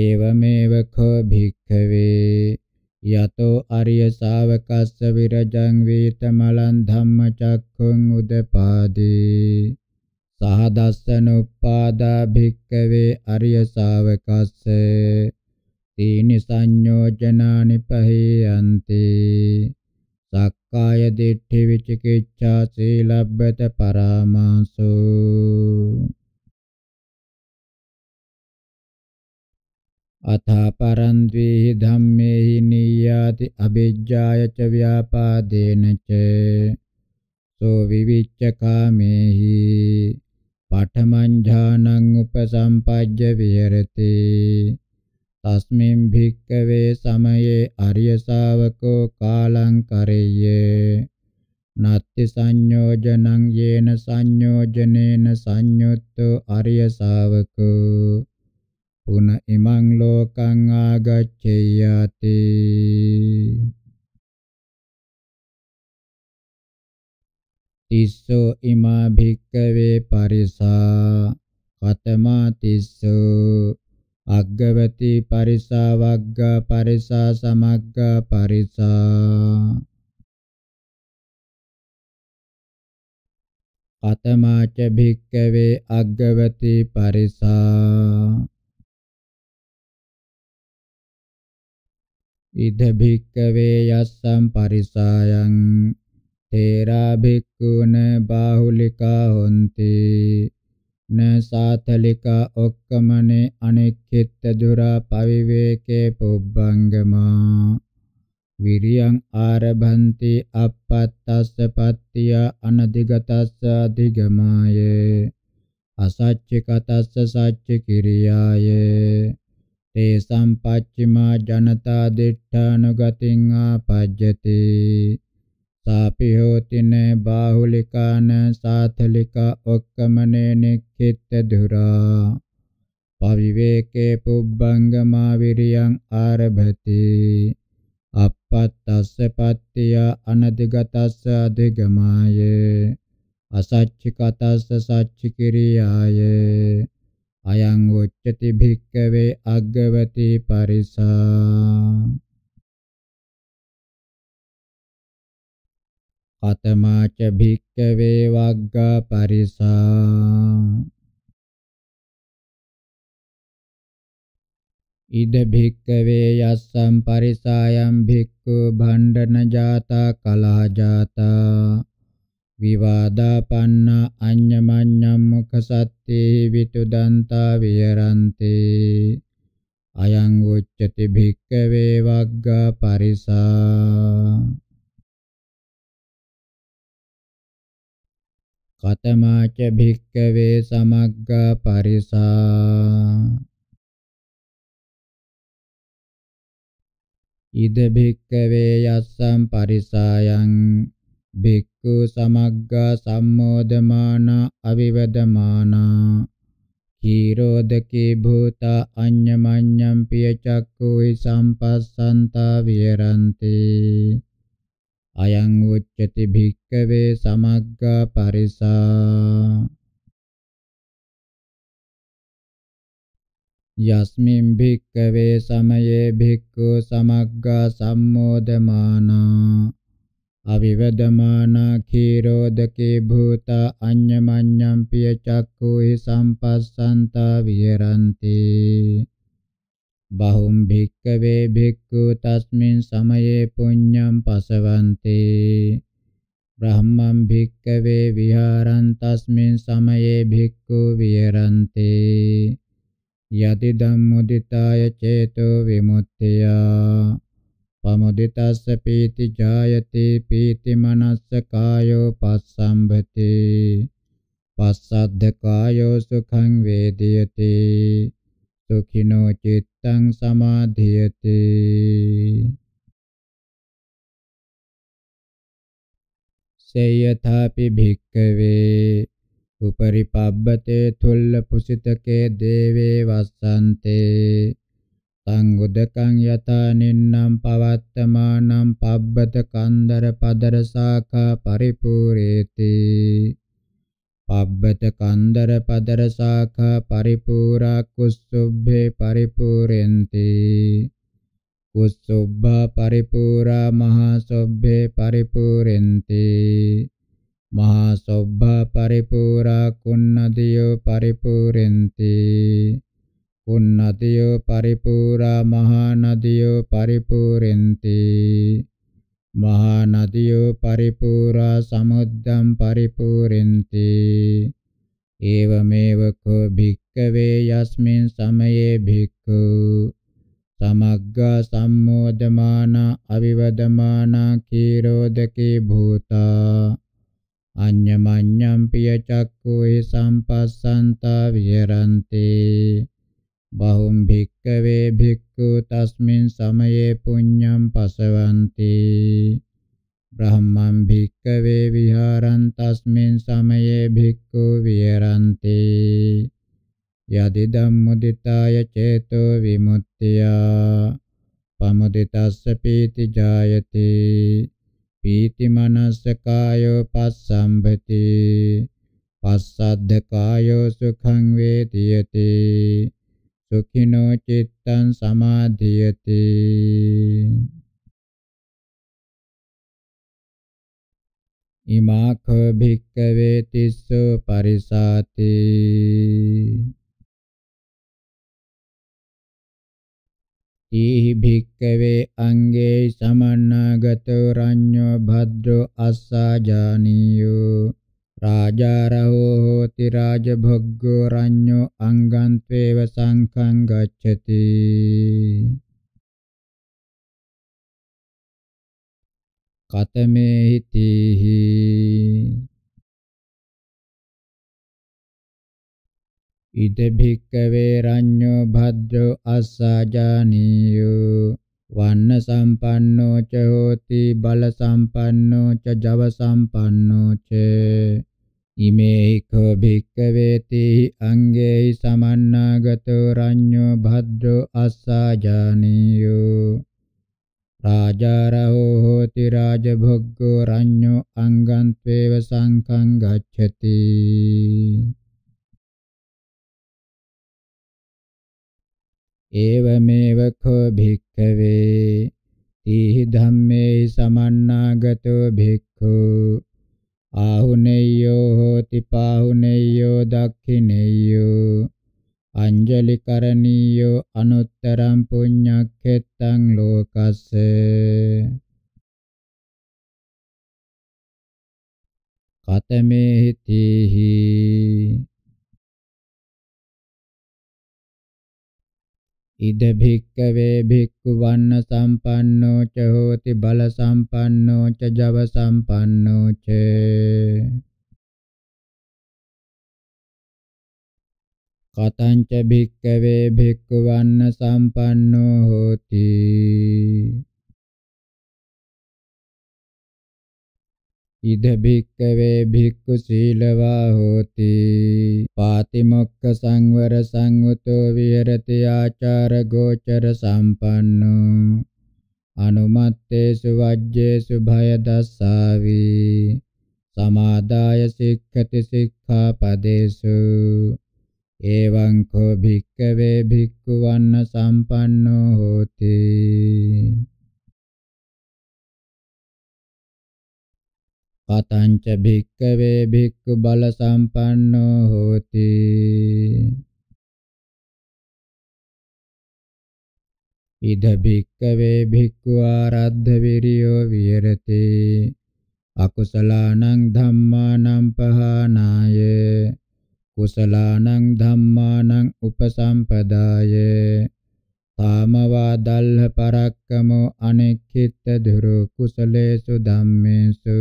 ඒවමේව කෝ භික්ඛවේ යතෝ අරිය ශාවකස්ස විරජං වේතමලං ධම්මචක්ඛුං උදපාදී සහදස්සනුප්පාදා භික්කවේ අරිය ශාවකස්ස තීනි සංයෝජනානි පහේයන්ති සක්කාය දිට්ඨි විචිකිච්ඡා සීලබ්බත පරාමාසෝ අථාපරං ද්වේහි ධම්මේහි නීයාති අබිජ්ජාය ච ව්‍යාපාදේන ච සෝ විවිච්ඡ කාමේහි පඨමං උපසම්පජ්ජ විහෙරති තස්මින් භික්කවේ සමයේ අරිය ශාවකෝ කාලං කරෙය්‍ය නත්ති සංයෝජනං යේන සංයෝජනේන සංයුත්තෝ අරිය ශාවකෝ පුන ඉමං ලෝකං ආගච්ඡේයති තිස්සෝ ඉමා භික්කවේ පරිසා කතමා තිස්සෝ අග්ගවති පරිසා වග්ගා පරිසා සමග්ගා පරිසා අතමාච භික්කවේ අග්ගවති පරිසා ඉද භික්කවේ යස්සම් පරිසායන් තේරා භික්ඛුන බාහුලිකා හොಂತಿ න සාතලිකා ඔක්කමනේ අනෙක්ඛිත දුරා පවිවේකේ පුබ්බංගමා විරියං ආරභන්ති අපත්තස්ස පත්තිය අනදිගතස්ස අධිගමාය අසච්චිකතස්ස සච්ච කිරියාය තේ සම්පච්චිමා ජනතා දිඨානුගතින් ආපජ්ජති සාපිහෝතින බාහුලිකාන සාතලිකා ඔක්කමනේ නික්ඛිත දුරා පවිවේකේ පුබ්බංගමා විරියං ආරභති අපත්තස්ස පත්තිය අනදිගතස්ස අධිගමාය අසච්චිකතස්ස සච්චිකිරියාය අයං උච්චති භික්කවේ අග්ගවති පරිසා අතමාච භික්කවේ වග්ගා පරිසා ඉද භික්කවේ යස්සම් පරිසායම් භික්ඛු භණ්ඩන ජාතා කලහ ජාතා විවාදාපන්න අඤ්ඤමඤ්ඤම් මුඛ සත්‍යේ විතුදන්තා විහරන්තේ අයං උච්චති භික්කවේ වග්ගා පරිසා කතමාච භික්කවේ සමග්ගා පරිසා ඉද භික්කවේ යස්සම් පරිසායන් භික්ඛු සමග්ගා සම්මෝධමාන අවිවදමානා කීරෝදකේ භූත අඤ්ඤමඤ්ඤම් පිය චක්කුයි සම්පස්සන්තා විරන්තේ අයං උච්චති භික්කවේ සමග්ගා පරිසා යස්මින් භික්කවේ සමයේ භික්ඛු සමග්ගා සම්මෝදමානා අවිවදමානා කීරෝදකේ භූත අඤ්ඤමඤ්ඤම් පිය චක්ඛුහි සම්පස්සන්තා විහෙරන්ති බහුම් භික්කවේ භික්ඛු තස්මින් සමයේ පුඤ්ඤම් පසවන්ති බ්‍රහ්මං භික්කවේ විහාරං තස්මින් සමයේ භික්ඛු විහරන්ති යති ධම්මුදිතාය චේතෝ විමුක්තිය පමුදිතස්ස පීති ජායති පීති මනස්ස කායෝ පස්සම්භති පස්සද්ද කායෝ සුඛං වේදියති සුඛිනෝ චිත්ත චිත්තං සමාධියති සේයථාපි භික්කවේ උපරිපබ්බතේ තුල්ල පුසිතකේ දේවේ වස්සන්තේ සංගුදකං යතා නින්නම් පවත්තමානම් පබ්බත කන්දර පදර සාඛා පරිපූරේති පබ්බත කන්දර පදර සාඛා පරිපූරා කුස්සුබ්බේ පරිපූරෙන්ති කුස්සුබ්බා පරිපූරා මහා සොබ්බේ පරිපූරෙන්ති මහා සොබ්බා පරිපූරා කුන්නදියෝ පරිපූරෙන්ති කුන්නදියෝ පරිපූරා මහා නදියෝ පරිපූරෙන්ති මහා නදියෝ පරිපූරා සමුද්දම් පරිපූරෙන්ති ඒවමේව කෝ භික්කවේ යස්මින් සමයේ භික්ඛු සමග්ගා සම්මෝධමාන අවිවදමාන කීරෝදකේ භූතා අඤ්ඤමඤ්ඤම් පිය චක්ඛුයි සම්පස්සන්තා විහෙරන්තේ බහුම් භික්කවේ භික්ඛු තස්මින් සමයේ පුඤ්ඤම් පසවಂತಿ බ්‍රහ්මං භික්කවේ විහාරං තස්මින් සමයේ භික්ඛු විහරಂತಿ යදි ධම්මුදිතාය චේතෝ විමුක්තියා පමුදිතස්ස පීති ජායති පීති මනස්ස කායෝ පස්සම්භති පස්සද්ද කායෝ සුඛං වේතියති සුඛිනෝ චිත්තං සමාධියති ඉමාඛ භික්කවේ තිස්සු පරිසාති තීහි භික්කවේ අංගේ සමන්නාගතෝ රඤ්ඤෝ භද්‍රෝ අස්සාජානීයෝ රාජාරහෝ හෝති රාජභග්ගෝ රඤ්ඤෝ අංගන්තේව සංඛං ගච්ඡති කතමේ හිතේහි ඉද භික්කවේ රඤ්ඤෝ භද්‍රෝ අස්සාජානීයෝ වන්න සම්පන්නෝ ච හෝති බල සම්පන්නෝ ච ජව සම්පන්නෝ ච ඉමේහි කෝ භික්ඛවේති අංගේහි සමන්නාගතෝ රඤ්ඤෝ භද්‍රෝ අස්සාජානීයෝ රාජාරහෝ හෝති රාජභොග්ගෝ රඤ්ඤෝ අංගන්ත්වේව සංඛං ගච්ඡති ඒවමේව කෝ භික්ඛවේ තී ධම්මේ සමන්නාගතෝ භික්ඛු ආහුනේයෝ හෝති පාහුනේයෝ දක්ඛිනේයෝ අංජලි කරණීයෝ අනුත්තරං පුඤ්ඤක්ඛෙත්තං ලෝකස්ස කතමේ හිතේහි ඉද භික්කවේ භික්ඛු වන්න සම්පන්නෝ ච හෝති බල සම්පන්නෝ ච ජව සම්පන්නෝ ච කතං ච භික්කවේ භික්ඛු වන්න සම්පන්නෝ හෝති ඉද භික්කවේ භික්ඛු සීලවා හෝති පාතිමොක්ඛ සංවර සංවතෝ විහෙරති ආචාර ගෝචර සම්පන්නෝ අනුමත්තේසු වජ්ජේසු භය දස්සාවි සමාදාය සික්ඛති සික්ඛාපදේසු එවං කෝ භික්කවේ භික්ඛු වන්න සම්පන්නෝ හෝති කතංච භික්කවේ භික්ඛු බල සම්පන්නෝ හෝති ඉද භික්කවේ භික්ඛු ආරද්ධ විරියෝ විහෙරති අකුසලානං ධම්මානං පහනාය කුසලානං ධම්මානං උපසම්පදාය තාමවා දල්හ පරක්කමෝ අනෙක්ඛිත දුරු කුසලේසු ධම්මේසු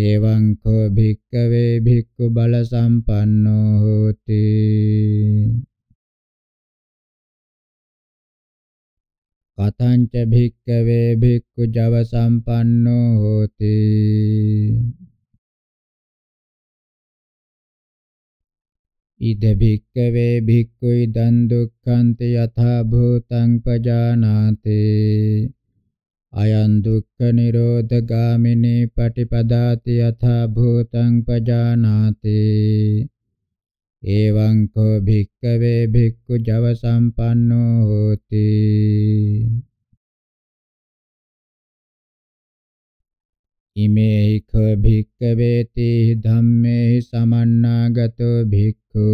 එවං කෝ භික්කවේ භික්ඛු බල සම්පන්නෝ හෝති කතංච භික්කවේ භික්ඛු ජව සම්පන්නෝ හෝති ඉද භික්කවේ භික්ඛු ඉදං දුක්ඛන්ති යථා භූතං පජානාති අයං දුක්ඛ නිරෝධ ගාමිනී පටිපදාති යථා භූතං පජානාති එවං කෝ භික්කවේ භික්ඛු ජව සම්පන්නෝ හෝති ඉමේක භික්කවේති ධම්මේ සමන්නාගතෝ භික්ඛු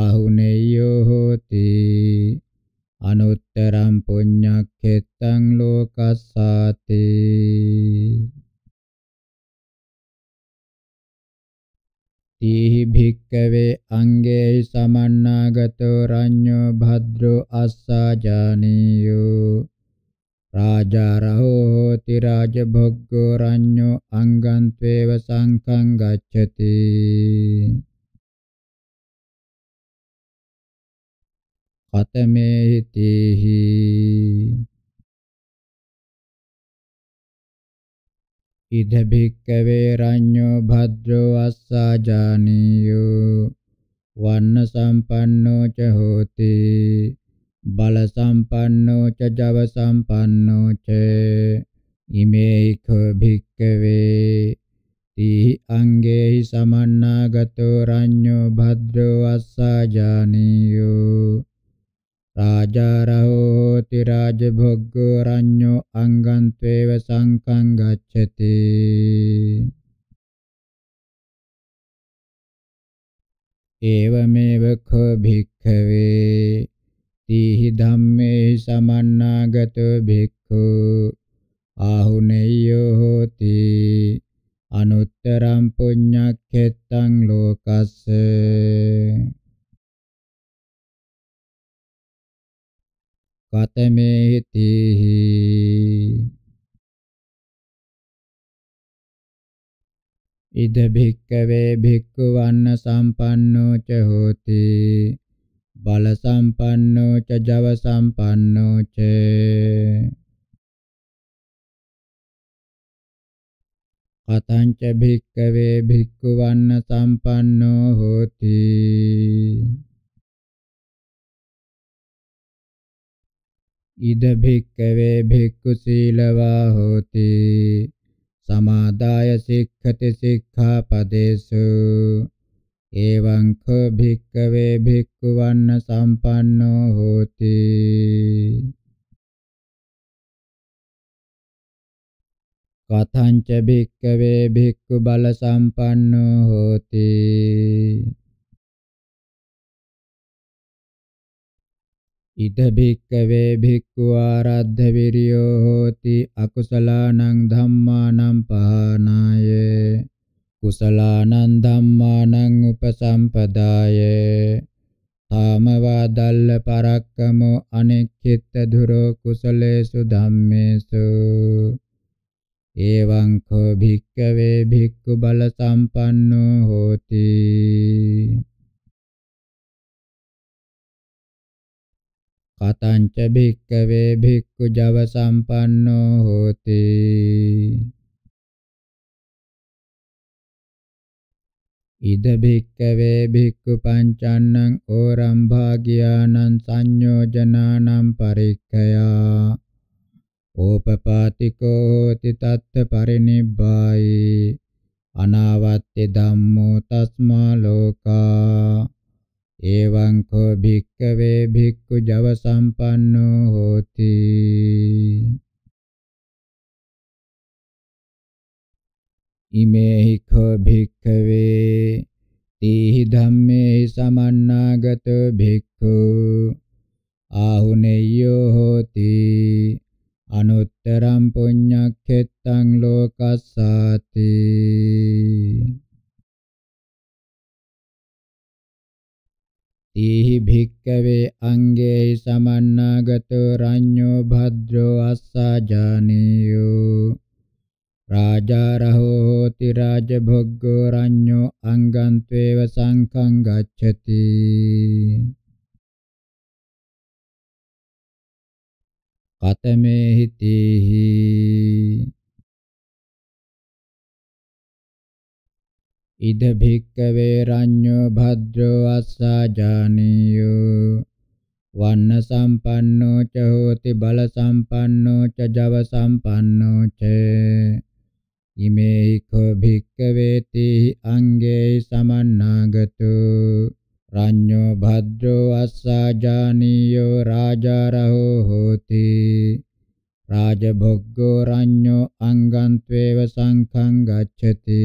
ආහුනේයෝ හෝති අනුත්තරම් පුඤ්ඤක්ඛෙත්තං ලෝකස්සාති තීහි භික්කවේ අංගේ සමන්නාගතෝ රඤ්ඤෝ භද්‍රෝ අස්සාජානීයෝ රාජාරහෝ හෝති රාජභග්ගෝ රඤ්ඤෝ අංගන්ත්වේව සංඛං ගච්ඡති කතමේ හිතේහි ඉද භික්කවේ රඤ්ඤෝ භද්‍රෝ අස්සාජානීයෝ වන්න සම්පන්නෝ ච හෝති බල සම්පන්නෝ ච ජව සම්පන්නෝ ච ඉමේක භික්කවේ තී අංගේහි සමන්නාගතෝ රඤ්ඤෝ භද්‍රෝ අස්සජානියෝ රාජාරහෝ තිරාජ භොග්ගෝ රඤ්ඤෝ අංගන්තේව සංකං ගච්ඡති ඒවමේව කෝ භික්ඛවේ තීහි ධම්මේ සමන්නාගතෝ භික්ඛු ආහුනේයෝ හෝති අනුත්තරම් පුඤ්ඤක්ඛෙත්තං ලෝකස්ස කතමේ තීහි ඉද භික්කවේ භික්ඛු වන්න සම්පන්නෝ ච හෝති බල සම්පන්නෝ ච ජව සම්පන්නෝ ච කතංච භික්කවේ භික්ඛු වන්න සම්පන්නෝ හෝති ඉද භික්කවේ භික්ඛු සීලවා හෝති සමාදාය සික්ඛති සික්ඛාපදේසු එවං කෝ භික්කවේ භික්ඛු වන්න සම්පන්නෝ හෝති කතංච භික්කවේ භික්ඛු බල සම්පන්නෝ හෝති ඉද භික්කවේ භික්ඛු ආරද්ධ විරියෝ හෝති අකුසලානං ධම්මානං පහනාය කුසලානං ධම්මානං උපසම්පදාය තාමවාදල්ල පරක්කමෝ අනෙක්ඛිත දුරෝ කුසලේසු ධම්මේසු එවං කෝ භික්කවේ භික්ඛු බල සම්පන්නෝ හෝති කතංච භික්කවේ භික්ඛු ජව සම්පන්නෝ හෝති ඉද භික්කවේ භික්ඛු පංචන්නං ඕරම් භාගියානං සංයෝජනානම් පරික්ඛයා ඕපපාතිකෝ හෝති තත්ත පරිනිබ්බායි අනාවත්ති ධම්මෝ තස්මා ලෝකා එවං කෝ භික්කවේ භික්ඛු ජව සම්පන්නෝ හෝති ඉමේහි ඛ භික්ඛවේ තේහි ධම්මේ සමන්නාගත භික්ඛු ආහුනේයෝ හෝති අනුත්තරම් පුඤ්ඤක්ඛෙත්තං ලෝකස්සාති තේහි භික්ඛවේ අංගේ සමන්නාගත රඤ්ඤෝ භද්‍රෝ අස්සජානියෝ රාජාරහෝ හෝති රාජභොග්ගෝ රඤ්ඤෝ අංගන්තේව සංඛං ගච්ඡති කතමේ හිතේහි ඉද භික්කවේ රඤ්ඤෝ භද්‍රෝ අස්සාජානියෝ වන්න සම්පන්නෝ ච හෝති බල සම්පන්නෝ ච ජව සම්පන්නෝ ච ඉමේකෝ භික්කවේති අංගේ සමන්නාගතු රඤ්ඤෝ භද්‍රෝ අස්සජානීයෝ රාජාරහෝ හෝති රාජභොග්ගෝ රඤ්ඤෝ අංගන්ත්වේව සංඛං ගච්ඡති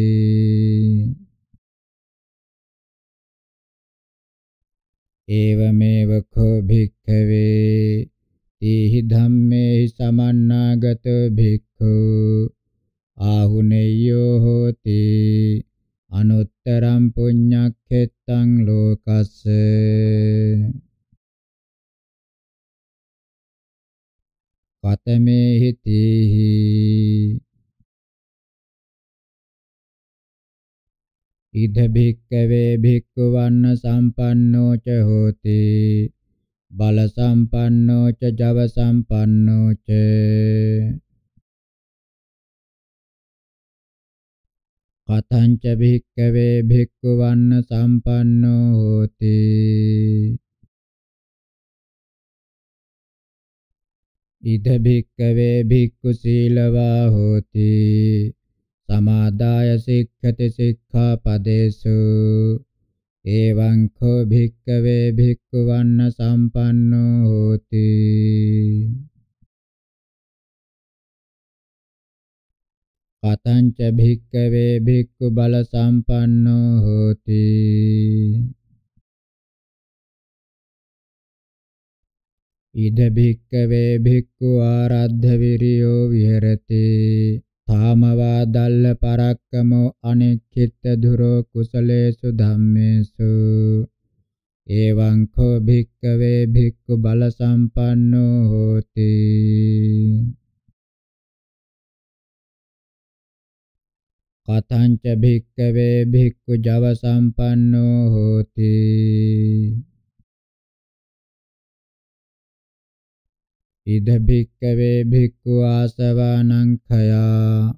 ඒවමේව කෝ භික්ඛවේ තීහි ධම්මේ සමන්නාගත භික්ඛු ආහුනේයෝ හෝති අනුත්තරම් පුඤ්ඤක්ඛෙත්තං ලෝකස්ස කතමේ හිතේහි ඉද භික්කවේ භික්ඛු වන්න සම්පන්නෝ ච හෝති බල සම්පන්නෝ ච ජව සම්පන්නෝ ච කතංච භික්කවේ භික්ඛු වන්න සම්පන්නෝ හෝති ඉද භික්කවේ භික්ඛු සීලවා හෝති සමාදාය සික්ඛති සික්ඛාපදේසු එවං කෝ භික්කවේ භික්ඛු වන්න සම්පන්නෝ හෝති කතංච භික්කවේ භික්ඛු බල සම්පන්නෝ හෝති ඉද භික්කවේ භික්ඛු ආරද්ධ විරියෝ විහෙරති තාමවා දල්ල පරක්කමෝ අනික්කිත දුරෝ කුසලේසු ධම්මේසු එවං කෝ භික්කවේ භික්ඛු බල සම්පන්නෝ හෝති කතංච භික්කවේ භික්ඛු ජව සම්පන්නෝ හෝති ඉද භික්කවේ භික්ඛු ආසවානං khයා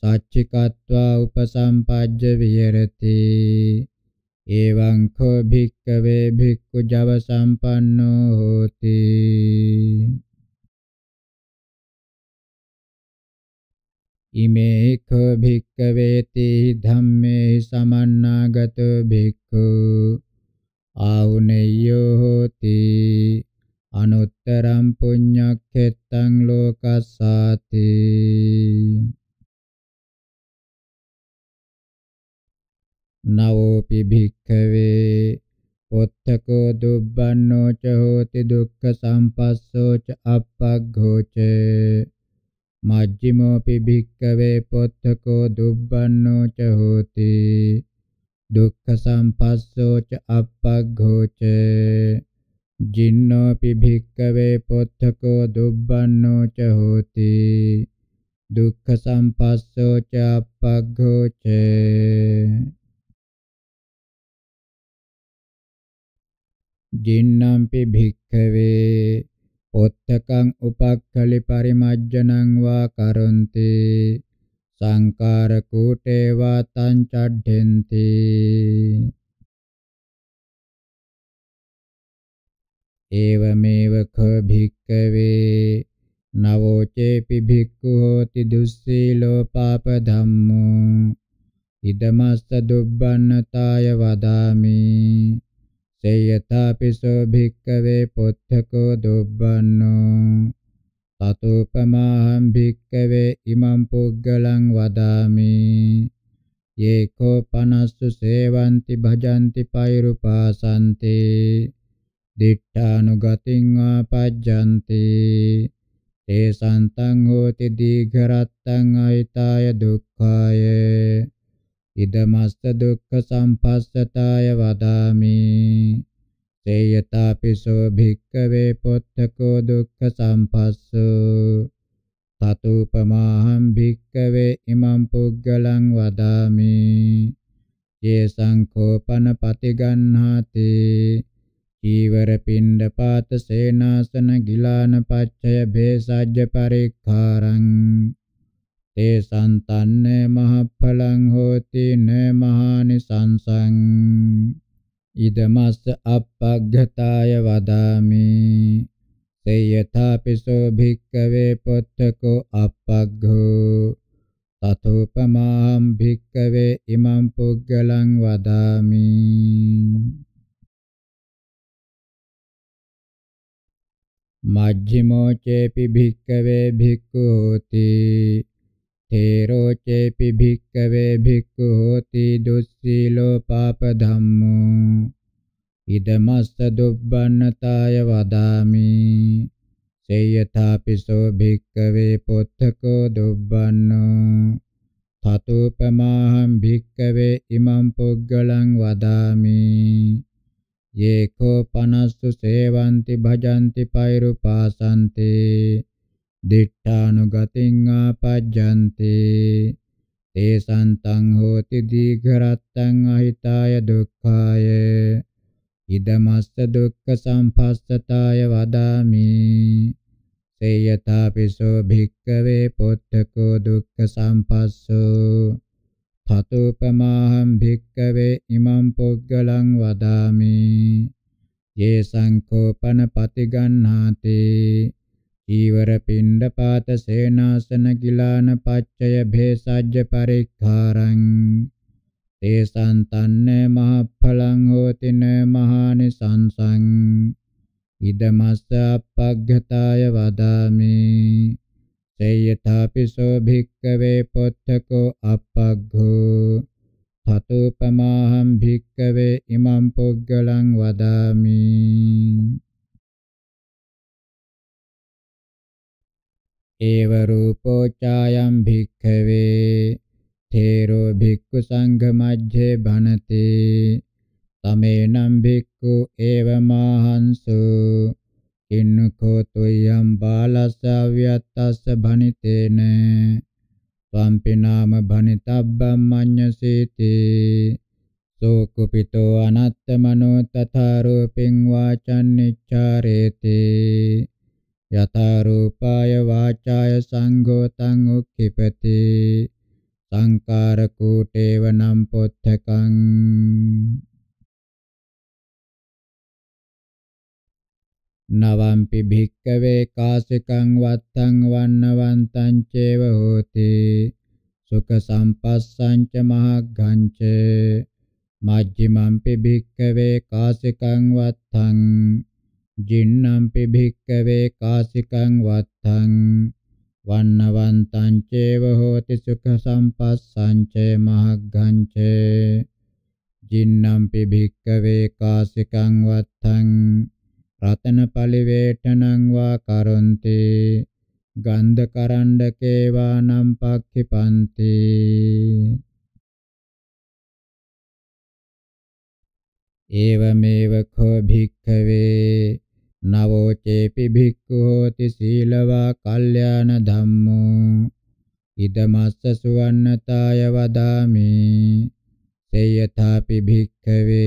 සච්චිකत्वा උපසම්පජ්ජ විහෙරති එවං කෝ භික්කවේ භික්ඛු ජව සම්පන්නෝ හෝති ඉමේක භික්කවේති ධම්මේ සමන්නාගත භික්ඛු ආවුනෙය්‍යෝ හෝති අනුත්තරම් පුඤ්ඤක්ඛෙත්තං ලෝකස්ස च होति दुःख संपස්සो च अपघो च जिन्नोपि भिक्खवे पोत्थको दुब्बन्नो च होति दुःख संपස්සो च अपघो च जिन्नम्पि භික්ඛවේ පොත්තකං උපක්ඛලි පරිමජ්ජනං වා කරොන්ති සංකාර කූටේ වාතං චඩ්ඩෙන්ති ඒවමේව ඛ භික්කවේ නවෝ චේපි භික්ඛු හෝති දුස්සීලෝ පාප ධම්මෝ ඉදමස්ස දුබ්බන්නතාය වදාමි සේයථාපි සෝ භික්කවේ පොත්තකෝ දුබ්බන්නෝ අතෝපමාහං භික්කවේ ඉමං පුග්ගලං වදාමි යේකෝ පනස්සු සේවಂತಿ භජಂತಿ පෛරුපාසಂತಿ දිඨානුගතින් ආපජ්ජಂತಿ තේ සන්තං හෝති දීඝරත්තං අයිතාය දුක්ඛාය ඉදමස්ස දුක්ඛ සම්පස්සතාය වදාමි චේයතාපිසෝ භික්කවේ පොත්තකෝ දුක්ඛ සම්පස්සෝ තතුපමාහං භික්කවේ ඉමං පුග්ගලං වදාමි යේ සංඛෝපන පතිගන්හාති ඊවර පින්ඩ පාත සේනාසන ගිලාන පච්චය භේසජ්‍ය පරික්ඛාරං තේ සන්තන්නේ මහඵලං හෝති නේ මහානි සංසං ඉදමස්ස අප්පග්ගතාය වදාමි තේයථාපිසෝ භික්කවේ පොත්තකෝ අප්පග්ගෝ තතෝපමාම් භික්කවේ ඉමං පුග්ගලං වදාමි මජ්ක්‍ධිමෝ චේපි භික්කවේ භික්ඛු හෝති හේරෝචේපි භික්කවේ භික්ඛු හෝති දුස්සීලෝ පාප ධම්මෝ ඉදමස්ස දුබ්බන්නතාය වදාමි සේයථාපිසෝ භික්කවේ පොත්තකෝ දුබ්බන්නෝ තතුපමාහං භික්කවේ ඉමං පුග්ගලං වදාමි යේකෝ පනස්සු සේවಂತಿ භජಂತಿ පෛරුපාසන්තේ දිට්ඨානුගතින් ආපජ්ජන්තේ තේ සන්තං හෝති දීඝරත්තං අහිතාය දුක්ඛාය ඉදමස්ස දුක්ඛ සම්පස්සතාය වදාමි සේයතාපිසෝ භික්ඛවේ පොත්තකෝ දුක්ඛ සම්පස්සෝ තතෝපමාහං භික්ඛවේ ඉමං පුග්ගලං වදාමි යේ සංකෝපන පතිගන්හාතේ ඊවර පින්ඩ පාත සේනාසන කිලාන පච්චය භේසජ්‍ය පරික්ඛාරං තේසං තන්නේ මහඵලං හෝති න මහානි සංසං ඉදමස්ස අපග්ගතාය වදාමි සේයථාපිසෝ භික්කවේ පොත්තකෝ අපග්ගෝ තතුපමාහම් භික්කවේ ඉමම් පුග්ගලං වදාමි ඒව රූපෝචායම් භික්ඛවේ තේරෝ භික්ඛු සංඝ මැජ්ජේ භනති තමේනම් භික්ඛු ඒව මහන්සු කින්නකෝ තොයම් බාලසව්‍යත්තස්ස භනිතේන ස්වම්පි නාම භනිතබ්බම් මඤ්ඤසීති සෝකුපිතෝ අනත්තමනෝ තථා රූපෙන් වාචන් නිච්ඡාරේතේ යතා රූපාය වාචාය සංඝෝ තං උක්ඛිපති සංකාර කූටේව නම් පොත්තකං නවම්පි භික්කවේ කාසිකං වත්තං වන්නවන්තං චේව හෝති සුඛ සම්පස්සං ච මහග්ගං ච මජ්ක්‍ධිමම්පි භික්කවේ කාසිකං වත්තං ජින්නම්පි භික්කවේ කාසිකං වත්තං වන්නවන්තං චේව හෝති සුඛ සම්පස්සං චේ මහග්ගං චේ ජින්නම්පි භික්කවේ කාසිකං වත්තං රතන පලිවේඨනං වා කරොන්ති ගන්ධ කරණ්ඩකේ වානම් පක්ඛිපන්ති एवमेव खो भिक्खवे नवो चेपि भिक्खु होति शीलवा कल्याण धम्मो इदमस्स सुवर्णताय वदामि सेयथापि भिक्खवे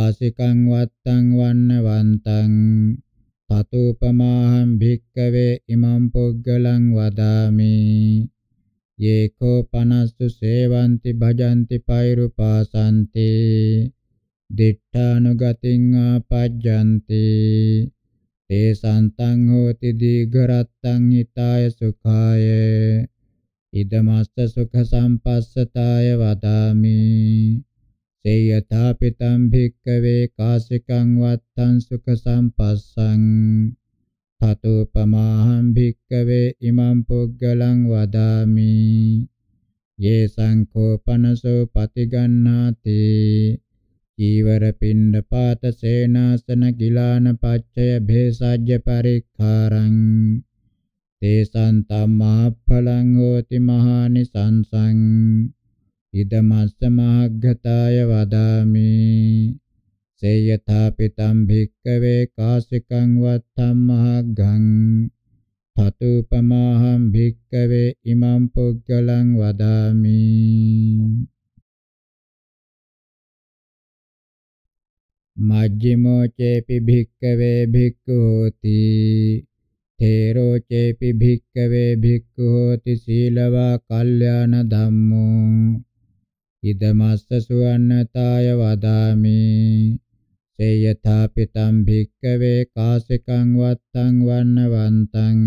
आसिकं वत्तं वन्नवन्तं ततोपमाहं भिक्खवे इमं पुग्गलं वदामि ये कोपनस्तु सेवन्ति भजन्ति पैरुपासन्ति දිට්ඨානුගතින් ආපජ්ජಂತಿ තේ සන්තං හෝති දීඝරත්තං හිතාය සුඛාය ඉදමස්ස සුඛ සම්පස්සතාය වදාමි සේයථා පිතං භික්කවේ කාසිකං වත්තං සුඛ සම්පස්සං තතෝපමාහං භික්කවේ ඉමං පුග්ගලං වදාමි යේ සංඛෝපනසෝ පතිගන්නාති චීවර පින්ඩ පාත සේනාසන ගිලාන පච්චය භේසජ්‍ය පරික්ඛාරං තේසං තම්මාප්ඵලං හෝති මහානි සංසං ඉදමස්ස මහග්ගතාය වදාමි සේයථා පිතම් භික්කවේ කාසිකං වත්තම් මහග්ගං තතුපමාහං භික්කවේ ඉමං පුග්ගලං වදාමි මජ්ජිමෝ චේපි භික්කවේ භික්ඛූති තේරෝ චේපි භික්කවේ භික්ඛූති සීලවා කල්යාණ ධම්මෝ ඉදමස්ස සුවන්නතාය වදාමි සේයථා පිතම් භික්කවේ කාසිකං වත්තං වන්නවන්තං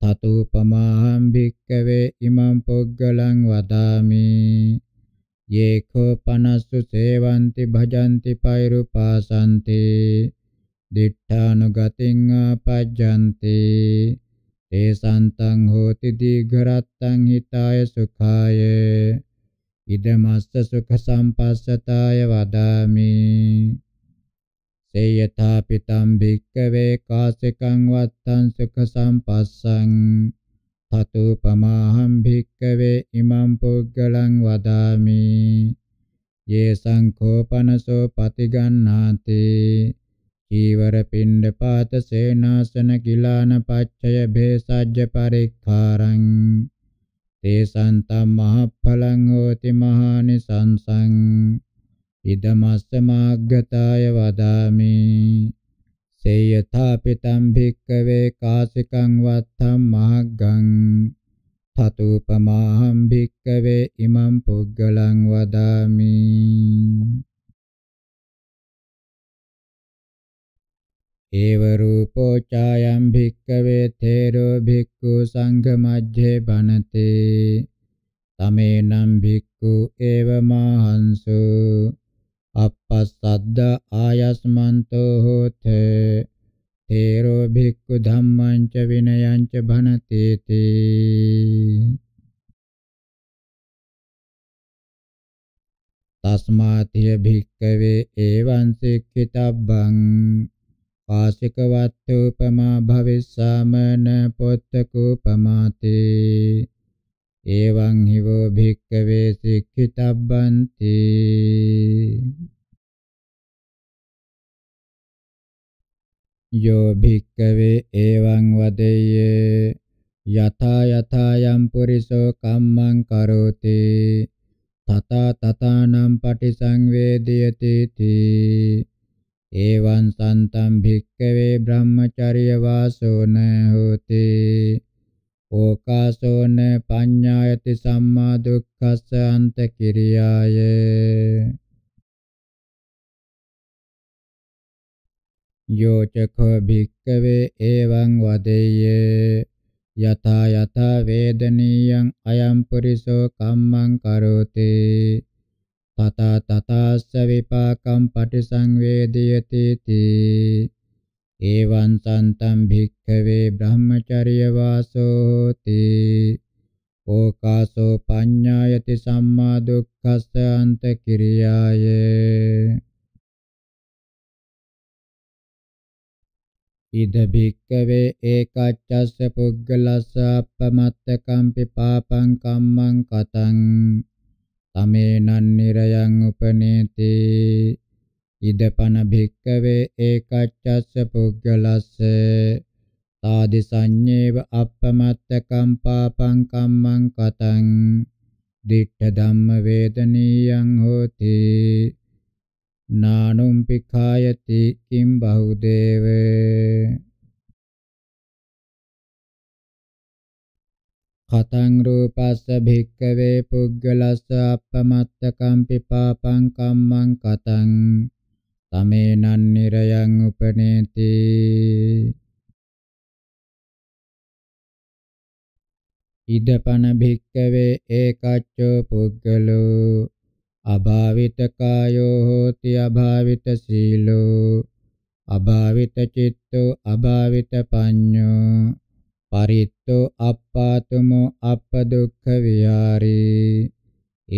තතුපමාහං භික්කවේ ඉමං පුග්ගලං වදාමි යේඛෝ පනස්සු සේවಂತಿ භජಂತಿ පෛරුපාසಂತಿ දිඨානුගතින් ආපජ්ජಂತಿ තේ සන්තං හෝති දීඝරත්තං හිතාය සුඛාය ඉදමස්ස සුඛ සම්පස්සතාය වදාමි සේයථා පිතම් භික්කවේ කාසිකං වත්තං සුඛ සම්පස්සං තතු පමාහම් භික්කවේ ඉමම් පුග්ගලං වදාමි යේ සංඛෝපනසෝ පතිගන්නාති චීවර පින්ඩ පාත සේනාසන කිලාන පච්චය භේසජ්ජ පරික්ඛාරං තේසං තම් මහඵලං හෝති මහානි සංසං ඉදමස්ස මාග්ගතාය වදාමි සේයථාපිතම් භික්කවේ කාසිකං වත්තම් මහග්ගං තතුපමාහම් භික්කවේ ඉමම් පුද්ගලං වදාමි ඒව රූපෝ ඡායම් භික්කවේ තේරෝ භික්ඛු සංඝ මැජ්ජේ බණතේ තමේනම් භික්ඛු ඒව මාහංසෝ අපස්සද්ද ආයස්මන්තෝ හෝතේ තේරෝ භික්ඛු ධම්මං ච විනයං ච භනතේති තස්මාතිය භික්ඛවේ එවං සික්ඛිතබ්බං පාසිකවත්ථ උපමා භවිස්සාමන පොත්තකූපමාතේ එවං හිවෝ භික්කවේ සික්ඛිතබ්බන්ති යෝ භික්කවේ එවං වදෙය්‍ය යථා යථායම් පුරිසෝ කම්මං කරෝති තතා තතානම් පටිසංවේදයති තී එවං සන්තම් භික්කවේ බ්‍රහ්මචර්ය වාසෝ නහෝති ඕකාසෝන පඤ්ඤායති සම්මා දුක්ඛස්ස අන්ත කිරියාය යෝචකෝ භික්කවේ එවං වදෙය්‍ය යතා යතා වේදනීයං අයම් පුරිසෝ කම්මං කරෝති තත තතස්ස විපාකම් පටිසංවේදීයති තී एवं संतं भिक्खवे ब्रह्मचर्य वासो होति ओकासो पඤ्ञायति सम्मा दुःखस्य अन्तकिरियाये ඉද භික්කවේ ඒකච්චස්ස පුද්ගලස්ස අපමත්තකම්පි පාපං කම්මං කතං තමේනන් නිරයන් උපනේති ඉදපන භික්කවේ ඒකච්චස්ස පුද්ගලස්ස තාදි සංඤේව අප්පමත්තකම් පාපං කම්මං කතං දිට්ඨ ධම්ම වේදනීයං හෝති නානුම් පිඛායති කිම් බහුදේව කතං රූපස්ස භික්කවේ පුද්ගලස්ස අප්පමත්තකම් පිපාපං කම්මං කතං තමේනන් නිරයන් උපනේති ඉදපන භික්කවේ ඒකච්චෝ පුද්ගලෝ අභාවිත කායෝ හෝති අභාවිත සීලෝ අභාවිත චිත්තෝ අභාවිත පඤ්ඤෝ පරිත්තෝ අප්පාතුමෝ අප්ප දුක්ඛ විහාරේ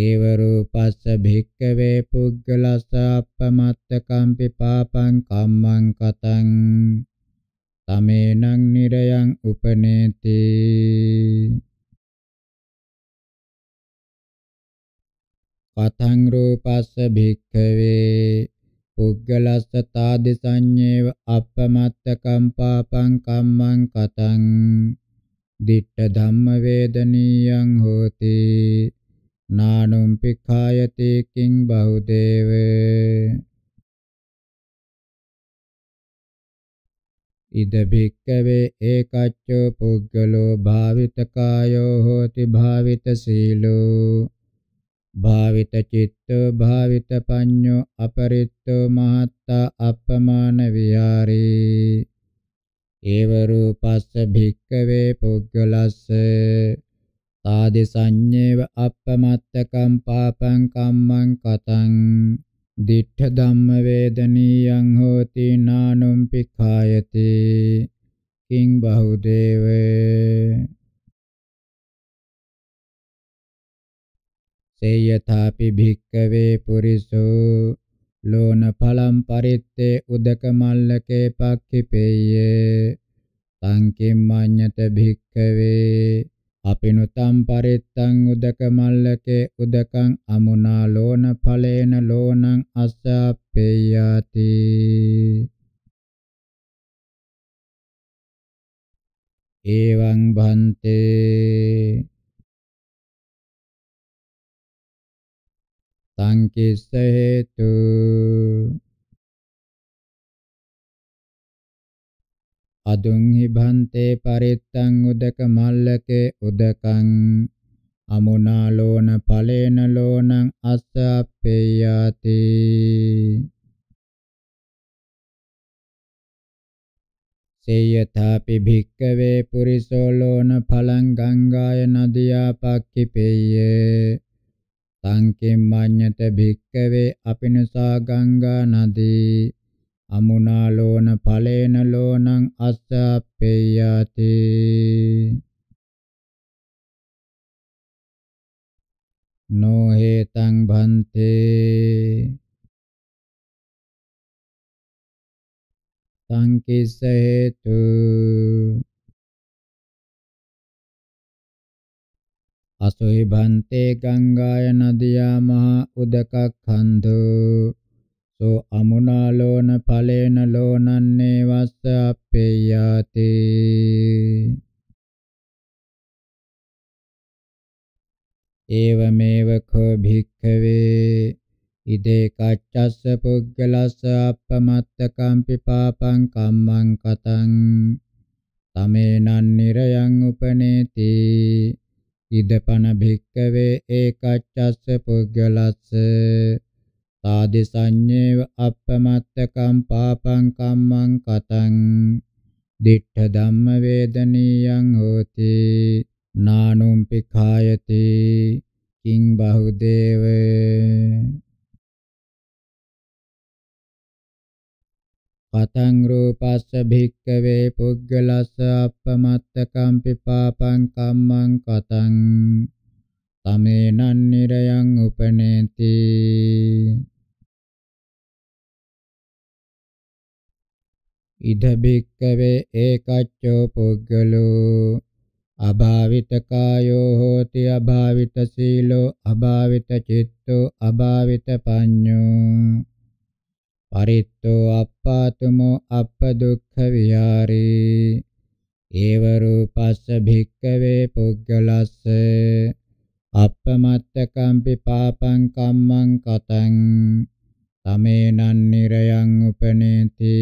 ඒව රූපස්ස භික්කවේ පුද්ගලස්ස අපමත්ත කම්පි පාපං කම්මං කතං තමේනං නිරයං උපනේති කතං රූපස්ස භික්කවේ පුද්ගලස්ස තාදි සංඤේව අපමත්ත කම්පාපං කම්මං කතං දිට්ඨ ධම්ම වේදනීයං හෝති නානුම් පික්ඛායති කිං බහුදේව ඉද භික්කවේ ඒකච්චෝ පුද්ගලෝ භාවිතකායෝ හෝති භාවිත සීලෝ භාවිත චිත්තෝ භාවිත පඤ්ඤෝ අපරිත්තෝ මහත්තා අපමාන විහාරේ ඒව රූපස්ස භික්කවේ පුද්ගලස්ස තාදි සංඤේව අප්පමත්තකම් පාපං කම්මං කතං දිඨ ධම්ම වේදනීයං හෝති නානුම් පිඛායති කිං බහුදේව සේයථාපි භික්කවේ පුරිසෝ ලෝන ඵලම් පරිත්තේ උදක මල්ලකේ පක්ඛිපේය සංකිම්මඤ්ඤත භික්කවේ අපිනුතම් පරිත්තං උදක මල්ලකේ උදකං අමුනා ලෝන ඵලේන ලෝනං අස්සප්පේයාති එවං භන්තේ සංකිස්ස හේතු අදුං හි භන්තේ පරිත්තං උදක මල්ලකේ උදකං අමුනා ලෝන ඵලේන ලෝනං අස්ස අපේයාති සේයථාපි භික්කවේ පුරිසෝ ලෝන ඵලං ගංගාය නදියා පක්ඛිපේය තං කිම්මඤ්ඤත භික්කවේ අපිනසා ගංගා නදී අමුණා ලෝන ඵලේන ලෝනං අස්ස අපේයති නෝ හේතං භන්තේ සංකිස්ස හේතු අසොහි භන්තේ ගංගාය නදියා මහා උදකක් හන්දෝ සෝ අමුනා ලෝන ඵලේන ලෝනන්නේ වස්ස අප්පේයාති ඒවමේව කෝ භික්ඛවේ ඉදේ කච්චස්ස පුග්ගලස්ස අපමත්ත කම්පි පාපං කම්මං කතං තමේනන් නිරයන් උපනේති ඉදපන භික්ඛවේ ඒකච්චස්ස පුග්ගලස්ස සාදිසඤ්ඤේව අප්පමත්තකම් පාපං කම්මං කතං දිඨ ධම්ම වේදනීයං හෝති නානුම් පිඛායති කිං බහුදේව පතං රූපස්ස භික්කවේ පුද්ගලස්ස අප්පමත්තකම් පිපාපං කම්මං කතං තමේනන් නිරයන් උපනේති ඉද බික්කවේ ඒකච්චෝ පුද්ගලෝ අභාවිත කායෝ හෝති අභාවිත සීලෝ අභාවිත චිත්තෝ අභාවිත පඤ්ඤෝ පරිත්තෝ අප්පාතුමෝ අප්ප දුක්ඛ විහාරේ ඒව රූපස්ස භික්කවේ පුද්ගලස්ස අප්පමත්තකම්පි පාපං කම්මං කතං තමේනං නිරයං උපනේති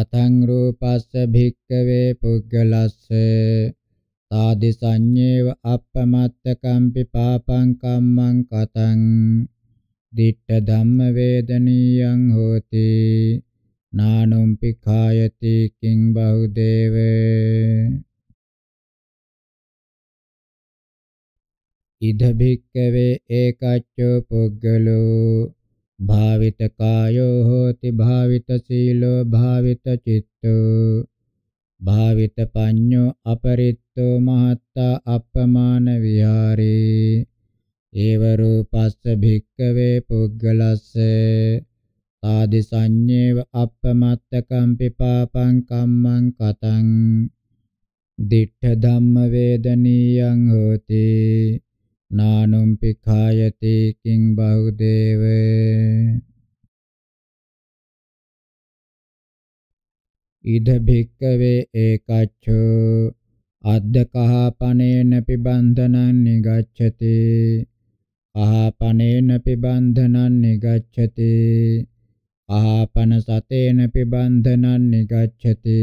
අතං රූපස්ස භික්කවේ පුද්ගලස්ස සාදි සංඤේව අප්පමත්ත කම්පි පාපං කම්මං කතං දිට්ඨ ධම්ම වේදනීයං හෝති නානුම්පි කායති කිං බහුදේවේ ඉද භික්කවේ ඒකච්චෝ පුද්ගලෝ භාවිත කායෝ හෝති භාවිත සීලෝ භාවිත චිත්තෝ භාවිත පඤ්ඤෝ අපරිත්තෝ මහත්තා අපමාන විහාරේ ඒව රූපස්ස භික්කවේ පුද්ගලස්ස ආදි සංඤේව අපමත්තකම් පිපාපං කම්මං කතං දිඨ ධම්ම වේදනීයං හෝති नानुं पिखायति किं बहुदेव ඉද භික්කවේ ඒකච්ඡෝ අද්දකහපනේන පිබන්ධනං නිගච්ඡති අහපනේන පිබන්ධනං නිගච්ඡති ආපන සතේන පිබන්ධනං නිගච්ඡති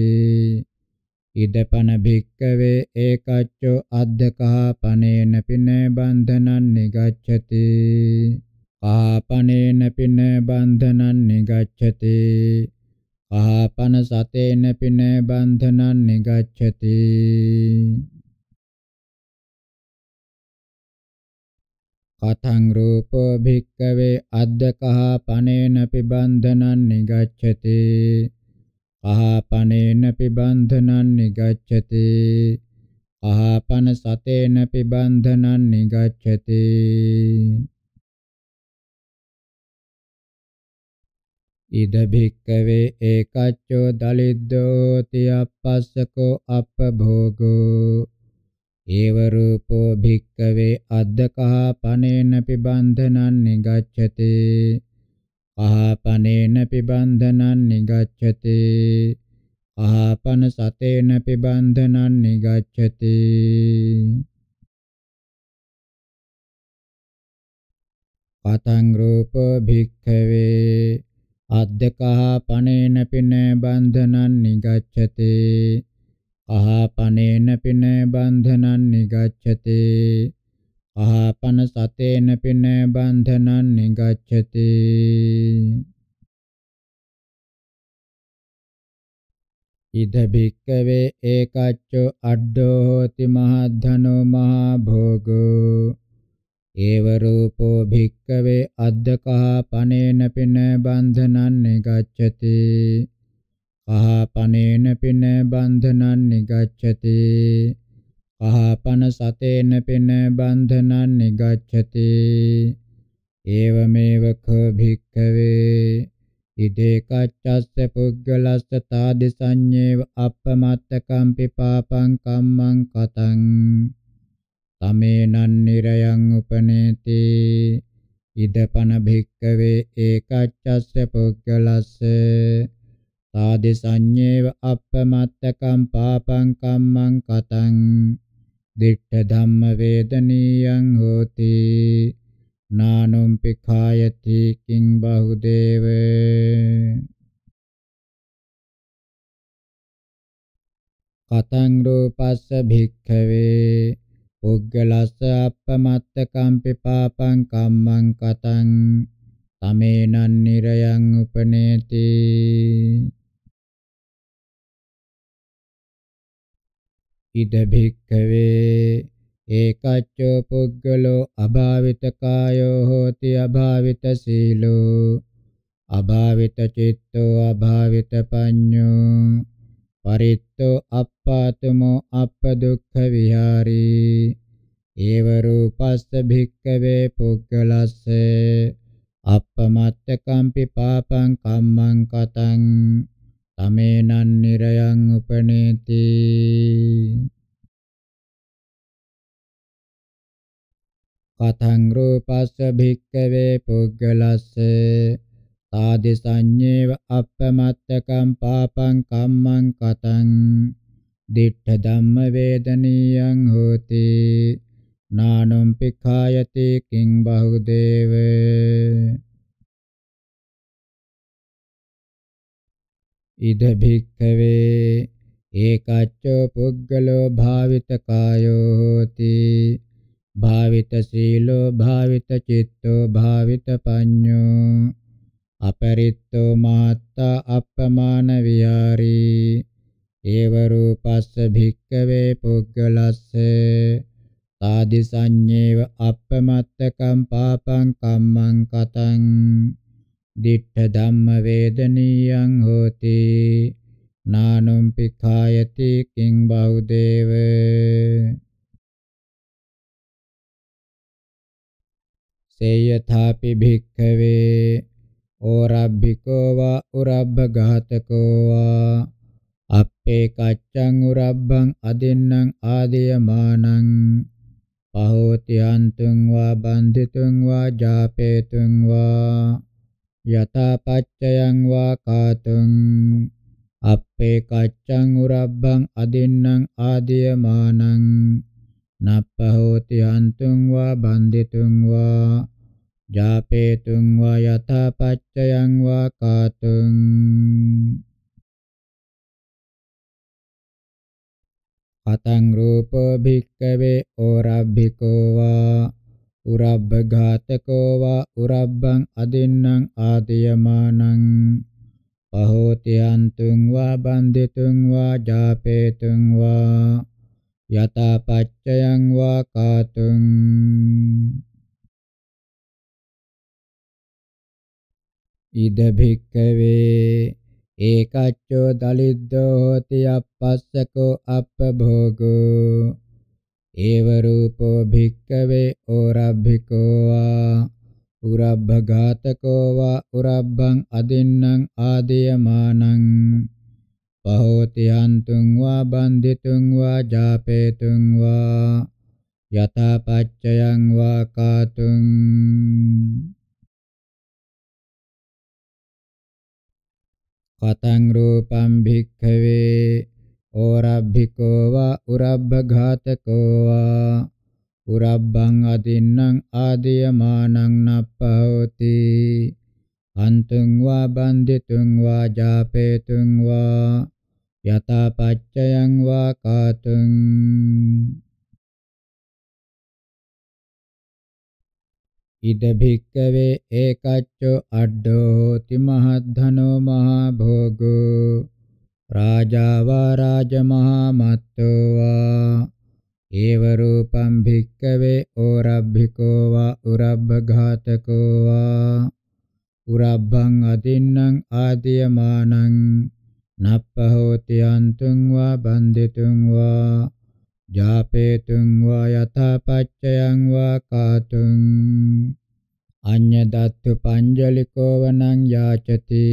ඉදපන භික්කවේ ඒකච්චෝ අද්දකහා පනේන පින බන්ධනන් නිගච්ඡති කහපනේන පින බන්ධනන් නිගච්ඡති කහපන සතේන පින බන්ධනන් නිගච්ඡති කතං රූපෝ භික්කවේ අද්දකහා පනේන පිබන්ධනන් නිගච්ඡති කහපනේන පිබන්ධනං නිගච්ඡති කහපන සතේන පිබන්ධනං නිගච්ඡති ඉද භික්කවේ ඒකච්චෝ දලිද්දෝ තියප්පස්සකෝ අපභෝගෝ ඒව රූපෝ භික්කවේ අද්දකහ පනේන පිබන්ධනං නිගච්ඡති ආහපනේන පිබන්ධනං නිගච්ඡති ආහපන සතේන පිබන්ධනං නිගච්ඡති පතං රූප භික්ඛවේ අද්දකහපනේන පින බන්ධනං නිගච්ඡති ආහපනේන පින බන්ධනං නිගච්ඡති ආපනසතේන පින බන්ධනං නිගච්ඡති ඉද භික්කවේ ඒකච්චෝ අඩ්ඩෝ හෝති මහද්ධනෝ මහා භෝගෝ ඒව රූපෝ භික්කවේ අද්දකහ පනේන පින බන්ධනං නිගච්ඡති කහ පනේන පින බන්ධනං නිගච්ඡති පහපන සතේන පින බන්ධනං නිගච්ඡති ඒවමේව ඛ භික්ඛවේ ඉදේ කච්චස්ස පුද්ගලස්ස තාදි සංඤේව අප්පමත්තකම්පි පාපං කම්මං කතං තමේනන් නිරයන් උපනේති ඉදපන භික්ඛවේ ඒකච්චස්ස පුද්ගලස්ස තාදි සංඤේව අප්පමත්තකම් පාපං කම්මං කතං දිට්ඨ ධම්ම වේදනීයං හෝති නානොම් පිඛායති කිං බහුදේව කතං රූපස්ස භික්ඛවේ පුද්ගලස්ස අපමත්ත කම්පි පාපං කම්මං කතං තමේනන් නිරයන් උපනේති ඉද භික්ඛවේ ඒකච්චෝ පුද්ගලෝ අභාවිත කායෝ හෝති අභාවිත සීලෝ අභාවිත චිත්තෝ අභාවිත පඤ්ඤෝ පරිත්තෝ අප්පාතමෝ අප්පදුක්ඛ විහාරී ඒව රූපස්ස භික්ඛවේ පුද්ගලස්ස අප්පමත්ත කම්පි පාපං කම්මං කතං අමේනන් නිරයන් උපනේති කතං රූපස්ස භික්කවේ පුද්ගලස්ස ආදි සංඤේව අපමත්තකම් පාපං කම්මං කතං දිඨ ධම්ම වේදනීයං හෝති නානං පිඛායති කිං බහුදේව ඉද භික්ඛවේ ඒකච්චෝ පුද්ගලෝ භාවිත කායෝ හෝති භාවිත සීලෝ භාවිත චිත්තෝ භාවිත පඤ්ඤෝ අපරිත්තෝ මහත්තා අප්පමාන විහාරී ඒව රූපස්ස භික්ඛවේ පුද්ගලස්ස తాදි සංඤේව අප්පමත්තකම් පාපං කම්මං කතං දිඨ ධම්ම වේදනීයං හෝති නානුම් පිඛායති කිං බෞදේව සේයථාපි භික්ඛවේ ඕරබ්බිකෝ වා උරබ්බ ඝාතකෝ වා අපේ කච්චං උරබ්බං අදින්නම් ආදීයමානං පහෝති අන්තුං වා බන්ධිතුං වා ජාපේතුං වා යතාපච්චයං වා කාතුං අපේ කච්ඡං උරබ්බං අදින්නම් ආදීයමානං නප්පහෝති අන්තුං වා බන්දිතුං වා ජාපේතුං වා යතාපච්චයං වා කාතුං අතං රූපෝ භික්කවේ ඕරබ්බිකෝ වා උරබ්බඝාතකෝ වා උරබ්බං අදින්නම් ආදීයමානං පහෝති අන්තුං වා බන්දිතුං වා ජාපේතුං වා යතපච්චයං වා කාතුං ඉද භික්කවේ ඒකච්චෝ දලිද්දෝ හෝති අපස්සකෝ අපභෝගෝ एव रूपो भिक्कवे ओरभ्भिको वा उरभ्घातको वा उरभ्भम् अदिन्नं आदियमानं पहोति हन्तुं वा बन्धितुं वा जापेतुं वा यथा पच्चयं वा कातुं कथं रूपं भिक्खवे ඕරබ්භිකෝ වා උරබ්බඝාතකෝ වා උරබ්බං අදින්නම් ආදීයමානං නප්පහෝති අන්තුං වා බන්දිතුං වා ජාපේතුං වා යතපච්චයං වා කාතුං ඉද භික්කවේ ඒකච්චෝ අඩ්ඩෝ හෝති මහද්ධනෝ මහා භෝගෝ රාජාවා රාජමහා මත්තෝ වා ඒව රූපම් භික්කවේ ඕරබ්බිකෝ වා උරබ්බඝාතකෝ වා උරබ්බං අදින්නම් ආදීයමානං නප්පහෝති අන්තුං වා බන්දිතුං වා ජාපේතුං වා යථාපච්චයං වා කාතුං අඤ්ඤ දත්තු පංජලිකෝ වනං යාචති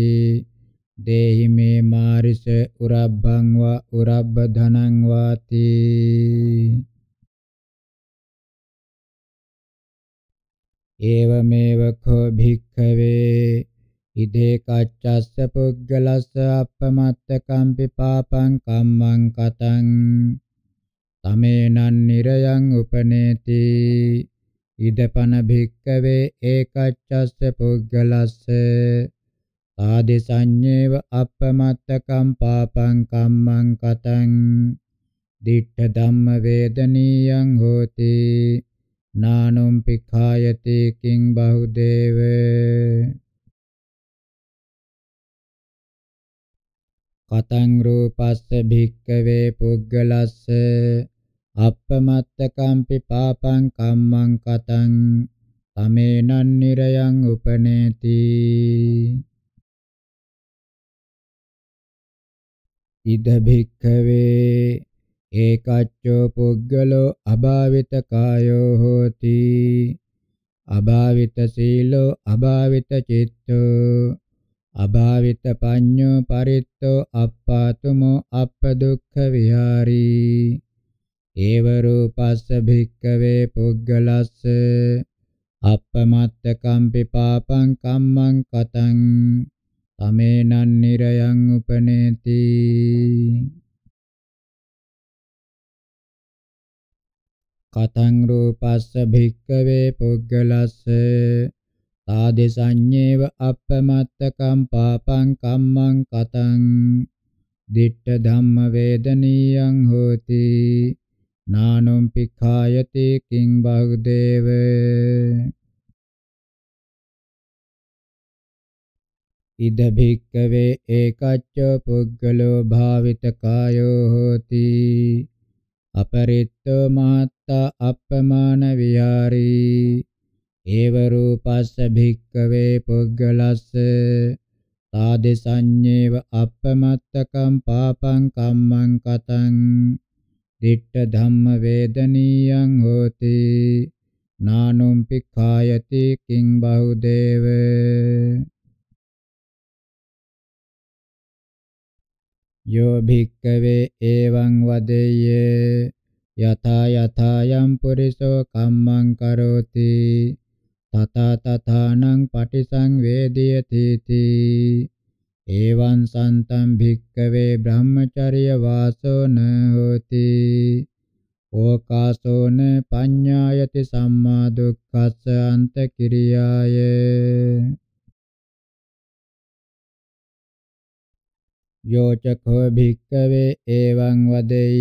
දේහි මේ මාරිස උරබ්බං වා උරබ්බ ධනං වාති ඒවමේව කෝ භික්ඛවේ ඉදේ කච්චස්ස පුග්ගලස්ස අපමත්ත කම්පි පාපං කම්මං කතං තමේනන් නිරයන් උපනේති ඉදපන භික්ඛවේ ඒකච්චස්ස පුග්ගලස්ස ආදේශඤ්ඤේව අපමත්තකම් පාපං කම්මං කතං දිඨ ධම්ම වේදනීයං හෝති නානුම් පිඛායති කිං බහුදේව කතං රූපස්ස භික්කවේ පුද්ගලස්ස අප්පමත්තකම්පි පාපං කම්මං කතං තමේනන් නිරයන් උපනේති ඉද භික්ඛවේ ඒකච්චෝ පුද්ගලෝ අභාවිත කායෝ හෝති අභාවිත සීලෝ අභාවිත චිත්තෝ අභාවිත පඤ්ඤෝ පරිත්තෝ අප්පාතුමෝ අප්පදුක්ඛ විහාරී ඒව රූපස්ස භික්කවේ පුද්ගලස්ස අපමත්ත කම්පි පාපං කම්මං කතං තමේනං නිරයං උපනේති කතං රූපස්ස භික්කවේ පුද්ගලස්ස తాදේසඤ්ඤේව අපමත්තකම් පාපං කම්මං කතං දිට්ඨ ධම්ම වේදනීයං හෝති නානොම් පිඛායති කිං බහුදේව ඉද භික්කවේ ඒකච්ච පුද්ගලෝ භාවිතකායෝ හෝති අපරිත්ත මහත්තා අපමාන විහාරී ඒව රූපස්ස භික්කවේ පුද්ගලස්ස තාදසඤ්ඤේව අපමත්තකම් පාපං කම්මං කතං දිට්ඨ ධම්ම වේදනීයං හෝති නානුම්පි කායති කිං බහුදේව යෝ භික්කවේ එවං වදෙය්‍ය යථා යථායම් පුරිසෝ කම්මං කරෝති තථා තථානං පටිසංවේදියති තී එවං සන්තම් භික්කවේ බ්‍රහ්මචර්ය වාසෝ න හෝති ඕකාසෝන පඤ්ඤායති සම්මා දුක්ඛස්ස අන්ත කිරියාය යෝචකෝ භික්කවේ එවං වදෙය්‍ය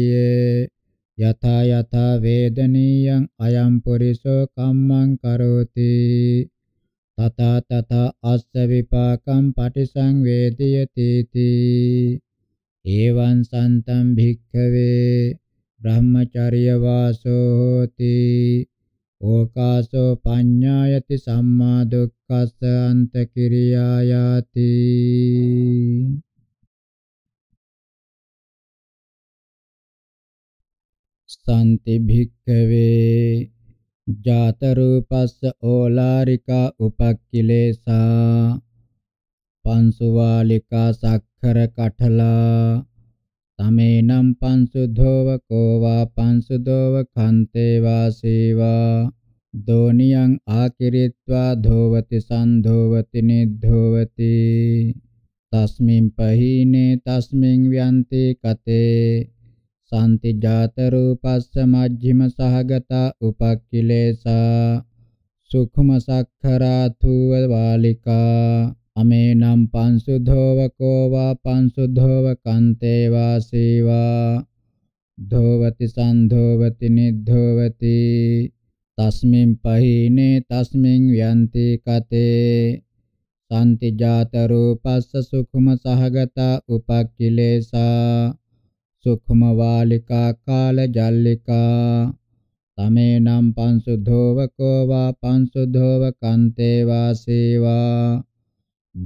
යථා යථා වේදනීයං අයම් පුරිසෝ කම්මං කරෝති තථා තථා අස්ස විපාකම් පටිසංවේදියති තී එවං සන්තම් භික්ඛවේ බ්‍රහ්මචර්ය වාසෝ හෝති ඕකාසෝ පඤ්ඤායති සම්මා දුක්ඛස්ස අන්ත කිරියායාති සම්ති භික්ඛවේ ජාත රූපස්ස ඕලාරිකා උපක්ඛිලේසා පංසුවාලිකා සක්ඛර කඨලා තමේනම් පංසු ධෝවකෝ වා පංසු දෝව කන්තේ වාසීවා දෝනියං ආකිරිත්වා ධෝවති සන්ධෝවති නිද්ධෝවති තස්මින් පහීනේ තස්මින් ව්‍යන්ති කතේ සන්තිජාත රූපස්ස මජ්ජිම සහගතා උපක්ඛිලේසා සුඛම සක්ඛරාතුව වාලිකා අමේනම් පංසුද්ධෝවකෝ වා පංසුද්ධෝව කන්තේ වාසීවා ධෝවති සන්ධෝවති නිද්ධෝවති තස්මින් පහිනේ තස්මින් යන්ති කතේ සන්තිජාත රූපස්ස සුඛම සහගතා උපක්ඛිලේසා සුඛමවාලිකා කාලජල්ලිකා තමේනම් පංසුද්ධෝවකෝ වා පංසුද්ධෝවකන්තේ වාසේවා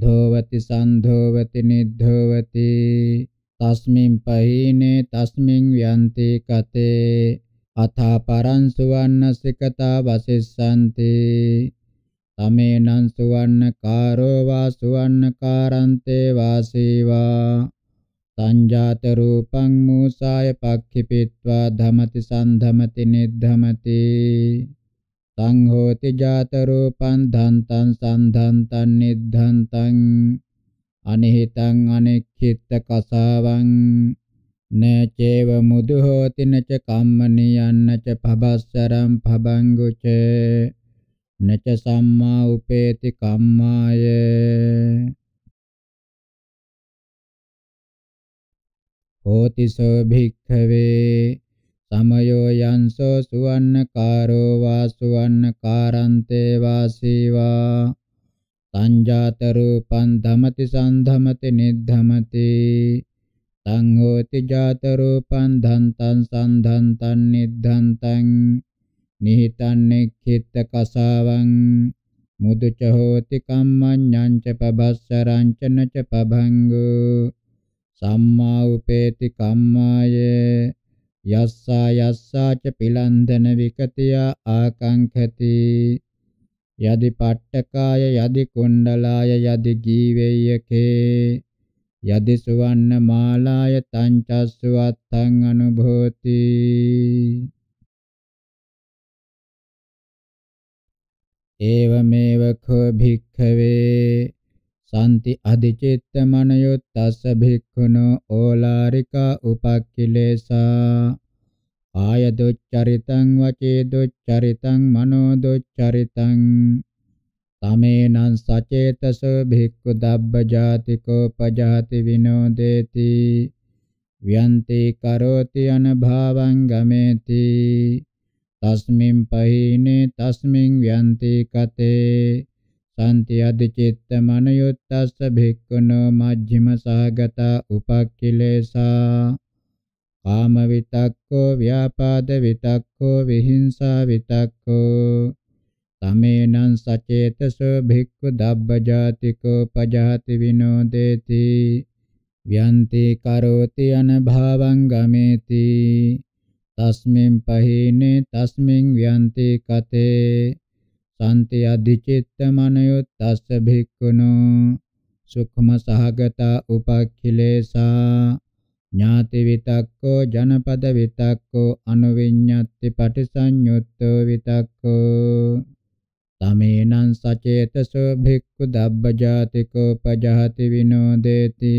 ධෝවති සන්ධෝවති නිද්ධෝවති තස්මින් පහිනේ තස්මින් යන්ති කතේ අථා පරං සුවන්න සිකතා වසිස්සන්ති තමේනං සුවන්න කාරෝ වා සුවන්න කාරන්තේ වාසේවා සංජාත රූපං මූසාය පක්ඛිපිත්වා ධමති සම්ධමති නිද්ධමති සංඝෝති ජාත රූපං ධන්තං සම්ධන්තං නිද්ධන්තං අනිහිතං අනෙක්ඛිත කසාවං නචේව මුදු හෝති නච කම්මනියන්න ච පබස්සරම් පබංගුච නච සම්මා උපේති කම්මාය හෝති සෝ භික්ඛවේ සමයෝ යන්සෝ සුවන්නකාරෝ වා සුවන්නකාරන්තේ වාසීවා සංජාත රූපං ධමති සන්ධමති නිද්ධමති තං හෝති ජාත රූපං ධන්තං සන්ධන්තං නිද්ධන්තං නිහිතං නික්ඛිත කසාවං මුදුච හෝති කම්මඤ්ඤං ච පබස්සරං ච නච පභංගෝ සම්මා උපේති කම්මාය යස්සා යස්සා ච පිලන්දන විකතිය ආකංඛති යදි පට්ඨකාය යදි කුණ්ඩලාය යදි ජීවේයකේ යදි සුවන්න මාලාය තංචස්සුවත්තං අනුභෝති ඒවමේව කෝ භික්ඛවේ සාන්ති අධිචිත්ත මනයොත්තස්ස භික්ඛුනෝ ඕලාරිකා උපක්ඛිලේසා ආය දුච්චරිතං වචේ දුච්චරිතං මනෝ දුච්චරිතං තමේනං සචේතසෝ භික්ඛු දබ්බජාතිකෝ පජාති විනෝදේති ව්‍යන්ති කරෝති අනභාවං ගමේති තස්මින් පහිනේ තස්මින් ව්‍යන්ති කතේ සන්ති අධිචිත්ත මනයුත්තස්ස භික්ඛුනෝ මජ්ක්‍ධිම සහගත උපක්ඛිලේසා කාම විතක්කෝ ව්‍යාපාද විතක්කෝ විහිංසා විතක්කෝ තමේනං සචේතසෝ භික්ඛු දබ්බජාතිකෝ පජාති විනෝදේති ව්‍යන්ති කරෝති අනභවං ගමේති තස්මින් පහිනේ තස්මින් ව්‍යන්ති කතේ තන්ති අධිචිත්ත මනයොත්තස්ස භික්ඛුනෝ සුඛම සහගත උපක්ඛිලේසා ඥාති විතක්කෝ ජනපද විතක්කෝ අනුවිඤ්ඤත්ති පටිසඤ්ඤුත්තෝ විතක්කෝ තමේනං සචේතසෝ භික්ඛු දබ්බජාතිකෝ පජහති විනෝදේති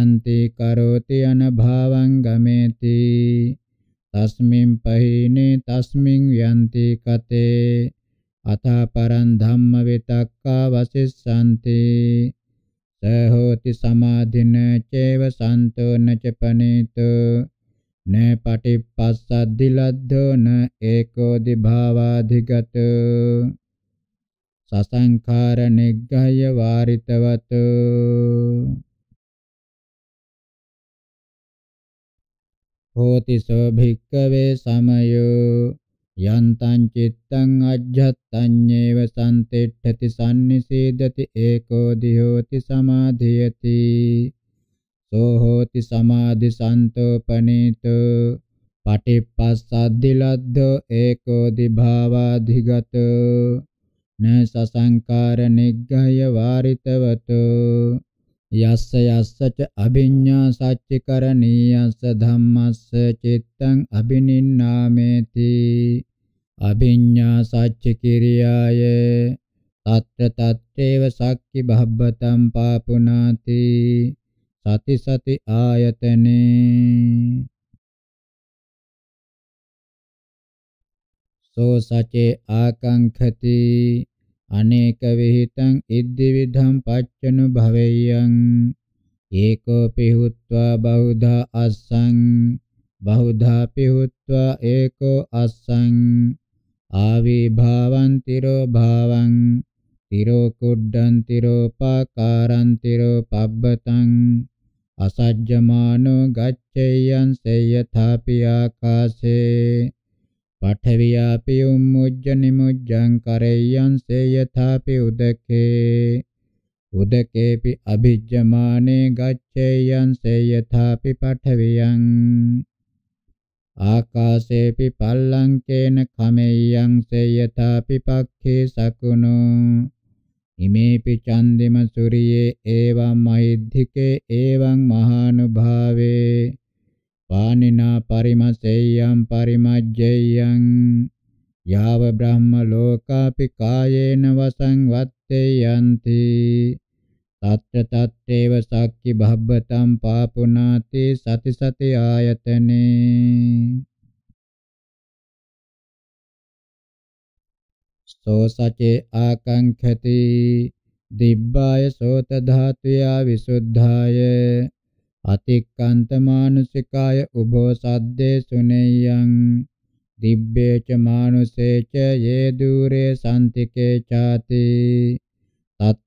යන්ති කරෝති අනභාවං ගමේති තස්මින් පහිනේ තස්මින් යන්ති කතේ අතපරං ධම්ම විතක්කා වසිස්සන්තේ සහෝති සමාධින චේව සන්තෝන ච පනේතු න පටිපස්සද්දි ලද්දෝ න ඒකෝ දිභාවාධිගත සසංඛාර නිග්ගය වාරිතවත හෝති සෝ භික්කවේ සමයෝ යන්තං චිත්තං අජ්ජත්තඤ්ඤේව සම්තිට්ඨති sanniseedati eko dihoti samadhiyati සෝ හෝති සමාධි සන්තෝපනීතු පටිපස්සද්ධි ලද්දෝ ඒකෝ දිභාවාධිගත න සසංකාර නිග්ගය වාරිතවතු යස්ස යස්ස ච අභිඤ්ඤා සච්චිකරණීයස්ස ධම්මස්ස චිත්තං අබිනින්නාමේති අභිඤ්ඤා සච්ච කිරියාය తත්‍ර తත්‍රේව සක්කි බහබ්බතම් පාපුනාති සති සති ආයතනේ සෝ සචේ ආකංඛති අනේක විಹಿತං ඉද්දි විධම් පච්චනු භවෙයං ඒකෝ පිහුත්වා බහුධා අස්සං බහුධා පිහුත්වා ඒකෝ අස්සං ආවිභාවන්තිරෝ භාවං තිරෝ කුඩ්ඩන්තිරෝ පාකාරන්තිරෝ පබ්බතං අසජ්ජමානෝ ගච්ඡයන් සේයථාපි ආකාශේ පඨවියාපි උම්මුජ්ජ නිමුජ්ජං කරයන් සේයථාපි උදකේ උදකේපි අභිජ්ජමානේ ගච්ඡයන් සේයථාපි පඨවියං ආකාශේපි පල්ලංකේන කමෙය්‍යං සේයතා පිපක්ඛේ සකුණෝ ඉමේපි චන්දිම සූරියේ එවං මහිද්ධිකේ එවං මහානුභාවේ පානිනා පරිමසෙය්‍යං පරිමජ්ජෙය්‍යං යාව බ්‍රහ්ම ලෝකාපි කායේන වසං වත්තේ යන්ති తత్ర తత్రేవ సాక్కి భబ్బతం పాపునాతి సతి సతి ఆయతనే සෝ සචේ ආකංඛති දිබ්බාය සෝත ධාතුයා විසුද්ධාය අතික්කන්ත මානුසිකාය උභෝ සද්දේ සුනේයං දිබ්බේච මානුසේච යේ දුරේ සම්තිකේ ചാති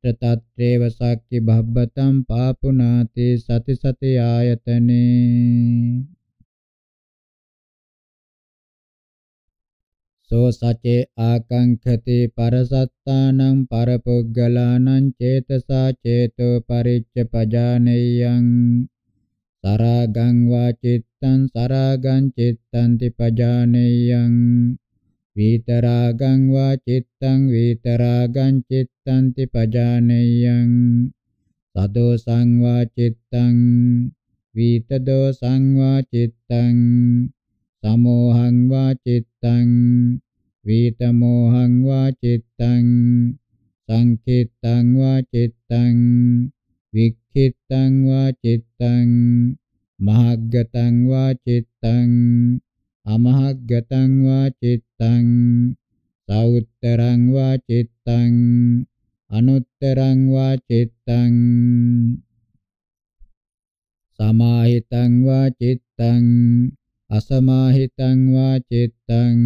తత్ర తత్రేవ సాక్కి భబ్బతం పాపునాతి సతి సతి ఆయతనే සෝ සචේ ආකංඛති පරසත්තානං පරපුග්ගලානං චේතසා චේතෝ පරිච්ඡ පජානෙයං සරාගං වා චිත්තං සරාගං චිත්තං ติ පජානෙයං විතරාගං වා චිත්තං විතරාගං චිත්තන්ති පජානෙයං සදෝසං වා චිත්තං විතදෝසං වා චිත්තං සමෝහං වා චිත්තං විතමෝහං වා චිත්තං සංකිත්තං වා චිත්තං වික්ඛිත්තං වා චිත්තං මහග්ගතං වා චිත්තං අමහග්ගතං වා චිත්තං සවුත්තරං වා චිත්තං අනුත්තරං වා චිත්තං සමාහිතං වා චිත්තං අසමාහිතං වා චිත්තං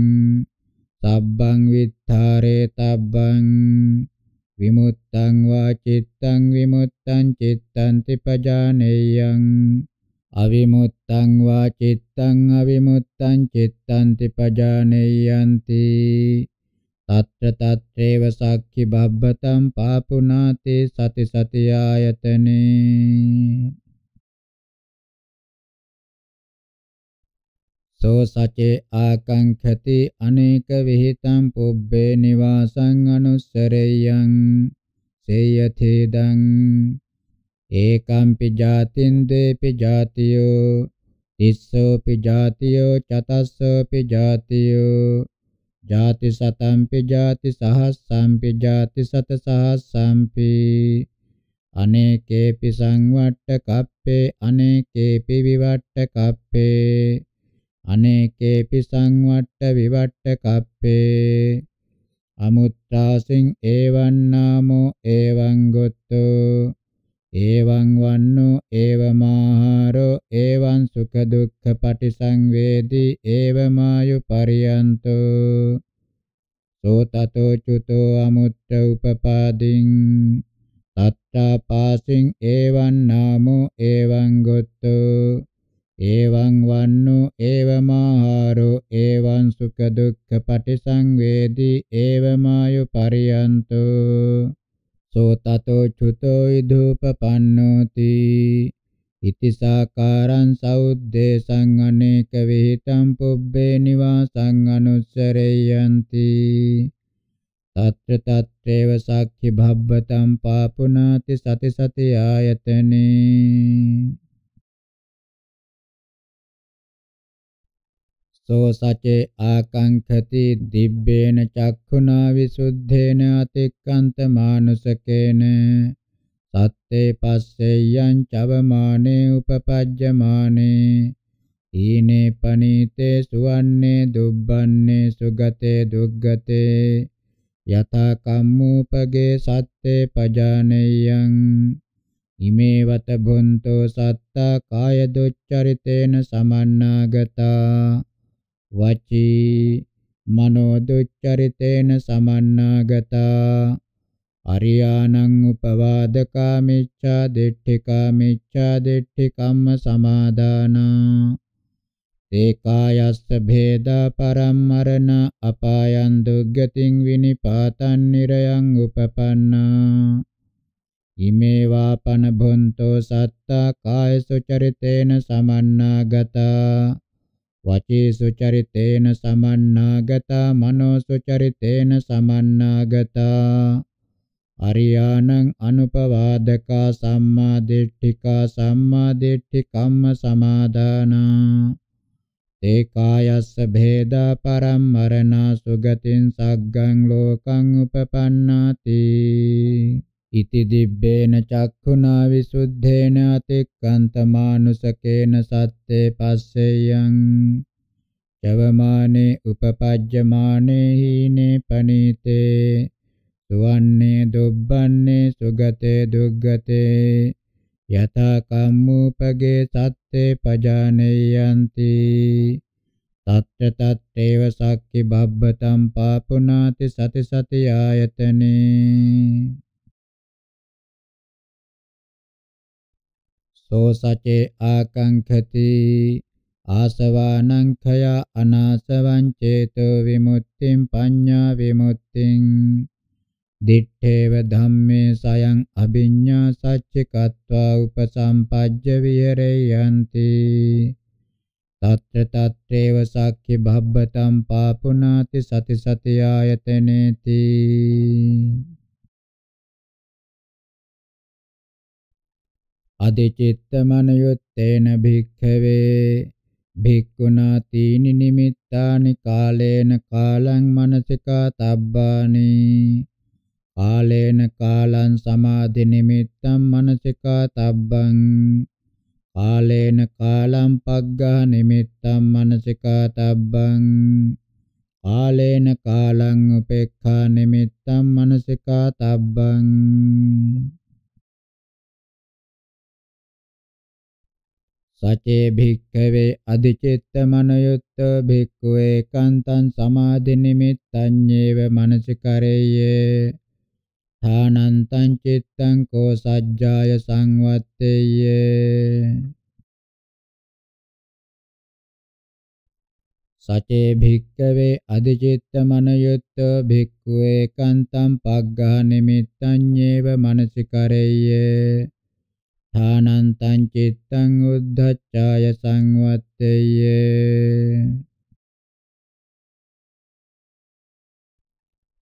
සබ්බං විත්තරේ තබ්බං විමුත්තං වා චිත්තං විමුත්තං චිත්තං තිපජානෙයං අවිමුත්තං වා චිත්තං අවිමුත්තං චිත්තං තිපජානෙයන්ති తත්‍ර తත්‍රේව සක්ඛි බබ්බතම් පාපුනාතේ සති සති ආයතනේ සෝ සචේ ආකංඛති අනේක විಹಿತං පුබ්බේ නිවාසං අනුස්සරේයං සේයතේදං ඒකම්පි ජාතින්දේපි ජාතියෝ තිස්සෝපි ජාතියෝ චතස්සෝපි ජාතියෝ ජාති සතම්පි ජාති සහස්සම්පි ජාති සත සහස්සම්පි අනේකේපි සංවට්ඨ කප්පේ අනේකේපි විවට්ඨ කප්පේ අනේකේපි සංවට්ඨ විවට්ඨ කප්පේ අමුත්‍රාසින් ඒවන්නාමෝ ඒවං ගොත්තෝ එවං වන්නෝ එවමාහාරෝ එවං සුඛ දුක්ඛ පටිසංවේදී එවමායු පරියන්තෝ සෝතතෝ චුතෝ අමුත්ත උපපාදින් තත්තා පාසින් එවං නාමෝ එවං ගොත්තෝ එවං වන්නෝ එවමාහාරෝ එවං සුඛ දුක්ඛ පටිසංවේදී එවමායු පරියන්තෝ සෝ තතෝ චුතෝ ඉදුපපන්නෝති ඉති සාකාරං සෞද්දේශං අනේක විහිතං පුබ්බේ නිවාසං අනුස්සරේයන්ති తత్ర తత్రేవ సాక్షి భబ్బతం పాపునాతి సతి సతి ఆయతనే සෝ සචේ ආකංඛති දිබ්බේන චක්ඛුනා විසුද්ධේන අතික්කන්ත මානුසකේන සත්තේ පස්සෙයං චවමානේ උපපජ්ජමානේ ඊනේ පනීතේ සුවන්නේ දුබ්බන්නේ සුගතේ දුග්ගතේ යතා කම්මූපගේ සත්තේ පජානෙයං ඉමේවත භොන්තෝ සත්තා කාය දුච්චරිතේන සමන්නාගතා වචී මනෝ දුච්චරිතේන සමන්නාගතා අරියාණං උපවාදකා මිච්ඡා දිට්ඨිකා මිච්ඡා දිට්ඨි කම්ම සමාදානා තේ කායස්ස භේදා පරම්මරණ අපායන් දුග්ගතින් විනිපාතන් නිරයන් උපපන්නා ඉමේ වාපන භොන්තෝ සත්තා කායසු චරිතේන සමන්නාගතා වචී සුචරිතේන සමන්නාගතා මනෝ සුචරිතේන සමන්නාගතා අරියානං අනුපවාදකා සම්මා දිට්ඨිකා සම්මා දිට්ඨි කම්ම සමාදානා තේ කායස්ස භේදා පරම්මරණා සුගතින් සග්ගං ලෝකං උපපන්නාති ඉති දිබ්බේන චක්ඛුනා විසුද්ධේන අතික්කන්තමානුසකේන සත්තේ පස්සෙයං චවමානේ උපපජ්ජමානේ හීනේ පනීතේ සුවන්නේ දුබ්බන්නේ සුගතේ දුග්ගතේ යතා කම්මූපගේ සත්තේ පජානෙයන්ති තත්ත තත්තේව සක්කි බබ්බතම් පාපුනාති සති සති ආයතනේ සෝ සචේ ආකංඛති ආසවානං khය අනාසවං චේතෝ විමුක්තිං පඤ්ඤා විමුක්තිං දිත්තේව ධම්මේ සයං අභිඤ්ඤා සච්චිකत्वा උපසම්පජ්ජ විහෙරයන්ති තත්‍ර තත්‍රේව සක්ඛි භබ්බතම් පාපුනාති සති සතියායතනේති අධිචිත්තමනයොත්තේන භික්ඛවේ භික්ඛුනාතිනි නිමිත්තානි කාලේන කාලං මනසිකා තබ්බානි කාලේන කාලං සමාධි නිමිත්තං මනසිකා තබ්බං කාලේන කාලං පග්ගා නිමිත්තං මනසිකා තබ්බං කාලේන කාලං උපේක්ඛා නිමිත්තං මනසිකා තබ්බං සචේ භික්ඛවේ අධිචිත්ත මනයුත්ත භික්ඛු ඒකාන්තං සමාධි නිමිත්තඤ්ඤේව මනසිකරේය ථානන්තං චිත්තං කෝ සජ්ජාය සංවත්තේය සචේ භික්ඛවේ අධිචිත්ත මනයුත්ත භික්ඛු ඒකාන්තං පග්ඝා නිමිත්තඤ්ඤේව මනසිකරේය ථානන්තං චිත්තං උද්ධච්ඡාය සංවත්තේය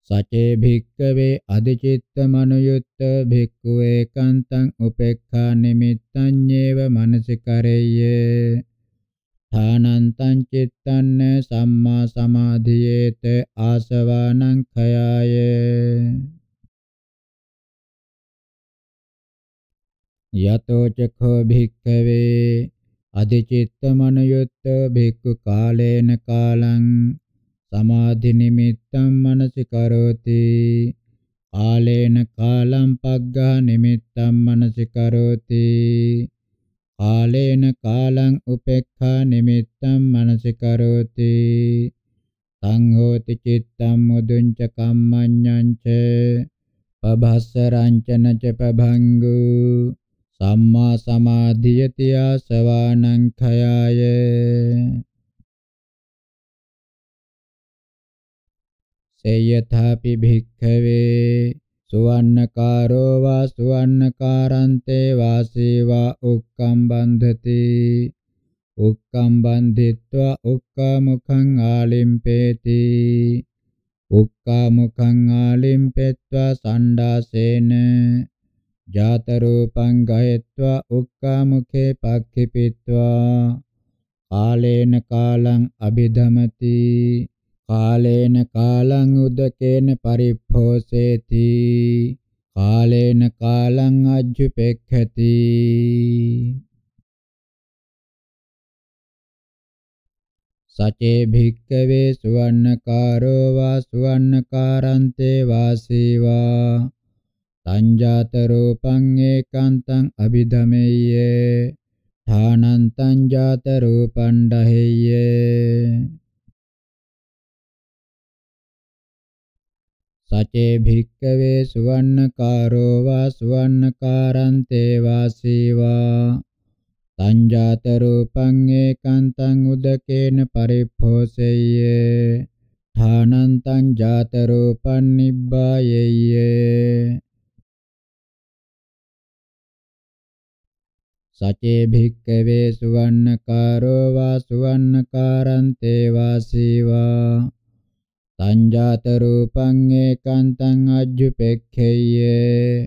සචේ භික්කවේ අධිචිත්ත මනුයුත්ත භික්ඛු ඒකාන්තං උපේක්ඛා නිමිත්තඤ්ඤේව මනසිකරෙය්‍ය ථානන්තං චිත්තන්න සම්මා සමාධියේත ආසවානං khයායේ යතෝ චඛෝ භික්ඛවේ අධිචිත්ත මනයුත්ත භික්ඛු කාලේන කාලං සමාධි නිමිත්තං මනසිකරෝති කාලේන කාලං පග්ගා නිමිත්තං මනසිකරෝති කාලේන කාලං උපේක්ඛා නිමිත්තං මනසිකරෝති සංඝෝති චිත්තං මුදුංච කම්මඤ්ඤං ච පබස්සරං ච නච පභංගු සම්මා සමාධිය තියා සවානං khයාය සේයථාපි භික්ඛවේ සුවන්නකාරෝ වා සුවන්නකාරන්තේ වාසීවා උක්කම් බන්ධති උක්කම් බන්ධිත්වා උක්කමුඛං ආලිම්පේති උක්කමුඛං ආලිම්පෙත්වා සණ්ඩාසේන ජාතරූපං ගහෙත්වා උක්කාමුඛේ පක්ඛිපිත්වා කාලේන කාලං අබිධමති කාලේන කාලං උදකේන පරිප්පෝසේති කාලේන කාලං අජ්ජුපෙක්ඛති සචේ භික්කවේ සුවන්නකාරෝ වා සුවන්නකාරන්තේ වාසීවා තංජාත රූපං ඒකාන්තං අභිධමෙය්‍ය ථානං තංජාත රූපං ඩහෙය්‍ය සචේ භික්කවේ සුවන්නකාරෝ වා සුවන්නකාරන්තේ වාසීවා සංජාත රූපං ඒකාන්තං උදකේන පරිප්පෝසෙය්‍ය ථානං තං ජාත රූපං නිබ්බායෙය්‍ය සචේ භික්කවේ සුවන්නකාරෝ වා සුවන්නකාරන්තේ වාසීවා සංජාත රූපං ඒකාන්තං අජ්ජුපෙක්ඛේය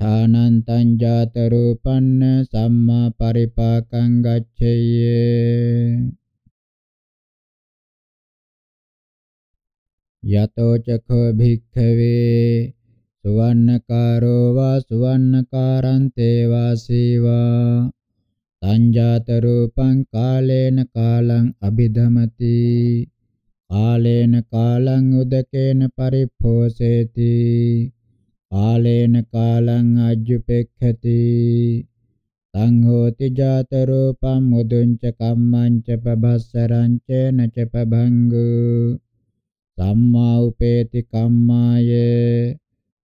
ථානං සංජාත රූපන්න සම්මා පරිපාකං ගච්ඡේය යතෝ චඛෝ භික්ඛවේ සුවන්නකාරෝ වා සුවන්නකාරං තේවා සීවා සංජාත රූපං කාලේන කාලං අබිධමති කාලේන කාලං උදකේන පරිපෝසේති කාලේන කාලං අජ්ජුපෙක්ඛති සංඝෝති ජාත රූපං මුදුංච කම්මංච පබස්සරං චේන ච පබංගු සම්මා උපේති කම්මායේ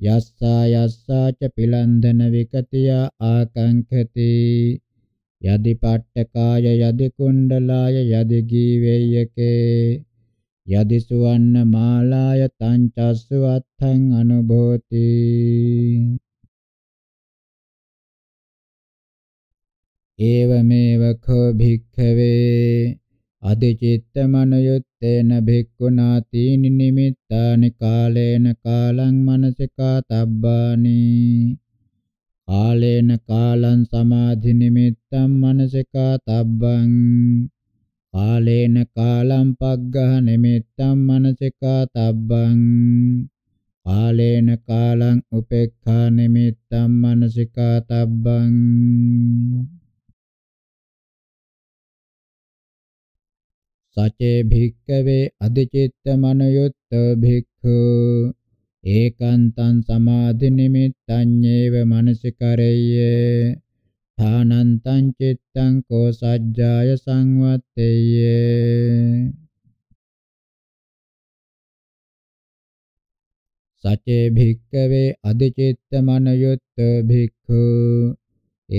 යස්සා යස්සා ච පිලන්දන විකතිය ආකංඛති යදි පට්ඨකාය යදි කුණ්ඩලාය යදි ගීවේයකේ යදි සුවන්න මාලාය තං චස්සු අත්ථං අනුභෝති ඒවමේව කෝ භික්ඛවේ අධිචිත්ත මනයුත් තේන භික්ඛුනාති නිමිත්තානි කාලේන කාලං මනසිකා තබ්බානි කාලේන කාලං සමාධි නිමිත්තං මනසිකා තබ්බං කාලේන කාලං පග්ගහ නිමිත්තං මනසිකා තබ්බං කාලේන කාලං උපේක්ඛා නිමිත්තං මනසිකා තබ්බං සචේ භික්කවේ අධිචිත්ත මනයුත්ත භික්ඛු ඒකාන්තං සමාධි නිමිත්තඤ්ඤේව මනසිකරෙය්‍ය ථානන්තං චිත්තං කෝසජ්ජාය සංවත්තේය සචේ භික්කවේ අධිචිත්ත මනයුත්ත භික්ඛු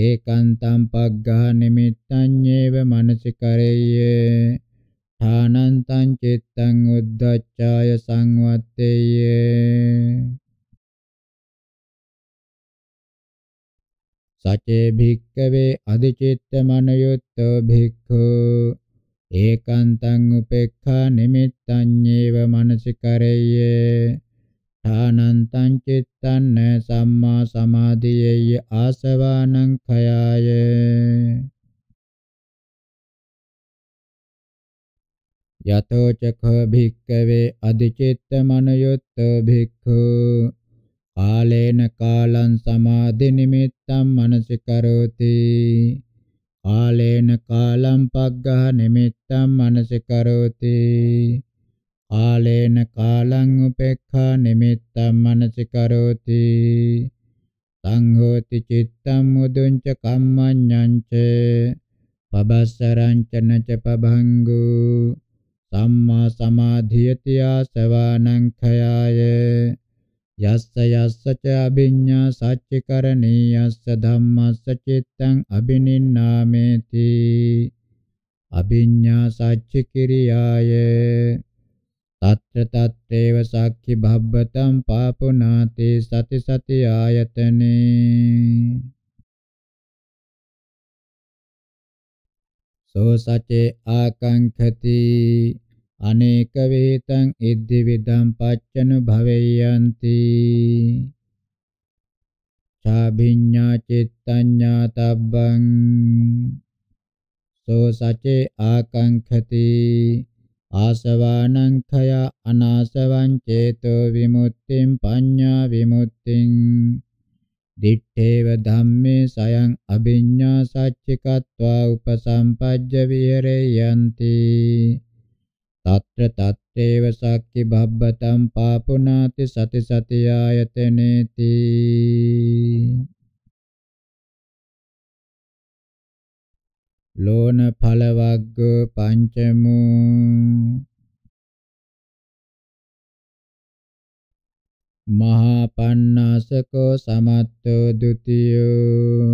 ඒකාන්තං පග්ගහ නිමිත්තඤ්ඤේව මනසිකරෙය්‍ය ථානන්තං චිත්තං උද්ධච්ඡාය සංවත්තේය සචේ භික්කවේ අධිචිත්ත මනයුත්තෝ භික්ඛු ඒකාන්තං උපේක්ඛා නිමිත්තඤ්ඤේව මනසිකරේය ථානන්තං චිත්තං සම්මා සමාධියේය ආසවානං khයාය යතෝ චඛ භික්කවේ අධිචිත්ත මනයුත්ත භික්ඛු කාලේන කාලං සමාධි නිමිත්තං මනසිකරෝති කාලේන කාලං පග්ගහ නිමිත්තං මනසිකරෝති කාලේන කාලං උපේක්ඛා නිමිත්තං මනසිකරෝති සංඝෝති චිත්තං මුදුංච කම්මඤ්ඤං ච පබස්සරං ච නච පබංගෝ සම්මා සමාධිය තියාසවානං khයාය යස්ස යස්ස ච අභිඤ්ඤා සච්චකරණීයස්ස ධම්මස්ස චිත්තං අබිනින්නාමේති අභිඤ්ඤා සච්ච කිරියාය తත්‍ර తත්තේව සක්ඛි භබ්බතං පාපුනාති සති සති ආයතනේ සෝ සචේ ආකංඛති අනේක වේතං ඉද්දි විදම් පච්චනු භවෙයන්ති ඡාභිඤ්ඤා චිත්තඤ්ඤා තබ්බං සෝ සචේ ආකංඛති ආසවානං khය අනාසවං චේතෝ විමුක්තිං පඤ්ඤා විමුක්තිං දිත්තේව ධම්මේ සයං අභිඤ්ඤා සච්චිකत्वा උපසම්පජ්ජ විහෙරයන්ති తత్ర తత్రేవ సక్కి భబ్బతం పాపునాతి సతి సతియాయతనేతి ලෝන ඵල වග්ග පංචමෝ මහා පණ්ණාසකෝ සමත්තෝ ဒ ුතියෝ